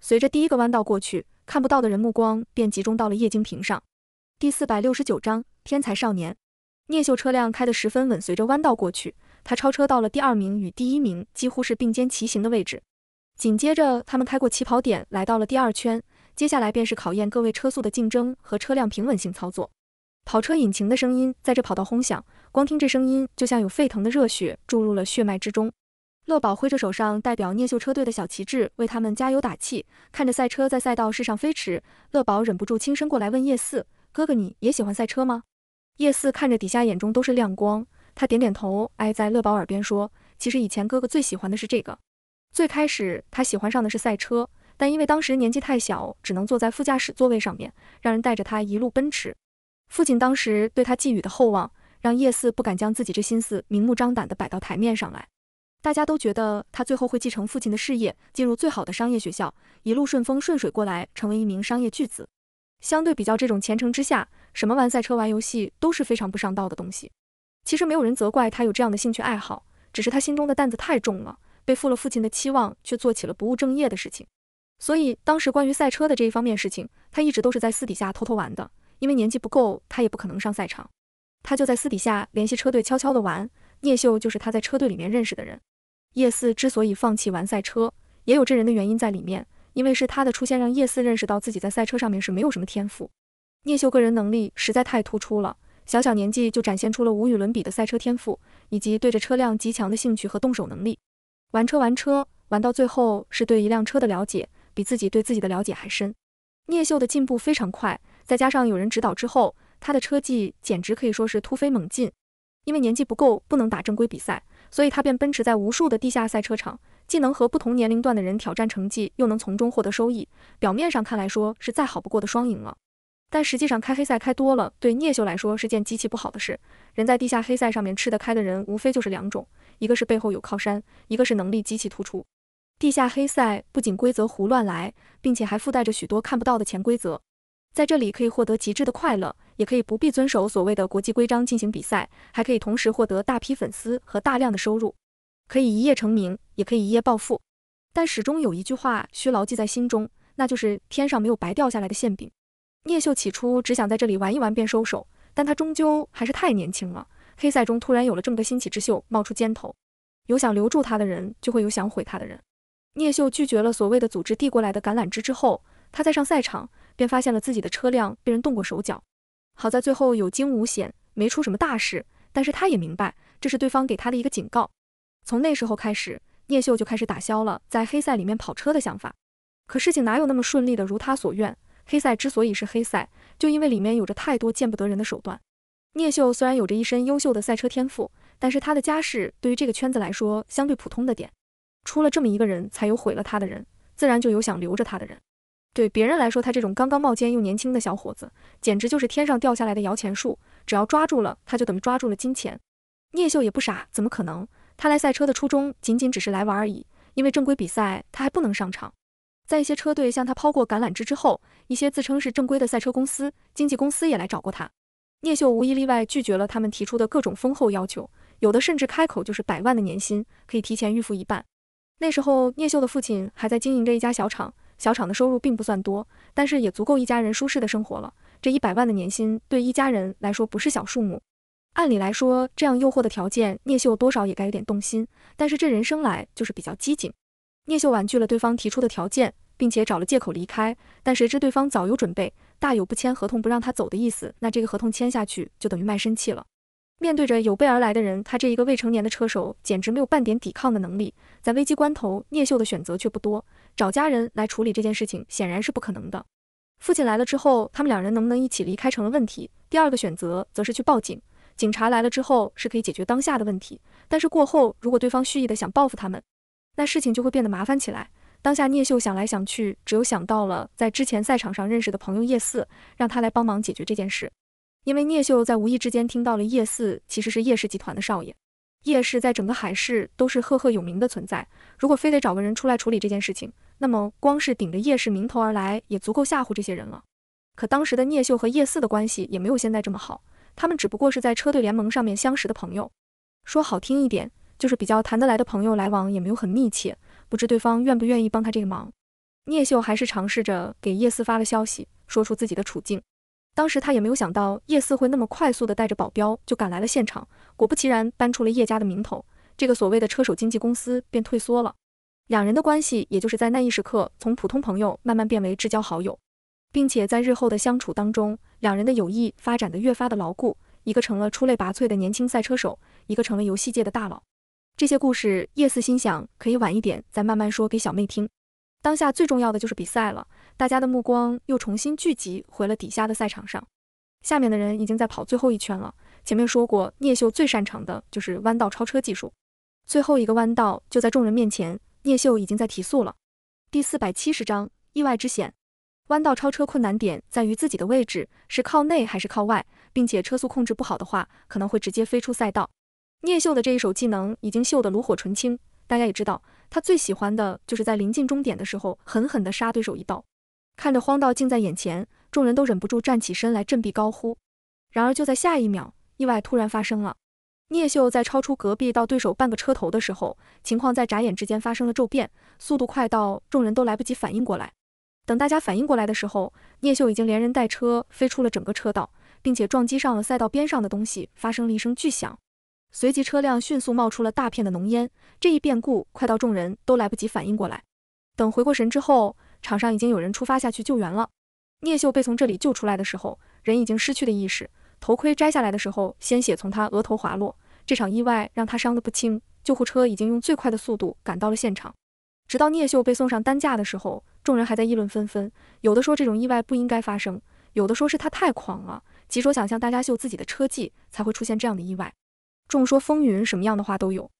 随着第一个弯道过去，看不到的人目光便集中到了液晶屏上。第四百六十九章天才少年。聂秀车辆开得十分稳，随着弯道过去，他超车到了第二名与第一名几乎是并肩骑行的位置。紧接着，他们开过起跑点，来到了第二圈。接下来便是考验各位车速的竞争和车辆平稳性操作。跑车引擎的声音在这跑道轰响，光听这声音就像有沸腾的热血注入了血脉之中。乐宝挥着手上代表聂秀车队的小旗帜为他们加油打气，看着赛车在赛道世上飞驰，乐宝忍不住轻声过来问叶四哥哥：“你也喜欢赛车吗？”叶四看着底下眼中都是亮光，他点点头，挨在乐宝耳边说：“其实以前哥哥最喜欢的是这个，最开始他喜欢上的是赛车。”但因为当时年纪太小，只能坐在副驾驶座位上面，让人带着他一路奔驰。父亲当时对他寄予的厚望，让叶四不敢将自己这心思明目张胆的摆到台面上来。大家都觉得他最后会继承父亲的事业，进入最好的商业学校，一路顺风顺水过来，成为一名商业巨子。相对比较这种前程之下，什么玩赛车、玩游戏都是非常不上道的东西。其实没有人责怪他有这样的兴趣爱好，只是他心中的担子太重了，背负了父亲的期望，却做起了不务正业的事情。所以当时关于赛车的这一方面事情，他一直都是在私底下偷偷玩的。因为年纪不够，他也不可能上赛场，他就在私底下联系车队，悄悄的玩。聂秀就是他在车队里面认识的人。叶四之所以放弃玩赛车，也有这人的原因在里面。因为是他的出现让叶四认识到自己在赛车上面是没有什么天赋。聂秀个人能力实在太突出了，小小年纪就展现出了无与伦比的赛车天赋，以及对着车辆极强的兴趣和动手能力。玩车玩车玩到最后，是对一辆车的了解。比自己对自己的了解还深，聂秀的进步非常快，再加上有人指导之后，他的车技简直可以说是突飞猛进。因为年纪不够，不能打正规比赛，所以他便奔驰在无数的地下赛车场，既能和不同年龄段的人挑战成绩，又能从中获得收益。表面上看来说是再好不过的双赢了，但实际上开黑赛开多了，对聂秀来说是件极其不好的事。人在地下黑赛上面吃得开的人，无非就是两种，一个是背后有靠山，一个是能力极其突出。地下黑赛不仅规则胡乱来，并且还附带着许多看不到的潜规则，在这里可以获得极致的快乐，也可以不必遵守所谓的国际规章进行比赛，还可以同时获得大批粉丝和大量的收入，可以一夜成名，也可以一夜暴富。但始终有一句话需牢记在心中，那就是天上没有白掉下来的馅饼。聂秀起初只想在这里玩一玩便收手，但他终究还是太年轻了。黑赛中突然有了这么个新起之秀冒出尖头，有想留住他的人，就会有想毁他的人。聂秀拒绝了所谓的组织递过来的橄榄枝之后，他在上赛场便发现了自己的车辆被人动过手脚。好在最后有惊无险，没出什么大事。但是他也明白，这是对方给他的一个警告。从那时候开始，聂秀就开始打消了在黑赛里面跑车的想法。可事情哪有那么顺利的如他所愿？黑赛之所以是黑赛，就因为里面有着太多见不得人的手段。聂秀虽然有着一身优秀的赛车天赋，但是他的家世对于这个圈子来说，相对普通的点。出了这么一个人才，有毁了他的人，自然就有想留着他的人。对别人来说，他这种刚刚冒尖又年轻的小伙子，简直就是天上掉下来的摇钱树，只要抓住了他，就等于抓住了金钱。聂秀也不傻，怎么可能？他来赛车的初衷仅仅只是来玩而已，因为正规比赛他还不能上场。在一些车队向他抛过橄榄枝之后，一些自称是正规的赛车公司、经纪公司也来找过他，聂秀无一例外拒绝了他们提出的各种丰厚要求，有的甚至开口就是百万的年薪，可以提前预付一半。那时候，聂秀的父亲还在经营着一家小厂，小厂的收入并不算多，但是也足够一家人舒适的生活了。这一百万的年薪对一家人来说不是小数目。按理来说，这样诱惑的条件，聂秀多少也该有点动心。但是这人生来就是比较机警，聂秀婉拒了对方提出的条件，并且找了借口离开。但谁知对方早有准备，大有不签合同不让他走的意思。那这个合同签下去，就等于卖身契了。面对着有备而来的人，他这一个未成年的车手简直没有半点抵抗的能力。在危机关头，聂秀的选择却不多。找家人来处理这件事情显然是不可能的。父亲来了之后，他们两人能不能一起离开成了问题。第二个选择则是去报警，警察来了之后是可以解决当下的问题，但是过后如果对方蓄意的想报复他们，那事情就会变得麻烦起来。当下聂秀想来想去，只有想到了在之前赛场上认识的朋友叶四，让他来帮忙解决这件事。因为聂秀在无意之间听到了叶四其实是叶氏集团的少爷，叶氏在整个海市都是赫赫有名的存在。如果非得找个人出来处理这件事情，那么光是顶着叶氏名头而来也足够吓唬这些人了。可当时的聂秀和叶四的关系也没有现在这么好，他们只不过是在车队联盟上面相识的朋友，说好听一点就是比较谈得来的朋友，来往也没有很密切，不知对方愿不愿意帮他这个忙。聂秀还是尝试着给叶四发了消息，说出自己的处境。当时他也没有想到叶四会那么快速的带着保镖就赶来了现场，果不其然搬出了叶家的名头，这个所谓的车手经纪公司便退缩了。两人的关系也就是在那一时刻从普通朋友慢慢变为至交好友，并且在日后的相处当中，两人的友谊发展的越发的牢固。一个成了出类拔萃的年轻赛车手，一个成了游戏界的大佬。这些故事叶四心想可以晚一点再慢慢说给小妹听，当下最重要的就是比赛了。大家的目光又重新聚集回了底下的赛场上，下面的人已经在跑最后一圈了。前面说过，聂秀最擅长的就是弯道超车技术，最后一个弯道就在众人面前，聂秀已经在提速了。第四百七十章意外之险，弯道超车困难点在于自己的位置是靠内还是靠外，并且车速控制不好的话，可能会直接飞出赛道。聂秀的这一手技能已经秀得炉火纯青，大家也知道，他最喜欢的就是在临近终点的时候狠狠地杀对手一刀。看着荒道近在眼前，众人都忍不住站起身来，振臂高呼。然而就在下一秒，意外突然发生了。聂秀在超出隔壁到对手半个车头的时候，情况在眨眼之间发生了骤变，速度快到众人都来不及反应过来。等大家反应过来的时候，聂秀已经连人带车飞出了整个车道，并且撞击上了赛道边上的东西，发生了一声巨响。随即车辆迅速冒出了大片的浓烟。这一变故快到众人都来不及反应过来。等回过神之后。场上已经有人出发下去救援了。聂秀被从这里救出来的时候，人已经失去了意识。头盔摘下来的时候，鲜血从他额头滑落。这场意外让他伤得不轻。救护车已经用最快的速度赶到了现场。直到聂秀被送上担架的时候，众人还在议论纷纷。有的说这种意外不应该发生，有的说是他太狂了，急着想向大家秀自己的车技才会出现这样的意外。众说风云，什么样的话都有。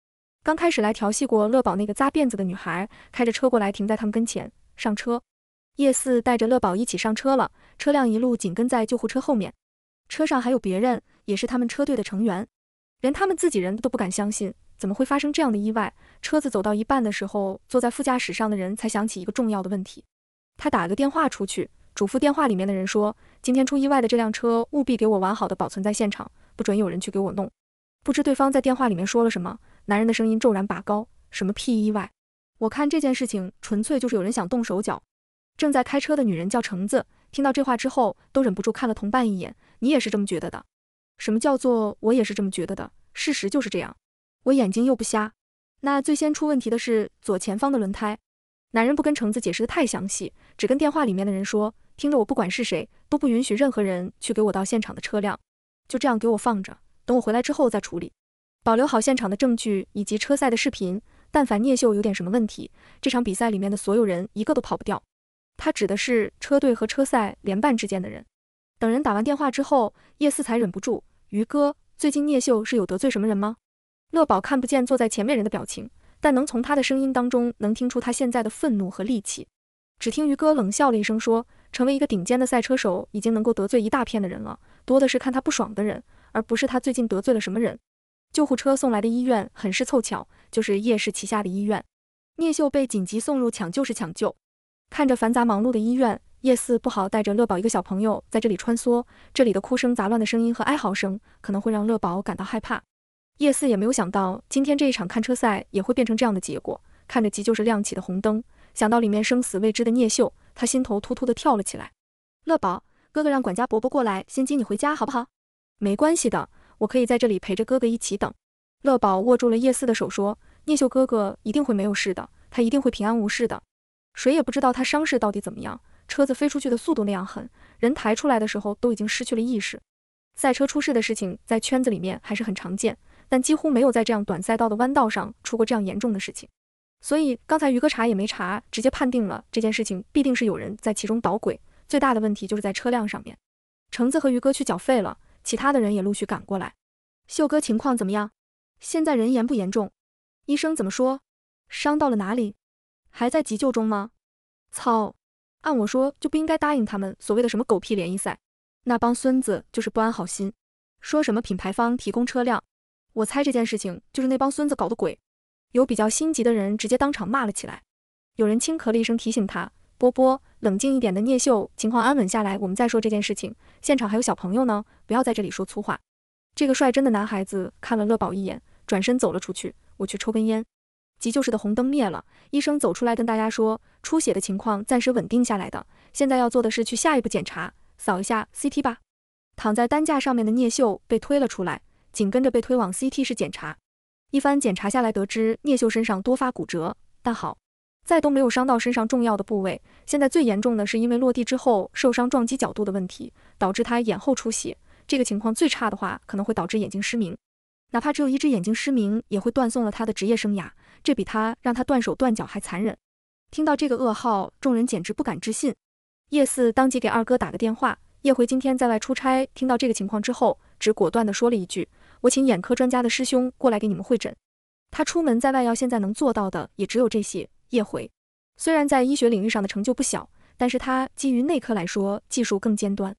刚开始来调戏过乐宝那个扎辫子的女孩，开着车过来停在他们跟前。上车，叶四带着乐宝一起上车了。车辆一路紧跟在救护车后面，车上还有别人，也是他们车队的成员。连他们自己人都不敢相信，怎么会发生这样的意外？车子走到一半的时候，坐在副驾驶上的人才想起一个重要的问题。他打了个电话出去，嘱咐电话里面的人说：“今天出意外的这辆车，务必给我完好的保存在现场，不准有人去给我弄。”不知对方在电话里面说了什么，男人的声音骤然拔高：“什么屁意外？”我看这件事情纯粹就是有人想动手脚。正在开车的女人叫橙子，听到这话之后都忍不住看了同伴一眼。你也是这么觉得的？什么叫做我也是这么觉得的？事实就是这样，我眼睛又不瞎。那最先出问题的是左前方的轮胎。男人不跟橙子解释的太详细，只跟电话里面的人说，听着我不管是谁，都不允许任何人去给我到现场的车辆，就这样给我放着，等我回来之后再处理，保留好现场的证据以及车赛的视频。但凡聂秀有点什么问题，这场比赛里面的所有人一个都跑不掉。他指的是车队和车赛联办之间的人。等人打完电话之后，叶四才忍不住：“于哥，最近聂秀是有得罪什么人吗？”乐宝看不见坐在前面人的表情，但能从他的声音当中能听出他现在的愤怒和戾气。只听于哥冷笑了一声说：“成为一个顶尖的赛车手，已经能够得罪一大片的人了，多的是看他不爽的人，而不是他最近得罪了什么人。”救护车送来的医院很是凑巧。就是叶氏旗下的医院，聂秀被紧急送入抢救室抢救。看着繁杂忙碌的医院，叶四不好带着乐宝一个小朋友在这里穿梭，这里的哭声、杂乱的声音和哀嚎声可能会让乐宝感到害怕。叶四也没有想到今天这一场看车赛也会变成这样的结果。看着急救室亮起的红灯，想到里面生死未知的聂秀，他心头突突的跳了起来。乐宝，哥哥让管家伯伯过来先接你回家好不好？没关系的，我可以在这里陪着哥哥一起等。乐宝握住了叶四的手，说：“聂秀哥哥一定会没有事的，他一定会平安无事的。谁也不知道他伤势到底怎么样。车子飞出去的速度那样狠，人抬出来的时候都已经失去了意识。赛车出事的事情在圈子里面还是很常见，但几乎没有在这样短赛道的弯道上出过这样严重的事情。所以刚才于哥查也没查，直接判定了这件事情必定是有人在其中捣鬼。最大的问题就是在车辆上面。橙子和于哥去缴费了，其他的人也陆续赶过来。秀哥情况怎么样？”现在人严不严重？医生怎么说？伤到了哪里？还在急救中吗？操！按我说就不应该答应他们所谓的什么狗屁联谊赛。那帮孙子就是不安好心，说什么品牌方提供车辆，我猜这件事情就是那帮孙子搞的鬼。有比较心急的人直接当场骂了起来。有人轻咳了一声提醒他：“波波，冷静一点。”的聂秀情况安稳下来，我们再说这件事情。现场还有小朋友呢，不要在这里说粗话。这个率真的男孩子看了乐宝一眼。转身走了出去，我去抽根烟。急救室的红灯灭了，医生走出来跟大家说，出血的情况暂时稳定下来的，现在要做的是去下一步检查，扫一下 CT 吧。躺在担架上面的聂秀被推了出来，紧跟着被推往 CT 室检查。一番检查下来，得知聂秀身上多发骨折，但好再都没有伤到身上重要的部位。现在最严重的是因为落地之后受伤撞击角度的问题，导致他眼后出血，这个情况最差的话可能会导致眼睛失明。哪怕只有一只眼睛失明，也会断送了他的职业生涯，这比他让他断手断脚还残忍。听到这个噩耗，众人简直不敢置信。叶四当即给二哥打个电话。叶回今天在外出差，听到这个情况之后，只果断地说了一句：“我请眼科专家的师兄过来给你们会诊。”他出门在外要现在能做到的也只有这些。叶回虽然在医学领域上的成就不小，但是他基于内科来说，技术更尖端。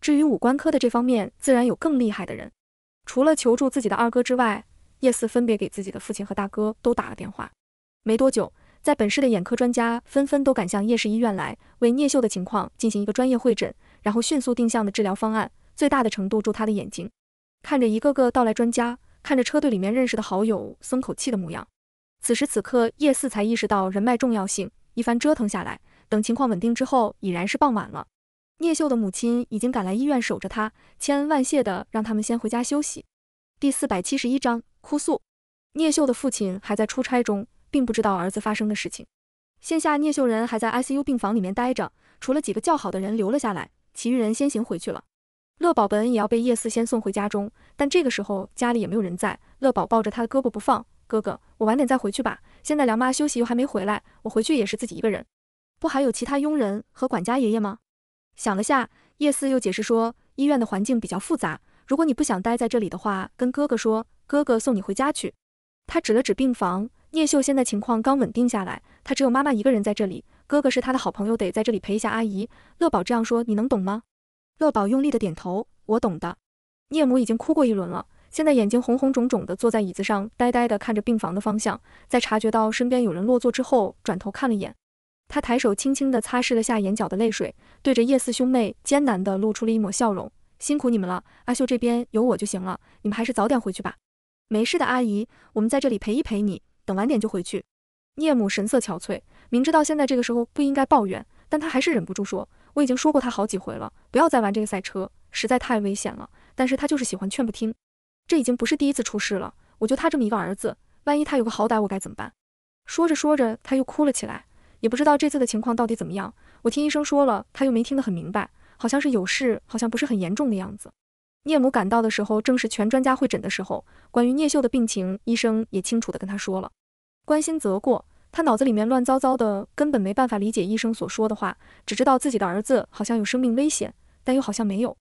至于五官科的这方面，自然有更厉害的人。除了求助自己的二哥之外，叶四分别给自己的父亲和大哥都打了电话。没多久，在本市的眼科专家纷纷都赶向叶氏医院来，为聂秀的情况进行一个专业会诊，然后迅速定向的治疗方案，最大的程度助他的眼睛。看着一个个到来专家，看着车队里面认识的好友松口气的模样，此时此刻叶四才意识到人脉重要性。一番折腾下来，等情况稳定之后，已然是傍晚了。聂秀的母亲已经赶来医院守着他，千恩万谢的让他们先回家休息。第四百七十一章哭诉。聂秀的父亲还在出差中，并不知道儿子发生的事情。现下聂秀人还在 ICU 病房里面待着，除了几个较好的人留了下来，其余人先行回去了。乐宝本也要被叶四先送回家中，但这个时候家里也没有人在。乐宝抱着他的胳膊不放，哥哥，我晚点再回去吧。现在梁妈休息又还没回来，我回去也是自己一个人。不还有其他佣人和管家爷爷吗？想了下，叶四又解释说，医院的环境比较复杂，如果你不想待在这里的话，跟哥哥说，哥哥送你回家去。他指了指病房，聂秀现在情况刚稳定下来，她只有妈妈一个人在这里，哥哥是他的好朋友，得在这里陪一下阿姨。乐宝这样说，你能懂吗？乐宝用力的点头，我懂的。聂母已经哭过一轮了，现在眼睛红红肿肿的，坐在椅子上，呆呆的看着病房的方向，在察觉到身边有人落座之后，转头看了眼。他抬手轻轻地擦拭了下眼角的泪水，对着叶四兄妹艰难地露出了一抹笑容。辛苦你们了，阿秀这边有我就行了，你们还是早点回去吧。没事的，阿姨，我们在这里陪一陪你，等晚点就回去。聂母神色憔悴，明知道现在这个时候不应该抱怨，但他还是忍不住说：“我已经说过他好几回了，不要再玩这个赛车，实在太危险了。但是他就是喜欢劝不听。这已经不是第一次出事了，我就他这么一个儿子，万一他有个好歹，我该怎么办？”说着说着，他又哭了起来。也不知道这次的情况到底怎么样，我听医生说了，他又没听得很明白，好像是有事，好像不是很严重的样子。聂母赶到的时候，正是全专家会诊的时候，关于聂秀的病情，医生也清楚的跟他说了。关心则过，他脑子里面乱糟糟的，根本没办法理解医生所说的话，只知道自己的儿子好像有生命危险，但又好像没有。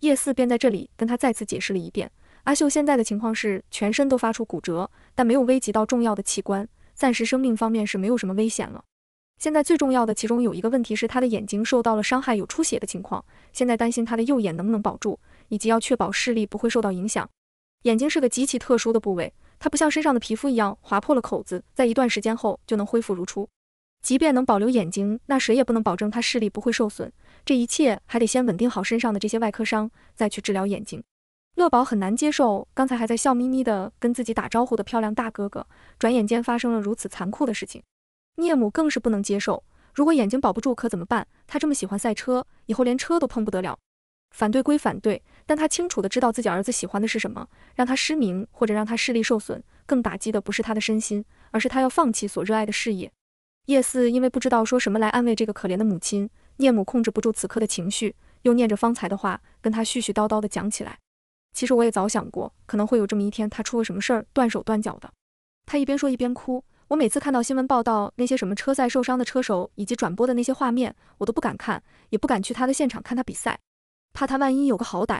叶四便在这里跟他再次解释了一遍，阿秀现在的情况是全身都发出骨折，但没有危及到重要的器官，暂时生命方面是没有什么危险了。现在最重要的，其中有一个问题是他的眼睛受到了伤害，有出血的情况。现在担心他的右眼能不能保住，以及要确保视力不会受到影响。眼睛是个极其特殊的部位，它不像身上的皮肤一样，划破了口子，在一段时间后就能恢复如初。即便能保留眼睛，那谁也不能保证他视力不会受损。这一切还得先稳定好身上的这些外科伤，再去治疗眼睛。乐宝很难接受，刚才还在笑眯眯的跟自己打招呼的漂亮大哥哥，转眼间发生了如此残酷的事情。聂母更是不能接受，如果眼睛保不住，可怎么办？他这么喜欢赛车，以后连车都碰不得了。反对归反对，但他清楚的知道自己儿子喜欢的是什么。让他失明，或者让他视力受损，更打击的不是他的身心，而是他要放弃所热爱的事业。叶四因为不知道说什么来安慰这个可怜的母亲，聂母控制不住此刻的情绪，又念着方才的话，跟他絮絮叨叨的讲起来。其实我也早想过，可能会有这么一天，他出了什么事儿，断手断脚的。他一边说一边哭。我每次看到新闻报道那些什么车赛受伤的车手，以及转播的那些画面，我都不敢看，也不敢去他的现场看他比赛，怕他万一有个好歹。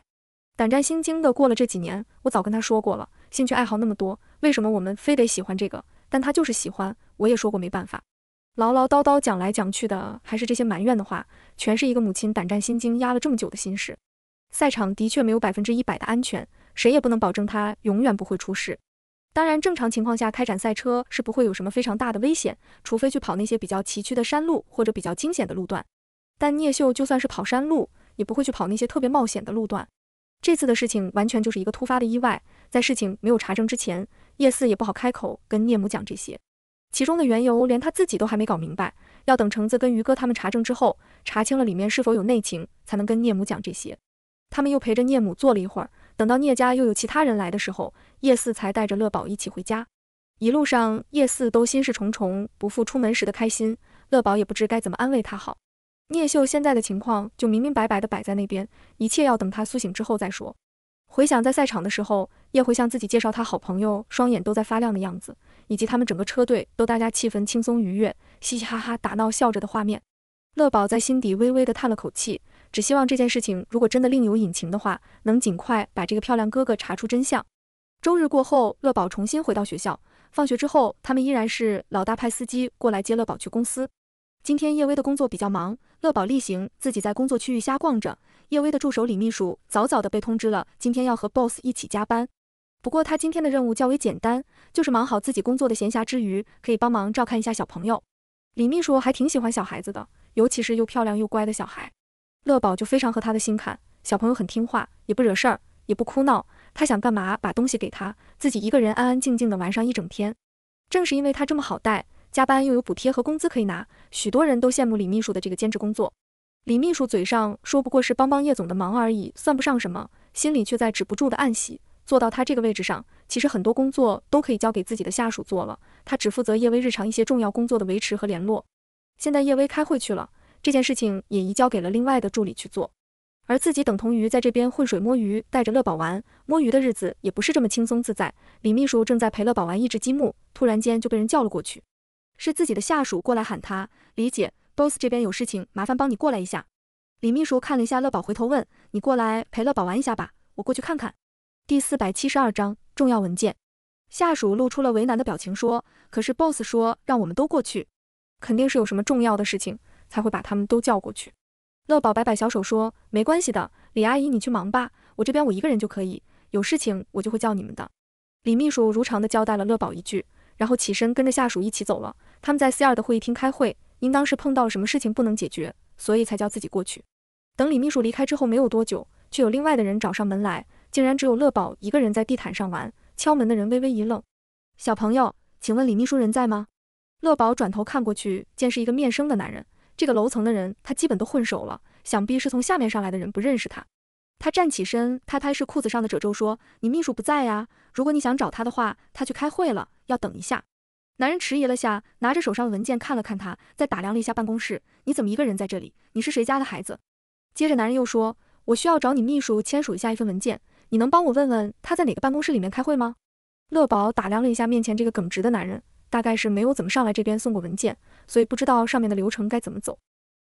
胆战心惊的过了这几年，我早跟他说过了，兴趣爱好那么多，为什么我们非得喜欢这个？但他就是喜欢，我也说过没办法。唠唠叨叨讲来讲去的，还是这些埋怨的话，全是一个母亲胆战心惊压了这么久的心事。赛场的确没有百分之一百的安全，谁也不能保证他永远不会出事。当然，正常情况下开展赛车是不会有什么非常大的危险，除非去跑那些比较崎岖的山路或者比较惊险的路段。但聂秀就算是跑山路，也不会去跑那些特别冒险的路段。这次的事情完全就是一个突发的意外，在事情没有查证之前，叶四也不好开口跟聂母讲这些，其中的缘由连他自己都还没搞明白，要等橙子跟于哥他们查证之后，查清了里面是否有内情，才能跟聂母讲这些。他们又陪着聂母坐了一会儿。等到聂家又有其他人来的时候，叶四才带着乐宝一起回家。一路上，叶四都心事重重，不复出门时的开心。乐宝也不知该怎么安慰他好。聂秀现在的情况就明明白白的摆在那边，一切要等他苏醒之后再说。回想在赛场的时候，叶回向自己介绍他好朋友，双眼都在发亮的样子，以及他们整个车队都大家气氛轻松愉悦，嘻嘻哈哈打闹笑着的画面，乐宝在心底微微的叹了口气。只希望这件事情如果真的另有隐情的话，能尽快把这个漂亮哥哥查出真相。周日过后，乐宝重新回到学校。放学之后，他们依然是老大派司机过来接乐宝去公司。今天叶薇的工作比较忙，乐宝例行自己在工作区域瞎逛着。叶薇的助手李秘书早早的被通知了，今天要和 boss 一起加班。不过他今天的任务较为简单，就是忙好自己工作的。闲暇之余，可以帮忙照看一下小朋友。李秘书还挺喜欢小孩子的，尤其是又漂亮又乖的小孩。乐宝就非常合他的心坎，小朋友很听话，也不惹事儿，也不哭闹。他想干嘛，把东西给他，自己一个人安安静静的玩上一整天。正是因为他这么好带，加班又有补贴和工资可以拿，许多人都羡慕李秘书的这个兼职工作。李秘书嘴上说不过是帮帮叶总的忙而已，算不上什么，心里却在止不住的暗喜。做到他这个位置上，其实很多工作都可以交给自己的下属做了，他只负责叶薇日常一些重要工作的维持和联络。现在叶薇开会去了。这件事情也移交给了另外的助理去做，而自己等同于在这边浑水摸鱼，带着乐宝玩。摸鱼的日子也不是这么轻松自在。李秘书正在陪乐宝玩益智积木，突然间就被人叫了过去，是自己的下属过来喊他：“李姐，boss 这边有事情，麻烦帮你过来一下。”李秘书看了一下乐宝，回头问：“你过来陪乐宝玩一下吧，我过去看看。”第四百七十二章重要文件。下属露出了为难的表情，说：“可是 boss 说让我们都过去，肯定是有什么重要的事情。”才会把他们都叫过去。乐宝摆摆小手说：“没关系的，李阿姨，你去忙吧，我这边我一个人就可以。有事情我就会叫你们的。”李秘书如常的交代了乐宝一句，然后起身跟着下属一起走了。他们在 C 二的会议厅开会，应当是碰到了什么事情不能解决，所以才叫自己过去。等李秘书离开之后，没有多久，却有另外的人找上门来，竟然只有乐宝一个人在地毯上玩。敲门的人微微一愣：“小朋友，请问李秘书人在吗？”乐宝转头看过去，见是一个面生的男人。这个楼层的人，他基本都混熟了，想必是从下面上来的人不认识他。他站起身，拍拍是裤子上的褶皱，说：“你秘书不在呀，如果你想找他的话，他去开会了，要等一下。”男人迟疑了下，拿着手上的文件看了看他，再打量了一下办公室：“你怎么一个人在这里？你是谁家的孩子？”接着男人又说：“我需要找你秘书签署一下一份文件，你能帮我问问他在哪个办公室里面开会吗？”乐宝打量了一下面前这个耿直的男人。大概是没有怎么上来这边送过文件，所以不知道上面的流程该怎么走。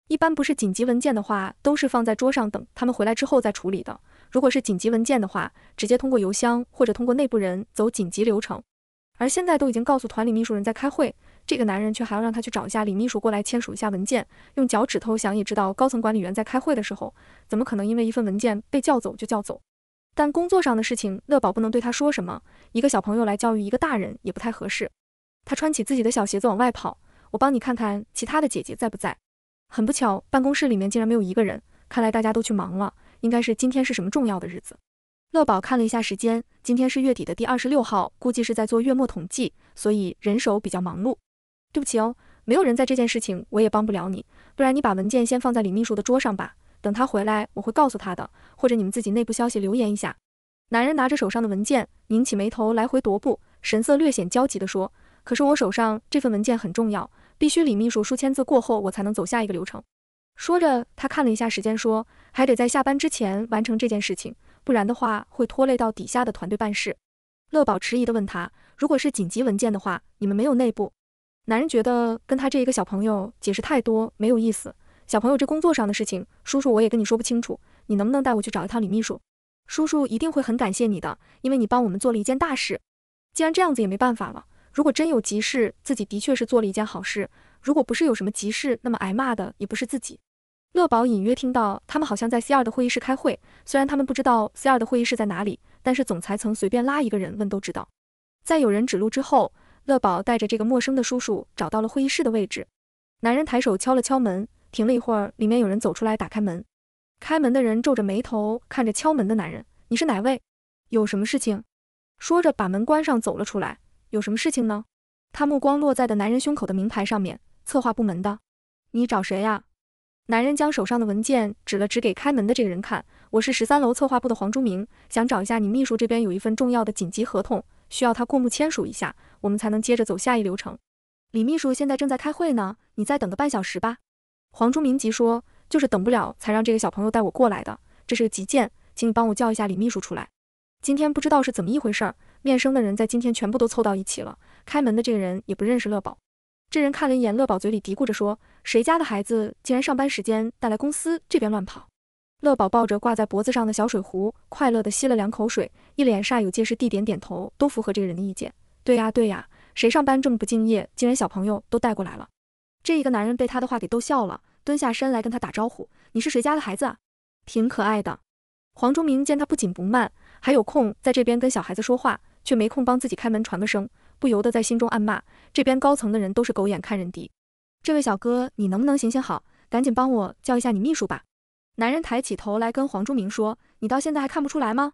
一般不是紧急文件的话，都是放在桌上等他们回来之后再处理的。如果是紧急文件的话，直接通过邮箱或者通过内部人走紧急流程。而现在都已经告诉团里秘书人在开会，这个男人却还要让他去找一下李秘书过来签署一下文件。用脚趾头想也知道，高层管理员在开会的时候，怎么可能因为一份文件被叫走就叫走？但工作上的事情，乐宝不能对他说什么。一个小朋友来教育一个大人也不太合适。他穿起自己的小鞋子往外跑，我帮你看看其他的姐姐在不在。很不巧，办公室里面竟然没有一个人，看来大家都去忙了，应该是今天是什么重要的日子。乐宝看了一下时间，今天是月底的第二十六号，估计是在做月末统计，所以人手比较忙碌。对不起哦，没有人在这件事情，我也帮不了你。不然你把文件先放在李秘书的桌上吧，等他回来我会告诉他的，或者你们自己内部消息留言一下。男人拿着手上的文件，拧起眉头来回踱步，神色略显焦急地说。可是我手上这份文件很重要，必须李秘书书签字过后，我才能走下一个流程。说着，他看了一下时间，说还得在下班之前完成这件事情，不然的话会拖累到底下的团队办事。乐宝迟疑的问他，如果是紧急文件的话，你们没有内部？男人觉得跟他这一个小朋友解释太多没有意思，小朋友这工作上的事情，叔叔我也跟你说不清楚，你能不能带我去找一趟李秘书？叔叔一定会很感谢你的，因为你帮我们做了一件大事。既然这样子也没办法了。如果真有急事，自己的确是做了一件好事。如果不是有什么急事，那么挨骂的也不是自己。乐宝隐约听到他们好像在 C 二的会议室开会，虽然他们不知道 C 二的会议室在哪里，但是总裁层随便拉一个人问都知道。在有人指路之后，乐宝带着这个陌生的叔叔找到了会议室的位置。男人抬手敲了敲门，停了一会儿，里面有人走出来打开门。开门的人皱着眉头看着敲门的男人：“你是哪位？有什么事情？”说着把门关上走了出来。有什么事情呢？他目光落在的男人胸口的名牌上面，策划部门的，你找谁呀？男人将手上的文件指了指给开门的这个人看，我是十三楼策划部的黄竹明，想找一下你秘书，这边有一份重要的紧急合同，需要他过目签署一下，我们才能接着走下一流程。李秘书现在正在开会呢，你再等个半小时吧。黄竹明急说，就是等不了才让这个小朋友带我过来的，这是个急件，请你帮我叫一下李秘书出来。今天不知道是怎么一回事。儿，面生的人在今天全部都凑到一起了。开门的这个人也不认识乐宝。这人看了一眼乐宝，嘴里嘀咕着说：“谁家的孩子竟然上班时间带来公司这边乱跑？”乐宝抱着挂在脖子上的小水壶，快乐地吸了两口水，一脸煞有介事地点点头，都符合这个人的意见。对呀对呀，谁上班这么不敬业，竟然小朋友都带过来了？这一个男人被他的话给逗笑了，蹲下身来跟他打招呼：“你是谁家的孩子啊？挺可爱的。”黄忠明见他不紧不慢，还有空在这边跟小孩子说话。却没空帮自己开门传个声，不由得在心中暗骂：这边高层的人都是狗眼看人低。这位小哥，你能不能行行好，赶紧帮我叫一下你秘书吧？男人抬起头来跟黄忠明说：“你到现在还看不出来吗？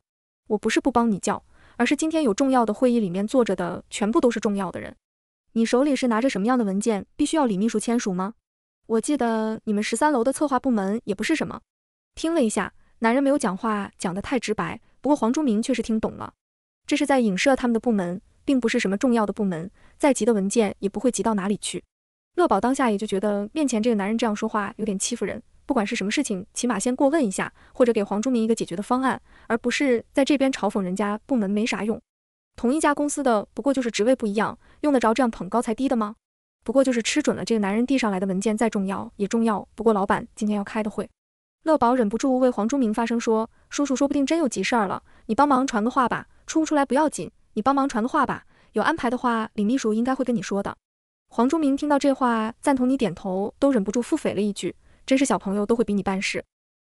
我不是不帮你叫，而是今天有重要的会议，里面坐着的全部都是重要的人。你手里是拿着什么样的文件，必须要李秘书签署吗？我记得你们十三楼的策划部门也不是什么……”听了一下，男人没有讲话，讲得太直白。不过黄忠明却是听懂了。这是在影射他们的部门，并不是什么重要的部门，再急的文件也不会急到哪里去。乐宝当下也就觉得面前这个男人这样说话有点欺负人，不管是什么事情，起码先过问一下，或者给黄忠明一个解决的方案，而不是在这边嘲讽人家部门没啥用。同一家公司的，不过就是职位不一样，用得着这样捧高才低的吗？不过就是吃准了这个男人递上来的文件再重要也重要，不过老板今天要开的会，乐宝忍不住为黄忠明发声说：“叔叔，说不定真有急事儿了，你帮忙传个话吧。”出不出来不要紧，你帮忙传个话吧。有安排的话，李秘书应该会跟你说的。黄忠明听到这话，赞同你点头，都忍不住腹诽了一句：“真是小朋友都会比你办事。”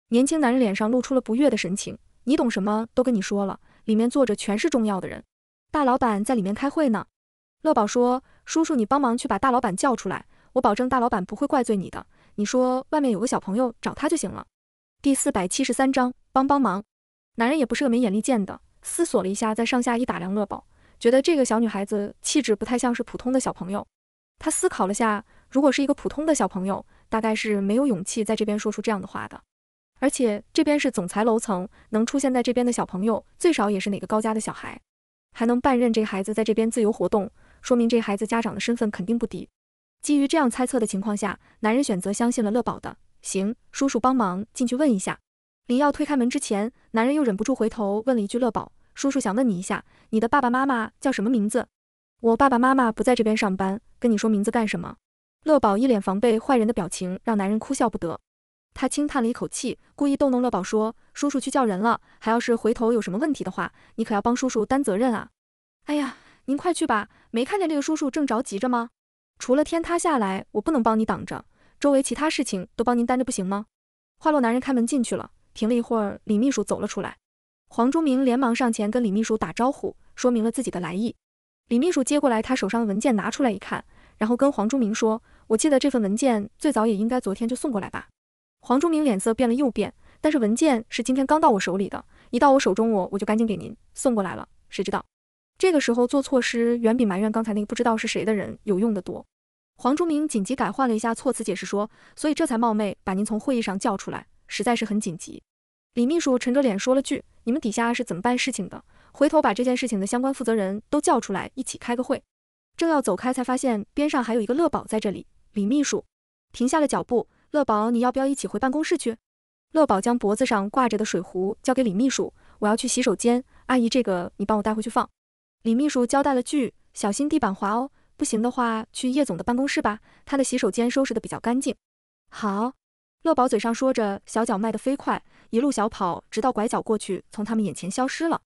年轻男人脸上露出了不悦的神情。你懂什么？都跟你说了，里面坐着全是重要的人，大老板在里面开会呢。乐宝说：“叔叔，你帮忙去把大老板叫出来，我保证大老板不会怪罪你的。你说外面有个小朋友找他就行了。”第四百七十三章，帮帮忙。男人也不是个没眼力见的。思索了一下，再上下一打量乐宝，觉得这个小女孩子气质不太像是普通的小朋友。他思考了下，如果是一个普通的小朋友，大概是没有勇气在这边说出这样的话的。而且这边是总裁楼层，能出现在这边的小朋友，最少也是哪个高家的小孩，还能半任这个孩子在这边自由活动，说明这孩子家长的身份肯定不低。基于这样猜测的情况下，男人选择相信了乐宝的。行，叔叔帮忙进去问一下。林耀推开门之前，男人又忍不住回头问了一句：“乐宝叔叔想问你一下，你的爸爸妈妈叫什么名字？”“我爸爸妈妈不在这边上班，跟你说名字干什么？”乐宝一脸防备坏人的表情，让男人哭笑不得。他轻叹了一口气，故意逗弄乐宝说：“叔叔去叫人了，还要是回头有什么问题的话，你可要帮叔叔担责任啊！”“哎呀，您快去吧，没看见这个叔叔正着急着吗？除了天塌下来，我不能帮你挡着，周围其他事情都帮您担着不行吗？”话落，男人开门进去了。停了一会儿，李秘书走了出来，黄忠明连忙上前跟李秘书打招呼，说明了自己的来意。李秘书接过来他手上的文件，拿出来一看，然后跟黄忠明说：“我记得这份文件最早也应该昨天就送过来吧？”黄忠明脸色变了又变，但是文件是今天刚到我手里的，一到我手中，我我就赶紧给您送过来了。谁知道这个时候做措施，远比埋怨刚才那个不知道是谁的人有用的多。黄忠明紧急改换了一下措辞，解释说：“所以这才冒昧把您从会议上叫出来。”实在是很紧急，李秘书沉着脸说了句：“你们底下是怎么办事情的？回头把这件事情的相关负责人都叫出来一起开个会。”正要走开，才发现边上还有一个乐宝在这里。李秘书停下了脚步：“乐宝，你要不要一起回办公室去？”乐宝将脖子上挂着的水壶交给李秘书：“我要去洗手间，阿姨，这个你帮我带回去放。”李秘书交代了句：“小心地板滑哦，不行的话去叶总的办公室吧，他的洗手间收拾的比较干净。”好。乐宝嘴上说着，小脚迈得飞快，一路小跑，直到拐角过去，从他们眼前消失了。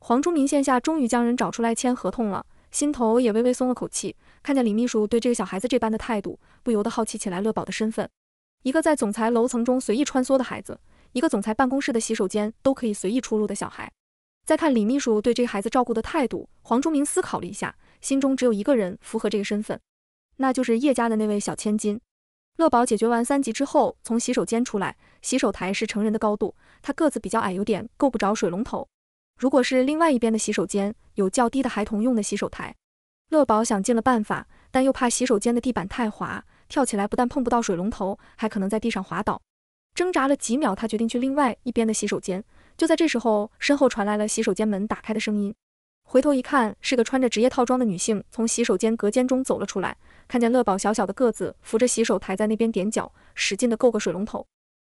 黄忠明线下终于将人找出来签合同了，心头也微微松了口气。看见李秘书对这个小孩子这般的态度，不由得好奇起来乐宝的身份。一个在总裁楼层中随意穿梭的孩子，一个总裁办公室的洗手间都可以随意出入的小孩。再看李秘书对这个孩子照顾的态度，黄忠明思考了一下，心中只有一个人符合这个身份，那就是叶家的那位小千金。乐宝解决完三级之后，从洗手间出来。洗手台是成人的高度，他个子比较矮，有点够不着水龙头。如果是另外一边的洗手间有较低的孩童用的洗手台，乐宝想尽了办法，但又怕洗手间的地板太滑，跳起来不但碰不到水龙头，还可能在地上滑倒。挣扎了几秒，他决定去另外一边的洗手间。就在这时候，身后传来了洗手间门打开的声音。回头一看，是个穿着职业套装的女性从洗手间隔间中走了出来，看见乐宝小小的个子扶着洗手台在那边踮脚，使劲的够个水龙头。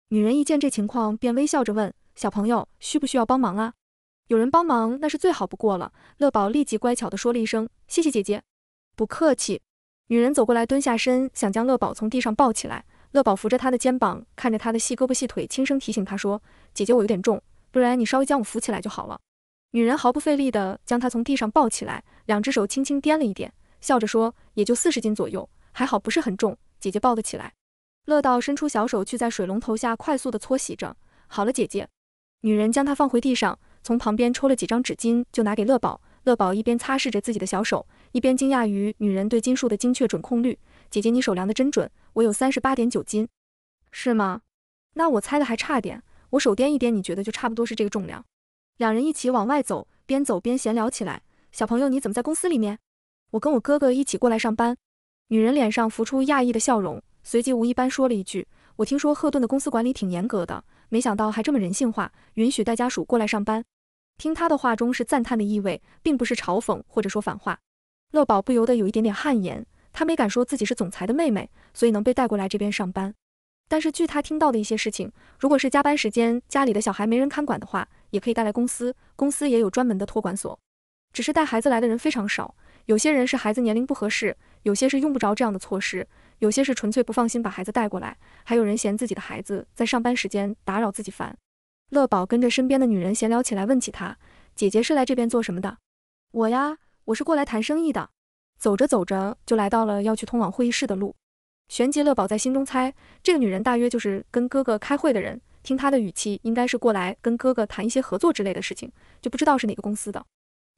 女人一见这情况，便微笑着问：“小朋友，需不需要帮忙啊？”有人帮忙那是最好不过了。乐宝立即乖巧地说了一声：“谢谢姐姐。”“不客气。”女人走过来，蹲下身，想将乐宝从地上抱起来。乐宝扶着她的肩膀，看着她的细胳膊细腿，轻声提醒她说：“姐姐，我有点重，不然你稍微将我扶起来就好了。”女人毫不费力地将他从地上抱起来，两只手轻轻掂了一点，笑着说：“也就四十斤左右，还好不是很重，姐姐抱得起来。”乐道伸出小手去在水龙头下快速地搓洗着。好了，姐姐。女人将他放回地上，从旁边抽了几张纸巾就拿给乐宝。乐宝一边擦拭着自己的小手，一边惊讶于女人对斤数的精确准控率：“姐姐，你手量的真准，我有三十八点九斤，是吗？那我猜的还差点，我手掂一掂，你觉得就差不多是这个重量。”两人一起往外走，边走边闲聊起来。小朋友，你怎么在公司里面？我跟我哥哥一起过来上班。女人脸上浮出讶异的笑容，随即无意般说了一句：“我听说赫顿的公司管理挺严格的，没想到还这么人性化，允许带家属过来上班。”听他的话中是赞叹的意味，并不是嘲讽或者说反话。乐宝不由得有一点点汗颜，他没敢说自己是总裁的妹妹，所以能被带过来这边上班。但是据他听到的一些事情，如果是加班时间，家里的小孩没人看管的话，也可以带来公司，公司也有专门的托管所。只是带孩子来的人非常少，有些人是孩子年龄不合适，有些是用不着这样的措施，有些是纯粹不放心把孩子带过来，还有人嫌自己的孩子在上班时间打扰自己烦。乐宝跟着身边的女人闲聊起来，问起他姐姐是来这边做什么的。我呀，我是过来谈生意的。走着走着就来到了要去通往会议室的路。玄即，乐宝在心中猜，这个女人大约就是跟哥哥开会的人。听她的语气，应该是过来跟哥哥谈一些合作之类的事情，就不知道是哪个公司的。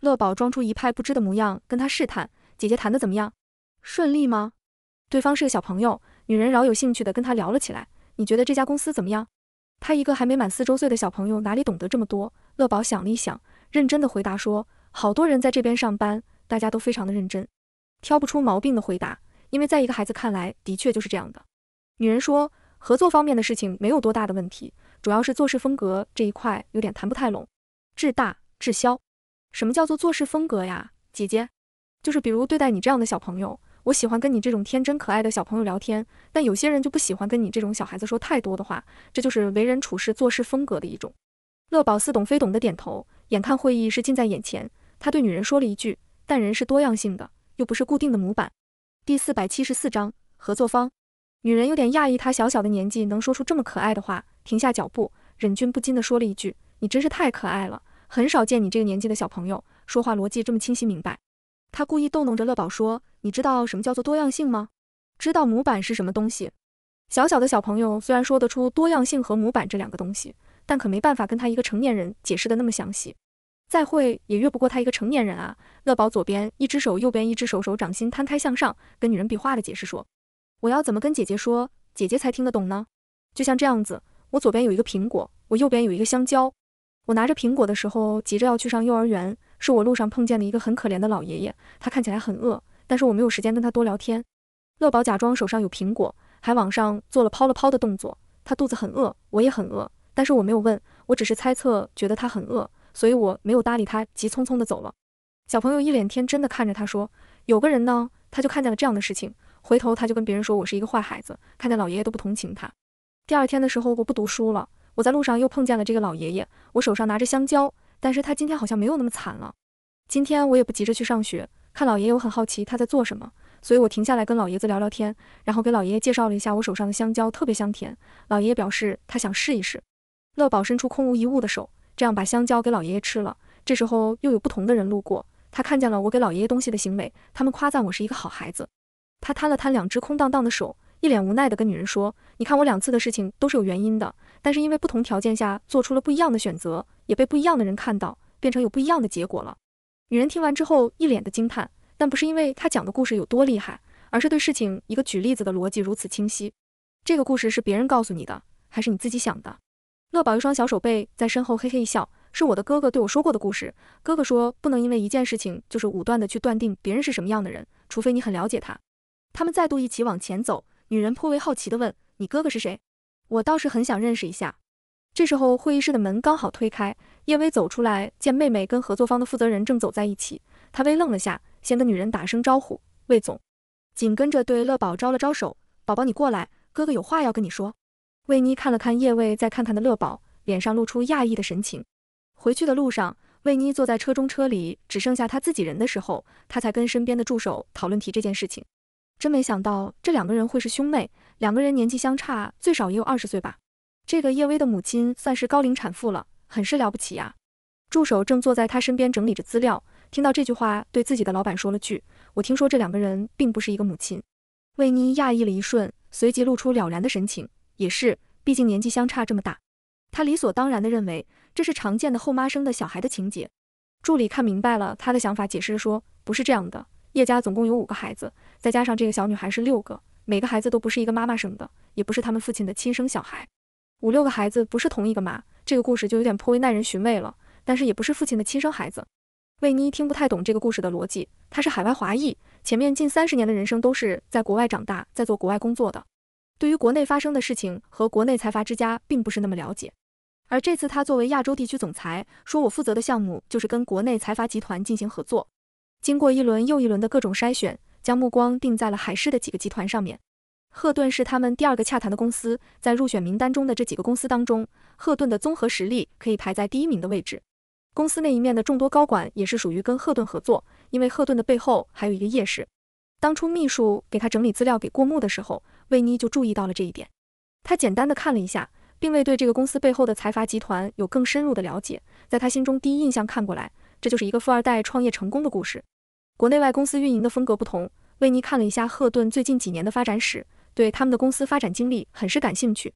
乐宝装出一派不知的模样，跟他试探：“姐姐谈的怎么样？顺利吗？”对方是个小朋友，女人饶有兴趣的跟他聊了起来：“你觉得这家公司怎么样？”他一个还没满四周岁的小朋友，哪里懂得这么多？乐宝想了一想，认真的回答说：“好多人在这边上班，大家都非常的认真，挑不出毛病的回答。”因为在一个孩子看来，的确就是这样的。女人说，合作方面的事情没有多大的问题，主要是做事风格这一块有点谈不太拢。至大至消，什么叫做做事风格呀，姐姐？就是比如对待你这样的小朋友，我喜欢跟你这种天真可爱的小朋友聊天，但有些人就不喜欢跟你这种小孩子说太多的话，这就是为人处事做事风格的一种。乐宝似懂非懂的点头，眼看会议是近在眼前，他对女人说了一句：“但人是多样性的，又不是固定的模板。”第四百七十四章合作方。女人有点讶异，她小小的年纪能说出这么可爱的话，停下脚步，忍俊不禁地说了一句：“你真是太可爱了，很少见你这个年纪的小朋友说话逻辑这么清晰明白。”她故意逗弄着乐宝说：“你知道什么叫做多样性吗？知道模板是什么东西？”小小的小朋友虽然说得出多样性和模板这两个东西，但可没办法跟他一个成年人解释的那么详细。再会也越不过他一个成年人啊！乐宝左边一只手，右边一只手，手掌心摊开向上，跟女人比划着解释说：“我要怎么跟姐姐说，姐姐才听得懂呢？就像这样子，我左边有一个苹果，我右边有一个香蕉。我拿着苹果的时候，急着要去上幼儿园，是我路上碰见了一个很可怜的老爷爷，他看起来很饿，但是我没有时间跟他多聊天。乐宝假装手上有苹果，还往上做了抛了抛的动作。他肚子很饿，我也很饿，但是我没有问，我只是猜测，觉得他很饿。”所以我没有搭理他，急匆匆地走了。小朋友一脸天真的看着他说：“有个人呢，他就看见了这样的事情，回头他就跟别人说我是一个坏孩子，看见老爷爷都不同情他。”第二天的时候，我不读书了，我在路上又碰见了这个老爷爷，我手上拿着香蕉，但是他今天好像没有那么惨了。今天我也不急着去上学，看老爷爷，我很好奇他在做什么，所以我停下来跟老爷子聊聊天，然后给老爷爷介绍了一下我手上的香蕉，特别香甜。老爷爷表示他想试一试。乐宝伸出空无一物的手。这样把香蕉给老爷爷吃了。这时候又有不同的人路过，他看见了我给老爷爷东西的行为，他们夸赞我是一个好孩子。他摊了摊两只空荡荡的手，一脸无奈地跟女人说：“你看我两次的事情都是有原因的，但是因为不同条件下做出了不一样的选择，也被不一样的人看到，变成有不一样的结果了。”女人听完之后，一脸的惊叹。但不是因为他讲的故事有多厉害，而是对事情一个举例子的逻辑如此清晰。这个故事是别人告诉你的，还是你自己想的？乐宝一双小手背在身后，嘿嘿一笑。是我的哥哥对我说过的故事。哥哥说，不能因为一件事情就是武断的去断定别人是什么样的人，除非你很了解他。他们再度一起往前走。女人颇为好奇的问：“你哥哥是谁？我倒是很想认识一下。”这时候，会议室的门刚好推开，叶薇走出来，见妹妹跟合作方的负责人正走在一起，她微愣了下，先跟女人打声招呼：“魏总。”紧跟着对乐宝招了招手：“宝宝，你过来，哥哥有话要跟你说。”魏妮看了看叶卫，再看看的乐宝，脸上露出讶异的神情。回去的路上，魏妮坐在车中，车里只剩下他自己人的时候，他才跟身边的助手讨论起这件事情。真没想到这两个人会是兄妹，两个人年纪相差最少也有二十岁吧。这个叶薇的母亲算是高龄产妇了，很是了不起呀。助手正坐在他身边整理着资料，听到这句话，对自己的老板说了句：“我听说这两个人并不是一个母亲。”魏妮讶异了一瞬，随即露出了然的神情。也是，毕竟年纪相差这么大，他理所当然地认为这是常见的后妈生的小孩的情节。助理看明白了他的想法，解释说：“不是这样的，叶家总共有五个孩子，再加上这个小女孩是六个，每个孩子都不是一个妈妈生的，也不是他们父亲的亲生小孩。五六个孩子不是同一个妈，这个故事就有点颇为耐人寻味了。但是也不是父亲的亲生孩子。”魏妮听不太懂这个故事的逻辑，她是海外华裔，前面近三十年的人生都是在国外长大，在做国外工作的。对于国内发生的事情和国内财阀之家并不是那么了解，而这次他作为亚洲地区总裁，说我负责的项目就是跟国内财阀集团进行合作。经过一轮又一轮的各种筛选，将目光定在了海市的几个集团上面。赫顿是他们第二个洽谈的公司，在入选名单中的这几个公司当中，赫顿的综合实力可以排在第一名的位置。公司那一面的众多高管也是属于跟赫顿合作，因为赫顿的背后还有一个夜市。当初秘书给他整理资料给过目的时候。魏妮就注意到了这一点，他简单的看了一下，并未对这个公司背后的财阀集团有更深入的了解。在他心中，第一印象看过来，这就是一个富二代创业成功的故事。国内外公司运营的风格不同，魏妮看了一下赫顿最近几年的发展史，对他们的公司发展经历很是感兴趣，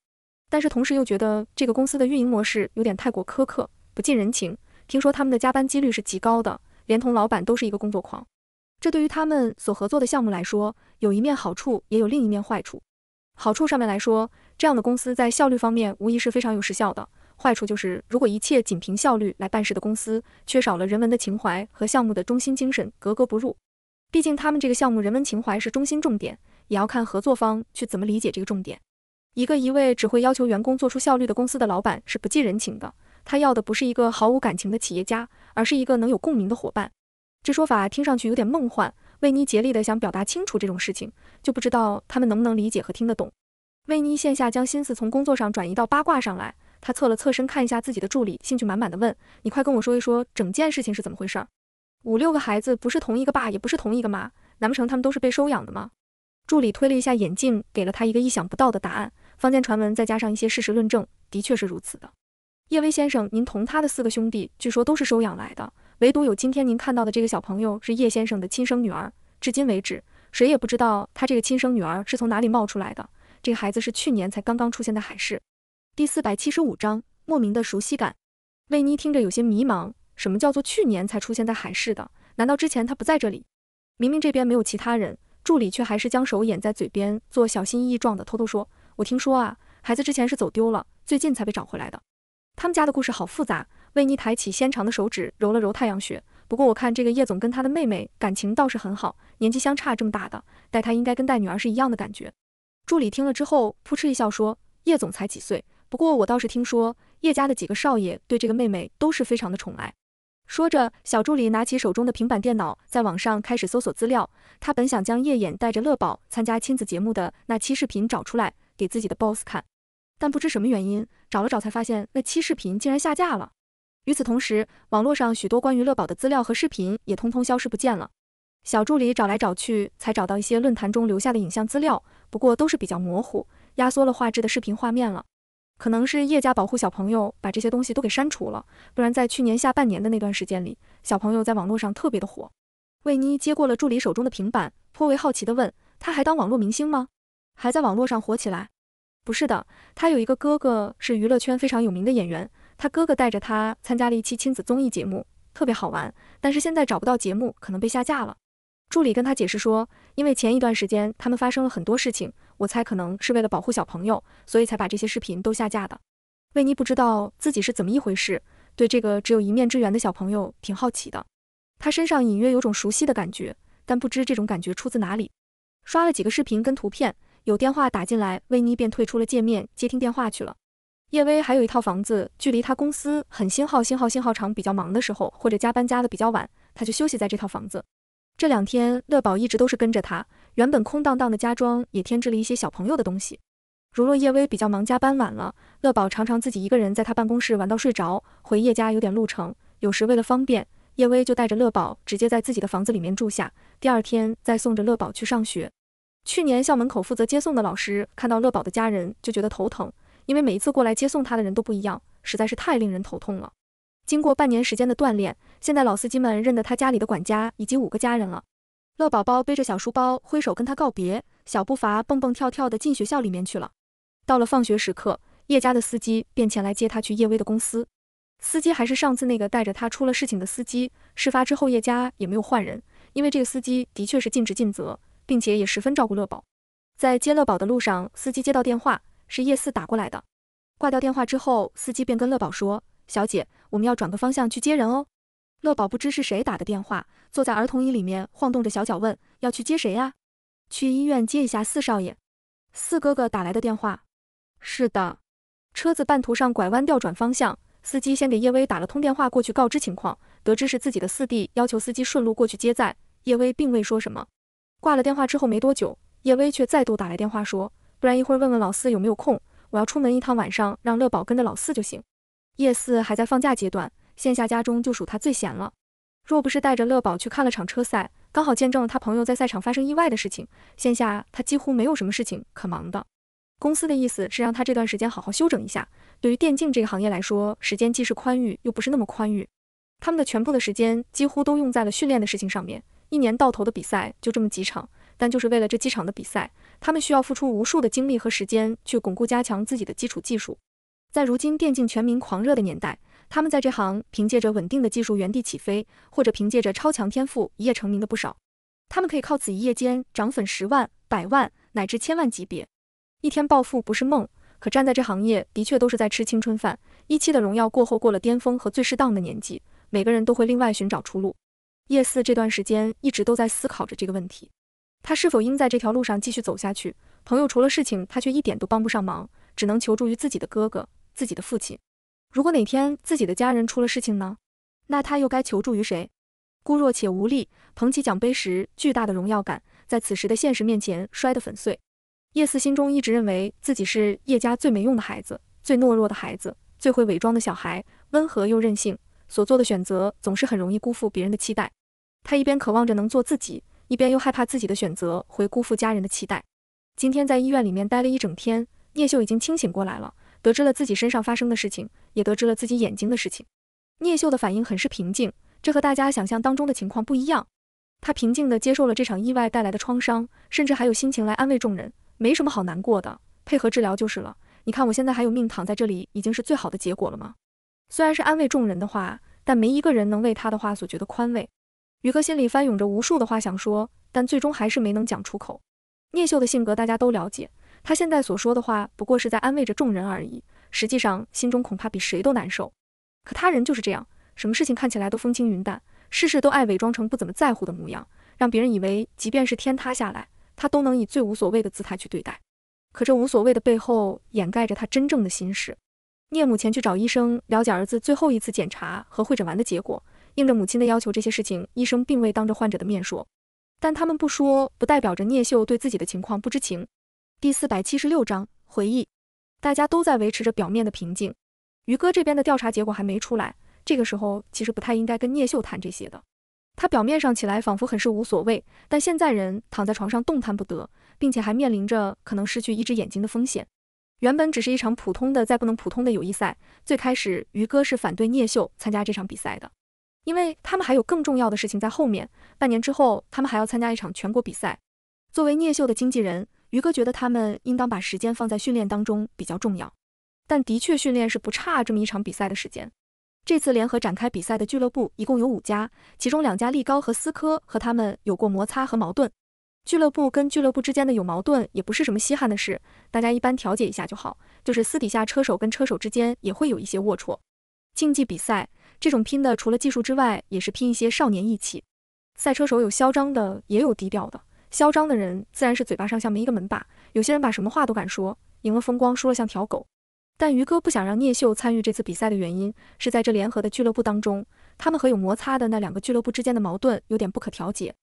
但是同时又觉得这个公司的运营模式有点太过苛刻，不近人情。听说他们的加班几率是极高的，连同老板都是一个工作狂，这对于他们所合作的项目来说。有一面好处，也有另一面坏处。好处上面来说，这样的公司在效率方面无疑是非常有时效的。坏处就是，如果一切仅凭效率来办事的公司，缺少了人文的情怀和项目的中心精神，格格不入。毕竟他们这个项目人文情怀是中心重点，也要看合作方去怎么理解这个重点。一个一味只会要求员工做出效率的公司的老板是不近人情的，他要的不是一个毫无感情的企业家，而是一个能有共鸣的伙伴。这说法听上去有点梦幻。魏妮竭力地想表达清楚这种事情，就不知道他们能不能理解和听得懂。魏妮线下将心思从工作上转移到八卦上来，她侧了侧身看一下自己的助理，兴趣满满的问：“你快跟我说一说，整件事情是怎么回事？”五六个孩子不是同一个爸，也不是同一个妈，难不成他们都是被收养的吗？助理推了一下眼镜，给了他一个意想不到的答案：坊间传闻再加上一些事实论证，的确是如此的。叶威先生，您同他的四个兄弟据说都是收养来的。唯独有今天您看到的这个小朋友是叶先生的亲生女儿，至今为止，谁也不知道他这个亲生女儿是从哪里冒出来的。这个孩子是去年才刚刚出现在海市。第四百七十五章莫名的熟悉感。魏妮听着有些迷茫，什么叫做去年才出现在海市的？难道之前他不在这里？明明这边没有其他人，助理却还是将手掩在嘴边，做小心翼翼状的，偷偷说：“我听说啊，孩子之前是走丢了，最近才被找回来的。他们家的故事好复杂。”魏妮抬起纤长的手指，揉了揉太阳穴。不过我看这个叶总跟他的妹妹感情倒是很好，年纪相差这么大，的带他应该跟带女儿是一样的感觉。助理听了之后，扑哧一笑，说：“叶总才几岁？不过我倒是听说叶家的几个少爷对这个妹妹都是非常的宠爱。”说着，小助理拿起手中的平板电脑，在网上开始搜索资料。他本想将叶衍带着乐宝参加亲子节目的那期视频找出来给自己的 boss 看，但不知什么原因，找了找才发现那期视频竟然下架了。与此同时，网络上许多关于乐宝的资料和视频也通通消失不见了。小助理找来找去，才找到一些论坛中留下的影像资料，不过都是比较模糊、压缩了画质的视频画面了。可能是叶家保护小朋友，把这些东西都给删除了，不然在去年下半年的那段时间里，小朋友在网络上特别的火。魏妮接过了助理手中的平板，颇为好奇地问：“他还当网络明星吗？还在网络上火起来？”“不是的，他有一个哥哥，是娱乐圈非常有名的演员。”他哥哥带着他参加了一期亲子综艺节目，特别好玩。但是现在找不到节目，可能被下架了。助理跟他解释说，因为前一段时间他们发生了很多事情，我猜可能是为了保护小朋友，所以才把这些视频都下架的。维尼不知道自己是怎么一回事，对这个只有一面之缘的小朋友挺好奇的。他身上隐约有种熟悉的感觉，但不知这种感觉出自哪里。刷了几个视频跟图片，有电话打进来，维尼便退出了界面，接听电话去了。叶薇还有一套房子，距离他公司很新号新号新号厂比较忙的时候，或者加班加的比较晚，他就休息在这套房子。这两天乐宝一直都是跟着他，原本空荡荡的家装也添置了一些小朋友的东西。如若叶薇比较忙，加班晚了，乐宝常常自己一个人在他办公室玩到睡着。回叶家有点路程，有时为了方便，叶薇就带着乐宝直接在自己的房子里面住下，第二天再送着乐宝去上学。去年校门口负责接送的老师看到乐宝的家人就觉得头疼。因为每一次过来接送他的人都不一样，实在是太令人头痛了。经过半年时间的锻炼，现在老司机们认得他家里的管家以及五个家人了。乐宝宝背着小书包，挥手跟他告别，小步伐蹦蹦跳跳的进学校里面去了。到了放学时刻，叶家的司机便前来接他去叶威的公司。司机还是上次那个带着他出了事情的司机。事发之后，叶家也没有换人，因为这个司机的确是尽职尽责，并且也十分照顾乐宝。在接乐宝的路上，司机接到电话。是叶四打过来的，挂掉电话之后，司机便跟乐宝说：“小姐，我们要转个方向去接人哦。”乐宝不知是谁打的电话，坐在儿童椅里面晃动着小脚问：“要去接谁呀？”“去医院接一下四少爷。”“四哥哥打来的电话。”“是的。”车子半途上拐弯调转方向，司机先给叶薇打了通电话过去告知情况，得知是自己的四弟要求司机顺路过去接载，叶薇并未说什么。挂了电话之后没多久，叶薇却再度打来电话说。不然一会儿问问老四有没有空，我要出门一趟，晚上让乐宝跟着老四就行。叶四还在放假阶段，线下家中就属他最闲了。若不是带着乐宝去看了场车赛，刚好见证了他朋友在赛场发生意外的事情，线下他几乎没有什么事情可忙的。公司的意思是让他这段时间好好休整一下。对于电竞这个行业来说，时间既是宽裕又不是那么宽裕，他们的全部的时间几乎都用在了训练的事情上面，一年到头的比赛就这么几场。但就是为了这机场的比赛，他们需要付出无数的精力和时间去巩固、加强自己的基础技术。在如今电竞全民狂热的年代，他们在这行凭借着稳定的技术原地起飞，或者凭借着超强天赋一夜成名的不少。他们可以靠此一夜间涨粉十万、百万乃至千万级别，一天暴富不是梦。可站在这行业，的确都是在吃青春饭。一期的荣耀过后，过了巅峰和最适当的年纪，每个人都会另外寻找出路。叶四这段时间一直都在思考着这个问题。他是否应在这条路上继续走下去？朋友除了事情，他却一点都帮不上忙，只能求助于自己的哥哥、自己的父亲。如果哪天自己的家人出了事情呢？那他又该求助于谁？孤弱且无力，捧起奖杯时巨大的荣耀感，在此时的现实面前摔得粉碎。叶四心中一直认为自己是叶家最没用的孩子，最懦弱的孩子，最会伪装的小孩，温和又任性，所做的选择总是很容易辜负别人的期待。他一边渴望着能做自己。一边又害怕自己的选择会辜负家人的期待。今天在医院里面待了一整天，聂秀已经清醒过来了，得知了自己身上发生的事情，也得知了自己眼睛的事情。聂秀的反应很是平静，这和大家想象当中的情况不一样。他平静地接受了这场意外带来的创伤，甚至还有心情来安慰众人，没什么好难过的，配合治疗就是了。你看我现在还有命躺在这里，已经是最好的结果了吗？虽然是安慰众人的话，但没一个人能为他的话所觉得宽慰。宇哥心里翻涌着无数的话想说，但最终还是没能讲出口。聂秀的性格大家都了解，他现在所说的话不过是在安慰着众人而已，实际上心中恐怕比谁都难受。可他人就是这样，什么事情看起来都风轻云淡，事事都爱伪装成不怎么在乎的模样，让别人以为即便是天塌下来，他都能以最无所谓的姿态去对待。可这无所谓的背后，掩盖着他真正的心事。聂母前去找医生了解儿子最后一次检查和会诊完的结果。应着母亲的要求，这些事情医生并未当着患者的面说，但他们不说，不代表着聂秀对自己的情况不知情。第四百七十六章回忆，大家都在维持着表面的平静。于哥这边的调查结果还没出来，这个时候其实不太应该跟聂秀谈这些的。他表面上起来仿佛很是无所谓，但现在人躺在床上动弹不得，并且还面临着可能失去一只眼睛的风险。原本只是一场普通的再不能普通的友谊赛，最开始于哥是反对聂秀参加这场比赛的。因为他们还有更重要的事情在后面。半年之后，他们还要参加一场全国比赛。作为聂秀的经纪人，于哥觉得他们应当把时间放在训练当中比较重要。但的确，训练是不差这么一场比赛的时间。这次联合展开比赛的俱乐部一共有五家，其中两家力高和思科和他们有过摩擦和矛盾。俱乐部跟俱乐部之间的有矛盾也不是什么稀罕的事，大家一般调解一下就好。就是私底下车手跟车手之间也会有一些龌龊。竞技比赛。这种拼的，除了技术之外，也是拼一些少年义气。赛车手有嚣张的，也有低调的。嚣张的人自然是嘴巴上像没一个门把，有些人把什么话都敢说，赢了风光，输了像条狗。但于哥不想让聂秀参与这次比赛的原因，是在这联合的俱乐部当中，他们和有摩擦的那两个俱乐部之间的矛盾有点不可调节。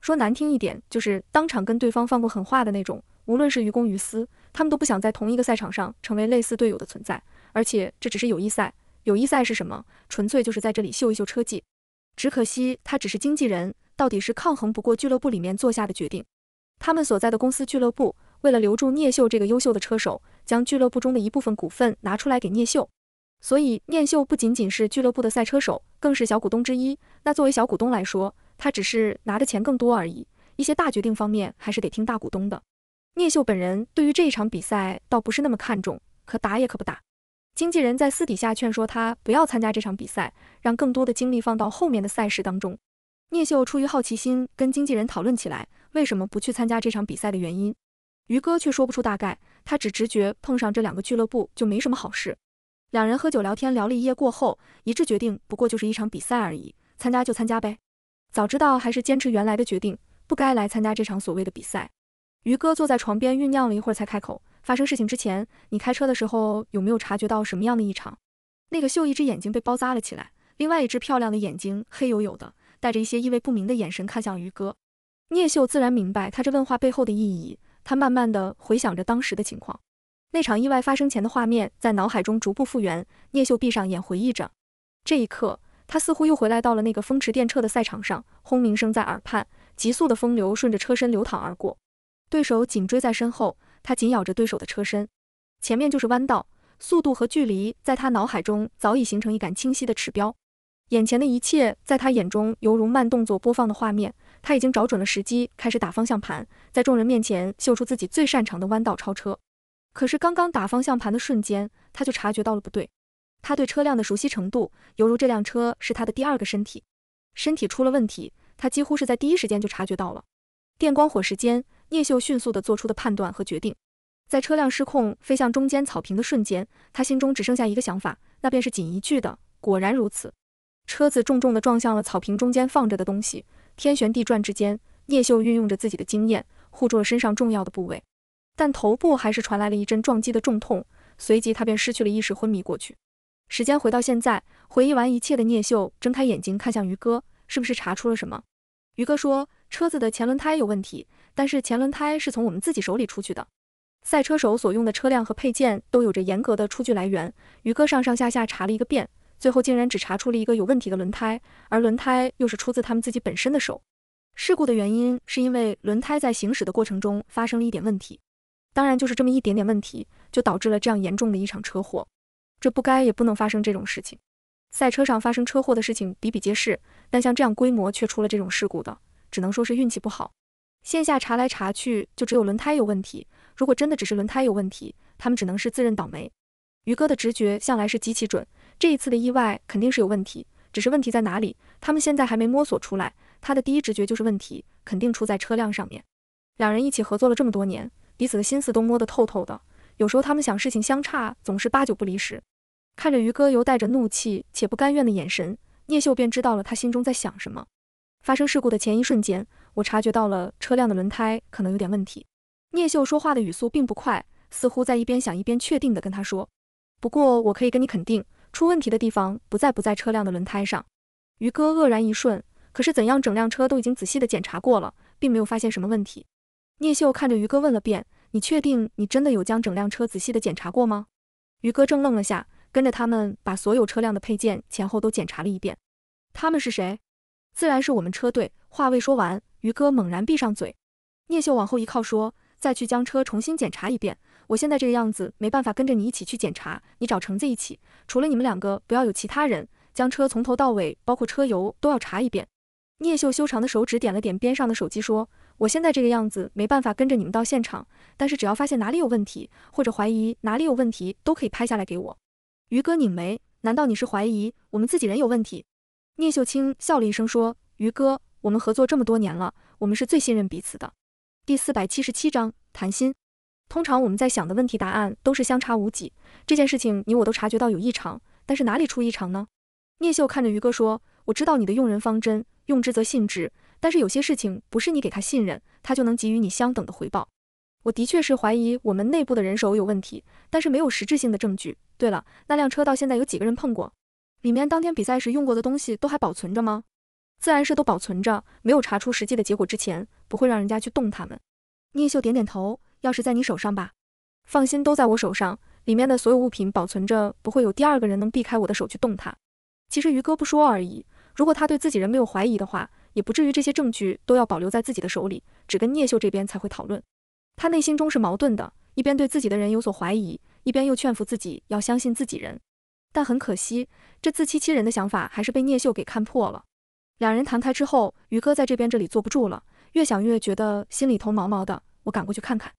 说难听一点，就是当场跟对方放过狠话的那种。无论是于公于私，他们都不想在同一个赛场上成为类似队友的存在。而且这只是友谊赛。友谊赛是什么？纯粹就是在这里秀一秀车技。只可惜他只是经纪人，到底是抗衡不过俱乐部里面做下的决定。他们所在的公司俱乐部为了留住聂秀这个优秀的车手，将俱乐部中的一部分股份拿出来给聂秀。所以聂秀不仅仅是俱乐部的赛车手，更是小股东之一。那作为小股东来说，他只是拿着钱更多而已，一些大决定方面还是得听大股东的。聂秀本人对于这一场比赛倒不是那么看重，可打也可不打。经纪人在私底下劝说他不要参加这场比赛，让更多的精力放到后面的赛事当中。聂秀出于好奇心跟经纪人讨论起来，为什么不去参加这场比赛的原因。于哥却说不出大概，他只直觉碰上这两个俱乐部就没什么好事。两人喝酒聊天聊了一夜过后，一致决定不过就是一场比赛而已，参加就参加呗。早知道还是坚持原来的决定，不该来参加这场所谓的比赛。于哥坐在床边酝酿了一会儿才开口。发生事情之前，你开车的时候有没有察觉到什么样的异常？那个秀一只眼睛被包扎了起来，另外一只漂亮的眼睛黑黝黝的，带着一些意味不明的眼神看向于哥。聂秀自然明白他这问话背后的意义，他慢慢的回想着当时的情况，那场意外发生前的画面在脑海中逐步复原。聂秀闭上眼回忆着，这一刻他似乎又回来到了那个风驰电掣的赛场上，轰鸣声在耳畔，急速的风流顺着车身流淌而过，对手紧追在身后。他紧咬着对手的车身，前面就是弯道，速度和距离在他脑海中早已形成一杆清晰的指标。眼前的一切在他眼中犹如慢动作播放的画面。他已经找准了时机，开始打方向盘，在众人面前秀出自己最擅长的弯道超车。可是，刚刚打方向盘的瞬间，他就察觉到了不对。他对车辆的熟悉程度，犹如这辆车是他的第二个身体。身体出了问题，他几乎是在第一时间就察觉到了。电光火石间。聂秀迅速地做出的判断和决定，在车辆失控飞向中间草坪的瞬间，他心中只剩下一个想法，那便是锦衣句的果然如此。车子重重地撞向了草坪中间放着的东西，天旋地转之间，聂秀运用着自己的经验护住了身上重要的部位，但头部还是传来了一阵撞击的重痛，随即他便失去了意识，昏迷过去。时间回到现在，回忆完一切的聂秀睁开眼睛，看向于哥，是不是查出了什么？于哥说，车子的前轮胎有问题。但是前轮胎是从我们自己手里出去的，赛车手所用的车辆和配件都有着严格的出具来源。于哥上上下下查了一个遍，最后竟然只查出了一个有问题的轮胎，而轮胎又是出自他们自己本身的手。事故的原因是因为轮胎在行驶的过程中发生了一点问题，当然就是这么一点点问题就导致了这样严重的一场车祸。这不该也不能发生这种事情。赛车上发生车祸的事情比比皆是，但像这样规模却出了这种事故的，只能说是运气不好。线下查来查去，就只有轮胎有问题。如果真的只是轮胎有问题，他们只能是自认倒霉。于哥的直觉向来是极其准，这一次的意外肯定是有问题，只是问题在哪里，他们现在还没摸索出来。他的第一直觉就是问题肯定出在车辆上面。两人一起合作了这么多年，彼此的心思都摸得透透的。有时候他们想事情相差总是八九不离十。看着于哥犹带着怒气且不甘愿的眼神，聂秀便知道了他心中在想什么。发生事故的前一瞬间。我察觉到了车辆的轮胎可能有点问题。聂秀说话的语速并不快，似乎在一边想一边确定的跟他说。不过我可以跟你肯定，出问题的地方不在不在车辆的轮胎上。于哥愕然一瞬，可是怎样，整辆车都已经仔细的检查过了，并没有发现什么问题。聂秀看着于哥问了遍，你确定你真的有将整辆车仔细的检查过吗？于哥正愣了下，跟着他们把所有车辆的配件前后都检查了一遍。他们是谁？自然是我们车队。话未说完。于哥猛然闭上嘴，聂秀往后一靠，说：“再去将车重新检查一遍。我现在这个样子没办法跟着你一起去检查，你找橙子一起，除了你们两个，不要有其他人。将车从头到尾，包括车油都要查一遍。”聂秀修长的手指点了点边上的手机，说：“我现在这个样子没办法跟着你们到现场，但是只要发现哪里有问题，或者怀疑哪里有问题，都可以拍下来给我。”于哥拧眉：“难道你是怀疑我们自己人有问题？”聂秀青笑了一声，说：“于哥。”我们合作这么多年了，我们是最信任彼此的。第四百七十七章谈心。通常我们在想的问题答案都是相差无几。这件事情你我都察觉到有异常，但是哪里出异常呢？聂秀看着于哥说：“我知道你的用人方针，用之则信之。但是有些事情不是你给他信任，他就能给予你相等的回报。我的确是怀疑我们内部的人手有问题，但是没有实质性的证据。对了，那辆车到现在有几个人碰过？里面当天比赛时用过的东西都还保存着吗？”自然是都保存着，没有查出实际的结果之前，不会让人家去动他们。聂秀点点头，钥匙在你手上吧？放心，都在我手上。里面的所有物品保存着，不会有第二个人能避开我的手去动它。其实于哥不说而已，如果他对自己人没有怀疑的话，也不至于这些证据都要保留在自己的手里，只跟聂秀这边才会讨论。他内心中是矛盾的，一边对自己的人有所怀疑，一边又劝服自己要相信自己人。但很可惜，这自欺欺人的想法还是被聂秀给看破了。两人谈开之后，于哥在这边这里坐不住了，越想越觉得心里头毛毛的，我赶过去看看。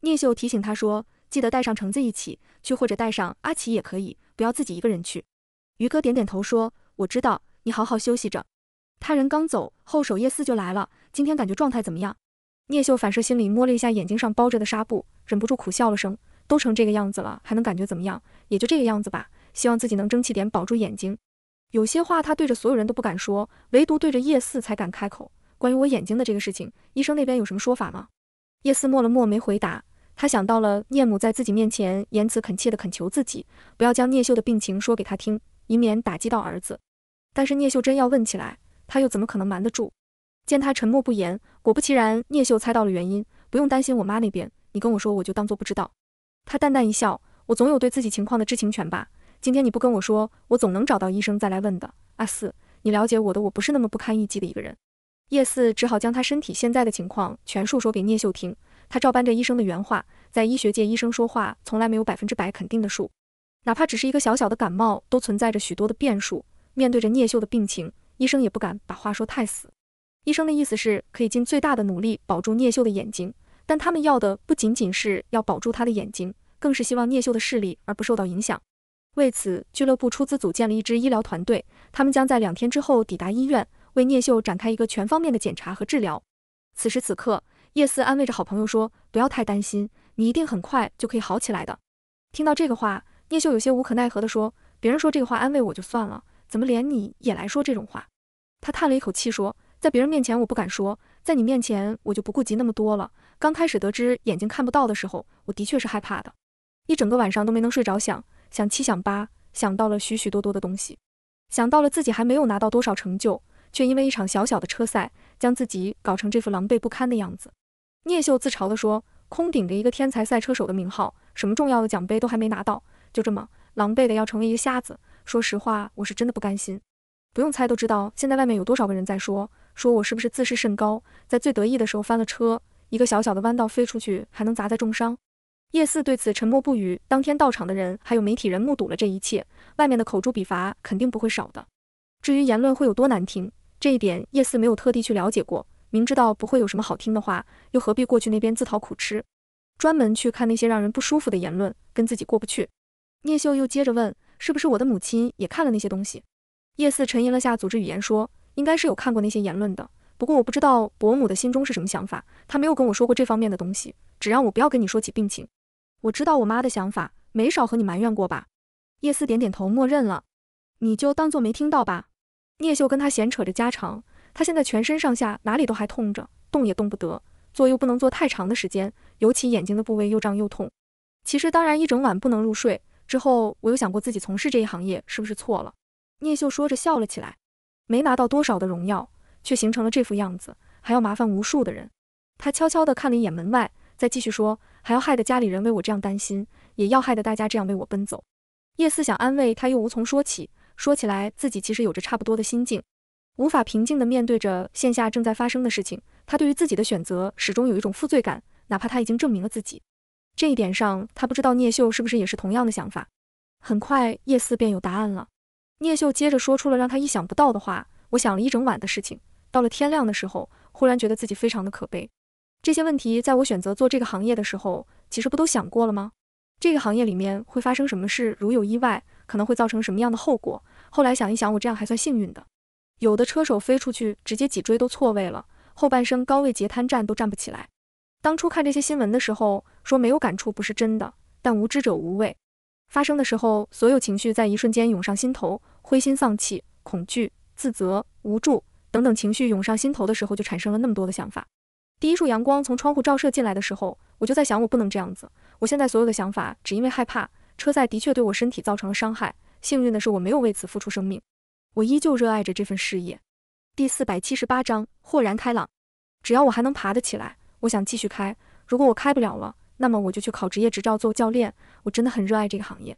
聂秀提醒他说，记得带上橙子一起去，或者带上阿奇也可以，不要自己一个人去。于哥点点头说，我知道。你好好休息着。他人刚走后，守夜四就来了，今天感觉状态怎么样？聂秀反射心里摸了一下眼睛上包着的纱布，忍不住苦笑了声，都成这个样子了，还能感觉怎么样？也就这个样子吧，希望自己能争气点，保住眼睛。有些话他对着所有人都不敢说，唯独对着叶四才敢开口。关于我眼睛的这个事情，医生那边有什么说法吗？叶四默了默，没回答。他想到了聂母在自己面前言辞恳切地恳求自己不要将聂秀的病情说给他听，以免打击到儿子。但是聂秀真要问起来，他又怎么可能瞒得住？见他沉默不言，果不其然，聂秀猜到了原因。不用担心我妈那边，你跟我说我就当做不知道。他淡淡一笑，我总有对自己情况的知情权吧。今天你不跟我说，我总能找到医生再来问的。阿四，你了解我的，我不是那么不堪一击的一个人。叶四只好将他身体现在的情况全述说给聂秀听。他照搬着医生的原话，在医学界，医生说话从来没有百分之百肯定的数，哪怕只是一个小小的感冒，都存在着许多的变数。面对着聂秀的病情，医生也不敢把话说太死。医生的意思是可以尽最大的努力保住聂秀的眼睛，但他们要的不仅仅是要保住他的眼睛，更是希望聂秀的视力而不受到影响。为此，俱乐部出资组建了一支医疗团队，他们将在两天之后抵达医院，为聂秀展开一个全方面的检查和治疗。此时此刻，叶四安慰着好朋友说：“不要太担心，你一定很快就可以好起来的。”听到这个话，聂秀有些无可奈何地说：“别人说这个话安慰我就算了，怎么连你也来说这种话？”他叹了一口气说：“在别人面前我不敢说，在你面前我就不顾及那么多了。刚开始得知眼睛看不到的时候，我的确是害怕的，一整个晚上都没能睡着，想……”想七想八，想到了许许多多的东西，想到了自己还没有拿到多少成就，却因为一场小小的车赛，将自己搞成这副狼狈不堪的样子。聂秀自嘲地说：“空顶着一个天才赛车手的名号，什么重要的奖杯都还没拿到，就这么狼狈的要成为一个瞎子。说实话，我是真的不甘心。不用猜都知道，现在外面有多少个人在说说我是不是自视甚高，在最得意的时候翻了车，一个小小的弯道飞出去还能砸在重伤。”叶四对此沉默不语。当天到场的人还有媒体人目睹了这一切，外面的口诛笔伐肯定不会少的。至于言论会有多难听，这一点叶四没有特地去了解过。明知道不会有什么好听的话，又何必过去那边自讨苦吃，专门去看那些让人不舒服的言论，跟自己过不去？聂秀又接着问：“是不是我的母亲也看了那些东西？”叶四沉吟了下，组织语言说：“应该是有看过那些言论的，不过我不知道伯母的心中是什么想法，她没有跟我说过这方面的东西，只让我不要跟你说起病情。”我知道我妈的想法，没少和你埋怨过吧？叶思点点头，默认了。你就当做没听到吧。聂秀跟他闲扯着家常，他现在全身上下哪里都还痛着，动也动不得，坐又不能坐太长的时间，尤其眼睛的部位又胀又痛。其实当然一整晚不能入睡。之后，我又想过自己从事这一行业是不是错了。聂秀说着笑了起来，没拿到多少的荣耀，却形成了这副样子，还要麻烦无数的人。他悄悄地看了一眼门外，再继续说。还要害得家里人为我这样担心，也要害得大家这样为我奔走。叶四想安慰他，又无从说起。说起来，自己其实有着差不多的心境，无法平静地面对着线下正在发生的事情。他对于自己的选择始终有一种负罪感，哪怕他已经证明了自己。这一点上，他不知道聂秀是不是也是同样的想法。很快，叶四便有答案了。聂秀接着说出了让他意想不到的话：“我想了一整晚的事情，到了天亮的时候，忽然觉得自己非常的可悲。”这些问题在我选择做这个行业的时候，其实不都想过了吗？这个行业里面会发生什么事？如有意外，可能会造成什么样的后果？后来想一想，我这样还算幸运的。有的车手飞出去，直接脊椎都错位了，后半生高位截瘫，站都站不起来。当初看这些新闻的时候，说没有感触不是真的。但无知者无畏，发生的时候，所有情绪在一瞬间涌上心头，灰心丧气、恐惧、自责、无助等等情绪涌上心头的时候，就产生了那么多的想法。第一束阳光从窗户照射进来的时候，我就在想，我不能这样子。我现在所有的想法，只因为害怕车赛的确对我身体造成了伤害。幸运的是，我没有为此付出生命。我依旧热爱着这份事业。第四百七十八章豁然开朗。只要我还能爬得起来，我想继续开。如果我开不了了，那么我就去考职业执照做教练。我真的很热爱这个行业。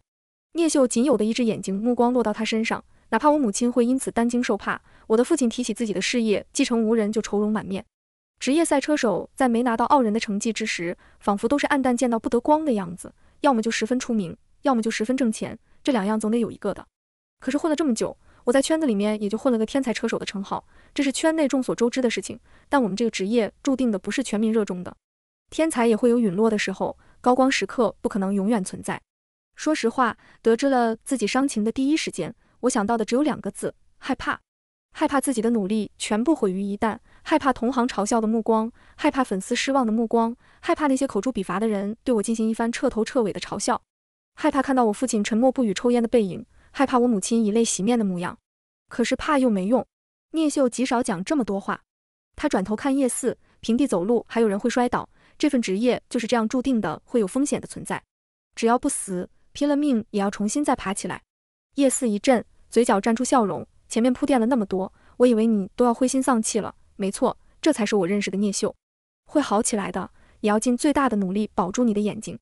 聂秀仅有的一只眼睛目光落到他身上，哪怕我母亲会因此担惊受怕。我的父亲提起自己的事业继承无人，就愁容满面。职业赛车手在没拿到傲人的成绩之时，仿佛都是暗淡见到不得光的样子，要么就十分出名，要么就十分挣钱，这两样总得有一个的。可是混了这么久，我在圈子里面也就混了个天才车手的称号，这是圈内众所周知的事情。但我们这个职业注定的不是全民热衷的，天才也会有陨落的时候，高光时刻不可能永远存在。说实话，得知了自己伤情的第一时间，我想到的只有两个字：害怕。害怕自己的努力全部毁于一旦，害怕同行嘲笑的目光，害怕粉丝失望的目光，害怕那些口诛笔伐的人对我进行一番彻头彻尾的嘲笑，害怕看到我父亲沉默不语抽烟的背影，害怕我母亲以泪洗面的模样。可是怕又没用。聂秀极少讲这么多话，他转头看叶四，平地走路还有人会摔倒，这份职业就是这样注定的，会有风险的存在。只要不死，拼了命也要重新再爬起来。叶四一震，嘴角绽出笑容。前面铺垫了那么多，我以为你都要灰心丧气了。没错，这才是我认识的聂秀，会好起来的，也要尽最大的努力保住你的眼睛。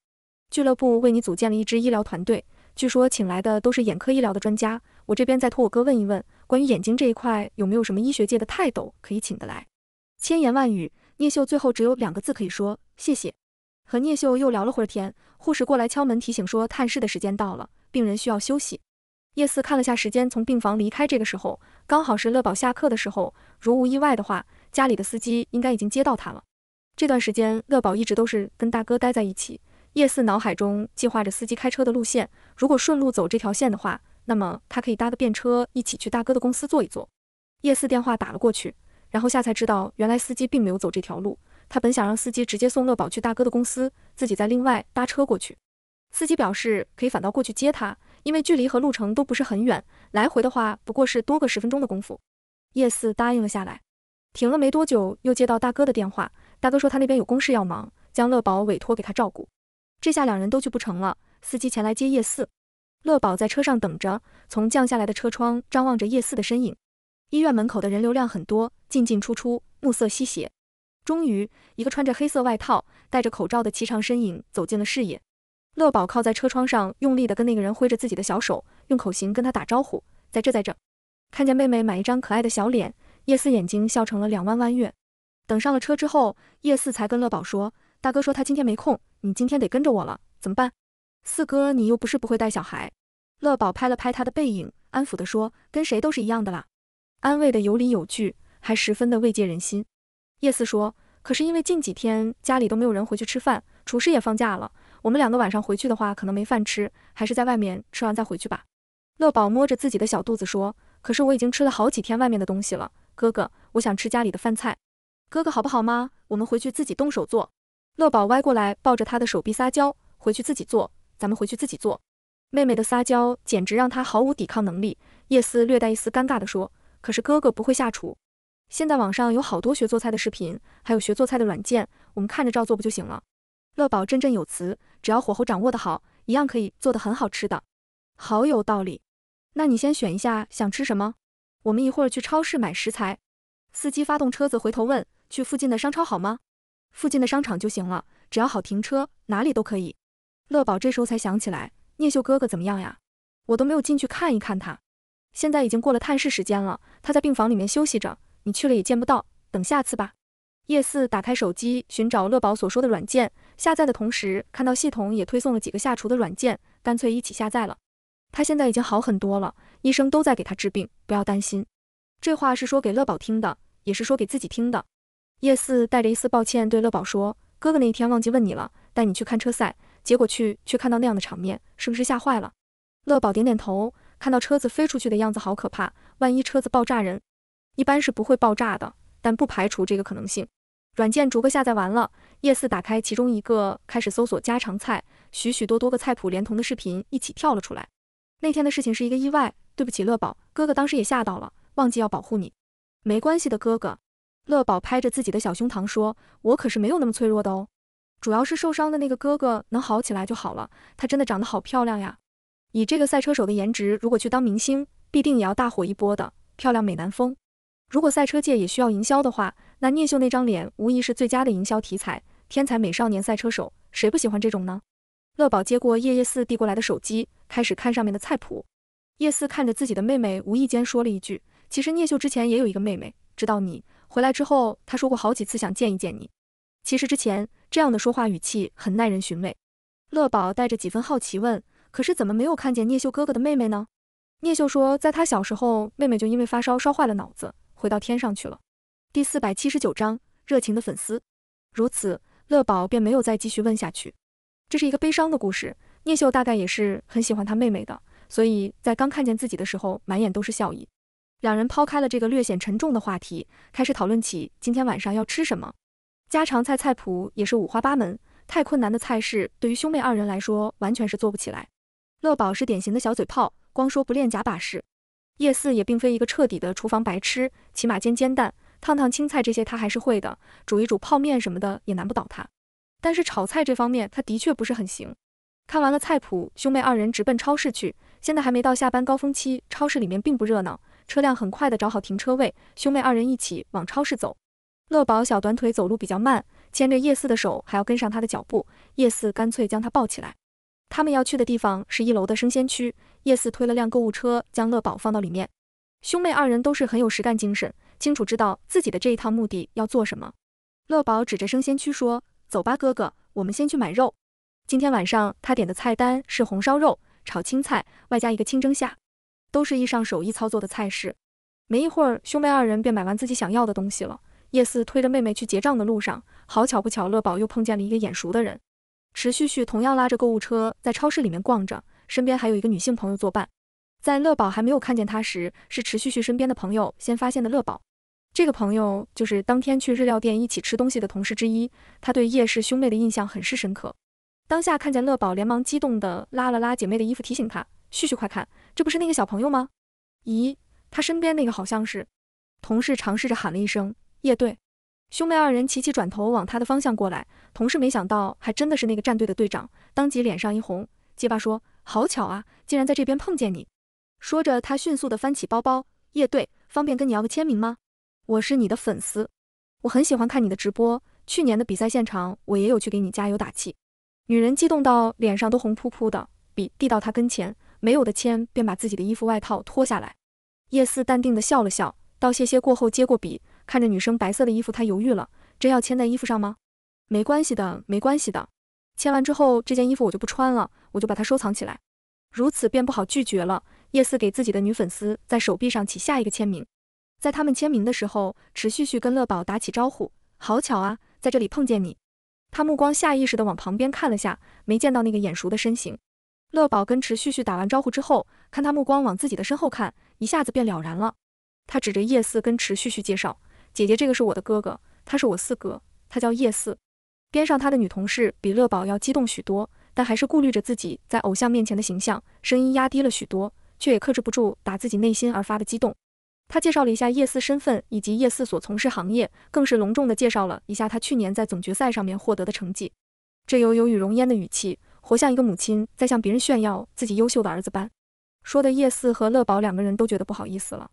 俱乐部为你组建了一支医疗团队，据说请来的都是眼科医疗的专家。我这边再托我哥问一问，关于眼睛这一块有没有什么医学界的泰斗可以请得来。千言万语，聂秀最后只有两个字可以说：谢谢。和聂秀又聊了会儿天，护士过来敲门提醒说，探视的时间到了，病人需要休息。叶四看了下时间，从病房离开。这个时候刚好是乐宝下课的时候，如无意外的话，家里的司机应该已经接到他了。这段时间，乐宝一直都是跟大哥待在一起。叶四脑海中计划着司机开车的路线，如果顺路走这条线的话，那么他可以搭个便车一起去大哥的公司坐一坐。叶四电话打了过去，然后下才知道原来司机并没有走这条路。他本想让司机直接送乐宝去大哥的公司，自己再另外搭车过去。司机表示可以反倒过去接他。因为距离和路程都不是很远，来回的话不过是多个十分钟的功夫。叶四答应了下来，停了没多久，又接到大哥的电话。大哥说他那边有公事要忙，将乐宝委托给他照顾。这下两人都去不成了，司机前来接叶四。乐宝在车上等着，从降下来的车窗张望着叶四的身影。医院门口的人流量很多，进进出出。暮色西斜，终于，一个穿着黑色外套、戴着口罩的颀长身影走进了视野。乐宝靠在车窗上，用力的跟那个人挥着自己的小手，用口型跟他打招呼，在这，在这。看见妹妹买一张可爱的小脸，叶四眼睛笑成了两弯弯月。等上了车之后，叶四才跟乐宝说：“大哥说他今天没空，你今天得跟着我了，怎么办？”四哥，你又不是不会带小孩。乐宝拍了拍他的背影，安抚的说：“跟谁都是一样的啦。”安慰的有理有据，还十分的慰藉人心。叶四说：“可是因为近几天家里都没有人回去吃饭，厨师也放假了。”我们两个晚上回去的话，可能没饭吃，还是在外面吃完再回去吧。乐宝摸着自己的小肚子说：“可是我已经吃了好几天外面的东西了，哥哥，我想吃家里的饭菜。哥哥好不好吗？我们回去自己动手做。”乐宝歪过来抱着他的手臂撒娇：“回去自己做，咱们回去自己做。”妹妹的撒娇简直让他毫无抵抗能力。叶思略带一丝尴尬的说：“可是哥哥不会下厨，现在网上有好多学做菜的视频，还有学做菜的软件，我们看着照做不就行了？”乐宝振振有词。只要火候掌握得好，一样可以做得很好吃的。好有道理。那你先选一下想吃什么，我们一会儿去超市买食材。司机发动车子，回头问：去附近的商超好吗？附近的商场就行了，只要好停车，哪里都可以。乐宝这时候才想起来，聂秀哥哥怎么样呀？我都没有进去看一看他。现在已经过了探视时间了，他在病房里面休息着，你去了也见不到。等下次吧。叶四打开手机，寻找乐宝所说的软件。下载的同时，看到系统也推送了几个下厨的软件，干脆一起下载了。他现在已经好很多了，医生都在给他治病，不要担心。这话是说给乐宝听的，也是说给自己听的。叶四带着一丝抱歉对乐宝说：“哥哥那一天忘记问你了，带你去看车赛，结果去却看到那样的场面，是不是吓坏了？”乐宝点点头，看到车子飞出去的样子好可怕，万一车子爆炸，人一般是不会爆炸的，但不排除这个可能性。软件逐个下载完了，叶四打开其中一个，开始搜索家常菜，许许多多个菜谱连同的视频一起跳了出来。那天的事情是一个意外，对不起乐宝哥哥，当时也吓到了，忘记要保护你。没关系的，哥哥。乐宝拍着自己的小胸膛说：“我可是没有那么脆弱的哦。”主要是受伤的那个哥哥能好起来就好了。他真的长得好漂亮呀！以这个赛车手的颜值，如果去当明星，必定也要大火一波的。漂亮美男风。如果赛车界也需要营销的话。那聂秀那张脸无疑是最佳的营销题材，天才美少年赛车手，谁不喜欢这种呢？乐宝接过叶叶四递过来的手机，开始看上面的菜谱。叶四看着自己的妹妹，无意间说了一句：“其实聂秀之前也有一个妹妹，知道你回来之后，她说过好几次想见一见你。”其实之前这样的说话语气很耐人寻味。乐宝带着几分好奇问：“可是怎么没有看见聂秀哥哥的妹妹呢？”聂秀说：“在他小时候，妹妹就因为发烧烧坏了脑子，回到天上去了。”第四百七十九章热情的粉丝。如此，乐宝便没有再继续问下去。这是一个悲伤的故事。聂秀大概也是很喜欢他妹妹的，所以在刚看见自己的时候，满眼都是笑意。两人抛开了这个略显沉重的话题，开始讨论起今天晚上要吃什么。家常菜菜谱也是五花八门，太困难的菜式对于兄妹二人来说完全是做不起来。乐宝是典型的小嘴炮，光说不练假把式。叶四也并非一个彻底的厨房白痴，起码煎煎蛋。烫烫青菜这些他还是会的，煮一煮泡面什么的也难不倒他。但是炒菜这方面他的确不是很行。看完了菜谱，兄妹二人直奔超市去。现在还没到下班高峰期，超市里面并不热闹。车辆很快的找好停车位，兄妹二人一起往超市走。乐宝小短腿走路比较慢，牵着叶四的手还要跟上他的脚步，叶四干脆将他抱起来。他们要去的地方是一楼的生鲜区，叶四推了辆购物车将乐宝放到里面。兄妹二人都是很有实干精神。清楚知道自己的这一趟目的要做什么，乐宝指着生鲜区说：“走吧，哥哥，我们先去买肉。”今天晚上他点的菜单是红烧肉、炒青菜，外加一个清蒸虾，都是一上手艺操作的菜式。没一会儿，兄妹二人便买完自己想要的东西了。叶四推着妹妹去结账的路上，好巧不巧，乐宝又碰见了一个眼熟的人。池旭旭同样拉着购物车在超市里面逛着，身边还有一个女性朋友作伴。在乐宝还没有看见他时，是池旭旭身边的朋友先发现的乐宝。这个朋友就是当天去日料店一起吃东西的同事之一，他对叶氏兄妹的印象很是深刻。当下看见乐宝，连忙激动的拉了拉姐妹的衣服，提醒他：“旭旭，快看，这不是那个小朋友吗？”咦，他身边那个好像是？同事尝试着喊了一声：“叶队。”兄妹二人齐齐转头往他的方向过来。同事没想到还真的是那个战队的队长，当即脸上一红，结巴说：“好巧啊，竟然在这边碰见你。”说着，他迅速的翻起包包：“叶队，方便跟你要个签名吗？”我是你的粉丝，我很喜欢看你的直播。去年的比赛现场，我也有去给你加油打气。女人激动到脸上都红扑扑的，笔递到她跟前，没有的签便把自己的衣服外套脱下来。叶四淡定地笑了笑，道：“谢谢。”过后接过笔，看着女生白色的衣服，他犹豫了，真要签在衣服上吗？没关系的，没关系的，签完之后这件衣服我就不穿了，我就把它收藏起来。如此便不好拒绝了。叶四给自己的女粉丝在手臂上起下一个签名。在他们签名的时候，池旭旭跟乐宝打起招呼，好巧啊，在这里碰见你。他目光下意识地往旁边看了下，没见到那个眼熟的身形。乐宝跟池旭旭打完招呼之后，看他目光往自己的身后看，一下子便了然了。他指着叶四跟池旭旭介绍：“姐姐，这个是我的哥哥，他是我四哥，他叫叶四。”边上他的女同事比乐宝要激动许多，但还是顾虑着自己在偶像面前的形象，声音压低了许多，却也克制不住打自己内心而发的激动。他介绍了一下叶四身份以及叶四所从事行业，更是隆重的介绍了一下他去年在总决赛上面获得的成绩。这有有雨容烟的语气，活像一个母亲在向别人炫耀自己优秀的儿子般，说的叶四和乐宝两个人都觉得不好意思了。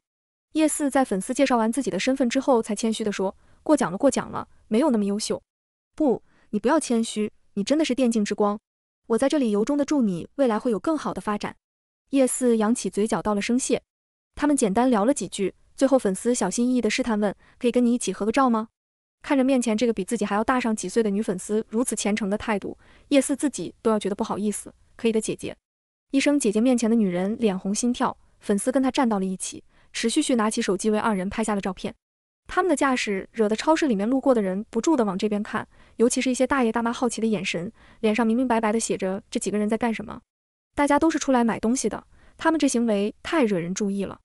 叶四在粉丝介绍完自己的身份之后，才谦虚地说：“过奖了，过奖了，没有那么优秀。”不，你不要谦虚，你真的是电竞之光。我在这里由衷的祝你未来会有更好的发展。叶四扬起嘴角，道了声谢。他们简单聊了几句，最后粉丝小心翼翼的试探问：“可以跟你一起合个照吗？”看着面前这个比自己还要大上几岁的女粉丝如此虔诚的态度，叶四自己都要觉得不好意思。可以的，姐姐。一声姐姐面前的女人脸红心跳，粉丝跟她站到了一起，持续续拿起手机为二人拍下了照片。他们的架势惹得超市里面路过的人不住的往这边看，尤其是一些大爷大妈好奇的眼神，脸上明明白白的写着这几个人在干什么。大家都是出来买东西的，他们这行为太惹人注意了。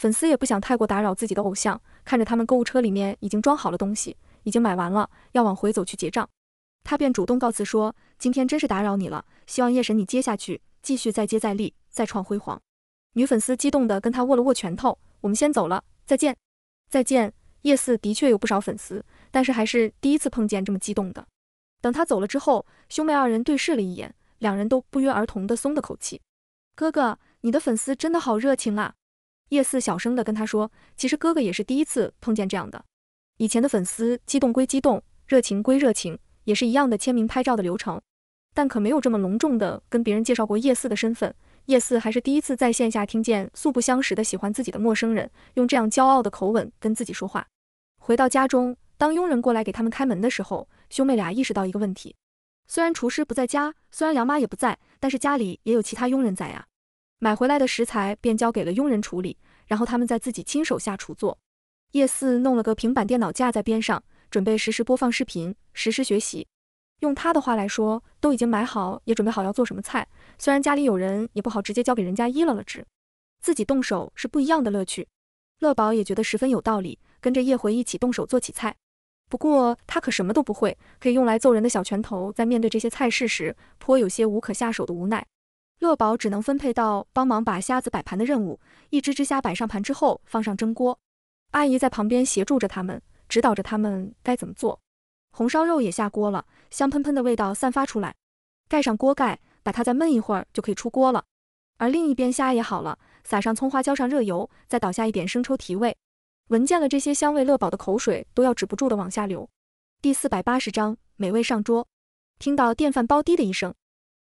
粉丝也不想太过打扰自己的偶像，看着他们购物车里面已经装好了东西，已经买完了，要往回走去结账，他便主动告辞说：“今天真是打扰你了，希望夜神你接下去继续再接再厉，再创辉煌。”女粉丝激动的跟他握了握拳头：“我们先走了，再见，再见。”夜四的确有不少粉丝，但是还是第一次碰见这么激动的。等他走了之后，兄妹二人对视了一眼，两人都不约而同的松了口气：“哥哥，你的粉丝真的好热情啊。”叶四小声的跟他说：“其实哥哥也是第一次碰见这样的，以前的粉丝激动归激动，热情归热情，也是一样的签名拍照的流程，但可没有这么隆重的跟别人介绍过叶四的身份。叶四还是第一次在线下听见素不相识的喜欢自己的陌生人用这样骄傲的口吻跟自己说话。”回到家中，当佣人过来给他们开门的时候，兄妹俩意识到一个问题：虽然厨师不在家，虽然梁妈也不在，但是家里也有其他佣人在呀。买回来的食材便交给了佣人处理，然后他们再自己亲手下厨做。叶四弄了个平板电脑架在边上，准备实时播放视频，实时学习。用他的话来说，都已经买好，也准备好要做什么菜，虽然家里有人，也不好直接交给人家一了了之，自己动手是不一样的乐趣。乐宝也觉得十分有道理，跟着叶回一起动手做起菜。不过他可什么都不会，可以用来揍人的小拳头，在面对这些菜式时，颇有些无可下手的无奈。乐宝只能分配到帮忙把虾子摆盘的任务，一只只虾摆上盘之后，放上蒸锅。阿姨在旁边协助着他们，指导着他们该怎么做。红烧肉也下锅了，香喷喷的味道散发出来，盖上锅盖，把它再焖一会儿就可以出锅了。而另一边虾也好了，撒上葱花，浇上热油，再倒下一点生抽提味。闻见了这些香味，乐宝的口水都要止不住的往下流。第四百八十章美味上桌。听到电饭煲滴的一声，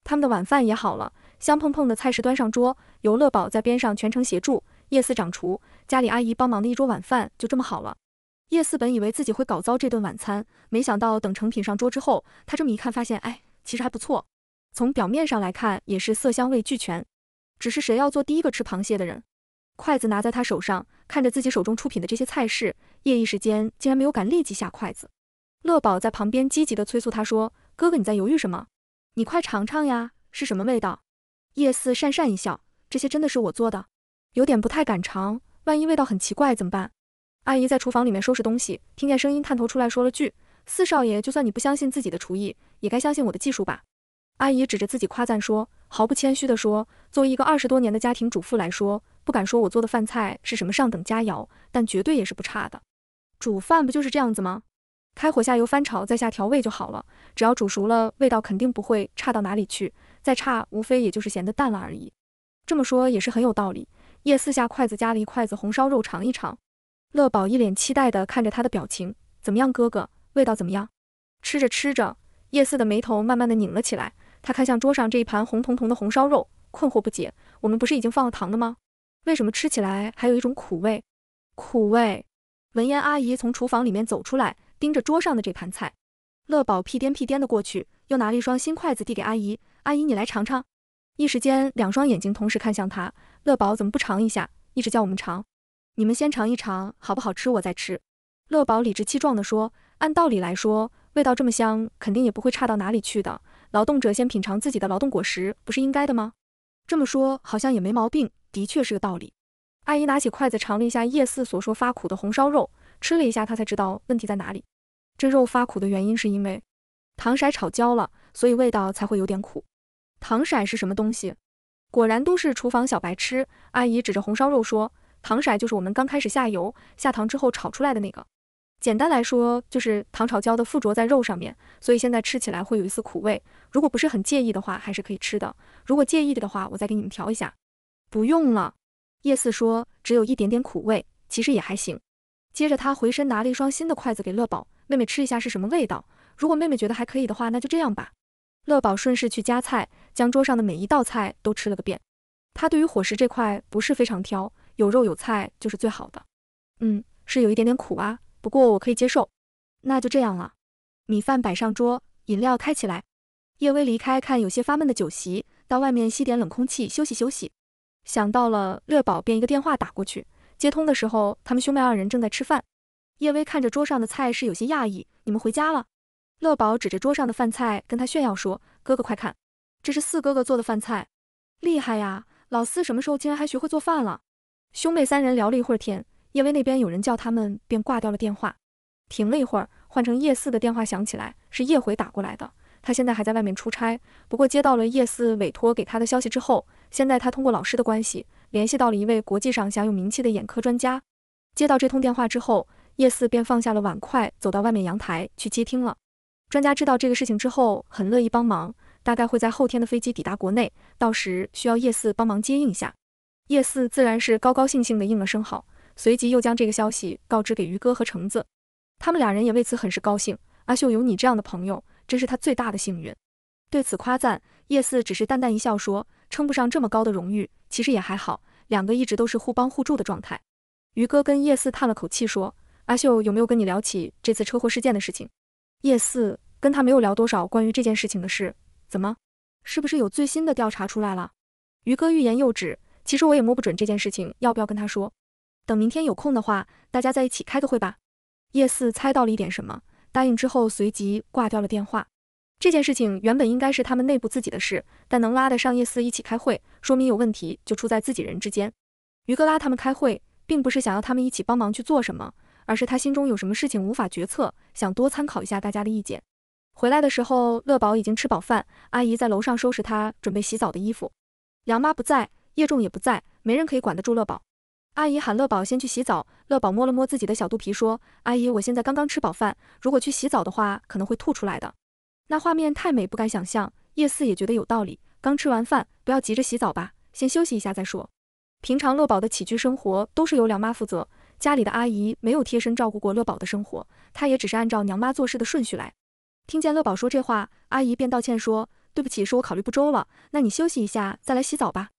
他们的晚饭也好了。香喷喷的菜式端上桌，由乐宝在边上全程协助。叶四掌厨，家里阿姨帮忙的一桌晚饭就这么好了。叶四本以为自己会搞糟这顿晚餐，没想到等成品上桌之后，他这么一看，发现哎，其实还不错。从表面上来看，也是色香味俱全。只是谁要做第一个吃螃蟹的人？筷子拿在他手上，看着自己手中出品的这些菜式，叶一时间竟然没有敢立即下筷子。乐宝在旁边积极地催促他说：“哥哥，你在犹豫什么？你快尝尝呀，是什么味道？”叶四讪讪一笑，这些真的是我做的，有点不太敢尝，万一味道很奇怪怎么办？阿姨在厨房里面收拾东西，听见声音探头出来说了句：“四少爷，就算你不相信自己的厨艺，也该相信我的技术吧。”阿姨指着自己夸赞说，毫不谦虚地说：“作为一个二十多年的家庭主妇来说，不敢说我做的饭菜是什么上等佳肴，但绝对也是不差的。煮饭不就是这样子吗？开火下油翻炒，再下调味就好了，只要煮熟了，味道肯定不会差到哪里去。”再差，无非也就是咸的淡了而已。这么说也是很有道理。叶四下筷子夹了一筷子红烧肉尝一尝，乐宝一脸期待地看着他的表情，怎么样，哥哥，味道怎么样？吃着吃着，叶四的眉头慢慢的拧了起来，他看向桌上这一盘红彤彤的红烧肉，困惑不解，我们不是已经放了糖的吗？为什么吃起来还有一种苦味？苦味？文言阿姨从厨房里面走出来，盯着桌上的这盘菜，乐宝屁颠屁颠的过去，又拿了一双新筷子递给阿姨。阿姨，你来尝尝。一时间，两双眼睛同时看向他。乐宝怎么不尝一下？一直叫我们尝。你们先尝一尝好不好吃，我再吃。乐宝理直气壮地说：“按道理来说，味道这么香，肯定也不会差到哪里去的。劳动者先品尝自己的劳动果实，不是应该的吗？”这么说好像也没毛病，的确是个道理。阿姨拿起筷子尝了一下叶四所说发苦的红烧肉，吃了一下，她才知道问题在哪里。这肉发苦的原因是因为糖色炒焦了，所以味道才会有点苦。糖色是什么东西？果然都是厨房小白吃。阿姨指着红烧肉说，糖色就是我们刚开始下油、下糖之后炒出来的那个。简单来说，就是糖炒焦的附着在肉上面，所以现在吃起来会有一丝苦味。如果不是很介意的话，还是可以吃的。如果介意的话，我再给你们调一下。不用了，叶四说，只有一点点苦味，其实也还行。接着他回身拿了一双新的筷子给乐宝妹妹吃一下是什么味道。如果妹妹觉得还可以的话，那就这样吧。乐宝顺势去夹菜。将桌上的每一道菜都吃了个遍，他对于伙食这块不是非常挑，有肉有菜就是最好的。嗯，是有一点点苦啊，不过我可以接受。那就这样了，米饭摆上桌，饮料开起来。叶薇离开，看有些发闷的酒席，到外面吸点冷空气休息休息。想到了乐宝，便一个电话打过去。接通的时候，他们兄妹二人正在吃饭。叶薇看着桌上的菜是有些讶异，你们回家了？乐宝指着桌上的饭菜跟他炫耀说，哥哥快看。这是四哥哥做的饭菜，厉害呀！老四什么时候竟然还学会做饭了？兄妹三人聊了一会儿天，叶威那边有人叫他们，便挂掉了电话。停了一会儿，换成叶四的电话响起来，是叶回打过来的。他现在还在外面出差，不过接到了叶四委托给他的消息之后，现在他通过老师的关系联系到了一位国际上享有名气的眼科专家。接到这通电话之后，叶四便放下了碗筷，走到外面阳台去接听了。专家知道这个事情之后，很乐意帮忙。大概会在后天的飞机抵达国内，到时需要叶四帮忙接应一下。叶四自然是高高兴兴地应了声好，随即又将这个消息告知给于哥和橙子，他们俩人也为此很是高兴。阿秀有你这样的朋友，真是他最大的幸运。对此夸赞，叶四只是淡淡一笑说：“称不上这么高的荣誉，其实也还好，两个一直都是互帮互助的状态。”于哥跟叶四叹了口气说：“阿秀有没有跟你聊起这次车祸事件的事情？”叶四跟他没有聊多少关于这件事情的事。怎么？是不是有最新的调查出来了？于哥欲言又止。其实我也摸不准这件事情要不要跟他说。等明天有空的话，大家在一起开个会吧。叶四猜到了一点什么，答应之后随即挂掉了电话。这件事情原本应该是他们内部自己的事，但能拉得上叶四一起开会，说明有问题就出在自己人之间。于哥拉他们开会，并不是想要他们一起帮忙去做什么，而是他心中有什么事情无法决策，想多参考一下大家的意见。回来的时候，乐宝已经吃饱饭，阿姨在楼上收拾他准备洗澡的衣服。梁妈不在，叶仲也不在，没人可以管得住乐宝。阿姨喊乐宝先去洗澡，乐宝摸了摸自己的小肚皮，说：“阿姨，我现在刚刚吃饱饭，如果去洗澡的话，可能会吐出来的。那画面太美，不敢想象。”叶四也觉得有道理，刚吃完饭，不要急着洗澡吧，先休息一下再说。平常乐宝的起居生活都是由梁妈负责，家里的阿姨没有贴身照顾过乐宝的生活，她也只是按照娘妈做事的顺序来。听见乐宝说这话，阿姨便道歉说：“对不起，是我考虑不周了。那你休息一下再来洗澡吧。”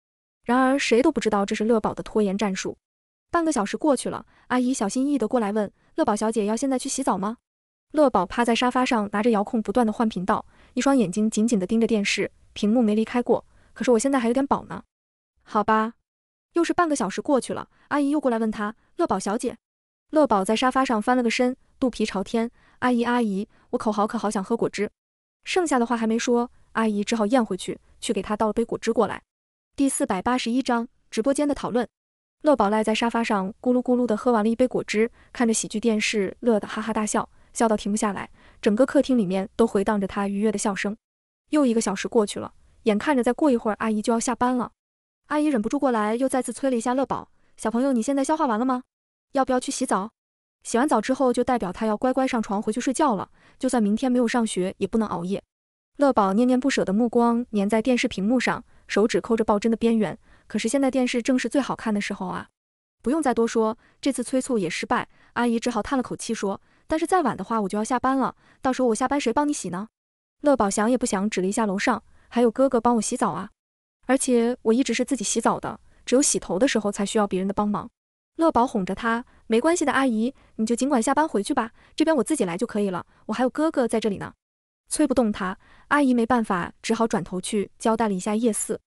然而谁都不知道这是乐宝的拖延战术。半个小时过去了，阿姨小心翼翼的过来问：“乐宝小姐，要现在去洗澡吗？”乐宝趴在沙发上，拿着遥控不断的换频道，一双眼睛紧紧的盯着电视屏幕，没离开过。可是我现在还有点饱呢。好吧，又是半个小时过去了，阿姨又过来问他：“乐宝小姐。”乐宝在沙发上翻了个身，肚皮朝天。阿姨，阿姨，我口好渴，好想喝果汁。剩下的话还没说，阿姨只好咽回去，去给他倒了杯果汁过来。第四百八十一章直播间的讨论。乐宝赖在沙发上，咕噜咕噜的喝完了一杯果汁，看着喜剧电视，乐得哈哈大笑，笑到停不下来，整个客厅里面都回荡着他愉悦的笑声。又一个小时过去了，眼看着再过一会儿阿姨就要下班了，阿姨忍不住过来又再次催了一下乐宝小朋友，你现在消化完了吗？要不要去洗澡？洗完澡之后，就代表他要乖乖上床回去睡觉了。就算明天没有上学，也不能熬夜。乐宝念念不舍的目光粘在电视屏幕上，手指抠着抱枕的边缘。可是现在电视正是最好看的时候啊！不用再多说，这次催促也失败。阿姨只好叹了口气说：“但是再晚的话，我就要下班了。到时候我下班谁帮你洗呢？”乐宝想也不想，指了一下楼上：“还有哥哥帮我洗澡啊！而且我一直是自己洗澡的，只有洗头的时候才需要别人的帮忙。”乐宝哄着他。没关系的，阿姨，你就尽管下班回去吧，这边我自己来就可以了。我还有哥哥在这里呢，催不动他，阿姨没办法，只好转头去交代了一下叶四。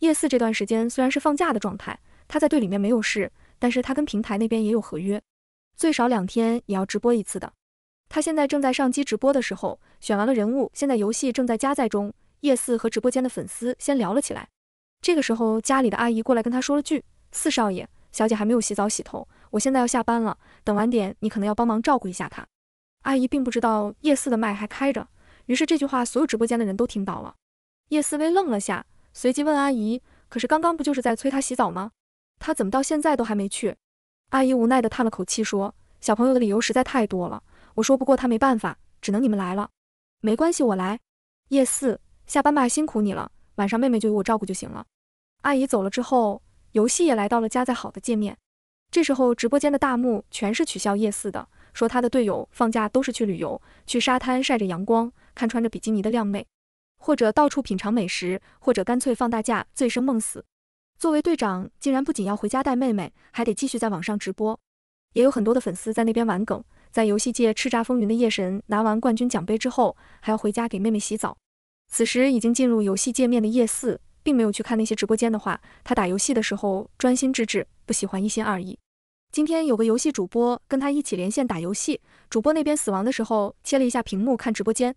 叶四这段时间虽然是放假的状态，他在队里面没有事，但是他跟平台那边也有合约，最少两天也要直播一次的。他现在正在上机直播的时候，选完了人物，现在游戏正在加载中。叶四和直播间的粉丝先聊了起来。这个时候，家里的阿姨过来跟他说了句：“四少爷，小姐还没有洗澡洗头。”我现在要下班了，等晚点你可能要帮忙照顾一下他。阿姨并不知道叶四的麦还开着，于是这句话所有直播间的人都听到了。叶思薇愣了下，随即问阿姨：“可是刚刚不就是在催他洗澡吗？他怎么到现在都还没去？”阿姨无奈地叹了口气说：“小朋友的理由实在太多了，我说不过他，没办法，只能你们来了。没关系，我来。叶四，下班吧，辛苦你了。晚上妹妹就由我照顾就行了。”阿姨走了之后，游戏也来到了加载好的界面。这时候，直播间的大幕全是取笑叶四的，说他的队友放假都是去旅游，去沙滩晒着阳光，看穿着比基尼的靓妹，或者到处品尝美食，或者干脆放大假醉生梦死。作为队长，竟然不仅要回家带妹妹，还得继续在网上直播。也有很多的粉丝在那边玩梗，在游戏界叱咤风云的夜神拿完冠军奖杯之后，还要回家给妹妹洗澡。此时已经进入游戏界面的夜四，并没有去看那些直播间的话，他打游戏的时候专心致志，不喜欢一心二意。今天有个游戏主播跟他一起连线打游戏，主播那边死亡的时候切了一下屏幕看直播间，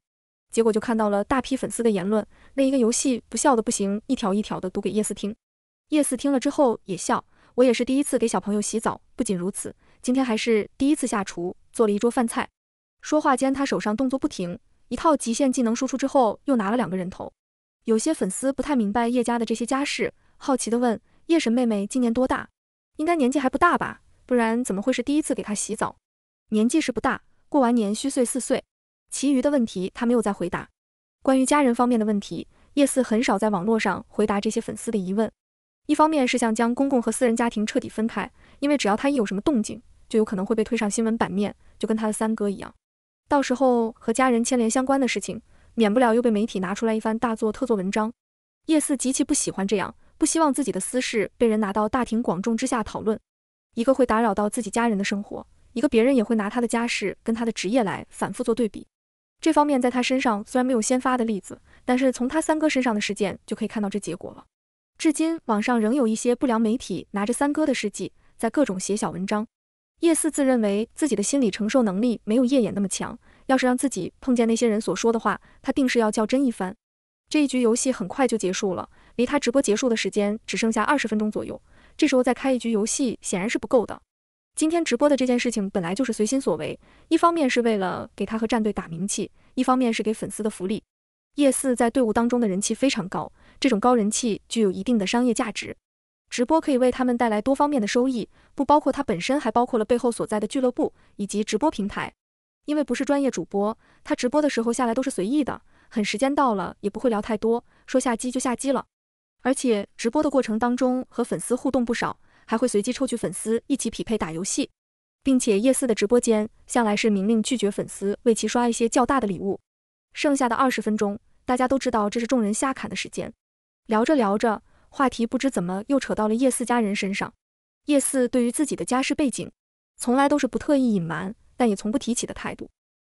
结果就看到了大批粉丝的言论。那一个游戏不笑的不行，一条一条的读给叶四听。叶四听了之后也笑。我也是第一次给小朋友洗澡，不仅如此，今天还是第一次下厨，做了一桌饭菜。说话间，他手上动作不停，一套极限技能输出之后，又拿了两个人头。有些粉丝不太明白叶家的这些家事，好奇地问：叶神妹妹今年多大？应该年纪还不大吧？不然怎么会是第一次给他洗澡？年纪是不大，过完年虚岁四岁。其余的问题他没有再回答。关于家人方面的问题，叶四很少在网络上回答这些粉丝的疑问。一方面是想将公公和私人家庭彻底分开，因为只要他一有什么动静，就有可能会被推上新闻版面，就跟他的三哥一样。到时候和家人牵连相关的事情，免不了又被媒体拿出来一番大做特做文章。叶四极其不喜欢这样，不希望自己的私事被人拿到大庭广众之下讨论。一个会打扰到自己家人的生活，一个别人也会拿他的家事跟他的职业来反复做对比。这方面在他身上虽然没有先发的例子，但是从他三哥身上的事件就可以看到这结果了。至今网上仍有一些不良媒体拿着三哥的事迹在各种写小文章。叶四自认为自己的心理承受能力没有叶衍那么强，要是让自己碰见那些人所说的话，他定是要较真一番。这一局游戏很快就结束了，离他直播结束的时间只剩下二十分钟左右。这时候再开一局游戏显然是不够的。今天直播的这件事情本来就是随心所为，一方面是为了给他和战队打名气，一方面是给粉丝的福利。叶四在队伍当中的人气非常高，这种高人气具有一定的商业价值，直播可以为他们带来多方面的收益，不包括他本身，还包括了背后所在的俱乐部以及直播平台。因为不是专业主播，他直播的时候下来都是随意的，很时间到了也不会聊太多，说下机就下机了。而且直播的过程当中和粉丝互动不少，还会随机抽取粉丝一起匹配打游戏，并且叶四的直播间向来是明令拒绝粉丝为其刷一些较大的礼物。剩下的二十分钟，大家都知道这是众人瞎侃的时间。聊着聊着，话题不知怎么又扯到了叶四家人身上。叶四对于自己的家世背景，从来都是不特意隐瞒，但也从不提起的态度。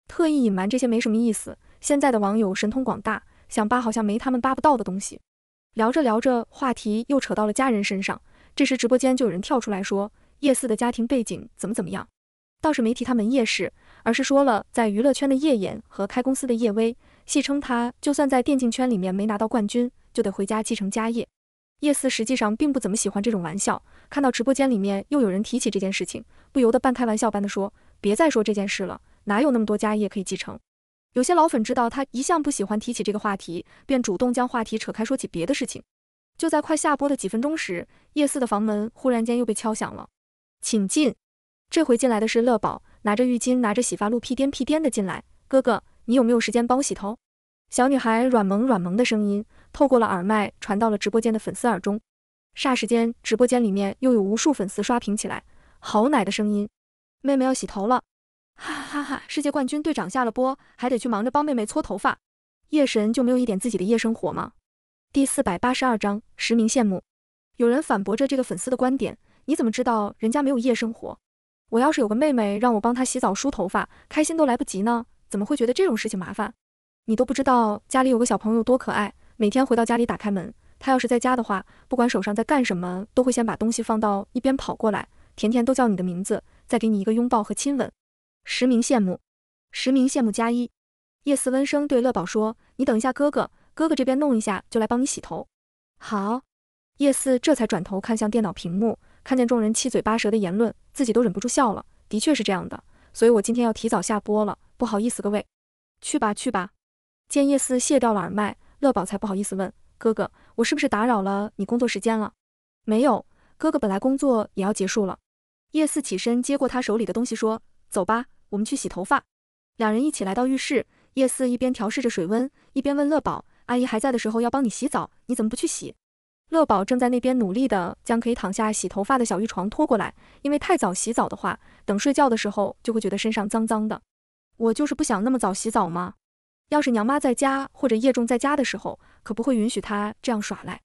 特意隐瞒这些没什么意思，现在的网友神通广大，想扒好像没他们扒不到的东西。聊着聊着，话题又扯到了家人身上。这时，直播间就有人跳出来说：“叶四的家庭背景怎么怎么样？”倒是没提他们叶氏，而是说了在娱乐圈的叶衍和开公司的叶威，戏称他就算在电竞圈里面没拿到冠军，就得回家继承家业。叶四实际上并不怎么喜欢这种玩笑，看到直播间里面又有人提起这件事情，不由得半开玩笑般的说：“别再说这件事了，哪有那么多家业可以继承？”有些老粉知道他一向不喜欢提起这个话题，便主动将话题扯开，说起别的事情。就在快下播的几分钟时，夜四的房门忽然间又被敲响了，请进。这回进来的是乐宝，拿着浴巾，拿着洗发露，屁颠屁颠的进来。哥哥，你有没有时间帮我洗头？小女孩软萌软萌的声音，透过了耳麦传到了直播间的粉丝耳中。霎时间，直播间里面又有无数粉丝刷屏起来，好奶的声音，妹妹要洗头了。哈哈哈！世界冠军队长下了播，还得去忙着帮妹妹搓头发，夜神就没有一点自己的夜生活吗？第四百八十二章，实名羡慕。有人反驳着这个粉丝的观点：“你怎么知道人家没有夜生活？我要是有个妹妹，让我帮她洗澡梳头发，开心都来不及呢，怎么会觉得这种事情麻烦？你都不知道家里有个小朋友多可爱，每天回到家里打开门，他要是在家的话，不管手上在干什么，都会先把东西放到一边跑过来，甜甜都叫你的名字，再给你一个拥抱和亲吻。”实名羡慕，实名羡慕加一。叶四温声对乐宝说：“你等一下，哥哥，哥哥这边弄一下就来帮你洗头。”好。叶四这才转头看向电脑屏幕，看见众人七嘴八舌的言论，自己都忍不住笑了。的确是这样的，所以我今天要提早下播了，不好意思各位。去吧去吧。见叶四卸掉了耳麦，乐宝才不好意思问：“哥哥，我是不是打扰了你工作时间了？”没有，哥哥本来工作也要结束了。叶四起身接过他手里的东西说。走吧，我们去洗头发。两人一起来到浴室，叶四一边调试着水温，一边问乐宝：“阿姨还在的时候要帮你洗澡，你怎么不去洗？”乐宝正在那边努力地将可以躺下洗头发的小浴床拖过来，因为太早洗澡的话，等睡觉的时候就会觉得身上脏脏的。我就是不想那么早洗澡嘛。要是娘妈在家或者叶仲在家的时候，可不会允许他这样耍赖。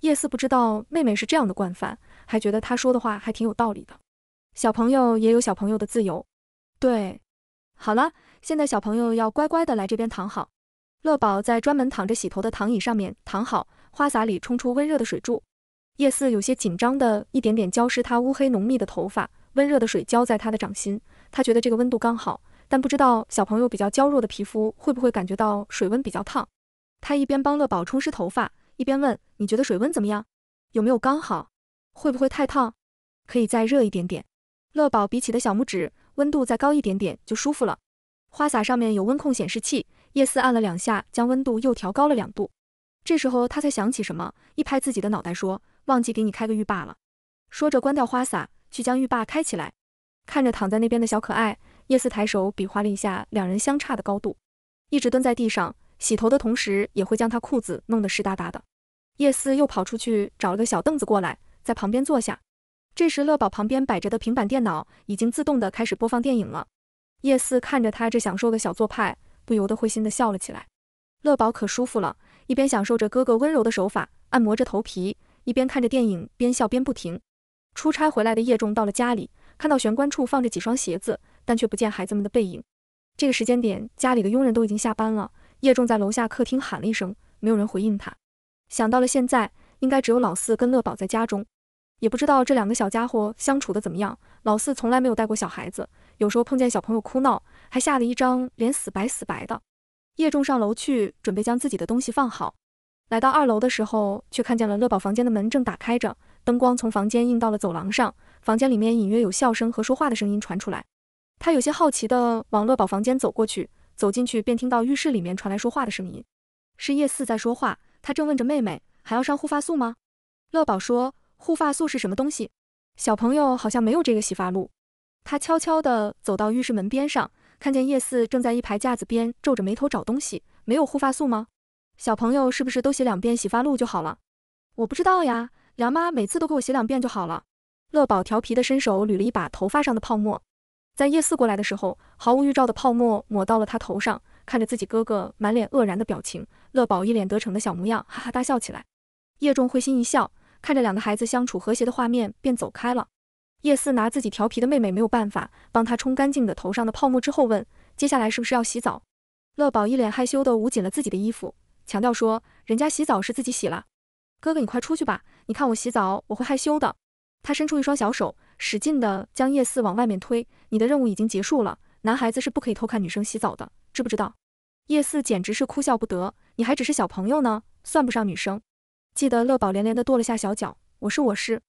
叶四不知道妹妹是这样的惯犯，还觉得他说的话还挺有道理的。小朋友也有小朋友的自由。对，好了，现在小朋友要乖乖的来这边躺好。乐宝在专门躺着洗头的躺椅上面躺好，花洒里冲出温热的水柱，夜四有些紧张的一点点浇湿他乌黑浓密的头发，温热的水浇在他的掌心，他觉得这个温度刚好，但不知道小朋友比较娇弱的皮肤会不会感觉到水温比较烫。他一边帮乐宝冲湿头发，一边问：“你觉得水温怎么样？有没有刚好？会不会太烫？可以再热一点点？”乐宝比起的小拇指。温度再高一点点就舒服了。花洒上面有温控显示器，叶四按了两下，将温度又调高了两度。这时候他才想起什么，一拍自己的脑袋说：“忘记给你开个浴霸了。”说着关掉花洒，去将浴霸开起来。看着躺在那边的小可爱，叶四抬手比划了一下两人相差的高度。一直蹲在地上洗头的同时，也会将他裤子弄得湿哒哒的。叶四又跑出去找了个小凳子过来，在旁边坐下。这时，乐宝旁边摆着的平板电脑已经自动的开始播放电影了。叶四看着他这享受的小做派，不由得会心的笑了起来。乐宝可舒服了，一边享受着哥哥温柔的手法按摩着头皮，一边看着电影，边笑边不停。出差回来的叶仲到了家里，看到玄关处放着几双鞋子，但却不见孩子们的背影。这个时间点，家里的佣人都已经下班了。叶仲在楼下客厅喊了一声，没有人回应他。想到了现在，应该只有老四跟乐宝在家中。也不知道这两个小家伙相处的怎么样。老四从来没有带过小孩子，有时候碰见小朋友哭闹，还吓得一张脸死白死白的。叶仲上楼去，准备将自己的东西放好。来到二楼的时候，却看见了乐宝房间的门正打开着，灯光从房间映到了走廊上，房间里面隐约有笑声和说话的声音传出来。他有些好奇的往乐宝房间走过去，走进去便听到浴室里面传来说话的声音，是叶四在说话，他正问着妹妹还要上护发素吗？乐宝说。护发素是什么东西？小朋友好像没有这个洗发露。他悄悄地走到浴室门边上，看见叶四正在一排架子边皱着眉头找东西。没有护发素吗？小朋友是不是都洗两遍洗发露就好了？我不知道呀，梁妈每次都给我洗两遍就好了。乐宝调皮的伸手捋了一把头发上的泡沫，在叶四过来的时候，毫无预兆的泡沫抹到了他头上。看着自己哥哥满脸愕然的表情，乐宝一脸得逞的小模样，哈哈大笑起来。叶仲会心一笑。看着两个孩子相处和谐的画面，便走开了。叶四拿自己调皮的妹妹没有办法，帮她冲干净的头上的泡沫之后，问：“接下来是不是要洗澡？”乐宝一脸害羞的捂紧了自己的衣服，强调说：“人家洗澡是自己洗了，哥哥你快出去吧，你看我洗澡我会害羞的。”他伸出一双小手，使劲的将叶四往外面推。你的任务已经结束了，男孩子是不可以偷看女生洗澡的，知不知道？叶四简直是哭笑不得。你还只是小朋友呢，算不上女生。记得乐宝连连的跺了下小脚，我是我是。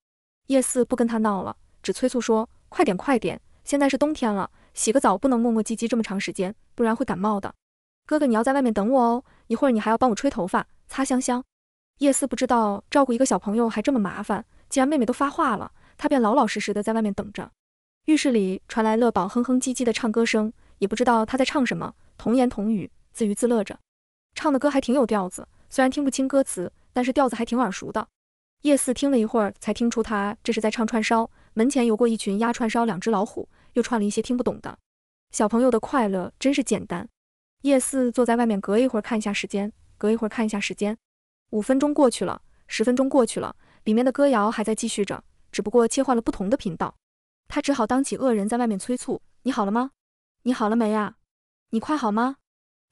叶四不跟他闹了，只催促说：“快点快点，现在是冬天了，洗个澡不能磨磨唧唧这么长时间，不然会感冒的。哥哥你要在外面等我哦，一会儿你还要帮我吹头发、擦香香。”叶四不知道照顾一个小朋友还这么麻烦，既然妹妹都发话了，他便老老实实的在外面等着。浴室里传来乐宝哼哼唧唧的唱歌声，也不知道他在唱什么童言童语，自娱自乐着，唱的歌还挺有调子，虽然听不清歌词。但是调子还挺耳熟的，叶四听了一会儿才听出他这是在唱串烧。门前游过一群鸭串烧，两只老虎又串了一些听不懂的。小朋友的快乐真是简单。叶四坐在外面，隔一会儿看一下时间，隔一会儿看一下时间。五分钟过去了，十分钟过去了，里面的歌谣还在继续着，只不过切换了不同的频道。他只好当起恶人在外面催促：“你好了吗？你好了没呀？你快好吗？”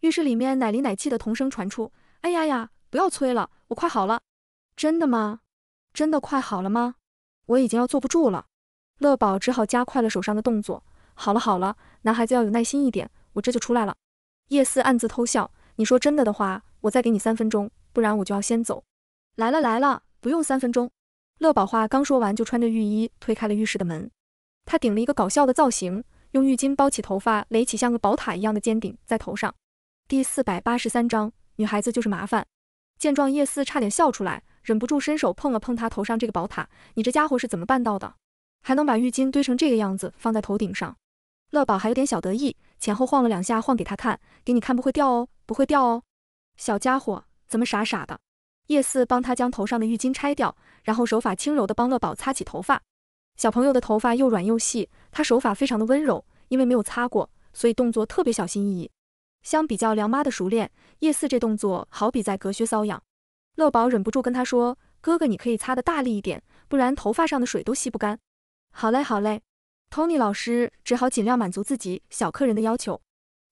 浴室里面奶里奶气的童声传出：“哎呀呀。”不要催了，我快好了。真的吗？真的快好了吗？我已经要坐不住了。乐宝只好加快了手上的动作。好了好了，男孩子要有耐心一点，我这就出来了。叶四暗自偷笑。你说真的的话，我再给你三分钟，不然我就要先走来了来了，不用三分钟。乐宝话刚说完，就穿着浴衣推开了浴室的门。他顶了一个搞笑的造型，用浴巾包起头发，垒起像个宝塔一样的尖顶在头上。第四百八十三章，女孩子就是麻烦。见状，叶四差点笑出来，忍不住伸手碰了碰他头上这个宝塔。你这家伙是怎么办到的？还能把浴巾堆成这个样子放在头顶上？乐宝还有点小得意，前后晃了两下，晃给他看，给你看不会掉哦，不会掉哦。小家伙怎么傻傻的？叶四帮他将头上的浴巾拆掉，然后手法轻柔的帮乐宝擦起头发。小朋友的头发又软又细，他手法非常的温柔，因为没有擦过，所以动作特别小心翼翼。相比较梁妈的熟练，叶四这动作好比在隔靴搔痒。乐宝忍不住跟他说：“哥哥，你可以擦的大力一点，不然头发上的水都吸不干。”“好嘞，好嘞。”托尼老师只好尽量满足自己小客人的要求。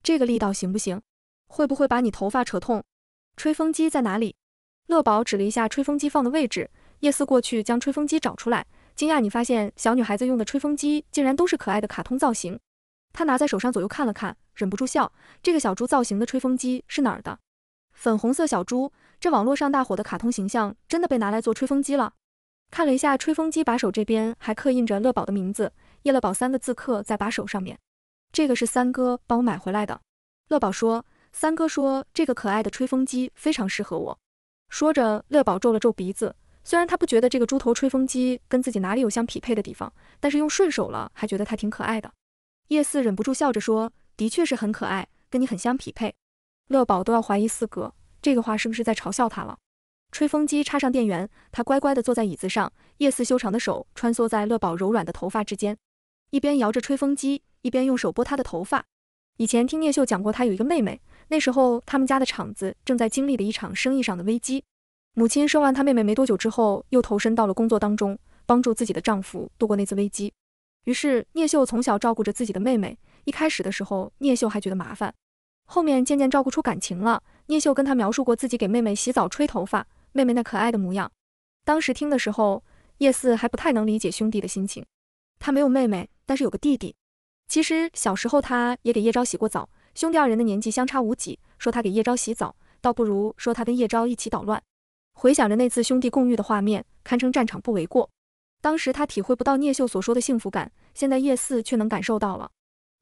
这个力道行不行？会不会把你头发扯痛？吹风机在哪里？乐宝指了一下吹风机放的位置。叶四过去将吹风机找出来，惊讶你发现小女孩子用的吹风机竟然都是可爱的卡通造型。他拿在手上左右看了看，忍不住笑。这个小猪造型的吹风机是哪儿的？粉红色小猪，这网络上大火的卡通形象真的被拿来做吹风机了。看了一下吹风机把手这边，还刻印着乐宝的名字“叶乐宝”三个字刻在把手上面。这个是三哥帮我买回来的。乐宝说：“三哥说这个可爱的吹风机非常适合我。”说着，乐宝皱了皱鼻子。虽然他不觉得这个猪头吹风机跟自己哪里有相匹配的地方，但是用顺手了，还觉得它挺可爱的。叶四忍不住笑着说：“的确是很可爱，跟你很相匹配。”乐宝都要怀疑四哥这个话是不是在嘲笑他了。吹风机插上电源，他乖乖地坐在椅子上。叶四修长的手穿梭在乐宝柔软的头发之间，一边摇着吹风机，一边用手拨他的头发。以前听聂秀讲过，他有一个妹妹，那时候他们家的厂子正在经历的一场生意上的危机。母亲生完他妹妹没多久之后，又投身到了工作当中，帮助自己的丈夫度过那次危机。于是聂秀从小照顾着自己的妹妹。一开始的时候，聂秀还觉得麻烦，后面渐渐照顾出感情了。聂秀跟他描述过自己给妹妹洗澡、吹头发，妹妹那可爱的模样。当时听的时候，叶四还不太能理解兄弟的心情。他没有妹妹，但是有个弟弟。其实小时候他也给叶昭洗过澡。兄弟二人的年纪相差无几，说他给叶昭洗澡，倒不如说他跟叶昭一起捣乱。回想着那次兄弟共浴的画面，堪称战场不为过。当时他体会不到聂秀所说的幸福感，现在叶四却能感受到了。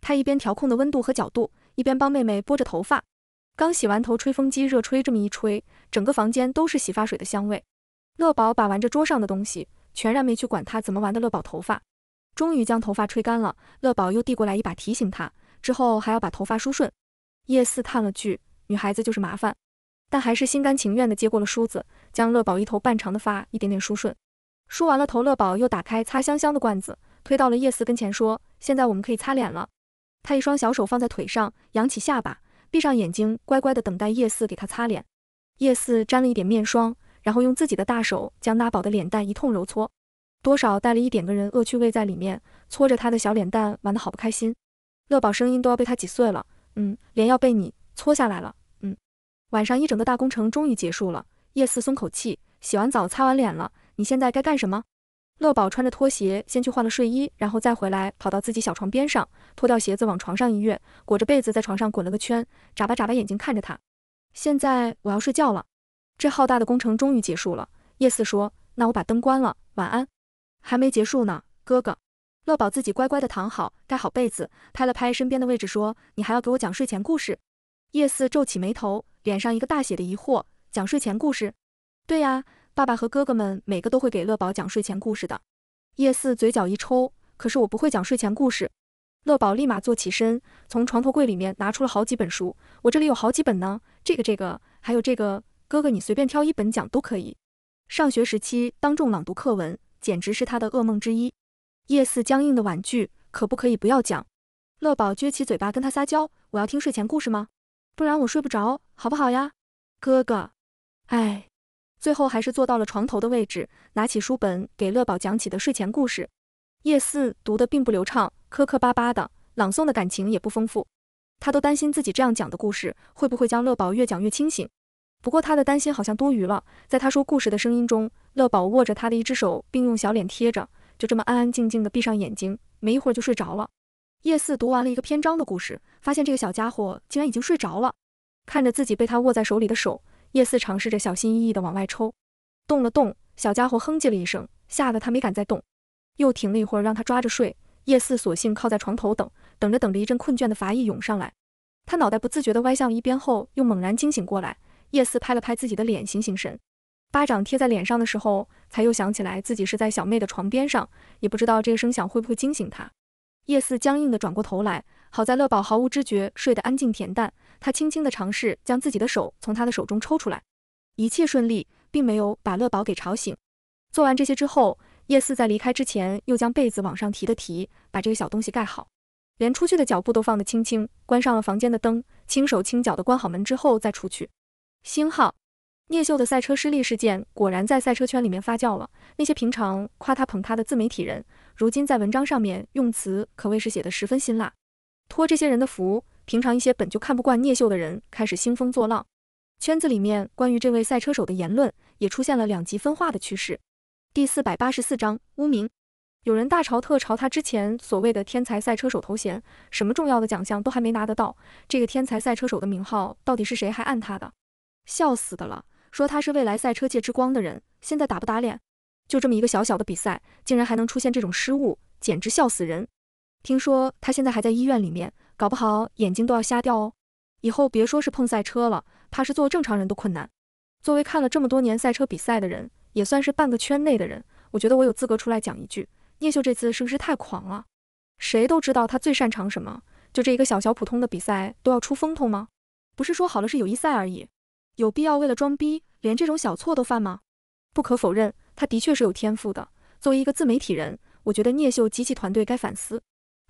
他一边调控的温度和角度，一边帮妹妹拨着头发。刚洗完头，吹风机热吹这么一吹，整个房间都是洗发水的香味。乐宝把玩着桌上的东西，全然没去管他怎么玩的。乐宝头发终于将头发吹干了，乐宝又递过来一把，提醒他之后还要把头发梳顺。叶四叹了句：“女孩子就是麻烦。”但还是心甘情愿地接过了梳子，将乐宝一头半长的发一点点梳顺。梳完了，头，乐宝又打开擦香香的罐子，推到了叶四跟前，说：“现在我们可以擦脸了。”他一双小手放在腿上，扬起下巴，闭上眼睛，乖乖地等待叶四给他擦脸。叶四沾了一点面霜，然后用自己的大手将拉宝的脸蛋一通揉搓，多少带了一点个人恶趣味在里面，搓着他的小脸蛋，玩得好不开心。乐宝声音都要被他挤碎了，嗯，脸要被你搓下来了，嗯。晚上一整个大工程终于结束了，叶四松口气，洗完澡擦完脸了。你现在该干什么？乐宝穿着拖鞋，先去换了睡衣，然后再回来，跑到自己小床边上，脱掉鞋子往床上一跃，裹着被子在床上滚了个圈，眨巴眨巴眼睛看着他。现在我要睡觉了，这浩大的工程终于结束了。叶四说：“那我把灯关了，晚安。”还没结束呢，哥哥。乐宝自己乖乖的躺好，盖好被子，拍了拍身边的位置说：“你还要给我讲睡前故事。”叶四皱起眉头，脸上一个大写的疑惑：“讲睡前故事？对呀。”爸爸和哥哥们每个都会给乐宝讲睡前故事的。叶四嘴角一抽，可是我不会讲睡前故事。乐宝立马坐起身，从床头柜里面拿出了好几本书，我这里有好几本呢，这个这个还有这个，哥哥你随便挑一本讲都可以。上学时期当众朗读课文，简直是他的噩梦之一。叶四僵硬的婉拒，可不可以不要讲？乐宝撅起嘴巴跟他撒娇，我要听睡前故事吗？不然我睡不着，好不好呀，哥哥？哎。最后还是坐到了床头的位置，拿起书本给乐宝讲起的睡前故事。叶四读的并不流畅，磕磕巴巴的，朗诵的感情也不丰富。他都担心自己这样讲的故事会不会将乐宝越讲越清醒。不过他的担心好像多余了，在他说故事的声音中，乐宝握着他的一只手，并用小脸贴着，就这么安安静静的闭上眼睛，没一会儿就睡着了。叶四读完了一个篇章的故事，发现这个小家伙竟然已经睡着了，看着自己被他握在手里的手。叶四尝试着小心翼翼地往外抽，动了动，小家伙哼唧了一声，吓得他没敢再动，又停了一会儿，让他抓着睡。叶四索性靠在床头等，等着等着，一阵困倦的乏意涌上来，他脑袋不自觉地歪向一边，后又猛然惊醒过来。叶四拍了拍自己的脸，醒醒神，巴掌贴在脸上的时候，才又想起来自己是在小妹的床边上，也不知道这个声响会不会惊醒她。叶四僵硬地转过头来，好在乐宝毫无知觉，睡得安静恬淡。他轻轻地尝试将自己的手从他的手中抽出来，一切顺利，并没有把乐宝给吵醒。做完这些之后，叶四在离开之前又将被子往上提了提，把这个小东西盖好，连出去的脚步都放得轻轻，关上了房间的灯，轻手轻脚的关好门之后再出去。星号聂秀的赛车失利事件果然在赛车圈里面发酵了，那些平常夸他捧他的自媒体人，如今在文章上面用词可谓是写得十分辛辣，托这些人的福。平常一些本就看不惯聂秀的人开始兴风作浪，圈子里面关于这位赛车手的言论也出现了两极分化的趋势。第四百八十四章污名，有人大朝特朝他之前所谓的天才赛车手头衔，什么重要的奖项都还没拿得到，这个天才赛车手的名号到底是谁还按他的？笑死的了，说他是未来赛车界之光的人，现在打不打脸？就这么一个小小的比赛，竟然还能出现这种失误，简直笑死人！听说他现在还在医院里面。搞不好眼睛都要瞎掉哦！以后别说是碰赛车了，怕是做正常人都困难。作为看了这么多年赛车比赛的人，也算是半个圈内的人，我觉得我有资格出来讲一句：聂秀这次是不是太狂了？谁都知道他最擅长什么，就这一个小小普通的比赛都要出风头吗？不是说好了是友谊赛而已，有必要为了装逼连这种小错都犯吗？不可否认，他的确是有天赋的。作为一个自媒体人，我觉得聂秀及其团队该反思。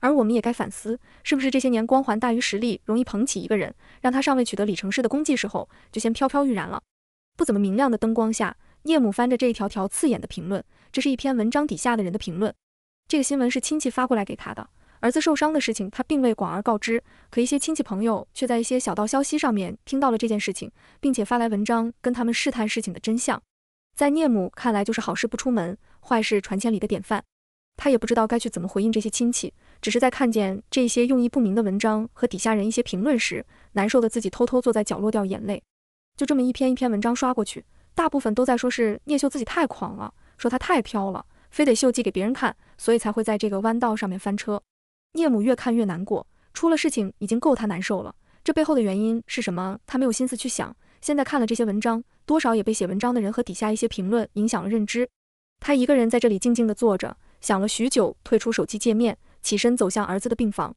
而我们也该反思，是不是这些年光环大于实力，容易捧起一个人，让他尚未取得里程式的功绩时候就先飘飘欲然了？不怎么明亮的灯光下，聂母翻着这一条条刺眼的评论，这是一篇文章底下的人的评论。这个新闻是亲戚发过来给他的，儿子受伤的事情他并未广而告之，可一些亲戚朋友却在一些小道消息上面听到了这件事情，并且发来文章跟他们试探事情的真相。在聂母看来，就是好事不出门，坏事传千里的典范。他也不知道该去怎么回应这些亲戚。只是在看见这些用意不明的文章和底下人一些评论时，难受的自己偷偷坐在角落掉眼泪。就这么一篇一篇文章刷过去，大部分都在说是聂秀自己太狂了，说他太飘了，非得秀技给别人看，所以才会在这个弯道上面翻车。聂母越看越难过，出了事情已经够他难受了，这背后的原因是什么？他没有心思去想。现在看了这些文章，多少也被写文章的人和底下一些评论影响了认知。他一个人在这里静静的坐着，想了许久，退出手机界面。起身走向儿子的病房，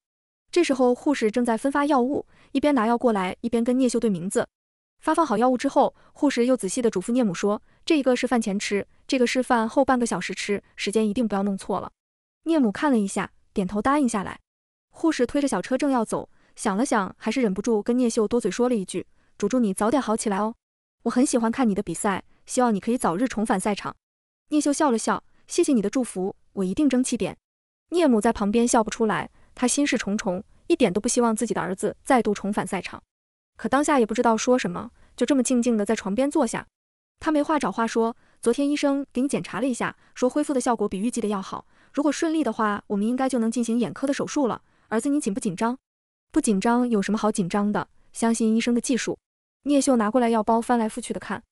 这时候护士正在分发药物，一边拿药过来，一边跟聂秀对名字。发放好药物之后，护士又仔细的嘱咐聂母说：“这一个是饭前吃，这个是饭后半个小时吃，时间一定不要弄错了。”聂母看了一下，点头答应下来。护士推着小车正要走，想了想，还是忍不住跟聂秀多嘴说了一句：“主祝你早点好起来哦，我很喜欢看你的比赛，希望你可以早日重返赛场。”聂秀笑了笑，谢谢你的祝福，我一定争气点。聂母在旁边笑不出来，她心事重重，一点都不希望自己的儿子再度重返赛场，可当下也不知道说什么，就这么静静的在床边坐下。他没话找话说，昨天医生给你检查了一下，说恢复的效果比预计的要好，如果顺利的话，我们应该就能进行眼科的手术了。儿子，你紧不紧张？不紧张，有什么好紧张的？相信医生的技术。聂秀拿过来药包，翻来覆去的看。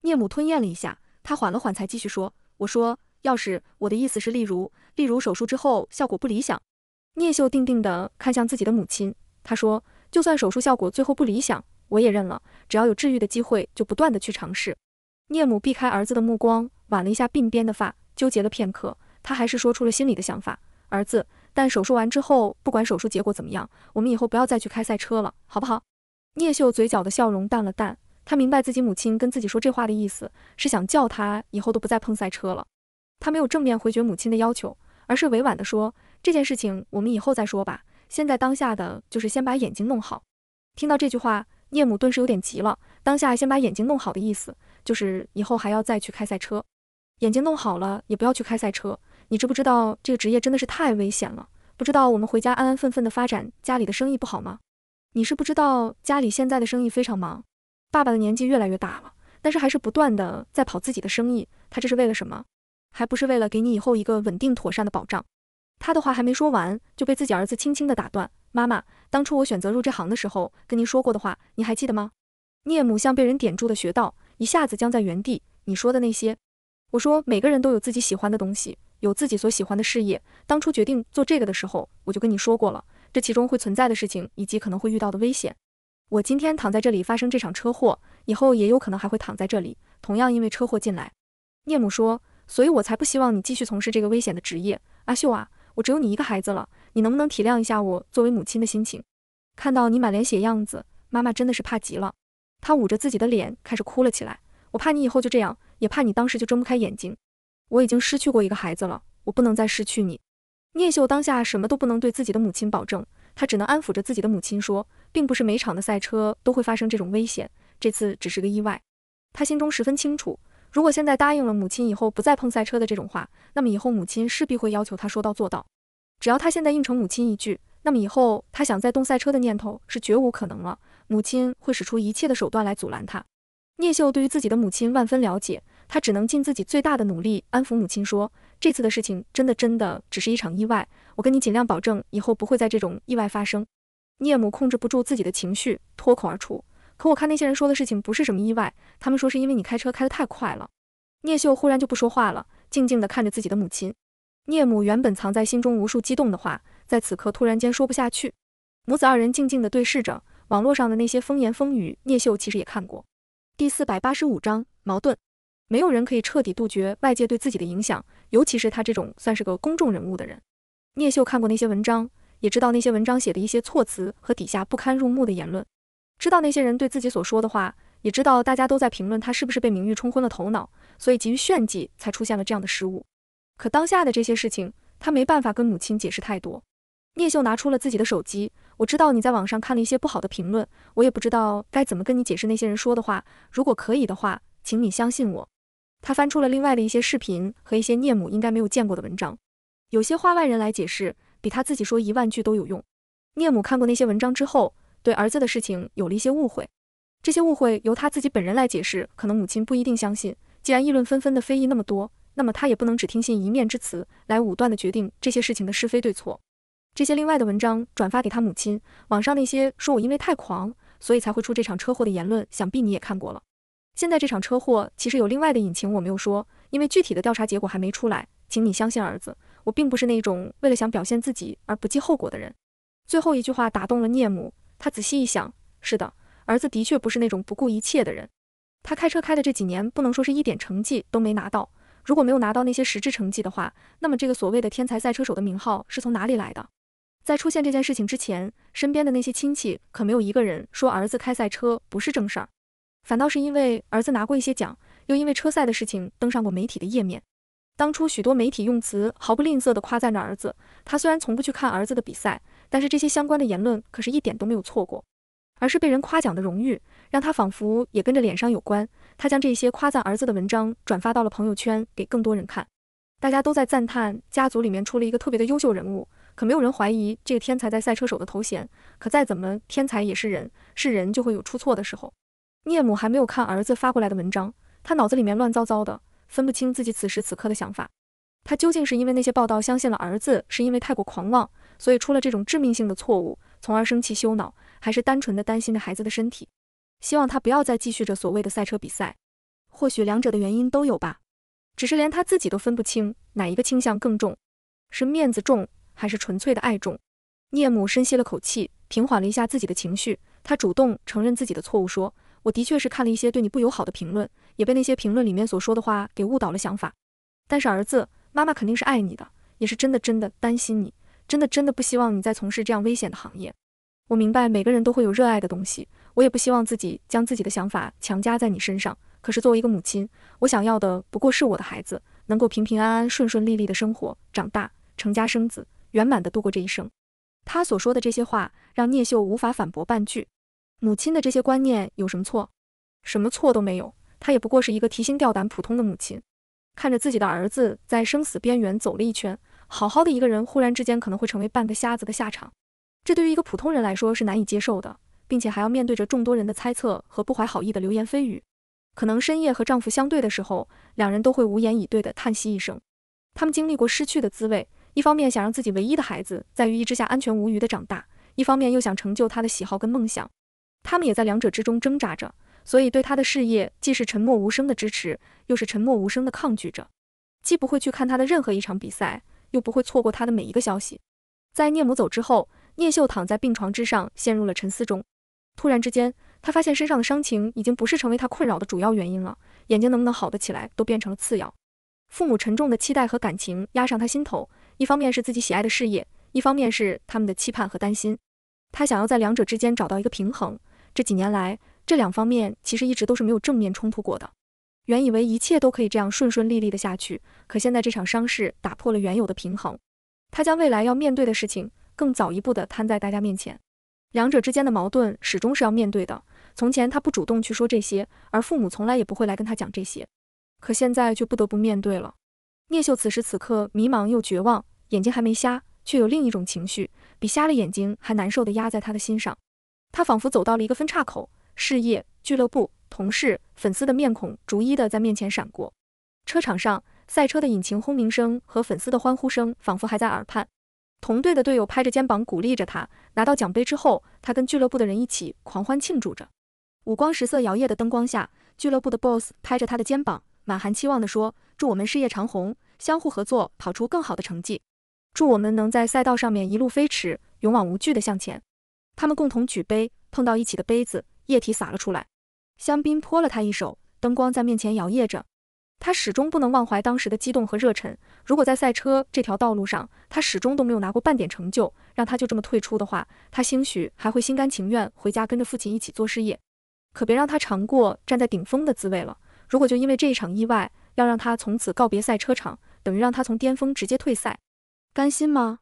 聂母吞咽了一下，他缓了缓才继续说：“我说。”要是我的意思是，例如，例如手术之后效果不理想。聂秀定定的看向自己的母亲，他说，就算手术效果最后不理想，我也认了。只要有治愈的机会，就不断的去尝试。聂母避开儿子的目光，挽了一下鬓边的发，纠结了片刻，他还是说出了心里的想法。儿子，但手术完之后，不管手术结果怎么样，我们以后不要再去开赛车了，好不好？聂秀嘴角的笑容淡了淡，他明白自己母亲跟自己说这话的意思，是想叫他以后都不再碰赛车了。他没有正面回绝母亲的要求，而是委婉地说：“这件事情我们以后再说吧，现在当下的就是先把眼睛弄好。”听到这句话，聂母顿时有点急了。当下先把眼睛弄好的意思，就是以后还要再去开赛车。眼睛弄好了也不要去开赛车，你知不知道这个职业真的是太危险了？不知道我们回家安安分分的发展家里的生意不好吗？你是不知道家里现在的生意非常忙，爸爸的年纪越来越大了，但是还是不断的在跑自己的生意，他这是为了什么？还不是为了给你以后一个稳定妥善的保障。他的话还没说完，就被自己儿子轻轻的打断。妈妈，当初我选择入这行的时候跟您说过的话，你还记得吗？聂母像被人点住的穴道，一下子僵在原地。你说的那些，我说每个人都有自己喜欢的东西，有自己所喜欢的事业。当初决定做这个的时候，我就跟你说过了，这其中会存在的事情，以及可能会遇到的危险。我今天躺在这里发生这场车祸，以后也有可能还会躺在这里，同样因为车祸进来。聂母说。所以我才不希望你继续从事这个危险的职业，阿秀啊，我只有你一个孩子了，你能不能体谅一下我作为母亲的心情？看到你满脸血样子，妈妈真的是怕极了，她捂着自己的脸开始哭了起来。我怕你以后就这样，也怕你当时就睁不开眼睛。我已经失去过一个孩子了，我不能再失去你。聂秀当下什么都不能对自己的母亲保证，她只能安抚着自己的母亲说，并不是每场的赛车都会发生这种危险，这次只是个意外。她心中十分清楚。如果现在答应了母亲，以后不再碰赛车的这种话，那么以后母亲势必会要求他说到做到。只要他现在应承母亲一句，那么以后他想再动赛车的念头是绝无可能了。母亲会使出一切的手段来阻拦他。聂秀对于自己的母亲万分了解，他只能尽自己最大的努力安抚母亲，说：“这次的事情真的真的只是一场意外，我跟你尽量保证，以后不会再这种意外发生。”聂母控制不住自己的情绪，脱口而出。可我看那些人说的事情不是什么意外，他们说是因为你开车开得太快了。聂秀忽然就不说话了，静静地看着自己的母亲。聂母原本藏在心中无数激动的话，在此刻突然间说不下去。母子二人静静地对视着，网络上的那些风言风语，聂秀其实也看过。第四百八十五章矛盾，没有人可以彻底杜绝外界对自己的影响，尤其是他这种算是个公众人物的人。聂秀看过那些文章，也知道那些文章写的一些措辞和底下不堪入目的言论。知道那些人对自己所说的话，也知道大家都在评论他是不是被名誉冲昏了头脑，所以急于炫技才出现了这样的失误。可当下的这些事情，他没办法跟母亲解释太多。聂秀拿出了自己的手机，我知道你在网上看了一些不好的评论，我也不知道该怎么跟你解释那些人说的话。如果可以的话，请你相信我。他翻出了另外的一些视频和一些聂母应该没有见过的文章，有些话外人来解释，比他自己说一万句都有用。聂母看过那些文章之后。对儿子的事情有了一些误会，这些误会由他自己本人来解释，可能母亲不一定相信。既然议论纷纷的非议那么多，那么他也不能只听信一面之词来武断的决定这些事情的是非对错。这些另外的文章转发给他母亲，网上那些说我因为太狂，所以才会出这场车祸的言论，想必你也看过了。现在这场车祸其实有另外的隐情，我没有说，因为具体的调查结果还没出来。请你相信儿子，我并不是那种为了想表现自己而不计后果的人。最后一句话打动了聂母。他仔细一想，是的，儿子的确不是那种不顾一切的人。他开车开的这几年，不能说是一点成绩都没拿到。如果没有拿到那些实质成绩的话，那么这个所谓的天才赛车手的名号是从哪里来的？在出现这件事情之前，身边的那些亲戚可没有一个人说儿子开赛车不是正事儿，反倒是因为儿子拿过一些奖，又因为车赛的事情登上过媒体的页面。当初许多媒体用词毫不吝啬地夸赞着儿子。他虽然从不去看儿子的比赛。但是这些相关的言论可是一点都没有错过，而是被人夸奖的荣誉，让他仿佛也跟着脸上有关。他将这些夸赞儿子的文章转发到了朋友圈，给更多人看。大家都在赞叹家族里面出了一个特别的优秀人物，可没有人怀疑这个天才在赛车手的头衔。可再怎么天才也是人，是人就会有出错的时候。聂母还没有看儿子发过来的文章，他脑子里面乱糟糟的，分不清自己此时此刻的想法。他究竟是因为那些报道相信了儿子，是因为太过狂妄？所以出了这种致命性的错误，从而生气羞恼，还是单纯的担心着孩子的身体，希望他不要再继续着所谓的赛车比赛。或许两者的原因都有吧，只是连他自己都分不清哪一个倾向更重，是面子重还是纯粹的爱重。聂母深吸了口气，平缓了一下自己的情绪，他主动承认自己的错误，说：“我的确是看了一些对你不友好的评论，也被那些评论里面所说的话给误导了想法。但是儿子，妈妈肯定是爱你的，也是真的真的担心你。”真的，真的不希望你再从事这样危险的行业。我明白每个人都会有热爱的东西，我也不希望自己将自己的想法强加在你身上。可是作为一个母亲，我想要的不过是我的孩子能够平平安安、顺顺利利的生活，长大、成家生子，圆满的度过这一生。他所说的这些话让聂秀无法反驳半句。母亲的这些观念有什么错？什么错都没有。她也不过是一个提心吊胆、普通的母亲，看着自己的儿子在生死边缘走了一圈。好好的一个人，忽然之间可能会成为半个瞎子的下场，这对于一个普通人来说是难以接受的，并且还要面对着众多人的猜测和不怀好意的流言蜚语。可能深夜和丈夫相对的时候，两人都会无言以对的叹息一声。他们经历过失去的滋味，一方面想让自己唯一的孩子在羽翼之下安全无虞的长大，一方面又想成就他的喜好跟梦想。他们也在两者之中挣扎着，所以对他的事业既是沉默无声的支持，又是沉默无声的抗拒着，既不会去看他的任何一场比赛。又不会错过他的每一个消息。在聂母走之后，聂秀躺在病床之上，陷入了沉思中。突然之间，他发现身上的伤情已经不是成为他困扰的主要原因了，眼睛能不能好的起来都变成了次要。父母沉重的期待和感情压上他心头，一方面是自己喜爱的事业，一方面是他们的期盼和担心。他想要在两者之间找到一个平衡。这几年来，这两方面其实一直都是没有正面冲突过的。原以为一切都可以这样顺顺利利的下去，可现在这场伤势打破了原有的平衡。他将未来要面对的事情更早一步的摊在大家面前。两者之间的矛盾始终是要面对的。从前他不主动去说这些，而父母从来也不会来跟他讲这些。可现在却不得不面对了。聂秀此时此刻迷茫又绝望，眼睛还没瞎，却有另一种情绪比瞎了眼睛还难受的压在他的心上。他仿佛走到了一个分叉口，事业俱乐部。同事、粉丝的面孔逐一的在面前闪过，车场上赛车的引擎轰鸣声和粉丝的欢呼声仿佛还在耳畔。同队的队友拍着肩膀鼓励着他。拿到奖杯之后，他跟俱乐部的人一起狂欢庆祝着。五光十色摇曳的灯光下，俱乐部的 boss 拍着他的肩膀，满含期望的说：“祝我们事业长虹，相互合作，跑出更好的成绩。祝我们能在赛道上面一路飞驰，勇往无惧的向前。”他们共同举杯，碰到一起的杯子，液体洒了出来。香槟泼了他一手，灯光在面前摇曳着，他始终不能忘怀当时的激动和热忱。如果在赛车这条道路上，他始终都没有拿过半点成就，让他就这么退出的话，他兴许还会心甘情愿回家跟着父亲一起做事业。可别让他尝过站在顶峰的滋味了。如果就因为这一场意外，要让他从此告别赛车场，等于让他从巅峰直接退赛，甘心吗？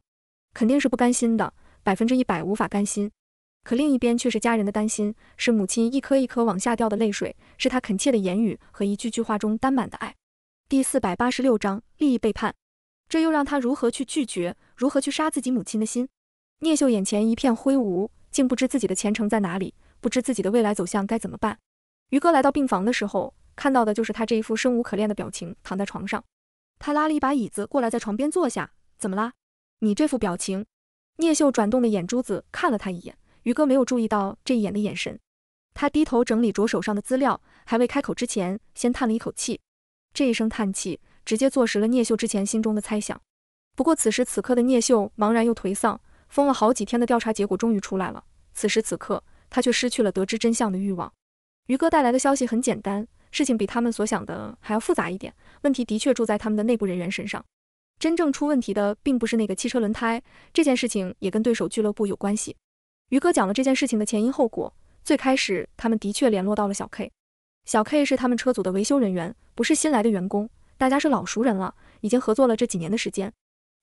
肯定是不甘心的，百分之一百无法甘心。可另一边却是家人的担心，是母亲一颗一颗往下掉的泪水，是他恳切的言语和一句句话中满满的爱。第四百八十六章利益背叛，这又让他如何去拒绝，如何去杀自己母亲的心？聂秀眼前一片灰无，竟不知自己的前程在哪里，不知自己的未来走向该怎么办。于哥来到病房的时候，看到的就是他这一副生无可恋的表情，躺在床上。他拉了一把椅子过来，在床边坐下。怎么啦？你这副表情？聂秀转动的眼珠子看了他一眼。于哥没有注意到这一眼的眼神，他低头整理着手上的资料，还未开口之前，先叹了一口气。这一声叹气直接坐实了聂秀之前心中的猜想。不过此时此刻的聂秀茫然又颓丧，疯了好几天的调查结果终于出来了，此时此刻他却失去了得知真相的欲望。于哥带来的消息很简单，事情比他们所想的还要复杂一点，问题的确住在他们的内部人员身上，真正出问题的并不是那个汽车轮胎，这件事情也跟对手俱乐部有关系。于哥讲了这件事情的前因后果。最开始，他们的确联络到了小 K，小 K 是他们车组的维修人员，不是新来的员工，大家是老熟人了，已经合作了这几年的时间。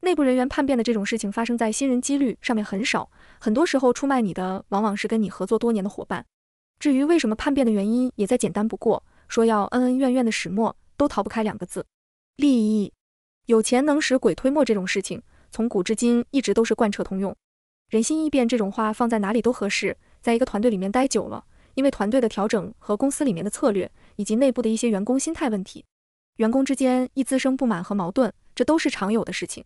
内部人员叛变的这种事情发生在新人几率上面很少，很多时候出卖你的往往是跟你合作多年的伙伴。至于为什么叛变的原因，也再简单不过，说要恩恩怨怨的始末，都逃不开两个字：利益。有钱能使鬼推磨，这种事情从古至今一直都是贯彻通用。人心易变，这种话放在哪里都合适。在一个团队里面待久了，因为团队的调整和公司里面的策略，以及内部的一些员工心态问题，员工之间易滋生不满和矛盾，这都是常有的事情。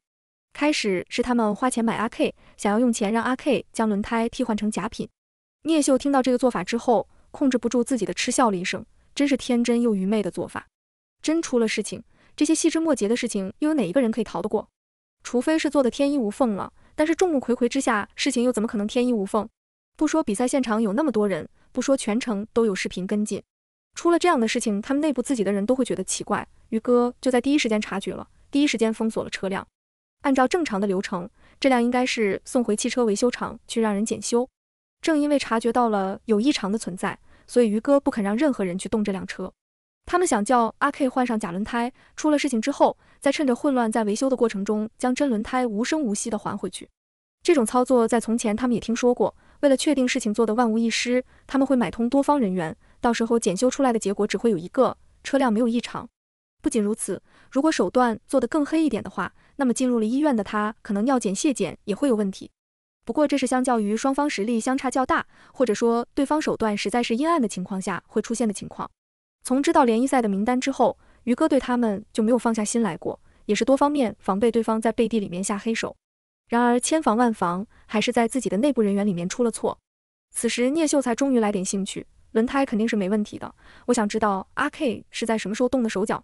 开始是他们花钱买阿 K，想要用钱让阿 K 将轮胎替换成假品。聂秀听到这个做法之后，控制不住自己的嗤笑了一声，真是天真又愚昧的做法。真出了事情，这些细枝末节的事情，又有哪一个人可以逃得过？除非是做的天衣无缝了。但是众目睽睽之下，事情又怎么可能天衣无缝？不说比赛现场有那么多人，不说全程都有视频跟进，出了这样的事情，他们内部自己的人都会觉得奇怪。于哥就在第一时间察觉了，第一时间封锁了车辆。按照正常的流程，这辆应该是送回汽车维修厂去让人检修。正因为察觉到了有异常的存在，所以于哥不肯让任何人去动这辆车。他们想叫阿 K 换上假轮胎，出了事情之后。在趁着混乱，在维修的过程中，将真轮胎无声无息地还回去。这种操作在从前他们也听说过。为了确定事情做的万无一失，他们会买通多方人员，到时候检修出来的结果只会有一个车辆没有异常。不仅如此，如果手段做得更黑一点的话，那么进入了医院的他，可能尿检、血检也会有问题。不过这是相较于双方实力相差较大，或者说对方手段实在是阴暗的情况下会出现的情况。从知道联谊赛的名单之后。于哥对他们就没有放下心来过，也是多方面防备对方在背地里面下黑手。然而千防万防，还是在自己的内部人员里面出了错。此时聂秀才终于来点兴趣，轮胎肯定是没问题的。我想知道阿 K 是在什么时候动的手脚。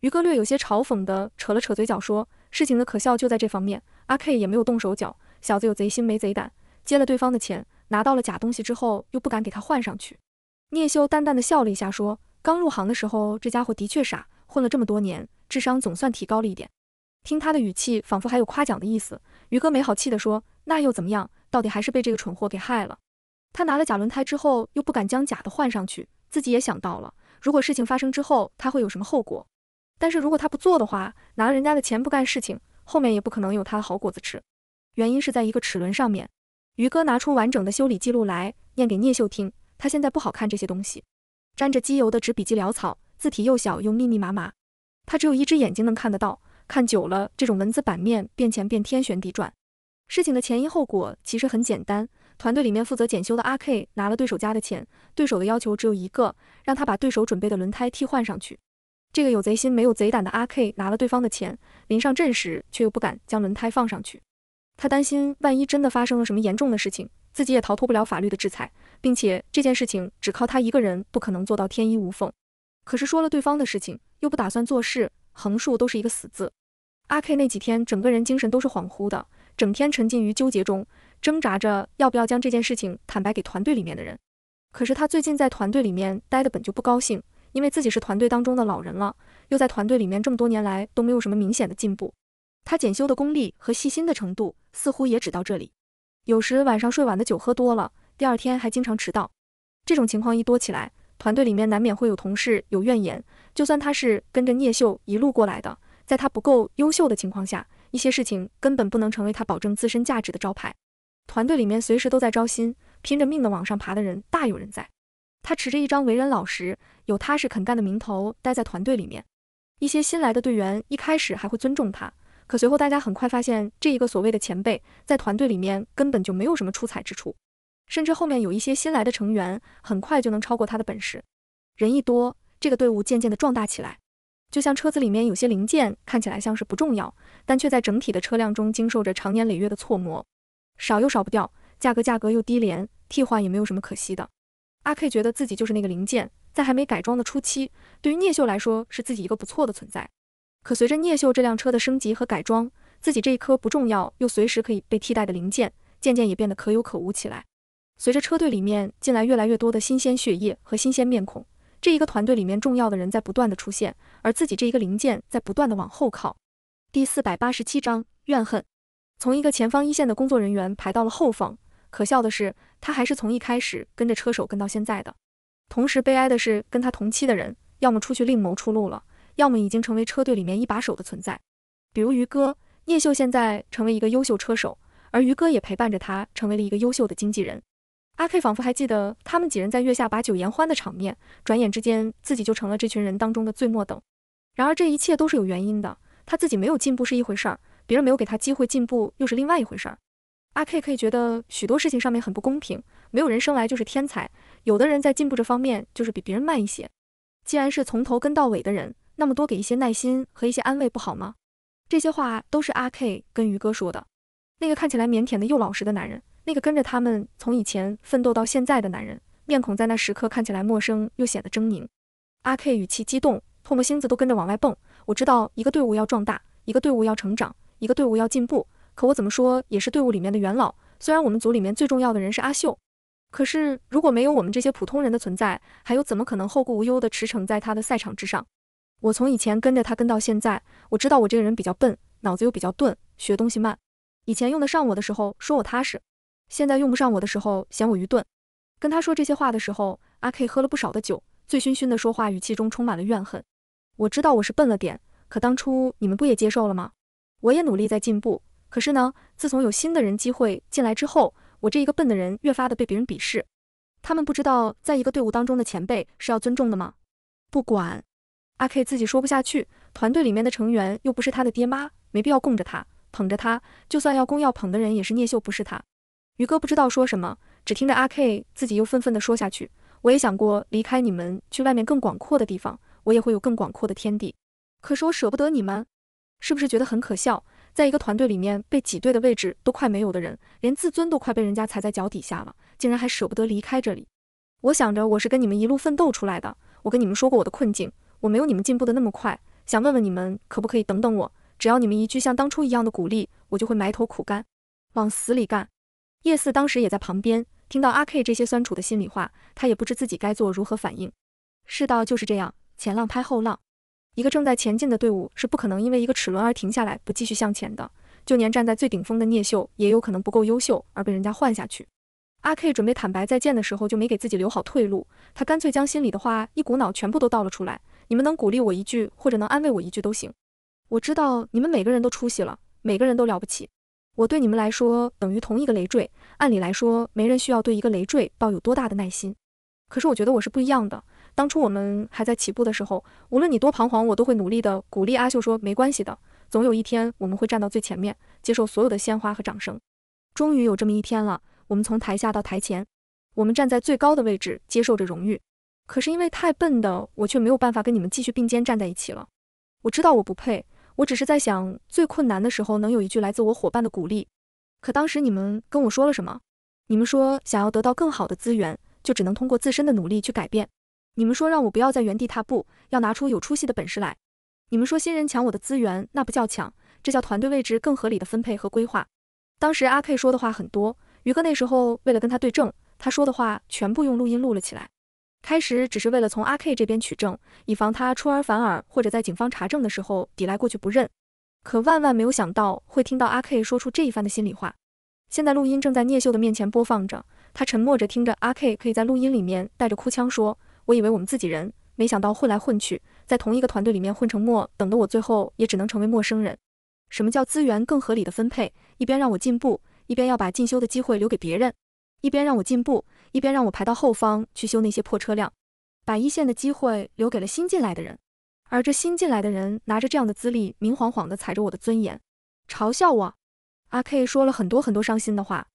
于哥略有些嘲讽的扯了扯嘴角说：“事情的可笑就在这方面，阿 K 也没有动手脚。小子有贼心没贼胆，接了对方的钱，拿到了假东西之后，又不敢给他换上去。”聂秀淡淡的笑了一下说：“刚入行的时候，这家伙的确傻。”混了这么多年，智商总算提高了一点。听他的语气，仿佛还有夸奖的意思。于哥没好气地说：“那又怎么样？到底还是被这个蠢货给害了。他拿了假轮胎之后，又不敢将假的换上去，自己也想到了，如果事情发生之后，他会有什么后果？但是如果他不做的话，拿了人家的钱不干事情，后面也不可能有他的好果子吃。原因是在一个齿轮上面。于哥拿出完整的修理记录来念给聂秀听。他现在不好看这些东西，沾着机油的纸笔记潦草。”字体又小又密密麻麻，他只有一只眼睛能看得到，看久了这种文字版面变浅变天旋地转。事情的前因后果其实很简单，团队里面负责检修的阿 K 拿了对手家的钱，对手的要求只有一个，让他把对手准备的轮胎替换上去。这个有贼心没有贼胆的阿 K 拿了对方的钱，临上阵时却又不敢将轮胎放上去，他担心万一真的发生了什么严重的事情，自己也逃脱不了法律的制裁，并且这件事情只靠他一个人不可能做到天衣无缝。可是说了对方的事情，又不打算做事，横竖都是一个死字。阿 K 那几天整个人精神都是恍惚的，整天沉浸于纠结中，挣扎着要不要将这件事情坦白给团队里面的人。可是他最近在团队里面待的本就不高兴，因为自己是团队当中的老人了，又在团队里面这么多年来都没有什么明显的进步，他检修的功力和细心的程度似乎也只到这里。有时晚上睡晚的酒喝多了，第二天还经常迟到，这种情况一多起来。团队里面难免会有同事有怨言，就算他是跟着聂秀一路过来的，在他不够优秀的情况下，一些事情根本不能成为他保证自身价值的招牌。团队里面随时都在招新，拼着命的往上爬的人大有人在。他持着一张为人老实、有踏实肯干的名头待在团队里面，一些新来的队员一开始还会尊重他，可随后大家很快发现这一个所谓的前辈在团队里面根本就没有什么出彩之处。甚至后面有一些新来的成员，很快就能超过他的本事。人一多，这个队伍渐渐的壮大起来。就像车子里面有些零件，看起来像是不重要，但却在整体的车辆中经受着长年累月的挫磨。少又少不掉，价格价格又低廉，替换也没有什么可惜的。阿 K 觉得自己就是那个零件，在还没改装的初期，对于聂秀来说是自己一个不错的存在。可随着聂秀这辆车的升级和改装，自己这一颗不重要又随时可以被替代的零件，渐渐也变得可有可无起来。随着车队里面进来越来越多的新鲜血液和新鲜面孔，这一个团队里面重要的人在不断的出现，而自己这一个零件在不断的往后靠。第四百八十七章怨恨，从一个前方一线的工作人员排到了后方。可笑的是，他还是从一开始跟着车手跟到现在的。同时，悲哀的是，跟他同期的人要么出去另谋出路了，要么已经成为车队里面一把手的存在。比如于哥、聂秀，现在成为一个优秀车手，而于哥也陪伴着他，成为了一个优秀的经纪人。阿 K 仿佛还记得他们几人在月下把酒言欢的场面，转眼之间自己就成了这群人当中的最末等。然而这一切都是有原因的，他自己没有进步是一回事儿，别人没有给他机会进步又是另外一回事儿。阿 K 可以觉得许多事情上面很不公平，没有人生来就是天才，有的人在进步这方面就是比别人慢一些。既然是从头跟到尾的人，那么多给一些耐心和一些安慰不好吗？这些话都是阿 K 跟于哥说的，那个看起来腼腆的又老实的男人。那个跟着他们从以前奋斗到现在的男人，面孔在那时刻看起来陌生又显得狰狞。阿 K 语气激动，唾沫星子都跟着往外蹦。我知道一个队伍要壮大，一个队伍要成长，一个队伍要进步。可我怎么说也是队伍里面的元老。虽然我们组里面最重要的人是阿秀，可是如果没有我们这些普通人的存在，还有怎么可能后顾无忧地驰骋在他的赛场之上？我从以前跟着他跟到现在，我知道我这个人比较笨，脑子又比较钝，学东西慢。以前用得上我的时候，说我踏实。现在用不上我的时候，嫌我愚钝。跟他说这些话的时候，阿 K 喝了不少的酒，醉醺醺的说话语气中充满了怨恨。我知道我是笨了点，可当初你们不也接受了吗？我也努力在进步，可是呢，自从有新的人机会进来之后，我这一个笨的人越发的被别人鄙视。他们不知道在一个队伍当中的前辈是要尊重的吗？不管，阿 K 自己说不下去，团队里面的成员又不是他的爹妈，没必要供着他、捧着他。就算要供要捧的人，也是聂秀，不是他。于哥不知道说什么，只听着阿 K 自己又愤愤地说下去。我也想过离开你们，去外面更广阔的地方，我也会有更广阔的天地。可是我舍不得你们，是不是觉得很可笑？在一个团队里面被挤兑的位置都快没有的人，连自尊都快被人家踩在脚底下了，竟然还舍不得离开这里。我想着我是跟你们一路奋斗出来的，我跟你们说过我的困境，我没有你们进步的那么快，想问问你们可不可以等等我？只要你们一句像当初一样的鼓励，我就会埋头苦干，往死里干。叶四当时也在旁边，听到阿 K 这些酸楚的心里话，他也不知自己该做如何反应。世道就是这样，前浪拍后浪，一个正在前进的队伍是不可能因为一个齿轮而停下来不继续向前的。就连站在最顶峰的聂秀，也有可能不够优秀而被人家换下去。阿 K 准备坦白再见的时候，就没给自己留好退路，他干脆将心里的话一股脑全部都倒了出来。你们能鼓励我一句，或者能安慰我一句都行。我知道你们每个人都出息了，每个人都了不起。我对你们来说等于同一个累赘，按理来说，没人需要对一个累赘抱有多大的耐心。可是我觉得我是不一样的。当初我们还在起步的时候，无论你多彷徨，我都会努力的鼓励阿秀，说没关系的，总有一天我们会站到最前面，接受所有的鲜花和掌声。终于有这么一天了，我们从台下到台前，我们站在最高的位置，接受着荣誉。可是因为太笨的我，却没有办法跟你们继续并肩站在一起了。我知道我不配。我只是在想，最困难的时候能有一句来自我伙伴的鼓励。可当时你们跟我说了什么？你们说想要得到更好的资源，就只能通过自身的努力去改变。你们说让我不要在原地踏步，要拿出有出息的本事来。你们说新人抢我的资源，那不叫抢，这叫团队位置更合理的分配和规划。当时阿 K 说的话很多，于哥那时候为了跟他对证，他说的话全部用录音录了起来。开始只是为了从阿 K 这边取证，以防他出尔反尔，或者在警方查证的时候抵赖过去不认。可万万没有想到会听到阿 K 说出这一番的心里话。现在录音正在聂秀的面前播放着，他沉默着听着。阿 K 可以在录音里面带着哭腔说：“我以为我们自己人，没想到混来混去，在同一个团队里面混成陌，等得我最后也只能成为陌生人。”什么叫资源更合理的分配？一边让我进步，一边要把进修的机会留给别人，一边让我进步。一边让我排到后方去修那些破车辆，把一线的机会留给了新进来的人，而这新进来的人拿着这样的资历，明晃晃的踩着我的尊严，嘲笑我。阿 K 说了很多很多伤心的话，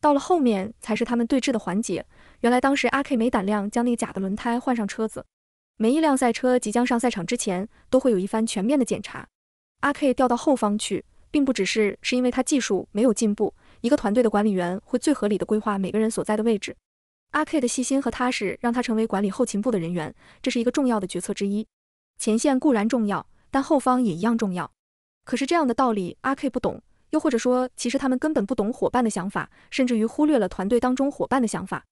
到了后面才是他们对峙的环节。原来当时阿 K 没胆量将那个假的轮胎换上车子。每一辆赛车即将上赛场之前，都会有一番全面的检查。阿 K 调到后方去，并不只是是因为他技术没有进步，一个团队的管理员会最合理的规划每个人所在的位置。阿 K 的细心和踏实让他成为管理后勤部的人员，这是一个重要的决策之一。前线固然重要，但后方也一样重要。可是这样的道理阿 K 不懂，又或者说，其实他们根本不懂伙伴的想法，甚至于忽略了团队当中伙伴的想法。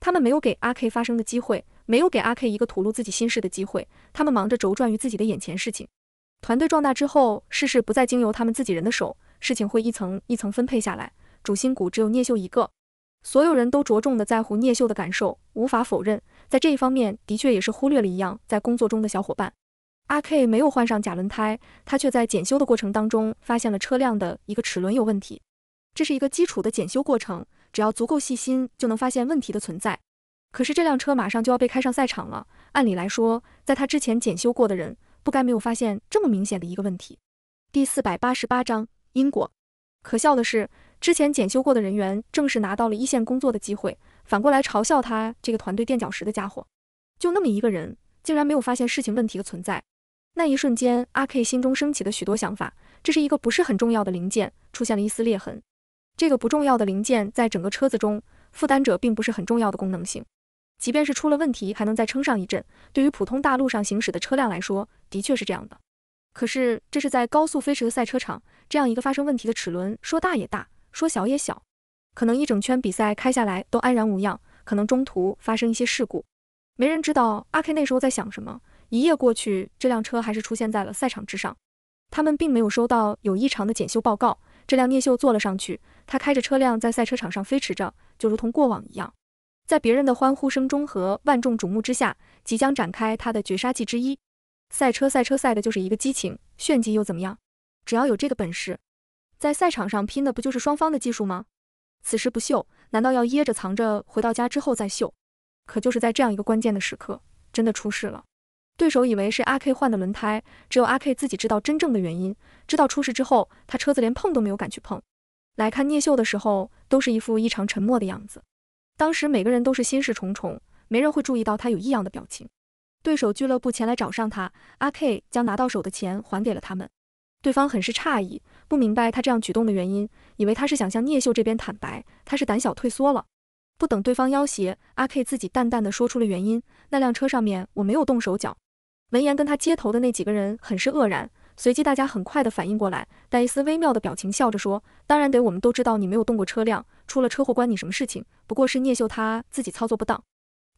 他们没有给阿 K 发声的机会，没有给阿 K 一个吐露自己心事的机会。他们忙着轴转于自己的眼前事情。团队壮大之后，事事不再经由他们自己人的手，事情会一层一层分配下来。主心骨只有聂秀一个。所有人都着重的在乎聂秀的感受，无法否认，在这一方面的确也是忽略了一样在工作中的小伙伴。阿 K 没有换上假轮胎，他却在检修的过程当中发现了车辆的一个齿轮有问题。这是一个基础的检修过程，只要足够细心就能发现问题的存在。可是这辆车马上就要被开上赛场了，按理来说，在他之前检修过的人不该没有发现这么明显的一个问题。第四百八十八章因果。可笑的是。之前检修过的人员正是拿到了一线工作的机会，反过来嘲笑他这个团队垫脚石的家伙。就那么一个人，竟然没有发现事情问题的存在。那一瞬间，阿 K 心中升起了许多想法。这是一个不是很重要的零件，出现了一丝裂痕。这个不重要的零件在整个车子中负担着并不是很重要的功能性，即便是出了问题还能再撑上一阵。对于普通大路上行驶的车辆来说，的确是这样的。可是这是在高速飞驰的赛车场，这样一个发生问题的齿轮，说大也大。说小也小，可能一整圈比赛开下来都安然无恙，可能中途发生一些事故，没人知道阿 K 那时候在想什么。一夜过去，这辆车还是出现在了赛场之上。他们并没有收到有异常的检修报告。这辆聂秀坐了上去，他开着车辆在赛车场上飞驰着，就如同过往一样，在别人的欢呼声中和万众瞩目之下，即将展开他的绝杀技之一。赛车赛车赛的就是一个激情，炫技又怎么样？只要有这个本事。在赛场上拼的不就是双方的技术吗？此时不秀，难道要掖着藏着？回到家之后再秀？可就是在这样一个关键的时刻，真的出事了。对手以为是阿 K 换的轮胎，只有阿 K 自己知道真正的原因。知道出事之后，他车子连碰都没有敢去碰。来看聂秀的时候，都是一副异常沉默的样子。当时每个人都是心事重重，没人会注意到他有异样的表情。对手俱乐部前来找上他，阿 K 将拿到手的钱还给了他们。对方很是诧异。不明白他这样举动的原因，以为他是想向聂秀这边坦白，他是胆小退缩了。不等对方要挟，阿 K 自己淡淡的说出了原因。那辆车上面我没有动手脚。闻言，跟他接头的那几个人很是愕然，随即大家很快的反应过来，带一丝微妙的表情，笑着说：“当然得，我们都知道你没有动过车辆，出了车祸关你什么事情？不过是聂秀他自己操作不当。”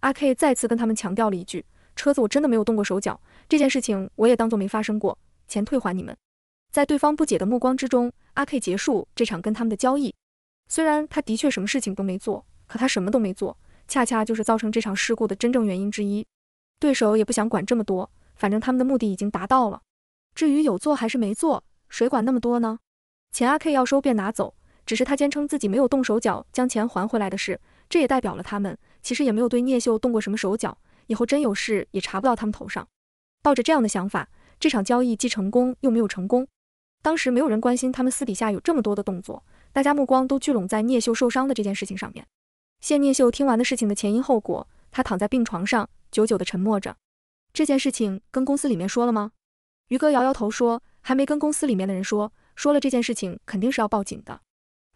阿 K 再次跟他们强调了一句：“车子我真的没有动过手脚，这件事情我也当做没发生过，钱退还你们。”在对方不解的目光之中，阿 K 结束这场跟他们的交易。虽然他的确什么事情都没做，可他什么都没做，恰恰就是造成这场事故的真正原因之一。对手也不想管这么多，反正他们的目的已经达到了。至于有做还是没做，谁管那么多呢？钱阿 K 要收便拿走，只是他坚称自己没有动手脚，将钱还回来的事，这也代表了他们其实也没有对聂秀动过什么手脚。以后真有事也查不到他们头上。抱着这样的想法，这场交易既成功又没有成功。当时没有人关心他们私底下有这么多的动作，大家目光都聚拢在聂秀受伤的这件事情上面。谢聂秀听完的事情的前因后果，他躺在病床上，久久的沉默着。这件事情跟公司里面说了吗？于哥摇摇头说，还没跟公司里面的人说。说了这件事情肯定是要报警的。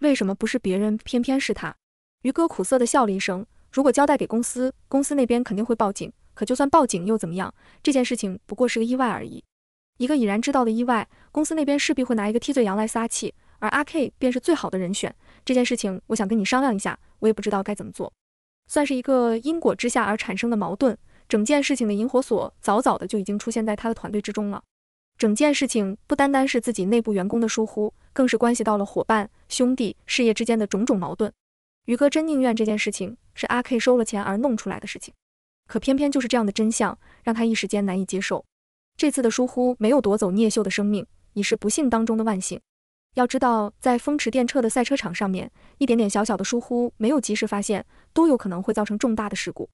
为什么不是别人，偏偏是他？于哥苦涩的笑了一声。如果交代给公司，公司那边肯定会报警。可就算报警又怎么样？这件事情不过是个意外而已。一个已然知道的意外，公司那边势必会拿一个替罪羊来撒气，而阿 K 便是最好的人选。这件事情我想跟你商量一下，我也不知道该怎么做。算是一个因果之下而产生的矛盾，整件事情的引火索早早的就已经出现在他的团队之中了。整件事情不单单是自己内部员工的疏忽，更是关系到了伙伴、兄弟、事业之间的种种矛盾。于哥真宁愿这件事情是阿 K 收了钱而弄出来的事情，可偏偏就是这样的真相，让他一时间难以接受。这次的疏忽没有夺走聂秀的生命，已是不幸当中的万幸。要知道，在风驰电掣的赛车场上面，一点点小小的疏忽没有及时发现，都有可能会造成重大的事故。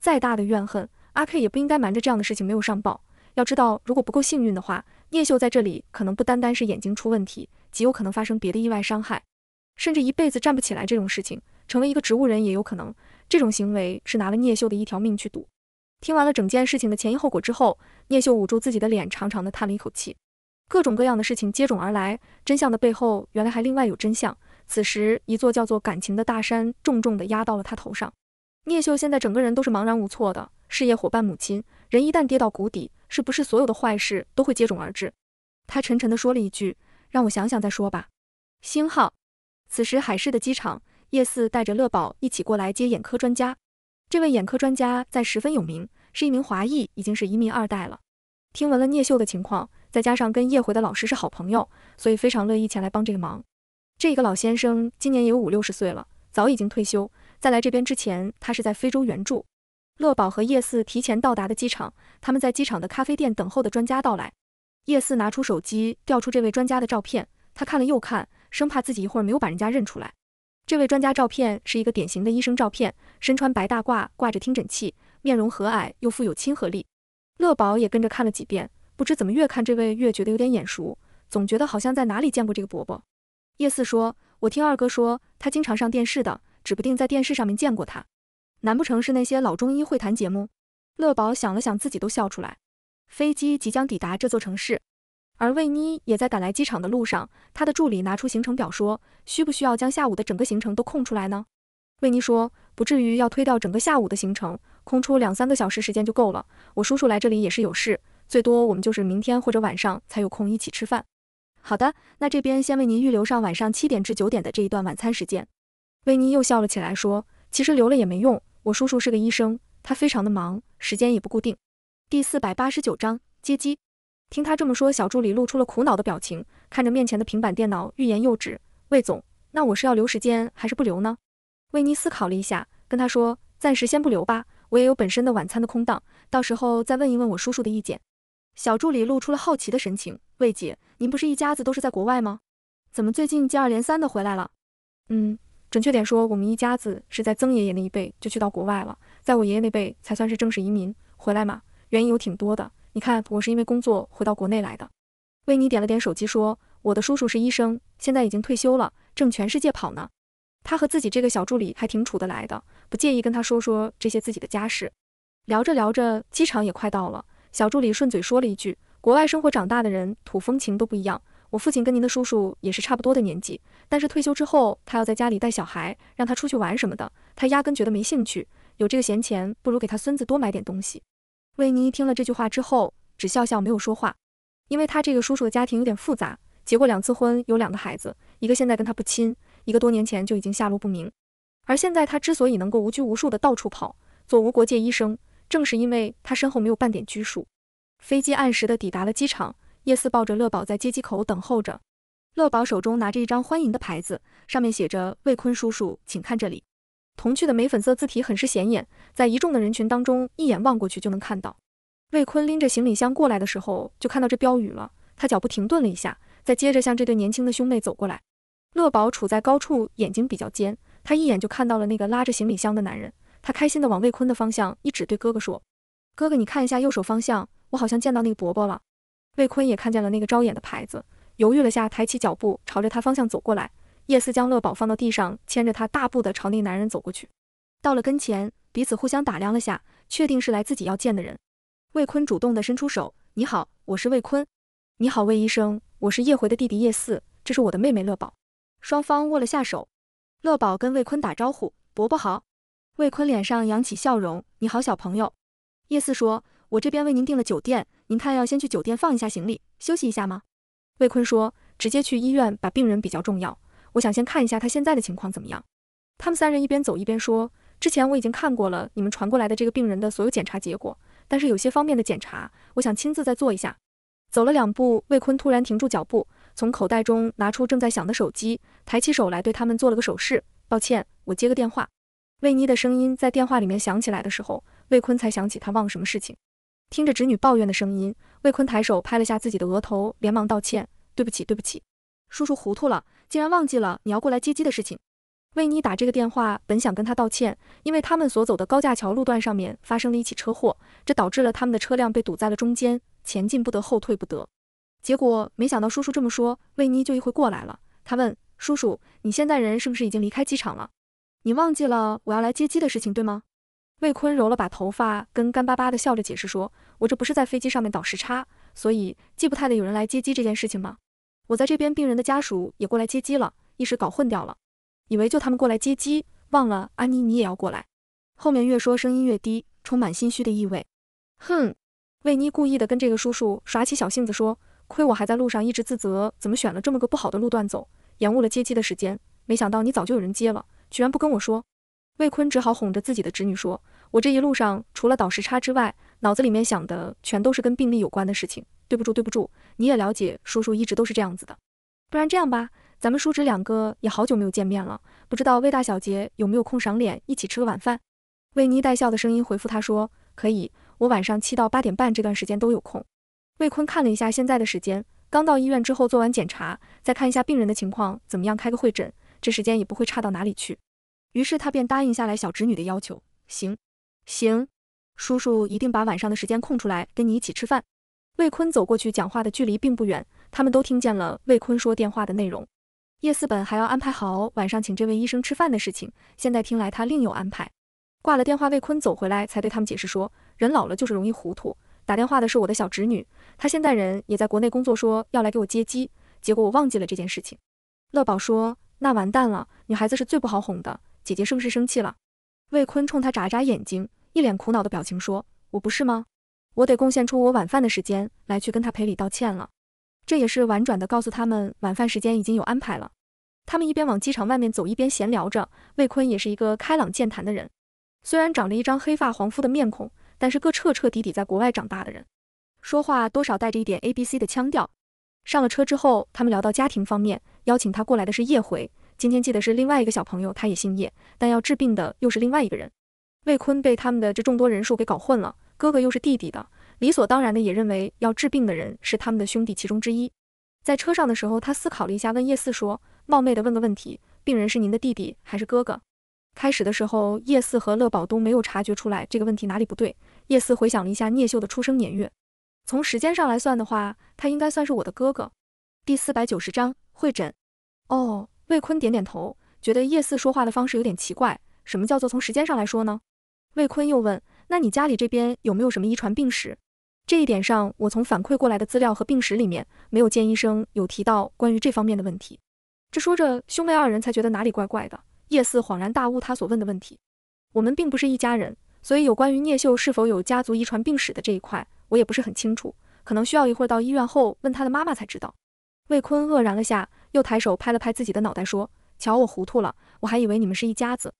再大的怨恨，阿 K 也不应该瞒着这样的事情没有上报。要知道，如果不够幸运的话，聂秀在这里可能不单单是眼睛出问题，极有可能发生别的意外伤害，甚至一辈子站不起来这种事情，成为一个植物人也有可能。这种行为是拿了聂秀的一条命去赌。听完了整件事情的前因后果之后，聂秀捂住自己的脸，长长的叹了一口气。各种各样的事情接踵而来，真相的背后原来还另外有真相。此时，一座叫做感情的大山重重的压到了他头上。聂秀现在整个人都是茫然无措的。事业、伙伴、母亲，人一旦跌到谷底，是不是所有的坏事都会接踵而至？他沉沉的说了一句：“让我想想再说吧。”星号。此时，海市的机场，叶四带着乐宝一起过来接眼科专家。这位眼科专家在十分有名，是一名华裔，已经是移民二代了。听闻了聂秀的情况，再加上跟叶回的老师是好朋友，所以非常乐意前来帮这个忙。这个老先生今年也有五六十岁了，早已经退休。在来这边之前，他是在非洲援助。乐宝和叶四提前到达的机场，他们在机场的咖啡店等候的专家到来。叶四拿出手机调出这位专家的照片，他看了又看，生怕自己一会儿没有把人家认出来。这位专家照片是一个典型的医生照片，身穿白大褂，挂着听诊器，面容和蔼又富有亲和力。乐宝也跟着看了几遍，不知怎么越看这位越觉得有点眼熟，总觉得好像在哪里见过这个伯伯。叶四说：“我听二哥说，他经常上电视的，指不定在电视上面见过他。难不成是那些老中医会谈节目？”乐宝想了想，自己都笑出来。飞机即将抵达这座城市。而魏妮也在赶来机场的路上，她的助理拿出行程表说：“需不需要将下午的整个行程都空出来呢？”魏妮说：“不至于要推掉整个下午的行程，空出两三个小时时间就够了。我叔叔来这里也是有事，最多我们就是明天或者晚上才有空一起吃饭。”好的，那这边先为您预留上晚上七点至九点的这一段晚餐时间。魏妮又笑了起来说：“其实留了也没用，我叔叔是个医生，他非常的忙，时间也不固定。”第四百八十九章接机。听他这么说，小助理露出了苦恼的表情，看着面前的平板电脑，欲言又止。魏总，那我是要留时间还是不留呢？魏妮思考了一下，跟他说：“暂时先不留吧，我也有本身的晚餐的空档，到时候再问一问我叔叔的意见。”小助理露出了好奇的神情。魏姐，您不是一家子都是在国外吗？怎么最近接二连三的回来了？嗯，准确点说，我们一家子是在曾爷爷那一辈就去到国外了，在我爷爷那辈才算是正式移民回来嘛，原因有挺多的。你看，我是因为工作回到国内来的。维尼点了点手机，说：“我的叔叔是医生，现在已经退休了，正全世界跑呢。他和自己这个小助理还挺处得来的，不介意跟他说说这些自己的家事。”聊着聊着，机场也快到了。小助理顺嘴说了一句：“国外生活长大的人，土风情都不一样。我父亲跟您的叔叔也是差不多的年纪，但是退休之后，他要在家里带小孩，让他出去玩什么的，他压根觉得没兴趣。有这个闲钱，不如给他孙子多买点东西。”魏尼听了这句话之后，只笑笑没有说话，因为他这个叔叔的家庭有点复杂，结过两次婚，有两个孩子，一个现在跟他不亲，一个多年前就已经下落不明。而现在他之所以能够无拘无束的到处跑，做无国界医生，正是因为他身后没有半点拘束。飞机按时的抵达了机场，叶四抱着乐宝在接机口等候着，乐宝手中拿着一张欢迎的牌子，上面写着“魏坤叔叔，请看这里”。童趣的玫粉色字体很是显眼，在一众的人群当中，一眼望过去就能看到。魏坤拎着行李箱过来的时候，就看到这标语了。他脚步停顿了一下，再接着向这对年轻的兄妹走过来。乐宝处在高处，眼睛比较尖，他一眼就看到了那个拉着行李箱的男人。他开心地往魏坤的方向一指，对哥哥说：“哥哥，你看一下右手方向，我好像见到那个伯伯了。”魏坤也看见了那个招眼的牌子，犹豫了下，抬起脚步朝着他方向走过来。叶四将乐宝放到地上，牵着他大步地朝那男人走过去。到了跟前，彼此互相打量了下，确定是来自己要见的人。魏坤主动地伸出手：“你好，我是魏坤。”“你好，魏医生，我是叶回的弟弟叶四，这是我的妹妹乐宝。”双方握了下手。乐宝跟魏坤打招呼：“伯伯好。”魏坤脸上扬起笑容：“你好，小朋友。”叶四说：“我这边为您订了酒店，您看要先去酒店放一下行李，休息一下吗？”魏坤说：“直接去医院把病人比较重要。”我想先看一下他现在的情况怎么样。他们三人一边走一边说：“之前我已经看过了你们传过来的这个病人的所有检查结果，但是有些方面的检查，我想亲自再做一下。”走了两步，魏坤突然停住脚步，从口袋中拿出正在响的手机，抬起手来对他们做了个手势：“抱歉，我接个电话。”魏妮的声音在电话里面响起来的时候，魏坤才想起他忘了什么事情。听着侄女抱怨的声音，魏坤抬手拍了下自己的额头，连忙道歉：“对不起，对不起，叔叔糊涂了。”竟然忘记了你要过来接机的事情。魏妮打这个电话，本想跟他道歉，因为他们所走的高架桥路段上面发生了一起车祸，这导致了他们的车辆被堵在了中间，前进不得，后退不得。结果没想到叔叔这么说，魏妮就一回过来了。他问叔叔：“你现在人是不是已经离开机场了？你忘记了我要来接机的事情，对吗？”魏坤揉了把头发，跟干巴巴的笑着解释说：“我这不是在飞机上面倒时差，所以记不太得有人来接机这件事情吗？”我在这边，病人的家属也过来接机了，一时搞混掉了，以为就他们过来接机，忘了安妮你也要过来。后面越说声音越低，充满心虚的意味。哼，魏妮故意的跟这个叔叔耍起小性子说，亏我还在路上一直自责，怎么选了这么个不好的路段走，延误了接机的时间，没想到你早就有人接了，居然不跟我说。魏坤只好哄着自己的侄女说，我这一路上除了倒时差之外，脑子里面想的全都是跟病例有关的事情。对不住，对不住，你也了解，叔叔一直都是这样子的。不然这样吧，咱们叔侄两个也好久没有见面了，不知道魏大小姐有没有空赏脸，一起吃个晚饭。魏妮带笑的声音回复他说：“可以，我晚上七到八点半这段时间都有空。”魏坤看了一下现在的时间，刚到医院之后做完检查，再看一下病人的情况怎么样，开个会诊，这时间也不会差到哪里去。于是他便答应下来小侄女的要求：“行，行，叔叔一定把晚上的时间空出来，跟你一起吃饭。”魏坤走过去，讲话的距离并不远，他们都听见了魏坤说电话的内容。叶四本还要安排好晚上请这位医生吃饭的事情，现在听来他另有安排。挂了电话，魏坤走回来，才对他们解释说，人老了就是容易糊涂。打电话的是我的小侄女，她现在人也在国内工作，说要来给我接机，结果我忘记了这件事情。乐宝说，那完蛋了，女孩子是最不好哄的，姐姐是不是生气了？魏坤冲他眨眨眼睛，一脸苦恼的表情说，我不是吗？我得贡献出我晚饭的时间来去跟他赔礼道歉了，这也是婉转的告诉他们晚饭时间已经有安排了。他们一边往机场外面走，一边闲聊着。魏坤也是一个开朗健谈的人，虽然长着一张黑发黄肤的面孔，但是个彻彻底底在国外长大的人，说话多少带着一点 A B C 的腔调。上了车之后，他们聊到家庭方面，邀请他过来的是叶回。今天记得是另外一个小朋友，他也姓叶，但要治病的又是另外一个人。魏坤被他们的这众多人数给搞混了。哥哥又是弟弟的，理所当然的也认为要治病的人是他们的兄弟其中之一。在车上的时候，他思考了一下，问叶四说：“冒昧的问个问题，病人是您的弟弟还是哥哥？”开始的时候，叶四和乐宝都没有察觉出来这个问题哪里不对。叶四回想了一下聂秀的出生年月，从时间上来算的话，他应该算是我的哥哥。第四百九十章会诊。哦，魏坤点点头，觉得叶四说话的方式有点奇怪。什么叫做从时间上来说呢？魏坤又问。那你家里这边有没有什么遗传病史？这一点上，我从反馈过来的资料和病史里面，没有见医生有提到关于这方面的问题。这说着，兄妹二人才觉得哪里怪怪的。叶四恍然大悟，他所问的问题，我们并不是一家人，所以有关于聂秀是否有家族遗传病史的这一块，我也不是很清楚，可能需要一会儿到医院后问他的妈妈才知道。魏坤愕然了下，又抬手拍了拍自己的脑袋，说：瞧我糊涂了，我还以为你们是一家子。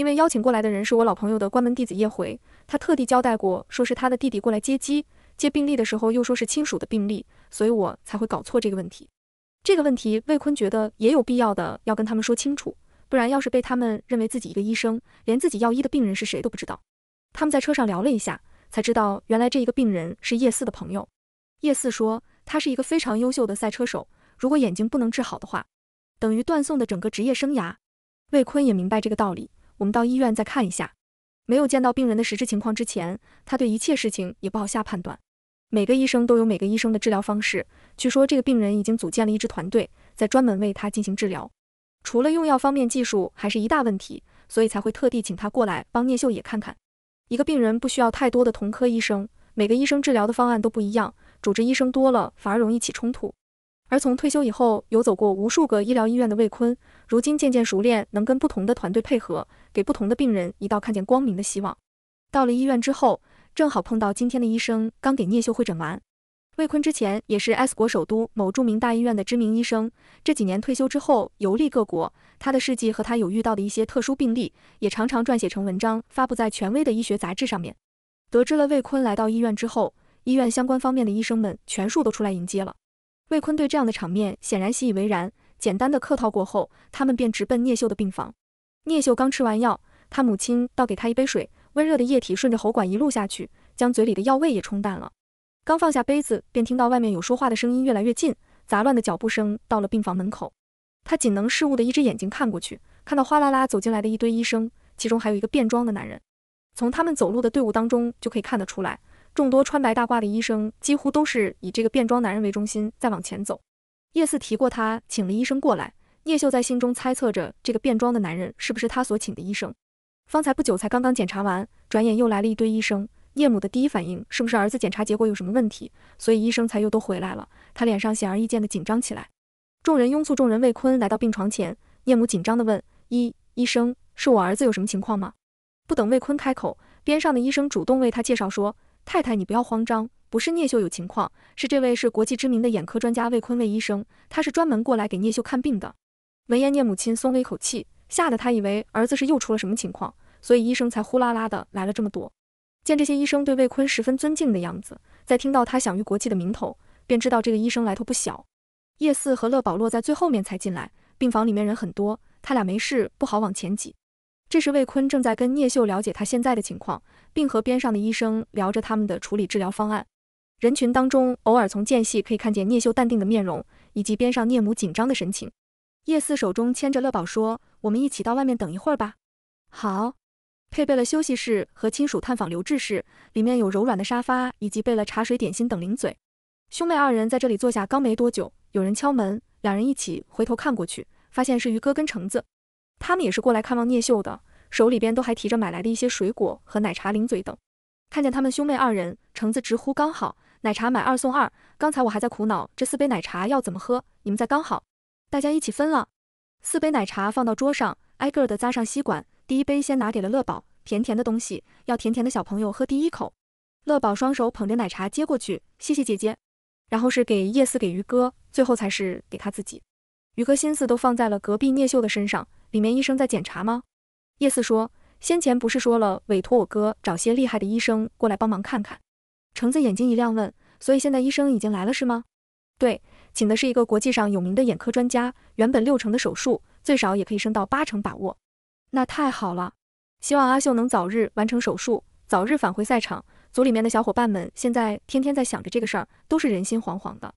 因为邀请过来的人是我老朋友的关门弟子叶回，他特地交代过，说是他的弟弟过来接机。接病历的时候又说是亲属的病历，所以我才会搞错这个问题。这个问题魏坤觉得也有必要的要跟他们说清楚，不然要是被他们认为自己一个医生连自己要医的病人是谁都不知道。他们在车上聊了一下，才知道原来这一个病人是叶四的朋友。叶四说他是一个非常优秀的赛车手，如果眼睛不能治好的话，等于断送的整个职业生涯。魏坤也明白这个道理。我们到医院再看一下，没有见到病人的实质情况之前，他对一切事情也不好下判断。每个医生都有每个医生的治疗方式，据说这个病人已经组建了一支团队，在专门为他进行治疗。除了用药方面，技术还是一大问题，所以才会特地请他过来帮聂秀也看看。一个病人不需要太多的同科医生，每个医生治疗的方案都不一样，主治医生多了反而容易起冲突。而从退休以后，游走过无数个医疗医院的魏坤，如今渐渐熟练，能跟不同的团队配合，给不同的病人一道看见光明的希望。到了医院之后，正好碰到今天的医生刚给聂秀会诊完。魏坤之前也是 S 国首都某著名大医院的知名医生，这几年退休之后游历各国，他的事迹和他有遇到的一些特殊病例，也常常撰写成文章发布在权威的医学杂志上面。得知了魏坤来到医院之后，医院相关方面的医生们全数都出来迎接了。魏坤对这样的场面显然习以为然，简单的客套过后，他们便直奔聂秀的病房。聂秀刚吃完药，他母亲倒给他一杯水，温热的液体顺着喉管一路下去，将嘴里的药味也冲淡了。刚放下杯子，便听到外面有说话的声音越来越近，杂乱的脚步声到了病房门口。他仅能视物的一只眼睛看过去，看到哗啦啦走进来的一堆医生，其中还有一个便装的男人。从他们走路的队伍当中就可以看得出来。众多穿白大褂的医生几乎都是以这个便装男人为中心再往前走。叶四提过，他请了医生过来。叶秀在心中猜测着，这个便装的男人是不是他所请的医生？方才不久才刚刚检查完，转眼又来了一堆医生。叶母的第一反应是不是儿子检查结果有什么问题，所以医生才又都回来了？他脸上显而易见的紧张起来。众人拥簇，众人魏坤来到病床前，叶母紧张的问医医生：“是我儿子有什么情况吗？”不等魏坤开口，边上的医生主动为他介绍说。太太，你不要慌张，不是聂秀有情况，是这位是国际知名的眼科专家魏坤魏医生，他是专门过来给聂秀看病的。闻言，聂母亲松了一口气，吓得他以为儿子是又出了什么情况，所以医生才呼啦啦的来了这么多。见这些医生对魏坤十分尊敬的样子，在听到他享誉国际的名头，便知道这个医生来头不小。叶四和乐宝落在最后面才进来，病房里面人很多，他俩没事不好往前挤。这时，魏坤正在跟聂秀了解他现在的情况，并和边上的医生聊着他们的处理治疗方案。人群当中，偶尔从间隙可以看见聂秀淡定的面容，以及边上聂母紧张的神情。叶四手中牵着乐宝说：“我们一起到外面等一会儿吧。”好。配备了休息室和亲属探访留置室，里面有柔软的沙发以及备了茶水点心等零嘴。兄妹二人在这里坐下刚没多久，有人敲门，两人一起回头看过去，发现是于哥跟橙子。他们也是过来看望聂秀的，手里边都还提着买来的一些水果和奶茶零嘴等。看见他们兄妹二人，橙子直呼刚好，奶茶买二送二。刚才我还在苦恼这四杯奶茶要怎么喝，你们在刚好，大家一起分了四杯奶茶放到桌上，挨个的扎上吸管。第一杯先拿给了乐宝，甜甜的东西要甜甜的小朋友喝第一口。乐宝双手捧着奶茶接过去，谢谢姐姐。然后是给叶四，给于哥，最后才是给他自己。于哥心思都放在了隔壁聂秀的身上。里面医生在检查吗？叶四说：“先前不是说了，委托我哥找些厉害的医生过来帮忙看看。”橙子眼睛一亮，问：“所以现在医生已经来了是吗？”“对，请的是一个国际上有名的眼科专家，原本六成的手术最少也可以升到八成把握。”“那太好了，希望阿秀能早日完成手术，早日返回赛场。组里面的小伙伴们现在天天在想着这个事儿，都是人心惶惶的。”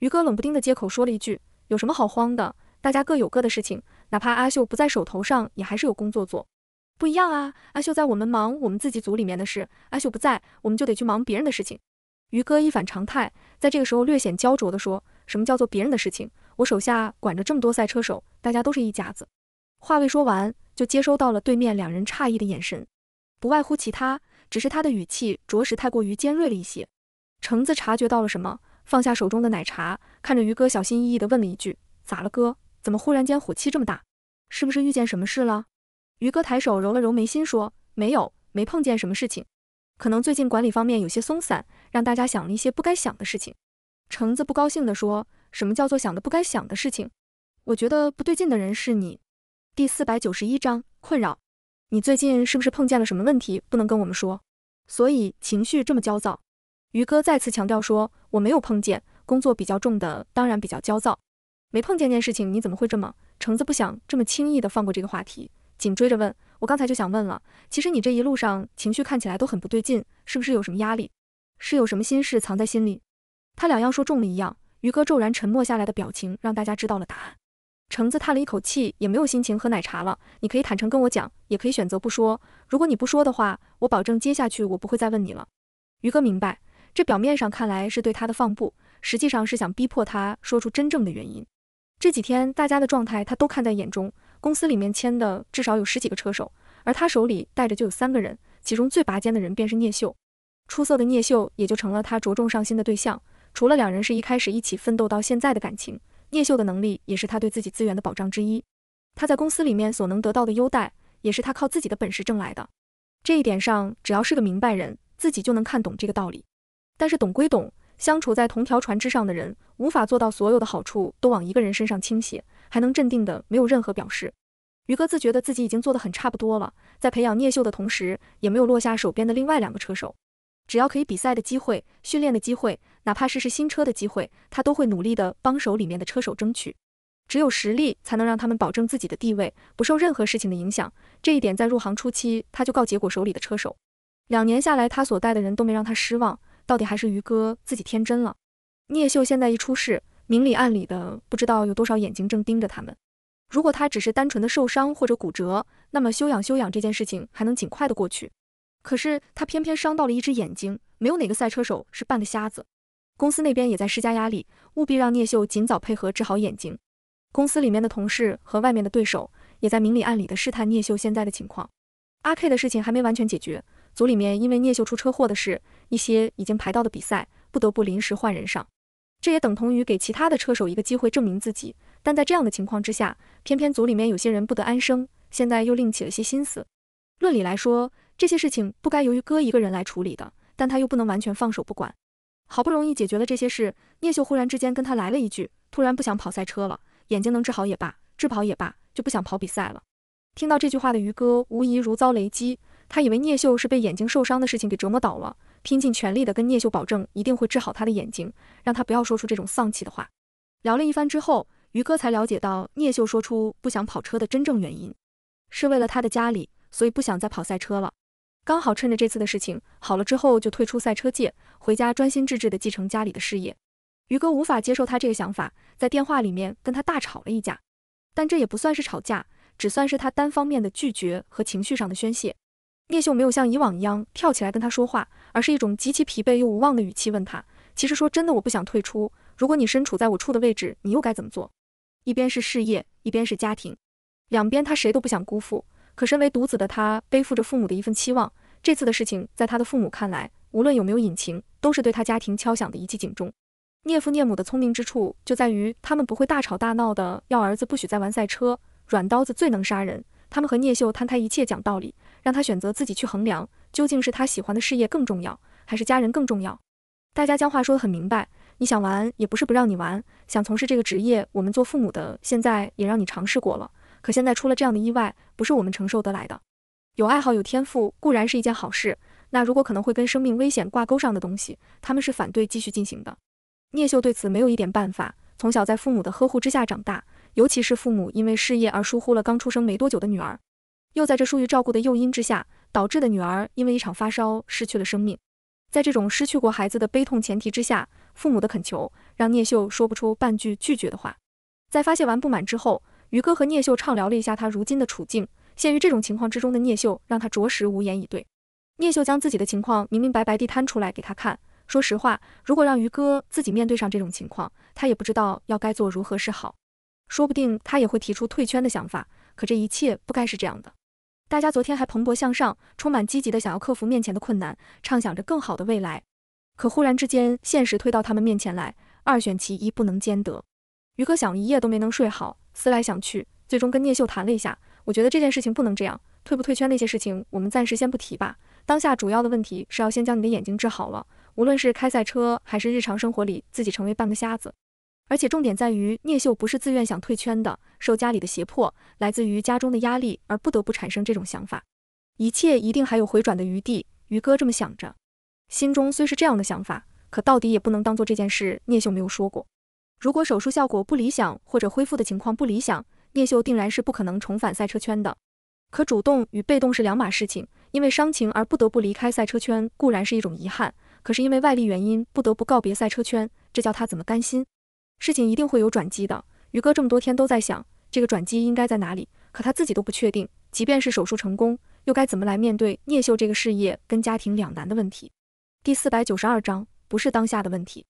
于哥冷不丁的接口说了一句：“有什么好慌的？”大家各有各的事情，哪怕阿秀不在手头上，也还是有工作做。不一样啊，阿秀在我们忙，我们自己组里面的事；阿秀不在，我们就得去忙别人的事情。于哥一反常态，在这个时候略显焦灼地说：“什么叫做别人的事情？我手下管着这么多赛车手，大家都是一家子。”话未说完，就接收到了对面两人诧异的眼神。不外乎其他，只是他的语气着实太过于尖锐了一些。橙子察觉到了什么，放下手中的奶茶，看着于哥小心翼翼地问了一句：“咋了，哥？”怎么忽然间火气这么大？是不是遇见什么事了？于哥抬手揉了揉眉心，说：“没有，没碰见什么事情。可能最近管理方面有些松散，让大家想了一些不该想的事情。”橙子不高兴地说：“什么叫做想的不该想的事情？我觉得不对劲的人是你。”第四百九十一章困扰。你最近是不是碰见了什么问题，不能跟我们说，所以情绪这么焦躁？于哥再次强调说：“我没有碰见，工作比较重的，当然比较焦躁。”没碰见件事情，你怎么会这么？橙子不想这么轻易的放过这个话题，紧追着问我刚才就想问了。其实你这一路上情绪看起来都很不对劲，是不是有什么压力？是有什么心事藏在心里？他两样说中了一样，于哥骤然沉默下来的表情让大家知道了答案。橙子叹了一口气，也没有心情喝奶茶了。你可以坦诚跟我讲，也可以选择不说。如果你不说的话，我保证接下去我不会再问你了。于哥明白，这表面上看来是对他的放布，实际上是想逼迫他说出真正的原因。这几天大家的状态，他都看在眼中。公司里面签的至少有十几个车手，而他手里带着就有三个人，其中最拔尖的人便是聂秀。出色的聂秀也就成了他着重上心的对象。除了两人是一开始一起奋斗到现在的感情，聂秀的能力也是他对自己资源的保障之一。他在公司里面所能得到的优待，也是他靠自己的本事挣来的。这一点上，只要是个明白人，自己就能看懂这个道理。但是懂归懂。相处在同条船之上的人，无法做到所有的好处都往一个人身上倾斜，还能镇定的没有任何表示。于哥自觉得自己已经做得很差不多了，在培养聂秀的同时，也没有落下手边的另外两个车手。只要可以比赛的机会、训练的机会，哪怕是试新车的机会，他都会努力的帮手里面的车手争取。只有实力才能让他们保证自己的地位不受任何事情的影响。这一点在入行初期他就告结果手里的车手。两年下来，他所带的人都没让他失望。到底还是于哥自己天真了。聂秀现在一出事，明里暗里的不知道有多少眼睛正盯着他们。如果他只是单纯的受伤或者骨折，那么修养修养这件事情还能尽快的过去。可是他偏偏伤到了一只眼睛，没有哪个赛车手是半个瞎子。公司那边也在施加压力，务必让聂秀尽早配合治好眼睛。公司里面的同事和外面的对手也在明里暗里的试探聂秀现在的情况。阿 K 的事情还没完全解决，组里面因为聂秀出车祸的事。一些已经排到的比赛不得不临时换人上，这也等同于给其他的车手一个机会证明自己。但在这样的情况之下，偏偏组里面有些人不得安生，现在又另起了些心思。论理来说，这些事情不该由于哥一个人来处理的，但他又不能完全放手不管。好不容易解决了这些事，聂秀忽然之间跟他来了一句：“突然不想跑赛车了，眼睛能治好也罢，治不好也罢，就不想跑比赛了。”听到这句话的于哥无疑如遭雷击，他以为聂秀是被眼睛受伤的事情给折磨倒了。拼尽全力的跟聂秀保证，一定会治好他的眼睛，让他不要说出这种丧气的话。聊了一番之后，于哥才了解到聂秀说出不想跑车的真正原因，是为了他的家里，所以不想再跑赛车了。刚好趁着这次的事情好了之后，就退出赛车界，回家专心致志的继承家里的事业。于哥无法接受他这个想法，在电话里面跟他大吵了一架，但这也不算是吵架，只算是他单方面的拒绝和情绪上的宣泄。聂秀没有像以往一样跳起来跟他说话。而是一种极其疲惫又无望的语气问他，其实说真的，我不想退出。如果你身处在我处的位置，你又该怎么做？一边是事业，一边是家庭，两边他谁都不想辜负。可身为独子的他，背负着父母的一份期望。这次的事情，在他的父母看来，无论有没有隐情，都是对他家庭敲响的一记警钟。聂父聂母的聪明之处就在于，他们不会大吵大闹的要儿子不许再玩赛车，软刀子最能杀人。他们和聂秀摊开一切讲道理，让他选择自己去衡量。究竟是他喜欢的事业更重要，还是家人更重要？大家将话说得很明白。你想玩也不是不让你玩，想从事这个职业，我们做父母的现在也让你尝试过了。可现在出了这样的意外，不是我们承受得来的。有爱好有天赋固然是一件好事，那如果可能会跟生命危险挂钩上的东西，他们是反对继续进行的。聂秀对此没有一点办法。从小在父母的呵护之下长大，尤其是父母因为事业而疏忽了刚出生没多久的女儿，又在这疏于照顾的诱因之下。导致的女儿因为一场发烧失去了生命，在这种失去过孩子的悲痛前提之下，父母的恳求让聂秀说不出半句拒绝的话。在发泄完不满之后，于哥和聂秀畅聊了一下他如今的处境。陷于这种情况之中的聂秀，让他着实无言以对。聂秀将自己的情况明明白白地摊出来给他看。说实话，如果让于哥自己面对上这种情况，他也不知道要该做如何是好。说不定他也会提出退圈的想法。可这一切不该是这样的。大家昨天还蓬勃向上，充满积极的想要克服面前的困难，畅想着更好的未来。可忽然之间，现实推到他们面前来，二选其一，不能兼得。于哥想了一夜都没能睡好，思来想去，最终跟聂秀谈了一下。我觉得这件事情不能这样，退不退圈那些事情，我们暂时先不提吧。当下主要的问题是要先将你的眼睛治好了，无论是开赛车还是日常生活里，自己成为半个瞎子。而且重点在于，聂秀不是自愿想退圈的，受家里的胁迫，来自于家中的压力而不得不产生这种想法。一切一定还有回转的余地。于哥这么想着，心中虽是这样的想法，可到底也不能当做这件事聂秀没有说过。如果手术效果不理想，或者恢复的情况不理想，聂秀定然是不可能重返赛车圈的。可主动与被动是两码事情，因为伤情而不得不离开赛车圈固然是一种遗憾，可是因为外力原因不得不告别赛车圈，这叫他怎么甘心？事情一定会有转机的。于哥这么多天都在想，这个转机应该在哪里，可他自己都不确定。即便是手术成功，又该怎么来面对聂秀这个事业跟家庭两难的问题？第四百九十二章不是当下的问题。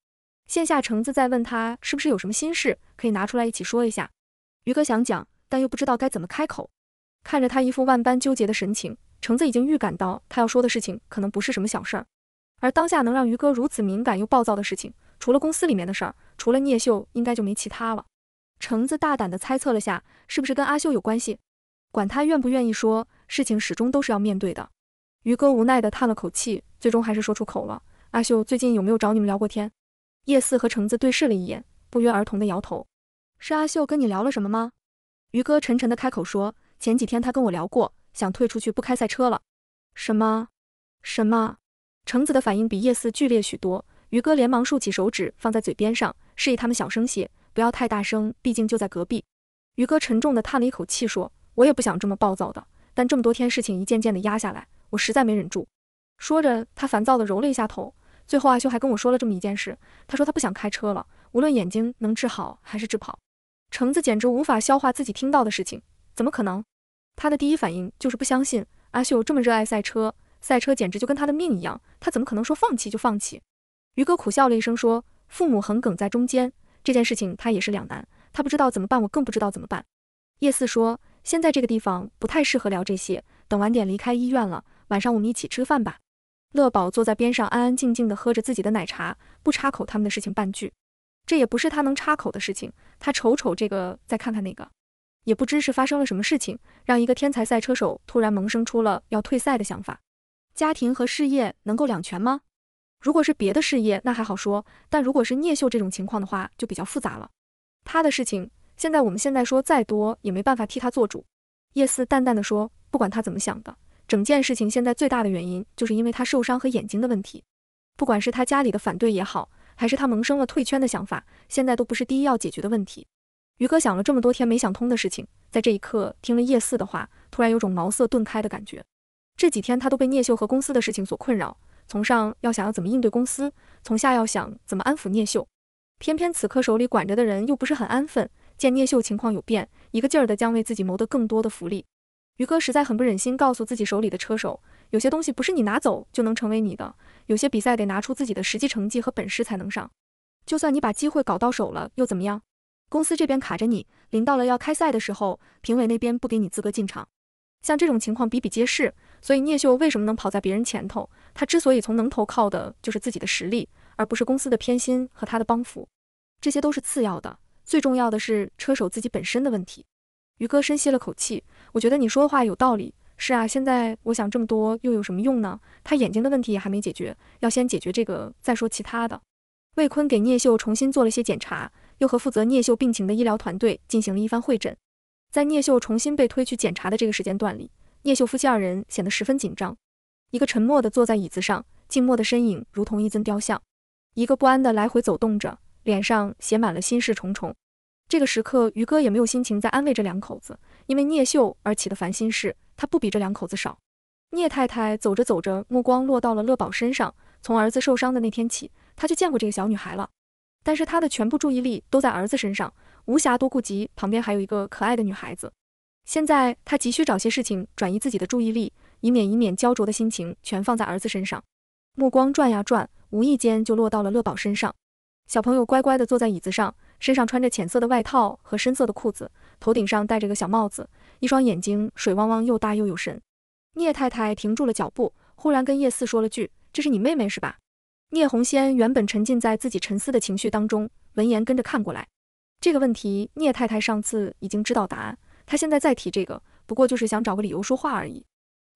线下橙子在问他是不是有什么心事，可以拿出来一起说一下。于哥想讲，但又不知道该怎么开口。看着他一副万般纠结的神情，橙子已经预感到他要说的事情可能不是什么小事儿。而当下能让于哥如此敏感又暴躁的事情。除了公司里面的事儿，除了聂秀，应该就没其他了。橙子大胆的猜测了下，是不是跟阿秀有关系？管他愿不愿意说，事情始终都是要面对的。于哥无奈的叹了口气，最终还是说出口了：“阿秀最近有没有找你们聊过天？”叶四和橙子对视了一眼，不约而同的摇头。是阿秀跟你聊了什么吗？于哥沉沉的开口说：“前几天他跟我聊过，想退出去不开赛车了。”什么？什么？橙子的反应比叶四剧烈许多。于哥连忙竖起手指放在嘴边上，示意他们小声些，不要太大声，毕竟就在隔壁。于哥沉重地叹了一口气，说：“我也不想这么暴躁的，但这么多天事情一件件的压下来，我实在没忍住。”说着，他烦躁地揉了一下头。最后，阿秀还跟我说了这么一件事，他说他不想开车了，无论眼睛能治好还是治不好。橙子简直无法消化自己听到的事情，怎么可能？他的第一反应就是不相信阿秀这么热爱赛车，赛车简直就跟他的命一样，他怎么可能说放弃就放弃？于哥苦笑了一声，说：“父母横梗在中间，这件事情他也是两难。他不知道怎么办，我更不知道怎么办。”叶四说：“现在这个地方不太适合聊这些，等晚点离开医院了，晚上我们一起吃饭吧。”乐宝坐在边上，安安静静地喝着自己的奶茶，不插口他们的事情半句。这也不是他能插口的事情，他瞅瞅这个，再看看那个，也不知是发生了什么事情，让一个天才赛车手突然萌生出了要退赛的想法。家庭和事业能够两全吗？如果是别的事业，那还好说；但如果是聂秀这种情况的话，就比较复杂了。他的事情，现在我们现在说再多也没办法替他做主。叶四淡淡的说：“不管他怎么想的，整件事情现在最大的原因就是因为他受伤和眼睛的问题。不管是他家里的反对也好，还是他萌生了退圈的想法，现在都不是第一要解决的问题。”于哥想了这么多天没想通的事情，在这一刻听了叶四的话，突然有种茅塞顿开的感觉。这几天他都被聂秀和公司的事情所困扰。从上要想要怎么应对公司，从下要想怎么安抚聂秀，偏偏此刻手里管着的人又不是很安分。见聂秀情况有变，一个劲儿的将为自己谋得更多的福利。于哥实在很不忍心告诉自己手里的车手，有些东西不是你拿走就能成为你的，有些比赛得拿出自己的实际成绩和本事才能上。就算你把机会搞到手了，又怎么样？公司这边卡着你，临到了要开赛的时候，评委那边不给你资格进场。像这种情况比比皆是。所以聂秀为什么能跑在别人前头？他之所以从能投靠的，就是自己的实力，而不是公司的偏心和他的帮扶，这些都是次要的。最重要的是车手自己本身的问题。于哥深吸了口气，我觉得你说的话有道理。是啊，现在我想这么多又有什么用呢？他眼睛的问题也还没解决，要先解决这个再说其他的。魏坤给聂秀重新做了些检查，又和负责聂秀病情的医疗团队进行了一番会诊。在聂秀重新被推去检查的这个时间段里。聂秀夫妻二人显得十分紧张，一个沉默的坐在椅子上，静默的身影如同一尊雕像；一个不安的来回走动着，脸上写满了心事重重。这个时刻，于哥也没有心情再安慰这两口子，因为聂秀而起的烦心事，他不比这两口子少。聂太太走着走着，目光落到了乐宝身上，从儿子受伤的那天起，他就见过这个小女孩了，但是他的全部注意力都在儿子身上，无暇多顾及旁边还有一个可爱的女孩子。现在他急需找些事情转移自己的注意力，以免以免焦灼的心情全放在儿子身上。目光转呀转，无意间就落到了乐宝身上。小朋友乖乖地坐在椅子上，身上穿着浅色的外套和深色的裤子，头顶上戴着个小帽子，一双眼睛水汪汪，又大又有神。聂太太停住了脚步，忽然跟叶四说了句：“这是你妹妹是吧？”聂红仙原本沉浸在自己沉思的情绪当中，闻言跟着看过来。这个问题，聂太太上次已经知道答案。他现在再提这个，不过就是想找个理由说话而已。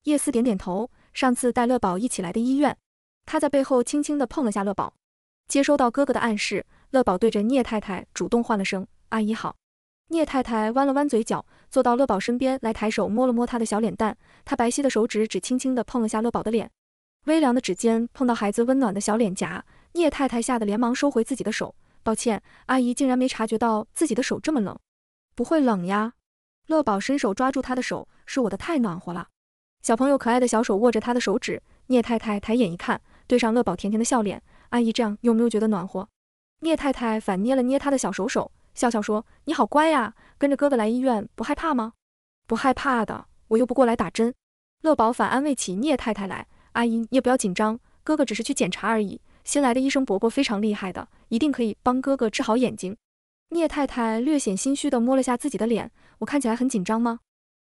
叶思点点头，上次带乐宝一起来的医院，他在背后轻轻地碰了下乐宝。接收到哥哥的暗示，乐宝对着聂太太主动换了声阿姨好。聂太太弯了弯嘴角，坐到乐宝身边来，抬手摸了摸他的小脸蛋。她白皙的手指只轻轻地碰了下乐宝的脸，微凉的指尖碰到孩子温暖的小脸颊，聂太太吓得连忙收回自己的手，抱歉，阿姨竟然没察觉到自己的手这么冷，不会冷呀。乐宝伸手抓住他的手，是我的太暖和了。小朋友可爱的小手握着他的手指，聂太太抬眼一看，对上乐宝甜甜的笑脸。阿姨这样有没有觉得暖和？聂太太反捏了捏他的小手手，笑笑说：“你好乖呀，跟着哥哥来医院不害怕吗？”“不害怕的，我又不过来打针。”乐宝反安慰起聂太太来：“阿姨你也不要紧张，哥哥只是去检查而已。新来的医生伯伯非常厉害的，一定可以帮哥哥治好眼睛。”聂太太略显心虚地摸了下自己的脸。我看起来很紧张吗？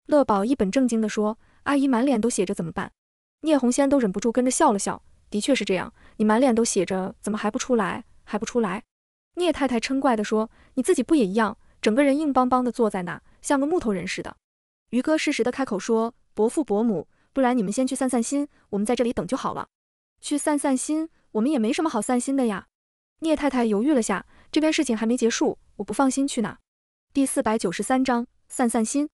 乐宝一本正经地说。阿姨满脸都写着怎么办？聂红仙都忍不住跟着笑了笑。的确是这样，你满脸都写着，怎么还不出来？还不出来？聂太太嗔怪地说。你自己不也一样，整个人硬邦邦的坐在那，像个木头人似的。于哥适时地开口说：“伯父伯母，不然你们先去散散心，我们在这里等就好了。”去散散心？我们也没什么好散心的呀。聂太太犹豫了下，这边事情还没结束，我不放心去哪。第四百九十三章。散散心，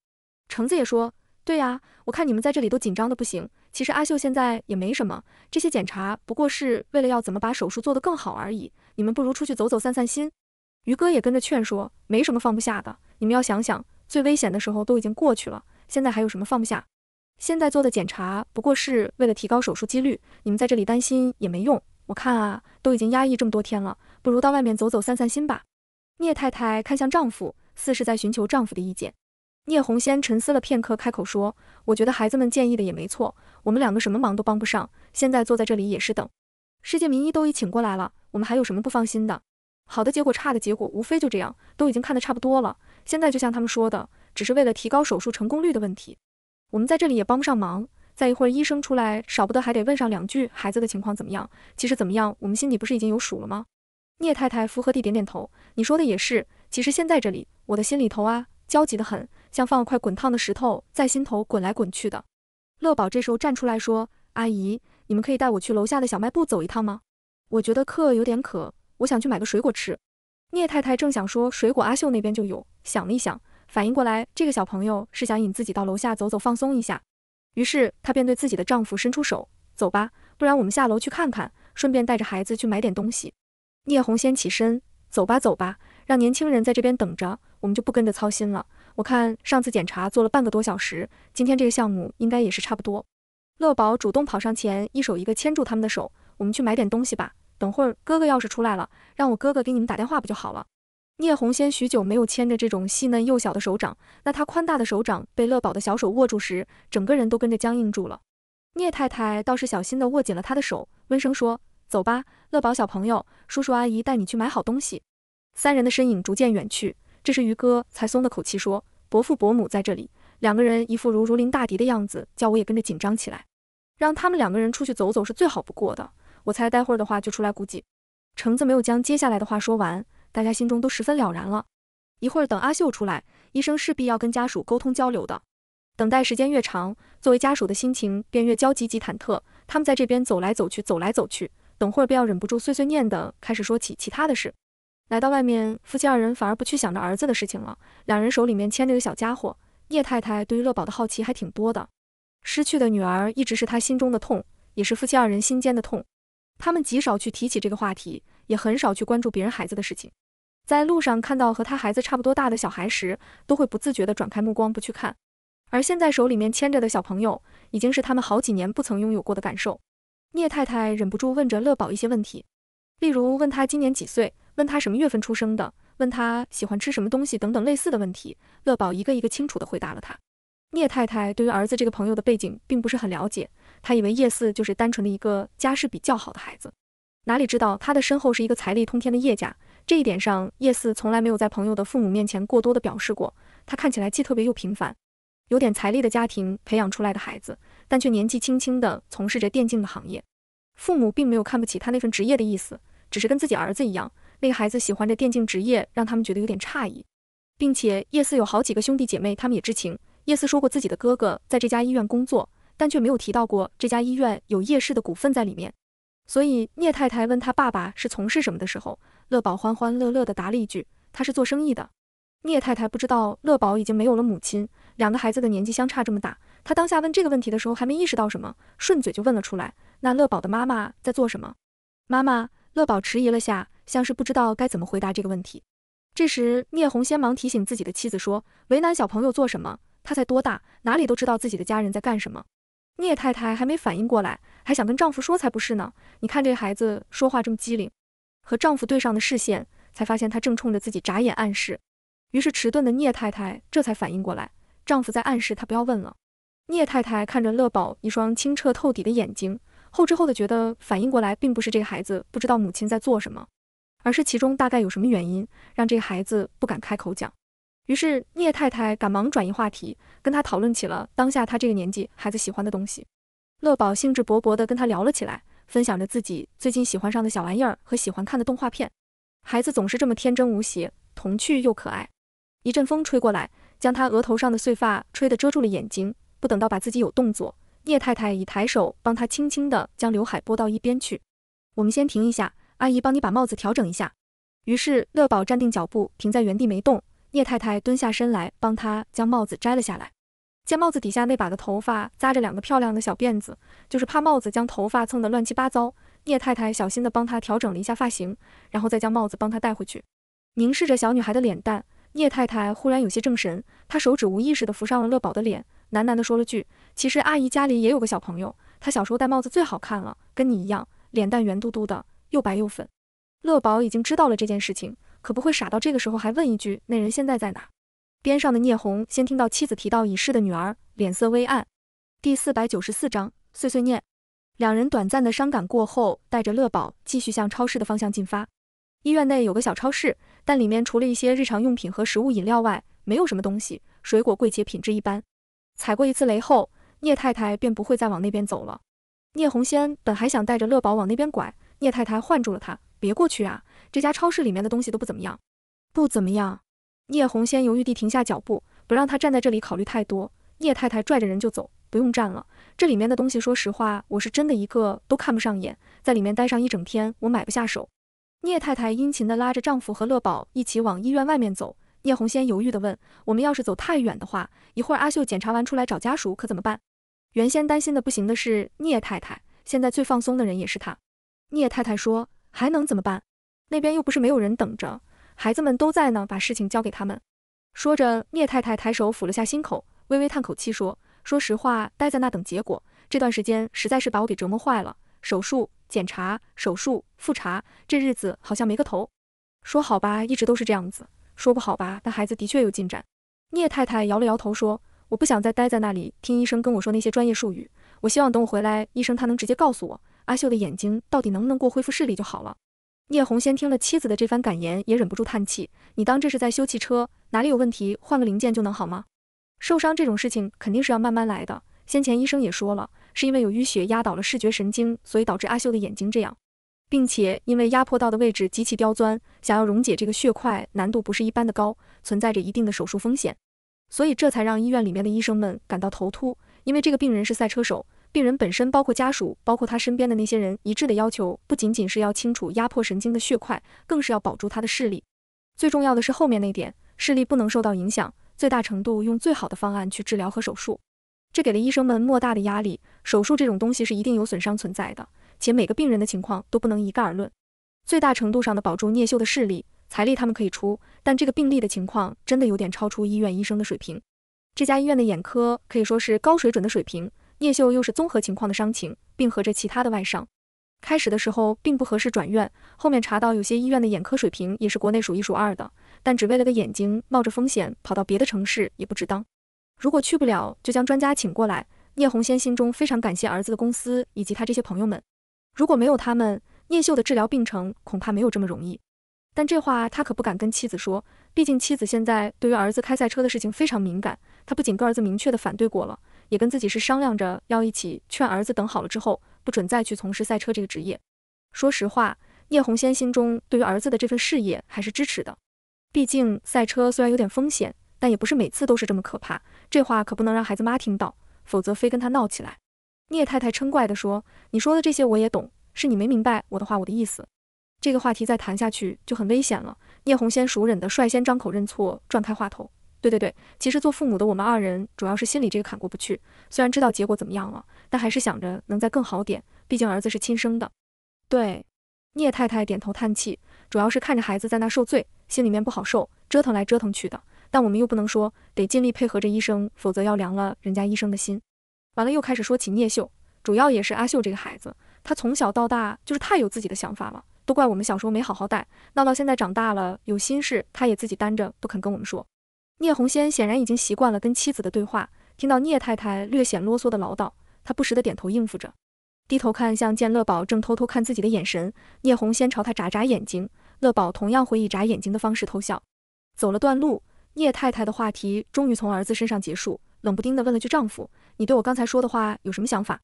橙子也说，对呀，我看你们在这里都紧张的不行。其实阿秀现在也没什么，这些检查不过是为了要怎么把手术做得更好而已。你们不如出去走走，散散心。于哥也跟着劝说，没什么放不下的，你们要想想，最危险的时候都已经过去了，现在还有什么放不下？现在做的检查不过是为了提高手术几率，你们在这里担心也没用。我看啊，都已经压抑这么多天了，不如到外面走走，散散心吧。聂太太看向丈夫，似是在寻求丈夫的意见。聂红仙沉思了片刻，开口说：“我觉得孩子们建议的也没错，我们两个什么忙都帮不上，现在坐在这里也是等。世界名医都已请过来了，我们还有什么不放心的？好的结果，差的结果，无非就这样，都已经看得差不多了。现在就像他们说的，只是为了提高手术成功率的问题，我们在这里也帮不上忙。再一会儿医生出来，少不得还得问上两句孩子的情况怎么样，其实怎么样，我们心里不是已经有数了吗？”聂太太附和地点点头：“你说的也是，其实现在这里，我的心里头啊，焦急得很。”像放了块滚烫的石头在心头滚来滚去的，乐宝这时候站出来说：“阿姨，你们可以带我去楼下的小卖部走一趟吗？我觉得渴有点渴，我想去买个水果吃。”聂太太正想说水果，阿秀那边就有，想了一想，反应过来这个小朋友是想引自己到楼下走走放松一下，于是她便对自己的丈夫伸出手：“走吧，不然我们下楼去看看，顺便带着孩子去买点东西。”聂红先起身：“走吧，走吧，让年轻人在这边等着，我们就不跟着操心了。”我看上次检查做了半个多小时，今天这个项目应该也是差不多。乐宝主动跑上前，一手一个牵住他们的手，我们去买点东西吧。等会儿哥哥要是出来了，让我哥哥给你们打电话不就好了？聂红仙许久没有牵着这种细嫩幼小的手掌，那他宽大的手掌被乐宝的小手握住时，整个人都跟着僵硬住了。聂太太倒是小心地握紧了他的手，温声说：“走吧，乐宝小朋友，叔叔阿姨带你去买好东西。”三人的身影逐渐远去。这时，于哥才松了口气，说：“伯父伯母在这里。”两个人一副如如临大敌的样子，叫我也跟着紧张起来。让他们两个人出去走走是最好不过的。我猜待会儿的话就出来，估计橙子没有将接下来的话说完，大家心中都十分了然了。一会儿等阿秀出来，医生势必要跟家属沟通交流的。等待时间越长，作为家属的心情便越焦急及忐忑。他们在这边走来走去，走来走去，等会儿便要忍不住碎碎念的开始说起其他的事。来到外面，夫妻二人反而不去想着儿子的事情了。两人手里面牵着个小家伙，聂太太对于乐宝的好奇还挺多的。失去的女儿一直是她心中的痛，也是夫妻二人心间的痛。他们极少去提起这个话题，也很少去关注别人孩子的事情。在路上看到和他孩子差不多大的小孩时，都会不自觉地转开目光，不去看。而现在手里面牵着的小朋友，已经是他们好几年不曾拥有过的感受。聂太太忍不住问着乐宝一些问题，例如问他今年几岁。问他什么月份出生的，问他喜欢吃什么东西等等类似的问题，乐宝一个一个清楚地回答了他。聂太太对于儿子这个朋友的背景并不是很了解，她以为叶四就是单纯的一个家世比较好的孩子，哪里知道他的身后是一个财力通天的叶家。这一点上，叶四从来没有在朋友的父母面前过多的表示过，他看起来既特别又平凡，有点财力的家庭培养出来的孩子，但却年纪轻轻的从事着电竞的行业，父母并没有看不起他那份职业的意思，只是跟自己儿子一样。那个孩子喜欢着电竞职业，让他们觉得有点诧异，并且叶四有好几个兄弟姐妹，他们也知情。叶四说过自己的哥哥在这家医院工作，但却没有提到过这家医院有叶氏的股份在里面。所以聂太太问他爸爸是从事什么的时候，乐宝欢欢乐乐的答了一句：“他是做生意的。”聂太太不知道乐宝已经没有了母亲，两个孩子的年纪相差这么大，他当下问这个问题的时候还没意识到什么，顺嘴就问了出来：“那乐宝的妈妈在做什么？”妈妈，乐宝迟疑了下。像是不知道该怎么回答这个问题。这时，聂红先忙提醒自己的妻子说：“为难小朋友做什么？他才多大，哪里都知道自己的家人在干什么。”聂太太还没反应过来，还想跟丈夫说：“才不是呢！你看这孩子说话这么机灵。”和丈夫对上的视线，才发现他正冲着自己眨眼暗示。于是迟钝的聂太太这才反应过来，丈夫在暗示她不要问了。聂太太看着乐宝一双清澈透底的眼睛，后知后觉觉得反应过来，并不是这个孩子不知道母亲在做什么。而是其中大概有什么原因，让这个孩子不敢开口讲。于是聂太太赶忙转移话题，跟他讨论起了当下他这个年纪孩子喜欢的东西。乐宝兴致勃勃地跟他聊了起来，分享着自己最近喜欢上的小玩意儿和喜欢看的动画片。孩子总是这么天真无邪，童趣又可爱。一阵风吹过来，将他额头上的碎发吹得遮住了眼睛。不等到把自己有动作，聂太太已抬手帮他轻轻地将刘海拨到一边去。我们先停一下。阿姨帮你把帽子调整一下。于是乐宝站定脚步，停在原地没动。聂太太蹲下身来，帮他将帽子摘了下来。见帽子底下那把的头发扎着两个漂亮的小辫子，就是怕帽子将头发蹭得乱七八糟。聂太太小心地帮他调整了一下发型，然后再将帽子帮他戴回去。凝视着小女孩的脸蛋，聂太太忽然有些正神，她手指无意识地扶上了乐宝的脸，喃喃地说了句：“其实阿姨家里也有个小朋友，她小时候戴帽子最好看了，跟你一样，脸蛋圆嘟嘟的。”又白又粉，乐宝已经知道了这件事情，可不会傻到这个时候还问一句那人现在在哪？边上的聂红先听到妻子提到已逝的女儿，脸色微暗。第四百九十四章碎碎念。两人短暂的伤感过后，带着乐宝继续向超市的方向进发。医院内有个小超市，但里面除了一些日常用品和食物饮料外，没有什么东西。水果柜且品质一般，踩过一次雷后，聂太太便不会再往那边走了。聂红仙本还想带着乐宝往那边拐。聂太太唤住了他，别过去啊！这家超市里面的东西都不怎么样，不怎么样。聂红仙犹豫地停下脚步，不让他站在这里考虑太多。聂太太拽着人就走，不用站了。这里面的东西，说实话，我是真的一个都看不上眼，在里面待上一整天，我买不下手。聂太太殷勤地拉着丈夫和乐宝一起往医院外面走。聂红仙犹豫地问，我们要是走太远的话，一会儿阿秀检查完出来找家属可怎么办？原先担心的不行的是聂太太，现在最放松的人也是她。聂太太说：“还能怎么办？那边又不是没有人等着，孩子们都在呢，把事情交给他们。”说着，聂太太抬手抚了下心口，微微叹口气说：“说实话，待在那等结果，这段时间实在是把我给折磨坏了。手术、检查、手术、复查，这日子好像没个头。说好吧，一直都是这样子；说不好吧，但孩子的确有进展。”聂太太摇了摇头说：“我不想再待在那里听医生跟我说那些专业术语，我希望等我回来，医生他能直接告诉我。”阿秀的眼睛到底能不能过？恢复视力就好了。聂红先听了妻子的这番感言，也忍不住叹气。你当这是在修汽车，哪里有问题，换个零件就能好吗？受伤这种事情肯定是要慢慢来的。先前医生也说了，是因为有淤血压倒了视觉神经，所以导致阿秀的眼睛这样，并且因为压迫到的位置极其刁钻，想要溶解这个血块难度不是一般的高，存在着一定的手术风险，所以这才让医院里面的医生们感到头秃。因为这个病人是赛车手。病人本身，包括家属，包括他身边的那些人，一致的要求不仅仅是要清除压迫神经的血块，更是要保住他的视力。最重要的是后面那点，视力不能受到影响，最大程度用最好的方案去治疗和手术。这给了医生们莫大的压力。手术这种东西是一定有损伤存在的，且每个病人的情况都不能一概而论。最大程度上的保住聂秀的视力，财力他们可以出，但这个病例的情况真的有点超出医院医生的水平。这家医院的眼科可以说是高水准的水平。聂秀又是综合情况的伤情，并合着其他的外伤，开始的时候并不合适转院，后面查到有些医院的眼科水平也是国内数一数二的，但只为了个眼睛冒着风险跑到别的城市也不值当。如果去不了，就将专家请过来。聂红先心中非常感谢儿子的公司以及他这些朋友们，如果没有他们，聂秀的治疗病程恐怕没有这么容易。但这话他可不敢跟妻子说，毕竟妻子现在对于儿子开赛车的事情非常敏感，他不仅跟儿子明确的反对过了。也跟自己是商量着要一起劝儿子，等好了之后不准再去从事赛车这个职业。说实话，叶红仙心中对于儿子的这份事业还是支持的，毕竟赛车虽然有点风险，但也不是每次都是这么可怕。这话可不能让孩子妈听到，否则非跟他闹起来。聂太太嗔怪地说：“你说的这些我也懂，是你没明白我的话，我的意思。这个话题再谈下去就很危险了。”聂红先熟忍地率先张口认错，转开话头。对对对，其实做父母的我们二人主要是心里这个坎过不去。虽然知道结果怎么样了，但还是想着能再更好点。毕竟儿子是亲生的。对，聂太太点头叹气，主要是看着孩子在那受罪，心里面不好受，折腾来折腾去的。但我们又不能说，得尽力配合着医生，否则要凉了人家医生的心。完了又开始说起聂秀，主要也是阿秀这个孩子，他从小到大就是太有自己的想法了，都怪我们小时候没好好带，闹到现在长大了有心事，他也自己担着，不肯跟我们说。聂红仙显然已经习惯了跟妻子的对话，听到聂太太略显啰嗦的唠叨，他不时的点头应付着。低头看向见乐宝正偷偷看自己的眼神，聂红仙朝他眨眨眼睛，乐宝同样会以眨眼睛的方式偷笑。走了段路，聂太太的话题终于从儿子身上结束，冷不丁的问了句：“丈夫，你对我刚才说的话有什么想法？”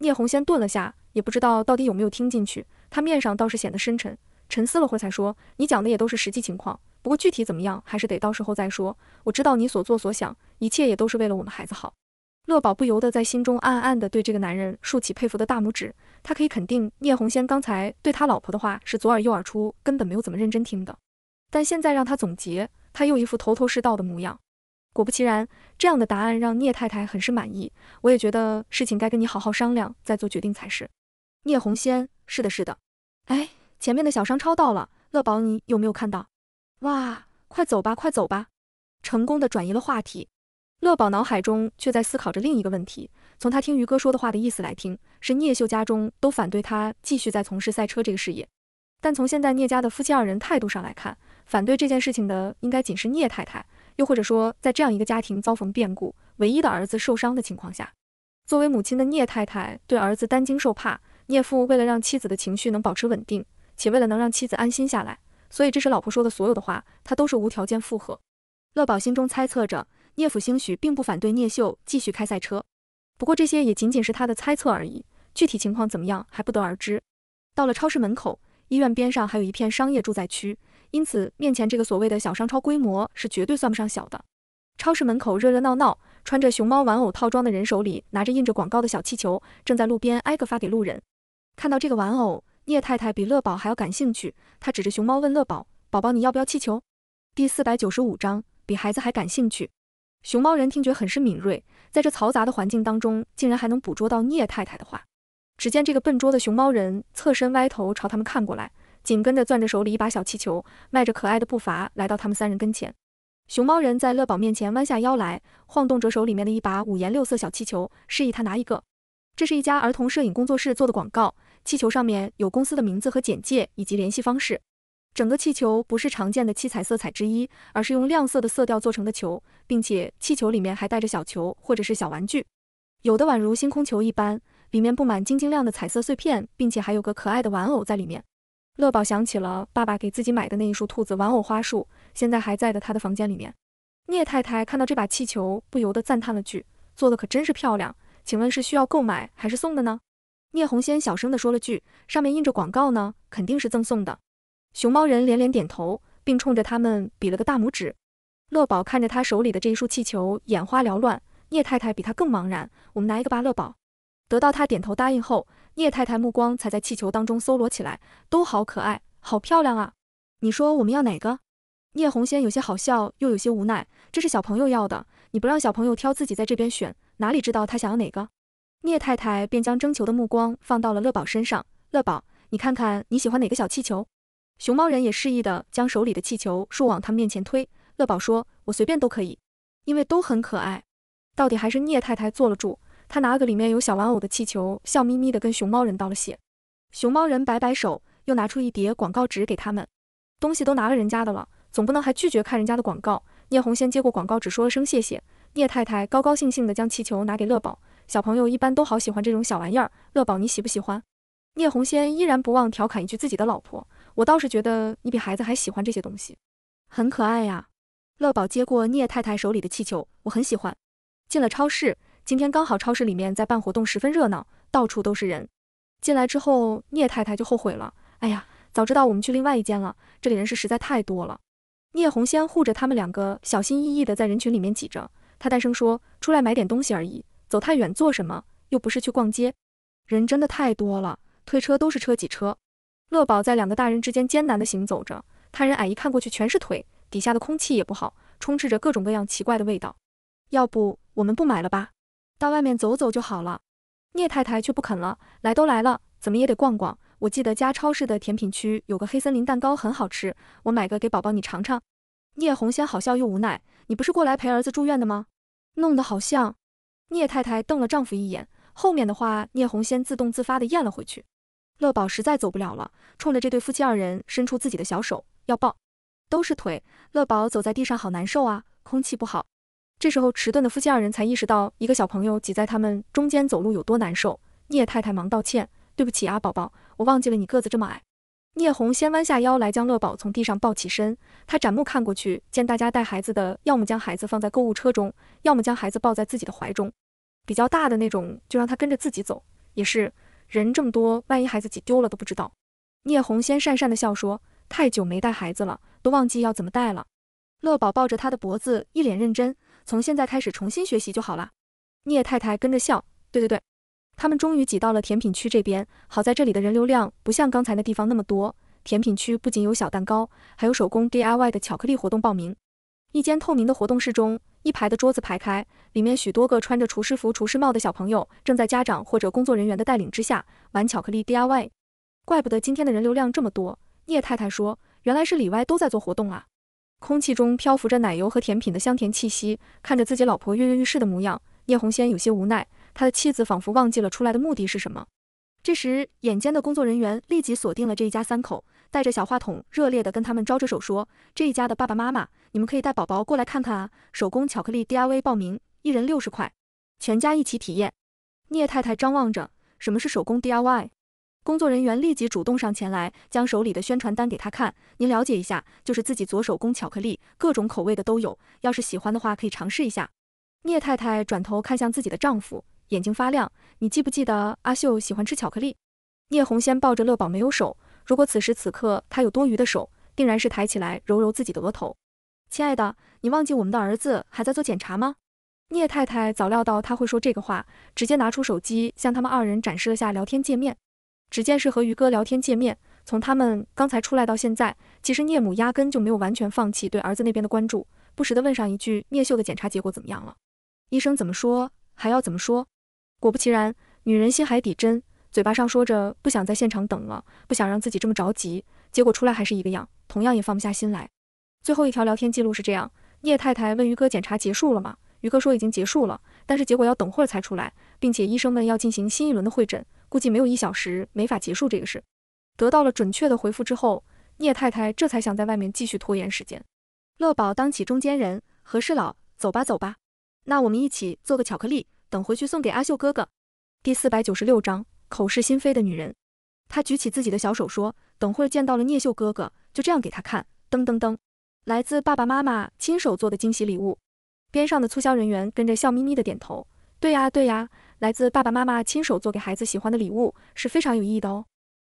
聂红仙顿了下，也不知道到底有没有听进去，他面上倒是显得深沉，沉思了会才说：“你讲的也都是实际情况。”不过具体怎么样，还是得到时候再说。我知道你所做所想，一切也都是为了我们孩子好。乐宝不由得在心中暗暗地对这个男人竖起佩服的大拇指。他可以肯定，聂红仙刚才对他老婆的话是左耳右耳出，根本没有怎么认真听的。但现在让他总结，他又一副头头是道的模样。果不其然，这样的答案让聂太太很是满意。我也觉得事情该跟你好好商量，再做决定才是。聂红仙，是的，是的。哎，前面的小商超到了，乐宝，你有没有看到？哇，快走吧，快走吧！成功的转移了话题，乐宝脑海中却在思考着另一个问题。从他听于哥说的话的意思来听，是聂秀家中都反对他继续在从事赛车这个事业。但从现在聂家的夫妻二人态度上来看，反对这件事情的应该仅是聂太太。又或者说，在这样一个家庭遭逢变故，唯一的儿子受伤的情况下，作为母亲的聂太太对儿子担惊受怕，聂父为了让妻子的情绪能保持稳定，且为了能让妻子安心下来。所以，这时老婆说的所有的话，他都是无条件附和。乐宝心中猜测着，聂府兴许并不反对聂秀继续开赛车，不过这些也仅仅是他的猜测而已，具体情况怎么样还不得而知。到了超市门口，医院边上还有一片商业住宅区，因此面前这个所谓的小商超规模是绝对算不上小的。超市门口热热闹闹，穿着熊猫玩偶套装的人手里拿着印着广告的小气球，正在路边挨个发给路人。看到这个玩偶。聂太太比乐宝还要感兴趣，她指着熊猫问乐宝：“宝宝，你要不要气球？”第四百九十五章比孩子还感兴趣。熊猫人听觉很是敏锐，在这嘈杂的环境当中，竟然还能捕捉到聂太太的话。只见这个笨拙的熊猫人侧身歪头朝他们看过来，紧跟着攥着手里一把小气球，迈着可爱的步伐来到他们三人跟前。熊猫人在乐宝面前弯下腰来，晃动着手里面的一把五颜六色小气球，示意他拿一个。这是一家儿童摄影工作室做的广告。气球上面有公司的名字和简介以及联系方式，整个气球不是常见的七彩色彩之一，而是用亮色的色调做成的球，并且气球里面还带着小球或者是小玩具，有的宛如星空球一般，里面布满晶晶亮的彩色碎片，并且还有个可爱的玩偶在里面。乐宝想起了爸爸给自己买的那一束兔子玩偶花束，现在还在的他的房间里面。聂太太看到这把气球，不由得赞叹了句：“做的可真是漂亮，请问是需要购买还是送的呢？”聂红仙小声地说了句：“上面印着广告呢，肯定是赠送的。”熊猫人连连点头，并冲着他们比了个大拇指。乐宝看着他手里的这一束气球，眼花缭乱。聂太太比他更茫然：“我们拿一个吧，乐宝。”得到他点头答应后，聂太太目光才在气球当中搜罗起来，都好可爱，好漂亮啊！你说我们要哪个？聂红仙有些好笑，又有些无奈：“这是小朋友要的，你不让小朋友挑，自己在这边选，哪里知道他想要哪个？”聂太太便将征求的目光放到了乐宝身上。乐宝，你看看你喜欢哪个小气球？熊猫人也示意的将手里的气球竖往他面前推。乐宝说：“我随便都可以，因为都很可爱。”到底还是聂太太坐了住，他拿了个里面有小玩偶的气球，笑眯眯的跟熊猫人道了谢。熊猫人摆摆手，又拿出一叠广告纸给他们。东西都拿了人家的了，总不能还拒绝看人家的广告。聂红先接过广告纸，说了声谢谢。聂太太高高兴兴地将气球拿给乐宝。小朋友一般都好喜欢这种小玩意儿，乐宝你喜不喜欢？聂红仙依然不忘调侃一句自己的老婆，我倒是觉得你比孩子还喜欢这些东西，很可爱呀。乐宝接过聂太太手里的气球，我很喜欢。进了超市，今天刚好超市里面在办活动，十分热闹，到处都是人。进来之后，聂太太就后悔了，哎呀，早知道我们去另外一间了，这里人是实在太多了。聂红仙护着他们两个，小心翼翼的在人群里面挤着，他大声说，出来买点东西而已。走太远做什么？又不是去逛街，人真的太多了，推车都是车挤车。乐宝在两个大人之间艰难地行走着，他人矮，一看过去全是腿，底下的空气也不好，充斥着各种各样奇怪的味道。要不我们不买了吧，到外面走走就好了。聂太太却不肯了，来都来了，怎么也得逛逛。我记得家超市的甜品区有个黑森林蛋糕很好吃，我买个给宝宝你尝尝。聂红仙好笑又无奈，你不是过来陪儿子住院的吗？弄得好像。聂太太瞪了丈夫一眼，后面的话聂红先自动自发的咽了回去。乐宝实在走不了了，冲着这对夫妻二人伸出自己的小手要抱，都是腿，乐宝走在地上好难受啊，空气不好。这时候迟钝的夫妻二人才意识到一个小朋友挤在他们中间走路有多难受。聂太太忙道歉，对不起啊，宝宝，我忘记了你个子这么矮。聂红先弯下腰来将乐宝从地上抱起身，她展目看过去，见大家带孩子的，要么将孩子放在购物车中，要么将孩子抱在自己的怀中。比较大的那种，就让他跟着自己走。也是，人这么多，万一孩子挤丢了都不知道。聂红先讪讪的笑说：“太久没带孩子了，都忘记要怎么带了。”乐宝抱着他的脖子，一脸认真：“从现在开始重新学习就好了。”聂太太跟着笑：“对对对。”他们终于挤到了甜品区这边，好在这里的人流量不像刚才那地方那么多。甜品区不仅有小蛋糕，还有手工 DIY 的巧克力活动报名。一间透明的活动室中，一排的桌子排开。里面许多个穿着厨师服、厨师帽的小朋友，正在家长或者工作人员的带领之下玩巧克力 DIY，怪不得今天的人流量这么多。聂太太说，原来是里外都在做活动啊。空气中漂浮着奶油和甜品的香甜气息，看着自己老婆跃跃欲试的模样，聂红仙有些无奈，他的妻子仿佛忘记了出来的目的是什么。这时，眼尖的工作人员立即锁定了这一家三口，带着小话筒热烈的跟他们招着手说，这一家的爸爸妈妈，你们可以带宝宝过来看看啊，手工巧克力 DIY 报名。一人六十块，全家一起体验。聂太太张望着，什么是手工 DIY？工作人员立即主动上前来，将手里的宣传单给她看。您了解一下，就是自己做手工巧克力，各种口味的都有。要是喜欢的话，可以尝试一下。聂太太转头看向自己的丈夫，眼睛发亮。你记不记得阿秀喜欢吃巧克力？聂红仙抱着乐宝没有手，如果此时此刻她有多余的手，定然是抬起来揉揉自己的额头。亲爱的，你忘记我们的儿子还在做检查吗？聂太太早料到他会说这个话，直接拿出手机向他们二人展示了下聊天界面，只见是和于哥聊天界面。从他们刚才出来到现在，其实聂母压根就没有完全放弃对儿子那边的关注，不时的问上一句聂秀的检查结果怎么样了，医生怎么说，还要怎么说。果不其然，女人心海底针，嘴巴上说着不想在现场等了，不想让自己这么着急，结果出来还是一个样，同样也放不下心来。最后一条聊天记录是这样：聂太太问于哥检查结束了吗？于哥说已经结束了，但是结果要等会儿才出来，并且医生们要进行新一轮的会诊，估计没有一小时没法结束这个事。得到了准确的回复之后，聂太太这才想在外面继续拖延时间。乐宝当起中间人、何事老，走吧走吧，那我们一起做个巧克力，等回去送给阿秀哥哥。第四百九十六章口是心非的女人。她举起自己的小手说：“等会儿见到了聂秀哥哥，就这样给他看，噔噔噔，来自爸爸妈妈亲手做的惊喜礼物。”边上的促销人员跟着笑眯眯的点头，对呀对呀，来自爸爸妈妈亲手做给孩子喜欢的礼物是非常有意义的哦。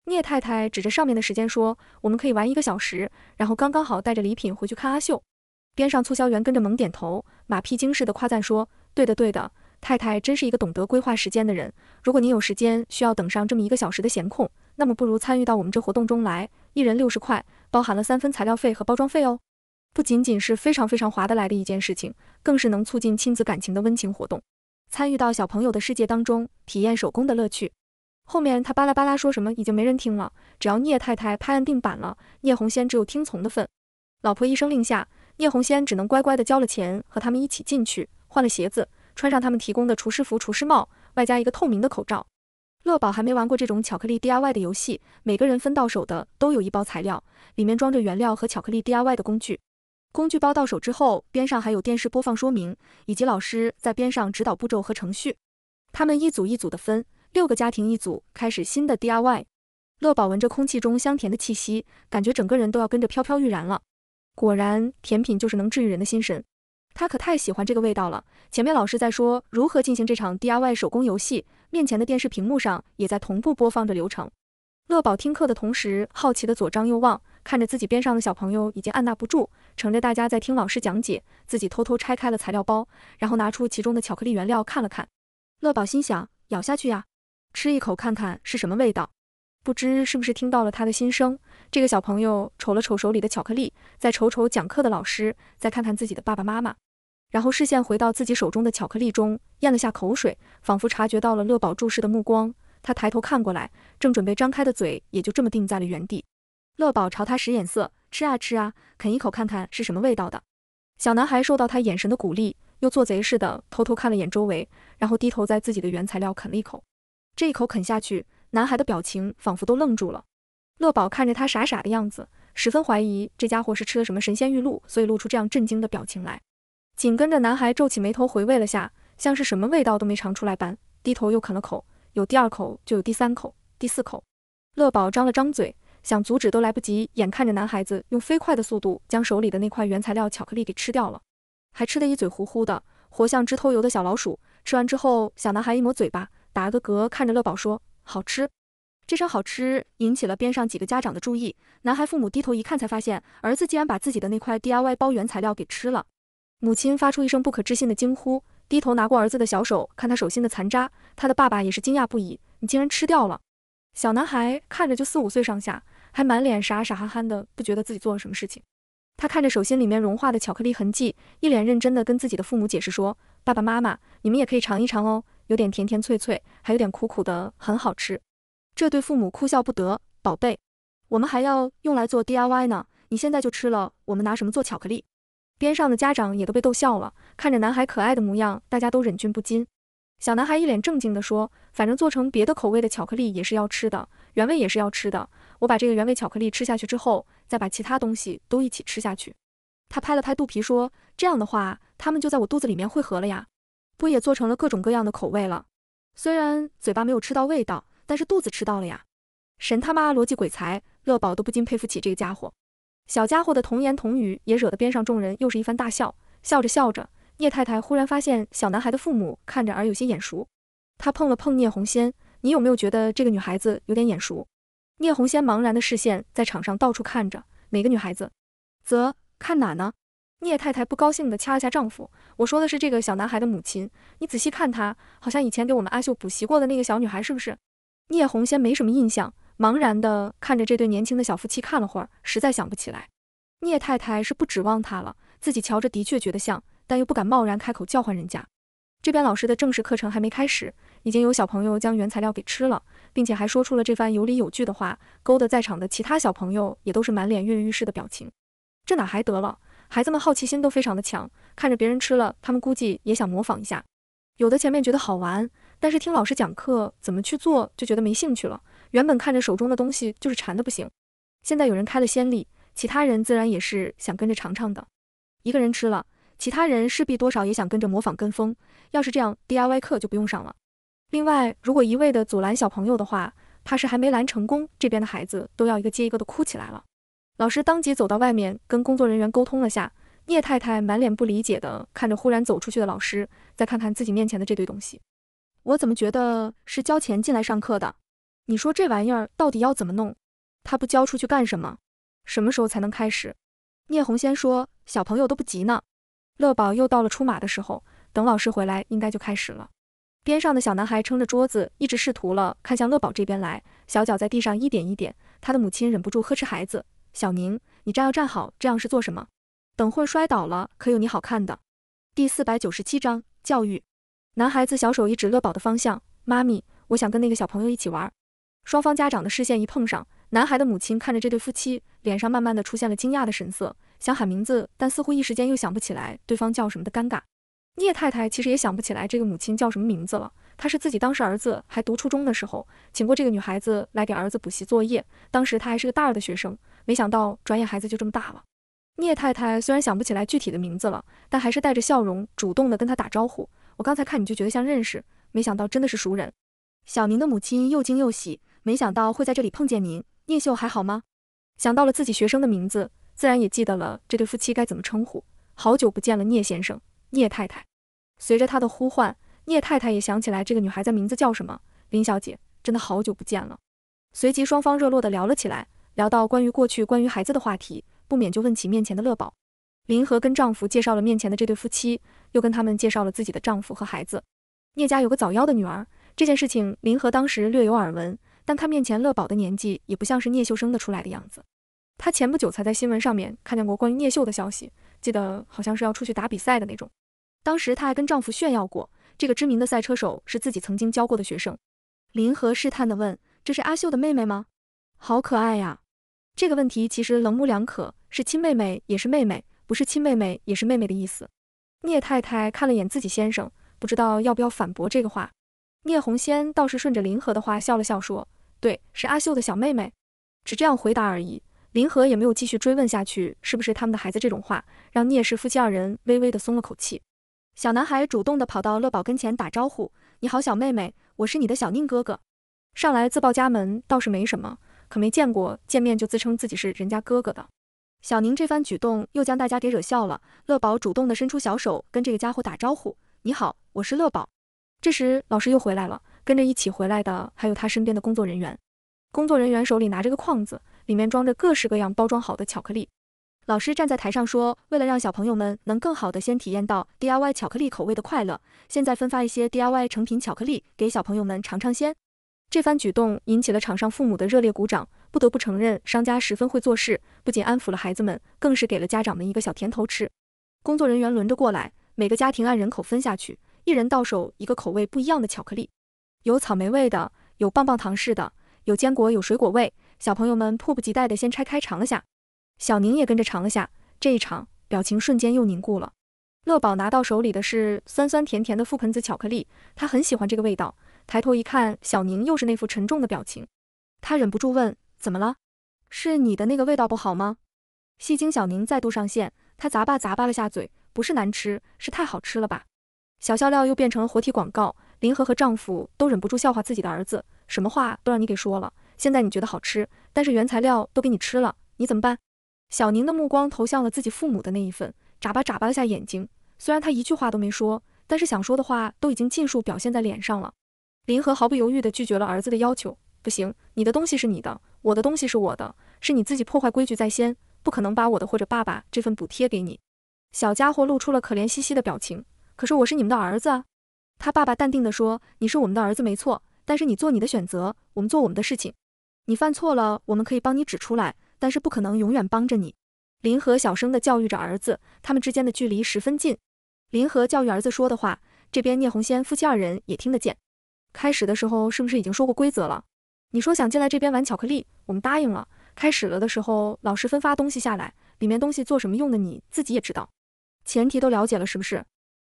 聂太太指着上面的时间说，我们可以玩一个小时，然后刚刚好带着礼品回去看阿秀。边上促销员跟着猛点头，马屁精似的夸赞说，对的对的，太太真是一个懂得规划时间的人。如果您有时间需要等上这么一个小时的闲空，那么不如参与到我们这活动中来，一人六十块，包含了三分材料费和包装费哦。不仅仅是非常非常划得来的一件事情，更是能促进亲子感情的温情活动。参与到小朋友的世界当中，体验手工的乐趣。后面他巴拉巴拉说什么，已经没人听了。只要聂太太拍案定板了，聂红仙只有听从的份。老婆一声令下，聂红仙只能乖乖的交了钱，和他们一起进去，换了鞋子，穿上他们提供的厨师服、厨师帽，外加一个透明的口罩。乐宝还没玩过这种巧克力 DIY 的游戏，每个人分到手的都有一包材料，里面装着原料和巧克力 DIY 的工具。工具包到手之后，边上还有电视播放说明，以及老师在边上指导步骤和程序。他们一组一组的分，六个家庭一组，开始新的 DIY。乐宝闻着空气中香甜的气息，感觉整个人都要跟着飘飘欲然了。果然，甜品就是能治愈人的心神，他可太喜欢这个味道了。前面老师在说如何进行这场 DIY 手工游戏，面前的电视屏幕上也在同步播放着流程。乐宝听课的同时，好奇的左张右望，看着自己边上的小朋友，已经按捺不住。乘着大家在听老师讲解，自己偷偷拆开了材料包，然后拿出其中的巧克力原料看了看。乐宝心想：咬下去呀，吃一口看看是什么味道。不知是不是听到了他的心声，这个小朋友瞅了瞅手里的巧克力，再瞅瞅讲课的老师，再看看自己的爸爸妈妈，然后视线回到自己手中的巧克力中，咽了下口水，仿佛察觉到了乐宝注视的目光，他抬头看过来，正准备张开的嘴也就这么定在了原地。乐宝朝他使眼色。吃啊吃啊，啃一口看看是什么味道的。小男孩受到他眼神的鼓励，又做贼似的偷偷看了眼周围，然后低头在自己的原材料啃了一口。这一口啃下去，男孩的表情仿佛都愣住了。乐宝看着他傻傻的样子，十分怀疑这家伙是吃了什么神仙玉露，所以露出这样震惊的表情来。紧跟着，男孩皱起眉头回味了下，像是什么味道都没尝出来般，低头又啃了口。有第二口就有第三口、第四口。乐宝张了张嘴。想阻止都来不及，眼看着男孩子用飞快的速度将手里的那块原材料巧克力给吃掉了，还吃得一嘴呼呼的，活像只偷油的小老鼠。吃完之后，小男孩一抹嘴巴，打了个嗝，看着乐宝说：“好吃。”这声“好吃”引起了边上几个家长的注意。男孩父母低头一看，才发现儿子竟然把自己的那块 DIY 包原材料给吃了。母亲发出一声不可置信的惊呼，低头拿过儿子的小手，看他手心的残渣。他的爸爸也是惊讶不已：“你竟然吃掉了！”小男孩看着就四五岁上下。还满脸傻傻憨憨的，不觉得自己做了什么事情。他看着手心里面融化的巧克力痕迹，一脸认真的跟自己的父母解释说：“爸爸妈妈，你们也可以尝一尝哦，有点甜甜脆脆，还有点苦苦的，很好吃。”这对父母哭笑不得：“宝贝，我们还要用来做 DIY 呢，你现在就吃了，我们拿什么做巧克力？”边上的家长也都被逗笑了，看着男孩可爱的模样，大家都忍俊不禁。小男孩一脸正经地说：“反正做成别的口味的巧克力也是要吃的，原味也是要吃的。”我把这个原味巧克力吃下去之后，再把其他东西都一起吃下去。他拍了拍肚皮说：“这样的话，他们就在我肚子里面汇合了呀，不也做成了各种各样的口味了？虽然嘴巴没有吃到味道，但是肚子吃到了呀！”神他妈逻辑鬼才，乐宝都不禁佩服起这个家伙。小家伙的童言童语也惹得边上众人又是一番大笑。笑着笑着，聂太太忽然发现小男孩的父母看着而有些眼熟，他碰了碰聂红仙：“你有没有觉得这个女孩子有点眼熟？”聂红仙茫然的视线在场上到处看着，哪个女孩子，则看哪呢？聂太太不高兴的掐了下丈夫，我说的是这个小男孩的母亲，你仔细看她，好像以前给我们阿秀补习过的那个小女孩，是不是？聂红仙没什么印象，茫然的看着这对年轻的小夫妻看了会儿，实在想不起来。聂太太是不指望他了，自己瞧着的确觉得像，但又不敢贸然开口叫唤人家。这边老师的正式课程还没开始，已经有小朋友将原材料给吃了。并且还说出了这番有理有据的话，勾得在场的其他小朋友也都是满脸跃跃欲试的表情。这哪还得了？孩子们好奇心都非常的强，看着别人吃了，他们估计也想模仿一下。有的前面觉得好玩，但是听老师讲课怎么去做，就觉得没兴趣了。原本看着手中的东西就是馋的不行，现在有人开了先例，其他人自然也是想跟着尝尝的。一个人吃了，其他人势必多少也想跟着模仿跟风。要是这样，DIY 课就不用上了。另外，如果一味的阻拦小朋友的话，怕是还没拦成功，这边的孩子都要一个接一个的哭起来了。老师当即走到外面跟工作人员沟通了下。聂太太满脸不理解的看着忽然走出去的老师，再看看自己面前的这堆东西，我怎么觉得是交钱进来上课的？你说这玩意儿到底要怎么弄？他不交出去干什么？什么时候才能开始？聂红仙说：“小朋友都不急呢，乐宝又到了出马的时候，等老师回来应该就开始了。”边上的小男孩撑着桌子，一直试图了看向乐宝这边来，小脚在地上一点一点。他的母亲忍不住呵斥孩子：“小宁，你站要站好，这样是做什么？等会儿摔倒了可有你好看的。”第四百九十七章教育。男孩子小手一指乐宝的方向：“妈咪，我想跟那个小朋友一起玩。”双方家长的视线一碰上，男孩的母亲看着这对夫妻，脸上慢慢的出现了惊讶的神色，想喊名字，但似乎一时间又想不起来对方叫什么的尴尬。聂太太其实也想不起来这个母亲叫什么名字了。她是自己当时儿子还读初中的时候，请过这个女孩子来给儿子补习作业。当时她还是个大二的学生，没想到转眼孩子就这么大了。聂太太虽然想不起来具体的名字了，但还是带着笑容主动的跟他打招呼。我刚才看你就觉得像认识，没想到真的是熟人。小宁的母亲又惊又喜，没想到会在这里碰见您。聂秀还好吗？想到了自己学生的名字，自然也记得了这对夫妻该怎么称呼。好久不见了，聂先生。聂太太，随着她的呼唤，聂太太也想起来这个女孩在名字叫什么。林小姐，真的好久不见了。随即双方热络的聊了起来，聊到关于过去、关于孩子的话题，不免就问起面前的乐宝。林和跟丈夫介绍了面前的这对夫妻，又跟他们介绍了自己的丈夫和孩子。聂家有个早夭的女儿，这件事情林和当时略有耳闻，但看面前乐宝的年纪，也不像是聂秀生的出来的样子。她前不久才在新闻上面看见过关于聂秀的消息，记得好像是要出去打比赛的那种。当时她还跟丈夫炫耀过，这个知名的赛车手是自己曾经教过的学生。林和试探的问：“这是阿秀的妹妹吗？好可爱呀！”这个问题其实模目两可，是亲妹妹也是妹妹，不是亲妹妹也是妹妹的意思。聂太太看了眼自己先生，不知道要不要反驳这个话。聂红仙倒是顺着林和的话笑了笑，说：“对，是阿秀的小妹妹。”只这样回答而已。林和也没有继续追问下去，是不是他们的孩子这种话，让聂氏夫妻二人微微的松了口气。小男孩主动地跑到乐宝跟前打招呼：“你好，小妹妹，我是你的小宁哥哥。”上来自报家门倒是没什么，可没见过见面就自称自己是人家哥哥的。小宁这番举动又将大家给惹笑了。乐宝主动地伸出小手跟这个家伙打招呼：“你好，我是乐宝。”这时老师又回来了，跟着一起回来的还有他身边的工作人员。工作人员手里拿着个筐子，里面装着各式各样包装好的巧克力。老师站在台上说：“为了让小朋友们能更好的先体验到 DIY 巧克力口味的快乐，现在分发一些 DIY 成品巧克力给小朋友们尝尝鲜。”这番举动引起了场上父母的热烈鼓掌。不得不承认，商家十分会做事，不仅安抚了孩子们，更是给了家长们一个小甜头吃。工作人员轮着过来，每个家庭按人口分下去，一人到手一个口味不一样的巧克力，有草莓味的，有棒棒糖式的，有坚果，有水果味。小朋友们迫不及待的先拆开尝了下。小宁也跟着尝了下，这一尝，表情瞬间又凝固了。乐宝拿到手里的是酸酸甜甜的覆盆子巧克力，他很喜欢这个味道。抬头一看，小宁又是那副沉重的表情，他忍不住问：“怎么了？是你的那个味道不好吗？”戏精小宁再度上线，他咂巴咂巴了下嘴，不是难吃，是太好吃了吧？小笑料又变成了活体广告，林和和丈夫都忍不住笑话自己的儿子：“什么话都让你给说了，现在你觉得好吃，但是原材料都给你吃了，你怎么办？”小宁的目光投向了自己父母的那一份，眨巴眨巴了下眼睛。虽然他一句话都没说，但是想说的话都已经尽数表现在脸上了。林和毫不犹豫地拒绝了儿子的要求：“不行，你的东西是你的，我的东西是我的，是你自己破坏规矩在先，不可能把我的或者爸爸这份补贴给你。”小家伙露出了可怜兮兮的表情：“可是我是你们的儿子。”他爸爸淡定地说：“你是我们的儿子没错，但是你做你的选择，我们做我们的事情。你犯错了，我们可以帮你指出来。”但是不可能永远帮着你，林和小声的教育着儿子，他们之间的距离十分近。林和教育儿子说的话，这边聂红仙夫妻二人也听得见。开始的时候是不是已经说过规则了？你说想进来这边玩巧克力，我们答应了。开始了的时候，老师分发东西下来，里面东西做什么用的，你自己也知道。前提都了解了，是不是？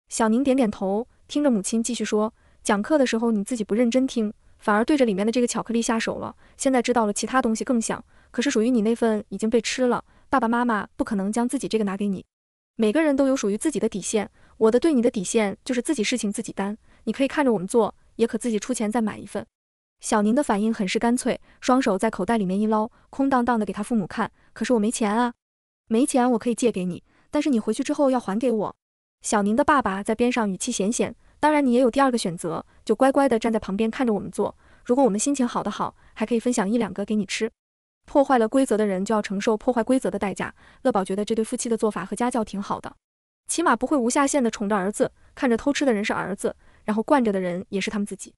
小宁点点头，听着母亲继续说，讲课的时候你自己不认真听，反而对着里面的这个巧克力下手了。现在知道了，其他东西更像，可是属于你那份已经被吃了，爸爸妈妈不可能将自己这个拿给你。每个人都有属于自己的底线，我的对你的底线就是自己事情自己担。你可以看着我们做，也可自己出钱再买一份。小宁的反应很是干脆，双手在口袋里面一捞，空荡荡的给他父母看。可是我没钱啊，没钱我可以借给你，但是你回去之后要还给我。小宁的爸爸在边上语气显显，当然你也有第二个选择，就乖乖的站在旁边看着我们做。如果我们心情好的好，还可以分享一两个给你吃。破坏了规则的人就要承受破坏规则的代价。乐宝觉得这对夫妻的做法和家教挺好的，起码不会无下限的宠着儿子，看着偷吃的人是儿子，然后惯着的人也是他们自己。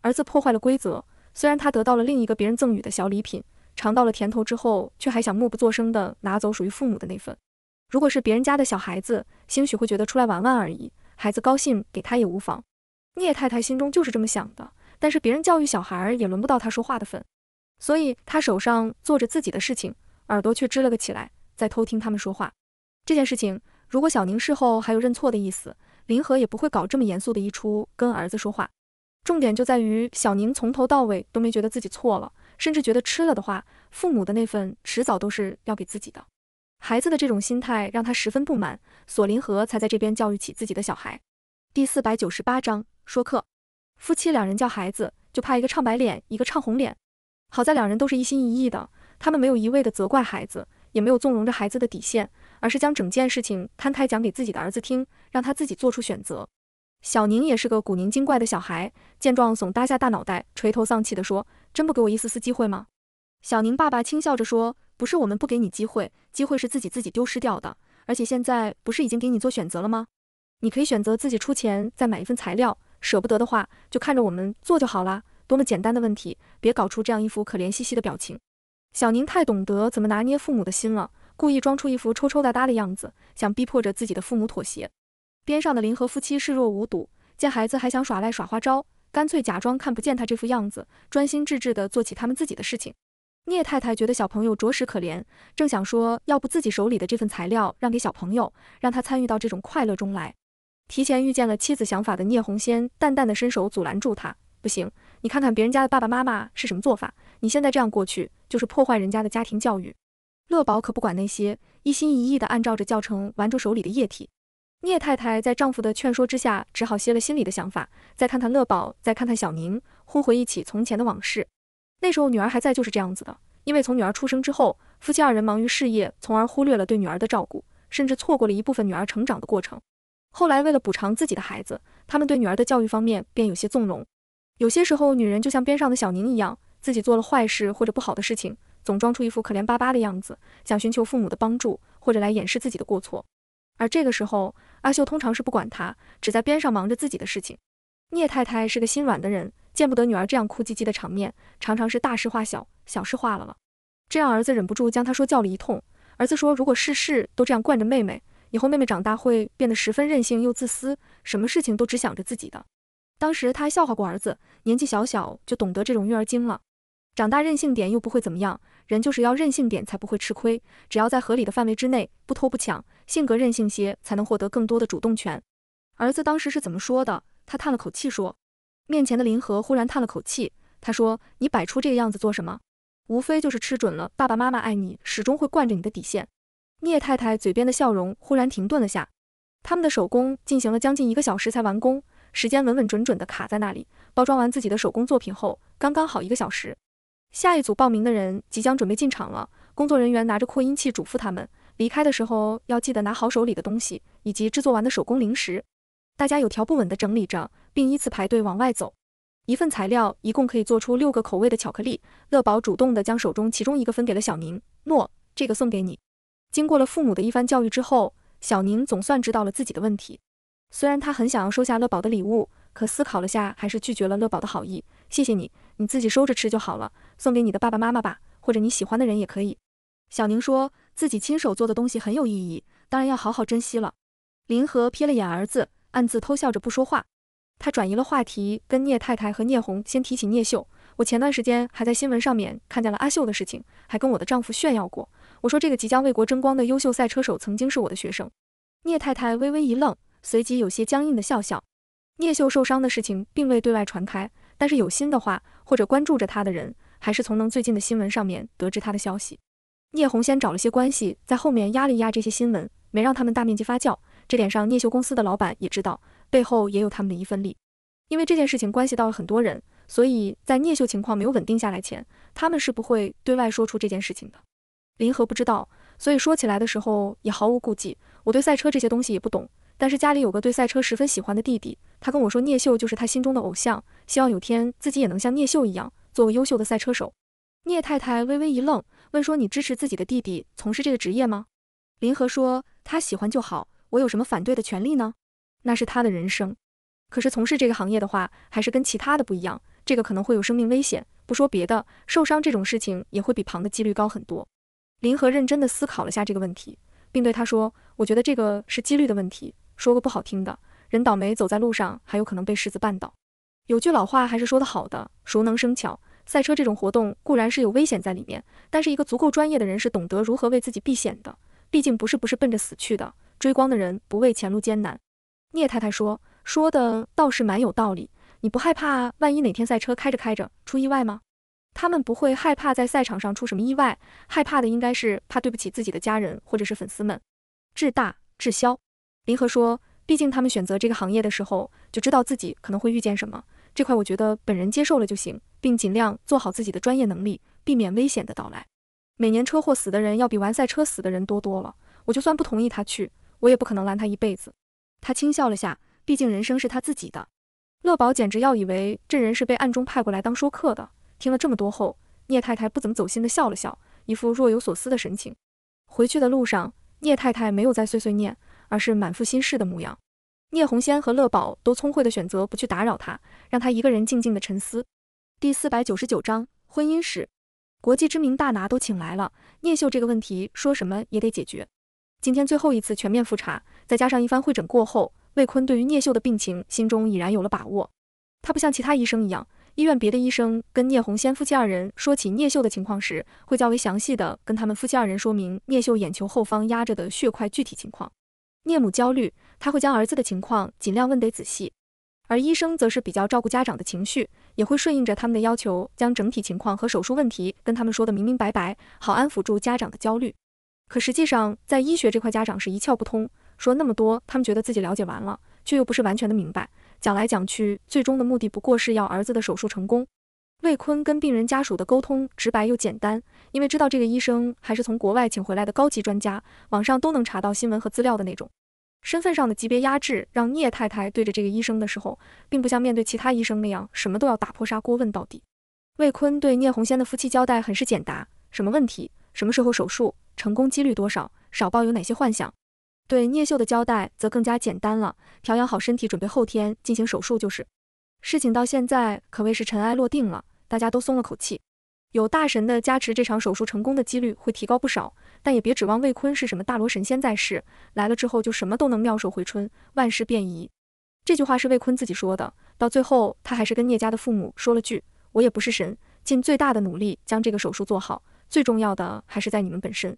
儿子破坏了规则，虽然他得到了另一个别人赠予的小礼品，尝到了甜头之后，却还想默不作声的拿走属于父母的那份。如果是别人家的小孩子，兴许会觉得出来玩玩而已，孩子高兴给他也无妨。聂太太心中就是这么想的，但是别人教育小孩也轮不到她说话的份。所以他手上做着自己的事情，耳朵却支了个起来，在偷听他们说话。这件事情，如果小宁事后还有认错的意思，林和也不会搞这么严肃的一出跟儿子说话。重点就在于小宁从头到尾都没觉得自己错了，甚至觉得吃了的话，父母的那份迟早都是要给自己的。孩子的这种心态让他十分不满，索林和才在这边教育起自己的小孩。第四百九十八章说客，夫妻两人叫孩子，就怕一个唱白脸，一个唱红脸。好在两人都是一心一意的，他们没有一味的责怪孩子，也没有纵容着孩子的底线，而是将整件事情摊开讲给自己的儿子听，让他自己做出选择。小宁也是个古灵精怪的小孩，见状耸耷下大脑袋，垂头丧气地说：“真不给我一丝丝机会吗？”小宁爸爸轻笑着说：“不是我们不给你机会，机会是自己自己丢失掉的。而且现在不是已经给你做选择了吗？你可以选择自己出钱再买一份材料，舍不得的话就看着我们做就好了。”多么简单的问题，别搞出这样一副可怜兮兮的表情。小宁太懂得怎么拿捏父母的心了，故意装出一副抽抽搭搭的样子，想逼迫着自己的父母妥协。边上的林和夫妻视若无睹，见孩子还想耍赖耍花招，干脆假装看不见他这副样子，专心致志地做起他们自己的事情。聂太太觉得小朋友着实可怜，正想说要不自己手里的这份材料让给小朋友，让他参与到这种快乐中来。提前遇见了妻子想法的聂红仙淡淡的伸手阻拦住他，不行。你看看别人家的爸爸妈妈是什么做法？你现在这样过去，就是破坏人家的家庭教育。乐宝可不管那些，一心一意的按照着教程玩着手里的液体。聂太太在丈夫的劝说之下，只好歇了心里的想法，再看看乐宝，再看看小宁，忽回忆起从前的往事。那时候女儿还在就是这样子的，因为从女儿出生之后，夫妻二人忙于事业，从而忽略了对女儿的照顾，甚至错过了一部分女儿成长的过程。后来为了补偿自己的孩子，他们对女儿的教育方面便有些纵容。有些时候，女人就像边上的小宁一样，自己做了坏事或者不好的事情，总装出一副可怜巴巴的样子，想寻求父母的帮助，或者来掩饰自己的过错。而这个时候，阿秀通常是不管她，只在边上忙着自己的事情。聂太太是个心软的人，见不得女儿这样哭唧唧的场面，常常是大事化小，小事化了了。这让儿子忍不住将她说叫了一通。儿子说，如果事事都这样惯着妹妹，以后妹妹长大会变得十分任性又自私，什么事情都只想着自己的。当时他还笑话过儿子，年纪小小就懂得这种育儿经了。长大任性点又不会怎么样，人就是要任性点才不会吃亏。只要在合理的范围之内，不偷不抢，性格任性些才能获得更多的主动权。儿子当时是怎么说的？他叹了口气说。面前的林和忽然叹了口气，他说：“你摆出这个样子做什么？无非就是吃准了爸爸妈妈爱你，始终会惯着你的底线。”聂太太嘴边的笑容忽然停顿了下。他们的手工进行了将近一个小时才完工。时间稳稳准准的卡在那里。包装完自己的手工作品后，刚刚好一个小时。下一组报名的人即将准备进场了。工作人员拿着扩音器嘱咐他们，离开的时候要记得拿好手里的东西以及制作完的手工零食。大家有条不紊的整理着，并依次排队往外走。一份材料一共可以做出六个口味的巧克力。乐宝主动的将手中其中一个分给了小宁。诺，这个送给你。经过了父母的一番教育之后，小宁总算知道了自己的问题。虽然他很想要收下乐宝的礼物，可思考了下，还是拒绝了乐宝的好意。谢谢你，你自己收着吃就好了，送给你的爸爸妈妈吧，或者你喜欢的人也可以。小宁说自己亲手做的东西很有意义，当然要好好珍惜了。林和瞥了眼儿子，暗自偷笑着不说话。他转移了话题，跟聂太太和聂红先提起聂秀。我前段时间还在新闻上面看见了阿秀的事情，还跟我的丈夫炫耀过。我说这个即将为国争光的优秀赛车手，曾经是我的学生。聂太太微微一愣。随即有些僵硬的笑笑，聂秀受伤的事情并未对外传开，但是有心的话或者关注着他的人，还是从能最近的新闻上面得知他的消息。聂红先找了些关系，在后面压了压这些新闻，没让他们大面积发酵。这点上，聂秀公司的老板也知道，背后也有他们的一份力。因为这件事情关系到了很多人，所以在聂秀情况没有稳定下来前，他们是不会对外说出这件事情的。林和不知道，所以说起来的时候也毫无顾忌。我对赛车这些东西也不懂。但是家里有个对赛车十分喜欢的弟弟，他跟我说聂秀就是他心中的偶像，希望有天自己也能像聂秀一样，做个优秀的赛车手。聂太太微微一愣，问说：“你支持自己的弟弟从事这个职业吗？”林和说：“他喜欢就好，我有什么反对的权利呢？那是他的人生。可是从事这个行业的话，还是跟其他的不一样，这个可能会有生命危险，不说别的，受伤这种事情也会比旁的几率高很多。”林和认真的思考了下这个问题，并对他说：“我觉得这个是几率的问题。”说个不好听的，人倒霉走在路上还有可能被石子绊倒。有句老话还是说得好的，熟能生巧。赛车这种活动固然是有危险在里面，但是一个足够专业的人是懂得如何为自己避险的。毕竟不是不是奔着死去的。追光的人不畏前路艰难。聂太太说说的倒是蛮有道理。你不害怕万一哪天赛车开着开着出意外吗？他们不会害怕在赛场上出什么意外，害怕的应该是怕对不起自己的家人或者是粉丝们。志大志消。林和说：“毕竟他们选择这个行业的时候，就知道自己可能会遇见什么。这块我觉得本人接受了就行，并尽量做好自己的专业能力，避免危险的到来。每年车祸死的人要比玩赛车死的人多多了。我就算不同意他去，我也不可能拦他一辈子。”他轻笑了下，毕竟人生是他自己的。乐宝简直要以为这人是被暗中派过来当说客的。听了这么多后，聂太太不怎么走心的笑了笑，一副若有所思的神情。回去的路上，聂太太没有再碎碎念。而是满腹心事的模样，聂红仙和乐宝都聪慧的选择不去打扰他，让他一个人静静的沉思。第四百九十九章婚姻史，国际知名大拿都请来了，聂秀这个问题说什么也得解决。今天最后一次全面复查，再加上一番会诊过后，魏坤对于聂秀的病情心中已然有了把握。他不像其他医生一样，医院别的医生跟聂红仙夫妻二人说起聂秀的情况时，会较为详细的跟他们夫妻二人说明聂秀眼球后方压着的血块具体情况。聂母焦虑，他会将儿子的情况尽量问得仔细，而医生则是比较照顾家长的情绪，也会顺应着他们的要求，将整体情况和手术问题跟他们说得明明白白，好安抚住家长的焦虑。可实际上，在医学这块，家长是一窍不通，说那么多，他们觉得自己了解完了，却又不是完全的明白。讲来讲去，最终的目的不过是要儿子的手术成功。魏坤跟病人家属的沟通直白又简单，因为知道这个医生还是从国外请回来的高级专家，网上都能查到新闻和资料的那种。身份上的级别压制让聂太太对着这个医生的时候，并不像面对其他医生那样，什么都要打破砂锅问到底。魏坤对聂红仙的夫妻交代很是简答，什么问题，什么时候手术，成功几率多少，少报有哪些幻想。对聂秀的交代则更加简单了，调养好身体，准备后天进行手术就是。事情到现在可谓是尘埃落定了。大家都松了口气，有大神的加持，这场手术成功的几率会提高不少。但也别指望魏坤是什么大罗神仙在世，来了之后就什么都能妙手回春，万事便宜。这句话是魏坤自己说的，到最后他还是跟聂家的父母说了句：“我也不是神，尽最大的努力将这个手术做好。最重要的还是在你们本身。”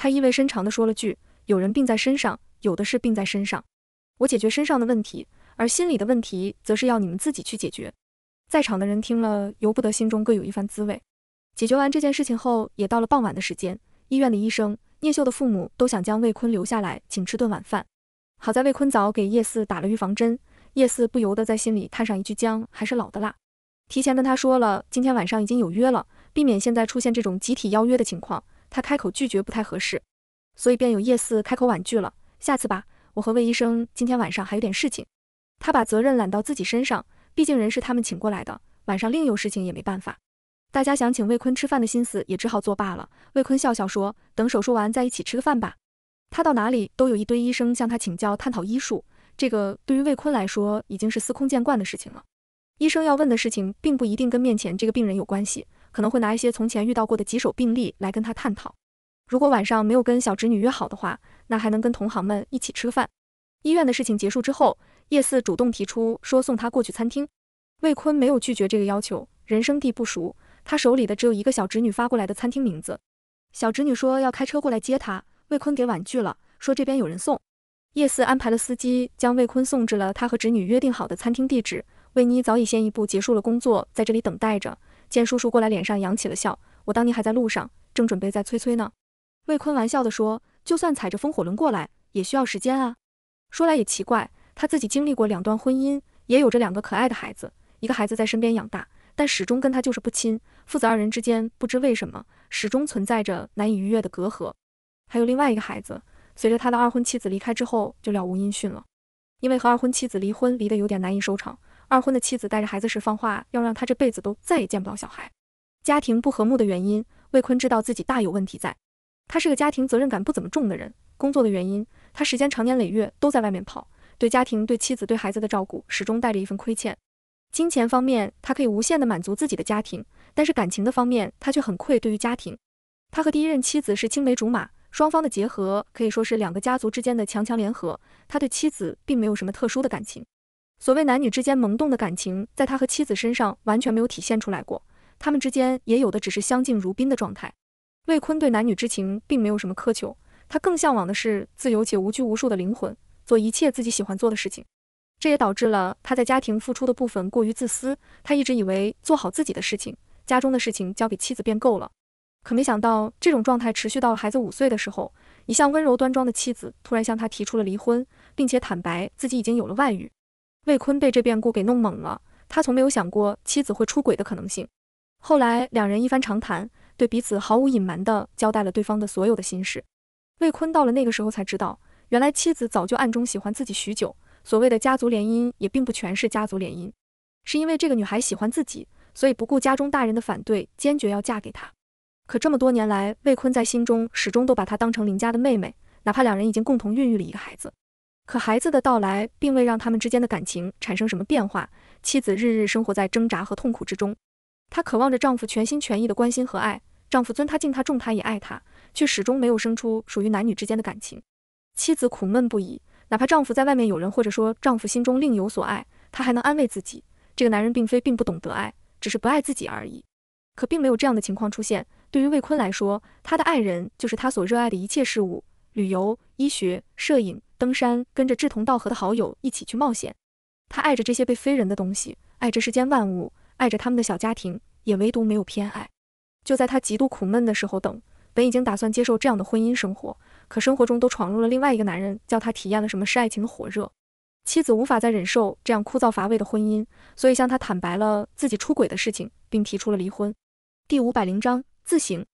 他意味深长地说了句：“有人病在身上，有的是病在身上。我解决身上的问题，而心理的问题则是要你们自己去解决。”在场的人听了，由不得心中各有一番滋味。解决完这件事情后，也到了傍晚的时间。医院的医生聂秀的父母都想将魏坤留下来，请吃顿晚饭。好在魏坤早给叶四打了预防针，叶四不由得在心里叹上一句：“姜还是老的辣。”提前跟他说了，今天晚上已经有约了，避免现在出现这种集体邀约的情况。他开口拒绝不太合适，所以便有叶四开口婉拒了：“下次吧，我和魏医生今天晚上还有点事情。”他把责任揽到自己身上。毕竟人是他们请过来的，晚上另有事情也没办法。大家想请魏坤吃饭的心思也只好作罢了。魏坤笑笑说：“等手术完再一起吃个饭吧。”他到哪里都有一堆医生向他请教、探讨医术，这个对于魏坤来说已经是司空见惯的事情了。医生要问的事情并不一定跟面前这个病人有关系，可能会拿一些从前遇到过的棘手病例来跟他探讨。如果晚上没有跟小侄女约好的话，那还能跟同行们一起吃个饭。医院的事情结束之后，叶四主动提出说送他过去餐厅，魏坤没有拒绝这个要求。人生地不熟，他手里的只有一个小侄女发过来的餐厅名字。小侄女说要开车过来接他，魏坤给婉拒了，说这边有人送。叶四安排了司机将魏坤送至了他和侄女约定好的餐厅地址。魏妮早已先一步结束了工作，在这里等待着。见叔叔过来，脸上扬起了笑。我当年还在路上，正准备再催催呢。魏坤玩笑地说，就算踩着风火轮过来，也需要时间啊。说来也奇怪，他自己经历过两段婚姻，也有着两个可爱的孩子，一个孩子在身边养大，但始终跟他就是不亲，父子二人之间不知为什么始终存在着难以逾越的隔阂。还有另外一个孩子，随着他的二婚妻子离开之后，就了无音讯了。因为和二婚妻子离婚离得有点难以收场，二婚的妻子带着孩子时放话要让他这辈子都再也见不到小孩。家庭不和睦的原因，魏坤知道自己大有问题在，他是个家庭责任感不怎么重的人，工作的原因。他时间长年累月都在外面跑，对家庭、对妻子、对孩子的照顾始终带着一份亏欠。金钱方面，他可以无限的满足自己的家庭，但是感情的方面，他却很愧对于家庭。他和第一任妻子是青梅竹马，双方的结合可以说是两个家族之间的强强联合。他对妻子并没有什么特殊的感情，所谓男女之间萌动的感情，在他和妻子身上完全没有体现出来过，他们之间也有的只是相敬如宾的状态。魏坤对男女之情并没有什么苛求。他更向往的是自由且无拘无束的灵魂，做一切自己喜欢做的事情。这也导致了他在家庭付出的部分过于自私。他一直以为做好自己的事情，家中的事情交给妻子便够了。可没想到，这种状态持续到了孩子五岁的时候，一向温柔端庄的妻子突然向他提出了离婚，并且坦白自己已经有了外遇。魏坤被这变故给弄懵了，他从没有想过妻子会出轨的可能性。后来两人一番长谈，对彼此毫无隐瞒地交代了对方的所有的心事。魏坤到了那个时候才知道，原来妻子早就暗中喜欢自己许久。所谓的家族联姻也并不全是家族联姻，是因为这个女孩喜欢自己，所以不顾家中大人的反对，坚决要嫁给他。可这么多年来，魏坤在心中始终都把她当成林家的妹妹，哪怕两人已经共同孕育了一个孩子。可孩子的到来并未让他们之间的感情产生什么变化。妻子日日生活在挣扎和痛苦之中，她渴望着丈夫全心全意的关心和爱，丈夫尊她敬她重她也爱她。却始终没有生出属于男女之间的感情，妻子苦闷不已。哪怕丈夫在外面有人，或者说丈夫心中另有所爱，她还能安慰自己，这个男人并非并不懂得爱，只是不爱自己而已。可并没有这样的情况出现。对于魏坤来说，他的爱人就是他所热爱的一切事物：旅游、医学、摄影、登山，跟着志同道合的好友一起去冒险。他爱着这些被非人的东西，爱着世间万物，爱着他们的小家庭，也唯独没有偏爱。就在他极度苦闷的时候，等。本已经打算接受这样的婚姻生活，可生活中都闯入了另外一个男人，叫他体验了什么是爱情的火热。妻子无法再忍受这样枯燥乏味的婚姻，所以向他坦白了自己出轨的事情，并提出了离婚。第五百零章自省，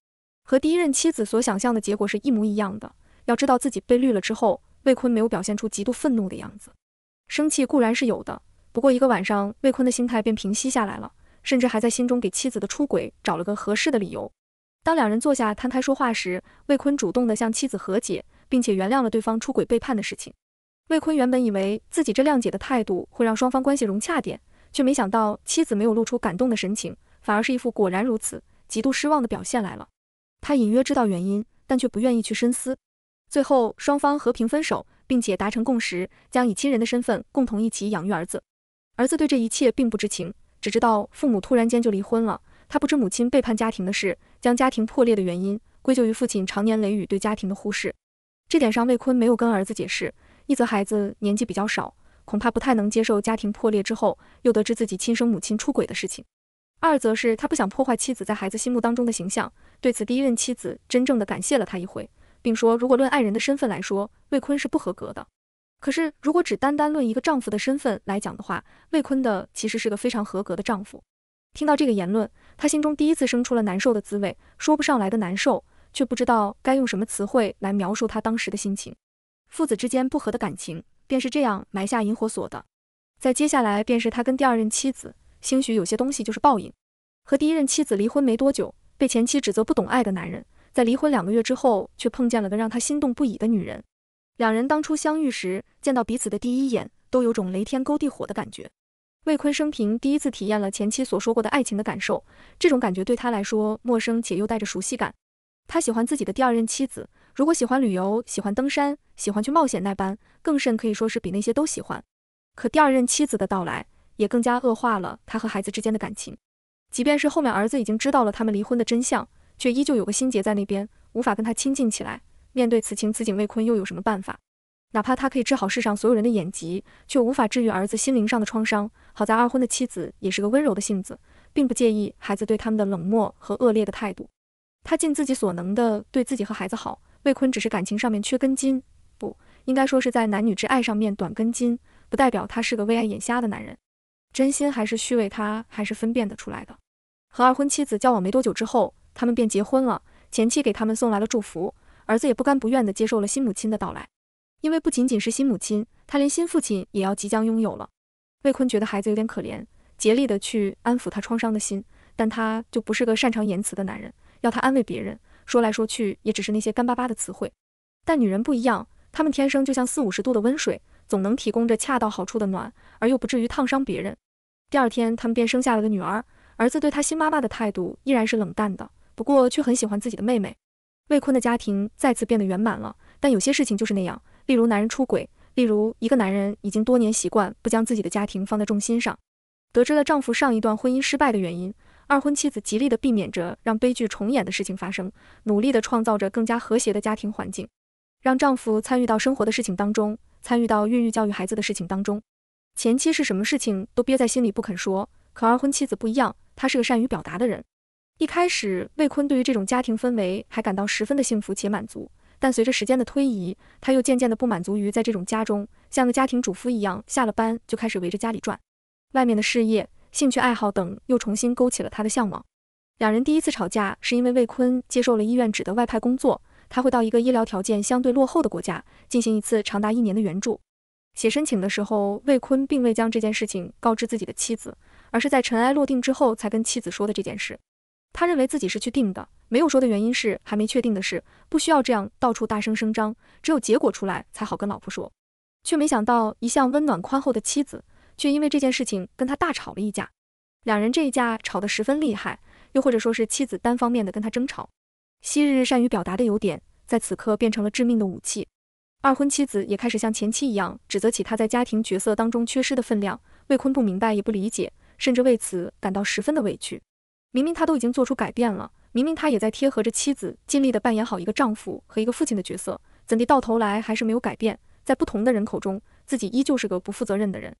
和第一任妻子所想象的结果是一模一样的。要知道自己被绿了之后，魏坤没有表现出极度愤怒的样子，生气固然是有的，不过一个晚上，魏坤的心态便平息下来了，甚至还在心中给妻子的出轨找了个合适的理由。当两人坐下摊开说话时，魏坤主动地向妻子和解，并且原谅了对方出轨背叛的事情。魏坤原本以为自己这谅解的态度会让双方关系融洽点，却没想到妻子没有露出感动的神情，反而是一副果然如此，极度失望的表现来了。他隐约知道原因，但却不愿意去深思。最后，双方和平分手，并且达成共识，将以亲人的身份共同一起养育儿子。儿子对这一切并不知情，只知道父母突然间就离婚了。他不知母亲背叛家庭的事。将家庭破裂的原因归咎于父亲常年累雨对家庭的忽视，这点上魏坤没有跟儿子解释。一则孩子年纪比较少，恐怕不太能接受家庭破裂之后又得知自己亲生母亲出轨的事情；二则是他不想破坏妻子在孩子心目当中的形象。对此，第一任妻子真正的感谢了他一回，并说如果论爱人的身份来说，魏坤是不合格的。可是如果只单单论一个丈夫的身份来讲的话，魏坤的其实是个非常合格的丈夫。听到这个言论。他心中第一次生出了难受的滋味，说不上来的难受，却不知道该用什么词汇来描述他当时的心情。父子之间不和的感情便是这样埋下引火索的。在接下来便是他跟第二任妻子，兴许有些东西就是报应。和第一任妻子离婚没多久，被前妻指责不懂爱的男人，在离婚两个月之后，却碰见了个让他心动不已的女人。两人当初相遇时，见到彼此的第一眼，都有种雷天勾地火的感觉。魏坤生平第一次体验了前妻所说过的爱情的感受，这种感觉对他来说陌生且又带着熟悉感。他喜欢自己的第二任妻子，如果喜欢旅游、喜欢登山、喜欢去冒险那般，更甚可以说是比那些都喜欢。可第二任妻子的到来，也更加恶化了他和孩子之间的感情。即便是后面儿子已经知道了他们离婚的真相，却依旧有个心结在那边，无法跟他亲近起来。面对此情此景，魏坤又有什么办法？哪怕他可以治好世上所有人的眼疾，却无法治愈儿子心灵上的创伤。好在二婚的妻子也是个温柔的性子，并不介意孩子对他们的冷漠和恶劣的态度。他尽自己所能的对自己和孩子好。魏坤只是感情上面缺根筋，不应该说是在男女之爱上面短根筋，不代表他是个为爱眼瞎的男人。真心还是虚伪，他还是分辨得出来的。和二婚妻子交往没多久之后，他们便结婚了。前妻给他们送来了祝福，儿子也不甘不愿的接受了新母亲的到来。因为不仅仅是新母亲，她连新父亲也要即将拥有了。魏坤觉得孩子有点可怜，竭力的去安抚他创伤的心，但他就不是个擅长言辞的男人，要他安慰别人，说来说去也只是那些干巴巴的词汇。但女人不一样，她们天生就像四五十度的温水，总能提供着恰到好处的暖，而又不至于烫伤别人。第二天，他们便生下了个女儿。儿子对他新妈妈的态度依然是冷淡的，不过却很喜欢自己的妹妹。魏坤的家庭再次变得圆满了，但有些事情就是那样。例如男人出轨，例如一个男人已经多年习惯不将自己的家庭放在重心上。得知了丈夫上一段婚姻失败的原因，二婚妻子极力的避免着让悲剧重演的事情发生，努力的创造着更加和谐的家庭环境，让丈夫参与到生活的事情当中，参与到孕育教育孩子的事情当中。前妻是什么事情都憋在心里不肯说，可二婚妻子不一样，她是个善于表达的人。一开始，魏坤对于这种家庭氛围还感到十分的幸福且满足。但随着时间的推移，他又渐渐地不满足于在这种家中，像个家庭主妇一样，下了班就开始围着家里转。外面的事业、兴趣爱好等又重新勾起了他的向往。两人第一次吵架是因为魏坤接受了医院指的外派工作，他会到一个医疗条件相对落后的国家进行一次长达一年的援助。写申请的时候，魏坤并未将这件事情告知自己的妻子，而是在尘埃落定之后才跟妻子说的这件事。他认为自己是去定的，没有说的原因是还没确定的事，不需要这样到处大声声张，只有结果出来才好跟老婆说。却没想到一向温暖宽厚的妻子，却因为这件事情跟他大吵了一架。两人这一架吵得十分厉害，又或者说是妻子单方面的跟他争吵。昔日善于表达的优点，在此刻变成了致命的武器。二婚妻子也开始像前妻一样指责起他在家庭角色当中缺失的分量。魏坤不明白也不理解，甚至为此感到十分的委屈。明明他都已经做出改变了，明明他也在贴合着妻子，尽力的扮演好一个丈夫和一个父亲的角色，怎地到头来还是没有改变？在不同的人口中，自己依旧是个不负责任的人。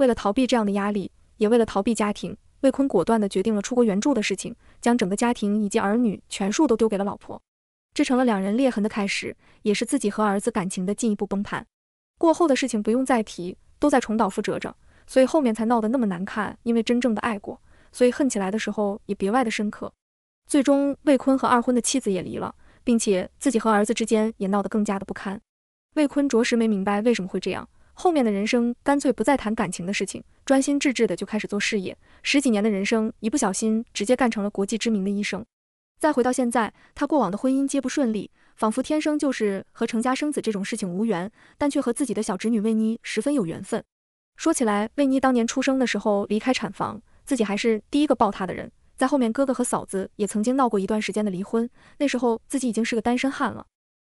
为了逃避这样的压力，也为了逃避家庭，魏坤果断地决定了出国援助的事情，将整个家庭以及儿女全数都丢给了老婆，这成了两人裂痕的开始，也是自己和儿子感情的进一步崩盘。过后的事情不用再提，都在重蹈覆辙着，所以后面才闹得那么难看，因为真正的爱过。所以恨起来的时候也别外的深刻。最终，魏坤和二婚的妻子也离了，并且自己和儿子之间也闹得更加的不堪。魏坤着实没明白为什么会这样，后面的人生干脆不再谈感情的事情，专心致志的就开始做事业。十几年的人生，一不小心直接干成了国际知名的医生。再回到现在，他过往的婚姻皆不顺利，仿佛天生就是和成家生子这种事情无缘，但却和自己的小侄女魏妮十分有缘分。说起来，魏妮当年出生的时候离开产房。自己还是第一个抱他的人，在后面哥哥和嫂子也曾经闹过一段时间的离婚，那时候自己已经是个单身汉了，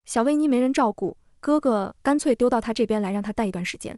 小维尼没人照顾，哥哥干脆丢到他这边来，让他带一段时间。